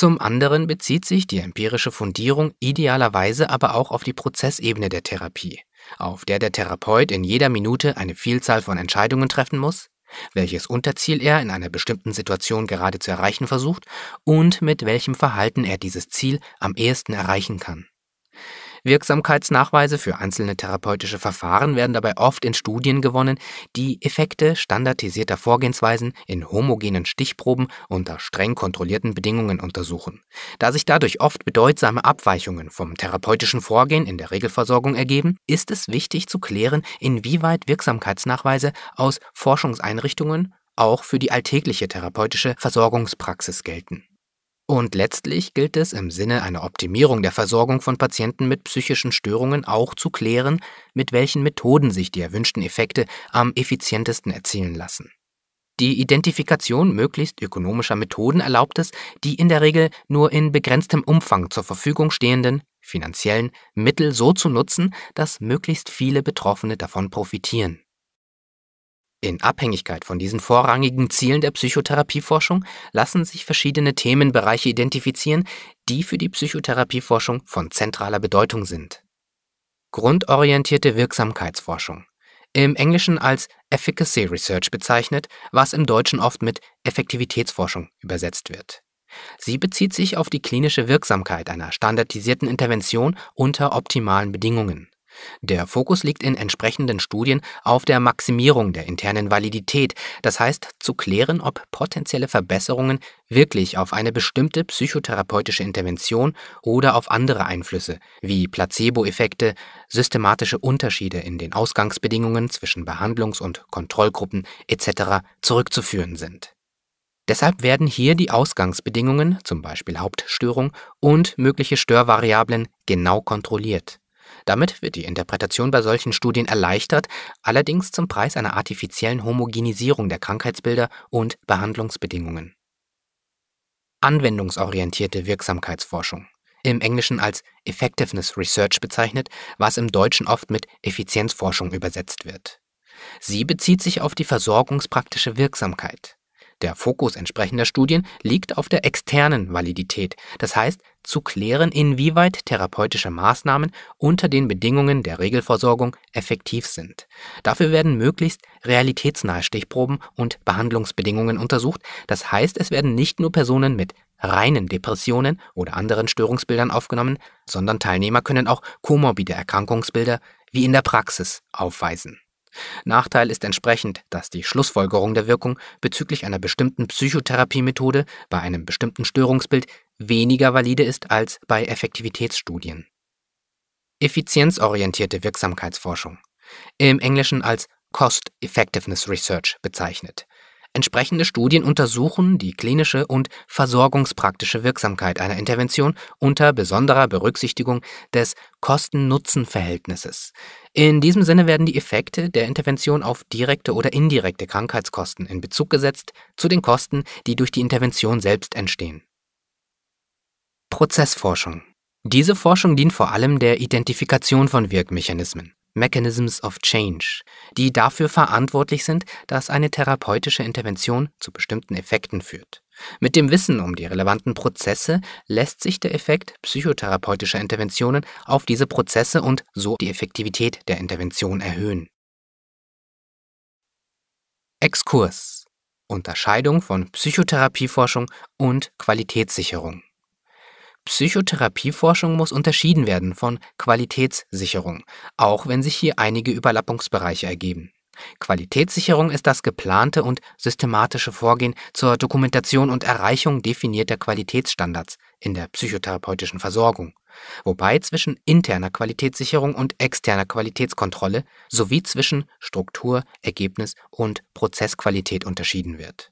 Zum anderen bezieht sich die empirische Fundierung idealerweise aber auch auf die Prozessebene der Therapie, auf der der Therapeut in jeder Minute eine Vielzahl von Entscheidungen treffen muss, welches Unterziel er in einer bestimmten Situation gerade zu erreichen versucht und mit welchem Verhalten er dieses Ziel am ehesten erreichen kann. Wirksamkeitsnachweise für einzelne therapeutische Verfahren werden dabei oft in Studien gewonnen, die Effekte standardisierter Vorgehensweisen in homogenen Stichproben unter streng kontrollierten Bedingungen untersuchen. Da sich dadurch oft bedeutsame Abweichungen vom therapeutischen Vorgehen in der Regelversorgung ergeben, ist es wichtig zu klären, inwieweit Wirksamkeitsnachweise aus Forschungseinrichtungen auch für die alltägliche therapeutische Versorgungspraxis gelten. Und letztlich gilt es im Sinne einer Optimierung der Versorgung von Patienten mit psychischen Störungen auch zu klären, mit welchen Methoden sich die erwünschten Effekte am effizientesten erzielen lassen. Die Identifikation möglichst ökonomischer Methoden erlaubt es, die in der Regel nur in begrenztem Umfang zur Verfügung stehenden finanziellen Mittel so zu nutzen, dass möglichst viele Betroffene davon profitieren. In Abhängigkeit von diesen vorrangigen Zielen der Psychotherapieforschung lassen sich verschiedene Themenbereiche identifizieren, die für die Psychotherapieforschung von zentraler Bedeutung sind. Grundorientierte Wirksamkeitsforschung, im Englischen als Efficacy Research bezeichnet, was im Deutschen oft mit Effektivitätsforschung übersetzt wird. Sie bezieht sich auf die klinische Wirksamkeit einer standardisierten Intervention unter optimalen Bedingungen. Der Fokus liegt in entsprechenden Studien auf der Maximierung der internen Validität, das heißt zu klären, ob potenzielle Verbesserungen wirklich auf eine bestimmte psychotherapeutische Intervention oder auf andere Einflüsse wie Placebo-Effekte, systematische Unterschiede in den Ausgangsbedingungen zwischen Behandlungs- und Kontrollgruppen etc. zurückzuführen sind. Deshalb werden hier die Ausgangsbedingungen, zum Beispiel Hauptstörung, und mögliche Störvariablen genau kontrolliert. Damit wird die Interpretation bei solchen Studien erleichtert, allerdings zum Preis einer artifiziellen Homogenisierung der Krankheitsbilder und Behandlungsbedingungen. Anwendungsorientierte Wirksamkeitsforschung im Englischen als Effectiveness Research bezeichnet, was im Deutschen oft mit Effizienzforschung übersetzt wird. Sie bezieht sich auf die versorgungspraktische Wirksamkeit. Der Fokus entsprechender Studien liegt auf der externen Validität, das heißt zu klären, inwieweit therapeutische Maßnahmen unter den Bedingungen der Regelversorgung effektiv sind. Dafür werden möglichst realitätsnahe Stichproben und Behandlungsbedingungen untersucht. Das heißt, es werden nicht nur Personen mit reinen Depressionen oder anderen Störungsbildern aufgenommen, sondern Teilnehmer können auch komorbide Erkrankungsbilder wie in der Praxis aufweisen. Nachteil ist entsprechend, dass die Schlussfolgerung der Wirkung bezüglich einer bestimmten Psychotherapiemethode bei einem bestimmten Störungsbild weniger valide ist als bei Effektivitätsstudien. Effizienzorientierte Wirksamkeitsforschung, im Englischen als Cost Effectiveness Research bezeichnet. Entsprechende Studien untersuchen die klinische und versorgungspraktische Wirksamkeit einer Intervention unter besonderer Berücksichtigung des Kosten-Nutzen-Verhältnisses. In diesem Sinne werden die Effekte der Intervention auf direkte oder indirekte Krankheitskosten in Bezug gesetzt zu den Kosten, die durch die Intervention selbst entstehen. Prozessforschung. Diese Forschung dient vor allem der Identifikation von Wirkmechanismen, Mechanisms of Change, die dafür verantwortlich sind, dass eine therapeutische Intervention zu bestimmten Effekten führt. Mit dem Wissen um die relevanten Prozesse lässt sich der Effekt psychotherapeutischer Interventionen auf diese Prozesse und so die Effektivität der Intervention erhöhen. Exkurs Unterscheidung von Psychotherapieforschung und Qualitätssicherung. Psychotherapieforschung muss unterschieden werden von Qualitätssicherung, auch wenn sich hier einige Überlappungsbereiche ergeben. Qualitätssicherung ist das geplante und systematische Vorgehen zur Dokumentation und Erreichung definierter Qualitätsstandards in der psychotherapeutischen Versorgung, wobei zwischen interner Qualitätssicherung und externer Qualitätskontrolle sowie zwischen Struktur, Ergebnis und Prozessqualität unterschieden wird.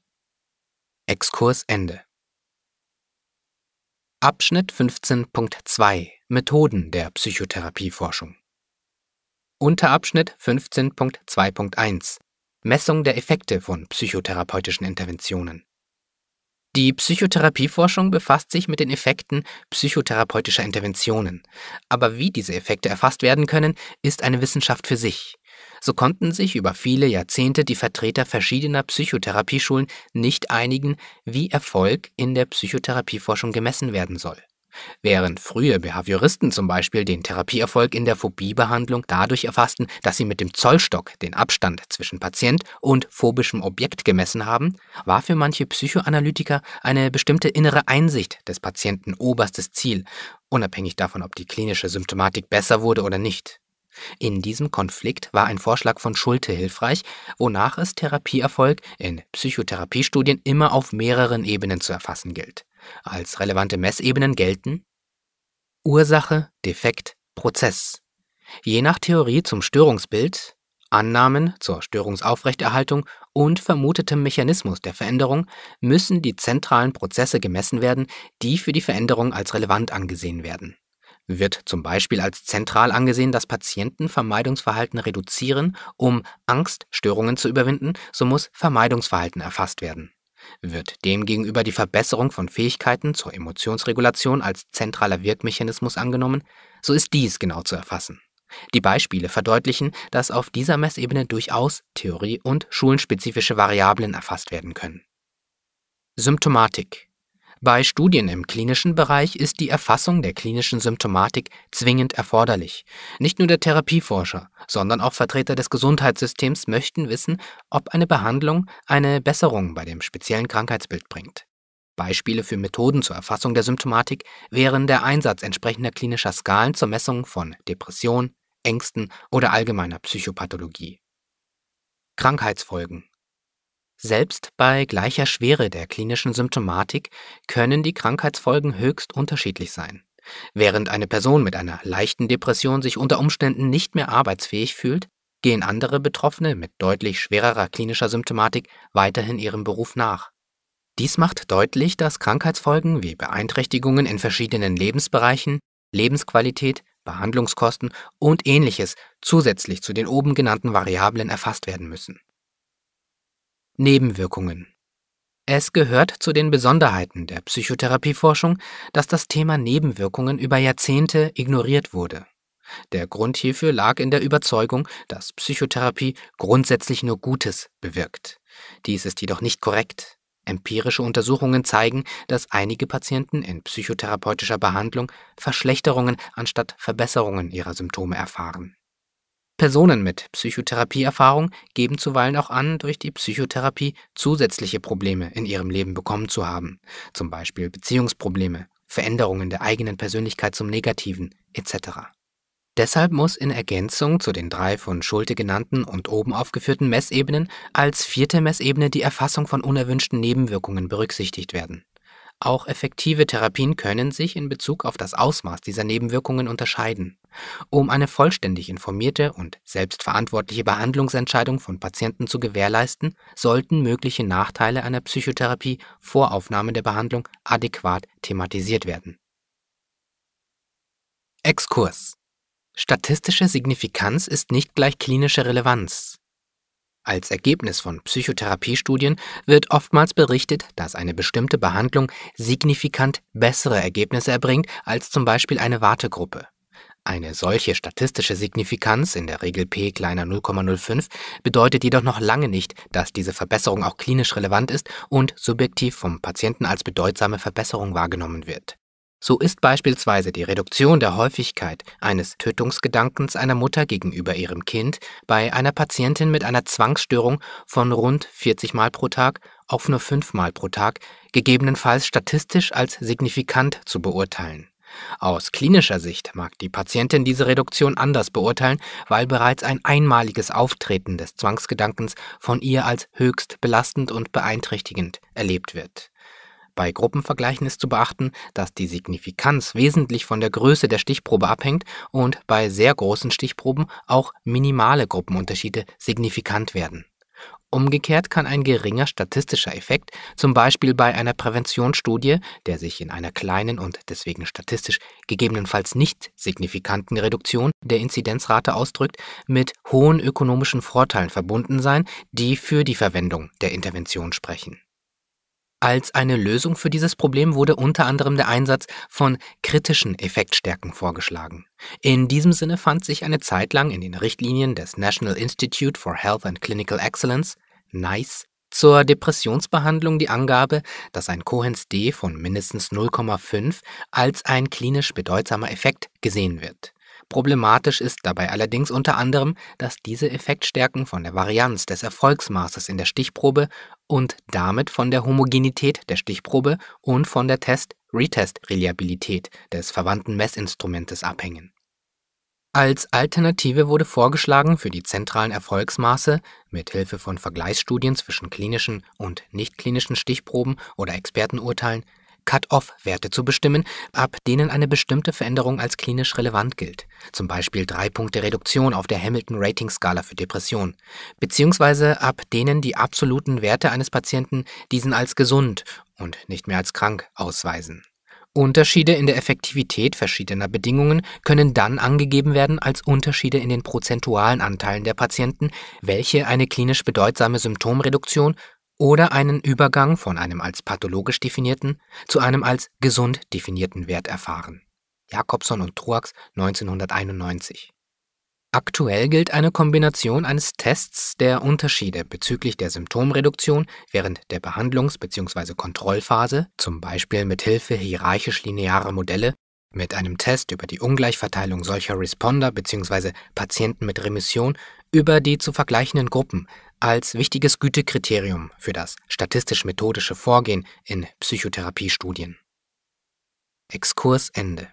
Exkurs Ende. Abschnitt 15.2 Methoden der Psychotherapieforschung Unterabschnitt 15.2.1 Messung der Effekte von psychotherapeutischen Interventionen Die Psychotherapieforschung befasst sich mit den Effekten psychotherapeutischer Interventionen, aber wie diese Effekte erfasst werden können, ist eine Wissenschaft für sich. So konnten sich über viele Jahrzehnte die Vertreter verschiedener Psychotherapieschulen nicht einigen, wie Erfolg in der Psychotherapieforschung gemessen werden soll. Während frühe Behavioristen zum Beispiel den Therapieerfolg in der Phobiebehandlung dadurch erfassten, dass sie mit dem Zollstock den Abstand zwischen Patient und phobischem Objekt gemessen haben, war für manche Psychoanalytiker eine bestimmte innere Einsicht des Patienten oberstes Ziel, unabhängig davon, ob die klinische Symptomatik besser wurde oder nicht. In diesem Konflikt war ein Vorschlag von Schulte hilfreich, wonach es Therapieerfolg in Psychotherapiestudien immer auf mehreren Ebenen zu erfassen gilt. Als relevante Messebenen gelten Ursache, Defekt, Prozess. Je nach Theorie zum Störungsbild, Annahmen zur Störungsaufrechterhaltung und vermutetem Mechanismus der Veränderung müssen die zentralen Prozesse gemessen werden, die für die Veränderung als relevant angesehen werden wird zum Beispiel als zentral angesehen, dass Patienten Vermeidungsverhalten reduzieren, um Angststörungen zu überwinden, so muss Vermeidungsverhalten erfasst werden. Wird demgegenüber die Verbesserung von Fähigkeiten zur Emotionsregulation als zentraler Wirkmechanismus angenommen, so ist dies genau zu erfassen. Die Beispiele verdeutlichen, dass auf dieser Messebene durchaus Theorie- und schulenspezifische Variablen erfasst werden können. Symptomatik bei Studien im klinischen Bereich ist die Erfassung der klinischen Symptomatik zwingend erforderlich. Nicht nur der Therapieforscher, sondern auch Vertreter des Gesundheitssystems möchten wissen, ob eine Behandlung eine Besserung bei dem speziellen Krankheitsbild bringt. Beispiele für Methoden zur Erfassung der Symptomatik wären der Einsatz entsprechender klinischer Skalen zur Messung von Depression, Ängsten oder allgemeiner Psychopathologie. Krankheitsfolgen selbst bei gleicher Schwere der klinischen Symptomatik können die Krankheitsfolgen höchst unterschiedlich sein. Während eine Person mit einer leichten Depression sich unter Umständen nicht mehr arbeitsfähig fühlt, gehen andere Betroffene mit deutlich schwererer klinischer Symptomatik weiterhin ihrem Beruf nach. Dies macht deutlich, dass Krankheitsfolgen wie Beeinträchtigungen in verschiedenen Lebensbereichen, Lebensqualität, Behandlungskosten und ähnliches zusätzlich zu den oben genannten Variablen erfasst werden müssen. Nebenwirkungen. Es gehört zu den Besonderheiten der Psychotherapieforschung, dass das Thema Nebenwirkungen über Jahrzehnte ignoriert wurde. Der Grund hierfür lag in der Überzeugung, dass Psychotherapie grundsätzlich nur Gutes bewirkt. Dies ist jedoch nicht korrekt. Empirische Untersuchungen zeigen, dass einige Patienten in psychotherapeutischer Behandlung Verschlechterungen anstatt Verbesserungen ihrer Symptome erfahren. Personen mit Psychotherapieerfahrung geben zuweilen auch an, durch die Psychotherapie zusätzliche Probleme in ihrem Leben bekommen zu haben, zum Beispiel Beziehungsprobleme, Veränderungen der eigenen Persönlichkeit zum Negativen etc. Deshalb muss in Ergänzung zu den drei von Schulte genannten und oben aufgeführten Messebenen als vierte Messebene die Erfassung von unerwünschten Nebenwirkungen berücksichtigt werden. Auch effektive Therapien können sich in Bezug auf das Ausmaß dieser Nebenwirkungen unterscheiden. Um eine vollständig informierte und selbstverantwortliche Behandlungsentscheidung von Patienten zu gewährleisten, sollten mögliche Nachteile einer Psychotherapie vor Aufnahme der Behandlung adäquat thematisiert werden. Exkurs Statistische Signifikanz ist nicht gleich klinische Relevanz. Als Ergebnis von Psychotherapiestudien wird oftmals berichtet, dass eine bestimmte Behandlung signifikant bessere Ergebnisse erbringt als zum Beispiel eine Wartegruppe. Eine solche statistische Signifikanz, in der Regel p kleiner 0,05, bedeutet jedoch noch lange nicht, dass diese Verbesserung auch klinisch relevant ist und subjektiv vom Patienten als bedeutsame Verbesserung wahrgenommen wird. So ist beispielsweise die Reduktion der Häufigkeit eines Tötungsgedankens einer Mutter gegenüber ihrem Kind bei einer Patientin mit einer Zwangsstörung von rund 40 Mal pro Tag auf nur 5 Mal pro Tag gegebenenfalls statistisch als signifikant zu beurteilen. Aus klinischer Sicht mag die Patientin diese Reduktion anders beurteilen, weil bereits ein einmaliges Auftreten des Zwangsgedankens von ihr als höchst belastend und beeinträchtigend erlebt wird. Bei Gruppenvergleichen ist zu beachten, dass die Signifikanz wesentlich von der Größe der Stichprobe abhängt und bei sehr großen Stichproben auch minimale Gruppenunterschiede signifikant werden. Umgekehrt kann ein geringer statistischer Effekt, zum Beispiel bei einer Präventionsstudie, der sich in einer kleinen und deswegen statistisch gegebenenfalls nicht signifikanten Reduktion der Inzidenzrate ausdrückt, mit hohen ökonomischen Vorteilen verbunden sein, die für die Verwendung der Intervention sprechen als eine Lösung für dieses Problem wurde unter anderem der Einsatz von kritischen Effektstärken vorgeschlagen. In diesem Sinne fand sich eine Zeit lang in den Richtlinien des National Institute for Health and Clinical Excellence, NICE, zur Depressionsbehandlung die Angabe, dass ein Cohen's D von mindestens 0,5 als ein klinisch bedeutsamer Effekt gesehen wird. Problematisch ist dabei allerdings unter anderem, dass diese Effektstärken von der Varianz des Erfolgsmaßes in der Stichprobe und damit von der Homogenität der Stichprobe und von der Test-Retest-Reliabilität des verwandten Messinstrumentes abhängen. Als Alternative wurde vorgeschlagen, für die zentralen Erfolgsmaße mit Hilfe von Vergleichsstudien zwischen klinischen und nichtklinischen Stichproben oder Expertenurteilen Cut-off-Werte zu bestimmen, ab denen eine bestimmte Veränderung als klinisch relevant gilt, zum Beispiel drei Punkte Reduktion auf der Hamilton-Rating-Skala für Depression, beziehungsweise ab denen die absoluten Werte eines Patienten diesen als gesund und nicht mehr als krank ausweisen. Unterschiede in der Effektivität verschiedener Bedingungen können dann angegeben werden als Unterschiede in den prozentualen Anteilen der Patienten, welche eine klinisch bedeutsame Symptomreduktion oder einen Übergang von einem als pathologisch definierten zu einem als gesund definierten Wert erfahren. Jakobson und Truax 1991. Aktuell gilt eine Kombination eines Tests der Unterschiede bezüglich der Symptomreduktion während der Behandlungs- bzw. Kontrollphase, zum Beispiel mit Hilfe hierarchisch-linearer Modelle, mit einem Test über die Ungleichverteilung solcher Responder bzw. Patienten mit Remission über die zu vergleichenden Gruppen als wichtiges Gütekriterium für das statistisch-methodische Vorgehen in Psychotherapiestudien. Exkurs Ende.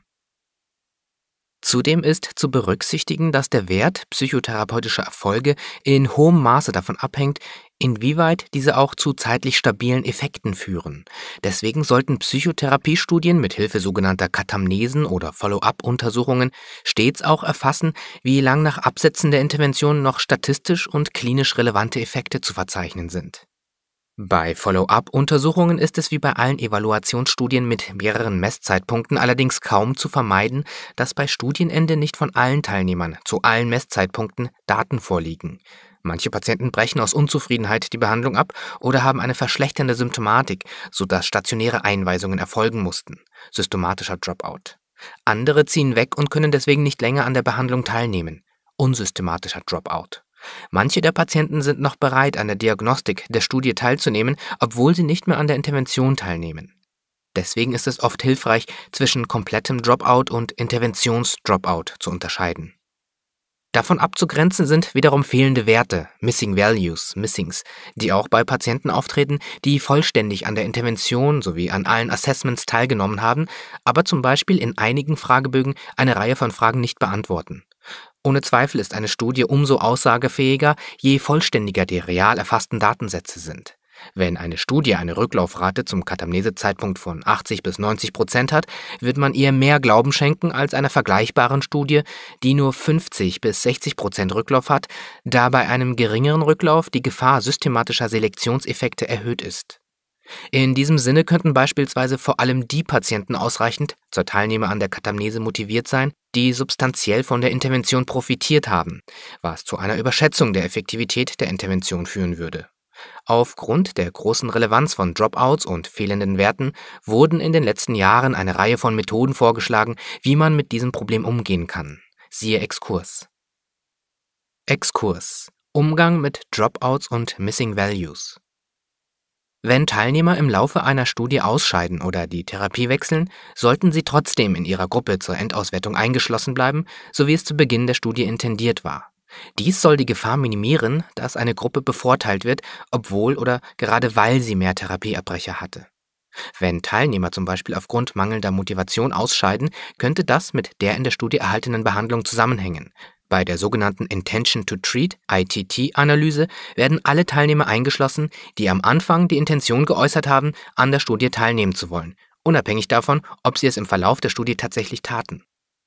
Zudem ist zu berücksichtigen, dass der Wert psychotherapeutischer Erfolge in hohem Maße davon abhängt, inwieweit diese auch zu zeitlich stabilen Effekten führen. Deswegen sollten Psychotherapiestudien mit Hilfe sogenannter Katamnesen oder Follow-up-Untersuchungen stets auch erfassen, wie lang nach Absetzen der Intervention noch statistisch und klinisch relevante Effekte zu verzeichnen sind. Bei Follow-up-Untersuchungen ist es wie bei allen Evaluationsstudien mit mehreren Messzeitpunkten allerdings kaum zu vermeiden, dass bei Studienende nicht von allen Teilnehmern zu allen Messzeitpunkten Daten vorliegen. Manche Patienten brechen aus Unzufriedenheit die Behandlung ab oder haben eine verschlechternde Symptomatik, sodass stationäre Einweisungen erfolgen mussten. Systematischer Dropout. Andere ziehen weg und können deswegen nicht länger an der Behandlung teilnehmen. Unsystematischer Dropout. Manche der Patienten sind noch bereit, an der Diagnostik der Studie teilzunehmen, obwohl sie nicht mehr an der Intervention teilnehmen. Deswegen ist es oft hilfreich, zwischen komplettem Dropout und Interventionsdropout zu unterscheiden. Davon abzugrenzen sind wiederum fehlende Werte, Missing Values, Missings, die auch bei Patienten auftreten, die vollständig an der Intervention sowie an allen Assessments teilgenommen haben, aber zum Beispiel in einigen Fragebögen eine Reihe von Fragen nicht beantworten. Ohne Zweifel ist eine Studie umso aussagefähiger, je vollständiger die real erfassten Datensätze sind. Wenn eine Studie eine Rücklaufrate zum Katamnesezeitpunkt von 80 bis 90 Prozent hat, wird man ihr mehr Glauben schenken als einer vergleichbaren Studie, die nur 50 bis 60 Prozent Rücklauf hat, da bei einem geringeren Rücklauf die Gefahr systematischer Selektionseffekte erhöht ist. In diesem Sinne könnten beispielsweise vor allem die Patienten ausreichend zur Teilnahme an der Katamnese motiviert sein, die substanziell von der Intervention profitiert haben, was zu einer Überschätzung der Effektivität der Intervention führen würde. Aufgrund der großen Relevanz von Dropouts und fehlenden Werten wurden in den letzten Jahren eine Reihe von Methoden vorgeschlagen, wie man mit diesem Problem umgehen kann. Siehe Exkurs. Exkurs Umgang mit Dropouts und Missing Values. Wenn Teilnehmer im Laufe einer Studie ausscheiden oder die Therapie wechseln, sollten sie trotzdem in ihrer Gruppe zur Endauswertung eingeschlossen bleiben, so wie es zu Beginn der Studie intendiert war. Dies soll die Gefahr minimieren, dass eine Gruppe bevorteilt wird, obwohl oder gerade weil sie mehr Therapieabbrecher hatte. Wenn Teilnehmer zum Beispiel aufgrund mangelnder Motivation ausscheiden, könnte das mit der in der Studie erhaltenen Behandlung zusammenhängen. Bei der sogenannten Intention to Treat ITT-Analyse werden alle Teilnehmer eingeschlossen, die am Anfang die Intention geäußert haben, an der Studie teilnehmen zu wollen, unabhängig davon, ob sie es im Verlauf der Studie tatsächlich taten.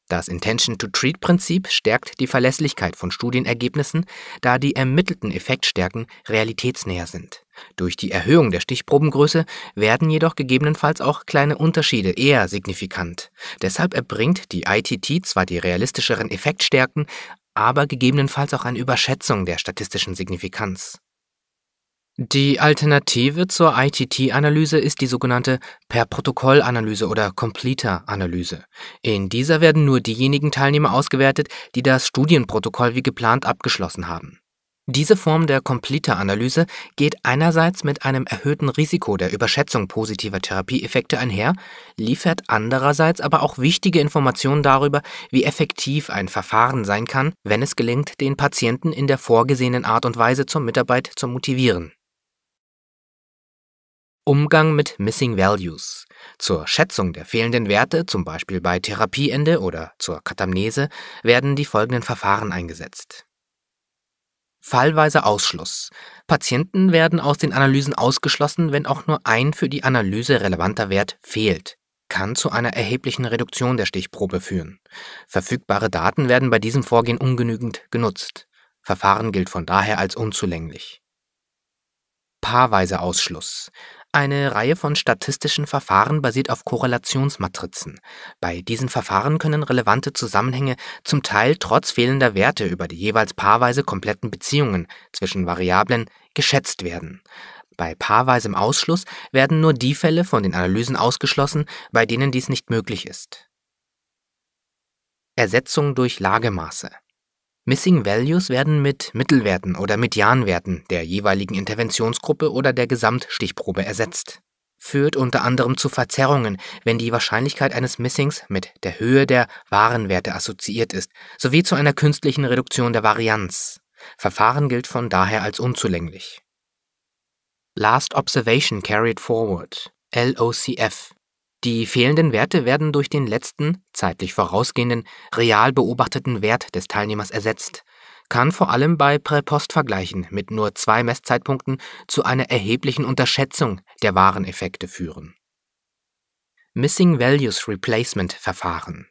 Das Intention-to-Treat-Prinzip stärkt die Verlässlichkeit von Studienergebnissen, da die ermittelten Effektstärken realitätsnäher sind. Durch die Erhöhung der Stichprobengröße werden jedoch gegebenenfalls auch kleine Unterschiede eher signifikant. Deshalb erbringt die ITT zwar die realistischeren Effektstärken, aber gegebenenfalls auch eine Überschätzung der statistischen Signifikanz. Die Alternative zur ITT-Analyse ist die sogenannte Per-Protokoll-Analyse oder Completer-Analyse. In dieser werden nur diejenigen Teilnehmer ausgewertet, die das Studienprotokoll wie geplant abgeschlossen haben. Diese Form der Completer-Analyse geht einerseits mit einem erhöhten Risiko der Überschätzung positiver Therapieeffekte einher, liefert andererseits aber auch wichtige Informationen darüber, wie effektiv ein Verfahren sein kann, wenn es gelingt, den Patienten in der vorgesehenen Art und Weise zur Mitarbeit zu motivieren. Umgang mit Missing Values. Zur Schätzung der fehlenden Werte, zum Beispiel bei Therapieende oder zur Katamnese, werden die folgenden Verfahren eingesetzt. Fallweise Ausschluss. Patienten werden aus den Analysen ausgeschlossen, wenn auch nur ein für die Analyse relevanter Wert fehlt. Kann zu einer erheblichen Reduktion der Stichprobe führen. Verfügbare Daten werden bei diesem Vorgehen ungenügend genutzt. Verfahren gilt von daher als unzulänglich. Paarweise Ausschluss. Eine Reihe von statistischen Verfahren basiert auf Korrelationsmatrizen. Bei diesen Verfahren können relevante Zusammenhänge zum Teil trotz fehlender Werte über die jeweils paarweise kompletten Beziehungen zwischen Variablen geschätzt werden. Bei paarweisem Ausschluss werden nur die Fälle von den Analysen ausgeschlossen, bei denen dies nicht möglich ist. Ersetzung durch Lagemaße. Missing Values werden mit Mittelwerten oder Medianwerten der jeweiligen Interventionsgruppe oder der Gesamtstichprobe ersetzt. Führt unter anderem zu Verzerrungen, wenn die Wahrscheinlichkeit eines Missings mit der Höhe der wahren Werte assoziiert ist, sowie zu einer künstlichen Reduktion der Varianz. Verfahren gilt von daher als unzulänglich. Last Observation Carried Forward, LOCF, die fehlenden Werte werden durch den letzten, zeitlich vorausgehenden, real beobachteten Wert des Teilnehmers ersetzt, kann vor allem bei Präpostvergleichen mit nur zwei Messzeitpunkten zu einer erheblichen Unterschätzung der wahren Effekte führen. Missing Values Replacement Verfahren.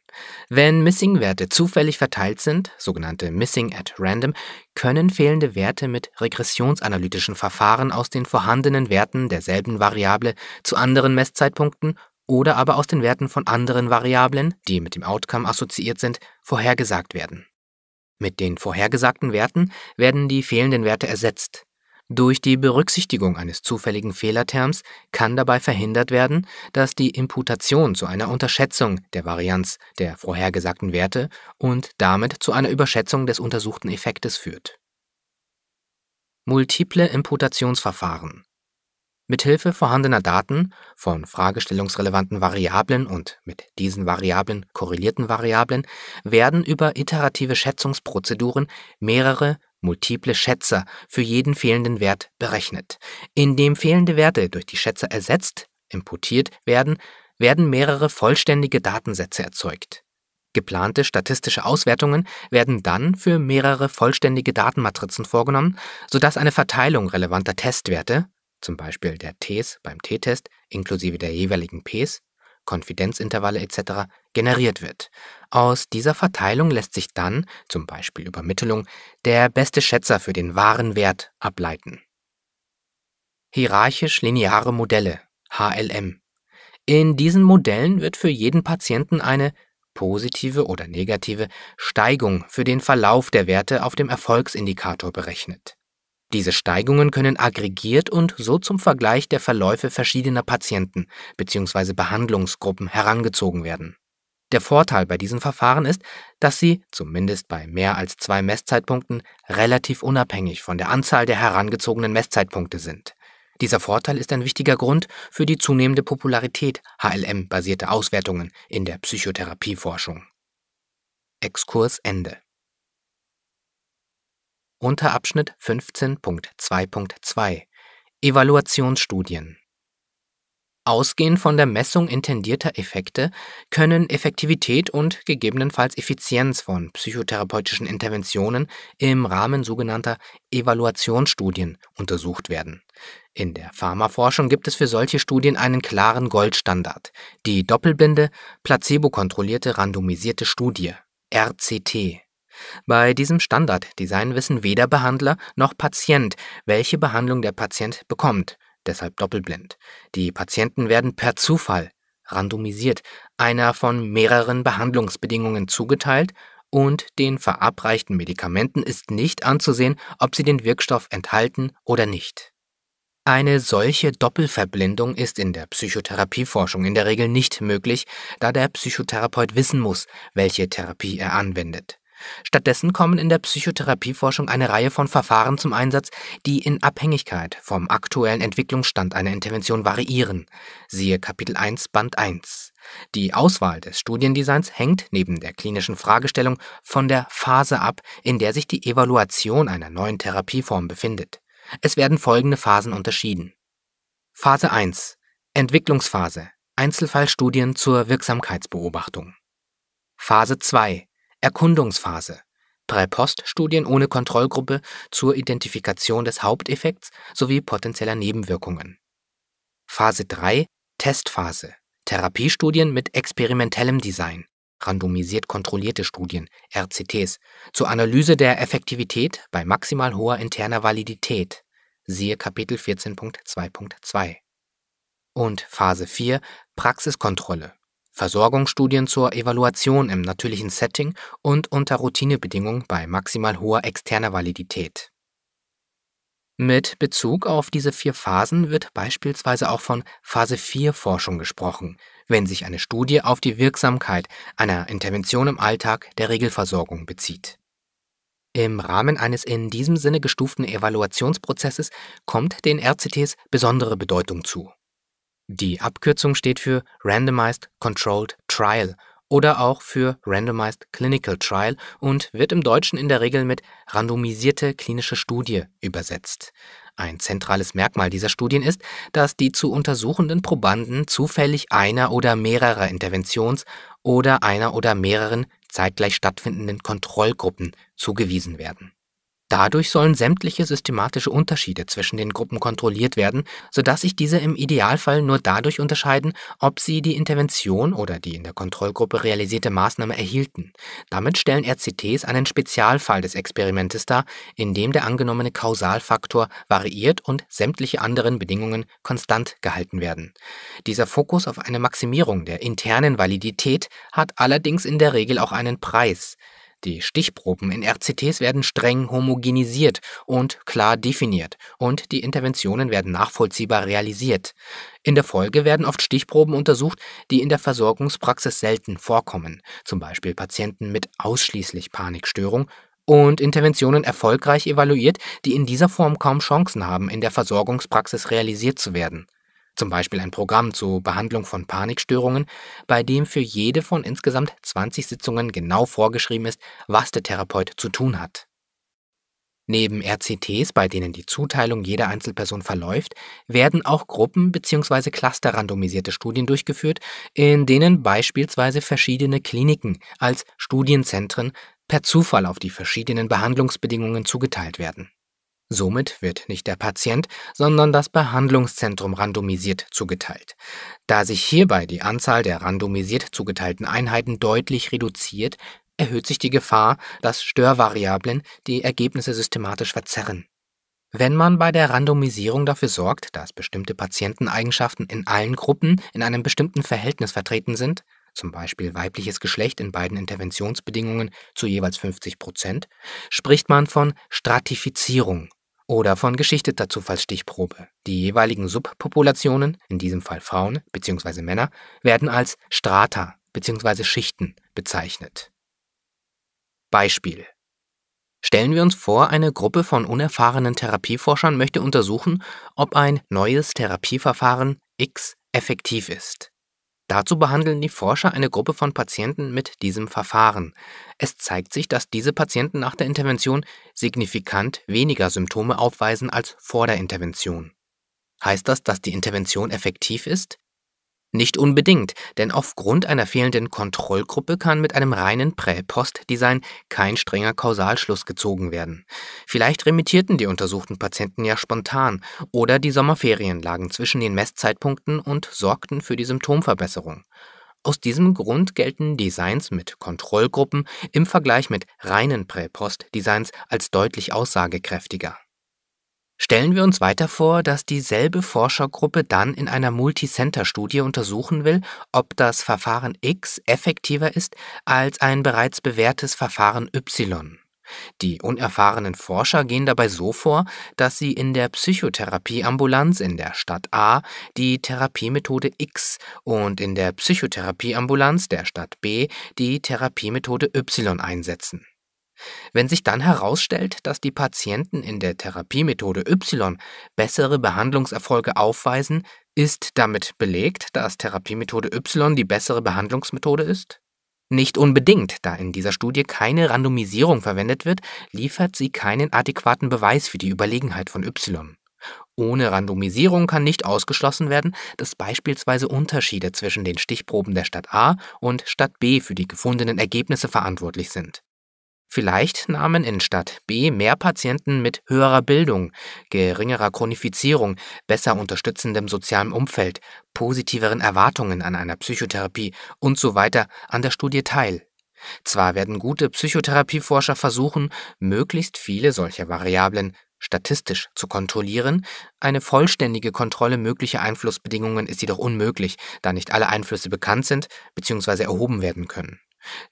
Wenn Missing-Werte zufällig verteilt sind, sogenannte Missing at Random, können fehlende Werte mit regressionsanalytischen Verfahren aus den vorhandenen Werten derselben Variable zu anderen Messzeitpunkten oder aber aus den Werten von anderen Variablen, die mit dem Outcome assoziiert sind, vorhergesagt werden. Mit den vorhergesagten Werten werden die fehlenden Werte ersetzt. Durch die Berücksichtigung eines zufälligen Fehlerterms kann dabei verhindert werden, dass die Imputation zu einer Unterschätzung der Varianz der vorhergesagten Werte und damit zu einer Überschätzung des untersuchten Effektes führt. Multiple Imputationsverfahren Mithilfe vorhandener Daten von fragestellungsrelevanten Variablen und mit diesen Variablen korrelierten Variablen werden über iterative Schätzungsprozeduren mehrere multiple Schätzer für jeden fehlenden Wert berechnet. Indem fehlende Werte durch die Schätzer ersetzt, imputiert werden, werden mehrere vollständige Datensätze erzeugt. Geplante statistische Auswertungen werden dann für mehrere vollständige Datenmatrizen vorgenommen, sodass eine Verteilung relevanter Testwerte zum Beispiel der Ts beim T-Test inklusive der jeweiligen Ps, Konfidenzintervalle etc., generiert wird. Aus dieser Verteilung lässt sich dann, zum Beispiel Übermittlung, der beste Schätzer für den wahren Wert ableiten. Hierarchisch-lineare Modelle, HLM. In diesen Modellen wird für jeden Patienten eine positive oder negative Steigung für den Verlauf der Werte auf dem Erfolgsindikator berechnet. Diese Steigungen können aggregiert und so zum Vergleich der Verläufe verschiedener Patienten bzw. Behandlungsgruppen herangezogen werden. Der Vorteil bei diesen Verfahren ist, dass sie, zumindest bei mehr als zwei Messzeitpunkten, relativ unabhängig von der Anzahl der herangezogenen Messzeitpunkte sind. Dieser Vorteil ist ein wichtiger Grund für die zunehmende Popularität HLM-basierter Auswertungen in der Psychotherapieforschung. Exkurs Ende. Unterabschnitt 15.2.2 Evaluationsstudien Ausgehend von der Messung intendierter Effekte können Effektivität und gegebenenfalls Effizienz von psychotherapeutischen Interventionen im Rahmen sogenannter Evaluationsstudien untersucht werden. In der Pharmaforschung gibt es für solche Studien einen klaren Goldstandard, die doppelblinde, placebo-kontrollierte randomisierte Studie RCT bei diesem Standarddesign wissen weder Behandler noch Patient, welche Behandlung der Patient bekommt, deshalb doppelblind. Die Patienten werden per Zufall randomisiert, einer von mehreren Behandlungsbedingungen zugeteilt und den verabreichten Medikamenten ist nicht anzusehen, ob sie den Wirkstoff enthalten oder nicht. Eine solche Doppelverblindung ist in der Psychotherapieforschung in der Regel nicht möglich, da der Psychotherapeut wissen muss, welche Therapie er anwendet. Stattdessen kommen in der Psychotherapieforschung eine Reihe von Verfahren zum Einsatz, die in Abhängigkeit vom aktuellen Entwicklungsstand einer Intervention variieren. Siehe Kapitel 1 Band 1. Die Auswahl des Studiendesigns hängt neben der klinischen Fragestellung von der Phase ab, in der sich die Evaluation einer neuen Therapieform befindet. Es werden folgende Phasen unterschieden. Phase 1 Entwicklungsphase Einzelfallstudien zur Wirksamkeitsbeobachtung. Phase 2 Erkundungsphase. Drei Poststudien ohne Kontrollgruppe zur Identifikation des Haupteffekts sowie potenzieller Nebenwirkungen. Phase 3 Testphase. Therapiestudien mit experimentellem Design, randomisiert kontrollierte Studien, RCTs, zur Analyse der Effektivität bei maximal hoher interner Validität, siehe Kapitel 14.2.2. Und Phase 4 Praxiskontrolle Versorgungsstudien zur Evaluation im natürlichen Setting und unter Routinebedingungen bei maximal hoher externer Validität. Mit Bezug auf diese vier Phasen wird beispielsweise auch von Phase 4 Forschung gesprochen, wenn sich eine Studie auf die Wirksamkeit einer Intervention im Alltag der Regelversorgung bezieht. Im Rahmen eines in diesem Sinne gestuften Evaluationsprozesses kommt den RCTs besondere Bedeutung zu. Die Abkürzung steht für Randomized Controlled Trial oder auch für Randomized Clinical Trial und wird im Deutschen in der Regel mit randomisierte klinische Studie übersetzt. Ein zentrales Merkmal dieser Studien ist, dass die zu untersuchenden Probanden zufällig einer oder mehrerer Interventions- oder einer oder mehreren zeitgleich stattfindenden Kontrollgruppen zugewiesen werden Dadurch sollen sämtliche systematische Unterschiede zwischen den Gruppen kontrolliert werden, sodass sich diese im Idealfall nur dadurch unterscheiden, ob sie die Intervention oder die in der Kontrollgruppe realisierte Maßnahme erhielten. Damit stellen RCTs einen Spezialfall des Experimentes dar, in dem der angenommene Kausalfaktor variiert und sämtliche anderen Bedingungen konstant gehalten werden. Dieser Fokus auf eine Maximierung der internen Validität hat allerdings in der Regel auch einen Preis. Die Stichproben in RCTs werden streng homogenisiert und klar definiert und die Interventionen werden nachvollziehbar realisiert. In der Folge werden oft Stichproben untersucht, die in der Versorgungspraxis selten vorkommen, zum Beispiel Patienten mit ausschließlich Panikstörung, und Interventionen erfolgreich evaluiert, die in dieser Form kaum Chancen haben, in der Versorgungspraxis realisiert zu werden zum Beispiel ein Programm zur Behandlung von Panikstörungen, bei dem für jede von insgesamt 20 Sitzungen genau vorgeschrieben ist, was der Therapeut zu tun hat. Neben RCTs, bei denen die Zuteilung jeder Einzelperson verläuft, werden auch Gruppen- bzw. Cluster-randomisierte Studien durchgeführt, in denen beispielsweise verschiedene Kliniken als Studienzentren per Zufall auf die verschiedenen Behandlungsbedingungen zugeteilt werden. Somit wird nicht der Patient, sondern das Behandlungszentrum randomisiert zugeteilt. Da sich hierbei die Anzahl der randomisiert zugeteilten Einheiten deutlich reduziert, erhöht sich die Gefahr, dass Störvariablen die Ergebnisse systematisch verzerren. Wenn man bei der Randomisierung dafür sorgt, dass bestimmte Patienteneigenschaften in allen Gruppen in einem bestimmten Verhältnis vertreten sind, zum Beispiel weibliches Geschlecht in beiden Interventionsbedingungen zu jeweils 50 Prozent, spricht man von Stratifizierung oder von geschichteter Zufallsstichprobe. Die jeweiligen Subpopulationen, in diesem Fall Frauen bzw. Männer, werden als Strata bzw. Schichten bezeichnet. Beispiel Stellen wir uns vor, eine Gruppe von unerfahrenen Therapieforschern möchte untersuchen, ob ein neues Therapieverfahren X effektiv ist. Dazu behandeln die Forscher eine Gruppe von Patienten mit diesem Verfahren. Es zeigt sich, dass diese Patienten nach der Intervention signifikant weniger Symptome aufweisen als vor der Intervention. Heißt das, dass die Intervention effektiv ist? Nicht unbedingt, denn aufgrund einer fehlenden Kontrollgruppe kann mit einem reinen Präpost-Design kein strenger Kausalschluss gezogen werden. Vielleicht remittierten die untersuchten Patienten ja spontan oder die Sommerferien lagen zwischen den Messzeitpunkten und sorgten für die Symptomverbesserung. Aus diesem Grund gelten Designs mit Kontrollgruppen im Vergleich mit reinen Präpost-Designs als deutlich aussagekräftiger. Stellen wir uns weiter vor, dass dieselbe Forschergruppe dann in einer Multicenter-Studie untersuchen will, ob das Verfahren X effektiver ist als ein bereits bewährtes Verfahren Y. Die unerfahrenen Forscher gehen dabei so vor, dass sie in der Psychotherapieambulanz in der Stadt A die Therapiemethode X und in der Psychotherapieambulanz der Stadt B die Therapiemethode Y einsetzen. Wenn sich dann herausstellt, dass die Patienten in der Therapiemethode Y bessere Behandlungserfolge aufweisen, ist damit belegt, dass Therapiemethode Y die bessere Behandlungsmethode ist? Nicht unbedingt, da in dieser Studie keine Randomisierung verwendet wird, liefert sie keinen adäquaten Beweis für die Überlegenheit von Y. Ohne Randomisierung kann nicht ausgeschlossen werden, dass beispielsweise Unterschiede zwischen den Stichproben der Stadt A und Stadt B für die gefundenen Ergebnisse verantwortlich sind. Vielleicht nahmen in Stadt B mehr Patienten mit höherer Bildung, geringerer Chronifizierung, besser unterstützendem sozialem Umfeld, positiveren Erwartungen an einer Psychotherapie und so weiter an der Studie teil. Zwar werden gute Psychotherapieforscher versuchen, möglichst viele solcher Variablen statistisch zu kontrollieren, eine vollständige Kontrolle möglicher Einflussbedingungen ist jedoch unmöglich, da nicht alle Einflüsse bekannt sind bzw. erhoben werden können.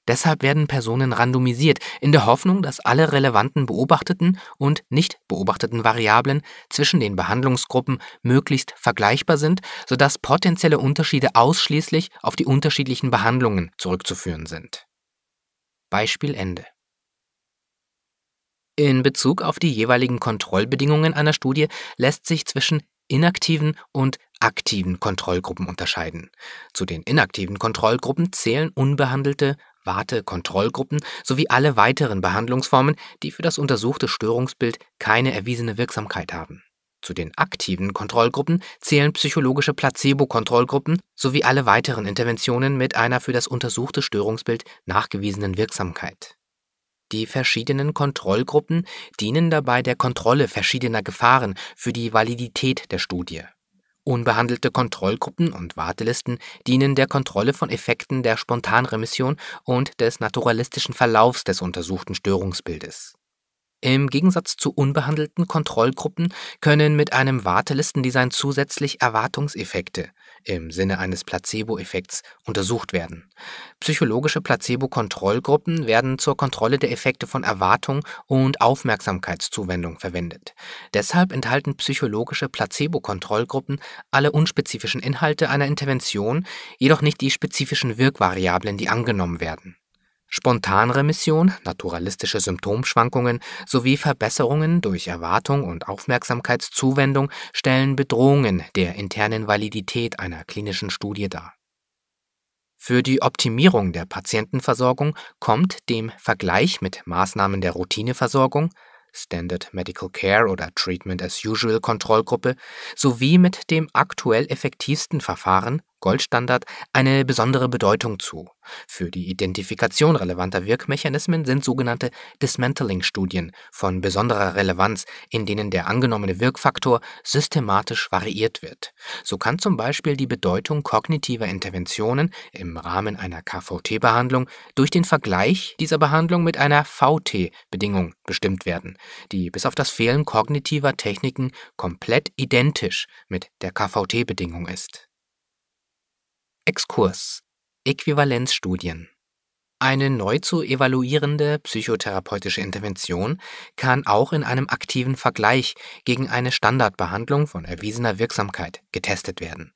Deshalb werden Personen randomisiert, in der Hoffnung, dass alle relevanten beobachteten und nicht beobachteten Variablen zwischen den Behandlungsgruppen möglichst vergleichbar sind, sodass potenzielle Unterschiede ausschließlich auf die unterschiedlichen Behandlungen zurückzuführen sind. Beispiel Ende. In Bezug auf die jeweiligen Kontrollbedingungen einer Studie lässt sich zwischen inaktiven und aktiven Kontrollgruppen unterscheiden. Zu den inaktiven Kontrollgruppen zählen unbehandelte Warte-Kontrollgruppen sowie alle weiteren Behandlungsformen, die für das untersuchte Störungsbild keine erwiesene Wirksamkeit haben. Zu den aktiven Kontrollgruppen zählen psychologische Placebo-Kontrollgruppen sowie alle weiteren Interventionen mit einer für das untersuchte Störungsbild nachgewiesenen Wirksamkeit. Die verschiedenen Kontrollgruppen dienen dabei der Kontrolle verschiedener Gefahren für die Validität der Studie. Unbehandelte Kontrollgruppen und Wartelisten dienen der Kontrolle von Effekten der Spontanremission und des naturalistischen Verlaufs des untersuchten Störungsbildes. Im Gegensatz zu unbehandelten Kontrollgruppen können mit einem Wartelistendesign zusätzlich Erwartungseffekte im Sinne eines Placebo-Effekts untersucht werden. Psychologische Placebo-Kontrollgruppen werden zur Kontrolle der Effekte von Erwartung und Aufmerksamkeitszuwendung verwendet. Deshalb enthalten psychologische Placebo-Kontrollgruppen alle unspezifischen Inhalte einer Intervention, jedoch nicht die spezifischen Wirkvariablen, die angenommen werden Spontanremission, naturalistische Symptomschwankungen sowie Verbesserungen durch Erwartung und Aufmerksamkeitszuwendung stellen Bedrohungen der internen Validität einer klinischen Studie dar. Für die Optimierung der Patientenversorgung kommt dem Vergleich mit Maßnahmen der Routineversorgung Standard Medical Care oder Treatment as Usual Kontrollgruppe sowie mit dem aktuell effektivsten Verfahren Goldstandard eine besondere Bedeutung zu. Für die Identifikation relevanter Wirkmechanismen sind sogenannte Dismantling-Studien von besonderer Relevanz, in denen der angenommene Wirkfaktor systematisch variiert wird. So kann zum Beispiel die Bedeutung kognitiver Interventionen im Rahmen einer KVT-Behandlung durch den Vergleich dieser Behandlung mit einer VT-Bedingung bestimmt werden, die bis auf das Fehlen kognitiver Techniken komplett identisch mit der KVT-Bedingung ist. Exkurs Äquivalenzstudien Eine neu zu evaluierende psychotherapeutische Intervention kann auch in einem aktiven Vergleich gegen eine Standardbehandlung von erwiesener Wirksamkeit getestet werden.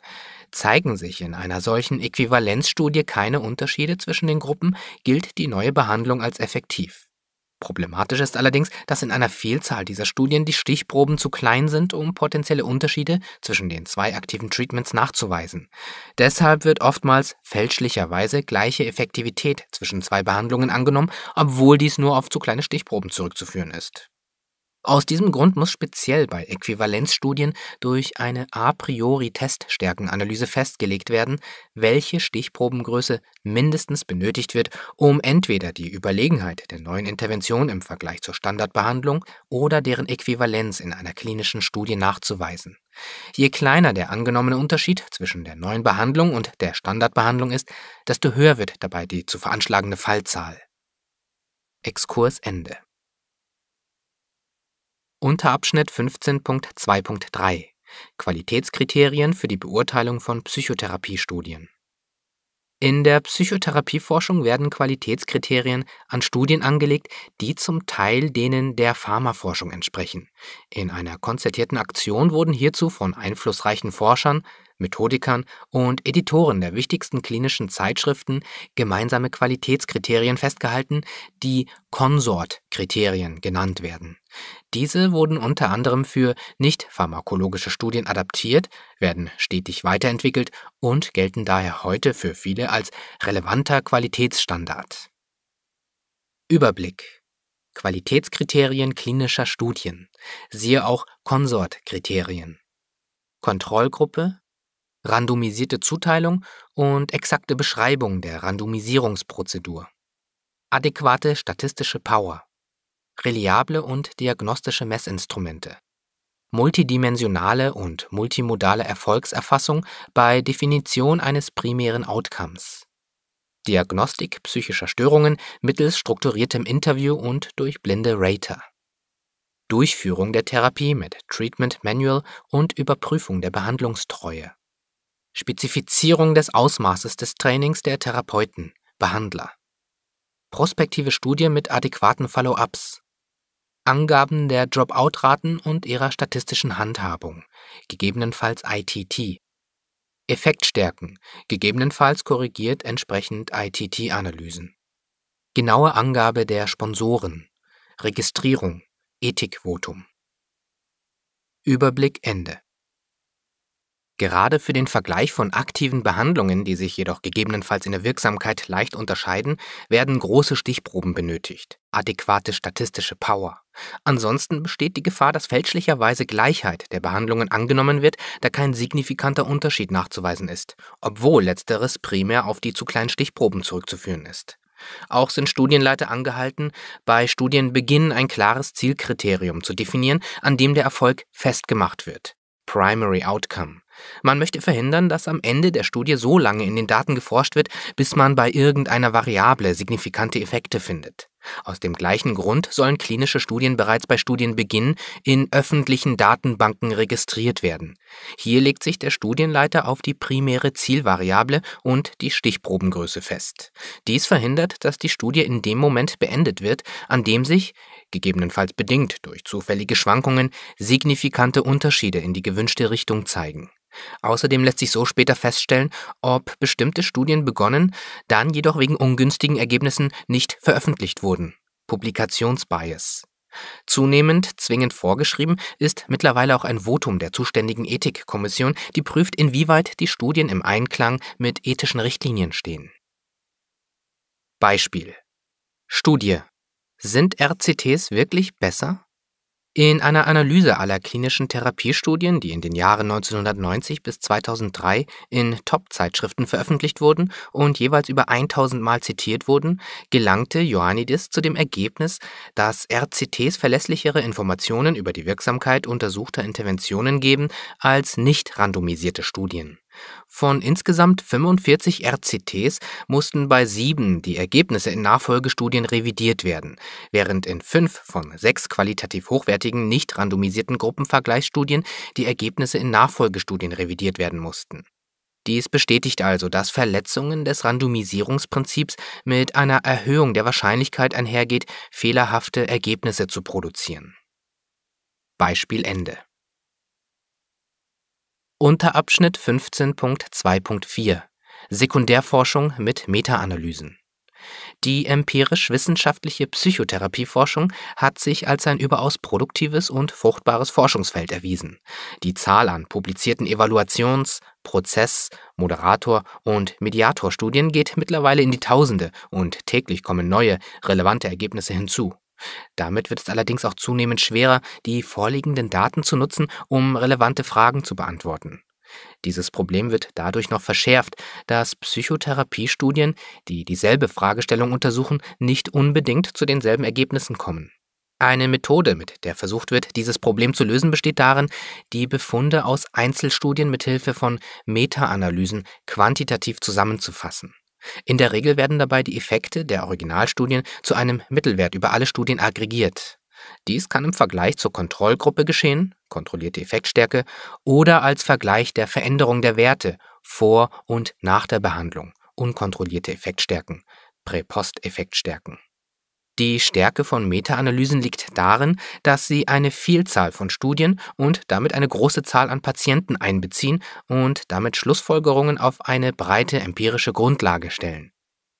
Zeigen sich in einer solchen Äquivalenzstudie keine Unterschiede zwischen den Gruppen, gilt die neue Behandlung als effektiv Problematisch ist allerdings, dass in einer Vielzahl dieser Studien die Stichproben zu klein sind, um potenzielle Unterschiede zwischen den zwei aktiven Treatments nachzuweisen. Deshalb wird oftmals fälschlicherweise gleiche Effektivität zwischen zwei Behandlungen angenommen, obwohl dies nur auf zu kleine Stichproben zurückzuführen ist. Aus diesem Grund muss speziell bei Äquivalenzstudien durch eine a priori Teststärkenanalyse festgelegt werden, welche Stichprobengröße mindestens benötigt wird, um entweder die Überlegenheit der neuen Intervention im Vergleich zur Standardbehandlung oder deren Äquivalenz in einer klinischen Studie nachzuweisen. Je kleiner der angenommene Unterschied zwischen der neuen Behandlung und der Standardbehandlung ist, desto höher wird dabei die zu veranschlagende Fallzahl. Exkurs Ende Unterabschnitt 15.2.3 Qualitätskriterien für die Beurteilung von Psychotherapiestudien. In der Psychotherapieforschung werden Qualitätskriterien an Studien angelegt, die zum Teil denen der Pharmaforschung entsprechen. In einer konzertierten Aktion wurden hierzu von einflussreichen Forschern Methodikern und Editoren der wichtigsten klinischen Zeitschriften gemeinsame Qualitätskriterien festgehalten, die Konsortkriterien genannt werden. Diese wurden unter anderem für nicht-pharmakologische Studien adaptiert, werden stetig weiterentwickelt und gelten daher heute für viele als relevanter Qualitätsstandard. Überblick Qualitätskriterien klinischer Studien. Siehe auch Konsortkriterien. Kontrollgruppe randomisierte Zuteilung und exakte Beschreibung der Randomisierungsprozedur, adäquate statistische Power, reliable und diagnostische Messinstrumente, multidimensionale und multimodale Erfolgserfassung bei Definition eines primären Outcomes, Diagnostik psychischer Störungen mittels strukturiertem Interview und durch blinde Rater. Durchführung der Therapie mit Treatment Manual und Überprüfung der Behandlungstreue. Spezifizierung des Ausmaßes des Trainings der Therapeuten, Behandler. Prospektive Studie mit adäquaten Follow-ups. Angaben der Dropout-Raten und ihrer statistischen Handhabung, gegebenenfalls ITT. Effektstärken, gegebenenfalls korrigiert entsprechend ITT-Analysen. Genaue Angabe der Sponsoren. Registrierung, Ethikvotum. Überblick Ende. Gerade für den Vergleich von aktiven Behandlungen, die sich jedoch gegebenenfalls in der Wirksamkeit leicht unterscheiden, werden große Stichproben benötigt, adäquate statistische Power. Ansonsten besteht die Gefahr, dass fälschlicherweise Gleichheit der Behandlungen angenommen wird, da kein signifikanter Unterschied nachzuweisen ist, obwohl letzteres primär auf die zu kleinen Stichproben zurückzuführen ist. Auch sind Studienleiter angehalten, bei Studienbeginn ein klares Zielkriterium zu definieren, an dem der Erfolg festgemacht wird. Primary Outcome, man möchte verhindern, dass am Ende der Studie so lange in den Daten geforscht wird, bis man bei irgendeiner Variable signifikante Effekte findet. Aus dem gleichen Grund sollen klinische Studien bereits bei Studienbeginn in öffentlichen Datenbanken registriert werden. Hier legt sich der Studienleiter auf die primäre Zielvariable und die Stichprobengröße fest. Dies verhindert, dass die Studie in dem Moment beendet wird, an dem sich, gegebenenfalls bedingt durch zufällige Schwankungen, signifikante Unterschiede in die gewünschte Richtung zeigen. Außerdem lässt sich so später feststellen, ob bestimmte Studien begonnen, dann jedoch wegen ungünstigen Ergebnissen nicht veröffentlicht wurden. Publikationsbias. Zunehmend zwingend vorgeschrieben ist mittlerweile auch ein Votum der zuständigen Ethikkommission, die prüft, inwieweit die Studien im Einklang mit ethischen Richtlinien stehen. Beispiel Studie Sind RCTs wirklich besser? In einer Analyse aller klinischen Therapiestudien, die in den Jahren 1990 bis 2003 in Top-Zeitschriften veröffentlicht wurden und jeweils über 1000 Mal zitiert wurden, gelangte Ioannidis zu dem Ergebnis, dass RCTs verlässlichere Informationen über die Wirksamkeit untersuchter Interventionen geben als nicht randomisierte Studien von insgesamt 45 RCTs mussten bei sieben die Ergebnisse in Nachfolgestudien revidiert werden, während in fünf von sechs qualitativ hochwertigen nicht randomisierten Gruppenvergleichsstudien die Ergebnisse in Nachfolgestudien revidiert werden mussten. Dies bestätigt also, dass Verletzungen des Randomisierungsprinzips mit einer Erhöhung der Wahrscheinlichkeit einhergeht, fehlerhafte Ergebnisse zu produzieren. Beispiel Ende. Unterabschnitt 15.2.4 Sekundärforschung mit Metaanalysen. Die empirisch-wissenschaftliche Psychotherapieforschung hat sich als ein überaus produktives und fruchtbares Forschungsfeld erwiesen. Die Zahl an publizierten Evaluations-, Prozess-, Moderator- und Mediatorstudien geht mittlerweile in die Tausende und täglich kommen neue, relevante Ergebnisse hinzu damit wird es allerdings auch zunehmend schwerer, die vorliegenden Daten zu nutzen, um relevante Fragen zu beantworten. Dieses Problem wird dadurch noch verschärft, dass Psychotherapiestudien, die dieselbe Fragestellung untersuchen, nicht unbedingt zu denselben Ergebnissen kommen. Eine Methode, mit der versucht wird, dieses Problem zu lösen, besteht darin, die Befunde aus Einzelstudien mithilfe von Meta-Analysen quantitativ zusammenzufassen. In der Regel werden dabei die Effekte der Originalstudien zu einem Mittelwert über alle Studien aggregiert. Dies kann im Vergleich zur Kontrollgruppe geschehen, kontrollierte Effektstärke, oder als Vergleich der Veränderung der Werte vor und nach der Behandlung, unkontrollierte Effektstärken, Präpost-Effektstärken die Stärke von Meta-Analysen liegt darin, dass sie eine Vielzahl von Studien und damit eine große Zahl an Patienten einbeziehen und damit Schlussfolgerungen auf eine breite empirische Grundlage stellen.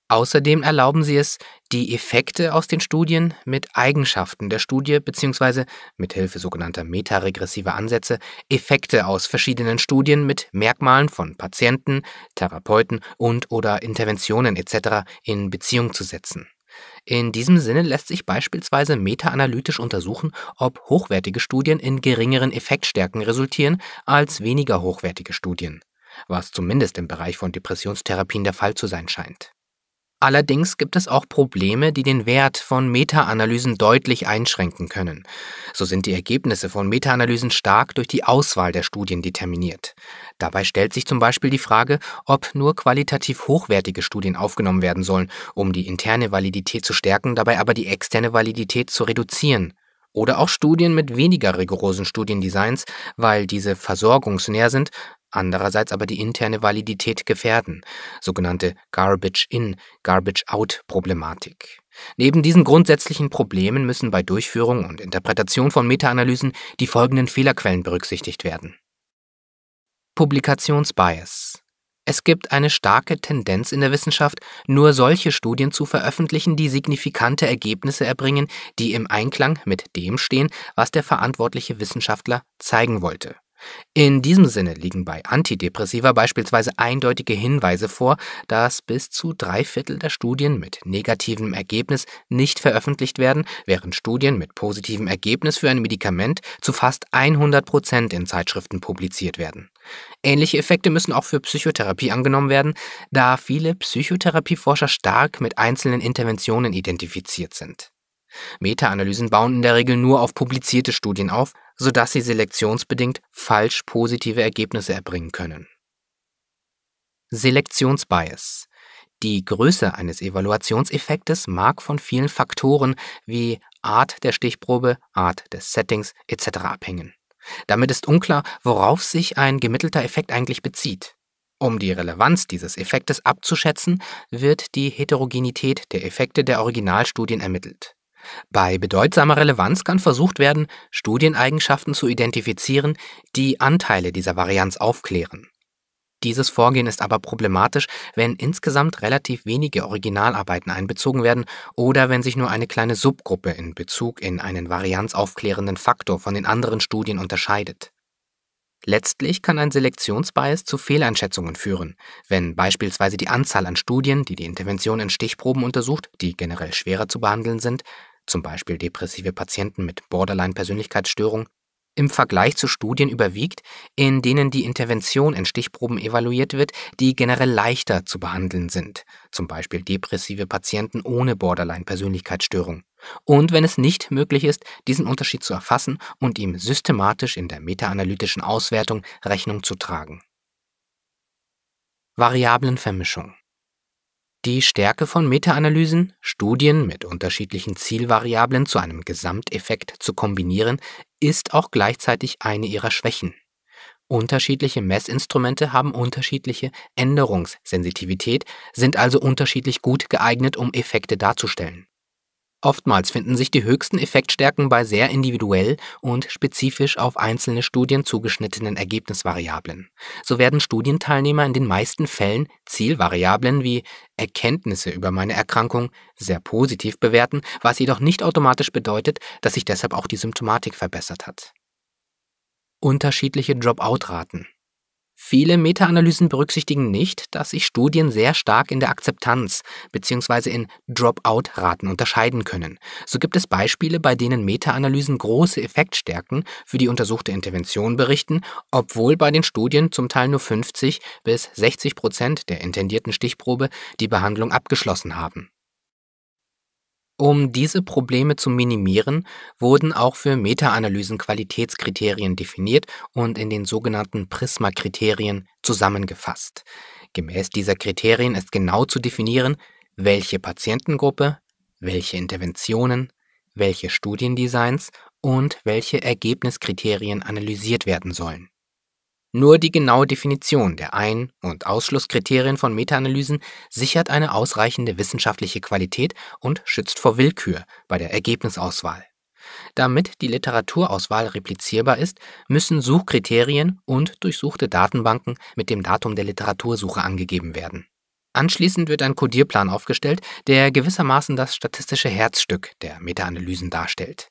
Außerdem erlauben sie es, die Effekte aus den Studien mit Eigenschaften der Studie bzw. mithilfe sogenannter metaregressiver Ansätze Effekte aus verschiedenen Studien mit Merkmalen von Patienten, Therapeuten und oder Interventionen etc. in Beziehung zu setzen. In diesem Sinne lässt sich beispielsweise meta-analytisch untersuchen, ob hochwertige Studien in geringeren Effektstärken resultieren als weniger hochwertige Studien, was zumindest im Bereich von Depressionstherapien der Fall zu sein scheint Allerdings gibt es auch Probleme, die den Wert von Meta-Analysen deutlich einschränken können. So sind die Ergebnisse von Meta-Analysen stark durch die Auswahl der Studien determiniert. Dabei stellt sich zum Beispiel die Frage, ob nur qualitativ hochwertige Studien aufgenommen werden sollen, um die interne Validität zu stärken, dabei aber die externe Validität zu reduzieren. Oder auch Studien mit weniger rigorosen Studiendesigns, weil diese versorgungsnäher sind, andererseits aber die interne Validität gefährden, sogenannte Garbage-in, Garbage-out-Problematik. Neben diesen grundsätzlichen Problemen müssen bei Durchführung und Interpretation von Metaanalysen die folgenden Fehlerquellen berücksichtigt werden. Publikationsbias. Es gibt eine starke Tendenz in der Wissenschaft, nur solche Studien zu veröffentlichen, die signifikante Ergebnisse erbringen, die im Einklang mit dem stehen, was der verantwortliche Wissenschaftler zeigen wollte. In diesem Sinne liegen bei Antidepressiva beispielsweise eindeutige Hinweise vor, dass bis zu drei Viertel der Studien mit negativem Ergebnis nicht veröffentlicht werden, während Studien mit positivem Ergebnis für ein Medikament zu fast 100 Prozent in Zeitschriften publiziert werden. Ähnliche Effekte müssen auch für Psychotherapie angenommen werden, da viele Psychotherapieforscher stark mit einzelnen Interventionen identifiziert sind. Meta-Analysen bauen in der Regel nur auf publizierte Studien auf, sodass sie selektionsbedingt falsch positive Ergebnisse erbringen können. Selektionsbias. Die Größe eines Evaluationseffektes mag von vielen Faktoren wie Art der Stichprobe, Art des Settings etc. abhängen. Damit ist unklar, worauf sich ein gemittelter Effekt eigentlich bezieht. Um die Relevanz dieses Effektes abzuschätzen, wird die Heterogenität der Effekte der Originalstudien ermittelt. Bei bedeutsamer Relevanz kann versucht werden, Studieneigenschaften zu identifizieren, die Anteile dieser Varianz aufklären. Dieses Vorgehen ist aber problematisch, wenn insgesamt relativ wenige Originalarbeiten einbezogen werden oder wenn sich nur eine kleine Subgruppe in Bezug in einen varianzaufklärenden Faktor von den anderen Studien unterscheidet. Letztlich kann ein Selektionsbias zu Fehleinschätzungen führen, wenn beispielsweise die Anzahl an Studien, die die Intervention in Stichproben untersucht, die generell schwerer zu behandeln sind, zum Beispiel depressive Patienten mit Borderline-Persönlichkeitsstörung, im Vergleich zu Studien überwiegt, in denen die Intervention in Stichproben evaluiert wird, die generell leichter zu behandeln sind, zum Beispiel depressive Patienten ohne Borderline-Persönlichkeitsstörung, und wenn es nicht möglich ist, diesen Unterschied zu erfassen und ihm systematisch in der metaanalytischen Auswertung Rechnung zu tragen. Variablenvermischung die Stärke von Meta-Analysen, Studien mit unterschiedlichen Zielvariablen zu einem Gesamteffekt zu kombinieren, ist auch gleichzeitig eine ihrer Schwächen. Unterschiedliche Messinstrumente haben unterschiedliche Änderungssensitivität, sind also unterschiedlich gut geeignet, um Effekte darzustellen Oftmals finden sich die höchsten Effektstärken bei sehr individuell und spezifisch auf einzelne Studien zugeschnittenen Ergebnisvariablen. So werden Studienteilnehmer in den meisten Fällen Zielvariablen wie Erkenntnisse über meine Erkrankung sehr positiv bewerten, was jedoch nicht automatisch bedeutet, dass sich deshalb auch die Symptomatik verbessert hat. Unterschiedliche Dropout-Raten Viele Meta-Analysen berücksichtigen nicht, dass sich Studien sehr stark in der Akzeptanz bzw. in Dropout-Raten unterscheiden können. So gibt es Beispiele, bei denen Meta-Analysen große Effektstärken für die untersuchte Intervention berichten, obwohl bei den Studien zum Teil nur 50 bis 60 Prozent der intendierten Stichprobe die Behandlung abgeschlossen haben. Um diese Probleme zu minimieren, wurden auch für Meta-Analysen Qualitätskriterien definiert und in den sogenannten Prisma-Kriterien zusammengefasst. Gemäß dieser Kriterien ist genau zu definieren, welche Patientengruppe, welche Interventionen, welche Studiendesigns und welche Ergebniskriterien analysiert werden sollen. Nur die genaue Definition der Ein- und Ausschlusskriterien von Metaanalysen sichert eine ausreichende wissenschaftliche Qualität und schützt vor Willkür bei der Ergebnisauswahl. Damit die Literaturauswahl replizierbar ist, müssen Suchkriterien und durchsuchte Datenbanken mit dem Datum der Literatursuche angegeben werden. Anschließend wird ein Codierplan aufgestellt, der gewissermaßen das statistische Herzstück der Metaanalysen darstellt.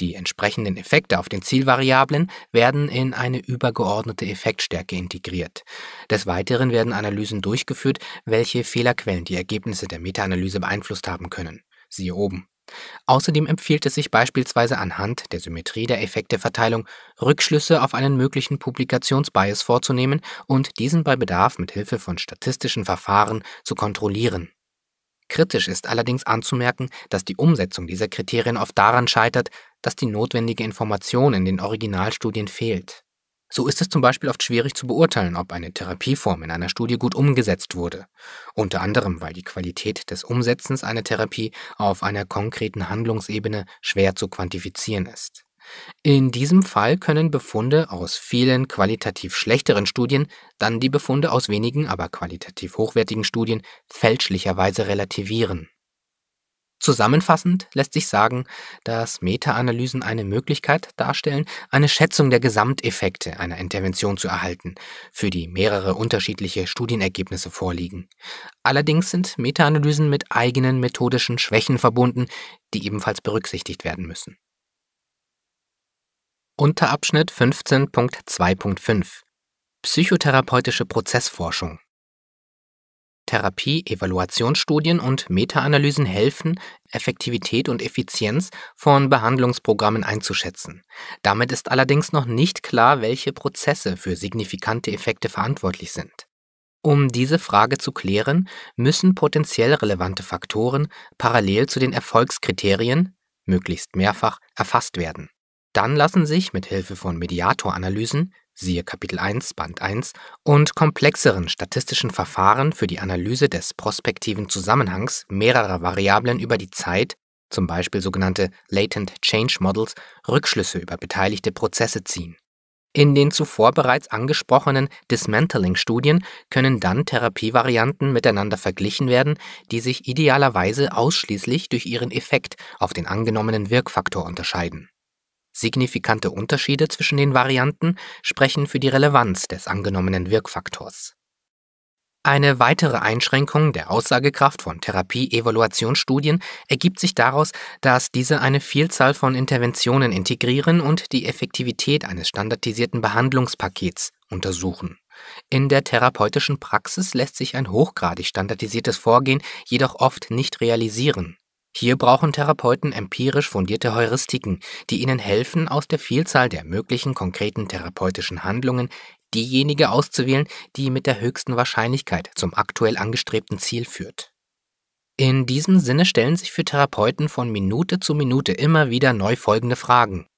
Die entsprechenden Effekte auf den Zielvariablen werden in eine übergeordnete Effektstärke integriert. Des Weiteren werden Analysen durchgeführt, welche Fehlerquellen die Ergebnisse der Meta-Analyse beeinflusst haben können. Siehe oben. Außerdem empfiehlt es sich beispielsweise anhand der Symmetrie der Effekteverteilung, Rückschlüsse auf einen möglichen Publikationsbias vorzunehmen und diesen bei Bedarf mit Hilfe von statistischen Verfahren zu kontrollieren Kritisch ist allerdings anzumerken, dass die Umsetzung dieser Kriterien oft daran scheitert, dass die notwendige Information in den Originalstudien fehlt. So ist es zum Beispiel oft schwierig zu beurteilen, ob eine Therapieform in einer Studie gut umgesetzt wurde, unter anderem weil die Qualität des Umsetzens einer Therapie auf einer konkreten Handlungsebene schwer zu quantifizieren ist. In diesem Fall können Befunde aus vielen qualitativ schlechteren Studien dann die Befunde aus wenigen, aber qualitativ hochwertigen Studien fälschlicherweise relativieren. Zusammenfassend lässt sich sagen, dass Meta-Analysen eine Möglichkeit darstellen, eine Schätzung der Gesamteffekte einer Intervention zu erhalten, für die mehrere unterschiedliche Studienergebnisse vorliegen. Allerdings sind Meta-Analysen mit eigenen methodischen Schwächen verbunden, die ebenfalls berücksichtigt werden müssen. Unterabschnitt 15.2.5 Psychotherapeutische Prozessforschung Therapie, Evaluationsstudien und Meta-Analysen helfen, Effektivität und Effizienz von Behandlungsprogrammen einzuschätzen. Damit ist allerdings noch nicht klar, welche Prozesse für signifikante Effekte verantwortlich sind. Um diese Frage zu klären, müssen potenziell relevante Faktoren parallel zu den Erfolgskriterien, möglichst mehrfach, erfasst werden. Dann lassen sich mit Hilfe von Mediatoranalysen, siehe Kapitel 1, Band 1, und komplexeren statistischen Verfahren für die Analyse des prospektiven Zusammenhangs mehrerer Variablen über die Zeit, zum Beispiel sogenannte Latent Change Models, Rückschlüsse über beteiligte Prozesse ziehen. In den zuvor bereits angesprochenen Dismantling-Studien können dann Therapievarianten miteinander verglichen werden, die sich idealerweise ausschließlich durch ihren Effekt auf den angenommenen Wirkfaktor unterscheiden. Signifikante Unterschiede zwischen den Varianten sprechen für die Relevanz des angenommenen Wirkfaktors. Eine weitere Einschränkung der Aussagekraft von Therapie-Evaluationsstudien ergibt sich daraus, dass diese eine Vielzahl von Interventionen integrieren und die Effektivität eines standardisierten Behandlungspakets untersuchen. In der therapeutischen Praxis lässt sich ein hochgradig standardisiertes Vorgehen jedoch oft nicht realisieren. Hier brauchen Therapeuten empirisch fundierte Heuristiken, die ihnen helfen, aus der Vielzahl der möglichen konkreten therapeutischen Handlungen diejenige auszuwählen, die mit der höchsten Wahrscheinlichkeit zum aktuell angestrebten Ziel führt. In diesem Sinne stellen sich für Therapeuten von Minute zu Minute immer wieder neu folgende Fragen.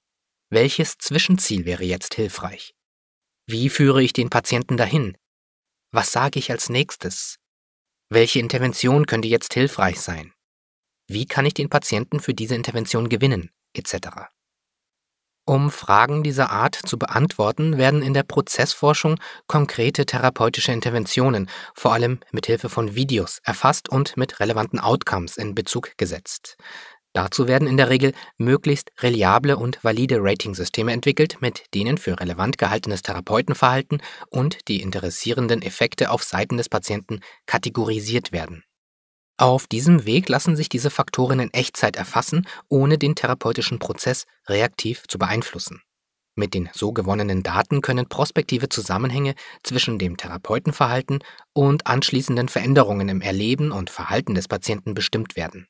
Welches Zwischenziel wäre jetzt hilfreich? Wie führe ich den Patienten dahin? Was sage ich als nächstes? Welche Intervention könnte jetzt hilfreich sein? wie kann ich den Patienten für diese Intervention gewinnen, etc. Um Fragen dieser Art zu beantworten, werden in der Prozessforschung konkrete therapeutische Interventionen, vor allem mit Hilfe von Videos, erfasst und mit relevanten Outcomes in Bezug gesetzt. Dazu werden in der Regel möglichst reliable und valide Ratingsysteme entwickelt, mit denen für relevant gehaltenes Therapeutenverhalten und die interessierenden Effekte auf Seiten des Patienten kategorisiert werden. Auf diesem Weg lassen sich diese Faktoren in Echtzeit erfassen, ohne den therapeutischen Prozess reaktiv zu beeinflussen. Mit den so gewonnenen Daten können prospektive Zusammenhänge zwischen dem Therapeutenverhalten und anschließenden Veränderungen im Erleben und Verhalten des Patienten bestimmt werden.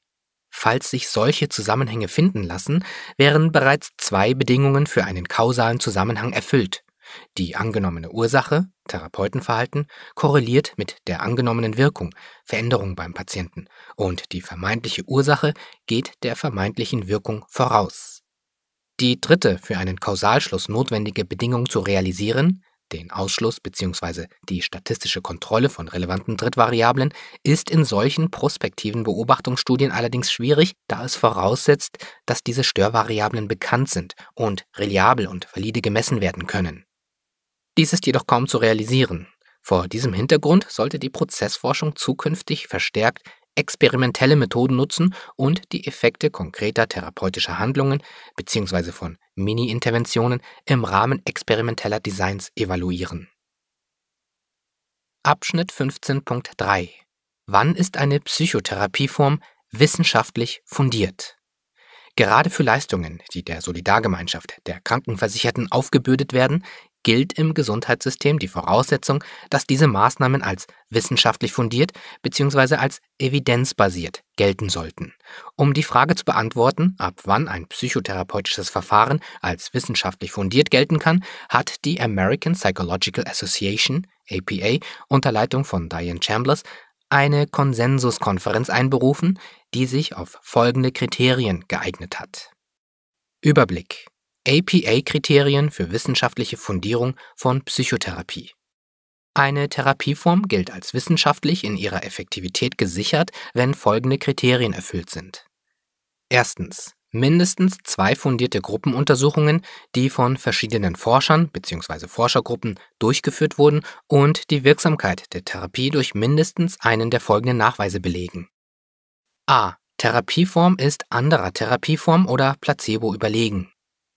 Falls sich solche Zusammenhänge finden lassen, wären bereits zwei Bedingungen für einen kausalen Zusammenhang erfüllt. Die angenommene Ursache, Therapeutenverhalten, korreliert mit der angenommenen Wirkung, Veränderung beim Patienten, und die vermeintliche Ursache geht der vermeintlichen Wirkung voraus. Die dritte für einen Kausalschluss notwendige Bedingung zu realisieren, den Ausschluss bzw. die statistische Kontrolle von relevanten Drittvariablen, ist in solchen prospektiven Beobachtungsstudien allerdings schwierig, da es voraussetzt, dass diese Störvariablen bekannt sind und reliabel und valide gemessen werden können. Dies ist jedoch kaum zu realisieren. Vor diesem Hintergrund sollte die Prozessforschung zukünftig verstärkt experimentelle Methoden nutzen und die Effekte konkreter therapeutischer Handlungen bzw. von Mini-Interventionen im Rahmen experimenteller Designs evaluieren. Abschnitt 15.3 Wann ist eine Psychotherapieform wissenschaftlich fundiert? Gerade für Leistungen, die der Solidargemeinschaft der Krankenversicherten aufgebürdet werden, gilt im Gesundheitssystem die Voraussetzung, dass diese Maßnahmen als wissenschaftlich fundiert bzw. als evidenzbasiert gelten sollten. Um die Frage zu beantworten, ab wann ein psychotherapeutisches Verfahren als wissenschaftlich fundiert gelten kann, hat die American Psychological Association APA unter Leitung von Diane Chambers eine Konsensuskonferenz einberufen, die sich auf folgende Kriterien geeignet hat. Überblick APA-Kriterien für wissenschaftliche Fundierung von Psychotherapie. Eine Therapieform gilt als wissenschaftlich in ihrer Effektivität gesichert, wenn folgende Kriterien erfüllt sind. Erstens. Mindestens zwei fundierte Gruppenuntersuchungen, die von verschiedenen Forschern bzw. Forschergruppen durchgeführt wurden und die Wirksamkeit der Therapie durch mindestens einen der folgenden Nachweise belegen. A. Therapieform ist anderer Therapieform oder Placebo überlegen.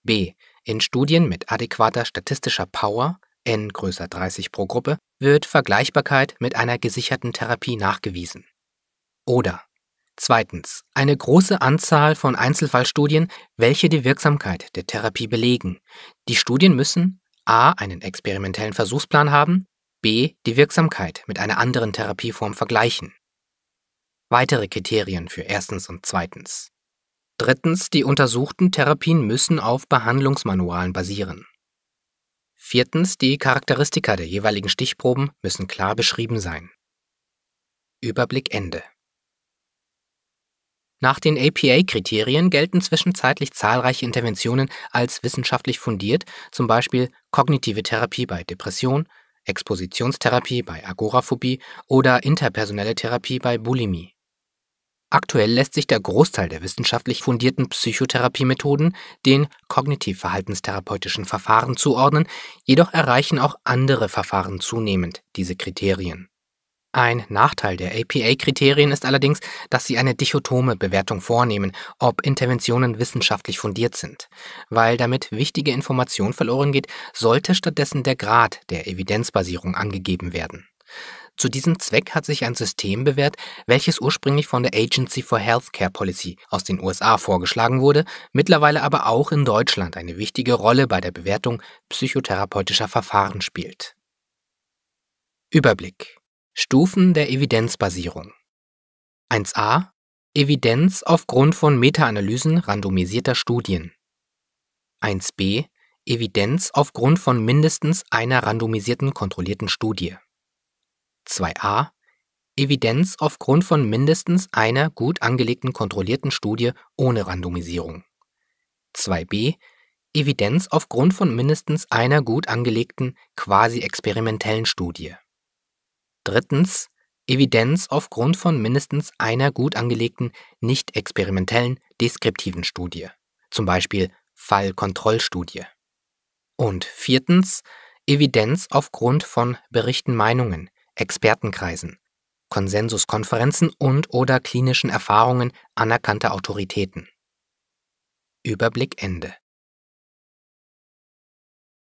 B. In Studien mit adäquater statistischer Power n größer 30 pro Gruppe wird Vergleichbarkeit mit einer gesicherten Therapie nachgewiesen. Oder zweitens eine große Anzahl von Einzelfallstudien, welche die Wirksamkeit der Therapie belegen. Die Studien müssen a. einen experimentellen Versuchsplan haben, b. die Wirksamkeit mit einer anderen Therapieform vergleichen. Weitere Kriterien für erstens und zweitens. Drittens, die untersuchten Therapien müssen auf Behandlungsmanualen basieren. Viertens, die Charakteristika der jeweiligen Stichproben müssen klar beschrieben sein. Überblick Ende. Nach den APA-Kriterien gelten zwischenzeitlich zahlreiche Interventionen als wissenschaftlich fundiert, zum Beispiel kognitive Therapie bei Depression, Expositionstherapie bei Agoraphobie oder interpersonelle Therapie bei Bulimie. Aktuell lässt sich der Großteil der wissenschaftlich fundierten Psychotherapiemethoden den kognitiv-verhaltenstherapeutischen Verfahren zuordnen, jedoch erreichen auch andere Verfahren zunehmend diese Kriterien. Ein Nachteil der APA-Kriterien ist allerdings, dass sie eine dichotome Bewertung vornehmen, ob Interventionen wissenschaftlich fundiert sind. Weil damit wichtige Information verloren geht, sollte stattdessen der Grad der Evidenzbasierung angegeben werden. Zu diesem Zweck hat sich ein System bewährt, welches ursprünglich von der Agency for Healthcare Policy aus den USA vorgeschlagen wurde, mittlerweile aber auch in Deutschland eine wichtige Rolle bei der Bewertung psychotherapeutischer Verfahren spielt. Überblick Stufen der Evidenzbasierung 1a Evidenz aufgrund von Meta-Analysen randomisierter Studien 1b Evidenz aufgrund von mindestens einer randomisierten kontrollierten Studie 2a Evidenz aufgrund von mindestens einer gut angelegten kontrollierten Studie ohne Randomisierung. 2b Evidenz aufgrund von mindestens einer gut angelegten quasi-experimentellen Studie. 3. Evidenz aufgrund von mindestens einer gut angelegten nicht-experimentellen deskriptiven Studie, zum Beispiel Fallkontrollstudie. Und viertens Evidenz aufgrund von Berichten Meinungen, Expertenkreisen, Konsensuskonferenzen und/oder klinischen Erfahrungen anerkannter Autoritäten. Überblick Ende